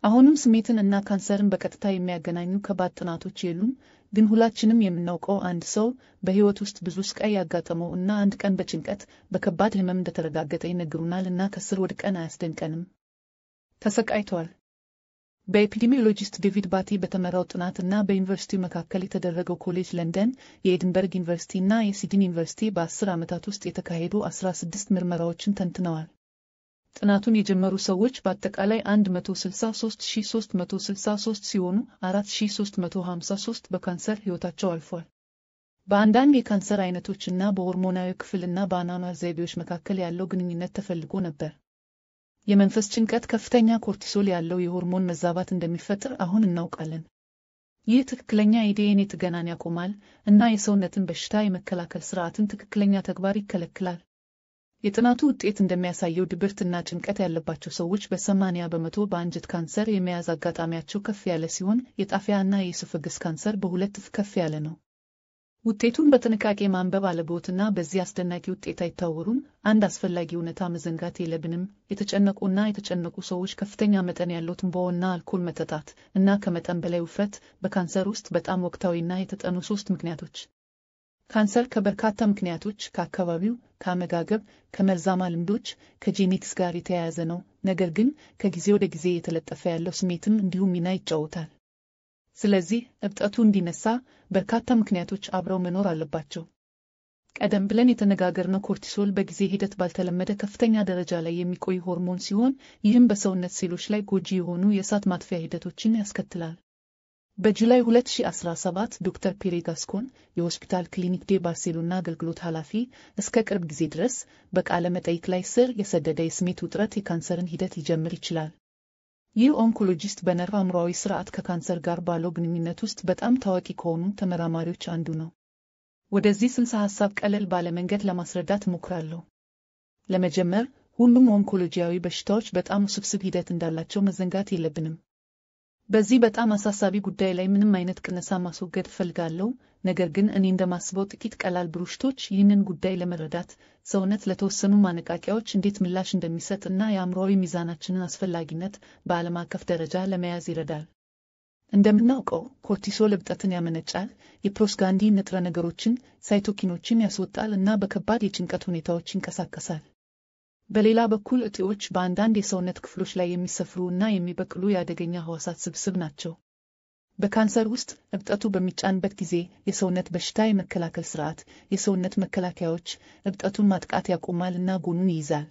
[SPEAKER 1] አሁንም ስሜትን እና ካንሰርን በቀጥታ የሚያገናኙ ከባድ ጥናቶች የሉም፣ ግን ሁላችንም የምናውቀው አንድ ሰው በሕይወት ውስጥ ብዙ ስቃይ ያጋጠመው እና አንድ ቀን በጭንቀት በከባድ ህመም እንደተረጋገጠ ይነግሩናል እና ከስር ወድቀን አያስደንቀንም፣ ተሰቃይተዋል። በኤፒዲሚዮሎጂስት ዴቪድ ባቲ በተመራው ጥናት እና በዩኒቨርሲቲው መካከል የተደረገው ኮሌጅ ለንደን፣ የኤድንበርግ ዩኒቨርሲቲ እና የሲድን ዩኒቨርሲቲ በአስር ዓመታት ውስጥ የተካሄዱ 16 ምርመራዎችን ተንትነዋል። ጥናቱን የጀመሩ ሰዎች በአጠቃላይ 163363 ሲሆኑ 4353 በካንሰር ሕይወታቸው አልፏል። በአንዳንድ የካንሰር አይነቶች እና በሆርሞናዊ ክፍልና በአኗኗር ዘይቤዎች መካከል ያለው ግንኙነት ተፈልጎ ነበር። የመንፈስ ጭንቀት ከፍተኛ ኮርቲሶል ያለው የሆርሞን መዛባት እንደሚፈጥር አሁን እናውቃለን። ይህ ትክክለኛ የዲኤንኤ ጥገናን ያቆማል እና የሰውነትን በሽታ የመከላከል ስርዓትን ትክክለኛ ተግባር ይከለክላል። የጥናቱ ውጤት እንደሚያሳየው ድብርትና ጭንቀት ያለባቸው ሰዎች በሰማንያ በመቶ በአንጀት ካንሰር የመያዝ አጋጣሚያቸው ከፍ ያለ ሲሆን የጣፊያ እና ካንሰር በሁለት እጥፍ ከፍ ያለ ነው። ውጤቱን በጥንቃቄ ማንበብ አለብዎትና በዚህ አስደናቂ ውጤት አይታወሩም። አንድ አስፈላጊ እውነታ መዘንጋት የለብንም። የተጨነቁና የተጨነቁ ሰዎች ከፍተኛ መጠን ያለው ትምባሆና አልኮል መጠጣት እና ከመጠን በላይ ውፍረት በካንሰር ውስጥ በጣም ወቅታዊና የተጠኑ ሶስት ምክንያቶች ካንሰር ከበርካታ ምክንያቶች ከአካባቢው፣ ከአመጋገብ፣ ከመርዛማ ልምዶች፣ ከጄኔቲክስ ጋር የተያያዘ ነው። ነገር ግን ከጊዜ ወደ ጊዜ የተለጠፈ ያለው ስሜትም እንዲሁ ሚና ይጫወታል። ስለዚህ እብጠቱ እንዲነሳ በርካታ ምክንያቶች አብረው መኖር አለባቸው። ቀደም ብለን የተነጋገርነው ኮርቲሶል በጊዜ ሂደት ባልተለመደ ከፍተኛ ደረጃ ላይ የሚቆይ ሆርሞን ሲሆን ይህም በሰውነት ሴሎች ላይ ጎጂ የሆኑ የእሳት ማጥፊያ ሂደቶችን ያስከትላል። በጁላይ 2017 ዶክተር ፔሬ ጋስኮን የሆስፒታል ክሊኒክ ዴ ባርሴሎና አገልግሎት ኃላፊ፣ እስከ ቅርብ ጊዜ ድረስ በቃለ መጠይቅ ላይ ስር የሰደደ የስሜት ውጥረት የካንሰርን ሂደት ሊጀምር ይችላል። ይህ ኦንኮሎጂስት በነርቭ አእምሯዊ ስርዓት ከካንሰር ጋር ባለው ግንኙነት ውስጥ በጣም ታዋቂ ከሆኑ ተመራማሪዎች አንዱ ነው። ወደዚህ ስንሰ ሐሳብ ቀለል ባለመንገድ ለማስረዳት እሞክራለሁ። ለመጀመር ሁሉም ኦንኮሎጂያዊ በሽታዎች በጣም ውስብስብ ሂደት እንዳላቸው መዘንጋት የለብንም። በዚህ በጣም አሳሳቢ ጉዳይ ላይ ምንም አይነት ቅነሳ ማስወገድ እፈልጋለሁ። ነገር ግን እኔ እንደማስበው ጥቂት ቀላል ብሩሽቶች ይህንን ጉዳይ ለመረዳት ሰውነት ለተወሰኑ ማነቃቂያዎች እንዴት ምላሽ እንደሚሰጥ እና የአእምሮዊ ሚዛናችንን አስፈላጊነት በዓለም አቀፍ ደረጃ ለመያዝ ይረዳል። እንደምናውቀው ኮርቲሶል እብጠትን ያመነጫል፣ የፕሮስጋንዲ ንጥረ ነገሮችን ሳይቶኪኖችን ያስወጣል እና በከባድ የጭንቀት ሁኔታዎች ይንቀሳቀሳል። በሌላ በኩል እጢዎች በአንዳንድ የሰውነት ክፍሎች ላይ የሚሰፍሩ እና የሚበቅሉ የአደገኛ ህዋሳት ስብስብ ናቸው። በካንሰር ውስጥ እብጠቱ በሚጫንበት ጊዜ የሰውነት በሽታ የመከላከል ስርዓት የሰውነት መከላከያዎች እብጠቱን ማጥቃት ያቆማል እና ጎኑን ይይዛል።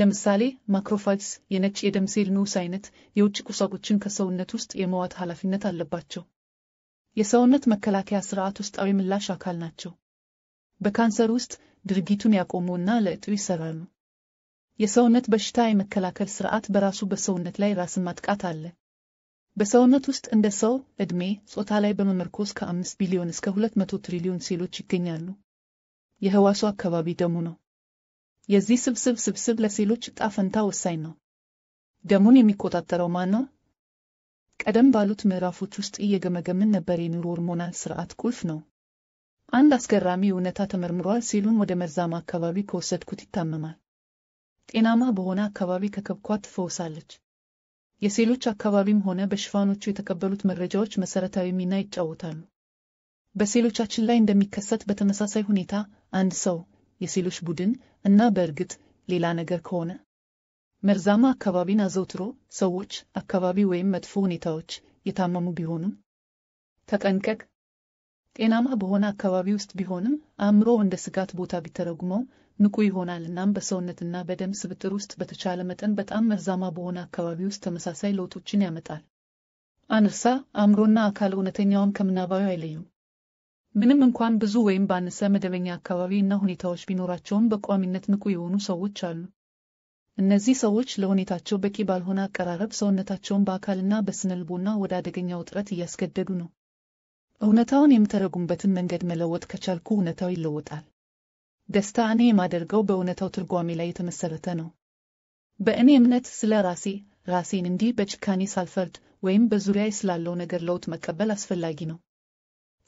[SPEAKER 1] ለምሳሌ ማክሮፋጅስ የነጭ የደም ሴል ንዑስ አይነት የውጭ ቁሳቁችን ከሰውነት ውስጥ የመዋት ኃላፊነት አለባቸው። የሰውነት መከላከያ ስርዓት ውስጣዊ ምላሽ አካል ናቸው። በካንሰር ውስጥ ድርጊቱን ያቆሙ እና ለእጢው ይሰራሉ። የሰውነት በሽታ የመከላከል ስርዓት በራሱ በሰውነት ላይ ራስን ማጥቃት አለ። በሰውነት ውስጥ እንደ ሰው ዕድሜ፣ ጾታ ላይ በመመርኮዝ ከአምስት ቢሊዮን እስከ ሁለት መቶ ትሪሊዮን ሴሎች ይገኛሉ። የህዋሱ አካባቢ ደሙ ነው። የዚህ ስብስብ ስብስብ ለሴሎች ዕጣ ፈንታ ወሳኝ ነው። ደሙን የሚቆጣጠረው ማን ነው? ቀደም ባሉት ምዕራፎች ውስጥ እየገመገምን ነበር። የኑሮ ሆርሞናል ስርዓት ቁልፍ ነው። አንድ አስገራሚ እውነታ ተመርምሯል። ሴሉን ወደ መርዛማ አካባቢ ከወሰድኩት ይታመማል። ጤናማ በሆነ አካባቢ ከከብኳት ትፈውሳለች። የሴሎች አካባቢም ሆነ በሽፋኖቹ የተቀበሉት መረጃዎች መሰረታዊ ሚና ይጫወታሉ። በሴሎቻችን ላይ እንደሚከሰት በተመሳሳይ ሁኔታ አንድ ሰው የሴሎች ቡድን እና በእርግጥ ሌላ ነገር ከሆነ መርዛማ አካባቢን አዘውትሮ ሰዎች አካባቢ ወይም መጥፎ ሁኔታዎች የታመሙ ቢሆኑም ተጠንቀቅ። ጤናማ በሆነ አካባቢ ውስጥ ቢሆንም አእምሮ እንደ ስጋት ቦታ ቢተረጉመው ንቁ ይሆናል። እናም በሰውነትና በደም ስብጥር ውስጥ በተቻለ መጠን በጣም መርዛማ በሆነ አካባቢ ውስጥ ተመሳሳይ ለውጦችን ያመጣል። አንርሳ አእምሮና አካል እውነተኛውን ከምናባዊ አይለዩም። ምንም እንኳን ብዙ ወይም ባነሰ መደበኛ አካባቢ እና ሁኔታዎች ቢኖራቸውም በቋሚነት ንቁ የሆኑ ሰዎች አሉ። እነዚህ ሰዎች ለሁኔታቸው በቂ ባልሆነ አቀራረብ ሰውነታቸውን በአካልና በስነልቦና ወደ አደገኛ ውጥረት እያስገደዱ ነው። እውነታውን የምተረጉምበትን መንገድ መለወጥ ከቻልኩ እውነታው ይለወጣል። ደስታ እኔ የማደርገው በእውነታው ትርጓሜ ላይ የተመሰረተ ነው። በእኔ እምነት ስለ ራሴ ራሴን እንዲህ በጭካኔ ሳልፈርድ ወይም በዙሪያ ስላለው ነገር ለውጥ መቀበል አስፈላጊ ነው።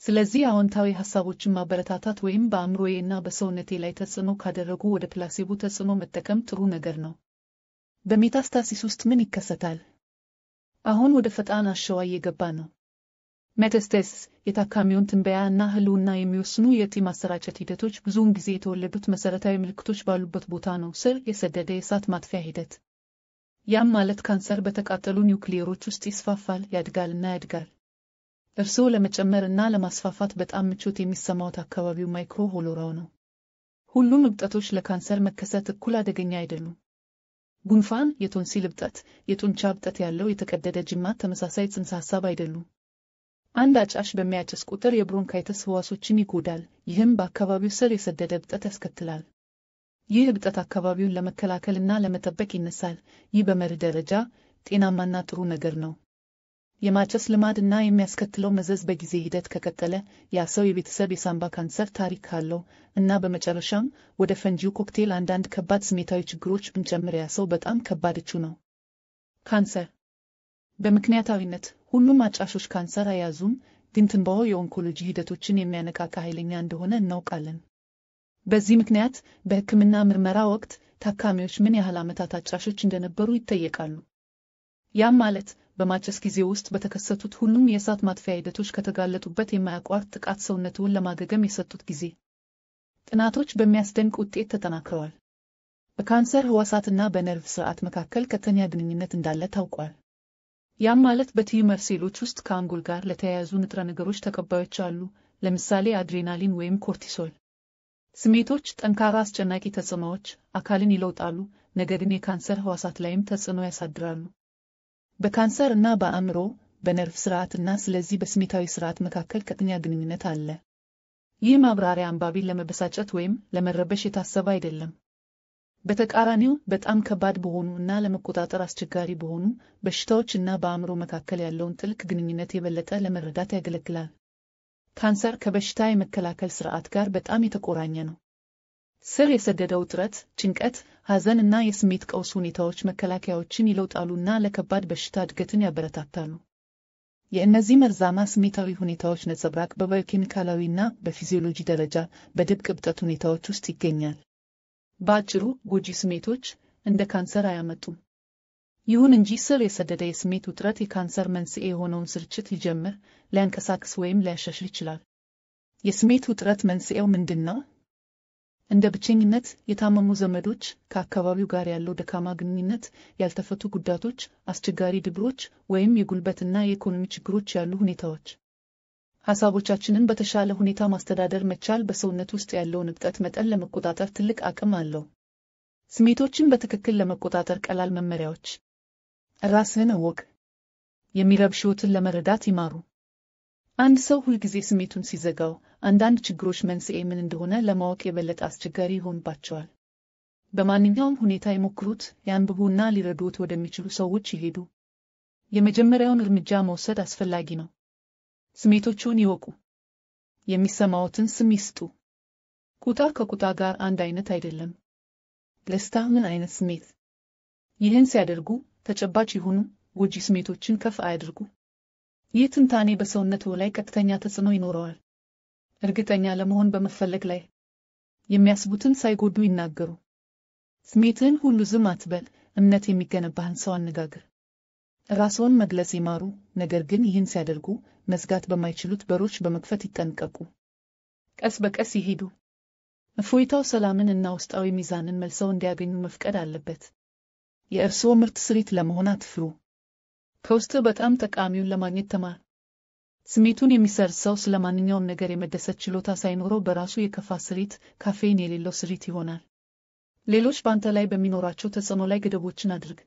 [SPEAKER 1] ስለዚህ አዎንታዊ ሐሳቦችን ማበረታታት ወይም በአእምሮዬና እና በሰውነቴ ላይ ተጽዕኖ ካደረጉ ወደ ፕላሲቦ ተጽዕኖ መጠቀም ጥሩ ነገር ነው። በሜታስታሲስ ውስጥ ምን ይከሰታል? አሁን ወደ ፈጣን አሸዋ እየገባ ነው። መተስተስ የታካሚውን ትንበያ እና ህልውና የሚወስኑ የቲ ማሰራጨት ሂደቶች ብዙውን ጊዜ የተወለዱት መሠረታዊ ምልክቶች ባሉበት ቦታ ነው። ስር የሰደደ የእሳት ማጥፊያ ሂደት፣ ያም ማለት ካንሰር በተቃጠሉ ኒውክሊየሮች ውስጥ ይስፋፋል፣ ያድጋልና ያድጋል። እርስዎ ለመጨመር እና ለማስፋፋት በጣም ምቾት የሚሰማዎት አካባቢው ማይክሮ ሆሎራው ነው። ሁሉም እብጠቶች ለካንሰር መከሰት እኩል አደገኛ አይደሉም። ጉንፋን፣ የቶንሲል እብጠት፣ የጡንቻ እብጠት ያለው የተቀደደ ጅማት ተመሳሳይ ጽንሰ ሐሳብ አይደሉም። አንድ አጫሽ በሚያጨስ ቁጥር የብሮንካይተስ ህዋሶችን ይጎዳል። ይህም በአካባቢው ስር የሰደደ እብጠት ያስከትላል። ይህ እብጠት አካባቢውን ለመከላከልና ለመጠበቅ ይነሳል። ይህ በመርህ ደረጃ ጤናማና ጥሩ ነገር ነው። የማጨስ ልማድ እና የሚያስከትለው መዘዝ በጊዜ ሂደት ከቀጠለ ያ ሰው የቤተሰብ የሳንባ ካንሰር ታሪክ ካለው እና በመጨረሻም ወደ ፈንጂው ኮክቴል አንዳንድ ከባድ ስሜታዊ ችግሮች ብንጨምር ያ ሰው በጣም ከባድቹ ነው። ካንሰር በምክንያታዊነት ሁሉም አጫሾች ካንሰር አያዙም፣ ግን ትንባሆ የኦንኮሎጂ ሂደቶችን የሚያነካካ ኃይለኛ እንደሆነ እናውቃለን። በዚህ ምክንያት በሕክምና ምርመራ ወቅት ታካሚዎች ምን ያህል ዓመታት አጫሾች እንደነበሩ ይጠየቃሉ። ያም ማለት በማጨስ ጊዜ ውስጥ በተከሰቱት ሁሉም የእሳት ማጥፊያ ሂደቶች ከተጋለጡበት የማያቋርጥ ጥቃት ሰውነትውን ለማገገም የሰጡት ጊዜ። ጥናቶች በሚያስደንቅ ውጤት ተጠናክረዋል። በካንሰር ህዋሳትና በነርቭ ሥርዓት መካከል ቀጥተኛ ግንኙነት እንዳለ ታውቋል። ያም ማለት በቲዩመር ሴሎች ውስጥ ከአንጎል ጋር ለተያያዙ ንጥረ ነገሮች ተቀባዮች አሉ፣ ለምሳሌ አድሬናሊን ወይም ኮርቲሶል። ስሜቶች ጠንካራ አስጨናቂ ተጽዕኖዎች አካልን ይለውጣሉ፣ ነገር ግን የካንሰር ህዋሳት ላይም ተጽዕኖ ያሳድራሉ። በካንሰር እና በአእምሮ በነርቭ ስርዓት እና ስለዚህ በስሜታዊ ስርዓት መካከል ቀጥተኛ ግንኙነት አለ። ይህ ማብራሪያ አንባቢን ለመበሳጨት ወይም ለመረበሽ የታሰበ አይደለም። በተቃራኒው በጣም ከባድ በሆኑ እና ለመቆጣጠር አስቸጋሪ በሆኑ በሽታዎች እና በአእምሮ መካከል ያለውን ጥልቅ ግንኙነት የበለጠ ለመረዳት ያገለግላል። ካንሰር ከበሽታ የመከላከል ስርዓት ጋር በጣም የተቆራኘ ነው። ስር የሰደደው ውጥረት፣ ጭንቀት፣ ሐዘን እና የስሜት ቀውስ ሁኔታዎች መከላከያዎችን ይለውጣሉ እና ለከባድ በሽታ እድገትን ያበረታታሉ። የእነዚህ መርዛማ ስሜታዊ ሁኔታዎች ነጸብራቅ በባዮኬሚካላዊ እና በፊዚዮሎጂ ደረጃ በድብቅ እብጠት ሁኔታዎች ውስጥ ይገኛል። ባጭሩ ጎጂ ስሜቶች እንደ ካንሰር አያመጡም። ይሁን እንጂ ስር የሰደደ የስሜት ውጥረት የካንሰር መንስኤ የሆነውን ስርጭት ሊጀምር፣ ሊያንቀሳቅስ ወይም ሊያሻሽል ይችላል። የስሜት ውጥረት መንስኤው ምንድን ነው? እንደ ብቸኝነት፣ የታመሙ ዘመዶች፣ ከአካባቢው ጋር ያለው ደካማ ግንኙነት፣ ያልተፈቱ ጉዳቶች፣ አስቸጋሪ ድብሮች ወይም የጉልበትና የኢኮኖሚ ችግሮች ያሉ ሁኔታዎች ሐሳቦቻችንን በተሻለ ሁኔታ ማስተዳደር መቻል በሰውነት ውስጥ ያለውን እብጠት መጠን ለመቆጣጠር ትልቅ አቅም አለው። ስሜቶችን በትክክል ለመቆጣጠር ቀላል መመሪያዎች፣ ራስህን እወቅ፣ የሚረብሽዎትን ለመረዳት ይማሩ። አንድ ሰው ሁልጊዜ ስሜቱን ሲዘጋው፣ አንዳንድ ችግሮች መንስኤ ምን እንደሆነ ለማወቅ የበለጠ አስቸጋሪ ይሆንባቸዋል። በማንኛውም ሁኔታ ይሞክሩት፣ ያንብቡና ሊረዱት ወደሚችሉ ሰዎች ይሄዱ። የመጀመሪያውን እርምጃ መውሰድ አስፈላጊ ነው። ስሜቶቹን ይወቁ። የሚሰማዎትን ስም ይስጡ። ኩታ ከኩታ ጋር አንድ አይነት አይደለም። ደስታ ምን አይነት ስሜት? ይህን ሲያደርጉ ተጨባጭ ይሁኑ፣ ጎጂ ስሜቶችን ከፍ አያድርጉ። ይህ ትንታኔ በሰውነትዎ ላይ ቀጥተኛ ተጽዕኖ ይኖረዋል። እርግጠኛ ለመሆን በመፈለግ ላይ የሚያስቡትን ሳይጎዱ ይናገሩ። ስሜትህን ሁሉ ዝም አትበል። እምነት የሚገነባህን ሰው አነጋግር። ራስዎን መግለጽ ይማሩ፣ ነገር ግን ይህን ሲያደርጉ መዝጋት በማይችሉት በሮች በመክፈት ይጠንቀቁ። ቀስ በቀስ ይሄዱ። እፎይታው ሰላምን እና ውስጣዊ ሚዛንን መልሰው እንዲያገኙ መፍቀድ አለበት። የእርስዎ ምርት ስሪት ለመሆን አትፍሩ። ከውስጥ በጣም ጠቃሚውን ለማግኘት ተማር። ስሜቱን የሚሰርዝ ሰው ስለ ማንኛውም ነገር የመደሰት ችሎታ ሳይኖረው በራሱ የከፋ ስሪት፣ ካፌን የሌለው ስሪት ይሆናል። ሌሎች በአንተ ላይ በሚኖራቸው ተጽዕኖ ላይ ገደቦችን አድርግ።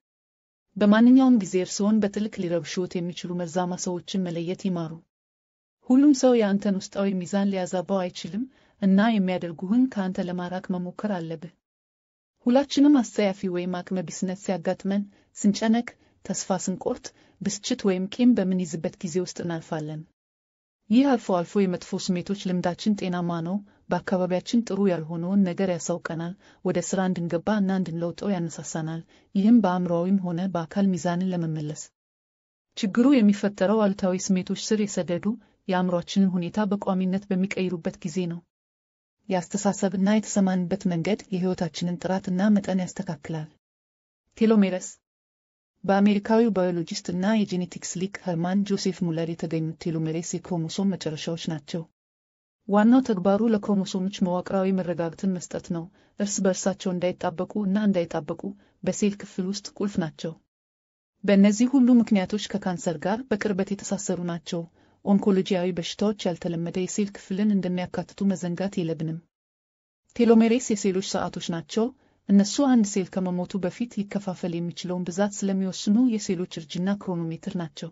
[SPEAKER 1] በማንኛውም ጊዜ እርስዎን በትልቅ ሊረብሹት የሚችሉ መርዛማ ሰዎችን መለየት ይማሩ። ሁሉም ሰው የአንተን ውስጣዊ ሚዛን ሊያዛባው አይችልም እና የሚያደርጉህን ከአንተ ለማራቅ መሞከር አለብህ። ሁላችንም አስጸያፊ ወይም አቅመ ቢስነት ሲያጋጥመን፣ ስንጨነቅ፣ ተስፋ ስንቆርጥ፣ ብስጭት ወይም ቂም በምንይዝበት ጊዜ ውስጥ እናልፋለን። ይህ አልፎ አልፎ የመጥፎ ስሜቶች ልምዳችን ጤናማ ነው በአካባቢያችን ጥሩ ያልሆነውን ነገር ያሳውቀናል፣ ወደ ሥራ እንድንገባ እና እንድንለውጠው ያነሳሳናል። ይህም በአእምሮዊም ሆነ በአካል ሚዛንን ለመመለስ ችግሩ የሚፈጠረው አሉታዊ ስሜቶች ስር የሰደዱ የአእምሯችንን ሁኔታ በቋሚነት በሚቀይሩበት ጊዜ ነው። የአስተሳሰብና የተሰማንበት መንገድ የሕይወታችንን ጥራትና መጠን ያስተካክላል። ቴሎሜረስ በአሜሪካዊው ባዮሎጂስት እና የጄኔቲክስ ሊቅ ኸርማን ጆሴፍ ሙለር የተገኙት ቴሎሜሬስ የክሮሞሶም መጨረሻዎች ናቸው። ዋናው ተግባሩ ለክሮሞሶሞች መዋቅራዊ መረጋጋትን መስጠት ነው። እርስ በእርሳቸው እንዳይጣበቁ እና እንዳይጣበቁ በሴል ክፍል ውስጥ ቁልፍ ናቸው። በእነዚህ ሁሉ ምክንያቶች ከካንሰር ጋር በቅርበት የተሳሰሩ ናቸው። ኦንኮሎጂያዊ በሽታዎች ያልተለመደ የሴል ክፍልን እንደሚያካትቱ መዘንጋት የለብንም። ቴሎሜሬስ የሴሎች ሰዓቶች ናቸው። እነሱ አንድ ሴል ከመሞቱ በፊት ሊከፋፈል የሚችለውን ብዛት ስለሚወስኑ የሴሎች እርጅና ክሮኖሜትር ናቸው።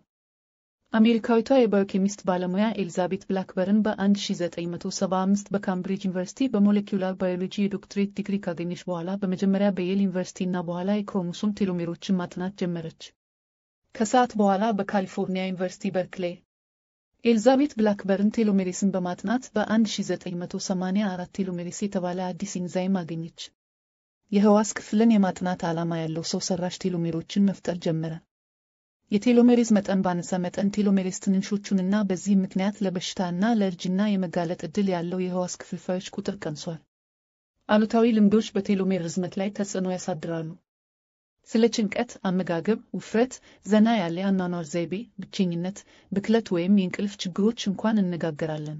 [SPEAKER 1] አሜሪካዊቷ የባዮኬሚስት ባለሙያ ኤሊዛቤት ብላክበርን በ1975 በካምብሪጅ ዩኒቨርሲቲ በሞለኪውላር ባዮሎጂ የዶክትሬት ዲግሪ ካገኘች በኋላ በመጀመሪያ በየል ዩኒቨርሲቲ እና በኋላ የክሮሞሶም ቴሎሜሮችን ማጥናት ጀመረች። ከሰዓት በኋላ በካሊፎርኒያ ዩኒቨርሲቲ በርክሌ ኤልዛቤት ብላክበርን ቴሎሜሬስን በማጥናት በ1984 ቴሎሜሬስ የተባለ አዲስ ኢንዛይም አገኘች። የህዋስ ክፍልን የማጥናት ዓላማ ያለው ሰው ሰራሽ ቴሎሜሮችን መፍጠር ጀመረ። የቴሎሜሬዝ መጠን ባነሰ መጠን ቴሎሜሬዝ ትንንሾቹንና በዚህ ምክንያት ለበሽታና ለእርጅና የመጋለጥ ዕድል ያለው የህዋስ ክፍልፋዮች ቁጥር ቀንሷል። አሉታዊ ልምዶች በቴሎሜር ርዝመት ላይ ተጽዕኖ ያሳድራሉ። ስለ ጭንቀት፣ አመጋገብ፣ ውፍረት፣ ዘና ያለ አኗኗር ዘይቤ፣ ብቸኝነት፣ ብክለት ወይም የእንቅልፍ ችግሮች እንኳን እንነጋገራለን።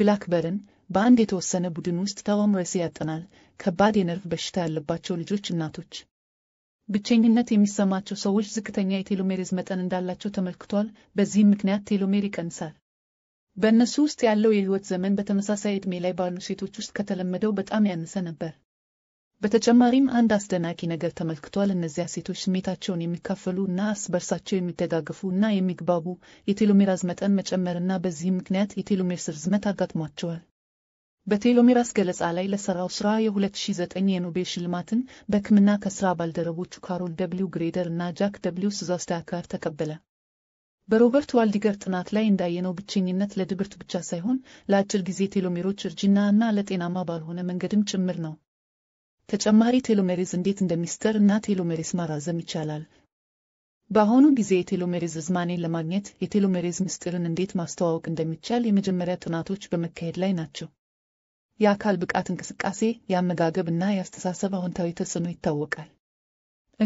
[SPEAKER 1] ብላክበርን በአንድ የተወሰነ ቡድን ውስጥ ተዋምረሲ ያጠናል። ከባድ የነርቭ በሽታ ያለባቸው ልጆች እናቶች ብቸኝነት የሚሰማቸው ሰዎች ዝቅተኛ የቴሎሜሬዝ መጠን እንዳላቸው ተመልክቷል። በዚህም ምክንያት ቴሎሜር ይቀንሳል። በእነሱ ውስጥ ያለው የህይወት ዘመን በተመሳሳይ ዕድሜ ላይ ባሉ ሴቶች ውስጥ ከተለመደው በጣም ያነሰ ነበር። በተጨማሪም አንድ አስደናቂ ነገር ተመልክቷል። እነዚያ ሴቶች ስሜታቸውን የሚካፈሉ እና እርስ በርሳቸው እና የሚግባቡ የቴሎሜራዝ መጠን መጨመርና በዚህም ምክንያት የቴሎሜር ስርዝመት አጋጥሟቸዋል። በቴሎሜራስ ገለጻ ላይ ለሰራው ስራ የ2009 የኖቤል ሽልማትን በሕክምና ከሥራ ባልደረቦቹ ካሮል ደብሊው ግሬደር እና ጃክ ደብሊው ስዛስዳክ ተቀበለ። በሮበርት ዋልዲገር ጥናት ላይ እንዳየነው ብቸኝነት ለድብርት ብቻ ሳይሆን ለአጭር ጊዜ ቴሎሜሮች እርጅና እና ለጤናማ ባልሆነ መንገድም ጭምር ነው። ተጨማሪ ቴሎሜሬዝ እንዴት እንደሚስተር እና ቴሎሜሬስ ማራዘም ይቻላል። በአሁኑ ጊዜ የቴሎሜሬዝ ዝማኔን ለማግኘት የቴሎሜሬዝ ምስጢርን እንዴት ማስተዋወቅ እንደሚቻል የመጀመሪያ ጥናቶች በመካሄድ ላይ ናቸው። የአካል ብቃት እንቅስቃሴ የአመጋገብ እና የአስተሳሰብ አዎንታዊ ተጽዕኖ ይታወቃል።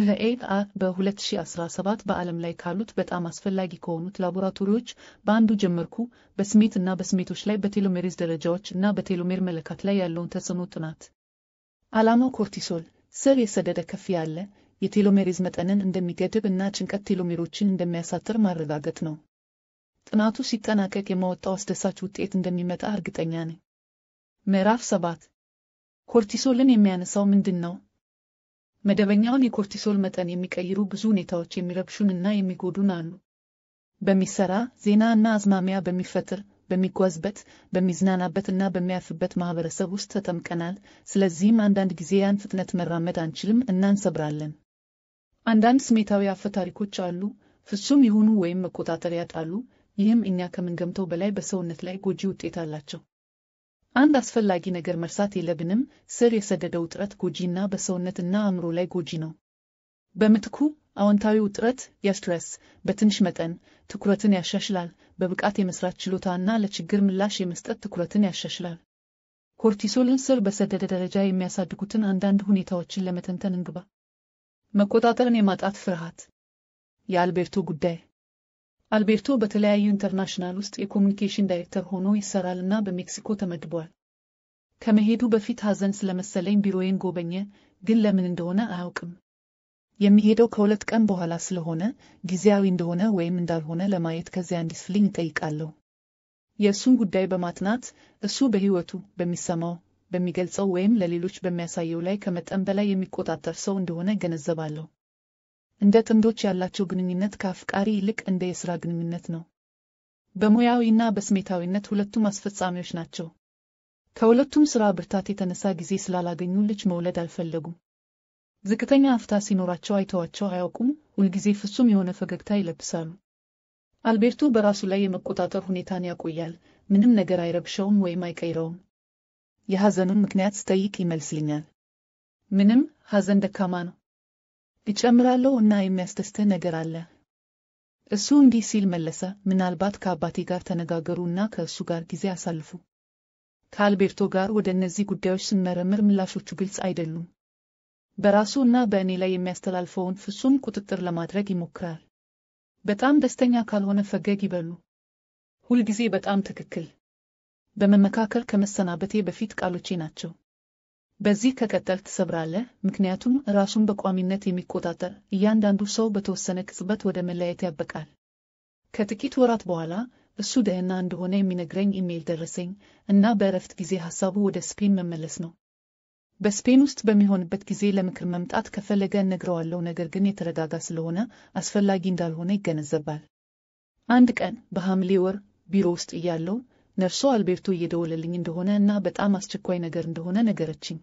[SPEAKER 1] ኤፍኤአ በ2017 በዓለም ላይ ካሉት በጣም አስፈላጊ ከሆኑት ላቦራቶሪዎች በአንዱ ጀመርኩ በስሜት እና በስሜቶች ላይ በቴሎሜሬዝ ደረጃዎች እና በቴሎሜር መለካት ላይ ያለውን ተጽዕኖ ጥናት። ዓላማው ኮርቲሶል ስር የሰደደ ከፍ ያለ የቴሎሜሬዝ መጠንን እንደሚገድብ እና ጭንቀት ቴሎሜሮችን እንደሚያሳጥር ማረጋገጥ ነው። ጥናቱ ሲጠናቀቅ የማወጣው አስደሳች ውጤት እንደሚመጣ እርግጠኛ ነኝ። ምዕራፍ ሰባት ኮርቲሶልን የሚያነሳው ምንድን ነው? መደበኛውን የኮርቲሶል መጠን የሚቀይሩ ብዙ ሁኔታዎች የሚረብሹን እና የሚጎዱን አሉ። በሚሰራ ዜና እና አዝማሚያ በሚፈጥር በሚጓዝበት በሚዝናናበት እና በሚያርፍበት ማህበረሰብ ውስጥ ተጠምቀናል። ስለዚህም አንዳንድ ጊዜ ያን ፍጥነት መራመድ አንችልም እና እንሰብራለን። አንዳንድ ስሜታዊ አፈ ታሪኮች አሉ፣ ፍጹም የሆኑ ወይም መቆጣጠር ያጣሉ። ይህም እኛ ከምንገምተው በላይ በሰውነት ላይ ጎጂ ውጤት አላቸው። አንድ አስፈላጊ ነገር መርሳት የለብንም፣ ስር የሰደደው ውጥረት ጎጂና በሰውነትና አእምሮ ላይ ጎጂ ነው። በምትኩ አዎንታዊ ውጥረት የስትረስ በትንሽ መጠን ትኩረትን ያሻሽላል፣ በብቃት የመስራት ችሎታና ለችግር ምላሽ የመስጠት ትኩረትን ያሻሽላል። ኮርቲሶልን ስር በሰደደ ደረጃ የሚያሳድጉትን አንዳንድ ሁኔታዎችን ለመተንተን እንግባ። መቆጣጠርን የማጣት ፍርሃት የአልቤርቶ ጉዳይ አልቤርቶ በተለያዩ ኢንተርናሽናል ውስጥ የኮሚኒኬሽን ዳይሬክተር ሆኖ ይሰራል በሜክሲኮ ተመድቧል። ከመሄዱ በፊት ሐዘን ስለመሰለኝ ቢሮዬን ጎበኘ፣ ግን ለምን እንደሆነ አያውቅም። የሚሄደው ከሁለት ቀን በኋላ ስለሆነ ጊዜያዊ እንደሆነ ወይም እንዳልሆነ ለማየት ከዚያ እንዲስፍልኝ ይጠይቃለሁ። የእሱን ጉዳይ በማጥናት እሱ በሕይወቱ በሚሰማው በሚገልጸው ወይም ለሌሎች በሚያሳየው ላይ ከመጠን በላይ የሚቆጣጠር ሰው እንደሆነ ገነዘባለሁ። እንደ ጥንዶች ያላቸው ግንኙነት ከአፍቃሪ ይልቅ እንደ የሥራ ግንኙነት ነው። በሙያዊና በስሜታዊነት ሁለቱም አስፈጻሚዎች ናቸው። ከሁለቱም ሥራ ብርታት የተነሳ ጊዜ ስላላገኙ ልጅ መውለድ አልፈለጉም። ዝቅተኛ አፍታ ሲኖራቸው አይተዋቸው አያውቁም። ሁልጊዜ ፍጹም የሆነ ፈገግታ ይለብሳሉ። አልቤርቶ በራሱ ላይ የመቆጣጠር ሁኔታን ያቆያል። ምንም ነገር አይረብሸውም ወይም አይቀይረውም። የሐዘኑን ምክንያት ስጠይቅ ይመልስልኛል። ምንም ሐዘን ደካማ ነው። እጨምራለሁ እና የሚያስደስተ ነገር አለ። እሱ እንዲህ ሲል መለሰ፣ ምናልባት ከአባቴ ጋር ተነጋገሩ እና ከእሱ ጋር ጊዜ አሳልፉ። ከአልቤርቶ ጋር ወደ እነዚህ ጉዳዮች ስመረምር ምላሾቹ ግልጽ አይደሉም። በራሱ እና በእኔ ላይ የሚያስተላልፈውን ፍጹም ቁጥጥር ለማድረግ ይሞክራል። በጣም ደስተኛ ካልሆነ ፈገግ ይበሉ። ሁልጊዜ በጣም ትክክል። በመመካከል ከመሰናበቴ በፊት ቃሎቼ ናቸው። በዚህ ከቀጠል ትሰብራለህ። ምክንያቱም ራሱን በቋሚነት የሚቆጣጠር እያንዳንዱ ሰው በተወሰነ ቅጽበት ወደ መለያየት ያበቃል። ከጥቂት ወራት በኋላ እሱ ደህና እንደሆነ የሚነግረኝ ኢሜይል ደረሰኝ እና በእረፍት ጊዜ ሐሳቡ ወደ ስፔን መመለስ ነው። በስፔን ውስጥ በሚሆንበት ጊዜ ለምክር መምጣት ከፈለገ እነግረዋለሁ፣ ነገር ግን የተረጋጋ ስለሆነ አስፈላጊ እንዳልሆነ ይገነዘባል። አንድ ቀን በሐምሌ ወር ቢሮ ውስጥ እያለው ነፍሷ አልቤርቶ እየደወለልኝ እንደሆነ እና በጣም አስቸኳይ ነገር እንደሆነ ነገረችኝ።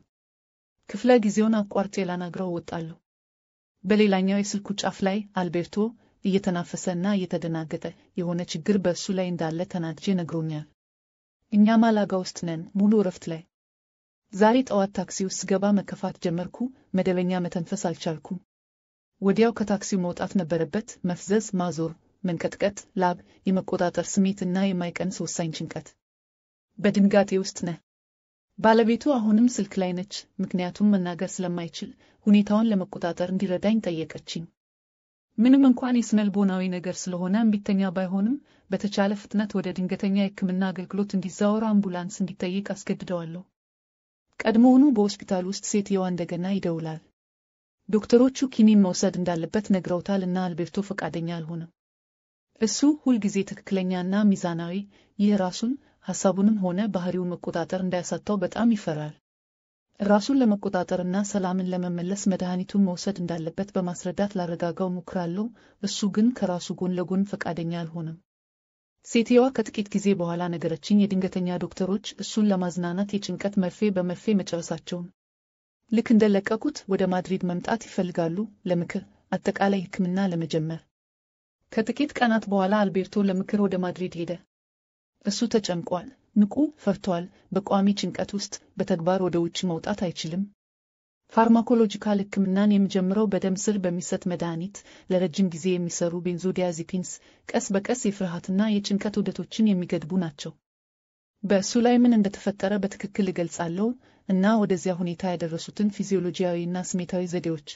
[SPEAKER 1] ክፍለ ጊዜውን አቋርጬ ላናግረው ወጣለሁ። በሌላኛው የስልኩ ጫፍ ላይ አልቤርቶ እየተናፈሰ እና እየተደናገጠ የሆነ ችግር በእሱ ላይ እንዳለ ተናድጄ ነግሮኛል። እኛ ማላጋ ውስጥ ነን፣ ሙሉ እረፍት ላይ። ዛሬ ጠዋት ታክሲ ውስጥ ስገባ መከፋት ጀመርኩ። መደበኛ መተንፈስ አልቻልኩም። ወዲያው ከታክሲው መውጣት ነበረበት፣ መፍዘዝ፣ ማዞር መንቀጥቀጥ፣ ላብ፣ የመቆጣጠር ስሜት እና የማይቀንስ ወሳኝ ጭንቀት። በድንጋጤ ውስጥ ነህ። ባለቤቱ አሁንም ስልክ ላይ ነች፣ ምክንያቱም መናገር ስለማይችል ሁኔታውን ለመቆጣጠር እንዲረዳኝ ጠየቀችኝ። ምንም እንኳን የስነልቦናዊ ነገር ስለሆነ እምቢተኛ ባይሆንም በተቻለ ፍጥነት ወደ ድንገተኛ የሕክምና አገልግሎት እንዲዛወር አምቡላንስ እንዲጠይቅ አስገድደዋለሁ። ቀድሞውኑ በሆስፒታል ውስጥ ሴትየዋ እንደገና ይደውላል። ዶክተሮቹ ኪኒን መውሰድ እንዳለበት ነግረውታል እና አልቤርቶ ፈቃደኛ አልሆነም። እሱ ሁልጊዜ ትክክለኛና ሚዛናዊ፣ ይህ ራሱን ሐሳቡንም ሆነ ባህሪው መቆጣጠር እንዳያሳታው በጣም ይፈራል። ራሱን ለመቆጣጠርና ሰላምን ለመመለስ መድኃኒቱን መውሰድ እንዳለበት በማስረዳት ላረጋጋው ሞክራለሁ። እሱ ግን ከራሱ ጎን ለጎን ፈቃደኛ አልሆነም። ሴትየዋ ከጥቂት ጊዜ በኋላ ነገረችኝ፣ የድንገተኛ ዶክተሮች እሱን ለማዝናናት የጭንቀት መርፌ በመርፌ መጨረሳቸውን ልክ እንደለቀቁት ወደ ማድሪድ መምጣት ይፈልጋሉ ለምክር አጠቃላይ ሕክምና ለመጀመር ከጥቂት ቀናት በኋላ አልቤርቶ ለምክር ወደ ማድሪድ ሄደ። እሱ ተጨንቋል፣ ንቁ፣ ፈርቷል። በቋሚ ጭንቀት ውስጥ በተግባር ወደ ውጭ መውጣት አይችልም። ፋርማኮሎጂካል ሕክምናን የምጀምረው በደም ስር በሚሰጥ መድኃኒት፣ ለረጅም ጊዜ የሚሰሩ ቤንዞዲያዚፒንስ ቀስ በቀስ የፍርሃትና የጭንቀት ውደቶችን የሚገድቡ ናቸው። በእሱ ላይ ምን እንደተፈጠረ በትክክል እገልጻለሁ እና ወደዚያ ሁኔታ ያደረሱትን ፊዚዮሎጂያዊና ስሜታዊ ዘዴዎች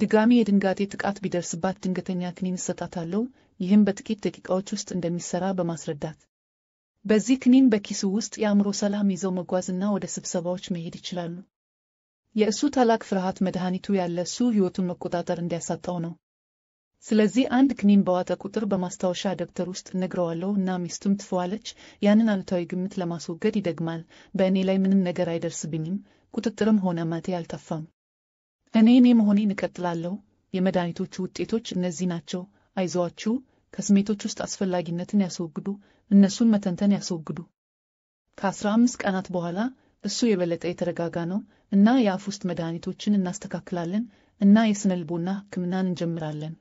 [SPEAKER 1] ድጋሚ የድንጋጤ ጥቃት ቢደርስባት ድንገተኛ ክኒን እሰጣታለሁ፣ ይህም በጥቂት ደቂቃዎች ውስጥ እንደሚሰራ በማስረዳት በዚህ ክኒን በኪሱ ውስጥ የአእምሮ ሰላም ይዘው መጓዝና ወደ ስብሰባዎች መሄድ ይችላሉ። የእሱ ታላቅ ፍርሃት መድኃኒቱ ያለ እሱ ሕይወቱን መቆጣጠር እንዲያሳጣው ነው። ስለዚህ አንድ ክኒን በዋጠ ቁጥር በማስታወሻ ደብተር ውስጥ እነግረዋለሁ እና ሚስቱም ትፈዋለች። ያንን አሉታዊ ግምት ለማስወገድ ይደግማል። በእኔ ላይ ምንም ነገር አይደርስብኝም፣ ቁጥጥርም ሆነ ማቴ አልጠፋም። እኔ እኔ መሆኔን እቀጥላለሁ። የመድኃኒቶቹ ውጤቶች እነዚህ ናቸው። አይዞአችሁ። ከስሜቶች ውስጥ አስፈላጊነትን ያስወግዱ፣ እነሱን መተንተን ያስወግዱ። ከአስራ አምስት ቀናት በኋላ እሱ የበለጠ የተረጋጋ ነው እና የአፍ ውስጥ መድኃኒቶችን እናስተካክላለን እና የስነልቦና ሕክምናን እንጀምራለን።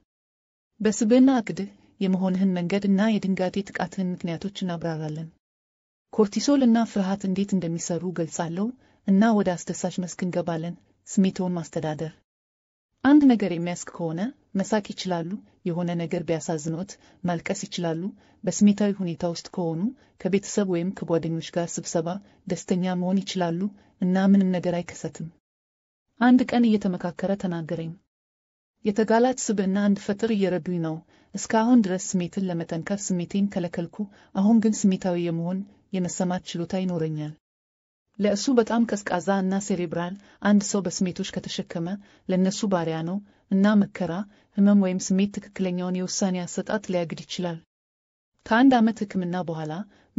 [SPEAKER 1] በስብዕና እቅድህ የመሆንህን መንገድ እና የድንጋጤ ጥቃትህን ምክንያቶች እናብራራለን። ኮርቲሶል እና ፍርሃት እንዴት እንደሚሰሩ ገልጻለሁ እና ወደ አስደሳች መስክ እንገባለን። ስሜቶን ማስተዳደር። አንድ ነገር የሚያስክ ከሆነ መሳቅ ይችላሉ። የሆነ ነገር ቢያሳዝኖት ማልቀስ ይችላሉ። በስሜታዊ ሁኔታ ውስጥ ከሆኑ ከቤተሰብ ወይም ከጓደኞች ጋር ስብሰባ ደስተኛ መሆን ይችላሉ እና ምንም ነገር አይከሰትም። አንድ ቀን እየተመካከረ ተናገረኝ። የተጋላጭ ስብዕና ፈጥር እየረዱኝ ነው። እስካሁን ድረስ ስሜትን ለመጠንከር ስሜቴን ከለከልኩ። አሁን ግን ስሜታዊ የመሆን የመሰማት ችሎታ ይኖረኛል። ለእሱ በጣም ቀዝቃዛ እና ሴሬብራል አንድ ሰው በስሜቶች ከተሸከመ ለእነሱ ባሪያ ነው እና መከራ፣ ህመም ወይም ስሜት ትክክለኛውን የውሳኔ አሰጣት ሊያግድ ይችላል። ከአንድ ዓመት ሕክምና በኋላ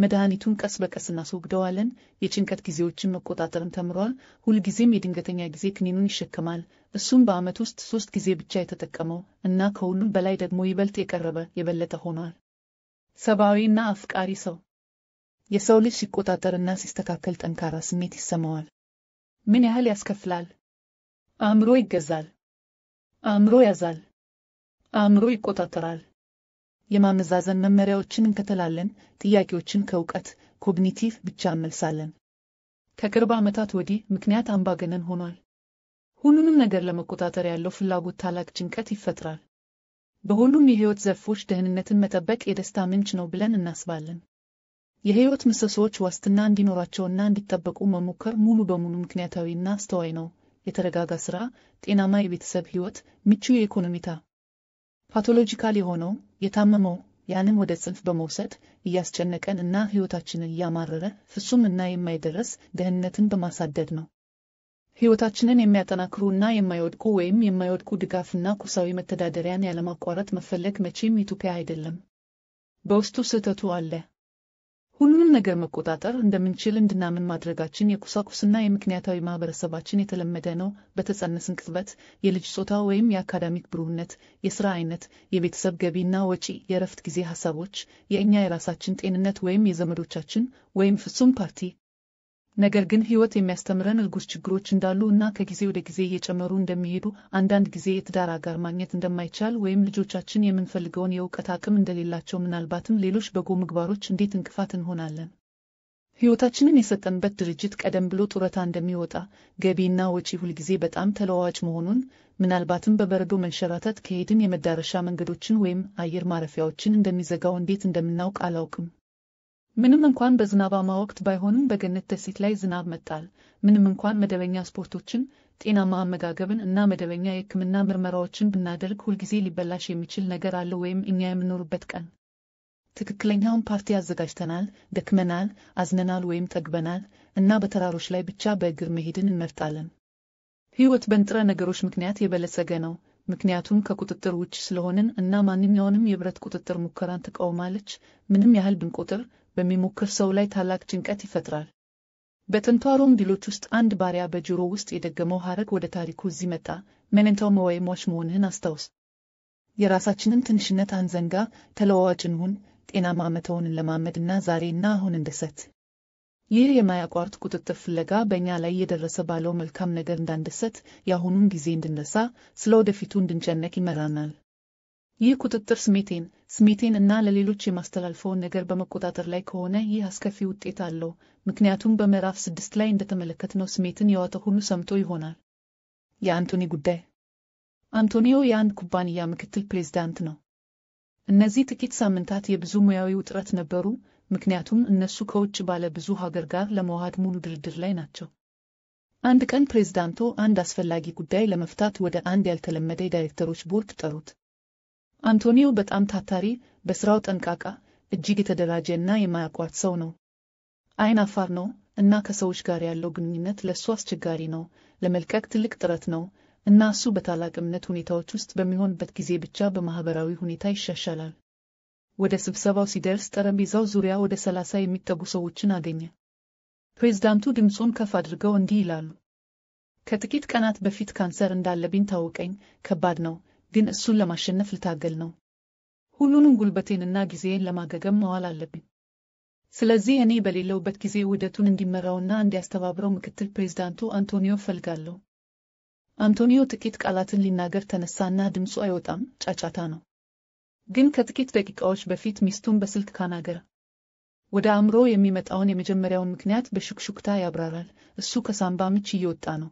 [SPEAKER 1] መድኃኒቱን ቀስ በቀስ እናስወግደዋለን። የጭንቀት ጊዜዎችን መቆጣጠርን ተምሯል። ሁልጊዜም የድንገተኛ ጊዜ ክኒኑን ይሸከማል። እሱም በዓመት ውስጥ ሶስት ጊዜ ብቻ የተጠቀመው እና ከሁሉም በላይ ደግሞ ይበልጥ የቀረበ የበለጠ ሆኗል። ሰብአዊ እና አፍቃሪ ሰው የሰው ልጅ ሲቆጣጠርና ሲስተካከል ጠንካራ ስሜት ይሰማዋል። ምን ያህል ያስከፍላል? አእምሮ ይገዛል። አእምሮ ያዛል። አእምሮ ይቆጣጠራል። የማመዛዘን መመሪያዎችን እንከተላለን። ጥያቄዎችን ከእውቀት ኮግኒቲቭ ብቻ እንመልሳለን። ከቅርብ ዓመታት ወዲህ ምክንያት አምባገነን ሆኗል። ሁሉንም ነገር ለመቆጣጠር ያለው ፍላጎት ታላቅ ጭንቀት ይፈጥራል። በሁሉም የሕይወት ዘርፎች ደህንነትን መጠበቅ የደስታ ምንጭ ነው ብለን እናስባለን። የህይወት ምሰሶዎች ዋስትና እንዲኖራቸውና እንዲጠበቁ መሞከር ሙሉ በሙሉ ምክንያታዊና አስተዋይ ነው። የተረጋጋ ስራ ጤናማ የቤተሰብ ህይወት ምቹ የኢኮኖሚታ ፓቶሎጂካል የሆነው የታመመው ያንም ወደ ጽንፍ በመውሰድ እያስጨነቀን እና ህይወታችንን እያማረረ ፍጹም እና የማይደረስ ደህንነትን በማሳደድ ነው። ህይወታችንን የሚያጠናክሩ እና የማይወድቁ ወይም የማይወድቁ ድጋፍና ቁሳዊ መተዳደሪያን ያለማቋረጥ መፈለግ መቼም ኢትዮጵያ አይደለም። በውስጡ ስህተቱ አለ። ሁሉንም ነገር መቆጣጠር እንደምንችል እንድናምን ማድረጋችን የቁሳቁስና የምክንያታዊ ማህበረሰባችን የተለመደ ነው። በተጸነስን ቅጽበት የልጅ ጾታ ወይም የአካዳሚክ ብሩህነት፣ የሥራ አይነት፣ የቤተሰብ ገቢና ወጪ፣ የእረፍት ጊዜ ሐሳቦች፣ የእኛ የራሳችን ጤንነት ወይም የዘመዶቻችን ወይም ፍጹም ፓርቲ ነገር ግን ሕይወት የሚያስተምረን እርጉዝ ችግሮች እንዳሉ እና ከጊዜ ወደ ጊዜ እየጨመሩ እንደሚሄዱ፣ አንዳንድ ጊዜ የትዳር አጋር ማግኘት እንደማይቻል ወይም ልጆቻችን የምንፈልገውን የእውቀት አቅም እንደሌላቸው፣ ምናልባትም ሌሎች በጎ ምግባሮች እንዴት እንቅፋት እንሆናለን። ሕይወታችንን የሰጠንበት ድርጅት ቀደም ብሎ ጡረታ እንደሚወጣ፣ ገቢና ወጪ ሁልጊዜ በጣም ተለዋዋጭ መሆኑን፣ ምናልባትም በበረዶ መንሸራተት ከሄድን የመዳረሻ መንገዶችን ወይም አየር ማረፊያዎችን እንደሚዘጋው እንዴት እንደምናውቅ አላውቅም። ምንም እንኳን በዝናባማ ወቅት ባይሆንም በገነት ደሴት ላይ ዝናብ መጣል፣ ምንም እንኳን መደበኛ ስፖርቶችን፣ ጤናማ አመጋገብን እና መደበኛ የሕክምና ምርመራዎችን ብናደርግ ሁልጊዜ ሊበላሽ የሚችል ነገር አለ ወይም እኛ የምኖርበት ቀን። ትክክለኛውን ፓርቲ አዘጋጅተናል፣ ደክመናል፣ አዝነናል ወይም ጠግበናል እና በተራሮች ላይ ብቻ በእግር መሄድን እንመርጣለን። ሕይወት በንጥረ ነገሮች ምክንያት የበለጸገ ነው፣ ምክንያቱም ከቁጥጥር ውጭ ስለሆንን እና ማንኛውንም የብረት ቁጥጥር ሙከራን ትቃውማለች። ምንም ያህል ብንቆጥር በሚሞክር ሰው ላይ ታላቅ ጭንቀት ይፈጥራል። በጥንቷ ሮም ድሎች ውስጥ አንድ ባሪያ በጆሮ ውስጥ የደገመው ሐረግ ወደ ታሪኩ እዚህ መጣ። መንንተው መወይ ሟች መሆንህን አስታውስ። የራሳችንን ትንሽነት አንዘንጋ። ተለዋዋጭ እንሁን። ጤናማ መተውንን ለማመድና ዛሬና አሁን እንደሰት ይህ የማያቋርጥ ቁጥጥር ፍለጋ በእኛ ላይ የደረሰ ባለው መልካም ነገር እንዳንደሰት፣ የአሁኑን ጊዜ እንድንረሳ፣ ስለ ወደፊቱ እንድንጨነቅ ይመራናል። ይህ ቁጥጥር ስሜቴን ስሜቴን እና ለሌሎች የማስተላልፈውን ነገር በመቆጣጠር ላይ ከሆነ ይህ አስከፊ ውጤት አለው። ምክንያቱም በምዕራፍ ስድስት ላይ እንደተመለከትነው ስሜትን የዋጠ ሁሉ ሰምቶ ይሆናል። የአንቶኒ ጉዳይ አንቶኒዮ የአንድ ኩባንያ ምክትል ፕሬዝዳንት ነው። እነዚህ ጥቂት ሳምንታት የብዙ ሙያዊ ውጥረት ነበሩ፣ ምክንያቱም እነሱ ከውጭ ባለ ብዙ ሀገር ጋር ለመዋሃድ ሙሉ ድርድር ላይ ናቸው። አንድ ቀን ፕሬዝዳንቶ አንድ አስፈላጊ ጉዳይ ለመፍታት ወደ አንድ ያልተለመደ የዳይሬክተሮች ቦርድ ጠሩት። አንቶኒዮ በጣም ታታሪ፣ በሥራው ጠንቃቃ፣ እጅግ የተደራጀ እና የማያቋርጥ ሰው ነው። አይን አፋር ነው እና ከሰዎች ጋር ያለው ግንኙነት ለእሱ አስቸጋሪ ነው። ለመልቀቅ ትልቅ ጥረት ነው እና እሱ በታላቅ እምነት ሁኔታዎች ውስጥ በሚሆንበት ጊዜ ብቻ በማኅበራዊ ሁኔታ ይሻሻላል። ወደ ስብሰባው ሲደርስ ጠረጴዛው ዙሪያ ወደ ሰላሳ የሚጠጉ ሰዎችን አገኘ። ፕሬዝዳንቱ ድምፁን ከፍ አድርገው እንዲህ ይላሉ። ከጥቂት ቀናት በፊት ካንሰር እንዳለብኝ ታወቀኝ። ከባድ ነው ግን እሱን ለማሸነፍ ልታገል ነው። ሁሉንም ጉልበቴንና ጊዜን ለማገገም መዋል አለብኝ። ስለዚህ እኔ በሌለውበት ጊዜ ውህደቱን እንዲመራውና እንዲያስተባብረው ምክትል ፕሬዝዳንቱ አንቶኒዮ ፈልጋለሁ። አንቶኒዮ ጥቂት ቃላትን ሊናገር ተነሳና ድምፁ አይወጣም፣ ጫጫታ ነው። ግን ከጥቂት ደቂቃዎች በፊት ሚስቱን በስልክ ካናገረ ወደ አእምሮ የሚመጣውን የመጀመሪያውን ምክንያት በሹክሹክታ ያብራራል። እሱ ከሳምባ ምች እየወጣ ነው።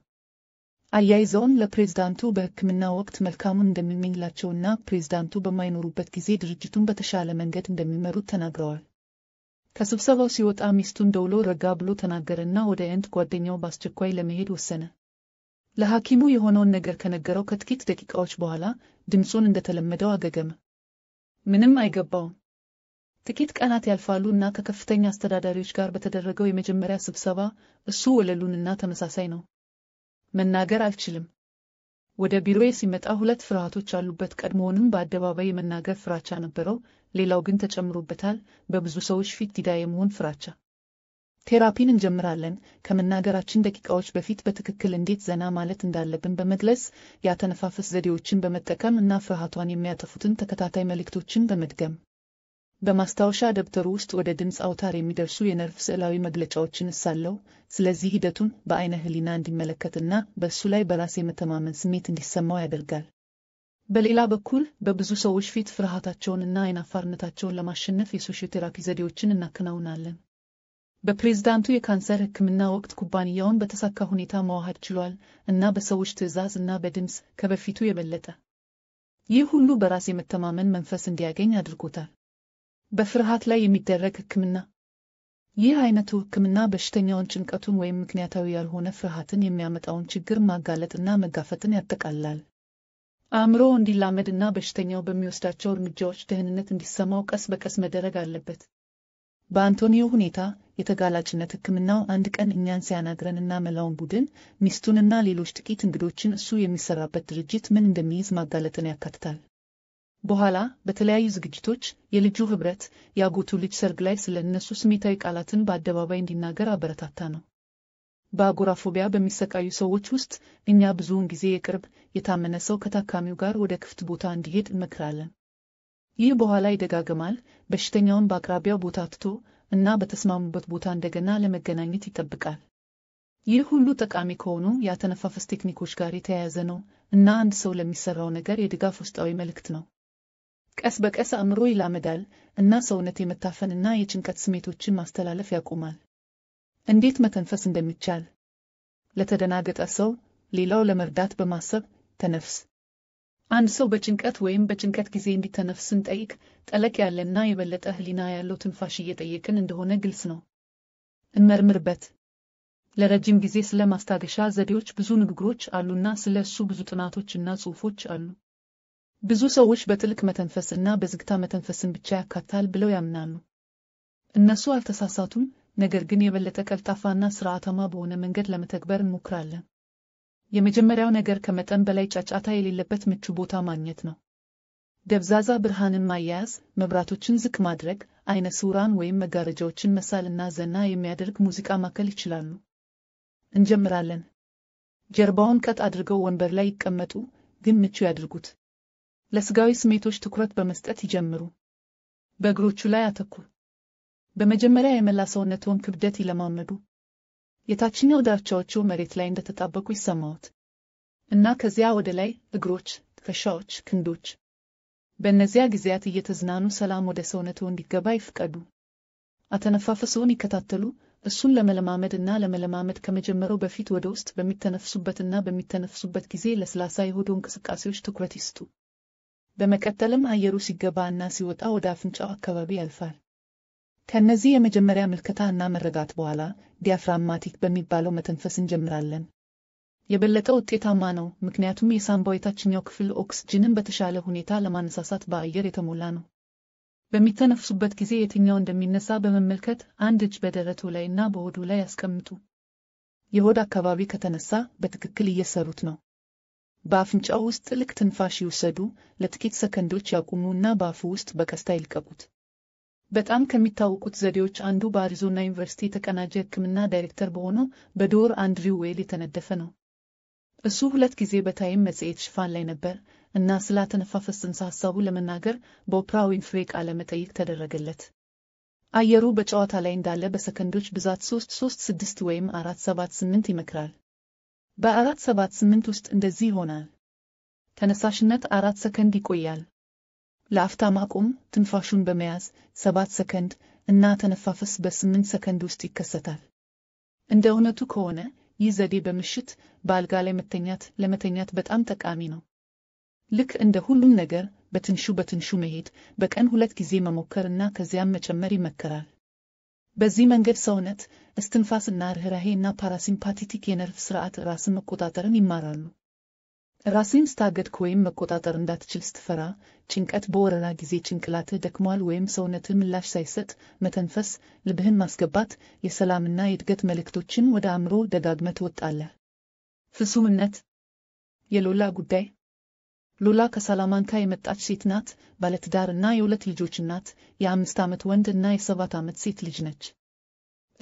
[SPEAKER 1] አያይዘውን ለፕሬዝዳንቱ በሕክምና ወቅት መልካሙን እንደሚመኝላቸውና ፕሬዝዳንቱ በማይኖሩበት ጊዜ ድርጅቱን በተሻለ መንገድ እንደሚመሩት ተናግረዋል። ከስብሰባው ሲወጣ ሚስቱን ደውሎ ረጋ ብሎ ተናገረና ወደ አንድ ጓደኛው በአስቸኳይ ለመሄድ ወሰነ። ለሐኪሙ የሆነውን ነገር ከነገረው ከጥቂት ደቂቃዎች በኋላ ድምፁን እንደተለመደው አገገመ። ምንም አይገባውም። ጥቂት ቀናት ያልፋሉ እና ከከፍተኛ አስተዳዳሪዎች ጋር በተደረገው የመጀመሪያ ስብሰባ እሱ ወለሉንና ተመሳሳይ ነው መናገር አልችልም። ወደ ቢሮዬ ሲመጣ ሁለት ፍርሃቶች አሉበት። ቀድሞውንም በአደባባይ የመናገር ፍራቻ ነበረው፣ ሌላው ግን ተጨምሮበታል፣ በብዙ ሰዎች ፊት ዲዳ የመሆን ፍራቻ። ቴራፒን እንጀምራለን። ከመናገራችን ደቂቃዎች በፊት በትክክል እንዴት ዘና ማለት እንዳለብን በመግለጽ የአተነፋፈስ ዘዴዎችን በመጠቀም እና ፍርሃቷን የሚያጠፉትን ተከታታይ መልእክቶችን በመድገም በማስታወሻ ደብተሩ ውስጥ ወደ ድምፅ አውታር የሚደርሱ የነርቭ ስዕላዊ መግለጫዎችን እሳለው። ስለዚህ ሂደቱን በአይነ ህሊና እንዲመለከትና በእሱ ላይ በራስ የመተማመን ስሜት እንዲሰማው ያደርጋል። በሌላ በኩል በብዙ ሰዎች ፊት ፍርሃታቸውንና አይናፋርነታቸውን ለማሸነፍ የሶሽዮቴራፒ ዘዴዎችን እናከናውናለን። በፕሬዝዳንቱ የካንሰር ሕክምና ወቅት ኩባንያውን በተሳካ ሁኔታ መዋሃድ ችሏል እና በሰዎች ትዕዛዝ እና በድምፅ ከበፊቱ የበለጠ ይህ ሁሉ በራስ የመተማመን መንፈስ እንዲያገኝ አድርጎታል። በፍርሃት ላይ የሚደረግ ሕክምና ይህ አይነቱ ሕክምና በሽተኛውን ጭንቀቱን ወይም ምክንያታዊ ያልሆነ ፍርሃትን የሚያመጣውን ችግር ማጋለጥና መጋፈጥን ያጠቃልላል። አእምሮ እንዲላመድ እና በሽተኛው በሚወስዳቸው እርምጃዎች ደህንነት እንዲሰማው ቀስ በቀስ መደረግ አለበት። በአንቶኒዮ ሁኔታ የተጋላጭነት ሕክምናው አንድ ቀን እኛን ሲያናግረን እና መላውን ቡድን ሚስቱንና ሌሎች ጥቂት እንግዶችን እሱ የሚሰራበት ድርጅት ምን እንደሚይዝ ማጋለጥን ያካትታል። በኋላ በተለያዩ ዝግጅቶች የልጁ ኅብረት የአጎቱ ልጅ ሰርግ ላይ ስለ እነሱ ስሜታዊ ቃላትን በአደባባይ እንዲናገር አበረታታ ነው። በአጎራፎቢያ በሚሰቃዩ ሰዎች ውስጥ እኛ ብዙውን ጊዜ የቅርብ የታመነ ሰው ከታካሚው ጋር ወደ ክፍት ቦታ እንዲሄድ እንመክራለን። ይህ በኋላ ይደጋገማል። በሽተኛውን በአቅራቢያው ቦታ ትቶ እና በተስማሙበት ቦታ እንደገና ለመገናኘት ይጠብቃል። ይህ ሁሉ ጠቃሚ ከሆኑ የአተነፋፈስ ቴክኒኮች ጋር የተያያዘ ነው እና አንድ ሰው ለሚሰራው ነገር የድጋፍ ውስጣዊ መልእክት ነው። ቀስ በቀስ አእምሮ ይላመዳል እና ሰውነት የመታፈንና የጭንቀት ስሜቶችን ማስተላለፍ ያቆማል። እንዴት መተንፈስ እንደሚቻል ለተደናገጠ ሰው ሌላው ለመርዳት በማሰብ ተነፍስ። አንድ ሰው በጭንቀት ወይም በጭንቀት ጊዜ እንዲተነፍስ ስንጠይቅ ጠለቅ ያለና የበለጠ ሕሊና ያለው ትንፋሽ እየጠየቅን እንደሆነ ግልጽ ነው። እንመርምርበት። ለረጅም ጊዜ ስለ ማስታገሻ ዘዴዎች ብዙ ንግግሮች አሉና ስለ እሱ ብዙ ጥናቶች እና ጽሑፎች አሉ። ብዙ ሰዎች በትልቅ መተንፈስ እና በዝግታ መተንፈስን ብቻ ያካትታል ብለው ያምናሉ። እነሱ አልተሳሳቱም፣ ነገር ግን የበለጠ ቀልጣፋና ሥርዓታማ በሆነ መንገድ ለመተግበር እንሞክራለን። የመጀመሪያው ነገር ከመጠን በላይ ጫጫታ የሌለበት ምቹ ቦታ ማግኘት ነው። ደብዛዛ ብርሃንን ማያያዝ፣ መብራቶችን ዝቅ ማድረግ፣ አይነ ስውራን ወይም መጋረጃዎችን መሳልና ዘና የሚያደርግ ሙዚቃ ማከል ይችላሉ። እንጀምራለን። ጀርባውን ቀጥ አድርገው ወንበር ላይ ይቀመጡ፣ ግን ምቹ ያድርጉት። ለስጋዊ ስሜቶች ትኩረት በመስጠት ይጀምሩ። በእግሮቹ ላይ አተኩር። በመጀመሪያ የመላ ሰውነትዎን ክብደት ይለማመዱ። የታችኛው ዳርቻዎቹ መሬት ላይ እንደተጣበቁ ይሰማዎት እና ከዚያ ወደ ላይ እግሮች፣ ትከሻዎች፣ ክንዶች። በእነዚያ ጊዜያት እየተዝናኑ ሰላም ወደ ሰውነትዎ እንዲገባ ይፍቀዱ። አተነፋፈስዎን ይከታተሉ። እሱን ለመለማመድ እና ለመለማመድ ከመጀመረው በፊት ወደ ውስጥ በሚተነፍሱበትና በሚተነፍሱበት ጊዜ ለስላሳ የሆድዎ እንቅስቃሴዎች ትኩረት ይስጡ። በመቀጠልም አየሩ ሲገባ እና ሲወጣ ወደ አፍንጫው አካባቢ ያልፋል። ከነዚህ የመጀመሪያ ምልከታ እና መረጋት በኋላ ዲያፍራማቲክ በሚባለው መተንፈስ እንጀምራለን። የበለጠ ውጤታማ ነው፣ ምክንያቱም የሳንባው የታችኛው ክፍል ኦክስጅንን በተሻለ ሁኔታ ለማነሳሳት በአየር የተሞላ ነው። በሚተነፍሱበት ጊዜ የትኛው እንደሚነሳ በመመልከት አንድ እጅ በደረቱ ላይ እና በሆዱ ላይ ያስቀምጡ። የሆድ አካባቢ ከተነሳ በትክክል እየሰሩት ነው። በአፍንጫው ውስጥ ጥልቅ ትንፋሽ ይውሰዱ፣ ለጥቂት ሰከንዶች ያቁሙና በአፉ ውስጥ በቀስታ ይልቀቁት። በጣም ከሚታወቁት ዘዴዎች አንዱ በአሪዞና ዩኒቨርሲቲ የተቀናጀ ሕክምና ዳይሬክተር በሆነው በዶር አንድሪው ዌል የተነደፈ ነው። እሱ ሁለት ጊዜ በታይም መጽሔት ሽፋን ላይ ነበር እና ስለ አተነፋፈስ ጽንሰ ሐሳቡ ለመናገር በኦፕራ ዊንፍሬ ቃለ መጠይቅ ተደረገለት። አየሩ በጨዋታ ላይ እንዳለ በሰከንዶች ብዛት 3 3 6 ወይም 4 7 8 ይመክራል። በአራት ሰባት ስምንት ውስጥ እንደዚህ ይሆናል። ተነሳሽነት አራት ሰከንድ ይቆያል። ለአፍታ ማቆም ትንፋሹን በመያዝ ሰባት ሰከንድ እና ተነፋፈስ በስምንት ሰከንድ ውስጥ ይከሰታል። እንደ እውነቱ ከሆነ ይህ ዘዴ በምሽት በአልጋ ላይ መተኛት ለመተኛት በጣም ጠቃሚ ነው። ልክ እንደ ሁሉም ነገር በትንሹ በትንሹ መሄድ፣ በቀን ሁለት ጊዜ መሞከር እና ከዚያም መጨመር ይመከራል። በዚህ መንገድ ሰውነት፣ እስትንፋስና ርኅራሄና ፓራሲምፓቲቲክ የነርቭ ስርዓት ራስን መቆጣጠርን ይማራሉ። ራስን ስታገድክ ወይም መቆጣጠር እንዳትችል ስትፈራ፣ ጭንቀት በወረራ ጊዜ ጭንቅላትህ ደክሟል ወይም ሰውነትህ ምላሽ ሳይሰጥ መተንፈስ፣ ልብህን ማስገባት፣ የሰላምና የእድገት መልእክቶችን ወደ አእምሮ ደጋግመህ ትወጣለህ። ፍጹምነት የሎላ ጉዳይ ሉላ ከሳላማንካ የመጣች ሴት ናት። ባለትዳር እና የሁለት ልጆች እናት፣ የአምስት ዓመት ወንድ እና የሰባት ዓመት ሴት ልጅ ነች።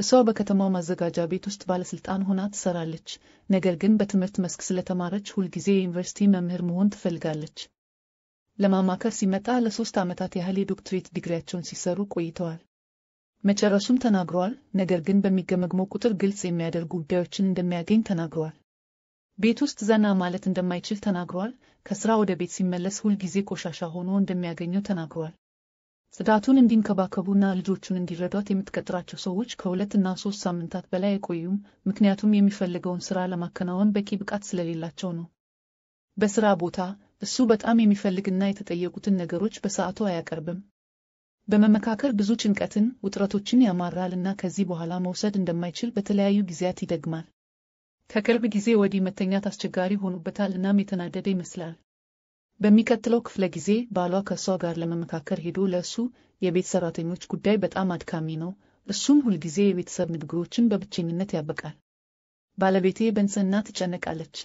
[SPEAKER 1] እሷ በከተማው ማዘጋጃ ቤት ውስጥ ባለሥልጣን ሆና ትሰራለች። ነገር ግን በትምህርት መስክ ስለተማረች ሁልጊዜ የዩኒቨርሲቲ መምህር መሆን ትፈልጋለች። ለማማከር ሲመጣ ለሦስት ዓመታት ያህል የዶክትሬት ዲግሪያቸውን ሲሰሩ ቆይተዋል። መጨረሱም ተናግረዋል። ነገር ግን በሚገመግመው ቁጥር ግልጽ የሚያደርጉ ጉዳዮችን እንደሚያገኝ ተናግረዋል። ቤት ውስጥ ዘና ማለት እንደማይችል ተናግሯል። ከሥራ ወደ ቤት ሲመለስ ሁልጊዜ ቆሻሻ ሆኖ እንደሚያገኘው ተናግሯል። ጽዳቱን እንዲንከባከቡና ልጆቹን እንዲረዷት የምትቀጥራቸው ሰዎች ከሁለት እና ሦስት ሳምንታት በላይ አይቆዩም፣ ምክንያቱም የሚፈልገውን ሥራ ለማከናወን በቂ ብቃት ስለሌላቸው ነው። በሥራ ቦታ እሱ በጣም የሚፈልግና የተጠየቁትን ነገሮች በሰዓቱ አያቀርብም። በመመካከር ብዙ ጭንቀትን፣ ውጥረቶችን ያማራል እና ከዚህ በኋላ መውሰድ እንደማይችል በተለያዩ ጊዜያት ይደግማል። ከቅርብ ጊዜ ወዲህ መተኛት አስቸጋሪ ሆኖበታል፣ እናም የተናደደ ይመስላል። በሚቀጥለው ክፍለ ጊዜ ባሏ ከእሷ ጋር ለመመካከር ሄዶ ለእሱ የቤት ሰራተኞች ጉዳይ በጣም አድካሚ ነው፣ እሱም ሁልጊዜ የቤተሰብ ንግግሮችን በብቸኝነት ያበቃል። ባለቤቴ በንጽህና ትጨነቃለች።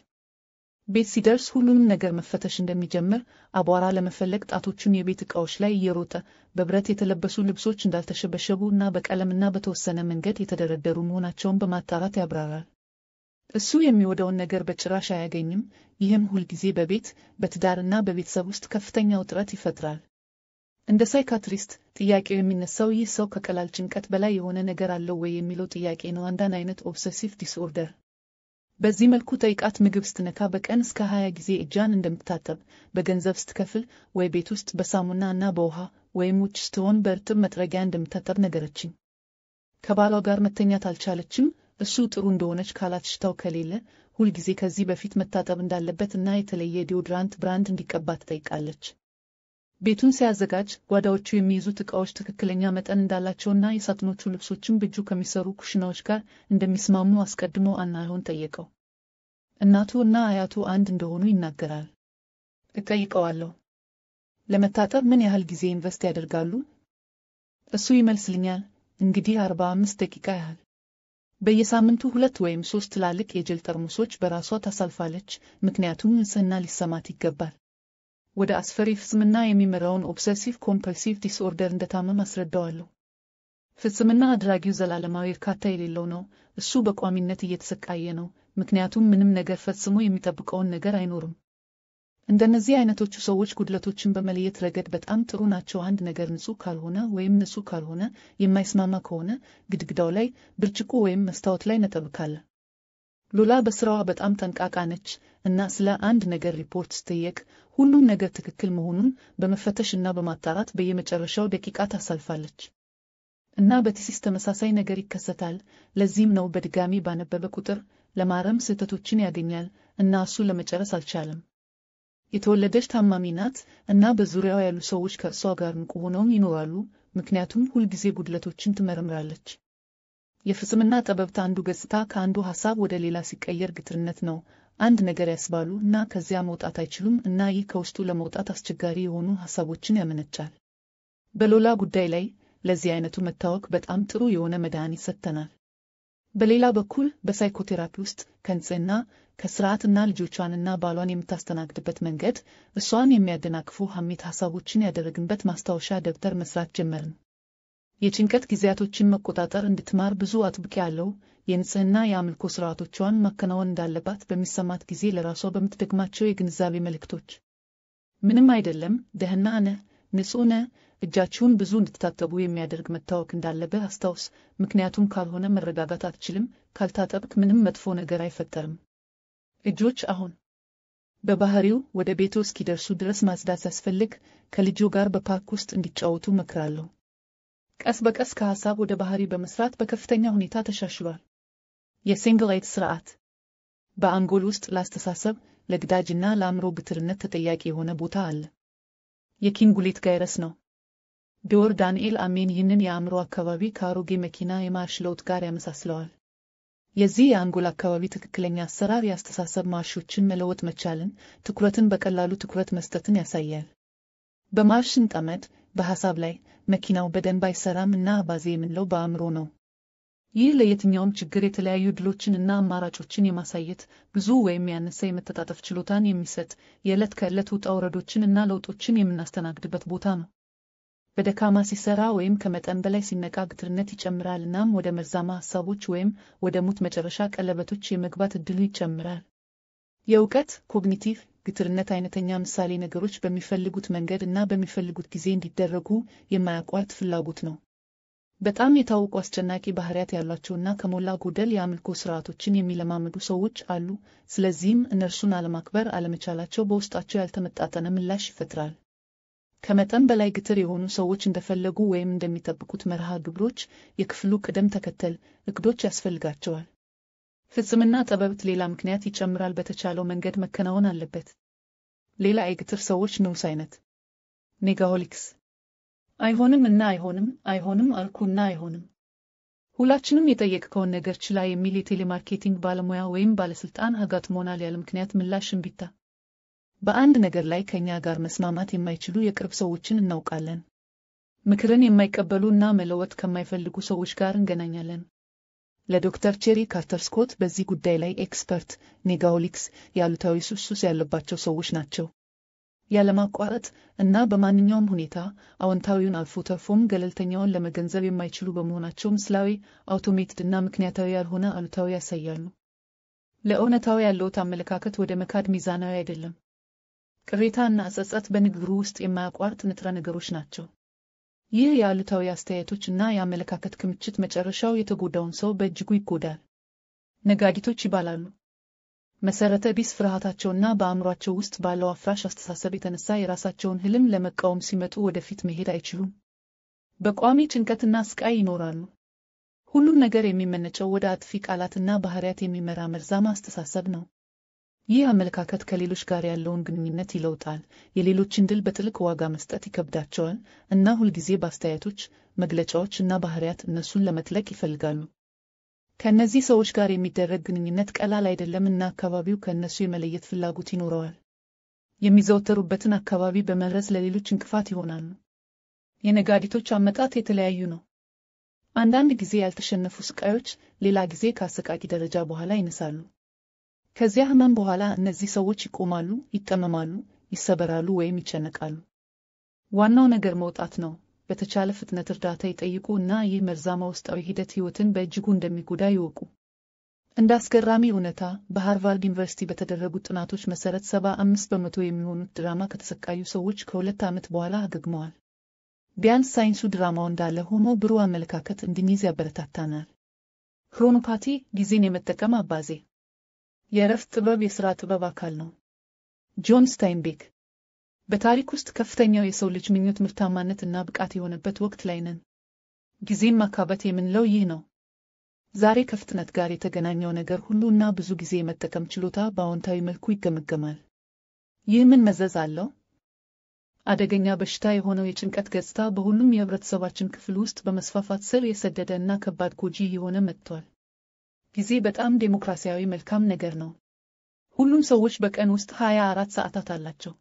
[SPEAKER 1] ቤት ሲደርስ ሁሉንም ነገር መፈተሽ እንደሚጀምር፣ አቧራ ለመፈለግ ጣቶቹን የቤት ዕቃዎች ላይ እየሮጠ በብረት የተለበሱ ልብሶች እንዳልተሸበሸቡ እና በቀለምና በተወሰነ መንገድ የተደረደሩ መሆናቸውን በማጣራት ያብራራል። እሱ የሚወደውን ነገር በጭራሽ አያገኝም። ይህም ሁልጊዜ በቤት በትዳርና በቤተሰብ ውስጥ ከፍተኛ ውጥረት ይፈጥራል። እንደ ሳይካትሪስት ጥያቄው የሚነሳው ይህ ሰው ከቀላል ጭንቀት በላይ የሆነ ነገር አለው ወይ የሚለው ጥያቄ ነው። አንዳንድ አይነት ኦብሰሲቭ ዲስኦርደር በዚህ መልኩ ጠይቃት። ምግብ ስትነካ በቀን እስከ 20 ጊዜ እጃን እንደምትታጠብ፣ በገንዘብ ስትከፍል፣ ወይ ቤት ውስጥ በሳሙና እና በውሃ ወይም ውጭ ስትሆን በእርጥብ መጥረጊያ እንደምታጠብ ነገረችኝ። ከባሏ ጋር መተኛት አልቻለችም። እሱ ጥሩ እንደሆነች ካላትሽታው ከሌለ ሁልጊዜ ከዚህ በፊት መታጠብ እንዳለበት እና የተለየ ዲዮድራንት ብራንድ እንዲቀባ ትጠይቃለች። ቤቱን ሲያዘጋጅ ጓዳዎቹ የሚይዙት ዕቃዎች ትክክለኛ መጠን እንዳላቸውና የሳጥኖቹ ልብሶችን በእጁ ከሚሰሩ ኩሽናዎች ጋር እንደሚስማሙ አስቀድሞ አናይሆን ጠየቀው። እናቱ እና አያቱ አንድ እንደሆኑ ይናገራል። እጠይቀዋለሁ፣ ለመታጠብ ምን ያህል ጊዜ ኢንቨስት ያደርጋሉ? እሱ ይመልስልኛል፣ እንግዲህ አርባ አምስት ደቂቃ ያህል በየሳምንቱ ሁለት ወይም ሶስት ትላልቅ የጀል ጠርሙሶች በራሷ ታሳልፋለች፣ ምክንያቱም ንጽህና ሊሰማት ይገባል። ወደ አስፈሪ ፍጽምና የሚመራውን ኦብሰሲቭ ኮምፐልሲቭ ዲስኦርደር እንደታመም አስረዳዋለሁ። ፍጽምና አድራጊው ዘላለማዊ እርካታ የሌለው ነው። እሱ በቋሚነት እየተሰቃየ ነው፣ ምክንያቱም ምንም ነገር ፈጽሞ የሚጠብቀውን ነገር አይኖርም። እንደነዚህ አይነቶቹ ሰዎች ጉድለቶችን በመለየት ረገድ በጣም ጥሩ ናቸው። አንድ ነገር ንጹህ ካልሆነ ወይም ንጹህ ካልሆነ የማይስማማ ከሆነ ግድግዳው ላይ፣ ብርጭቆ ወይም መስታወት ላይ ነጥብ ካለ። ሎላ በስራዋ በጣም ጠንቃቃ ነች እና ስለ አንድ ነገር ሪፖርት ስትጠየቅ ሁሉም ነገር ትክክል መሆኑን በመፈተሽ እና በማጣራት በየመጨረሻው ደቂቃ ታሳልፋለች። እና በቲሲስ ተመሳሳይ ነገር ይከሰታል። ለዚህም ነው በድጋሚ ባነበበ ቁጥር ለማረም ስህተቶችን ያገኛል እና እሱ ለመጨረስ አልቻለም። የተወለደች ታማሚ ናት እና በዙሪያዋ ያሉ ሰዎች ከእሷ ጋር ንቁ ሆነውም ይኖራሉ፣ ምክንያቱም ሁልጊዜ ጉድለቶችን ትመረምራለች። የፍጽምና ጠበብት አንዱ ገጽታ ከአንዱ ሐሳብ ወደ ሌላ ሲቀየር ግትርነት ነው። አንድ ነገር ያስባሉ እና ከዚያ መውጣት አይችሉም እና ይህ ከውስጡ ለመውጣት አስቸጋሪ የሆኑ ሐሳቦችን ያመነጫል። በሎላ ጉዳይ ላይ ለዚህ አይነቱ መታወክ በጣም ጥሩ የሆነ መድኃኒት ሰጥተናል። በሌላ በኩል በሳይኮቴራፒ ውስጥ ከንጽህና ከስርዓትና ልጆቿንና ባሏን የምታስተናግድበት መንገድ እሷን የሚያደናቅፉ ሐሜት ሐሳቦችን ያደረግንበት ማስታወሻ ደብተር መስራት ጀመርን። የጭንቀት ጊዜያቶችን መቆጣጠር እንድትማር ብዙ አጥብቅ ያለው የንጽህና የአምልኮ ስርዓቶቿን ማከናወን እንዳለባት በሚሰማት ጊዜ ለራሷ በምትደግማቸው የግንዛቤ መልእክቶች ምንም አይደለም፣ ደህና ነ ንጹህ ነ፣ እጃችሁን ብዙ እንድትታጠቡ የሚያደርግ መታወክ እንዳለብህ አስታውስ፣ ምክንያቱም ካልሆነ መረጋጋት አትችልም፣ ካልታጠብክ ምንም መጥፎ ነገር አይፈጠርም ልጆች አሁን በባህሪው ወደ ቤቱ እስኪደርሱ ድረስ ማጽዳት ሲያስፈልግ ከልጆ ጋር በፓርክ ውስጥ እንዲጫወቱ እመክራለሁ። ቀስ በቀስ ከሐሳብ ወደ ባህሪ በመስራት በከፍተኛ ሁኔታ ተሻሽሏል። አይት ስርዓት በአንጎል ውስጥ ለአስተሳሰብ፣ ለግዳጅና ለአእምሮ ግትርነት ተጠያቂ የሆነ ቦታ አለ። የኪንጉሌት ጋይረስ ነው። ዶር ዳንኤል አሜን ይህንን የአእምሮ አካባቢ ከአሮጌ መኪና የማርሽ ለውጥ ጋር ያመሳስለዋል። የዚህ የአንጎል አካባቢ ትክክለኛ አሰራር የአስተሳሰብ ማርሾችን መለወጥ መቻልን፣ ትኩረትን በቀላሉ ትኩረት መስጠትን ያሳያል። በማሽን ጠመድ በሐሳብ ላይ መኪናው በደንብ አይሰራም እና አባዜ የምንለው በአእምሮ ነው። ይህ ለየትኛውም ችግር የተለያዩ ድሎችን እና አማራጮችን የማሳየት ብዙ ወይም ያነሰ የመተጣጠፍ ችሎታን የሚሰጥ የዕለት ከዕለት ውጣ ውረዶችን እና ለውጦችን የምናስተናግድበት ቦታ ነው። በደካማ ሲሰራ ወይም ከመጠን በላይ ሲነቃ ግትርነት ይጨምራል እናም ወደ መርዛማ ሀሳቦች ወይም ወደ ሙት መጨረሻ ቀለበቶች የመግባት እድሉ ይጨምራል። የእውቀት ኮግኒቲቭ ግትርነት አይነተኛ ምሳሌ ነገሮች በሚፈልጉት መንገድ እና በሚፈልጉት ጊዜ እንዲደረጉ የማያቋርጥ ፍላጎት ነው። በጣም የታወቁ አስጨናቂ ባህሪያት ያሏቸውና ከሞላ ጎደል የአምልኮ ስርዓቶችን የሚለማመዱ ሰዎች አሉ። ስለዚህም እነርሱን አለማክበር አለመቻላቸው በውስጣቸው ያልተመጣጠነ ምላሽ ይፈጥራል። ከመጠን በላይ ግትር የሆኑ ሰዎች እንደፈለጉ ወይም እንደሚጠብቁት መርሃ ግብሮች የክፍሉ ቅደም ተከተል እቅዶች ያስፈልጋቸዋል። ፍጽምና ጠበብት ሌላ ምክንያት ይጨምራል። በተቻለው መንገድ መከናወን አለበት። ሌላ የግትር ሰዎች ንዑስ አይነት ኔጋሆሊክስ አይሆንም እና አይሆንም አይሆንም አልኩ እና አይሆንም። ሁላችንም የጠየቅከውን ነገር ችላ የሚል የቴሌማርኬቲንግ ባለሙያ ወይም ባለሥልጣን አጋጥሞናል። ያለ ምክንያት ምላሽ እምቢታ በአንድ ነገር ላይ ከኛ ጋር መስማማት የማይችሉ የቅርብ ሰዎችን እናውቃለን። ምክርን የማይቀበሉ እና መለወጥ ከማይፈልጉ ሰዎች ጋር እንገናኛለን። ለዶክተር ቼሪ ካርተር ስኮት በዚህ ጉዳይ ላይ ኤክስፐርት ኔጋሆሊክስ የአሉታዊ ሱስ ሱስ ያለባቸው ሰዎች ናቸው። ያለማቋረጥ እና በማንኛውም ሁኔታ አዎንታዊውን አልፎ ተርፎም ገለልተኛውን ለመገንዘብ የማይችሉ በመሆናቸው ምስላዊ፣ አውቶሜትድ እና ምክንያታዊ ያልሆነ አሉታዊ ያሳያሉ። ለእውነታዊ ያለውት አመለካከት ወደ መካድ ሚዛናዊ አይደለም። ቅሬታና ጸጸት በንግግሩ ውስጥ የማያቋርጥ ንጥረ ነገሮች ናቸው። ይህ የአሉታዊ አስተያየቶች እና የአመለካከት ክምችት መጨረሻው የተጎዳውን ሰው በእጅጉ ይጎዳል። ነጋዴቶች ይባላሉ። መሰረተ ቢስ ፍርሃታቸውና በአእምሯቸው ውስጥ ባለው አፍራሽ አስተሳሰብ የተነሳ የራሳቸውን ህልም ለመቃወም ሲመጡ ወደፊት መሄድ አይችሉም። በቋሚ ጭንቀትና ስቃይ ይኖራሉ። ሁሉም ነገር የሚመነጨው ወደ አጥፊ ቃላትና ባህሪያት የሚመራ መርዛማ አስተሳሰብ ነው። ይህ አመለካከት ከሌሎች ጋር ያለውን ግንኙነት ይለውጣል። የሌሎችን ድል በትልቅ ዋጋ መስጠት ይከብዳቸዋል እና ሁልጊዜ በአስተያየቶች፣ መግለጫዎች እና ባህሪያት እነሱን ለመጥለቅ ይፈልጋሉ። ከእነዚህ ሰዎች ጋር የሚደረግ ግንኙነት ቀላል አይደለም እና አካባቢው ከእነሱ የመለየት ፍላጎት ይኖረዋል። የሚዘወተሩበትን አካባቢ በመድረስ ለሌሎች እንቅፋት ይሆናሉ። የነጋዴቶች አመጣት የተለያዩ ነው። አንዳንድ ጊዜ ያልተሸነፉ ስቃዮች፣ ሌላ ጊዜ ከአሰቃቂ ደረጃ በኋላ ይነሳሉ። ከዚያ ህመም በኋላ እነዚህ ሰዎች ይቆማሉ፣ ይጠመማሉ፣ ይሰበራሉ ወይም ይጨነቃሉ። ዋናው ነገር መውጣት ነው። በተቻለ ፍጥነት እርዳታ ይጠይቁ እና ይህ መርዛማ ውስጣዊ ሂደት ሕይወትን በእጅጉ እንደሚጎዳ ይወቁ። እንደ አስገራሚ እውነታ በሃርቫርድ ዩኒቨርሲቲ በተደረጉ ጥናቶች መሰረት 75 በመቶ የሚሆኑት ድራማ ከተሰቃዩ ሰዎች ከሁለት ዓመት በኋላ አገግመዋል። ቢያንስ ሳይንሱ ድራማው እንዳለ ሆኖ ብሩህ አመለካከት እንድንይዝ ያበረታታናል። ክሮኖፓቲ ጊዜን የመጠቀም አባዜ የእረፍት ጥበብ የሥራ ጥበብ አካል ነው። ጆን ስታይንቤክ በታሪክ ውስጥ ከፍተኛው የሰው ልጅ ምኞት ምርታማነት እና ብቃት የሆነበት ወቅት ላይ ነን። ጊዜም ማካበት የምንለው ይህ ነው። ዛሬ ከፍጥነት ጋር የተገናኘው ነገር ሁሉ እና ብዙ ጊዜ የመጠቀም ችሎታ በአዎንታዊ መልኩ ይገመገማል። ይህ ምን መዘዝ አለው? አደገኛ በሽታ የሆነው የጭንቀት ገጽታ በሁሉም የህብረተሰባችን ክፍል ውስጥ በመስፋፋት ስር የሰደደ እና ከባድ ጎጂ የሆነ መጥቷል። ጊዜ በጣም ዴሞክራሲያዊ መልካም ነገር ነው። ሁሉም ሰዎች በቀን ውስጥ 24 ሰዓታት አላቸው።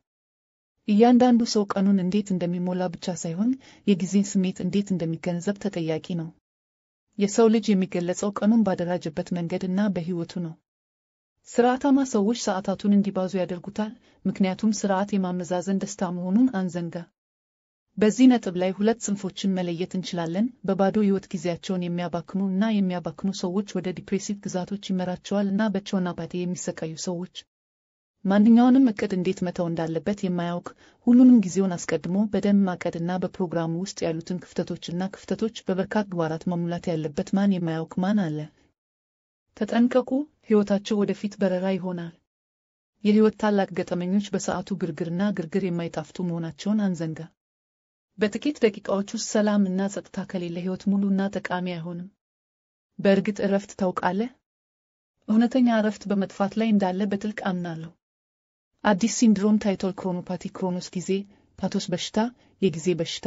[SPEAKER 1] እያንዳንዱ ሰው ቀኑን እንዴት እንደሚሞላ ብቻ ሳይሆን የጊዜን ስሜት እንዴት እንደሚገነዘብ ተጠያቂ ነው። የሰው ልጅ የሚገለጸው ቀኑን ባደራጀበት መንገድ እና በሕይወቱ ነው። ሥርዓታማ ሰዎች ሰዓታቱን እንዲባዙ ያደርጉታል፣ ምክንያቱም ሥርዓት የማመዛዘን ደስታ መሆኑን አንዘንጋ። በዚህ ነጥብ ላይ ሁለት ጽንፎችን መለየት እንችላለን። በባዶ ህይወት ጊዜያቸውን የሚያባክኑ እና የሚያባክኑ ሰዎች ወደ ዲፕሬሲቭ ግዛቶች ይመራቸዋል እና በቸውን አባቴ የሚሰቃዩ ሰዎች ማንኛውንም እቅድ እንዴት መተው እንዳለበት የማያውቅ ሁሉንም ጊዜውን አስቀድሞ በደንብ ማቀድ እና በፕሮግራሙ ውስጥ ያሉትን ክፍተቶችና ክፍተቶች በበርካታ ግባራት መሙላት ያለበት ማን የማያውቅ ማን አለ። ተጠንቀቁ፣ ሕይወታቸው ወደፊት በረራ ይሆናል። የሕይወት ታላቅ ገጠመኞች በሰዓቱ ግርግርና ግርግር የማይጣፍቱ መሆናቸውን አንዘንጋ። በጥቂት ደቂቃዎች ውስጥ ሰላም እና ጸጥታ ከሌለ ሕይወት ሙሉና ጠቃሚ አይሆንም። በእርግጥ እረፍት ታውቃለህ፣ እውነተኛ እረፍት በመጥፋት ላይ እንዳለ በጥልቅ አምናለሁ። አዲስ ሲንድሮም ታይቶል ክሮኖፓቲ ክሮኖስ ጊዜ፣ ፓቶስ በሽታ፣ የጊዜ በሽታ።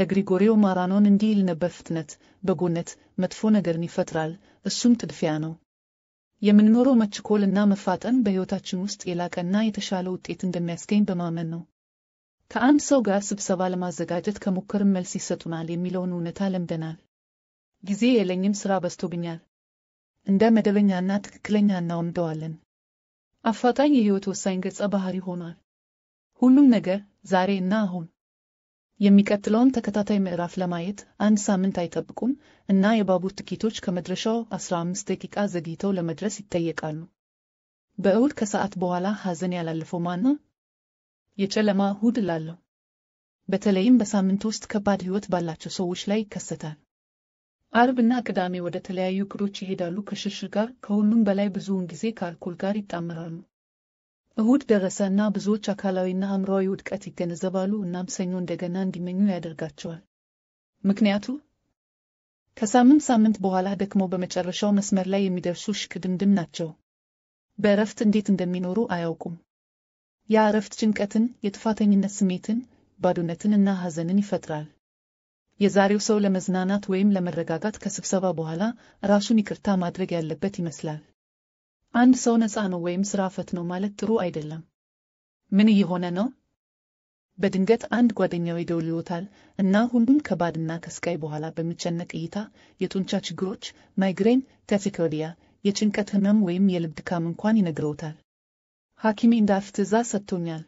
[SPEAKER 1] ለግሪጎሪዮ ማራኖን እንዲህ ይል ነበር፣ ፍጥነት በጎነት መጥፎ ነገርን ይፈጥራል፣ እሱም ጥድፊያ ነው። የምንኖረው እና መፋጠን በሕይወታችን ውስጥ የላቀና የተሻለ ውጤት እንደሚያስገኝ በማመን ነው። ከአንድ ሰው ጋር ስብሰባ ለማዘጋጀት ከሞከርም መልስ ይሰጡናል የሚለውን እውነታ ለምደናል። ጊዜ የለኝም፣ ሥራ በዝቶብኛል። እንደ መደበኛና ትክክለኛ እናወምደዋለን። አፋጣኝ የሕይወት ወሳኝ ገጸ ባህሪ ሆኗል። ሁሉም ነገር ዛሬ እና አሁን። የሚቀጥለውን ተከታታይ ምዕራፍ ለማየት አንድ ሳምንት አይጠብቁም እና የባቡር ትኬቶች ከመድረሻው 15 ደቂቃ ዘግይተው ለመድረስ ይጠየቃሉ። በእሁድ ከሰዓት በኋላ ሐዘን ያላለፈው ማን ነው? የጨለማ እሁድ እላለሁ። በተለይም በሳምንት ውስጥ ከባድ ሕይወት ባላቸው ሰዎች ላይ ይከሰታል። አርብና ቅዳሜ ወደ ተለያዩ እቅዶች ይሄዳሉ፣ ከሽሽ ጋር፣ ከሁሉም በላይ ብዙውን ጊዜ ከአልኮል ጋር ይጣመራሉ። እሁድ ደረሰ እና ብዙዎች አካላዊና አእምሯዊ ውድቀት ይገነዘባሉ፣ እናም ሰኞ እንደገና እንዲመኙ ያደርጋቸዋል። ምክንያቱ ከሳምንት ሳምንት በኋላ ደክሞ በመጨረሻው መስመር ላይ የሚደርሱ ሽቅድምድም ናቸው። በእረፍት እንዴት እንደሚኖሩ አያውቁም። የአረፍት ጭንቀትን፣ የጥፋተኝነት ስሜትን፣ ባዶነትን እና ሐዘንን ይፈጥራል። የዛሬው ሰው ለመዝናናት ወይም ለመረጋጋት ከስብሰባ በኋላ ራሱን ይቅርታ ማድረግ ያለበት ይመስላል። አንድ ሰው ነፃ ነው ወይም ሥራ ፈት ነው ማለት ጥሩ አይደለም። ምን እየሆነ ነው? በድንገት አንድ ጓደኛው ይደውልዎታል እና ሁሉም ከባድና ከስቃይ በኋላ በሚጨነቅ እይታ የጡንቻ ችግሮች፣ ማይግሬን፣ ታኪካርዲያ፣ የጭንቀት ህመም ወይም የልብ ድካም እንኳን ይነግረውታል። ሐኪም እንዳፍ ሰጥቶኛል።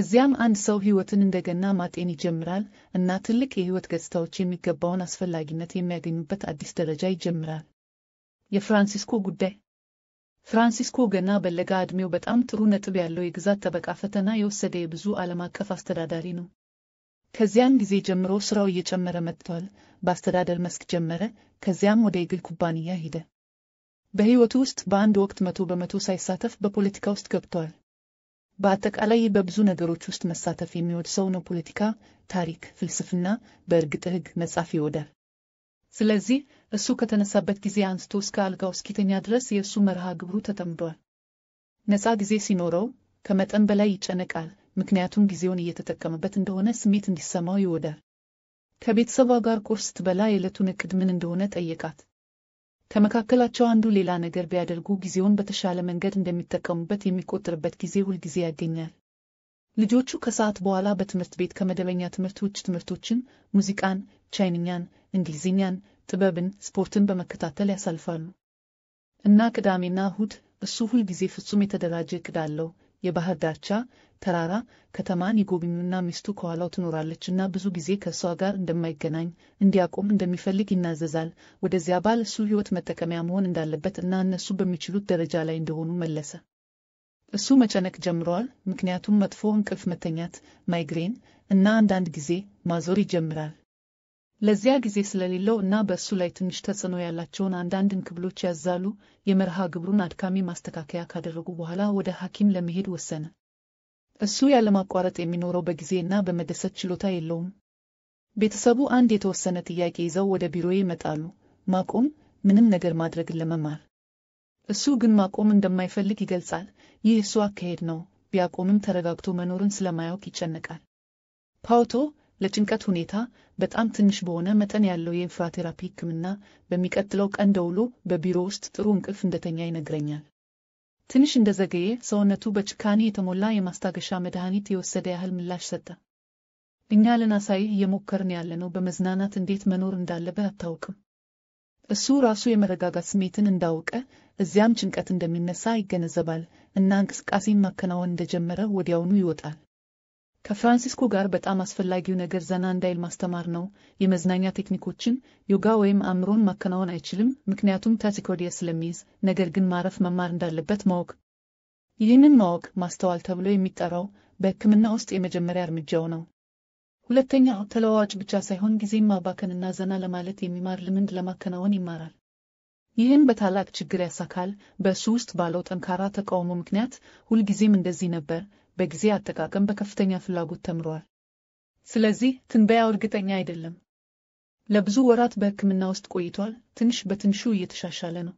[SPEAKER 1] እዚያም አንድ ሰው ሕይወትን እንደገና ማጤን ይጀምራል እና ትልቅ የሕይወት ገጽታዎች የሚገባውን አስፈላጊነት የሚያገኙበት አዲስ ደረጃ ይጀምራል። የፍራንሲስኮ ጉዳይ ፍራንሲስኮ ገና በለጋ ዕድሜው በጣም ጥሩ ነጥብ ያለው የግዛት ጠበቃ ፈተና የወሰደ የብዙ ዓለም አቀፍ አስተዳዳሪ ነው። ከዚያን ጊዜ ጀምሮ ሥራው እየጨመረ መጥቷል። በአስተዳደር መስክ ጀመረ፣ ከዚያም ወደ የግል ኩባንያ ሄደ። በሕይወቱ ውስጥ በአንድ ወቅት መቶ በመቶ ሳይሳተፍ በፖለቲካ ውስጥ ገብቷል። በአጠቃላይ በብዙ ነገሮች ውስጥ መሳተፍ የሚወድ ሰው ነው። ፖለቲካ፣ ታሪክ፣ ፍልስፍና፣ በእርግጥ ሕግ መጻፍ ይወዳል። ስለዚህ እሱ ከተነሳበት ጊዜ አንስቶ እስከ አልጋው እስኪተኛ ድረስ የእሱ መርሃ ግብሩ ተጠምዷል። ነፃ ጊዜ ሲኖረው ከመጠን በላይ ይጨነቃል፣ ምክንያቱም ጊዜውን እየተጠቀመበት እንደሆነ ስሜት እንዲሰማው ይወዳል። ከቤተሰቧ ጋር ቁርስ ስትበላ የዕለቱን ዕቅድ ምን እንደሆነ ጠየቃት። ከመካከላቸው አንዱ ሌላ ነገር ቢያደርጉ ጊዜውን በተሻለ መንገድ እንደሚጠቀሙበት የሚቆጠርበት ጊዜ ሁልጊዜ ያገኛል። ልጆቹ ከሰዓት በኋላ በትምህርት ቤት ከመደበኛ ትምህርት ውጭ ትምህርቶችን፣ ሙዚቃን፣ ቻይንኛን፣ እንግሊዝኛን፣ ጥበብን፣ ስፖርትን በመከታተል ያሳልፋሉ እና ቅዳሜና እሁድ እሱ ሁልጊዜ ፍጹም የተደራጀ እቅድ አለው። የባህር ዳርቻ ተራራ ከተማን ይጎብኙና ሚስቱ ከኋላው ትኖራለችና ብዙ ጊዜ ከእሷ ጋር እንደማይገናኝ እንዲያቆም እንደሚፈልግ ይናዘዛል። ወደዚያ ባል እሱ ሕይወት መጠቀሚያ መሆን እንዳለበት እና እነሱ በሚችሉት ደረጃ ላይ እንደሆኑ መለሰ። እሱ መጨነቅ ጀምረዋል፣ ምክንያቱም መጥፎ እንቅልፍ መተኛት፣ ማይግሬን እና አንዳንድ ጊዜ ማዞር ይጀምራል። ለዚያ ጊዜ ስለሌለው እና በእሱ ላይ ትንሽ ተጽዕኖ ያላቸውን አንዳንድ እንክብሎች ያዛሉ። የመርሃ ግብሩን አድካሚ ማስተካከያ ካደረጉ በኋላ ወደ ሐኪም ለመሄድ ወሰነ። እሱ ያለማቋረጥ የሚኖረው በጊዜና በመደሰት ችሎታ የለውም። ቤተሰቡ አንድ የተወሰነ ጥያቄ ይዘው ወደ ቢሮዬ ይመጣሉ፣ ማቆም፣ ምንም ነገር ማድረግን ለመማር። እሱ ግን ማቆም እንደማይፈልግ ይገልጻል። ይህ እሱ አካሄድ ነው። ቢያቆምም ተረጋግቶ መኖርን ስለማያውቅ ይጨነቃል። ፓውቶ ለጭንቀት ሁኔታ በጣም ትንሽ በሆነ መጠን ያለው የኢንፍራቴራፒ ሕክምና በሚቀጥለው ቀን ደውሎ በቢሮ ውስጥ ጥሩ እንቅልፍ እንደተኛ ይነግረኛል። ትንሽ እንደዘገየ ሰውነቱ በጭካኔ የተሞላ የማስታገሻ መድኃኒት የወሰደ ያህል ምላሽ ሰጠ። እኛ ልናሳይህ እየሞከርን ያለነው በመዝናናት እንዴት መኖር እንዳለበ አታውቅም። እሱ ራሱ የመረጋጋት ስሜትን እንዳውቀ እዚያም ጭንቀት እንደሚነሳ ይገነዘባል እና እንቅስቃሴን ማከናወን እንደጀመረ ወዲያውኑ ይወጣል። ከፍራንሲስኮ ጋር በጣም አስፈላጊው ነገር ዘና እንዳይል ማስተማር ነው። የመዝናኛ ቴክኒኮችን ዮጋ ወይም አእምሮን ማከናወን አይችልም፣ ምክንያቱም ታኪካርዲያ ስለሚይዝ፣ ነገር ግን ማረፍ መማር እንዳለበት ማወቅ። ይህንን ማወቅ ማስተዋል ተብሎ የሚጠራው በሕክምና ውስጥ የመጀመሪያ እርምጃው ነው። ሁለተኛው ተለዋዋጭ ብቻ ሳይሆን ጊዜ ማባከንና ዘና ለማለት የሚማር ልምድ ለማከናወን ይማራል። ይህን በታላቅ ችግር ያሳካል። በእሱ ውስጥ ባለው ጠንካራ ተቃውሞ ምክንያት ሁልጊዜም እንደዚህ ነበር፣ በጊዜ አጠቃቀም በከፍተኛ ፍላጎት ተምረዋል። ስለዚህ ትንበያው እርግጠኛ አይደለም። ለብዙ ወራት በሕክምና ውስጥ ቆይቷል። ትንሽ በትንሹ እየተሻሻለ ነው።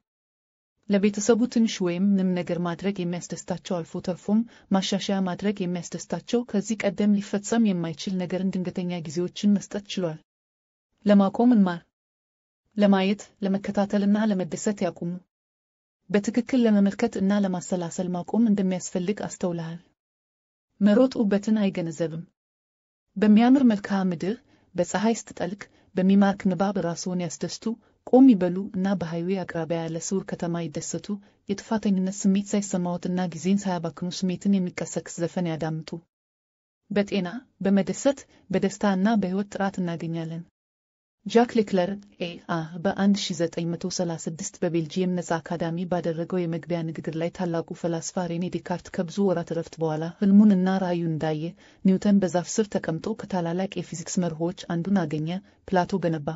[SPEAKER 1] ለቤተሰቡ ትንሽ ወይም ምንም ነገር ማድረግ የሚያስደስታቸው አልፎ ተርፎም ማሻሻያ ማድረግ የሚያስደስታቸው ከዚህ ቀደም ሊፈጸም የማይችል ነገርን ድንገተኛ ጊዜዎችን መስጠት ችሏል። ለማቆም እንማር፣ ለማየት፣ ለመከታተልና ለመደሰት ያቁሙ። በትክክል ለመመልከት እና ለማሰላሰል ማቆም እንደሚያስፈልግ አስተውልሃል። መሮጥ ውበትን አይገነዘብም። በሚያምር መልክዓ ምድር በፀሐይ ስትጠልቅ በሚማርክ ንባብ ራስዎን ያስደስቱ፣ ቆም ይበሉ እና በሃይዌ አቅራቢያ ያለ ስውር ከተማ ይደሰቱ። የጥፋተኝነት ስሜት ሳይሰማዎትና ጊዜን ሳያባክኑ ስሜትን የሚቀሰቅስ ዘፈን ያዳምጡ። በጤና በመደሰት በደስታ እና በሕይወት ጥራት እናገኛለን። ጃክ ሌክለር ኤአ በ1936 በቤልጂየም ነፃ አካዳሚ ባደረገው የመግቢያ ንግግር ላይ ታላቁ ፈላስፋ ሬኔ ዴካርት ከብዙ ወራት እረፍት በኋላ ህልሙን እና ራዩን እንዳየ፣ ኒውተን በዛፍ ስር ተቀምጦ ከታላላቅ የፊዚክስ መርሆዎች አንዱን አገኘ፣ ፕላቶ ገነባ።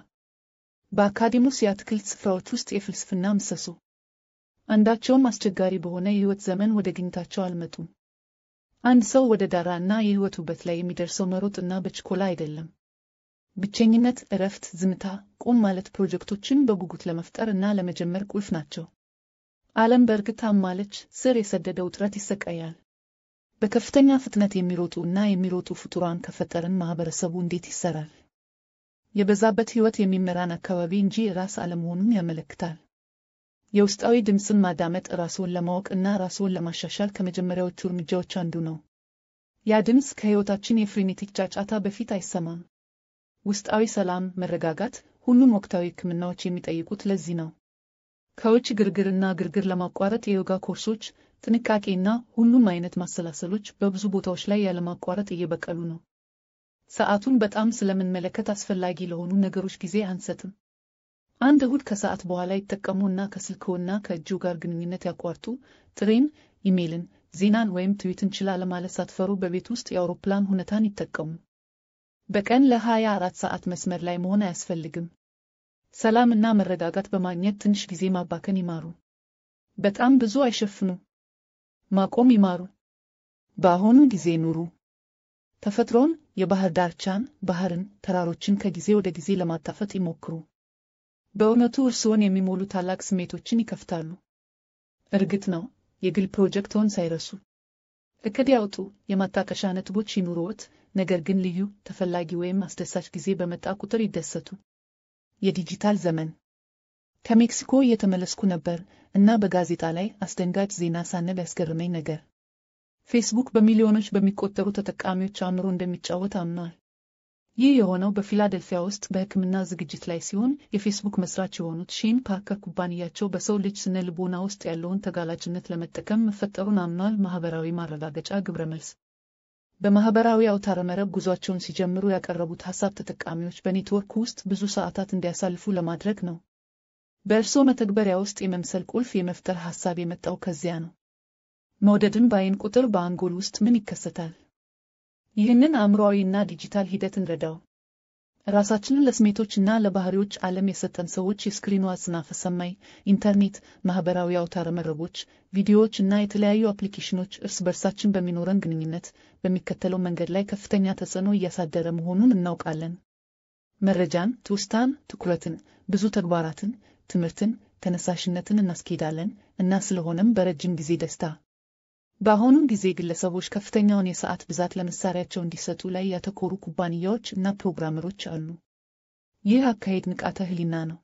[SPEAKER 1] በአካዴሞስ የአትክልት ስፍራዎች ውስጥ የፍልስፍና ምሰሶ። አንዳቸውም አስቸጋሪ በሆነ የህይወት ዘመን ወደ ግኝታቸው አልመጡም። አንድ ሰው ወደ ዳራ እና የህይወት ውበት ላይ የሚደርሰው መሮጥና በችኮላ አይደለም። ብቸኝነት፣ እረፍት፣ ዝምታ፣ ቆም ማለት ፕሮጀክቶችን በጉጉት ለመፍጠር እና ለመጀመር ቁልፍ ናቸው። ዓለም በእርግታም ማለች ስር የሰደደ ውጥረት ይሰቃያል። በከፍተኛ ፍጥነት የሚሮጡ እና የሚሮጡ ፍጡራን ከፈጠርን ማኅበረሰቡ እንዴት ይሠራል? የበዛበት ሕይወት የሚመራን አካባቢ እንጂ ራስ አለመሆኑን ያመለክታል። የውስጣዊ ድምፅን ማዳመጥ ራስዎን ለማወቅ እና ራስዎን ለማሻሻል ከመጀመሪያዎቹ እርምጃዎች አንዱ ነው። ያ ድምፅ ከሕይወታችን የፍሬኔቲክ ጫጫታ በፊት አይሰማም። ውስጣዊ ሰላም፣ መረጋጋት ሁሉም ወቅታዊ ሕክምናዎች የሚጠይቁት ለዚህ ነው። ከውጭ ግርግርና ግርግር ለማቋረጥ የዮጋ ኮርሶች፣ ጥንቃቄና ሁሉም አይነት ማሰላሰሎች በብዙ ቦታዎች ላይ ያለማቋረጥ እየበቀሉ ነው። ሰዓቱን በጣም ስለምንመለከት አስፈላጊ ለሆኑ ነገሮች ጊዜ አንሰትም። አንድ እሁድ ከሰዓት በኋላ ይጠቀሙ እና ከስልክዎና ከእጅዎ ጋር ግንኙነት ያቋርጡ። ጥሬን፣ ኢሜይልን፣ ዜናን ወይም ትዊትን ችላ ለማለት ሳትፈሩ በቤት ውስጥ የአውሮፕላን ሁኔታን ይጠቀሙ። በቀን ለ24 ሰዓት መስመር ላይ መሆን አያስፈልግም። ሰላምና መረጋጋት በማግኘት ትንሽ ጊዜ ማባከን ይማሩ። በጣም ብዙ አይሸፍኑ። ማቆም ይማሩ። በአሁኑ ጊዜ ኑሩ። ተፈጥሮን፣ የባህር ዳርቻን፣ ባህርን፣ ተራሮችን ከጊዜ ወደ ጊዜ ለማጣፈጥ ይሞክሩ። በእውነቱ እርስዎን የሚሞሉ ታላቅ ስሜቶችን ይከፍታሉ። እርግጥ ነው የግል ፕሮጀክቶን ሳይረሱ እቅድ ያውጡ። የማጣቀሻ ነጥቦች ይኑሩዎት፣ ነገር ግን ልዩ፣ ተፈላጊ ወይም አስደሳች ጊዜ በመጣ ቁጥር ይደሰቱ። የዲጂታል ዘመን ከሜክሲኮ እየተመለስኩ ነበር እና በጋዜጣ ላይ አስደንጋጭ ዜና ሳነብ ያስገርመኝ ነገር ፌስቡክ በሚሊዮኖች በሚቆጠሩ ተጠቃሚዎች አእምሮ እንደሚጫወት አምኗል። ይህ የሆነው በፊላደልፊያ ውስጥ በሕክምና ዝግጅት ላይ ሲሆን የፌስቡክ መስራች የሆኑት ሼን ፓርከር ኩባንያቸው በሰው ልጅ ስነ ልቦና ውስጥ ያለውን ተጋላጭነት ለመጠቀም መፈጠሩን አምኗል። ማህበራዊ ማረጋገጫ ግብረ መልስ በማህበራዊ አውታረ መረብ ጉዟቸውን ሲጀምሩ ያቀረቡት ሀሳብ ተጠቃሚዎች በኔትወርክ ውስጥ ብዙ ሰዓታት እንዲያሳልፉ ለማድረግ ነው። በእርስዎ መተግበሪያ ውስጥ የመምሰል ቁልፍ የመፍጠር ሀሳብ የመጣው ከዚያ ነው። መውደድን በአይን ቁጥር በአንጎል ውስጥ ምን ይከሰታል? ይህንን አእምሯዊና ዲጂታል ሂደት እንረዳው። ራሳችንን ለስሜቶች እና ለባህሪዎች ዓለም የሰጠን ሰዎች የስክሪኑ አጽናፈ ሰማይ፣ ኢንተርኔት፣ ማኅበራዊ አውታረ መረቦች፣ ቪዲዮዎች እና የተለያዩ አፕሊኬሽኖች እርስ በርሳችን በሚኖረን ግንኙነት በሚከተለው መንገድ ላይ ከፍተኛ ተጽዕኖ እያሳደረ መሆኑን እናውቃለን። መረጃን፣ ትውስታን፣ ትኩረትን፣ ብዙ ተግባራትን፣ ትምህርትን፣ ተነሳሽነትን እናስኬዳለን እና ስለሆነም በረጅም ጊዜ ደስታ በአሁኑ ጊዜ ግለሰቦች ከፍተኛውን የሰዓት ብዛት ለመሳሪያቸው እንዲሰጡ ላይ ያተኮሩ ኩባንያዎች እና ፕሮግራመሮች አሉ። ይህ አካሄድ ንቃተ ህሊና ነው።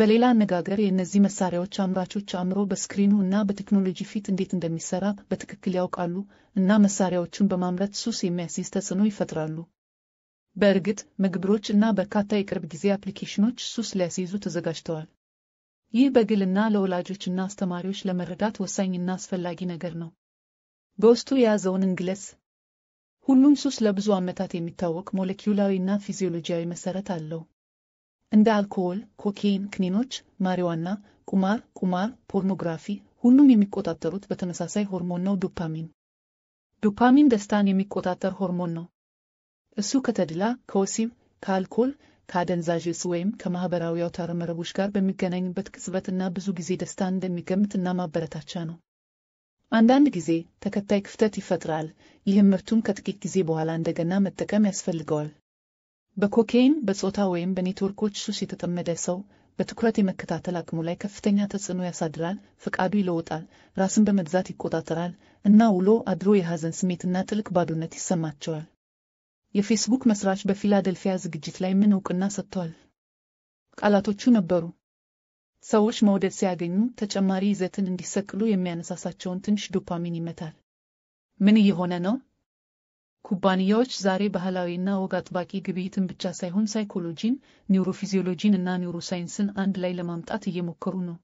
[SPEAKER 1] በሌላ አነጋገር የእነዚህ መሳሪያዎች አምራቾች አእምሮ በስክሪኑ እና በቴክኖሎጂ ፊት እንዴት እንደሚሰራ በትክክል ያውቃሉ እና መሳሪያዎቹን በማምረት ሱስ የሚያስይዝ ተጽዕኖ ይፈጥራሉ። በእርግጥ መግብሮች እና በርካታ የቅርብ ጊዜ አፕሊኬሽኖች ሱስ ሊያስይዙ ተዘጋጅተዋል። ይህ በግልና ለወላጆችና አስተማሪዎች ለመረዳት ወሳኝና አስፈላጊ ነገር ነው። በውስጡ የያዘውን እንግለጽ። ሁሉም ሱስ ለብዙ ዓመታት የሚታወቅ ሞለኪውላዊና ፊዚዮሎጂያዊ መሠረት አለው። እንደ አልኮል ኮኬይን፣ ክኒኖች፣ ማሪዋና፣ ቁማር፣ ቁማር፣ ፖርኖግራፊ ሁሉም የሚቆጣጠሩት በተመሳሳይ ሆርሞን ነው፣ ዶፓሚን። ዶፓሚን ደስታን የሚቆጣጠር ሆርሞን ነው። እሱ ከተድላ ከወሲብ፣ ከአልኮል፣ ከአደንዛዥ እጽ ወይም ከማኅበራዊ አውታረ መረቦች ጋር በሚገናኝበት ቅጽበትና ብዙ ጊዜ ደስታ እንደሚገምትና ማበረታቻ ነው። አንዳንድ ጊዜ ተከታይ ክፍተት ይፈጥራል። ይህም ምርቱን ከጥቂት ጊዜ በኋላ እንደገና መጠቀም ያስፈልገዋል። በኮኬይን በጾታ ወይም በኔትወርኮች ሱስ የተጠመደ ሰው በትኩረት የመከታተል አቅሙ ላይ ከፍተኛ ተጽዕኖ ያሳድራል። ፈቃዱ ይለውጣል፣ ራስን በመግዛት ይቆጣጠራል እና ውሎ አድሮ የሐዘን ስሜትና ጥልቅ ባዶነት ይሰማቸዋል። የፌስቡክ መስራች በፊላደልፊያ ዝግጅት ላይ ምን እውቅና ሰጥቷል? ቃላቶቹ ነበሩ። ሰዎች መውደድ ሲያገኙ ተጨማሪ ይዘትን እንዲሰቅሉ የሚያነሳሳቸውን ትንሽ ዶፓሚን ይመታል። ምን እየሆነ ነው? ኩባንያዎች ዛሬ ባህላዊና ወግ አጥባቂ ግብይትን ብቻ ሳይሆን ሳይኮሎጂን፣ ኒውሮፊዚዮሎጂን እና ኒውሮሳይንስን አንድ ላይ ለማምጣት እየሞከሩ ነው።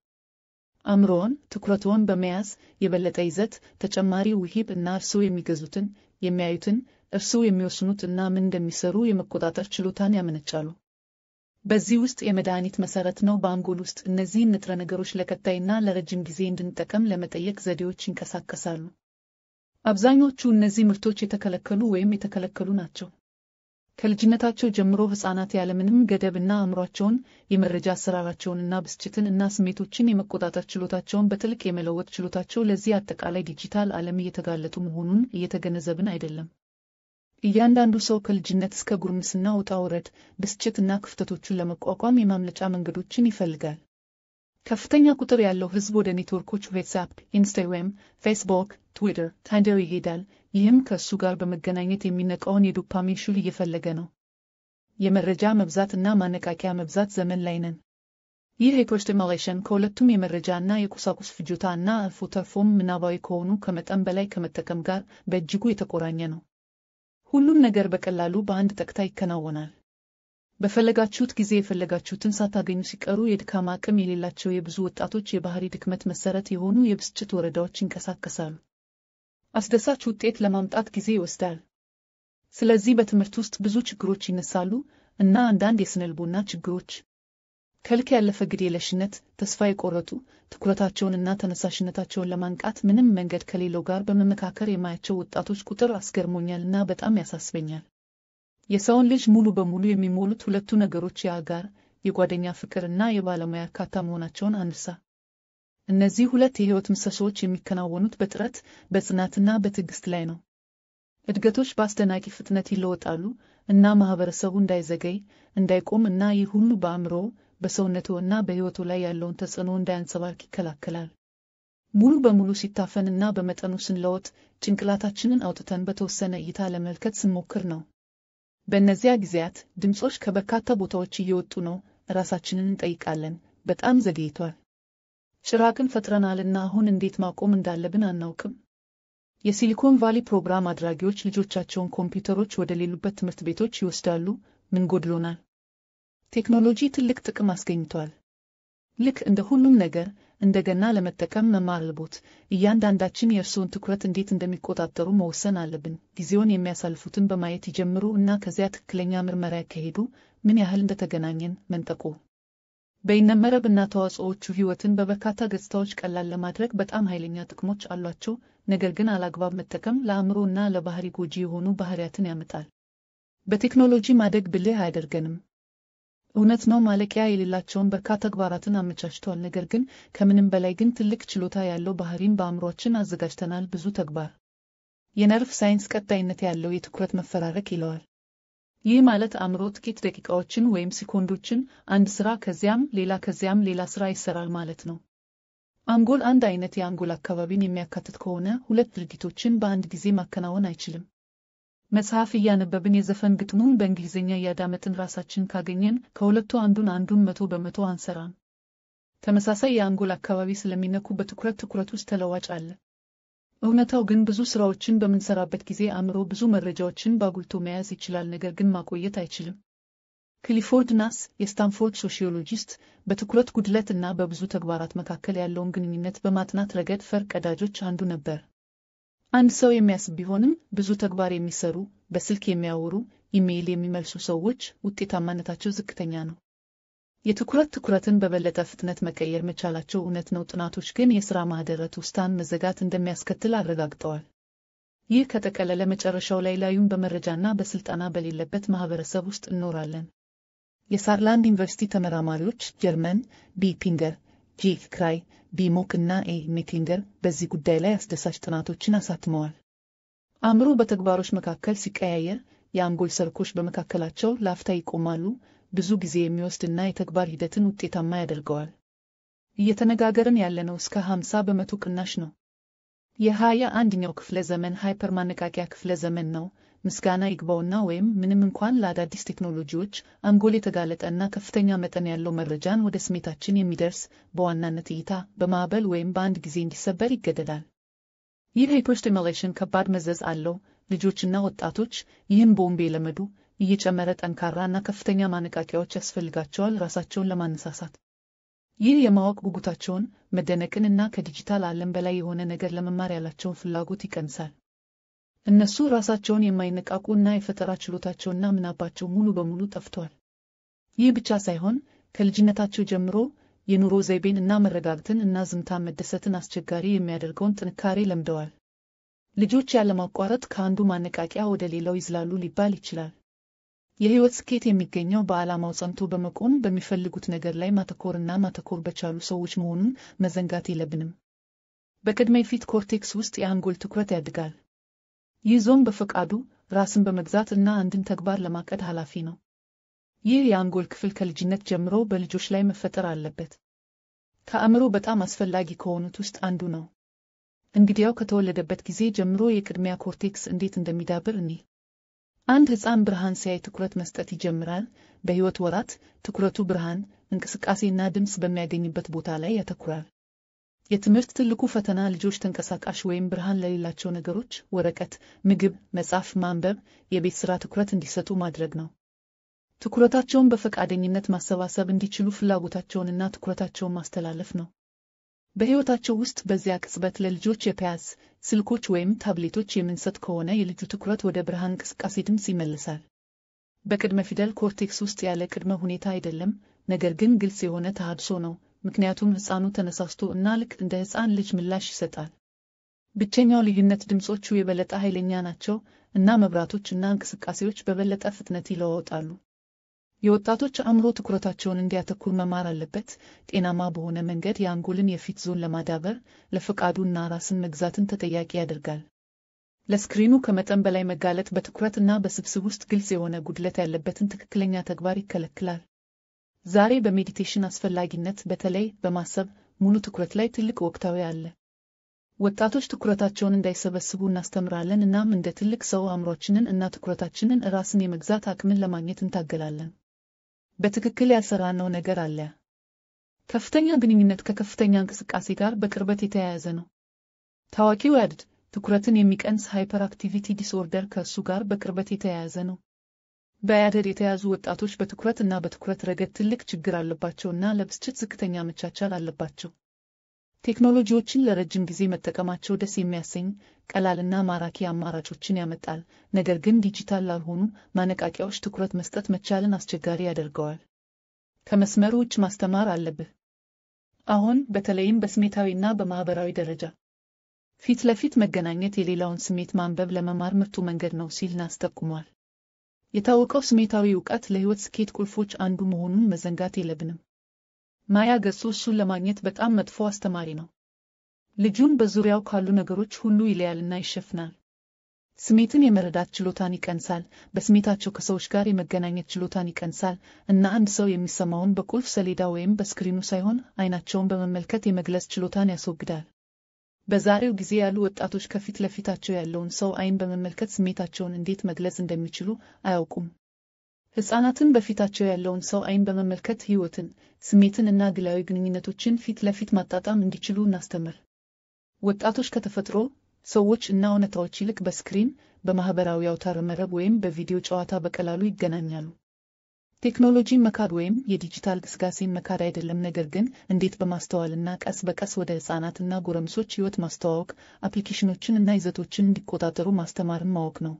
[SPEAKER 1] አእምሮውን፣ ትኩረትዎን በመያዝ የበለጠ ይዘት፣ ተጨማሪ ውሂብ እና እርስዎ የሚገዙትን፣ የሚያዩትን እርስዎ የሚወስኑት እና ምን እንደሚሰሩ የመቆጣጠር ችሎታን ያመነጫሉ። በዚህ ውስጥ የመድኃኒት መሰረት ነው። በአንጎል ውስጥ እነዚህን ንጥረ ነገሮች ለቀጣይና ለረጅም ጊዜ እንድንጠቀም ለመጠየቅ ዘዴዎች ይንቀሳቀሳሉ። አብዛኞቹ እነዚህ ምርቶች የተከለከሉ ወይም የተከለከሉ ናቸው። ከልጅነታቸው ጀምሮ ሕፃናት ያለምንም ገደብና አእምሯቸውን የመረጃ አሰራራቸውንና ብስጭትን እና ስሜቶችን የመቆጣጠር ችሎታቸውን በትልቅ የመለወጥ ችሎታቸው ለዚህ አጠቃላይ ዲጂታል ዓለም እየተጋለጡ መሆኑን እየተገነዘብን አይደለም። እያንዳንዱ ሰው ከልጅነት እስከ ጉርምስና ውጣ ውረድ፣ ብስጭትና ክፍተቶቹን ለመቋቋም የማምለጫ መንገዶችን ይፈልጋል። ከፍተኛ ቁጥር ያለው ህዝብ ወደ ኔትወርኮች ዌትሳፕ፣ ኢንስታግራም፣ ፌስቡክ፣ ትዊተር፣ ታንደር ይሄዳል። ይህም ከእሱ ጋር በመገናኘት የሚነቃውን የዶፓሚን ሹል እየፈለገ ነው። የመረጃ እና ማነቃቂያ መብዛት ዘመን ላይ ነን። ይህ የፕሮስተማሌሽን ከሁለቱም የመረጃና የቁሳቁስ ፍጆታ እና አልፎ ተርፎም ምናባዊ ከሆኑ ከመጠን በላይ ከመጠቀም ጋር በእጅጉ የተቆራኘ ነው። ሁሉም ነገር በቀላሉ በአንድ ጠቅታ ይከናወናል። በፈለጋችሁት ጊዜ የፈለጋችሁትን ሳታገኙ ሲቀሩ የድካም አቅም የሌላቸው የብዙ ወጣቶች የባህሪ ድክመት መሰረት የሆኑ የብስጭት ወረዳዎች ይንቀሳቀሳሉ። አስደሳች ውጤት ለማምጣት ጊዜ ይወስዳል። ስለዚህ በትምህርት ውስጥ ብዙ ችግሮች ይነሳሉ እና አንዳንድ የስነልቦና ችግሮች ከልክ ያለፈ ግዴለሽነት፣ ተስፋ የቆረጡ ትኩረታቸውንና ተነሳሽነታቸውን ለማንቃት ምንም መንገድ ከሌለው ጋር በመመካከር የማያቸው ወጣቶች ቁጥር አስገርሞኛልና በጣም ያሳስበኛል። የሰውን ልጅ ሙሉ በሙሉ የሚሞሉት ሁለቱ ነገሮች የአጋር የጓደኛ ፍቅር እና የባለሙያ እርካታ መሆናቸውን አንሳ። እነዚህ ሁለት የሕይወት ምሰሶዎች የሚከናወኑት በጥረት በጽናትና በትዕግሥት ላይ ነው። እድገቶች በአስደናቂ ፍጥነት ይለወጣሉ እና ማኅበረሰቡ እንዳይዘገይ፣ እንዳይቆም እና ይህ ሁሉ በአእምሮ በሰውነቱ እና በሕይወቱ ላይ ያለውን ተጽዕኖ እንዳያንጸባርቅ ይከላከላል። ሙሉ በሙሉ ሲታፈንና በመጠኑ ስንለወጥ ጭንቅላታችንን አውጥተን በተወሰነ እይታ ለመልከት ስንሞክር ነው። በእነዚያ ጊዜያት ድምፆች ከበርካታ ቦታዎች እየወጡ ነው። ራሳችንን እንጠይቃለን፣ በጣም ዘግይቷል፣ ጭራቅን ፈጥረናልና አሁን እንዴት ማቆም እንዳለብን አናውቅም። የሲሊኮን ቫሊ ፕሮግራም አድራጊዎች ልጆቻቸውን ኮምፒውተሮች ወደ ሌሉበት ትምህርት ቤቶች ይወስዳሉ። ምን ጎድሎናል? ቴክኖሎጂ ትልቅ ጥቅም አስገኝቷል። ልክ እንደ ሁሉም ነገር እንደገና ለመጠቀም መማር አለቦት። እያንዳንዳችን የእርስዎን ትኩረት እንዴት እንደሚቆጣጠሩ መወሰን አለብን። ጊዜውን የሚያሳልፉትን በማየት ይጀምሩ እና ከዚያ ትክክለኛ ምርመራ ያካሄዱ። ምን ያህል እንደተገናኘን መንጠቁ። በይነመረብና ተዋጽኦዎቹ ሕይወትን በበርካታ ገጽታዎች ቀላል ለማድረግ በጣም ኃይለኛ ጥቅሞች አሏቸው። ነገር ግን አላግባብ መጠቀም ለአእምሮ እና ለባህሪ ጎጂ የሆኑ ባህሪያትን ያመጣል። በቴክኖሎጂ ማደግ ብልህ አያደርገንም። እውነት ነው ማለቂያ የሌላቸውን በርካታ ተግባራትን አመቻችተዋል። ነገር ግን ከምንም በላይ ግን ትልቅ ችሎታ ያለው ባህሪን በአእምሯችን አዘጋጅተናል። ብዙ ተግባር የነርቭ ሳይንስ ቀጣይነት ያለው የትኩረት መፈራረቅ ይለዋል። ይህ ማለት አእምሮ ጥቂት ደቂቃዎችን ወይም ሴኮንዶችን አንድ ስራ ከዚያም ሌላ ከዚያም ሌላ ስራ ይሰራል ማለት ነው። አንጎል አንድ አይነት የአንጎል አካባቢን የሚያካትት ከሆነ ሁለት ድርጊቶችን በአንድ ጊዜ ማከናወን አይችልም። መጽሐፍ እያነበብን የዘፈን ግጥሙን በእንግሊዝኛ እያዳመጥን ራሳችን ካገኘን ከሁለቱ አንዱን አንዱን መቶ በመቶ አንሰራም። ተመሳሳይ የአንጎል አካባቢ ስለሚነኩ በትኩረት ትኩረት ውስጥ ተለዋጭ አለ። እውነታው ግን ብዙ ስራዎችን በምንሰራበት ጊዜ አእምሮ ብዙ መረጃዎችን በአጉልቶ መያዝ ይችላል፣ ነገር ግን ማቆየት አይችልም። ክሊፎርድ ናስ የስታንፎርድ ሶሺዮሎጂስት በትኩረት ጉድለት እና በብዙ ተግባራት መካከል ያለውን ግንኙነት በማጥናት ረገድ ፈር ቀዳጆች አንዱ ነበር። አንድ ሰው የሚያስብ ቢሆንም ብዙ ተግባር የሚሰሩ በስልክ የሚያወሩ፣ ኢሜይል የሚመልሱ ሰዎች ውጤታማነታቸው ዝቅተኛ ነው። የትኩረት ትኩረትን በበለጠ ፍጥነት መቀየር መቻላቸው እውነት ነው። ጥናቶች ግን የሥራ ማህደረት ውስጣን መዘጋት እንደሚያስከትል አረጋግጠዋል። ይህ ከጠቀለለ መጨረሻው ላይ ላዩን በመረጃና በስልጠና በሌለበት ማህበረሰብ ውስጥ እኖራለን። የሳርላንድ ዩኒቨርሲቲ ተመራማሪዎች ጀርመን ቢፒንገር ጄፍ ክራይ፣ ቢሞክ እና ኤ ሜቲንገር በዚህ ጉዳይ ላይ አስደሳች ጥናቶችን አሳትመዋል። አእምሮ በተግባሮች መካከል ሲቀያየር የአንጎል ሰርኮች በመካከላቸው ላፍታ ይቆማሉ፣ ብዙ ጊዜ የሚወስድ እና የተግባር ሂደትን ውጤታማ ያደርገዋል። እየተነጋገርን ያለነው እስከ 50 በመቶ ቅናሽ ነው። የሃያ አንደኛው ክፍለ ዘመን ሃይፐር ማነቃቂያ ክፍለ ዘመን ነው። ምስጋና ይግባውና ወይም ምንም እንኳን ለአዳዲስ ቴክኖሎጂዎች አንጎል የተጋለጠና ከፍተኛ መጠን ያለው መረጃን ወደ ስሜታችን የሚደርስ በዋናነት እይታ፣ በማዕበል ወይም በአንድ ጊዜ እንዲሰበር ይገደዳል። ይህ ሃይፐርስቲሙሌሽን ከባድ መዘዝ አለው። ልጆችና ወጣቶች ይህን ቦምብ ለመዱ እየጨመረ ጠንካራ እና ከፍተኛ ማነቃቂያዎች ያስፈልጋቸዋል ራሳቸውን ለማነሳሳት። ይህ የማወቅ ጉጉታቸውን፣ መደነቅን እና ከዲጂታል ዓለም በላይ የሆነ ነገር ለመማር ያላቸውን ፍላጎት ይቀንሳል። እነሱ ራሳቸውን የማይነቃቁ እና የፈጠራ ችሎታቸውና ምናባቸው ሙሉ በሙሉ ጠፍቷል። ይህ ብቻ ሳይሆን ከልጅነታቸው ጀምሮ የኑሮ ዘይቤን እና መረጋጋትን እና ዝምታ መደሰትን አስቸጋሪ የሚያደርገውን ጥንካሬ ለምደዋል። ልጆች ያለማቋረጥ ከአንዱ ማነቃቂያ ወደ ሌላው ይዝላሉ ሊባል ይችላል። የህይወት ስኬት የሚገኘው በዓላማው ጸንቶ በመቆም በሚፈልጉት ነገር ላይ ማተኮርና ማተኮር በቻሉ ሰዎች መሆኑን መዘንጋት የለብንም። በቅድመ ፊት ኮርቴክስ ውስጥ የአንጎል ትኩረት ያድጋል። ይዞም በፈቃዱ ራስን በመግዛት እና አንድን ተግባር ለማቀድ ኃላፊ ነው። ይህ የአንጎል ክፍል ከልጅነት ጀምሮ በልጆች ላይ መፈጠር አለበት። ከአእምሮ በጣም አስፈላጊ ከሆኑት ውስጥ አንዱ ነው። እንግዲያው ከተወለደበት ጊዜ ጀምሮ የቅድሚያ ኮርቴክስ እንዴት እንደሚዳብር እኒ አንድ ሕፃን ብርሃን ሲያይ ትኩረት መስጠት ይጀምራል። በሕይወት ወራት ትኩረቱ ብርሃን፣ እንቅስቃሴና ድምፅ በሚያገኝበት ቦታ ላይ ያተኩራል። የትምህርት ትልቁ ፈተና ልጆች ተንቀሳቃሽ ወይም ብርሃን ለሌላቸው ነገሮች ወረቀት፣ ምግብ፣ መጽሐፍ ማንበብ፣ የቤት ሥራ ትኩረት እንዲሰጡ ማድረግ ነው። ትኩረታቸውን በፈቃደኝነት ማሰባሰብ እንዲችሉ ፍላጎታቸውንና ትኩረታቸውን ማስተላለፍ ነው። በሕይወታቸው ውስጥ በዚያ ቅጽበት ለልጆች የፓያዝ ስልኮች ወይም ታብሌቶች የምንሰጥ ከሆነ የልጁ ትኩረት ወደ ብርሃን እንቅስቃሴ ድምፅ ይመለሳል። በቅድመ ፊደል ኮርቴክስ ውስጥ ያለ ቅድመ ሁኔታ አይደለም፣ ነገር ግን ግልጽ የሆነ ተሃድሶ ነው። ምክንያቱም ሕፃኑ ተነሳስቶ እና ልክ እንደ ሕፃን ልጅ ምላሽ ይሰጣል። ብቸኛው ልዩነት ድምፆቹ የበለጠ ኃይለኛ ናቸው እና መብራቶች እና እንቅስቃሴዎች በበለጠ ፍጥነት ይለዋወጣሉ። የወጣቶች አእምሮ ትኩረታቸውን እንዲያተኩር መማር አለበት፣ ጤናማ በሆነ መንገድ የአንጎልን የፊት ዞን ለማዳበር ለፈቃዱ እና ራስን መግዛትን ተጠያቂ ያደርጋል። ለስክሪኑ ከመጠን በላይ መጋለጥ በትኩረት እና በስብስብ ውስጥ ግልጽ የሆነ ጉድለት ያለበትን ትክክለኛ ተግባር ይከለክላል። ዛሬ በሜዲቴሽን አስፈላጊነት በተለይ በማሰብ ሙሉ ትኩረት ላይ ትልቅ ወቅታዊ አለ። ወጣቶች ትኩረታቸውን እንዳይሰበስቡ እናስተምራለን። እናም እንደ ትልቅ ሰው አእምሮችንን እና ትኩረታችንን ራስን የመግዛት አቅምን ለማግኘት እንታገላለን። በትክክል ያልሰራነው ነገር አለ። ከፍተኛ ግንኙነት ከከፍተኛ እንቅስቃሴ ጋር በቅርበት የተያያዘ ነው። ታዋቂው ያድድ ትኩረትን የሚቀንስ ሃይፐር አክቲቪቲ ዲስኦርደር ከእሱ ጋር በቅርበት የተያያዘ ነው። በያደር የተያዙ ወጣቶች በትኩረት እና በትኩረት ረገድ ትልቅ ችግር አለባቸውና ለብስጭት ዝቅተኛ መቻቻል አለባቸው። ቴክኖሎጂዎችን ለረጅም ጊዜ መጠቀማቸው ደስ የሚያሰኝ ቀላልና ማራኪ አማራጮችን ያመጣል፣ ነገር ግን ዲጂታል ላልሆኑ ማነቃቂያዎች ትኩረት መስጠት መቻልን አስቸጋሪ ያደርገዋል። ከመስመሩ ውጭ ማስተማር አለብህ። አሁን በተለይም በስሜታዊና በማኅበራዊ ደረጃ ፊት ለፊት መገናኘት የሌላውን ስሜት ማንበብ ለመማር ምርጡ መንገድ ነው ሲል ናስጠቁሟል። የታወቀው ስሜታዊ እውቀት ለህይወት ስኬት ቁልፎች አንዱ መሆኑን መዘንጋት የለብንም። ማያ ገጹ እሱን ለማግኘት በጣም መጥፎ አስተማሪ ነው። ልጁን በዙሪያው ካሉ ነገሮች ሁሉ ይለያልና ይሸፍናል። ስሜትን የመረዳት ችሎታን ይቀንሳል፣ በስሜታቸው ከሰዎች ጋር የመገናኘት ችሎታን ይቀንሳል እና አንድ ሰው የሚሰማውን በቁልፍ ሰሌዳ ወይም በስክሪኑ ሳይሆን አይናቸውን በመመልከት የመግለጽ ችሎታን ያስወግዳል። በዛሬው ጊዜ ያሉ ወጣቶች ከፊት ለፊታቸው ያለውን ሰው ዓይን በመመልከት ስሜታቸውን እንዴት መግለጽ እንደሚችሉ አያውቁም። ሕፃናትን በፊታቸው ያለውን ሰው ዓይን በመመልከት ሕይወትን፣ ስሜትን እና ግላዊ ግንኙነቶችን ፊት ለፊት ማጣጣም እንዲችሉ እናስተምር። ወጣቶች ከተፈጥሮ ሰዎች እና እውነታዎች ይልቅ በስክሪን፣ በማኅበራዊ አውታረ መረብ ወይም በቪዲዮ ጨዋታ በቀላሉ ይገናኛሉ። ቴክኖሎጂ መካድ ወይም የዲጂታል ግስጋሴን መካድ አይደለም፣ ነገር ግን እንዴት በማስተዋልና ቀስ በቀስ ወደ ህጻናትና ጎረምሶች ህይወት ማስተዋወቅ፣ አፕሊኬሽኖችን እና ይዘቶችን እንዲቆጣጠሩ ማስተማርን ማወቅ ነው።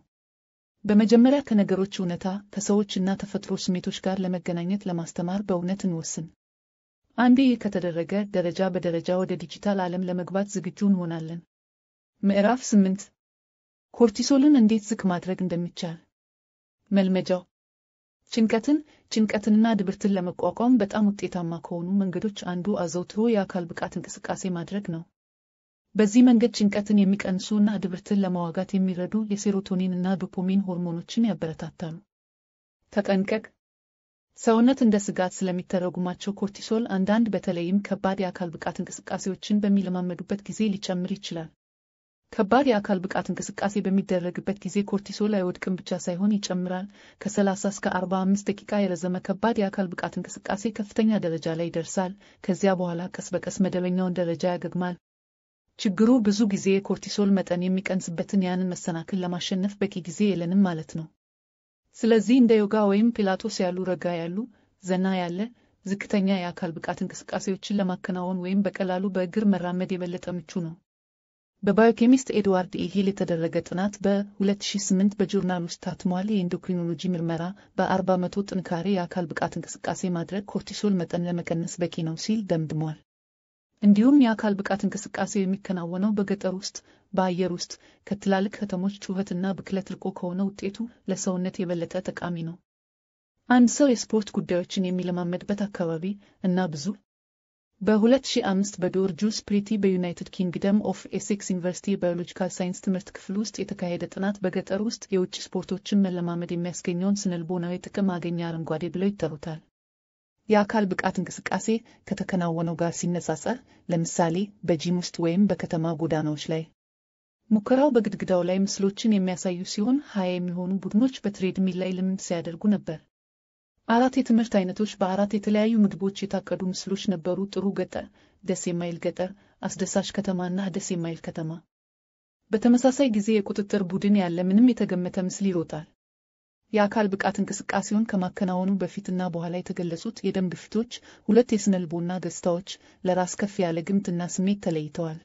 [SPEAKER 1] በመጀመሪያ ከነገሮች እውነታ፣ ከሰዎች እና ተፈጥሮ ስሜቶች ጋር ለመገናኘት ለማስተማር በእውነት እንወስን። አንዴ ይህ ከተደረገ ደረጃ በደረጃ ወደ ዲጂታል ዓለም ለመግባት ዝግጁ እንሆናለን። ምዕራፍ ስምንት ኮርቲሶልን እንዴት ዝቅ ማድረግ እንደሚቻል መልመጃው ጭንቀትን ጭንቀትንና ድብርትን ለመቋቋም በጣም ውጤታማ ከሆኑ መንገዶች አንዱ አዘውትሮ የአካል ብቃት እንቅስቃሴ ማድረግ ነው። በዚህ መንገድ ጭንቀትን የሚቀንሱ እና ድብርትን ለመዋጋት የሚረዱ የሴሮቶኒን እና ዶፖሚን ሆርሞኖችን ያበረታታሉ። ተጠንቀቅ! ሰውነት እንደ ስጋት ስለሚተረጉማቸው ኮርቲሶል አንዳንድ በተለይም ከባድ የአካል ብቃት እንቅስቃሴዎችን በሚለማመዱበት ጊዜ ሊጨምር ይችላል። ከባድ የአካል ብቃት እንቅስቃሴ በሚደረግበት ጊዜ ኮርቲሶል አይወድቅም ብቻ ሳይሆን ይጨምራል። ከ30 እስከ 45 ደቂቃ የረዘመ ከባድ የአካል ብቃት እንቅስቃሴ ከፍተኛ ደረጃ ላይ ይደርሳል። ከዚያ በኋላ ቀስ በቀስ መደበኛውን ደረጃ ያገግማል። ችግሩ ብዙ ጊዜ የኮርቲሶል መጠን የሚቀንስበትን ያንን መሰናክል ለማሸነፍ በቂ ጊዜ የለንም ማለት ነው። ስለዚህ እንደ ዮጋ ወይም ፒላቶስ ያሉ ረጋ ያሉ ዘና ያለ ዝቅተኛ የአካል ብቃት እንቅስቃሴዎችን ለማከናወን ወይም በቀላሉ በእግር መራመድ የበለጠ ምቹ ነው። በባዮኬሚስት ኤድዋርድ ኢሂል የተደረገ ጥናት በ2008 በጆርናል ውስጥ ታትሟል። የኢንዶክሪኖሎጂ ምርመራ በ40 ጥንካሬ የአካል ብቃት እንቅስቃሴ ማድረግ ኮርቲሶል መጠን ለመቀነስ በቂ ነው ሲል ደምድሟል። እንዲሁም የአካል ብቃት እንቅስቃሴ የሚከናወነው በገጠር ውስጥ፣ በአየር ውስጥ፣ ከትላልቅ ከተሞች ጩኸትና ብክለት ርቆ ከሆነ ውጤቱ ለሰውነት የበለጠ ጠቃሚ ነው። አንድ ሰው የስፖርት ጉዳዮችን የሚለማመድበት አካባቢ እና ብዙ በ2005 በዶር ጁስ ፕሪቲ በዩናይትድ ኪንግደም ኦፍ ኤሴክስ ዩኒቨርሲቲ የባዮሎጂካል ሳይንስ ትምህርት ክፍል ውስጥ የተካሄደ ጥናት በገጠር ውስጥ የውጭ ስፖርቶችን መለማመድ የሚያስገኘውን ስነልቦናዊ ጥቅም አገኘ። አረንጓዴ ብለው ይጠሩታል። የአካል ብቃት እንቅስቃሴ ከተከናወነው ጋር ሲነጻጸር፣ ለምሳሌ በጂም ውስጥ ወይም በከተማ ጎዳናዎች ላይ። ሙከራው በግድግዳው ላይ ምስሎችን የሚያሳዩ ሲሆን ሀያ የሚሆኑ ቡድኖች በትሬድሚል ላይ ልምምድ ሲያደርጉ ነበር። አራት የትምህርት አይነቶች በአራት የተለያዩ ምግቦች የታቀዱ ምስሎች ነበሩ። ጥሩ ገጠር፣ ደስ የማይል ገጠር፣ አስደሳች ከተማና ደስ የማይል ከተማ። በተመሳሳይ ጊዜ የቁጥጥር ቡድን ያለ ምንም የተገመተ ምስል ይሮጣል። የአካል ብቃት እንቅስቃሴውን ከማከናወኑ በፊትና በኋላ የተገለጹት የደም ግፊቶች፣ ሁለት የስነልቦና ገጽታዎች፣ ለራስ ከፍ ያለ ግምትና ስሜት ተለይተዋል።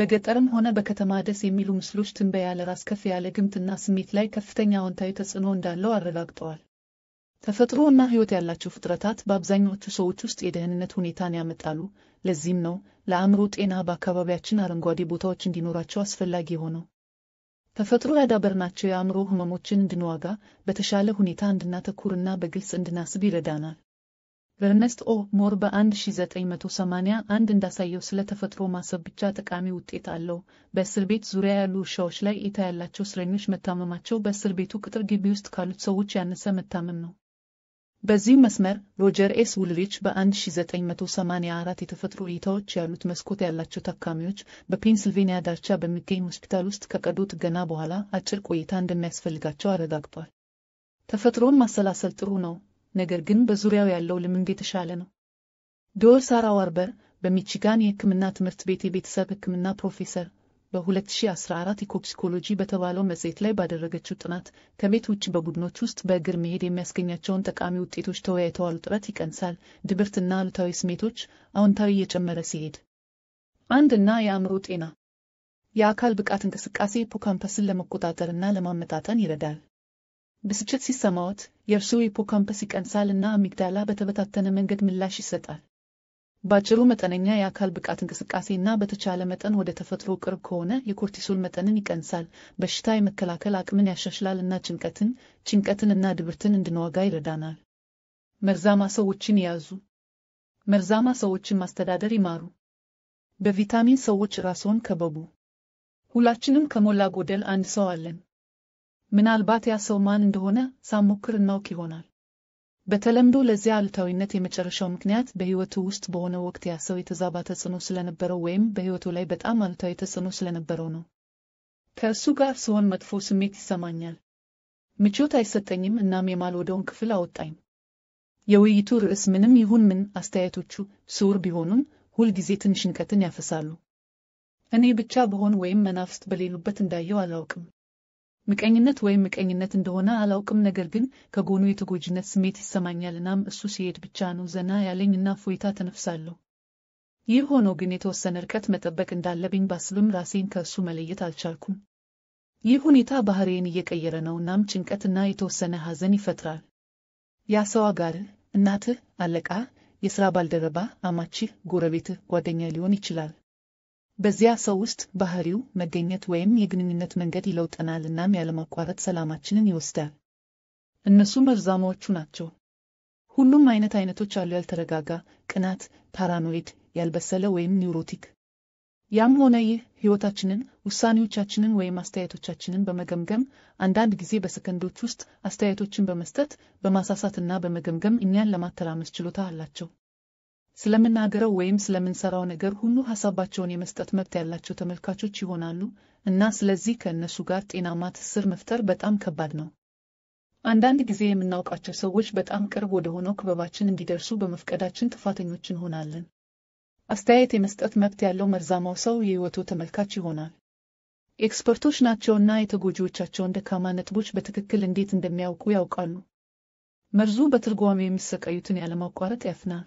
[SPEAKER 1] በገጠርም ሆነ በከተማ ደስ የሚሉ ምስሎች ትንበያ ለራስ ከፍ ያለ ግምትና ስሜት ላይ ከፍተኛ አዎንታዊ ተጽዕኖ እንዳለው አረጋግጠዋል። ተፈጥሮ እና ሕይወት ያላቸው ፍጥረታት በአብዛኛዎቹ ሰዎች ውስጥ የደህንነት ሁኔታን ያመጣሉ። ለዚህም ነው ለአእምሮ ጤና በአካባቢያችን አረንጓዴ ቦታዎች እንዲኖራቸው አስፈላጊ የሆነው። ተፈጥሮ ያዳበርናቸው የአእምሮ ህመሞችን እንድንዋጋ፣ በተሻለ ሁኔታ እንድናተኩርና በግልጽ እንድናስብ ይረዳናል። በርነስት ኦ ሞር በ1981 እንዳሳየው ስለ ተፈጥሮ ማሰብ ብቻ ጠቃሚ ውጤት አለው። በእስር ቤት ዙሪያ ያሉ እርሻዎች ላይ እይታ ያላቸው እስረኞች መታመማቸው በእስር ቤቱ ቅጥር ግቢ ውስጥ ካሉት ሰዎች ያነሰ መታመም ነው። በዚህ መስመር ሮጀር ኤስ ውልሪች በ1984 የተፈጥሮ እይታዎች ያሉት መስኮት ያላቸው ታካሚዎች በፔንስልቬንያ ዳርቻ በሚገኝ ሆስፒታል ውስጥ ከቀዶ ጥገና በኋላ አጭር ቆይታ እንደሚያስፈልጋቸው አረጋግጧል። ተፈጥሮን ማሰላሰል ጥሩ ነው፣ ነገር ግን በዙሪያው ያለው ልምድ የተሻለ ነው። ዶር ሳራ ዋርበር በሚቺጋን የሕክምና ትምህርት ቤት የቤተሰብ ሕክምና ፕሮፌሰር በ2014 ኢኮፕስኮሎጂ በተባለው መጽሔት ላይ ባደረገችው ጥናት ከቤት ውጭ በቡድኖች ውስጥ በእግር መሄድ የሚያስገኛቸውን ጠቃሚ ውጤቶች ተወያይተዋል። ውጥረት ይቀንሳል፣ ድብርትና አሉታዊ ስሜቶች አዎንታዊ እየጨመረ ሲሄድ። አንድ ና የአእምሮ ጤና የአካል ብቃት እንቅስቃሴ ሂፖካምፐስን ለመቆጣጠርና ለማመጣጠን ይረዳል። ብስጭት ሲሰማዎት፣ የእርስዎ ሂፖካምፐስ ይቀንሳል እና አሚግዳላ በተበታተነ መንገድ ምላሽ ይሰጣል። ባጭሩ መጠነኛ የአካል ብቃት እንቅስቃሴ እና በተቻለ መጠን ወደ ተፈጥሮ ቅርብ ከሆነ የኮርቲሶል መጠንን ይቀንሳል፣ በሽታ የመከላከል አቅምን ያሻሽላል እና ጭንቀትን ጭንቀትን እና ድብርትን እንድንዋጋ ይረዳናል። መርዛማ ሰዎችን ያዙ። መርዛማ ሰዎችን ማስተዳደር ይማሩ። በቪታሚን ሰዎች ራስዎን ከበቡ። ሁላችንም ከሞላ ጎደል አንድ ሰው አለን። ምናልባት ያ ሰው ማን እንደሆነ ሳሞክር እናውቅ ይሆናል። በተለምዶ ለዚያ አሉታዊነት የመጨረሻው ምክንያት በሕይወቱ ውስጥ በሆነ ወቅት ያ ሰው የተዛባ ተጽዕኖ ስለነበረው ወይም በሕይወቱ ላይ በጣም አሉታዊ ተጽዕኖ ስለነበረው ነው። ከእሱ ጋር ስሆን መጥፎ ስሜት ይሰማኛል፣ ምቾት አይሰጠኝም፣ እናም የማልወደውን ክፍል አወጣኝ። የውይይቱ ርዕስ ምንም ይሁን ምን አስተያየቶቹ ስውር ቢሆኑም ሁልጊዜ ትንሽ ንቀትን ያፈሳሉ። እኔ ብቻ በሆን ወይም መናፍስት በሌሉበት እንዳየው አላውቅም። ምቀኝነት ወይም ምቀኝነት እንደሆነ አላውቅም፣ ነገር ግን ከጎኑ የተጎጂነት ስሜት ይሰማኛል። እናም እሱ ሲሄድ ብቻ ነው ዘና ያለኝ እና ፎይታ ተነፍሳለሁ። ይህ ሆኖ ግን የተወሰነ ርቀት መጠበቅ እንዳለብኝ ባስብም ራሴን ከእሱ መለየት አልቻልኩም። ይህ ሁኔታ ባህሪዬን እየቀየረ ነው። እናም ጭንቀትና የተወሰነ ሐዘን ይፈጥራል። ያ ሰው አጋርህ፣ እናትህ፣ አለቃ፣ የሥራ ባልደረባ፣ አማችህ፣ ጎረቤትህ፣ ጓደኛ ሊሆን ይችላል። በዚያ ሰው ውስጥ ባህሪው መገኘት ወይም የግንኙነት መንገድ ይለውጠናል እናም ያለማቋረጥ ሰላማችንን ይወስዳል። እነሱ መርዛማዎቹ ናቸው። ሁሉም አይነት አይነቶች አሉ፤ ያልተረጋጋ፣ ቅናት፣ ፓራኖይድ፣ ያልበሰለ ወይም ኒውሮቲክ። ያም ሆነ ይህ ሕይወታችንን፣ ውሳኔዎቻችንን ወይም አስተያየቶቻችንን በመገምገም አንዳንድ ጊዜ በሰከንዶች ውስጥ አስተያየቶችን በመስጠት በማሳሳትና በመገምገም እኛን ለማተራመስ ችሎታ አላቸው። ስለምናገረው ወይም ስለምንሰራው ነገር ሁሉ ሀሳባቸውን የመስጠት መብት ያላቸው ተመልካቾች ይሆናሉ እና ስለዚህ ከእነሱ ጋር ጤናማ ትስስር መፍጠር በጣም ከባድ ነው። አንዳንድ ጊዜ የምናውቃቸው ሰዎች በጣም ቅርብ ወደ ሆነው ክበባችን እንዲደርሱ በመፍቀዳችን ጥፋተኞች እንሆናለን። አስተያየት የመስጠት መብት ያለው መርዛማው ሰው የህይወቱ ተመልካች ይሆናል። ኤክስፐርቶች ናቸውና የተጎጂዎቻቸውን ደካማ ነጥቦች በትክክል እንዴት እንደሚያውቁ ያውቃሉ። መርዙ በትርጓሜ የሚሰቃዩትን ያለማቋረጥ ያፍናል።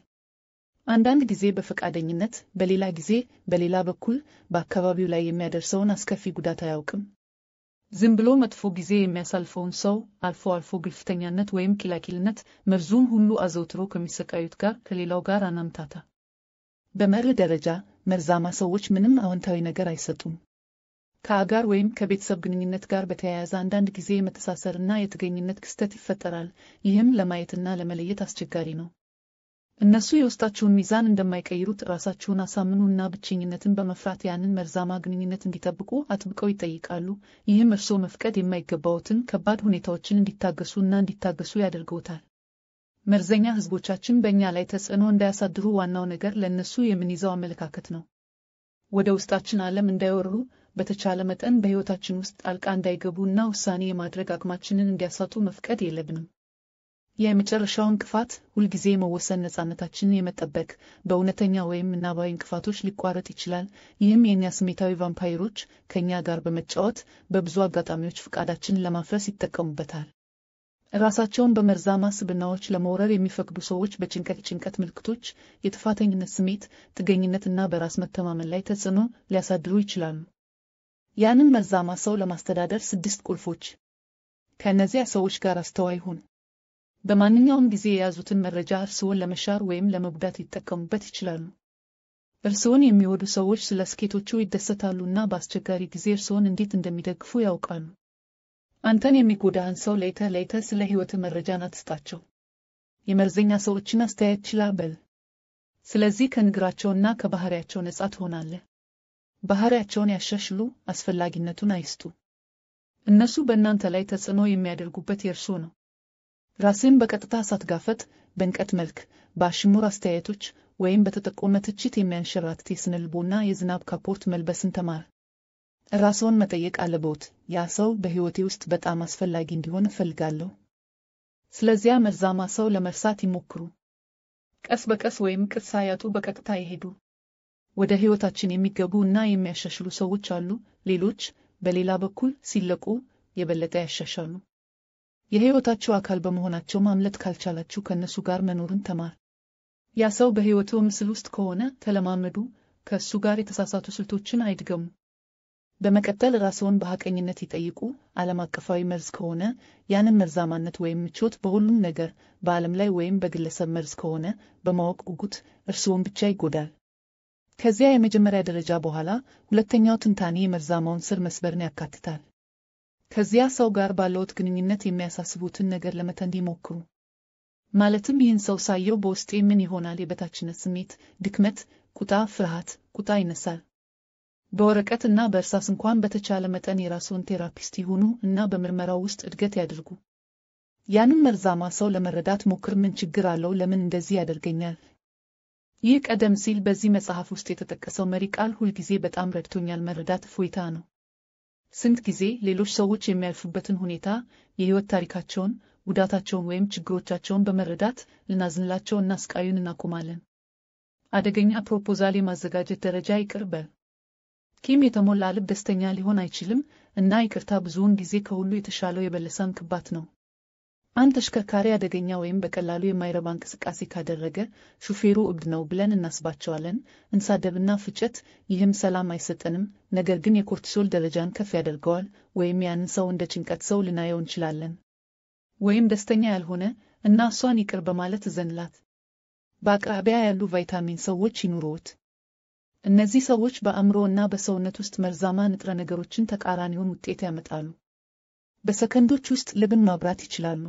[SPEAKER 1] አንዳንድ ጊዜ በፈቃደኝነት በሌላ ጊዜ በሌላ በኩል በአካባቢው ላይ የሚያደርሰውን አስከፊ ጉዳት አያውቅም። ዝም ብሎ መጥፎ ጊዜ የሚያሳልፈውን ሰው አልፎ አልፎ ግልፍተኛነት ወይም ኪላኪልነት መርዙም ሁሉ አዘውትሮ ከሚሰቃዩት ጋር ከሌላው ጋር አናምታታ። በመርህ ደረጃ መርዛማ ሰዎች ምንም አዎንታዊ ነገር አይሰጡም። ከአጋር ወይም ከቤተሰብ ግንኙነት ጋር በተያያዘ አንዳንድ ጊዜ የመተሳሰርና የጥገኝነት ክስተት ይፈጠራል። ይህም ለማየትና ለመለየት አስቸጋሪ ነው። እነሱ የውስጣችሁን ሚዛን እንደማይቀይሩት ራሳችሁን አሳምኑና ብቸኝነትን በመፍራት ያንን መርዛማ ግንኙነት እንዲጠብቁ አጥብቀው ይጠይቃሉ። ይህም እርስዎ መፍቀድ የማይገባዎትን ከባድ ሁኔታዎችን እንዲታገሱ እና እንዲታገሱ ያደርገውታል። መርዘኛ ህዝቦቻችን በእኛ ላይ ተጽዕኖ እንዳያሳድሩ ዋናው ነገር ለእነሱ የምንይዘው አመለካከት ነው። ወደ ውስጣችን ዓለም እንዳይወርሩ በተቻለ መጠን በሕይወታችን ውስጥ ጣልቃ እንዳይገቡ እና ውሳኔ የማድረግ አቅማችንን እንዲያሳጡ መፍቀድ የለብንም። የመጨረሻው እንቅፋት ሁልጊዜ መወሰን ነፃነታችንን የመጠበቅ በእውነተኛ ወይም ምናባዊ እንቅፋቶች ሊቋረጥ ይችላል። ይህም የእኛ ስሜታዊ ቫምፓይሮች ከእኛ ጋር በመጫወት በብዙ አጋጣሚዎች ፈቃዳችንን ለማፍረስ ይጠቀሙበታል። ራሳቸውን በመርዛማ ስብናዎች ለመውረር የሚፈቅዱ ሰዎች በጭንቀት ጭንቀት ምልክቶች፣ የጥፋተኝነት ስሜት፣ ጥገኝነትና በራስ መተማመን ላይ ተጽዕኖ ሊያሳድሩ ይችላሉ። ያንን መርዛማ ሰው ለማስተዳደር ስድስት ቁልፎች። ከእነዚያ ሰዎች ጋር አስተዋይ ሁን። በማንኛውም ጊዜ የያዙትን መረጃ እርስዎን ለመሻር ወይም ለመጉዳት ሊጠቀሙበት ይችላሉ። እርስዎን የሚወዱ ሰዎች ስለ ስኬቶቹ ይደሰታሉና በአስቸጋሪ ጊዜ እርስዎን እንዴት እንደሚደግፉ ያውቃሉ። አንተን የሚጎዳህን ሰው ለይተህ ለይተህ ስለ ሕይወትህ መረጃን አትስጣቸው። የመርዘኛ ሰዎችን አስተያየት ችላ በል። ስለዚህ ከንግራቸውና ከባህሪያቸው ነጻ ትሆናለህ። ባህሪያቸውን ያሻሽሉ፣ አስፈላጊነቱን አይስጡ። እነሱ በእናንተ ላይ ተጽዕኖ የሚያደርጉበት የእርስዎ ነው። ራስን በቀጥታ ሳትጋፈጥ በንቀት መልክ፣ በአሽሙር አስተያየቶች ወይም በተጠቆመ ትችት የሚያንሸራትት የስነልቦና የዝናብ ካፖርት መልበስን ተማር። ራስዎን መጠየቅ አለብዎት፣ ያ ሰው በሕይወቴ ውስጥ በጣም አስፈላጊ እንዲሆን እፈልጋለሁ። ስለዚያ መርዛማ ሰው ለመርሳት ይሞክሩ። ቀስ በቀስ ወይም ቅስ ሳያጡ በቀጥታ ይሄዱ። ወደ ሕይወታችን የሚገቡ እና የሚያሻሽሉ ሰዎች አሉ። ሌሎች በሌላ በኩል ሲለቁ የበለጠ ያሻሻሉ። የሕይወታችሁ አካል በመሆናቸው ማምለጥ ካልቻላችሁ ከእነሱ ጋር መኖርን ተማር። ያ ሰው በሕይወትዎ ምስል ውስጥ ከሆነ ተለማመዱ፣ ከእሱ ጋር የተሳሳቱ ስልቶችን አይድገሙ። በመቀጠል ራስዎን በሐቀኝነት ይጠይቁ። ዓለም አቀፋዊ መርዝ ከሆነ ያንን መርዛማነት ወይም ምቾት በሁሉም ነገር በዓለም ላይ ወይም በግለሰብ መርዝ ከሆነ በማወቅ ጉጉት እርስዎን ብቻ ይጎዳል። ከዚያ የመጀመሪያ ደረጃ በኋላ ሁለተኛው ትንታኔ የመርዛማውን ስር መስበርን ያካትታል። ከዚያ ሰው ጋር ባለዎት ግንኙነት የሚያሳስቡትን ነገር ለመተንድ ይሞክሩ። ማለትም ይህን ሰው ሳየው በውስጤ ምን ይሆናል? የበታችነት ስሜት፣ ድክመት፣ ቁጣ፣ ፍርሃት፣ ቁጣ ይነሳል። በወረቀት እና በእርሳስ እንኳን በተቻለ መጠን የራስዎን ቴራፒስት ይሁኑ እና በምርመራው ውስጥ እድገት ያድርጉ። ያንም መርዛማ ሰው ለመረዳት ሞክር። ምን ችግር አለው? ለምን እንደዚህ ያደርገኛል? ይህ ቀደም ሲል በዚህ መጽሐፍ ውስጥ የተጠቀሰው መሪ ቃል ሁልጊዜ በጣም ረድቶኛል። መረዳት እፎይታ ነው። ስንት ጊዜ ሌሎች ሰዎች የሚያልፉበትን ሁኔታ፣ የህይወት ታሪካቸውን፣ ጉዳታቸውን ወይም ችግሮቻቸውን በመረዳት ልናዝንላቸው እና ስቃዩን እናቆማለን። አደገኛ ፕሮፖዛል የማዘጋጀት ደረጃ ይቅር በል። ኪም የተሞላ ልብ ደስተኛ ሊሆን አይችልም እና ይቅርታ ብዙውን ጊዜ ከሁሉ የተሻለው የበለሰ እንክባት ነው። አንድ ተሽከርካሪ አደገኛ ወይም በቀላሉ የማይረባ እንቅስቃሴ ካደረገ ሹፌሩ እብድ ነው ብለን እናስባቸዋለን፣ እንሳደብና ፍጨት። ይህም ሰላም አይሰጠንም፣ ነገር ግን የኮርቲሶል ደረጃን ከፍ ያደርገዋል። ወይም ያንን ሰው እንደ ጭንቀት ሰው ልናየው እንችላለን፣ ወይም ደስተኛ ያልሆነ እና እሷን ይቅር በማለት እዘንላት። በአቅራቢያ ያሉ ቫይታሚን ሰዎች ይኑሩት። እነዚህ ሰዎች በአእምሮ እና በሰውነት ውስጥ መርዛማ ንጥረ ነገሮችን ተቃራኒውን ውጤት ያመጣሉ። በሰከንዶች ውስጥ ልብን ማብራት ይችላሉ።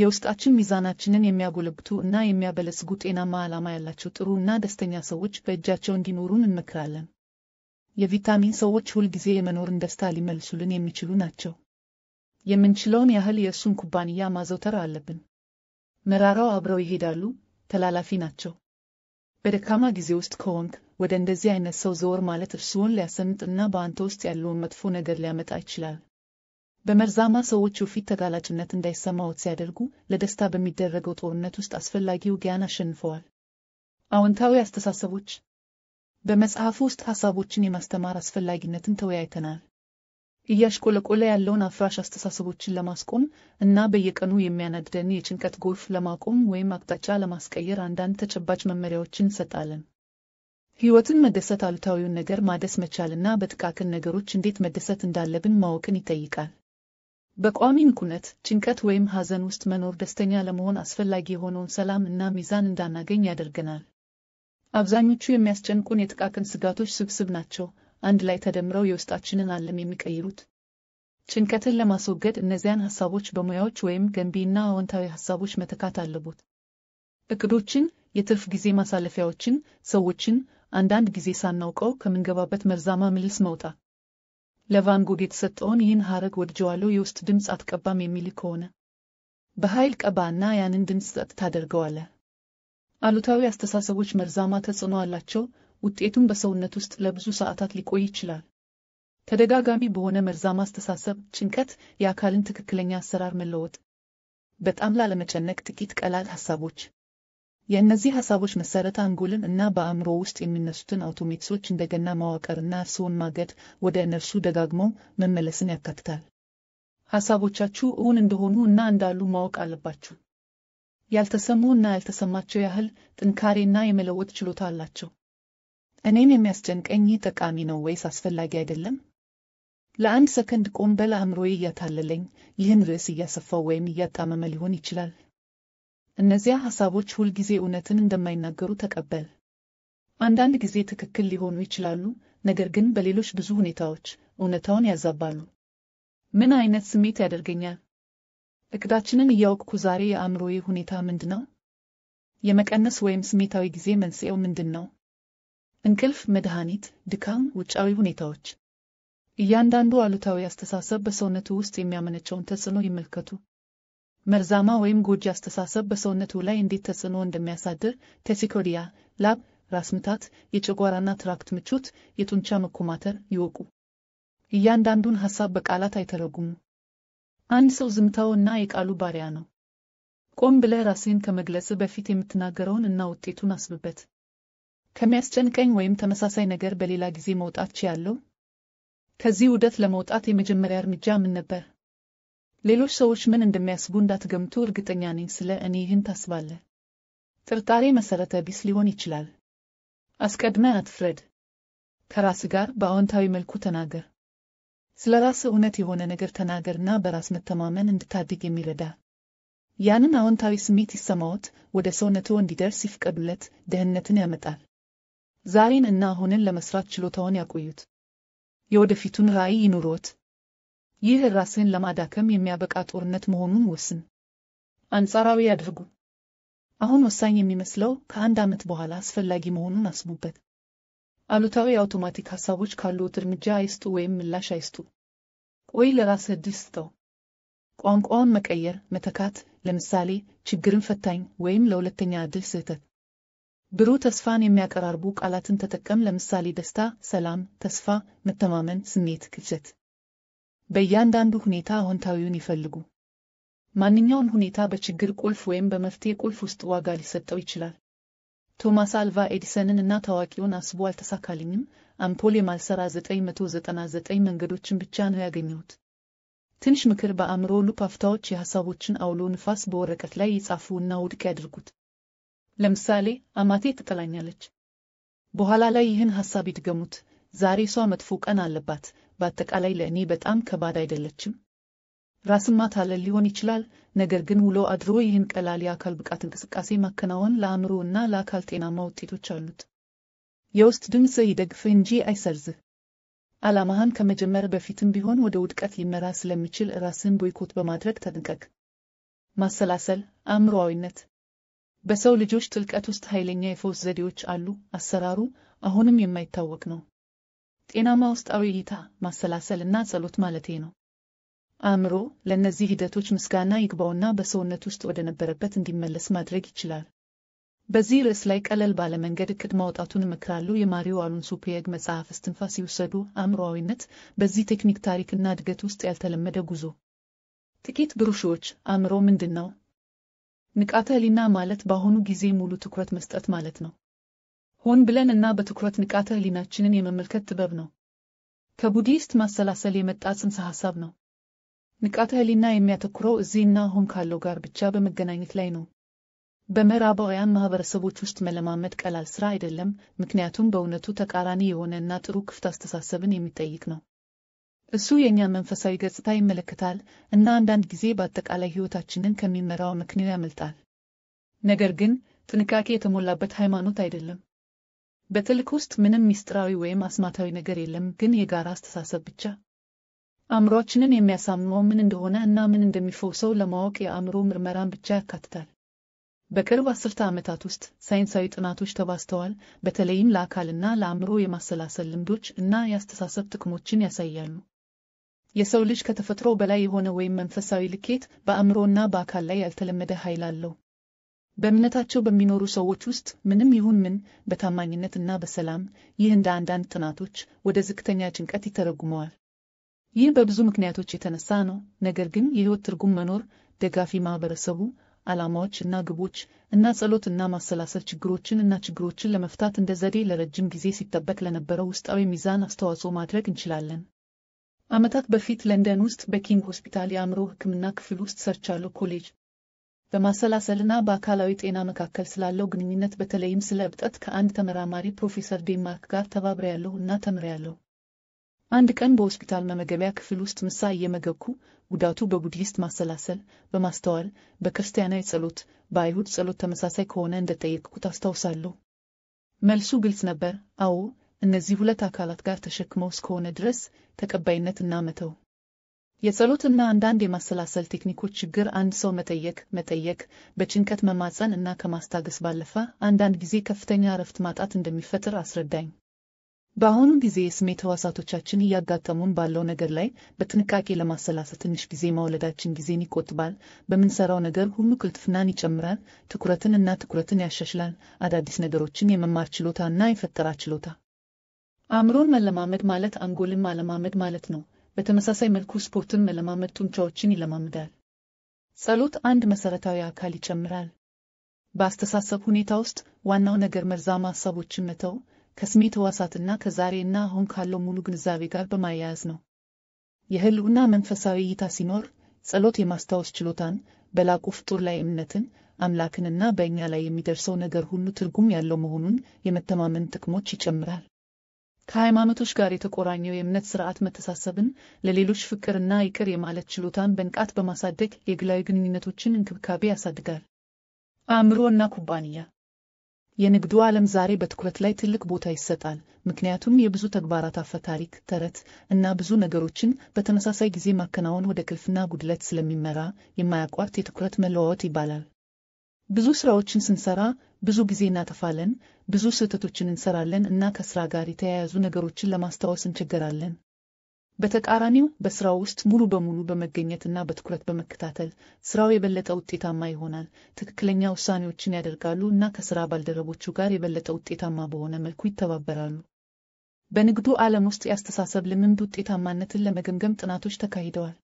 [SPEAKER 1] የውስጣችን ሚዛናችንን የሚያጎለብቱ እና የሚያበለጽጉ ጤናማ ዓላማ ያላቸው ጥሩ እና ደስተኛ ሰዎች በእጃቸው እንዲኖሩን እንመክራለን። የቪታሚን ሰዎች ሁልጊዜ የመኖርን ደስታ ሊመልሱልን የሚችሉ ናቸው። የምንችለውን ያህል የእሱን ኩባንያ ማዘውተር አለብን። መራራው አብረው ይሄዳሉ፣ ተላላፊ ናቸው። በደካማ ጊዜ ውስጥ ከሆንክ ወደ እንደዚህ አይነት ሰው ዘወር ማለት እርስዎን ሊያሰምጥ እና በአንተ ውስጥ ያለውን መጥፎ ነገር ሊያመጣ ይችላል። በመርዛማ ሰዎቹ ፊት ተጋላጭነት እንዳይሰማዎት ሲያደርጉ ለደስታ በሚደረገው ጦርነት ውስጥ አስፈላጊ ውጊያን አሸንፈዋል። አዎንታዊ አስተሳሰቦች በመጽሐፉ ውስጥ ሐሳቦችን የማስተማር አስፈላጊነትን ተወያይተናል። እያሽቆለቆለ ያለውን አፍራሽ አስተሳሰቦችን ለማስቆም እና በየቀኑ የሚያናድደን የጭንቀት ጎርፍ ለማቆም ወይም አቅጣጫ ለማስቀየር አንዳንድ ተጨባጭ መመሪያዎችን እንሰጣለን። ሕይወትን መደሰት አሉታዊውን ነገር ማደስ መቻልና በጥቃቅን ነገሮች እንዴት መደሰት እንዳለብን ማወቅን ይጠይቃል። በቋሚ ምኩነት፣ ጭንቀት ወይም ሐዘን ውስጥ መኖር ደስተኛ ለመሆን አስፈላጊ የሆነውን ሰላም እና ሚዛን እንዳናገኝ ያደርገናል። አብዛኞቹ የሚያስጨንቁን የጥቃቅን ስጋቶች ስብስብ ናቸው፣ አንድ ላይ ተደምረው የውስጣችንን ዓለም የሚቀይሩት። ጭንቀትን ለማስወገድ እነዚያን ሐሳቦች በሙያዎች ወይም ገንቢና አዎንታዊ ሐሳቦች መተካት አለቦት። እቅዶችን፣ የትርፍ ጊዜ ማሳለፊያዎችን፣ ሰዎችን፣ አንዳንድ ጊዜ ሳናውቀው ከምንገባበት መርዛማ ምልስ መውጣት ለቫንጎግ የተሰጠውን ይህን ሐረግ ወድጀዋለሁ የውስጥ ድምፅ አትቀባም የሚል ከሆነ በኃይል ቀባና ያንን ድምፅ ጸጥ ታደርገዋለህ። አሉታዊ አስተሳሰቦች መርዛማ ተጽዕኖ አላቸው። ውጤቱም በሰውነት ውስጥ ለብዙ ሰዓታት ሊቆይ ይችላል። ተደጋጋሚ በሆነ መርዛማ አስተሳሰብ ጭንቀት፣ የአካልን ትክክለኛ አሰራር መለወጥ፣ በጣም ላለመጨነቅ ጥቂት ቀላል ሐሳቦች የእነዚህ ሐሳቦች መሰረት አንጎልን እና በአእምሮ ውስጥ የሚነሱትን አውቶሜትሶች እንደገና ማዋቀርና እርስዎን ማገድ ወደ እነርሱ ደጋግመው መመለስን ያካትታል። ሐሳቦቻችሁ እውን እንደሆኑ እና እንዳሉ ማወቅ አለባችሁ። ያልተሰሙ እና ያልተሰማቸው ያህል ጥንካሬና የመለወጥ ችሎታ አላቸው። እኔም የሚያስጨንቀኝ ይህ ጠቃሚ ነው ወይስ አስፈላጊ አይደለም? ለአንድ ሰከንድ ቆም በል። አእምሮዬ እያታለለኝ ይህን ርዕስ እያሰፋው ወይም እያጣመመ ሊሆን ይችላል እነዚያ ሐሳቦች ሁልጊዜ እውነትን እንደማይናገሩ ተቀበል። አንዳንድ ጊዜ ትክክል ሊሆኑ ይችላሉ፣ ነገር ግን በሌሎች ብዙ ሁኔታዎች እውነታውን ያዛባሉ። ምን አይነት ስሜት ያደርገኛል? እቅዳችንን እያወቅኩ ዛሬ የአእምሮዬ ሁኔታ ምንድን ነው? የመቀነስ ወይም ስሜታዊ ጊዜ መንስኤው ምንድን ነው? እንቅልፍ፣ መድኃኒት፣ ድካም፣ ውጫዊ ሁኔታዎች። እያንዳንዱ አሉታዊ አስተሳሰብ በሰውነቱ ውስጥ የሚያመነቸውን ተጽዕኖ ይመልከቱ። መርዛማ ወይም ጎጂ አስተሳሰብ በሰውነቱ ላይ እንዴት ተጽዕኖ እንደሚያሳድር ቴሲኮዲያ፣ ላብ፣ ራስ ምታት፣ የጨጓራና ትራክት ምቾት፣ የጡንቻ መኮማተር ይወቁ። እያንዳንዱን ሐሳብ በቃላት አይተረጉሙ። አንድ ሰው ዝምታው እና የቃሉ ባሪያ ነው። ቆም ብለህ ራስህን ከመግለጽ በፊት የምትናገረውን እና ውጤቱን አስብበት። ከሚያስጨንቀኝ ወይም ተመሳሳይ ነገር በሌላ ጊዜ መውጣት ችያለሁ። ከዚህ ውደት ለመውጣት የመጀመሪያ እርምጃ ምን ነበር? ሌሎች ሰዎች ምን እንደሚያስቡ እንዳትገምቱ እርግጠኛ ነኝ። ስለ እኔ ይህን ታስባለህ። ጥርጣሬ መሰረተ ቢስ ሊሆን ይችላል። አስቀድመ አትፍረድ። ከራስ ጋር በአዎንታዊ መልኩ ተናገር። ስለ ራስ እውነት የሆነ ነገር ተናገርና በራስ መተማመን እንድታድግ የሚረዳ ያንን አዎንታዊ ስሜት ይሰማዎት ወደ ሰውነቱ እንዲደርስ ይፍቀዱለት። ደህንነትን ያመጣል። ዛሬን እና አሁንን ለመስራት ችሎታውን ያቆዩት። የወደፊቱን ራዕይ ይኑሮት። ይህ ራስህን ለማዳከም የሚያበቃ ጦርነት መሆኑን ወስን። አንጻራዊ ያድርጉ። አሁን ወሳኝ የሚመስለው ከአንድ ዓመት በኋላ አስፈላጊ መሆኑን አስቡበት። አሉታዊ አውቶማቲክ ሐሳቦች ካሉት እርምጃ አይስጡ ወይም ምላሽ አይስጡ። ቆይ ለራስህ ዕድል ስጠው። ቋንቋውን መቀየር፣ መተካት፣ ለምሳሌ ችግርን ፈታኝ ወይም ለሁለተኛ ዕድል ስህተት። ብሩህ ተስፋን የሚያቀራርቡ ቃላትን ተጠቀም፣ ለምሳሌ ደስታ፣ ሰላም፣ ተስፋ፣ መተማመን፣ ስሜት፣ ክፍተት በእያንዳንዱ ሁኔታ አዎንታዊውን ይፈልጉ። ማንኛውን ሁኔታ በችግር ቁልፍ ወይም በመፍትሄ ቁልፍ ውስጥ ዋጋ ሊሰጠው ይችላል። ቶማስ አልቫ ኤዲሰንን እና ታዋቂውን አስቦ አልተሳካልኝም፣ አምፖል የማልሰራ 999 መንገዶችን ብቻ ነው ያገኘሁት። ትንሽ ምክር በአእምሮ ሉፕ አፍታዎች የሐሳቦችን አውሎ ንፋስ በወረቀት ላይ ይጻፉ እና ውድቅ ያድርጉት። ለምሳሌ አማቴ ትጠላኛለች። በኋላ ላይ ይህን ሐሳብ ይድገሙት። ዛሬ ሷ መጥፎ ቀን አለባት፣ በአጠቃላይ ለእኔ በጣም ከባድ አይደለችም። ራስን ማታለል ሊሆን ይችላል፣ ነገር ግን ውሎ አድሮ ይህን ቀላል የአካል ብቃት እንቅስቃሴ ማከናወን ለአእምሮ እና ለአካል ጤናማ ውጤቶች አሉት። የውስጥ ድምፅ ይደግፍህ እንጂ አይሰርዝህ። ዓላማህን ከመጀመር በፊትም ቢሆን ወደ ውድቀት ሊመራ ስለሚችል ራስን ቦይኮት በማድረግ ተጠንቀቅ። ማሰላሰል፣ አእምሮአዊነት በሰው ልጆች ጥልቀት ውስጥ ኃይለኛ የፈውስ ዘዴዎች አሉ። አሰራሩ አሁንም የማይታወቅ ነው። ጤናማ ውስጣዊ እይታ፣ ማሰላሰልና ጸሎት ማለቴ ነው። አእምሮ ለእነዚህ ሂደቶች ምስጋና ይግባውና በሰውነት ውስጥ ወደ ነበረበት እንዲመለስ ማድረግ ይችላል። በዚህ ርዕስ ላይ ቀለል ባለ መንገድ እቅድ ማውጣቱን እመክራለሁ። የማሪዮ አሎንሶ ፔግ መጽሐፍ እስትንፋስ ይውሰዱ። አእምሮአዊነት በዚህ ቴክኒክ ታሪክና እድገት ውስጥ ያልተለመደ ጉዞ። ጥቂት ብሩሾች። አእምሮ ምንድን ነው? ንቃተ ህሊና ማለት በአሁኑ ጊዜ ሙሉ ትኩረት መስጠት ማለት ነው። ሆን ብለን እና በትኩረት ንቃተ ህሊናችንን የመመልከት ጥበብ ነው። ከቡዲስት ማሰላሰል የመጣ ጽንሰ ሐሳብ ነው። ንቃተ ህሊና የሚያተኩረው እዚህና አሁን ካለው ጋር ብቻ በመገናኘት ላይ ነው። በምዕራባውያን ማህበረሰቦች ውስጥ መለማመድ ቀላል ሥራ አይደለም፣ ምክንያቱም በእውነቱ ተቃራኒ የሆነ እና ጥሩ ክፍት አስተሳሰብን የሚጠይቅ ነው። እሱ የእኛን መንፈሳዊ ገጽታ ይመለከታል እና አንዳንድ ጊዜ በአጠቃላይ ሕይወታችንን ከሚመራው ምክንያት ያመልጣል። ነገር ግን ጥንቃቄ የተሞላበት ሃይማኖት አይደለም። በትልቅ ውስጥ ምንም ሚስጥራዊ ወይም አስማታዊ ነገር የለም፣ ግን የጋራ አስተሳሰብ ብቻ። አምሮችንን የሚያሳምመው ምን እንደሆነ እና ምን እንደሚፈውሰው ለማወቅ የአእምሮ ምርመራን ብቻ ያካትታል። በቅርብ አስርተ ዓመታት ውስጥ ሳይንሳዊ ጥናቶች ተባዝተዋል፣ በተለይም ለአካልና ለአእምሮ የማሰላሰል ልምዶች እና የአስተሳሰብ ጥቅሞችን ያሳያሉ። የሰው ልጅ ከተፈጥሮ በላይ የሆነ ወይም መንፈሳዊ ልኬት በአእምሮና በአካል ላይ ያልተለመደ ኃይል አለው። በእምነታቸው በሚኖሩ ሰዎች ውስጥ ምንም ይሁን ምን በታማኝነት እና በሰላም ይህ እንደ አንዳንድ ጥናቶች ወደ ዝቅተኛ ጭንቀት ይተረጉመዋል። ይህ በብዙ ምክንያቶች የተነሳ ነው። ነገር ግን የሕይወት ትርጉም መኖር ደጋፊ ማህበረሰቡ ዓላማዎች እና ግቦች እና ጸሎት እና ማሰላሰል ችግሮችን እና ችግሮችን ለመፍታት እንደ ዘዴ ለረጅም ጊዜ ሲጠበቅ ለነበረው ውስጣዊ ሚዛን አስተዋጽኦ ማድረግ እንችላለን። ዓመታት በፊት ለንደን ውስጥ በኪንግ ሆስፒታል የአእምሮ ሕክምና ክፍል ውስጥ ሰርቻለሁ ኮሌጅ በማሰላሰልና በአካላዊ ጤና መካከል ስላለው ግንኙነት በተለይም ስለ እብጠት ከአንድ ተመራማሪ ፕሮፌሰር ዴንማርክ ጋር ተባብሬያለሁ እና ተምሬያለሁ። አንድ ቀን በሆስፒታል መመገቢያ ክፍል ውስጥ ምሳ እየመገብኩ ጉዳቱ በቡድሂስት ማሰላሰል፣ በማስተዋል፣ በክርስቲያናዊ ጸሎት፣ በአይሁድ ጸሎት ተመሳሳይ ከሆነ እንደጠየቅኩት አስታውሳለሁ። መልሱ ግልጽ ነበር፤ አዎ፣ እነዚህ ሁለት አካላት ጋር ተሸክመው እስከሆነ ድረስ ተቀባይነት እና መተው የጸሎትና አንዳንድ የማሰላሰል ቴክኒኮች ችግር አንድ ሰው መጠየቅ መጠየቅ በጭንቀት መማፀን እና ከማስታገስ ባለፈ አንዳንድ ጊዜ ከፍተኛ እረፍት ማጣት እንደሚፈጥር አስረዳኝ። በአሁኑ ጊዜ የስሜት ህዋሳቶቻችን እያጋጠሙን ባለው ነገር ላይ በጥንቃቄ ለማሰላሰል ትንሽ ጊዜ መውለዳችን ጊዜን ይቆጥባል፣ በምንሰራው ነገር ሁሉ ቅልጥፍናን ይጨምራል፣ ትኩረትን እና ትኩረትን ያሻሽላል፣ አዳዲስ ነገሮችን የመማር ችሎታ እና የፈጠራ ችሎታ። አእምሮን መለማመድ ማለት አንጎልን ማለማመድ ማለት ነው። በተመሳሳይ መልኩ ስፖርትን መለማመድ ጡንቻዎችን ይለማምዳል። ጸሎት አንድ መሠረታዊ አካል ይጨምራል። በአስተሳሰብ ሁኔታ ውስጥ ዋናው ነገር መርዛማ ሐሳቦችን መተው ከስሜት ህዋሳትና ከዛሬና አሁን ካለው ሙሉ ግንዛቤ ጋር በማያያዝ ነው። የህልውና መንፈሳዊ እይታ ሲኖር ጸሎት የማስታወስ ችሎታን፣ በላቁ ፍጡር ላይ እምነትን፣ አምላክንና በእኛ ላይ የሚደርሰው ነገር ሁሉ ትርጉም ያለው መሆኑን የመተማመን ጥቅሞች ይጨምራል። ከሃይማኖቶች ጋር የተቆራኘው የእምነት ስርዓት መተሳሰብን፣ ለሌሎች ፍቅርና ይቅር የማለት ችሎታን በንቃት በማሳደግ የግላዊ ግንኙነቶችን እንክብካቤ ያሳድጋል። አእምሮና ኩባንያ የንግዱ ዓለም ዛሬ በትኩረት ላይ ትልቅ ቦታ ይሰጣል፣ ምክንያቱም የብዙ ተግባራት አፈ ታሪክ፣ ተረት እና ብዙ ነገሮችን በተመሳሳይ ጊዜ ማከናወን ወደ ክልፍና ጉድለት ስለሚመራ የማያቋርጥ የትኩረት መለዋወጥ ይባላል። ብዙ ስራዎችን ስንሰራ ብዙ ጊዜ እናጠፋለን፣ ብዙ ስህተቶችን እንሰራለን እና ከስራ ጋር የተያያዙ ነገሮችን ለማስታወስ እንቸገራለን። በተቃራኒው በስራው ውስጥ ሙሉ በሙሉ በመገኘትና በትኩረት በመከታተል ስራው የበለጠ ውጤታማ ይሆናል። ትክክለኛ ውሳኔዎችን ያደርጋሉ እና ከስራ ባልደረቦቹ ጋር የበለጠ ውጤታማ በሆነ መልኩ ይተባበራሉ። በንግዱ ዓለም ውስጥ የአስተሳሰብ ልምምድ ውጤታማነትን ለመገምገም ጥናቶች ተካሂደዋል።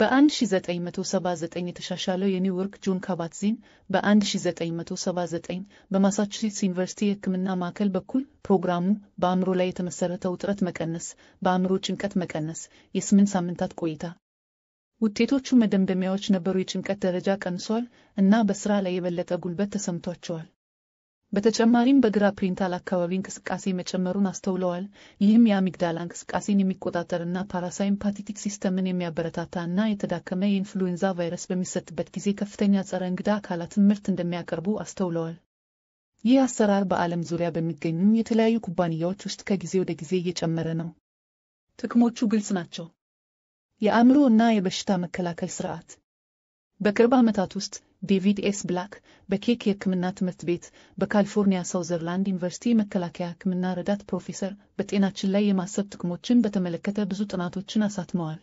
[SPEAKER 1] በ1979 የተሻሻለው የኒውዮርክ ጆን ካባትዚን በ1979 በማሳቹሴትስ ዩኒቨርሲቲ የሕክምና ማዕከል በኩል ፕሮግራሙ በአእምሮ ላይ የተመሠረተ ውጥረት መቀነስ፣ በአእምሮ ጭንቀት መቀነስ የስምንት ሳምንታት ቆይታ ውጤቶቹ መደምደሚያዎች ነበሩ። የጭንቀት ደረጃ ቀንሷል እና በሥራ ላይ የበለጠ ጉልበት ተሰምቷቸዋል። በተጨማሪም በግራ ፕሪንታል አካባቢ እንቅስቃሴ መጨመሩን አስተውለዋል። ይህም የአሚግዳላ እንቅስቃሴን የሚቆጣጠርና ፓራሳይምፓቲቲክ ሲስተምን የሚያበረታታ እና የተዳከመ የኢንፍሉዌንዛ ቫይረስ በሚሰጥበት ጊዜ ከፍተኛ ጸረ እንግዳ አካላትን ምርት እንደሚያቀርቡ አስተውለዋል። ይህ አሰራር በዓለም ዙሪያ በሚገኙ የተለያዩ ኩባንያዎች ውስጥ ከጊዜ ወደ ጊዜ እየጨመረ ነው። ጥቅሞቹ ግልጽ ናቸው። የአእምሮ እና የበሽታ መከላከል ስርዓት በቅርብ ዓመታት ውስጥ ዴቪድ ኤስ ብላክ በኬክ የህክምና ትምህርት ቤት በካሊፎርኒያ ሳውዘርላንድ ዩኒቨርሲቲ መከላከያ ህክምና ረዳት ፕሮፌሰር በጤናችን ላይ የማሰብ ጥቅሞችን በተመለከተ ብዙ ጥናቶችን አሳትመዋል።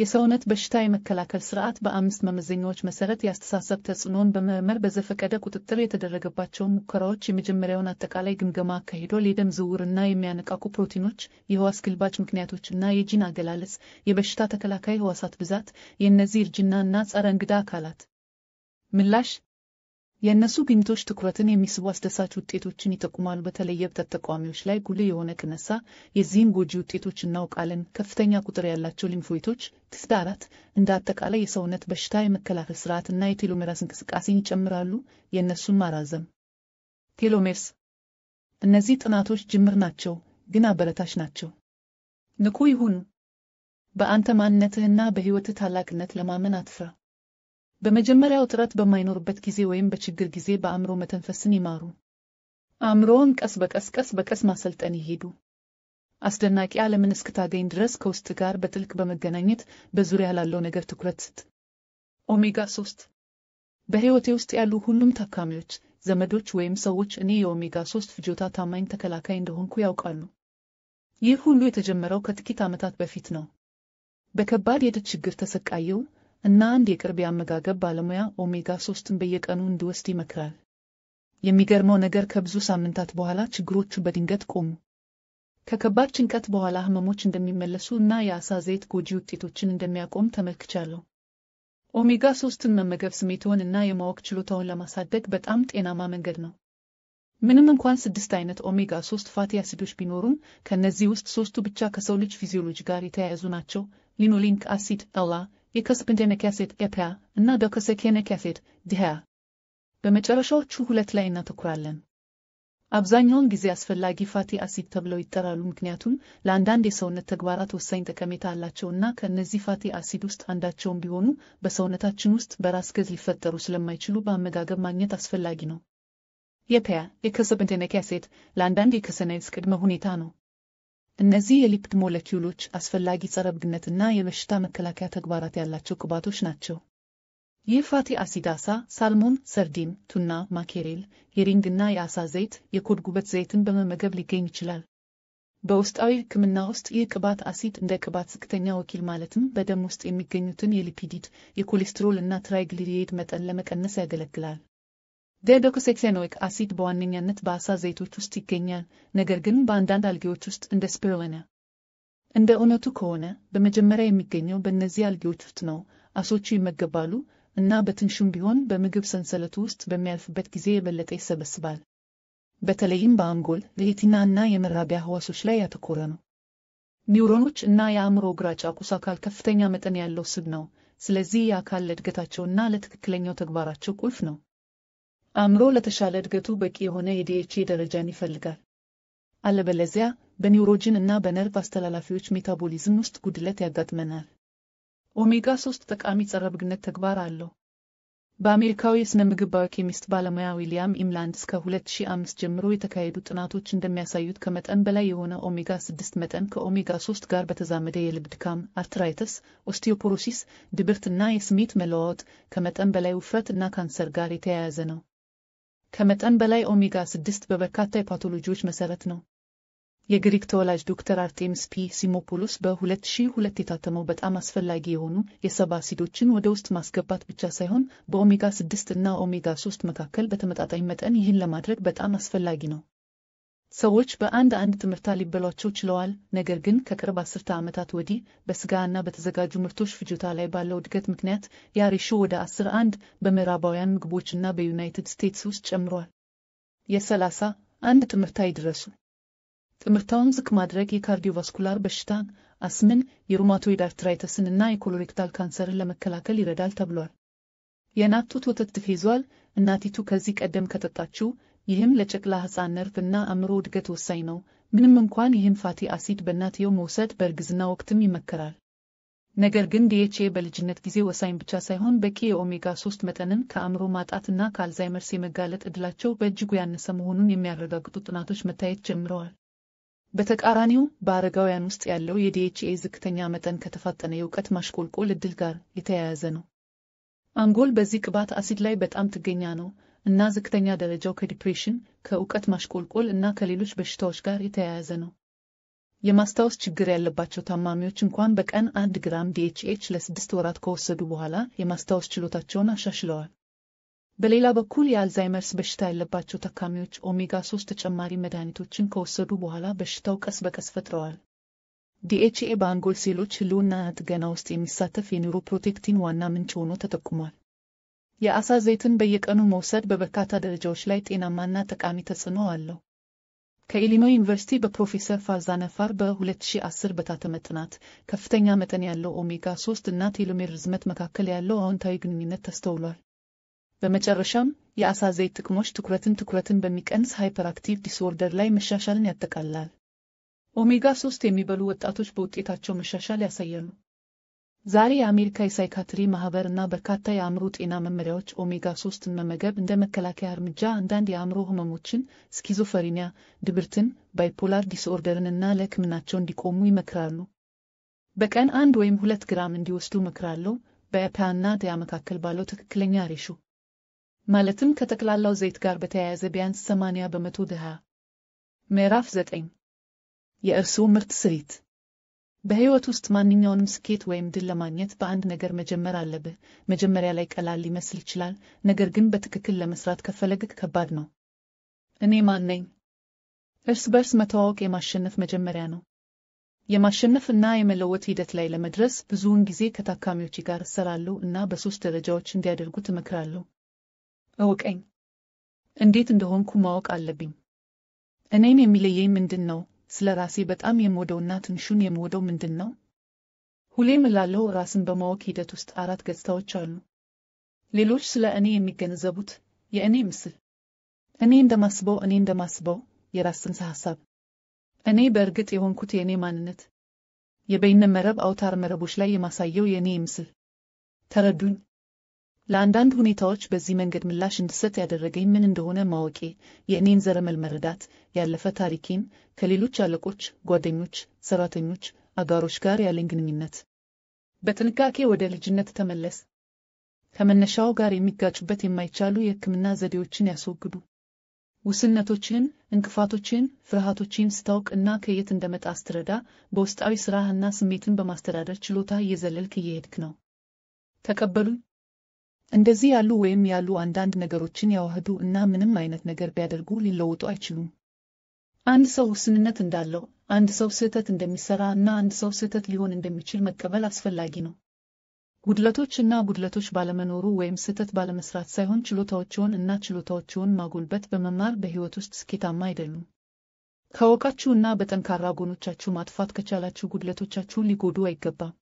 [SPEAKER 1] የሰውነት በሽታ የመከላከል ስርዓት በአምስት መመዘኛዎች መሰረት የአስተሳሰብ ተጽዕኖን በመመርመር በዘፈቀደ ቁጥጥር የተደረገባቸውን ሙከራዎች የመጀመሪያውን አጠቃላይ ግምገማ አካሂዶ የደም ዝውውርና የሚያነቃቁ ፕሮቲኖች፣ የህዋስ ግልባጭ ምክንያቶችና የጂን አገላለጽ፣ የበሽታ ተከላካይ ህዋሳት ብዛት፣ የእነዚህ እርጅና እና ጸረ እንግዳ አካላት ምላሽ የእነሱ ግኝቶች ትኩረትን የሚስቡ አስደሳች ውጤቶችን ይጠቁማሉ፣ በተለየ የብተት ተቃዋሚዎች ላይ ጉልህ የሆነ ክነሳ የዚህም ጎጂ ውጤቶች እናውቃለን። ከፍተኛ ቁጥር ያላቸው ሊምፎይቶች ትስዳራት፣ እንደ አጠቃላይ የሰውነት በሽታ የመከላከል ስርዓት እና የቴሎሜራስ እንቅስቃሴን ይጨምራሉ። የእነሱን ማራዘም ቴሎሜርስ። እነዚህ ጥናቶች ጅምር ናቸው፣ ግን አበረታች ናቸው። ንቁ ይሁኑ። በአንተ ማንነትህና በሕይወትህ ታላቅነት ለማመን አትፍራ። በመጀመሪያው ጥረት በማይኖርበት ጊዜ ወይም በችግር ጊዜ በአእምሮ መተንፈስን ይማሩ። አእምሮውን ቀስ በቀስ ቀስ በቀስ ማሰልጠን ይሄዱ። አስደናቂ ዓለምን እስክታገኝ ድረስ ከውስጥ ጋር በጥልቅ በመገናኘት በዙሪያ ላለው ነገር ትኩረት ስጥ። ኦሜጋ 3 በሕይወቴ ውስጥ ያሉ ሁሉም ታካሚዎች፣ ዘመዶች ወይም ሰዎች እኔ የኦሜጋ 3 ፍጆታ ታማኝ ተከላካይ እንደሆንኩ ያውቃሉ። ይህ ሁሉ የተጀመረው ከጥቂት ዓመታት በፊት ነው። በከባድ የድድ ችግር ተሰቃየው እና አንድ የቅርብ የአመጋገብ ባለሙያ ኦሜጋ ሶስትን በየቀኑ እንዲወስድ ይመክራል። የሚገርመው ነገር ከብዙ ሳምንታት በኋላ ችግሮቹ በድንገት ቆሙ። ከከባድ ጭንቀት በኋላ ህመሞች እንደሚመለሱ እና የአሳ ዘይት ጎጂ ውጤቶችን እንደሚያቆም ተመልክቻለሁ። ኦሜጋ ሶስትን መመገብ ስሜትዎን እና የማወቅ ችሎታውን ለማሳደግ በጣም ጤናማ መንገድ ነው። ምንም እንኳን ስድስት አይነት ኦሜጋ ሶስት ፋቲ አሲዶች ቢኖሩም ከእነዚህ ውስጥ ሶስቱ ብቻ ከሰው ልጅ ፊዚዮሎጂ ጋር የተያያዙ ናቸው። ሊኖሊንክ አሲድ፣ ኤላ የከስፕንዴነክ አሴት ኤፓ እና ዶክሳኬኔክ አሴት ዲሃ በመጨረሻዎቹ ሁለት ላይ እናተኩራለን። አብዛኛውን ጊዜ አስፈላጊ ፋቲ አሲድ ተብለው ይጠራሉ ምክንያቱም ለአንዳንድ የሰውነት ተግባራት ወሳኝ ጠቀሜታ አላቸውና ከእነዚህ ፋቲ አሲድ ውስጥ አንዳቸውም ቢሆኑ በሰውነታችን ውስጥ በራስ ገዝ ሊፈጠሩ ስለማይችሉ በአመጋገብ ማግኘት አስፈላጊ ነው። የፓ የከስፕንዴነክ አሴት ለአንዳንድ የከሰናይስ ቅድመ ሁኔታ ነው። እነዚህ የሊፒድ ሞለኪውሎች አስፈላጊ ጸረ ብግነትና የበሽታ መከላከያ ተግባራት ያላቸው ቅባቶች ናቸው። ይህ ፋቲ አሲድ አሳ፣ ሳልሞን፣ ሰርዲን፣ ቱና፣ ማኬሬል፣ የሪንግ እና የአሳ ዘይት የኮድ ጉበት ዘይትን በመመገብ ሊገኝ ይችላል። በውስጣዊ ሕክምና ውስጥ ይህ ቅባት አሲድ እንደ ቅባት ዝቅተኛ ወኪል ማለትም በደም ውስጥ የሚገኙትን የሊፒዲድ፣ የኮሌስትሮል እና ትራይግሊሪድ መጠን ለመቀነስ ያገለግላል። ዴዶክሴክሴኖይክ አሲድ በዋነኛነት በአሳ ዘይቶች ውስጥ ይገኛል፣ ነገር ግን በአንዳንድ አልጌዎች ውስጥ እንደ ስፒሮሊና። እንደ እውነቱ ከሆነ በመጀመሪያ የሚገኘው በእነዚህ አልጌዎች ውስጥ ነው። አሶቹ ይመገባሉ እና በትንሹም ቢሆን በምግብ ሰንሰለቱ ውስጥ በሚያልፍበት ጊዜ የበለጠ ይሰበስባል። በተለይም በአንጎል የሬቲና እና የመራቢያ ህዋሶች ላይ ያተኮረ ነው። ኒውሮኖች እና የአእምሮ ግራጫ ቁስ አካል ከፍተኛ መጠን ያለው ስብ ነው፣ ስለዚህ የአካል ለእድገታቸውና ለትክክለኛው ተግባራቸው ቁልፍ ነው። አእምሮ ለተሻለ እድገቱ በቂ የሆነ የዲኤችኤ ደረጃን ይፈልጋል። አለበለዚያ በኒውሮጂን እና በነርቭ አስተላላፊዎች ሜታቦሊዝም ውስጥ ጉድለት ያጋጥመናል። ኦሜጋ 3 ጠቃሚ ጸረ ብግነት ተግባር አለው። በአሜሪካዊ የሥነ ምግባዊ ኬሚስት ባለሙያ ዊሊያም ኢምላንድ እስከ 2005 ጀምሮ የተካሄዱ ጥናቶች እንደሚያሳዩት ከመጠን በላይ የሆነ ኦሜጋ 6 መጠን ከኦሜጋ 3 ጋር በተዛመደ የልብ ድካም፣ አርትራይተስ፣ ኦስቲዮፖሮሲስ፣ ድብርት እና የስሜት መለዋወጥ ከመጠን በላይ ውፍረት እና ካንሰር ጋር የተያያዘ ነው። ከመጠን በላይ ኦሜጋ 6 በበርካታ የፓቶሎጂዎች መሰረት ነው። የግሪክ ተወላጅ ዶክተር አርቴምስ ፒ ሲሞፖሎስ በ2002 የታተመው በጣም አስፈላጊ የሆኑ የሰባ አሲዶችን ወደ ውስጥ ማስገባት ብቻ ሳይሆን በኦሜጋ 6 እና ኦሜጋ 3 መካከል በተመጣጣኝ መጠን ይህን ለማድረግ በጣም አስፈላጊ ነው። ሰዎች በአንድ አንድ ትምህርታ ሊበሏቸው ችለዋል። ነገር ግን ከቅርብ አስርተ ዓመታት ወዲህ በስጋና በተዘጋጁ ምርቶች ፍጆታ ላይ ባለው እድገት ምክንያት ያ ሬሾ ወደ አንድ በምዕራባውያን ምግቦችና በዩናይትድ ስቴትስ ውስጥ ጨምሯል። የሰላሳ አንድ ትምህርታ ይድረሱ። ትምህርታውን ዝቅ ማድረግ የካርዲዮቫስኩላር በሽታን፣ አስምን፣ የሩማቶይድ አርትራይተስን እና የኮሎሬክታል ካንሰርን ለመከላከል ይረዳል ተብሏል። የናት ጡት ወተት ትፌዟል። እናቲቱ ከዚህ ቀደም ከጠጣችው ይህም ለጨቅላ ሕፃን ነርቭና አእምሮ እድገት ወሳኝ ነው። ምንም እንኳን ይህን ፋቲ አሲድ በእናትየው መውሰድ በእርግዝና ወቅትም ይመከራል። ነገር ግን ዲኤችኤ በልጅነት ጊዜ ወሳኝ ብቻ ሳይሆን በቂ የኦሜጋ 3 መጠንም ከአእምሮ ማጣትና ከአልዛይመርስ የመጋለጥ እድላቸው በእጅጉ ያነሰ መሆኑን የሚያረጋግጡ ጥናቶች መታየት ጀምረዋል። በተቃራኒው በአረጋውያን ውስጥ ያለው የዲኤችኤ ዝቅተኛ መጠን ከተፋጠነ የእውቀት ማሽቆልቆል እድል ጋር የተያያዘ ነው። አንጎል በዚህ ቅባት አሲድ ላይ በጣም ጥገኛ ነው። እና ዝቅተኛ ደረጃው ከዲፕሬሽን፣ ከእውቀት ማሽቆልቆል እና ከሌሎች በሽታዎች ጋር የተያያዘ ነው። የማስታወስ ችግር ያለባቸው ታማሚዎች እንኳን በቀን አንድ ግራም ዲኤችኤች ለስድስት ወራት ከወሰዱ በኋላ የማስታወስ ችሎታቸውን አሻሽለዋል። በሌላ በኩል የአልዛይመርስ በሽታ ያለባቸው ታካሚዎች ኦሜጋ 3 ተጨማሪ መድኃኒቶችን ከወሰዱ በኋላ በሽታው ቀስ በቀስ ፈጥረዋል። ዲኤችኤ በአንጎል ሴሎች ህልውና ጥገና ውስጥ የሚሳተፍ የኒውሮፕሮቴክቲን ዋና ምንጭ ሆኖ ተጠቁሟል። የአሳ ዘይትን በየቀኑ መውሰድ በበርካታ ደረጃዎች ላይ ጤናማና ጠቃሚ ተጽዕኖ አለው። ከኢሊኖይ ዩኒቨርሲቲ በፕሮፌሰር ፋርዛ ነፋር በ2010 በታተመ ጥናት ከፍተኛ መጠን ያለው ኦሜጋ 3 እና ቴሎሜር ርዝመት መካከል ያለው አዎንታዊ ግንኙነት ተስተውሏል። በመጨረሻም የአሳ ዘይት ጥቅሞች ትኩረትን ትኩረትን በሚቀንስ ሃይፐርአክቲቭ ዲስኦርደር ላይ መሻሻልን ያጠቃልላል። ኦሜጋ 3 የሚበሉ ወጣቶች በውጤታቸው መሻሻል ያሳያሉ። ዛሬ የአሜሪካ የሳይካትሪ ማህበር እና በርካታ የአእምሮ ጤና መመሪያዎች ኦሜጋ 3ን መመገብ እንደ መከላከያ እርምጃ አንዳንድ የአእምሮ ህመሞችን፣ ስኪዞፈሪኒያ፣ ድብርትን፣ ባይፖላር ዲስኦርደርን እና ለህክምናቸው እንዲቆሙ ይመክራሉ። በቀን አንድ ወይም ሁለት ግራም እንዲወስዱ እመክራለሁ፣ በአፕና ዳያ መካከል ባለው ትክክለኛ ሬሾ ማለትም ከጠቅላላው ዘይት ጋር በተያያዘ ቢያንስ 80 በመቶ ድሃ ምዕራፍ 9 የእርስዎ ምርት ስሪት በሕይወት ውስጥ ማንኛውንም ስኬት ወይም ድል ለማግኘት በአንድ ነገር መጀመር አለብህ። መጀመሪያ ላይ ቀላል ሊመስል ይችላል፣ ነገር ግን በትክክል ለመስራት ከፈለግክ ከባድ ነው። እኔ ማን ነኝ? እርስ በርስ መተዋወቅ የማሸነፍ መጀመሪያ ነው። የማሸነፍ እና የመለወጥ ሂደት ላይ ለመድረስ ብዙውን ጊዜ ከታካሚዎች ጋር እሰራለሁ እና በሶስት ደረጃዎች እንዲያደርጉ ትመክራለሁ። እውቀኝ፣ እንዴት እንደሆንኩ ማወቅ አለብኝ። እኔን የሚለየኝ ምንድን ነው? ስለ ራሴ በጣም የምወደውና ትንሹን የምወደው ምንድን ነው? ሁሌም እላለሁ ራስን በማወቅ ሂደት ውስጥ አራት ገጽታዎች አሉ። ሌሎች ስለ እኔ የሚገነዘቡት የእኔ ምስል፣ እኔ እንደማስበው እኔ እንደማስበው የራስ ጽንሰ ሐሳብ፣ እኔ በእርግጥ የሆንኩት የእኔ ማንነት፣ የበይነ መረብ አውታር መረቦች ላይ የማሳየው የእኔ ምስል። ተረዱኝ። ለአንዳንድ ሁኔታዎች በዚህ መንገድ ምላሽ እንድሰጥ ያደረገኝ ምን እንደሆነ ማወቄ፣ የእኔን ዘረመል መረዳት፣ ያለፈ ታሪኬን፣ ከሌሎች አለቆች፣ ጓደኞች፣ ሰራተኞች፣ አጋሮች ጋር ያለኝ ግንኙነት። በጥንቃቄ ወደ ልጅነት ተመለስ። ከመነሻው ጋር የሚጋጩበት የማይቻሉ የሕክምና ዘዴዎችን ያስወግዱ። ውስነቶችን፣ እንቅፋቶችን ፍርሃቶችን ስታውቅ እና ከየት እንደመጣ ስትረዳ፣ በውስጣዊ ሥራህና ስሜትን በማስተዳደር ችሎታ እየዘለልክ እየሄድክ ነው። ተቀበሉኝ። እንደዚህ ያሉ ወይም ያሉ አንዳንድ ነገሮችን ያዋህዱ እና ምንም አይነት ነገር ቢያደርጉ ሊለውጡ አይችሉም። አንድ ሰው ውስንነት እንዳለው፣ አንድ ሰው ስህተት እንደሚሰራ እና አንድ ሰው ስህተት ሊሆን እንደሚችል መቀበል አስፈላጊ ነው። ጉድለቶች እና ጉድለቶች ባለመኖሩ ወይም ስህተት ባለመስራት ሳይሆን ችሎታዎችውን እና ችሎታዎችውን ማጎልበት በመማር በሕይወት ውስጥ ስኬታማ አይደሉም። ካወቃችሁ እና በጠንካራ ጎኖቻችሁ ማጥፋት ከቻላችሁ ጉድለቶቻችሁን ሊጎዱ አይገባም።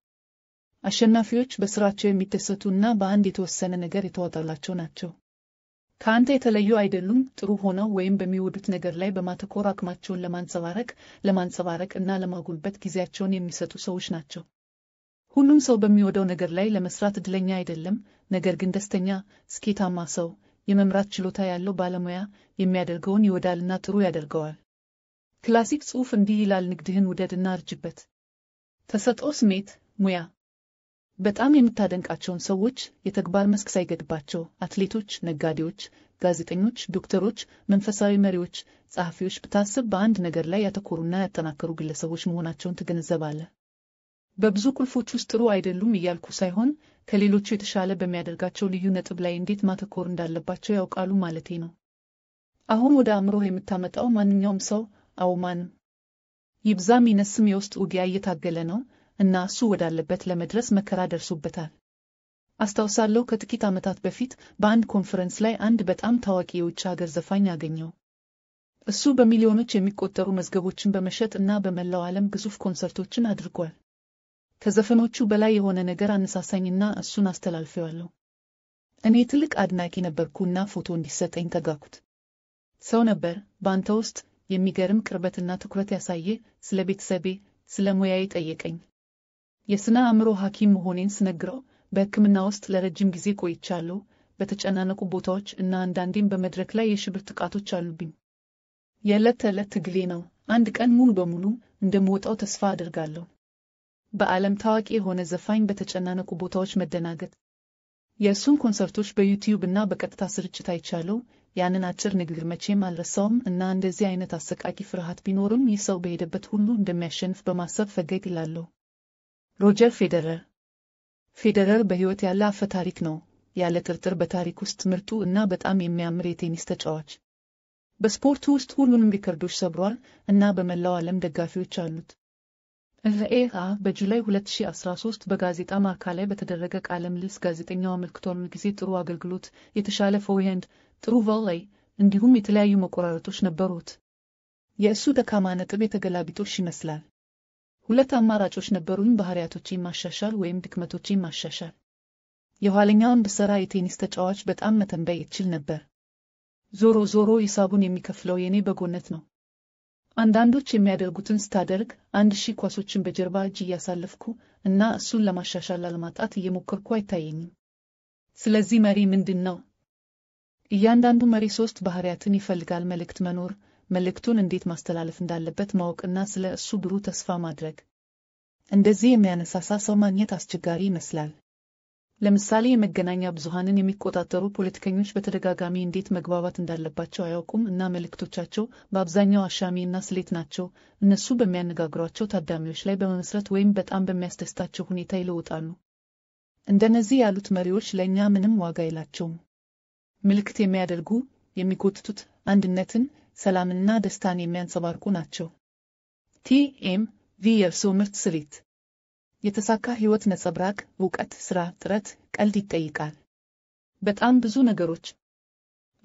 [SPEAKER 1] አሸናፊዎች በስራቸው የሚደሰቱና በአንድ የተወሰነ ነገር የተዋጣላቸው ናቸው። ከአንተ የተለዩ አይደሉም። ጥሩ ሆነው ወይም በሚወዱት ነገር ላይ በማተኮር አቅማቸውን ለማንጸባረቅ ለማንጸባረቅ እና ለማጉልበት ጊዜያቸውን የሚሰጡ ሰዎች ናቸው። ሁሉም ሰው በሚወደው ነገር ላይ ለመስራት እድለኛ አይደለም። ነገር ግን ደስተኛ፣ ስኬታማ ሰው የመምራት ችሎታ ያለው ባለሙያ የሚያደርገውን ይወዳልና ጥሩ ያደርገዋል። ክላሲክ ጽሑፍ እንዲህ ይላል፣ ንግድህን ውደድና እርጅበት። ተሰጥኦ፣ ስሜት፣ ሙያ በጣም የምታደንቃቸውን ሰዎች የተግባር መስክ ሳይገድባቸው አትሌቶች፣ ነጋዴዎች፣ ጋዜጠኞች፣ ዶክተሮች፣ መንፈሳዊ መሪዎች፣ ጸሐፊዎች ብታስብ በአንድ ነገር ላይ ያተኮሩና ያጠናከሩ ግለሰቦች መሆናቸውን ትገነዘባለህ። በብዙ ቁልፎች ውስጥ ጥሩ አይደሉም እያልኩ ሳይሆን ከሌሎቹ የተሻለ በሚያደርጋቸው ልዩ ነጥብ ላይ እንዴት ማተኮር እንዳለባቸው ያውቃሉ ማለቴ ነው። አሁን ወደ አእምሮህ የምታመጣው ማንኛውም ሰው አውማን ይብዛም ይነስም የውስጥ ውጊያ እየታገለ ነው እና እሱ ወዳለበት ለመድረስ መከራ ደርሶበታል። አስታውሳለሁ ከጥቂት ዓመታት በፊት በአንድ ኮንፈረንስ ላይ አንድ በጣም ታዋቂ የውጭ ሀገር ዘፋኝ አገኘው። እሱ በሚሊዮኖች የሚቆጠሩ መዝገቦችን በመሸጥ እና በመላው ዓለም ግዙፍ ኮንሰርቶችን አድርጓል። ከዘፈኖቹ በላይ የሆነ ነገር አነሳሳኝና እሱን አስተላልፌዋለሁ። እኔ ትልቅ አድናቂ ነበርኩና ፎቶ እንዲሰጠኝ ተጋኩት። ሰው ነበር በአንተ ውስጥ የሚገርም ቅርበትና ትኩረት ያሳየ። ስለ ቤተሰቤ፣ ስለ ሙያዬ ጠየቀኝ። የስነ አእምሮ ሐኪም መሆኔን ስነግረው በሕክምና ውስጥ ለረጅም ጊዜ ቆይቻለሁ። በተጨናነቁ ቦታዎች እና አንዳንዴም በመድረክ ላይ የሽብር ጥቃቶች አሉብኝ። የዕለት ተዕለት ትግሌ ነው። አንድ ቀን ሙሉ በሙሉ እንደምወጣው ተስፋ አደርጋለሁ። በዓለም ታዋቂ የሆነ ዘፋኝ በተጨናነቁ ቦታዎች መደናገጥ። የእሱን ኮንሰርቶች በዩቲዩብ እና በቀጥታ ስርጭት አይቻለሁ። ያንን አጭር ንግግር መቼም አልረሳውም እና እንደዚህ አይነት አሰቃቂ ፍርሃት ቢኖርም ይህ ሰው በሄደበት ሁሉ እንደሚያሸንፍ በማሰብ ፈገግ እላለሁ። ሮጀር ፌዴረር ፌዴረር በሕይወት ያለ አፈ ታሪክ ነው፣ ያለ ጥርጥር በታሪክ ውስጥ ምርጡ እና በጣም የሚያምር የቴኒስ ተጫዋች። በስፖርቱ ውስጥ ሁሉንም ሪከርዶች ሰብሯል እና በመላው ዓለም ደጋፊዎች አሉት። ርኤአ በጁላይ 2013 በጋዜጣ ማርካ ላይ በተደረገ ቃለ ምልልስ ጋዜጠኛው አመልክቷል ጊዜ ጥሩ አገልግሎት፣ የተሻለ ፎርሃንድ፣ ጥሩ ቮለይ እንዲሁም የተለያዩ መቆራረጦች ነበሩት። የእሱ ደካማ ነጥብ የተገላቢጦሽ ይመስላል። ሁለት አማራጮች ነበሩኝ፣ ባህሪያቶቼን ማሻሻል ወይም ድክመቶቼን ማሻሻል። የኋለኛውን ብሰራ የቴኒስ ተጫዋች በጣም መተንበይ ይችል ነበር። ዞሮ ዞሮ ሂሳቡን የሚከፍለው የኔ በጎነት ነው። አንዳንዶች የሚያደርጉትን ስታደርግ አንድ ሺህ ኳሶችን በጀርባ እጅ እያሳለፍኩ እና እሱን ለማሻሻል ላለማጣት እየሞከርኩ አይታየኝም። ስለዚህ መሪ ምንድን ነው? እያንዳንዱ መሪ ሶስት ባህሪያትን ይፈልጋል፦ መልእክት መኖር፣ መልእክቱን እንዴት ማስተላለፍ እንዳለበት ማወቅና ስለ እሱ ብሩህ ተስፋ ማድረግ። እንደዚህ የሚያነሳሳ ሰው ማግኘት አስቸጋሪ ይመስላል። ለምሳሌ የመገናኛ ብዙሃንን የሚቆጣጠሩ ፖለቲከኞች በተደጋጋሚ እንዴት መግባባት እንዳለባቸው አያውቁም እና መልእክቶቻቸው በአብዛኛው አሻሚ እና ስሌት ናቸው። እነሱ በሚያነጋግሯቸው ታዳሚዎች ላይ በመመስረት ወይም በጣም በሚያስደስታቸው ሁኔታ ይለውጣሉ። እንደነዚህ ያሉት መሪዎች ለእኛ ምንም ዋጋ የላቸውም። ምልክት የሚያደርጉ የሚጎትቱት አንድነትን፣ ሰላምና ደስታን የሚያንጸባርቁ ናቸው። ቲኤም ቪ የእርሶ ምርት ስሪት የተሳካ ሕይወት ነጸብራቅ እውቀት፣ ሥራ፣ ጥረት፣ ቀልድ ይጠይቃል። በጣም ብዙ ነገሮች።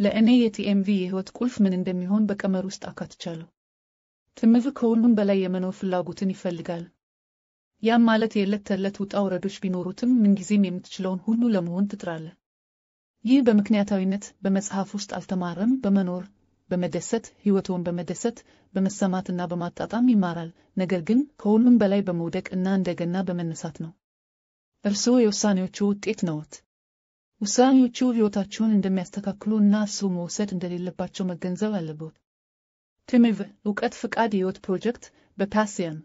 [SPEAKER 1] ለእኔ የቲኤምቪ የሕይወት ቁልፍ ምን እንደሚሆን በቀመር ውስጥ አካትቻለሁ። ትምር ከሁሉም በላይ የመኖር ፍላጎትን ይፈልጋል። ያም ማለት የዕለት ተዕለት ውጣ ውረዶች ቢኖሩትም ምንጊዜም የምትችለውን ሁሉ ለመሆን ትጥራለህ። ይህ በምክንያታዊነት በመጽሐፍ ውስጥ አልተማረም፣ በመኖር በመደሰት ሕይወቶን በመደሰት በመሰማትና በማጣጣም ይማራል። ነገር ግን ከሁሉም በላይ በመውደቅ እና እንደገና በመነሳት ነው። እርስዎ የውሳኔዎቹ ውጤት ነዎት። ውሳኔዎቹ ሕይወታችሁን እንደሚያስተካክሉ እና እርስዎ መውሰድ እንደሌለባቸው መገንዘብ አለብዎት። ትምቭ እውቀት ፍቃድ የሕይወት ፕሮጀክት በፓሲየን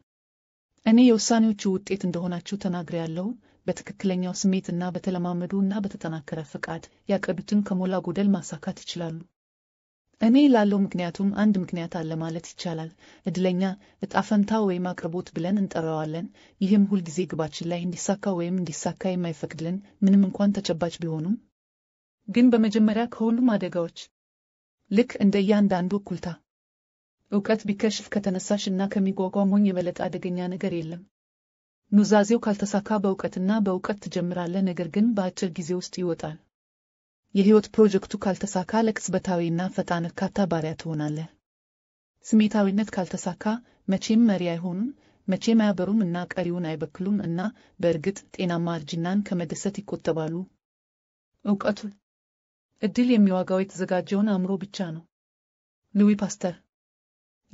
[SPEAKER 1] እኔ የውሳኔዎቹ ውጤት እንደሆናችሁ ተናግሬያለሁ። በትክክለኛው ስሜት እና በተለማመዱ እና በተጠናከረ ፍቃድ ያቀዱትን ከሞላ ጎደል ማሳካት ይችላሉ። እኔ ላለው ምክንያቱም አንድ ምክንያት አለ ማለት ይቻላል። እድለኛ፣ እጣፈንታ ወይም አቅርቦት ብለን እንጠራዋለን። ይህም ሁልጊዜ ግባችን ላይ እንዲሳካ ወይም እንዲሳካ የማይፈቅድልን ምንም እንኳን ተጨባጭ ቢሆኑም ግን በመጀመሪያ ከሁሉም አደጋዎች ልክ እንደ እያንዳንዱ እኩልታ እውቀት ቢከሽፍ ከተነሳሽ እና ከሚጓጓ ሞኝ የበለጠ አደገኛ ነገር የለም። ኑዛዜው ካልተሳካ በእውቀትና በእውቀት ትጀምራለህ፣ ነገር ግን በአጭር ጊዜ ውስጥ ይወጣል። የህይወት ፕሮጀክቱ ካልተሳካ ለቅጽበታዊና ፈጣን እርካታ ባሪያ ትሆናለህ። ስሜታዊነት ካልተሳካ መቼም መሪ አይሆኑም፣ መቼም አያበሩም እና ቀሪውን አይበክሉም እና በእርግጥ ጤናማ እርጅናን ከመደሰት ይቆጠባሉ። እውቀቱ እድል የሚዋጋው የተዘጋጀውን አእምሮ ብቻ ነው። ሉዊ ፓስተር።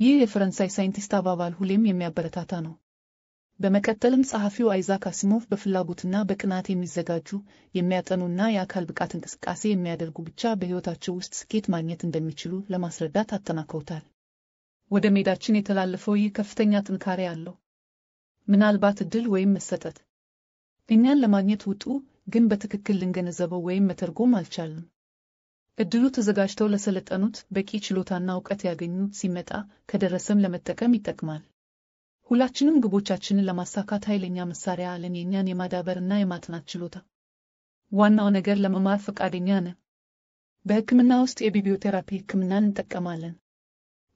[SPEAKER 1] ይህ የፈረንሳይ ሳይንቲስት አባባል ሁሌም የሚያበረታታ ነው። በመቀጠልም ጸሐፊው አይዛክ አሲሞቭ በፍላጎትና በቅናት የሚዘጋጁ የሚያጠኑና የአካል ብቃት እንቅስቃሴ የሚያደርጉ ብቻ በሕይወታቸው ውስጥ ስኬት ማግኘት እንደሚችሉ ለማስረዳት አጠናክረውታል። ወደ ሜዳችን የተላለፈው ይህ ከፍተኛ ጥንካሬ አለው። ምናልባት እድል ወይም መሰጠት እኛን ለማግኘት ውጡ፣ ግን በትክክል ልንገነዘበው ወይም መተርጎም አልቻልም። እድሉ ተዘጋጅተው ለሰለጠኑት በቂ ችሎታና እውቀት ያገኙት ሲመጣ ከደረሰም ለመጠቀም ይጠቅማል። ሁላችንም ግቦቻችንን ለማሳካት ኃይለኛ መሳሪያ አለን፣ የእኛን የማዳበርና የማጥናት ችሎታ። ዋናው ነገር ለመማር ፈቃደኛ ነን። በሕክምና ውስጥ የቢቢዮቴራፒ ሕክምናን እንጠቀማለን።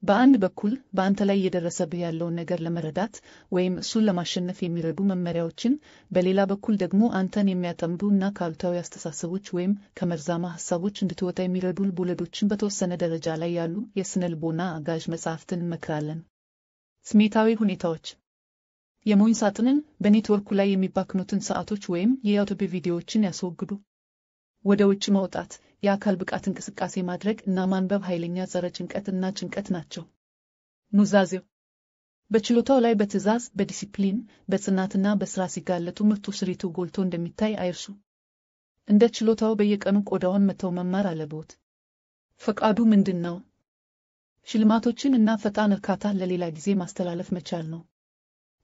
[SPEAKER 1] በአንድ በኩል በአንተ ላይ እየደረሰብህ ያለውን ነገር ለመረዳት ወይም እሱን ለማሸነፍ የሚረዱ መመሪያዎችን፣ በሌላ በኩል ደግሞ አንተን የሚያጠምዱ እና ከአሉታዊ አስተሳሰቦች ወይም ከመርዛማ ሐሳቦች እንድትወጣ የሚረዱ ልቦለዶችን፣ በተወሰነ ደረጃ ላይ ያሉ የስነ ልቦና አጋዥ መጻሕፍትን እንመክራለን። ስሜታዊ ሁኔታዎች የሞኝ ሳጥንን በኔትወርኩ ላይ የሚባክኑትን ሰዓቶች ወይም የዩቲዩብ ቪዲዮዎችን ያስወግዱ። ወደ ውጭ መውጣት፣ የአካል ብቃት እንቅስቃሴ ማድረግ እና ማንበብ ኃይለኛ ጸረ ጭንቀት እና ጭንቀት ናቸው። ኑዛዜው በችሎታው ላይ በትዕዛዝ፣ በዲሲፕሊን፣ በጽናትና በስራ ሲጋለጡ ምርቱ ስሪቱ ጎልቶ እንደሚታይ አይርሱ። እንደ ችሎታው በየቀኑ ቆዳውን መተው መማር አለብዎት። ፈቃዱ ምንድን ነው? ሽልማቶችን እና ፈጣን እርካታን ለሌላ ጊዜ ማስተላለፍ መቻል ነው።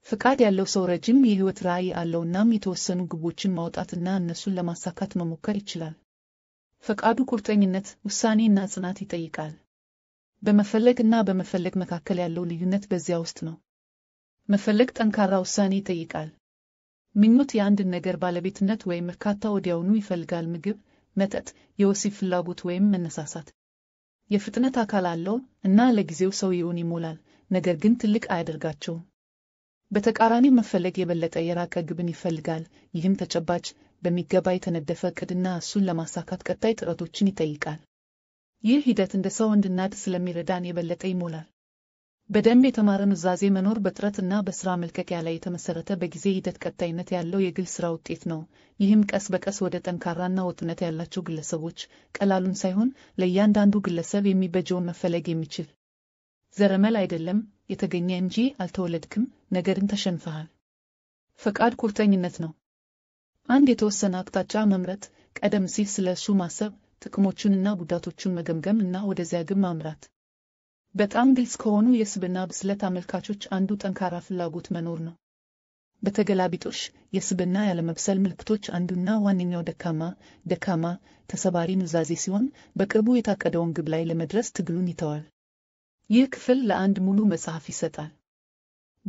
[SPEAKER 1] ፍቃድ ያለው ሰው ረጅም የህይወት ራዕይ አለው። እናም የተወሰኑ ግቦችን ማውጣትና እነሱን ለማሳካት መሞከር ይችላል። ፈቃዱ ቁርጠኝነት፣ ውሳኔ እና ጽናት ይጠይቃል። በመፈለግ እና በመፈለግ መካከል ያለው ልዩነት በዚያ ውስጥ ነው። መፈለግ ጠንካራ ውሳኔ ይጠይቃል። ምኞት የአንድን ነገር ባለቤትነት ወይም እርካታ ወዲያውኑ ይፈልጋል። ምግብ፣ መጠጥ፣ የወሲብ ፍላጎት ወይም መነሳሳት የፍጥነት አካል አለው እና ለጊዜው ሰውየውን ይሞላል፣ ነገር ግን ትልቅ አያደርጋቸውም። በተቃራኒ መፈለግ የበለጠ የራቀ ግብን ይፈልጋል። ይህም ተጨባጭ በሚገባ የተነደፈ ዕቅድና እሱን ለማሳካት ቀጣይ ጥረቶችን ይጠይቃል። ይህ ሂደት እንደ ሰው እንድናድግ ስለሚረዳን የበለጠ ይሞላል። በደንብ የተማረ ኑዛዜ መኖር በጥረት እና በሥራ መልቀቂያ ላይ የተመሠረተ በጊዜ ሂደት ቀጣይነት ያለው የግል ሥራ ውጤት ነው። ይህም ቀስ በቀስ ወደ ጠንካራና ወጥነት ያላቸው ግለሰቦች ቀላሉን ሳይሆን ለእያንዳንዱ ግለሰብ የሚበጀውን መፈለግ የሚችል ዘረመል አይደለም የተገኘ እንጂ አልተወለድክም፣ ነገርን ተሸንፈሃል። ፈቃድ ቁርጠኝነት ነው። አንድ የተወሰነ አቅጣጫ መምረጥ፣ ቀደም ሲል ስለ እሱ ማሰብ፣ ጥቅሞቹንና ጉዳቶቹን መገምገም እና ወደዚያ ግብ ማምራት በጣም ግልጽ ከሆኑ የስብና ብስለት አመልካቾች አንዱ ጠንካራ ፍላጎት መኖር ነው። በተገላቢጦሽ የስብና ያለመብሰል ምልክቶች አንዱና ዋነኛው ደካማ ደካማ ተሰባሪ ኑዛዜ ሲሆን በቅርቡ የታቀደውን ግብ ላይ ለመድረስ ትግሉን ይተዋል። ይህ ክፍል ለአንድ ሙሉ መጽሐፍ ይሰጣል።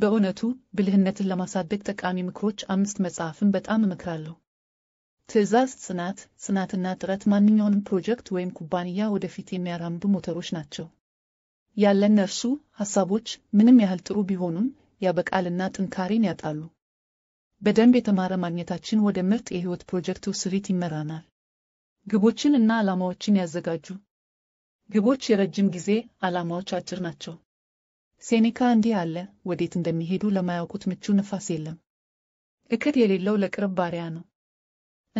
[SPEAKER 1] በእውነቱ ብልህነትን ለማሳደግ ጠቃሚ ምክሮች አምስት መጽሐፍን በጣም እመክራለሁ። ትዕዛዝ፣ ጽናት፣ ጽናትና ጥረት ማንኛውንም ፕሮጀክት ወይም ኩባንያ ወደፊት የሚያራምዱ ሞተሮች ናቸው። ያለ ነፍሱ ሐሳቦች ምንም ያህል ጥሩ ቢሆኑም ያበቃልና ጥንካሬን ያጣሉ። በደንብ የተማረ ማግኘታችን ወደ ምርጥ የሕይወት ፕሮጀክቱ ስሪት ይመራናል። ግቦችን እና ዓላማዎችን ያዘጋጁ። ግቦች የረጅም ጊዜ ዓላማዎች አጭር ናቸው። ሴኔካ እንዲህ አለ፣ ወዴት እንደሚሄዱ ለማያውቁት ምቹ ንፋስ የለም። እቅድ የሌለው ለቅርብ ባሪያ ነው።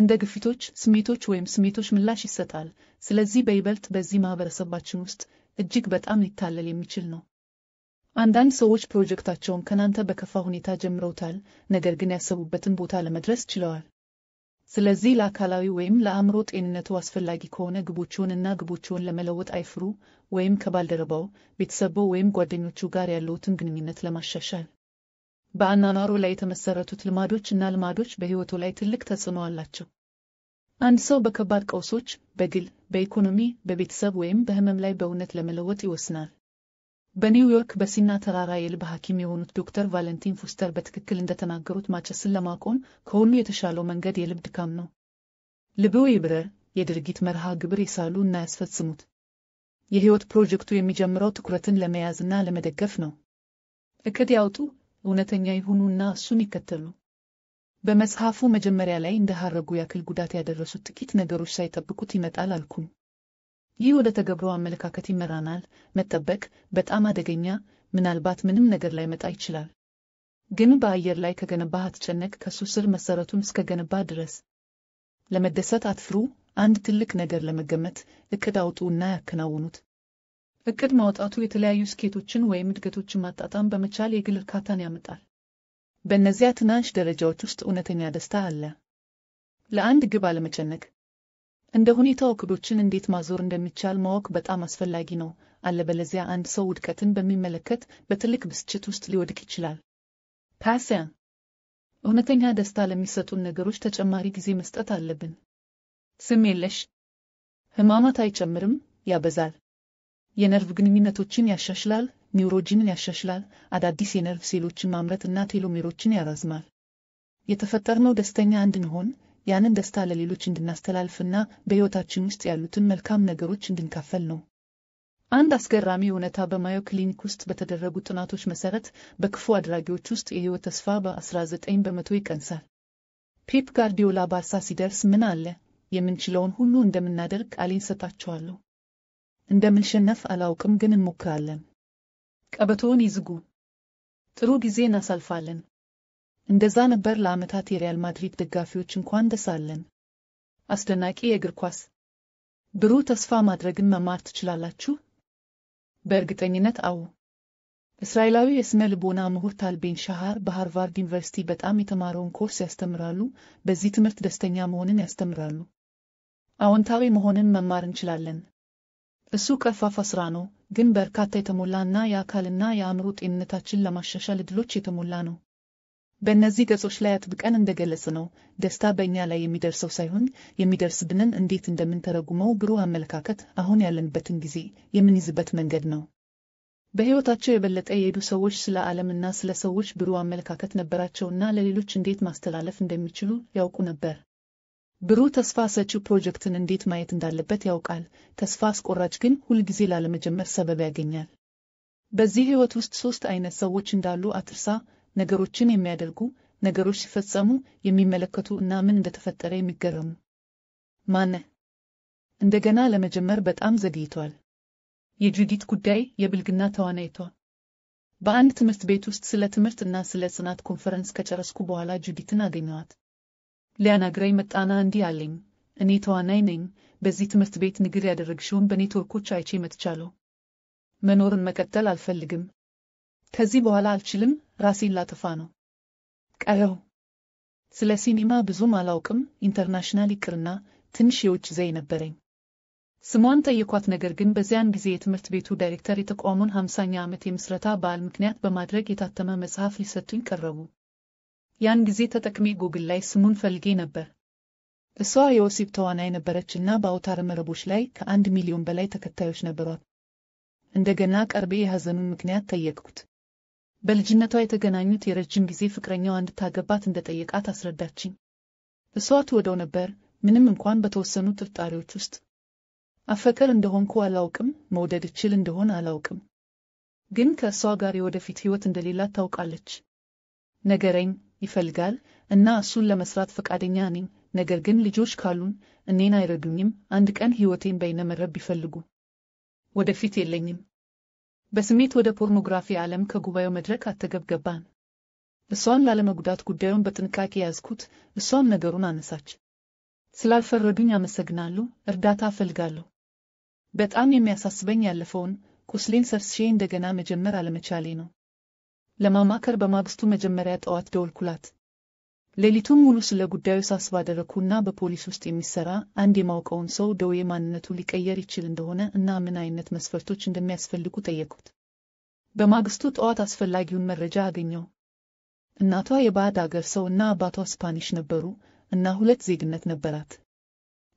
[SPEAKER 1] እንደ ግፊቶች፣ ስሜቶች ወይም ስሜቶች ምላሽ ይሰጣል። ስለዚህ በይበልጥ በዚህ ማህበረሰባችን ውስጥ እጅግ በጣም ሊታለል የሚችል ነው። አንዳንድ ሰዎች ፕሮጀክታቸውን ከናንተ በከፋ ሁኔታ ጀምረውታል፣ ነገር ግን ያሰቡበትን ቦታ ለመድረስ ችለዋል። ስለዚህ ለአካላዊ ወይም ለአእምሮ ጤንነቱ አስፈላጊ ከሆነ እና ግቦችዎን ለመለወጥ አይፍሩ፣ ወይም ከባልደረባው፣ ቤተሰቦ ወይም ጓደኞቹ ጋር ያለዎትን ግንኙነት ለማሻሻል። በአኗኗሮ ላይ የተመሰረቱት ልማዶች እና ልማዶች በሕይወቶ ላይ ትልቅ ተጽዕኖ አላቸው። አንድ ሰው በከባድ ቀውሶች በግል፣ በኢኮኖሚ፣ በቤተሰብ ወይም በህመም ላይ በእውነት ለመለወጥ ይወስናል። በኒውዮርክ በሲና ተራራ የልብ ሐኪም የሆኑት ዶክተር ቫለንቲን ፉስተር በትክክል እንደተናገሩት ማጨስን ለማቆም ከሁሉ የተሻለው መንገድ የልብ ድካም ነው። ልብዎ ይብረር የድርጊት መርሃ ግብር ይሳሉ እና ያስፈጽሙት። የሕይወት ፕሮጀክቱ የሚጀምረው ትኩረትን ለመያዝና ለመደገፍ ነው። እቅድ ያውጡ፣ እውነተኛ ይሁኑና እና እሱን ይከተሉ። በመጽሐፉ መጀመሪያ ላይ እንደ ያክል ጉዳት ያደረሱት ጥቂት ነገሮች ሳይጠብቁት ይመጣል አልኩም። ይህ ወደ ተገብሮ አመለካከት ይመራናል። መጠበቅ በጣም አደገኛ፣ ምናልባት ምንም ነገር ላይመጣ ይችላል። ግን በአየር ላይ ከገነባህ አትጨነቅ። ከሱ ስር መሰረቱን ገነባህ ድረስ ለመደሰት አትፍሩ። አንድ ትልቅ ነገር ለመገመት እቅድ አውጡ እና ያከናውኑት። እቅድ ማውጣቱ የተለያዩ ስኬቶችን ወይም እድገቶችን ማጣጣም በመቻል የግል እርካታን ያመጣል። በእነዚያ ትናንሽ ደረጃዎች ውስጥ እውነተኛ ደስታ አለ። ለአንድ ግብ አለመጨነቅ። እንደ ሁኔታው እቅዶችን እንዴት ማዞር እንደሚቻል ማወቅ በጣም አስፈላጊ ነው። አለበለዚያ አንድ ሰው ውድቀትን በሚመለከት በትልቅ ብስጭት ውስጥ ሊወድቅ ይችላል። ፓሲያ እውነተኛ ደስታ ለሚሰጡን ነገሮች ተጨማሪ ጊዜ መስጠት አለብን። ስም የለሽ ሕማማት አይጨምርም፣ ያበዛል። የነርቭ ግንኙነቶችን ያሻሽላል፣ ኒውሮጂንን ያሻሽላል፣ አዳዲስ የነርቭ ሴሎችን ማምረት እና ቴሎሜሮችን ያራዝማል። የተፈጠርነው ደስተኛ እንድንሆን፣ ያንን ደስታ ለሌሎች እንድናስተላልፍና በሕይወታችን ውስጥ ያሉትን መልካም ነገሮች እንድንካፈል ነው። አንድ አስገራሚ እውነታ በማዮ ክሊኒክ ውስጥ በተደረጉ ጥናቶች መሠረት በክፉ አድራጊዎች ውስጥ የሕይወት ተስፋ በ19 በመቶ ይቀንሳል። ፔፕ ጋርዲዮላ ባርሳ ሲደርስ ምን አለ? የምንችለውን ሁሉ እንደምናደርግ ቃሌን ሰጣቸዋለሁ። እንደምንሸነፍ አላውቅም፣ ግን እንሞክራለን። ቀበቶውን ይዝጉ። ጥሩ ጊዜ እናሳልፋለን። እንደዛ ነበር ለዓመታት የሪያል ማድሪድ ደጋፊዎች። እንኳን ደስ አለን። አስደናቂ የእግር ኳስ ብሩህ ተስፋ ማድረግን መማር ትችላላችሁ። በእርግጠኝነት አዎ። እስራኤላዊ የስነ ልቦና ምሁር ታል ቤን ሻሃር በሃርቫርድ ዩኒቨርሲቲ በጣም የተማረውን ኮርስ ያስተምራሉ። በዚህ ትምህርት ደስተኛ መሆንን ያስተምራሉ። አዎንታዊ መሆንን መማር እንችላለን። እሱ ቀርፋፋ ስራ ነው፣ ግን በርካታ የተሞላና የአካልና የአእምሮ ጤንነታችን ለማሻሻል እድሎች የተሞላ ነው። በእነዚህ ገጾች ላይ አጥብቀን እንደገለጽ ነው ደስታ በእኛ ላይ የሚደርሰው ሳይሆን የሚደርስብንን እንዴት እንደምንተረጉመው ብሩህ አመለካከት አሁን ያለንበትን ጊዜ የምንይዝበት መንገድ ነው። በሕይወታቸው የበለጠ የሄዱ ሰዎች ስለ ዓለምና ስለ ሰዎች ብሩህ አመለካከት ነበራቸውና ለሌሎች እንዴት ማስተላለፍ እንደሚችሉ ያውቁ ነበር። ብሩህ ተስፋ ሰጪው ፕሮጀክትን እንዴት ማየት እንዳለበት ያውቃል። ተስፋ አስቆራጭ ግን ሁልጊዜ ላለመጀመር ሰበብ ያገኛል። በዚህ ሕይወት ውስጥ ሦስት አይነት ሰዎች እንዳሉ አትርሳ። ነገሮችን የሚያደርጉ፣ ነገሮች ሲፈጸሙ የሚመለከቱ እና ምን እንደተፈጠረ የሚገረሙ። ማነ እንደገና ለመጀመር በጣም ዘግይቷል። የጁዲት ጉዳይ የብልግና ተዋናይቷ በአንድ ትምህርት ቤት ውስጥ ስለ ትምህርት እና ስለ ጽናት ኮንፈረንስ ከጨረስኩ በኋላ ጁዲትን አገኘዋት። ሊያናግረኝ መጣና እንዲህ አለኝ፣ እኔ ተዋናይ ነኝ። በዚህ ትምህርት ቤት ንግድ ያደረግሽውን በኔትወርኮች አይቼ መጥቻለሁ። መኖርን መቀጠል አልፈልግም። ከዚህ በኋላ አልችልም። ራሴን ላጠፋ ነው። ቀረው። ስለ ሲኒማ ብዙም አላውቅም። ኢንተርናሽናል ይቅርና ትንሽ የውጭ ዘይ ነበረኝ። ስሟን ጠየኳት። ነገር ግን በዚያን ጊዜ የትምህርት ቤቱ ዳይሬክተር የተቋሙን ሃምሳኛ ዓመት የምስረታ በዓል ምክንያት በማድረግ የታተመ መጽሐፍ ሊሰጡኝ ቀረቡ። ያን ጊዜ ተጠቅሜ ጉግል ላይ ስሙን ፈልጌ ነበር። እሷ የወሲብ ተዋናይ ነበረችና በአውታረ መረቦች ላይ ከአንድ ሚሊዮን በላይ ተከታዮች ነበሯት። እንደገና ቀርቤ የሐዘኑን ምክንያት ጠየቅኩት። በልጅነቷ የተገናኙት የረጅም ጊዜ ፍቅረኛዋ እንድታገባት እንደጠየቃት አስረዳችኝ። እሷ ትወደው ነበር፣ ምንም እንኳን በተወሰኑ ጥርጣሬዎች ውስጥ። አፈቀር እንደሆንኩ አላውቅም፣ መውደድ እችል እንደሆን አላውቅም፣ ግን ከእሷ ጋር የወደፊት ሕይወት እንደሌላት ታውቃለች ነገረኝ። ይፈልጋል እና እሱን ለመስራት ፈቃደኛ ነኝ። ነገር ግን ልጆች ካሉን እኔን አይረዱኝም። አንድ ቀን ሕይወቴን በይነመረብ ቢፈልጉ ወደፊት የለኝም። በስሜት ወደ ፖርኖግራፊ ዓለም ከጉባኤው መድረክ አጠገብ ገባን። እሷን ላለመጉዳት ጉዳዩን በጥንቃቄ ያዝኩት። እሷም ነገሩን አነሳች። ስላልፈረዱኝ አመሰግናለሁ። እርዳታ እፈልጋለሁ። በጣም የሚያሳስበኝ ያለፈውን ቁስሌን ሰርስሼ እንደገና መጀመር አለመቻሌ ነው። ለማማከር በማግስቱ መጀመሪያ ጠዋት ደወልኩላት። ሌሊቱን ሙሉ ስለ ጉዳዩ ሳስብ አደረግኩና በፖሊስ ውስጥ የሚሰራ አንድ የማውቀውን ሰው ደዌ ማንነቱ ሊቀየር ይችል እንደሆነ እና ምን አይነት መስፈርቶች እንደሚያስፈልጉ ጠየቅኩት። በማግስቱ ጠዋት አስፈላጊውን መረጃ አገኘው። እናቷ የባዕድ አገር ሰው እና አባቷ ስፓኒሽ ነበሩ እና ሁለት ዜግነት ነበራት።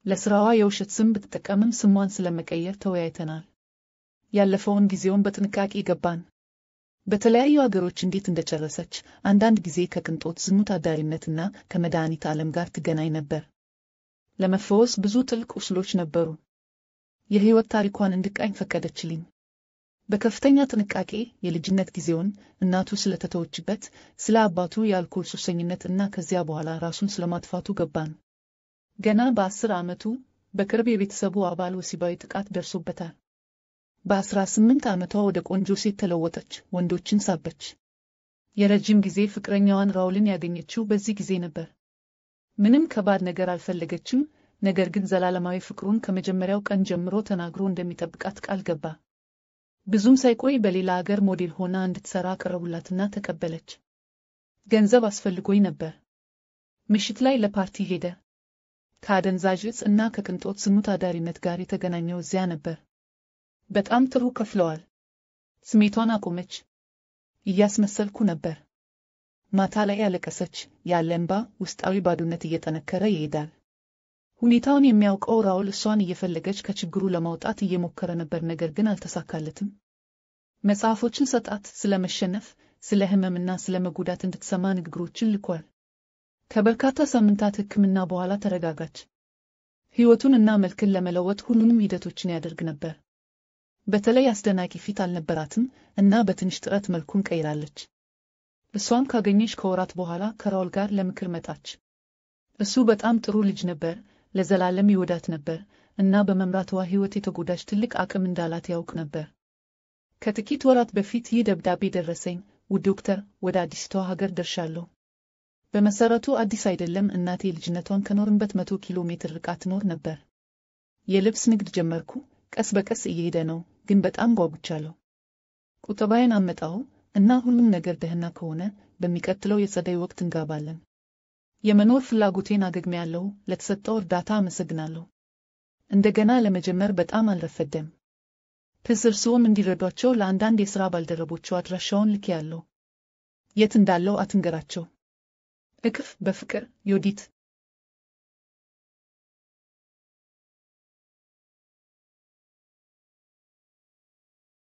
[SPEAKER 1] ለሥራዋ የውሸት ስም ብትጠቀምም ስሟን ስለመቀየር ተወያይተናል። ያለፈውን ጊዜውን በጥንቃቄ ገባን። በተለያዩ አገሮች እንዴት እንደጨረሰች አንዳንድ ጊዜ ከቅንጦት ዝሙት አዳሪነትና ከመድኃኒት ዓለም ጋር ትገናኝ ነበር። ለመፈወስ ብዙ ጥልቅ ቁስሎች ነበሩ። የሕይወት ታሪኳን እንድቃኝ ፈቀደችልኝ። በከፍተኛ ጥንቃቄ የልጅነት ጊዜውን፣ እናቱ ስለተተወችበት፣ ስለ አባቱ የአልኮል ሱሰኝነት እና ከዚያ በኋላ ራሱን ስለማጥፋቱ ገባን። ገና በአስር ዓመቱ በቅርብ የቤተሰቡ አባል ወሲባዊ ጥቃት ደርሶበታል። በ18 ዓመቷ ወደ ቆንጆ ሴት ተለወጠች፣ ወንዶችን ሳበች። የረጅም ጊዜ ፍቅረኛዋን ራውልን ያገኘችው በዚህ ጊዜ ነበር። ምንም ከባድ ነገር አልፈለገችም፣ ነገር ግን ዘላለማዊ ፍቅሩን ከመጀመሪያው ቀን ጀምሮ ተናግሮ እንደሚጠብቃት ቃል ገባ። ብዙም ሳይቆይ በሌላ አገር ሞዴል ሆና እንድትሰራ ቀረቡላትና ተቀበለች። ገንዘብ አስፈልጎኝ ነበር። ምሽት ላይ ለፓርቲ ሄደ። ከአደንዛዥ እጽ እና ከቅንጦት ዝሙት አዳሪነት ጋር የተገናኘው እዚያ ነበር። በጣም ጥሩ ከፍለዋል። ስሜቷን አቆመች። እያስመሰልኩ ነበር። ማታ ላይ ያለቀሰች ያለ እንባ ውስጣዊ ባዶነት እየጠነከረ ይሄዳል። ሁኔታውን የሚያውቀው ራውል እሷን እየፈለገች ከችግሩ ለማውጣት እየሞከረ ነበር፣ ነገር ግን አልተሳካለትም። መጽሐፎችን ሰጣት፣ ስለ መሸነፍ፣ ስለ ህመምና ስለ መጎዳት እንድትሰማ ንግግሮችን ልኳል። ከበርካታ ሳምንታት ሕክምና በኋላ ተረጋጋች። ሕይወቱን እና መልክን ለመለወጥ ሁሉንም ሂደቶችን ያደርግ ነበር። በተለይ አስደናቂ ፊት አልነበራትም እና በትንሽ ጥረት መልኩን ቀይራለች። እሷን ካገኘች ከወራት በኋላ ከራውል ጋር ለምክር መጣች። እሱ በጣም ጥሩ ልጅ ነበር፣ ለዘላለም ይወዳት ነበር እና በመምራትዋ ሕይወት የተጎዳች ትልቅ አቅም እንዳላት ያውቅ ነበር። ከጥቂት ወራት በፊት ይህ ደብዳቤ ደረሰኝ። ውድ ዶክተር፣ ወደ አዲስቷ ሀገር ደርሻለሁ። በመሰረቱ አዲስ አይደለም። እናቴ ልጅነቷን ከኖርንበት መቶ ኪሎ ሜትር ርቃ ትኖር ነበር። የልብስ ንግድ ጀመርኩ። ቀስ በቀስ እየሄደ ነው። ግን በጣም ጓጉቻለሁ። ቁጠባዬን አመጣው እና ሁሉም ነገር ደህና ከሆነ በሚቀጥለው የጸደይ ወቅት እንጋባለን። የመኖር ፍላጎቴን አገግሜያለሁ። ለተሰጠው እርዳታ አመሰግናለሁ። እንደገና ለመጀመር በጣም አልረፈደም። እርስዎም እንዲረዷቸው ለአንዳንድ የሥራ ባልደረቦቹ አድራሻውን ልኬያለሁ። የት እንዳለው አትንገራቸው። እክፍ በፍቅር ዮዲት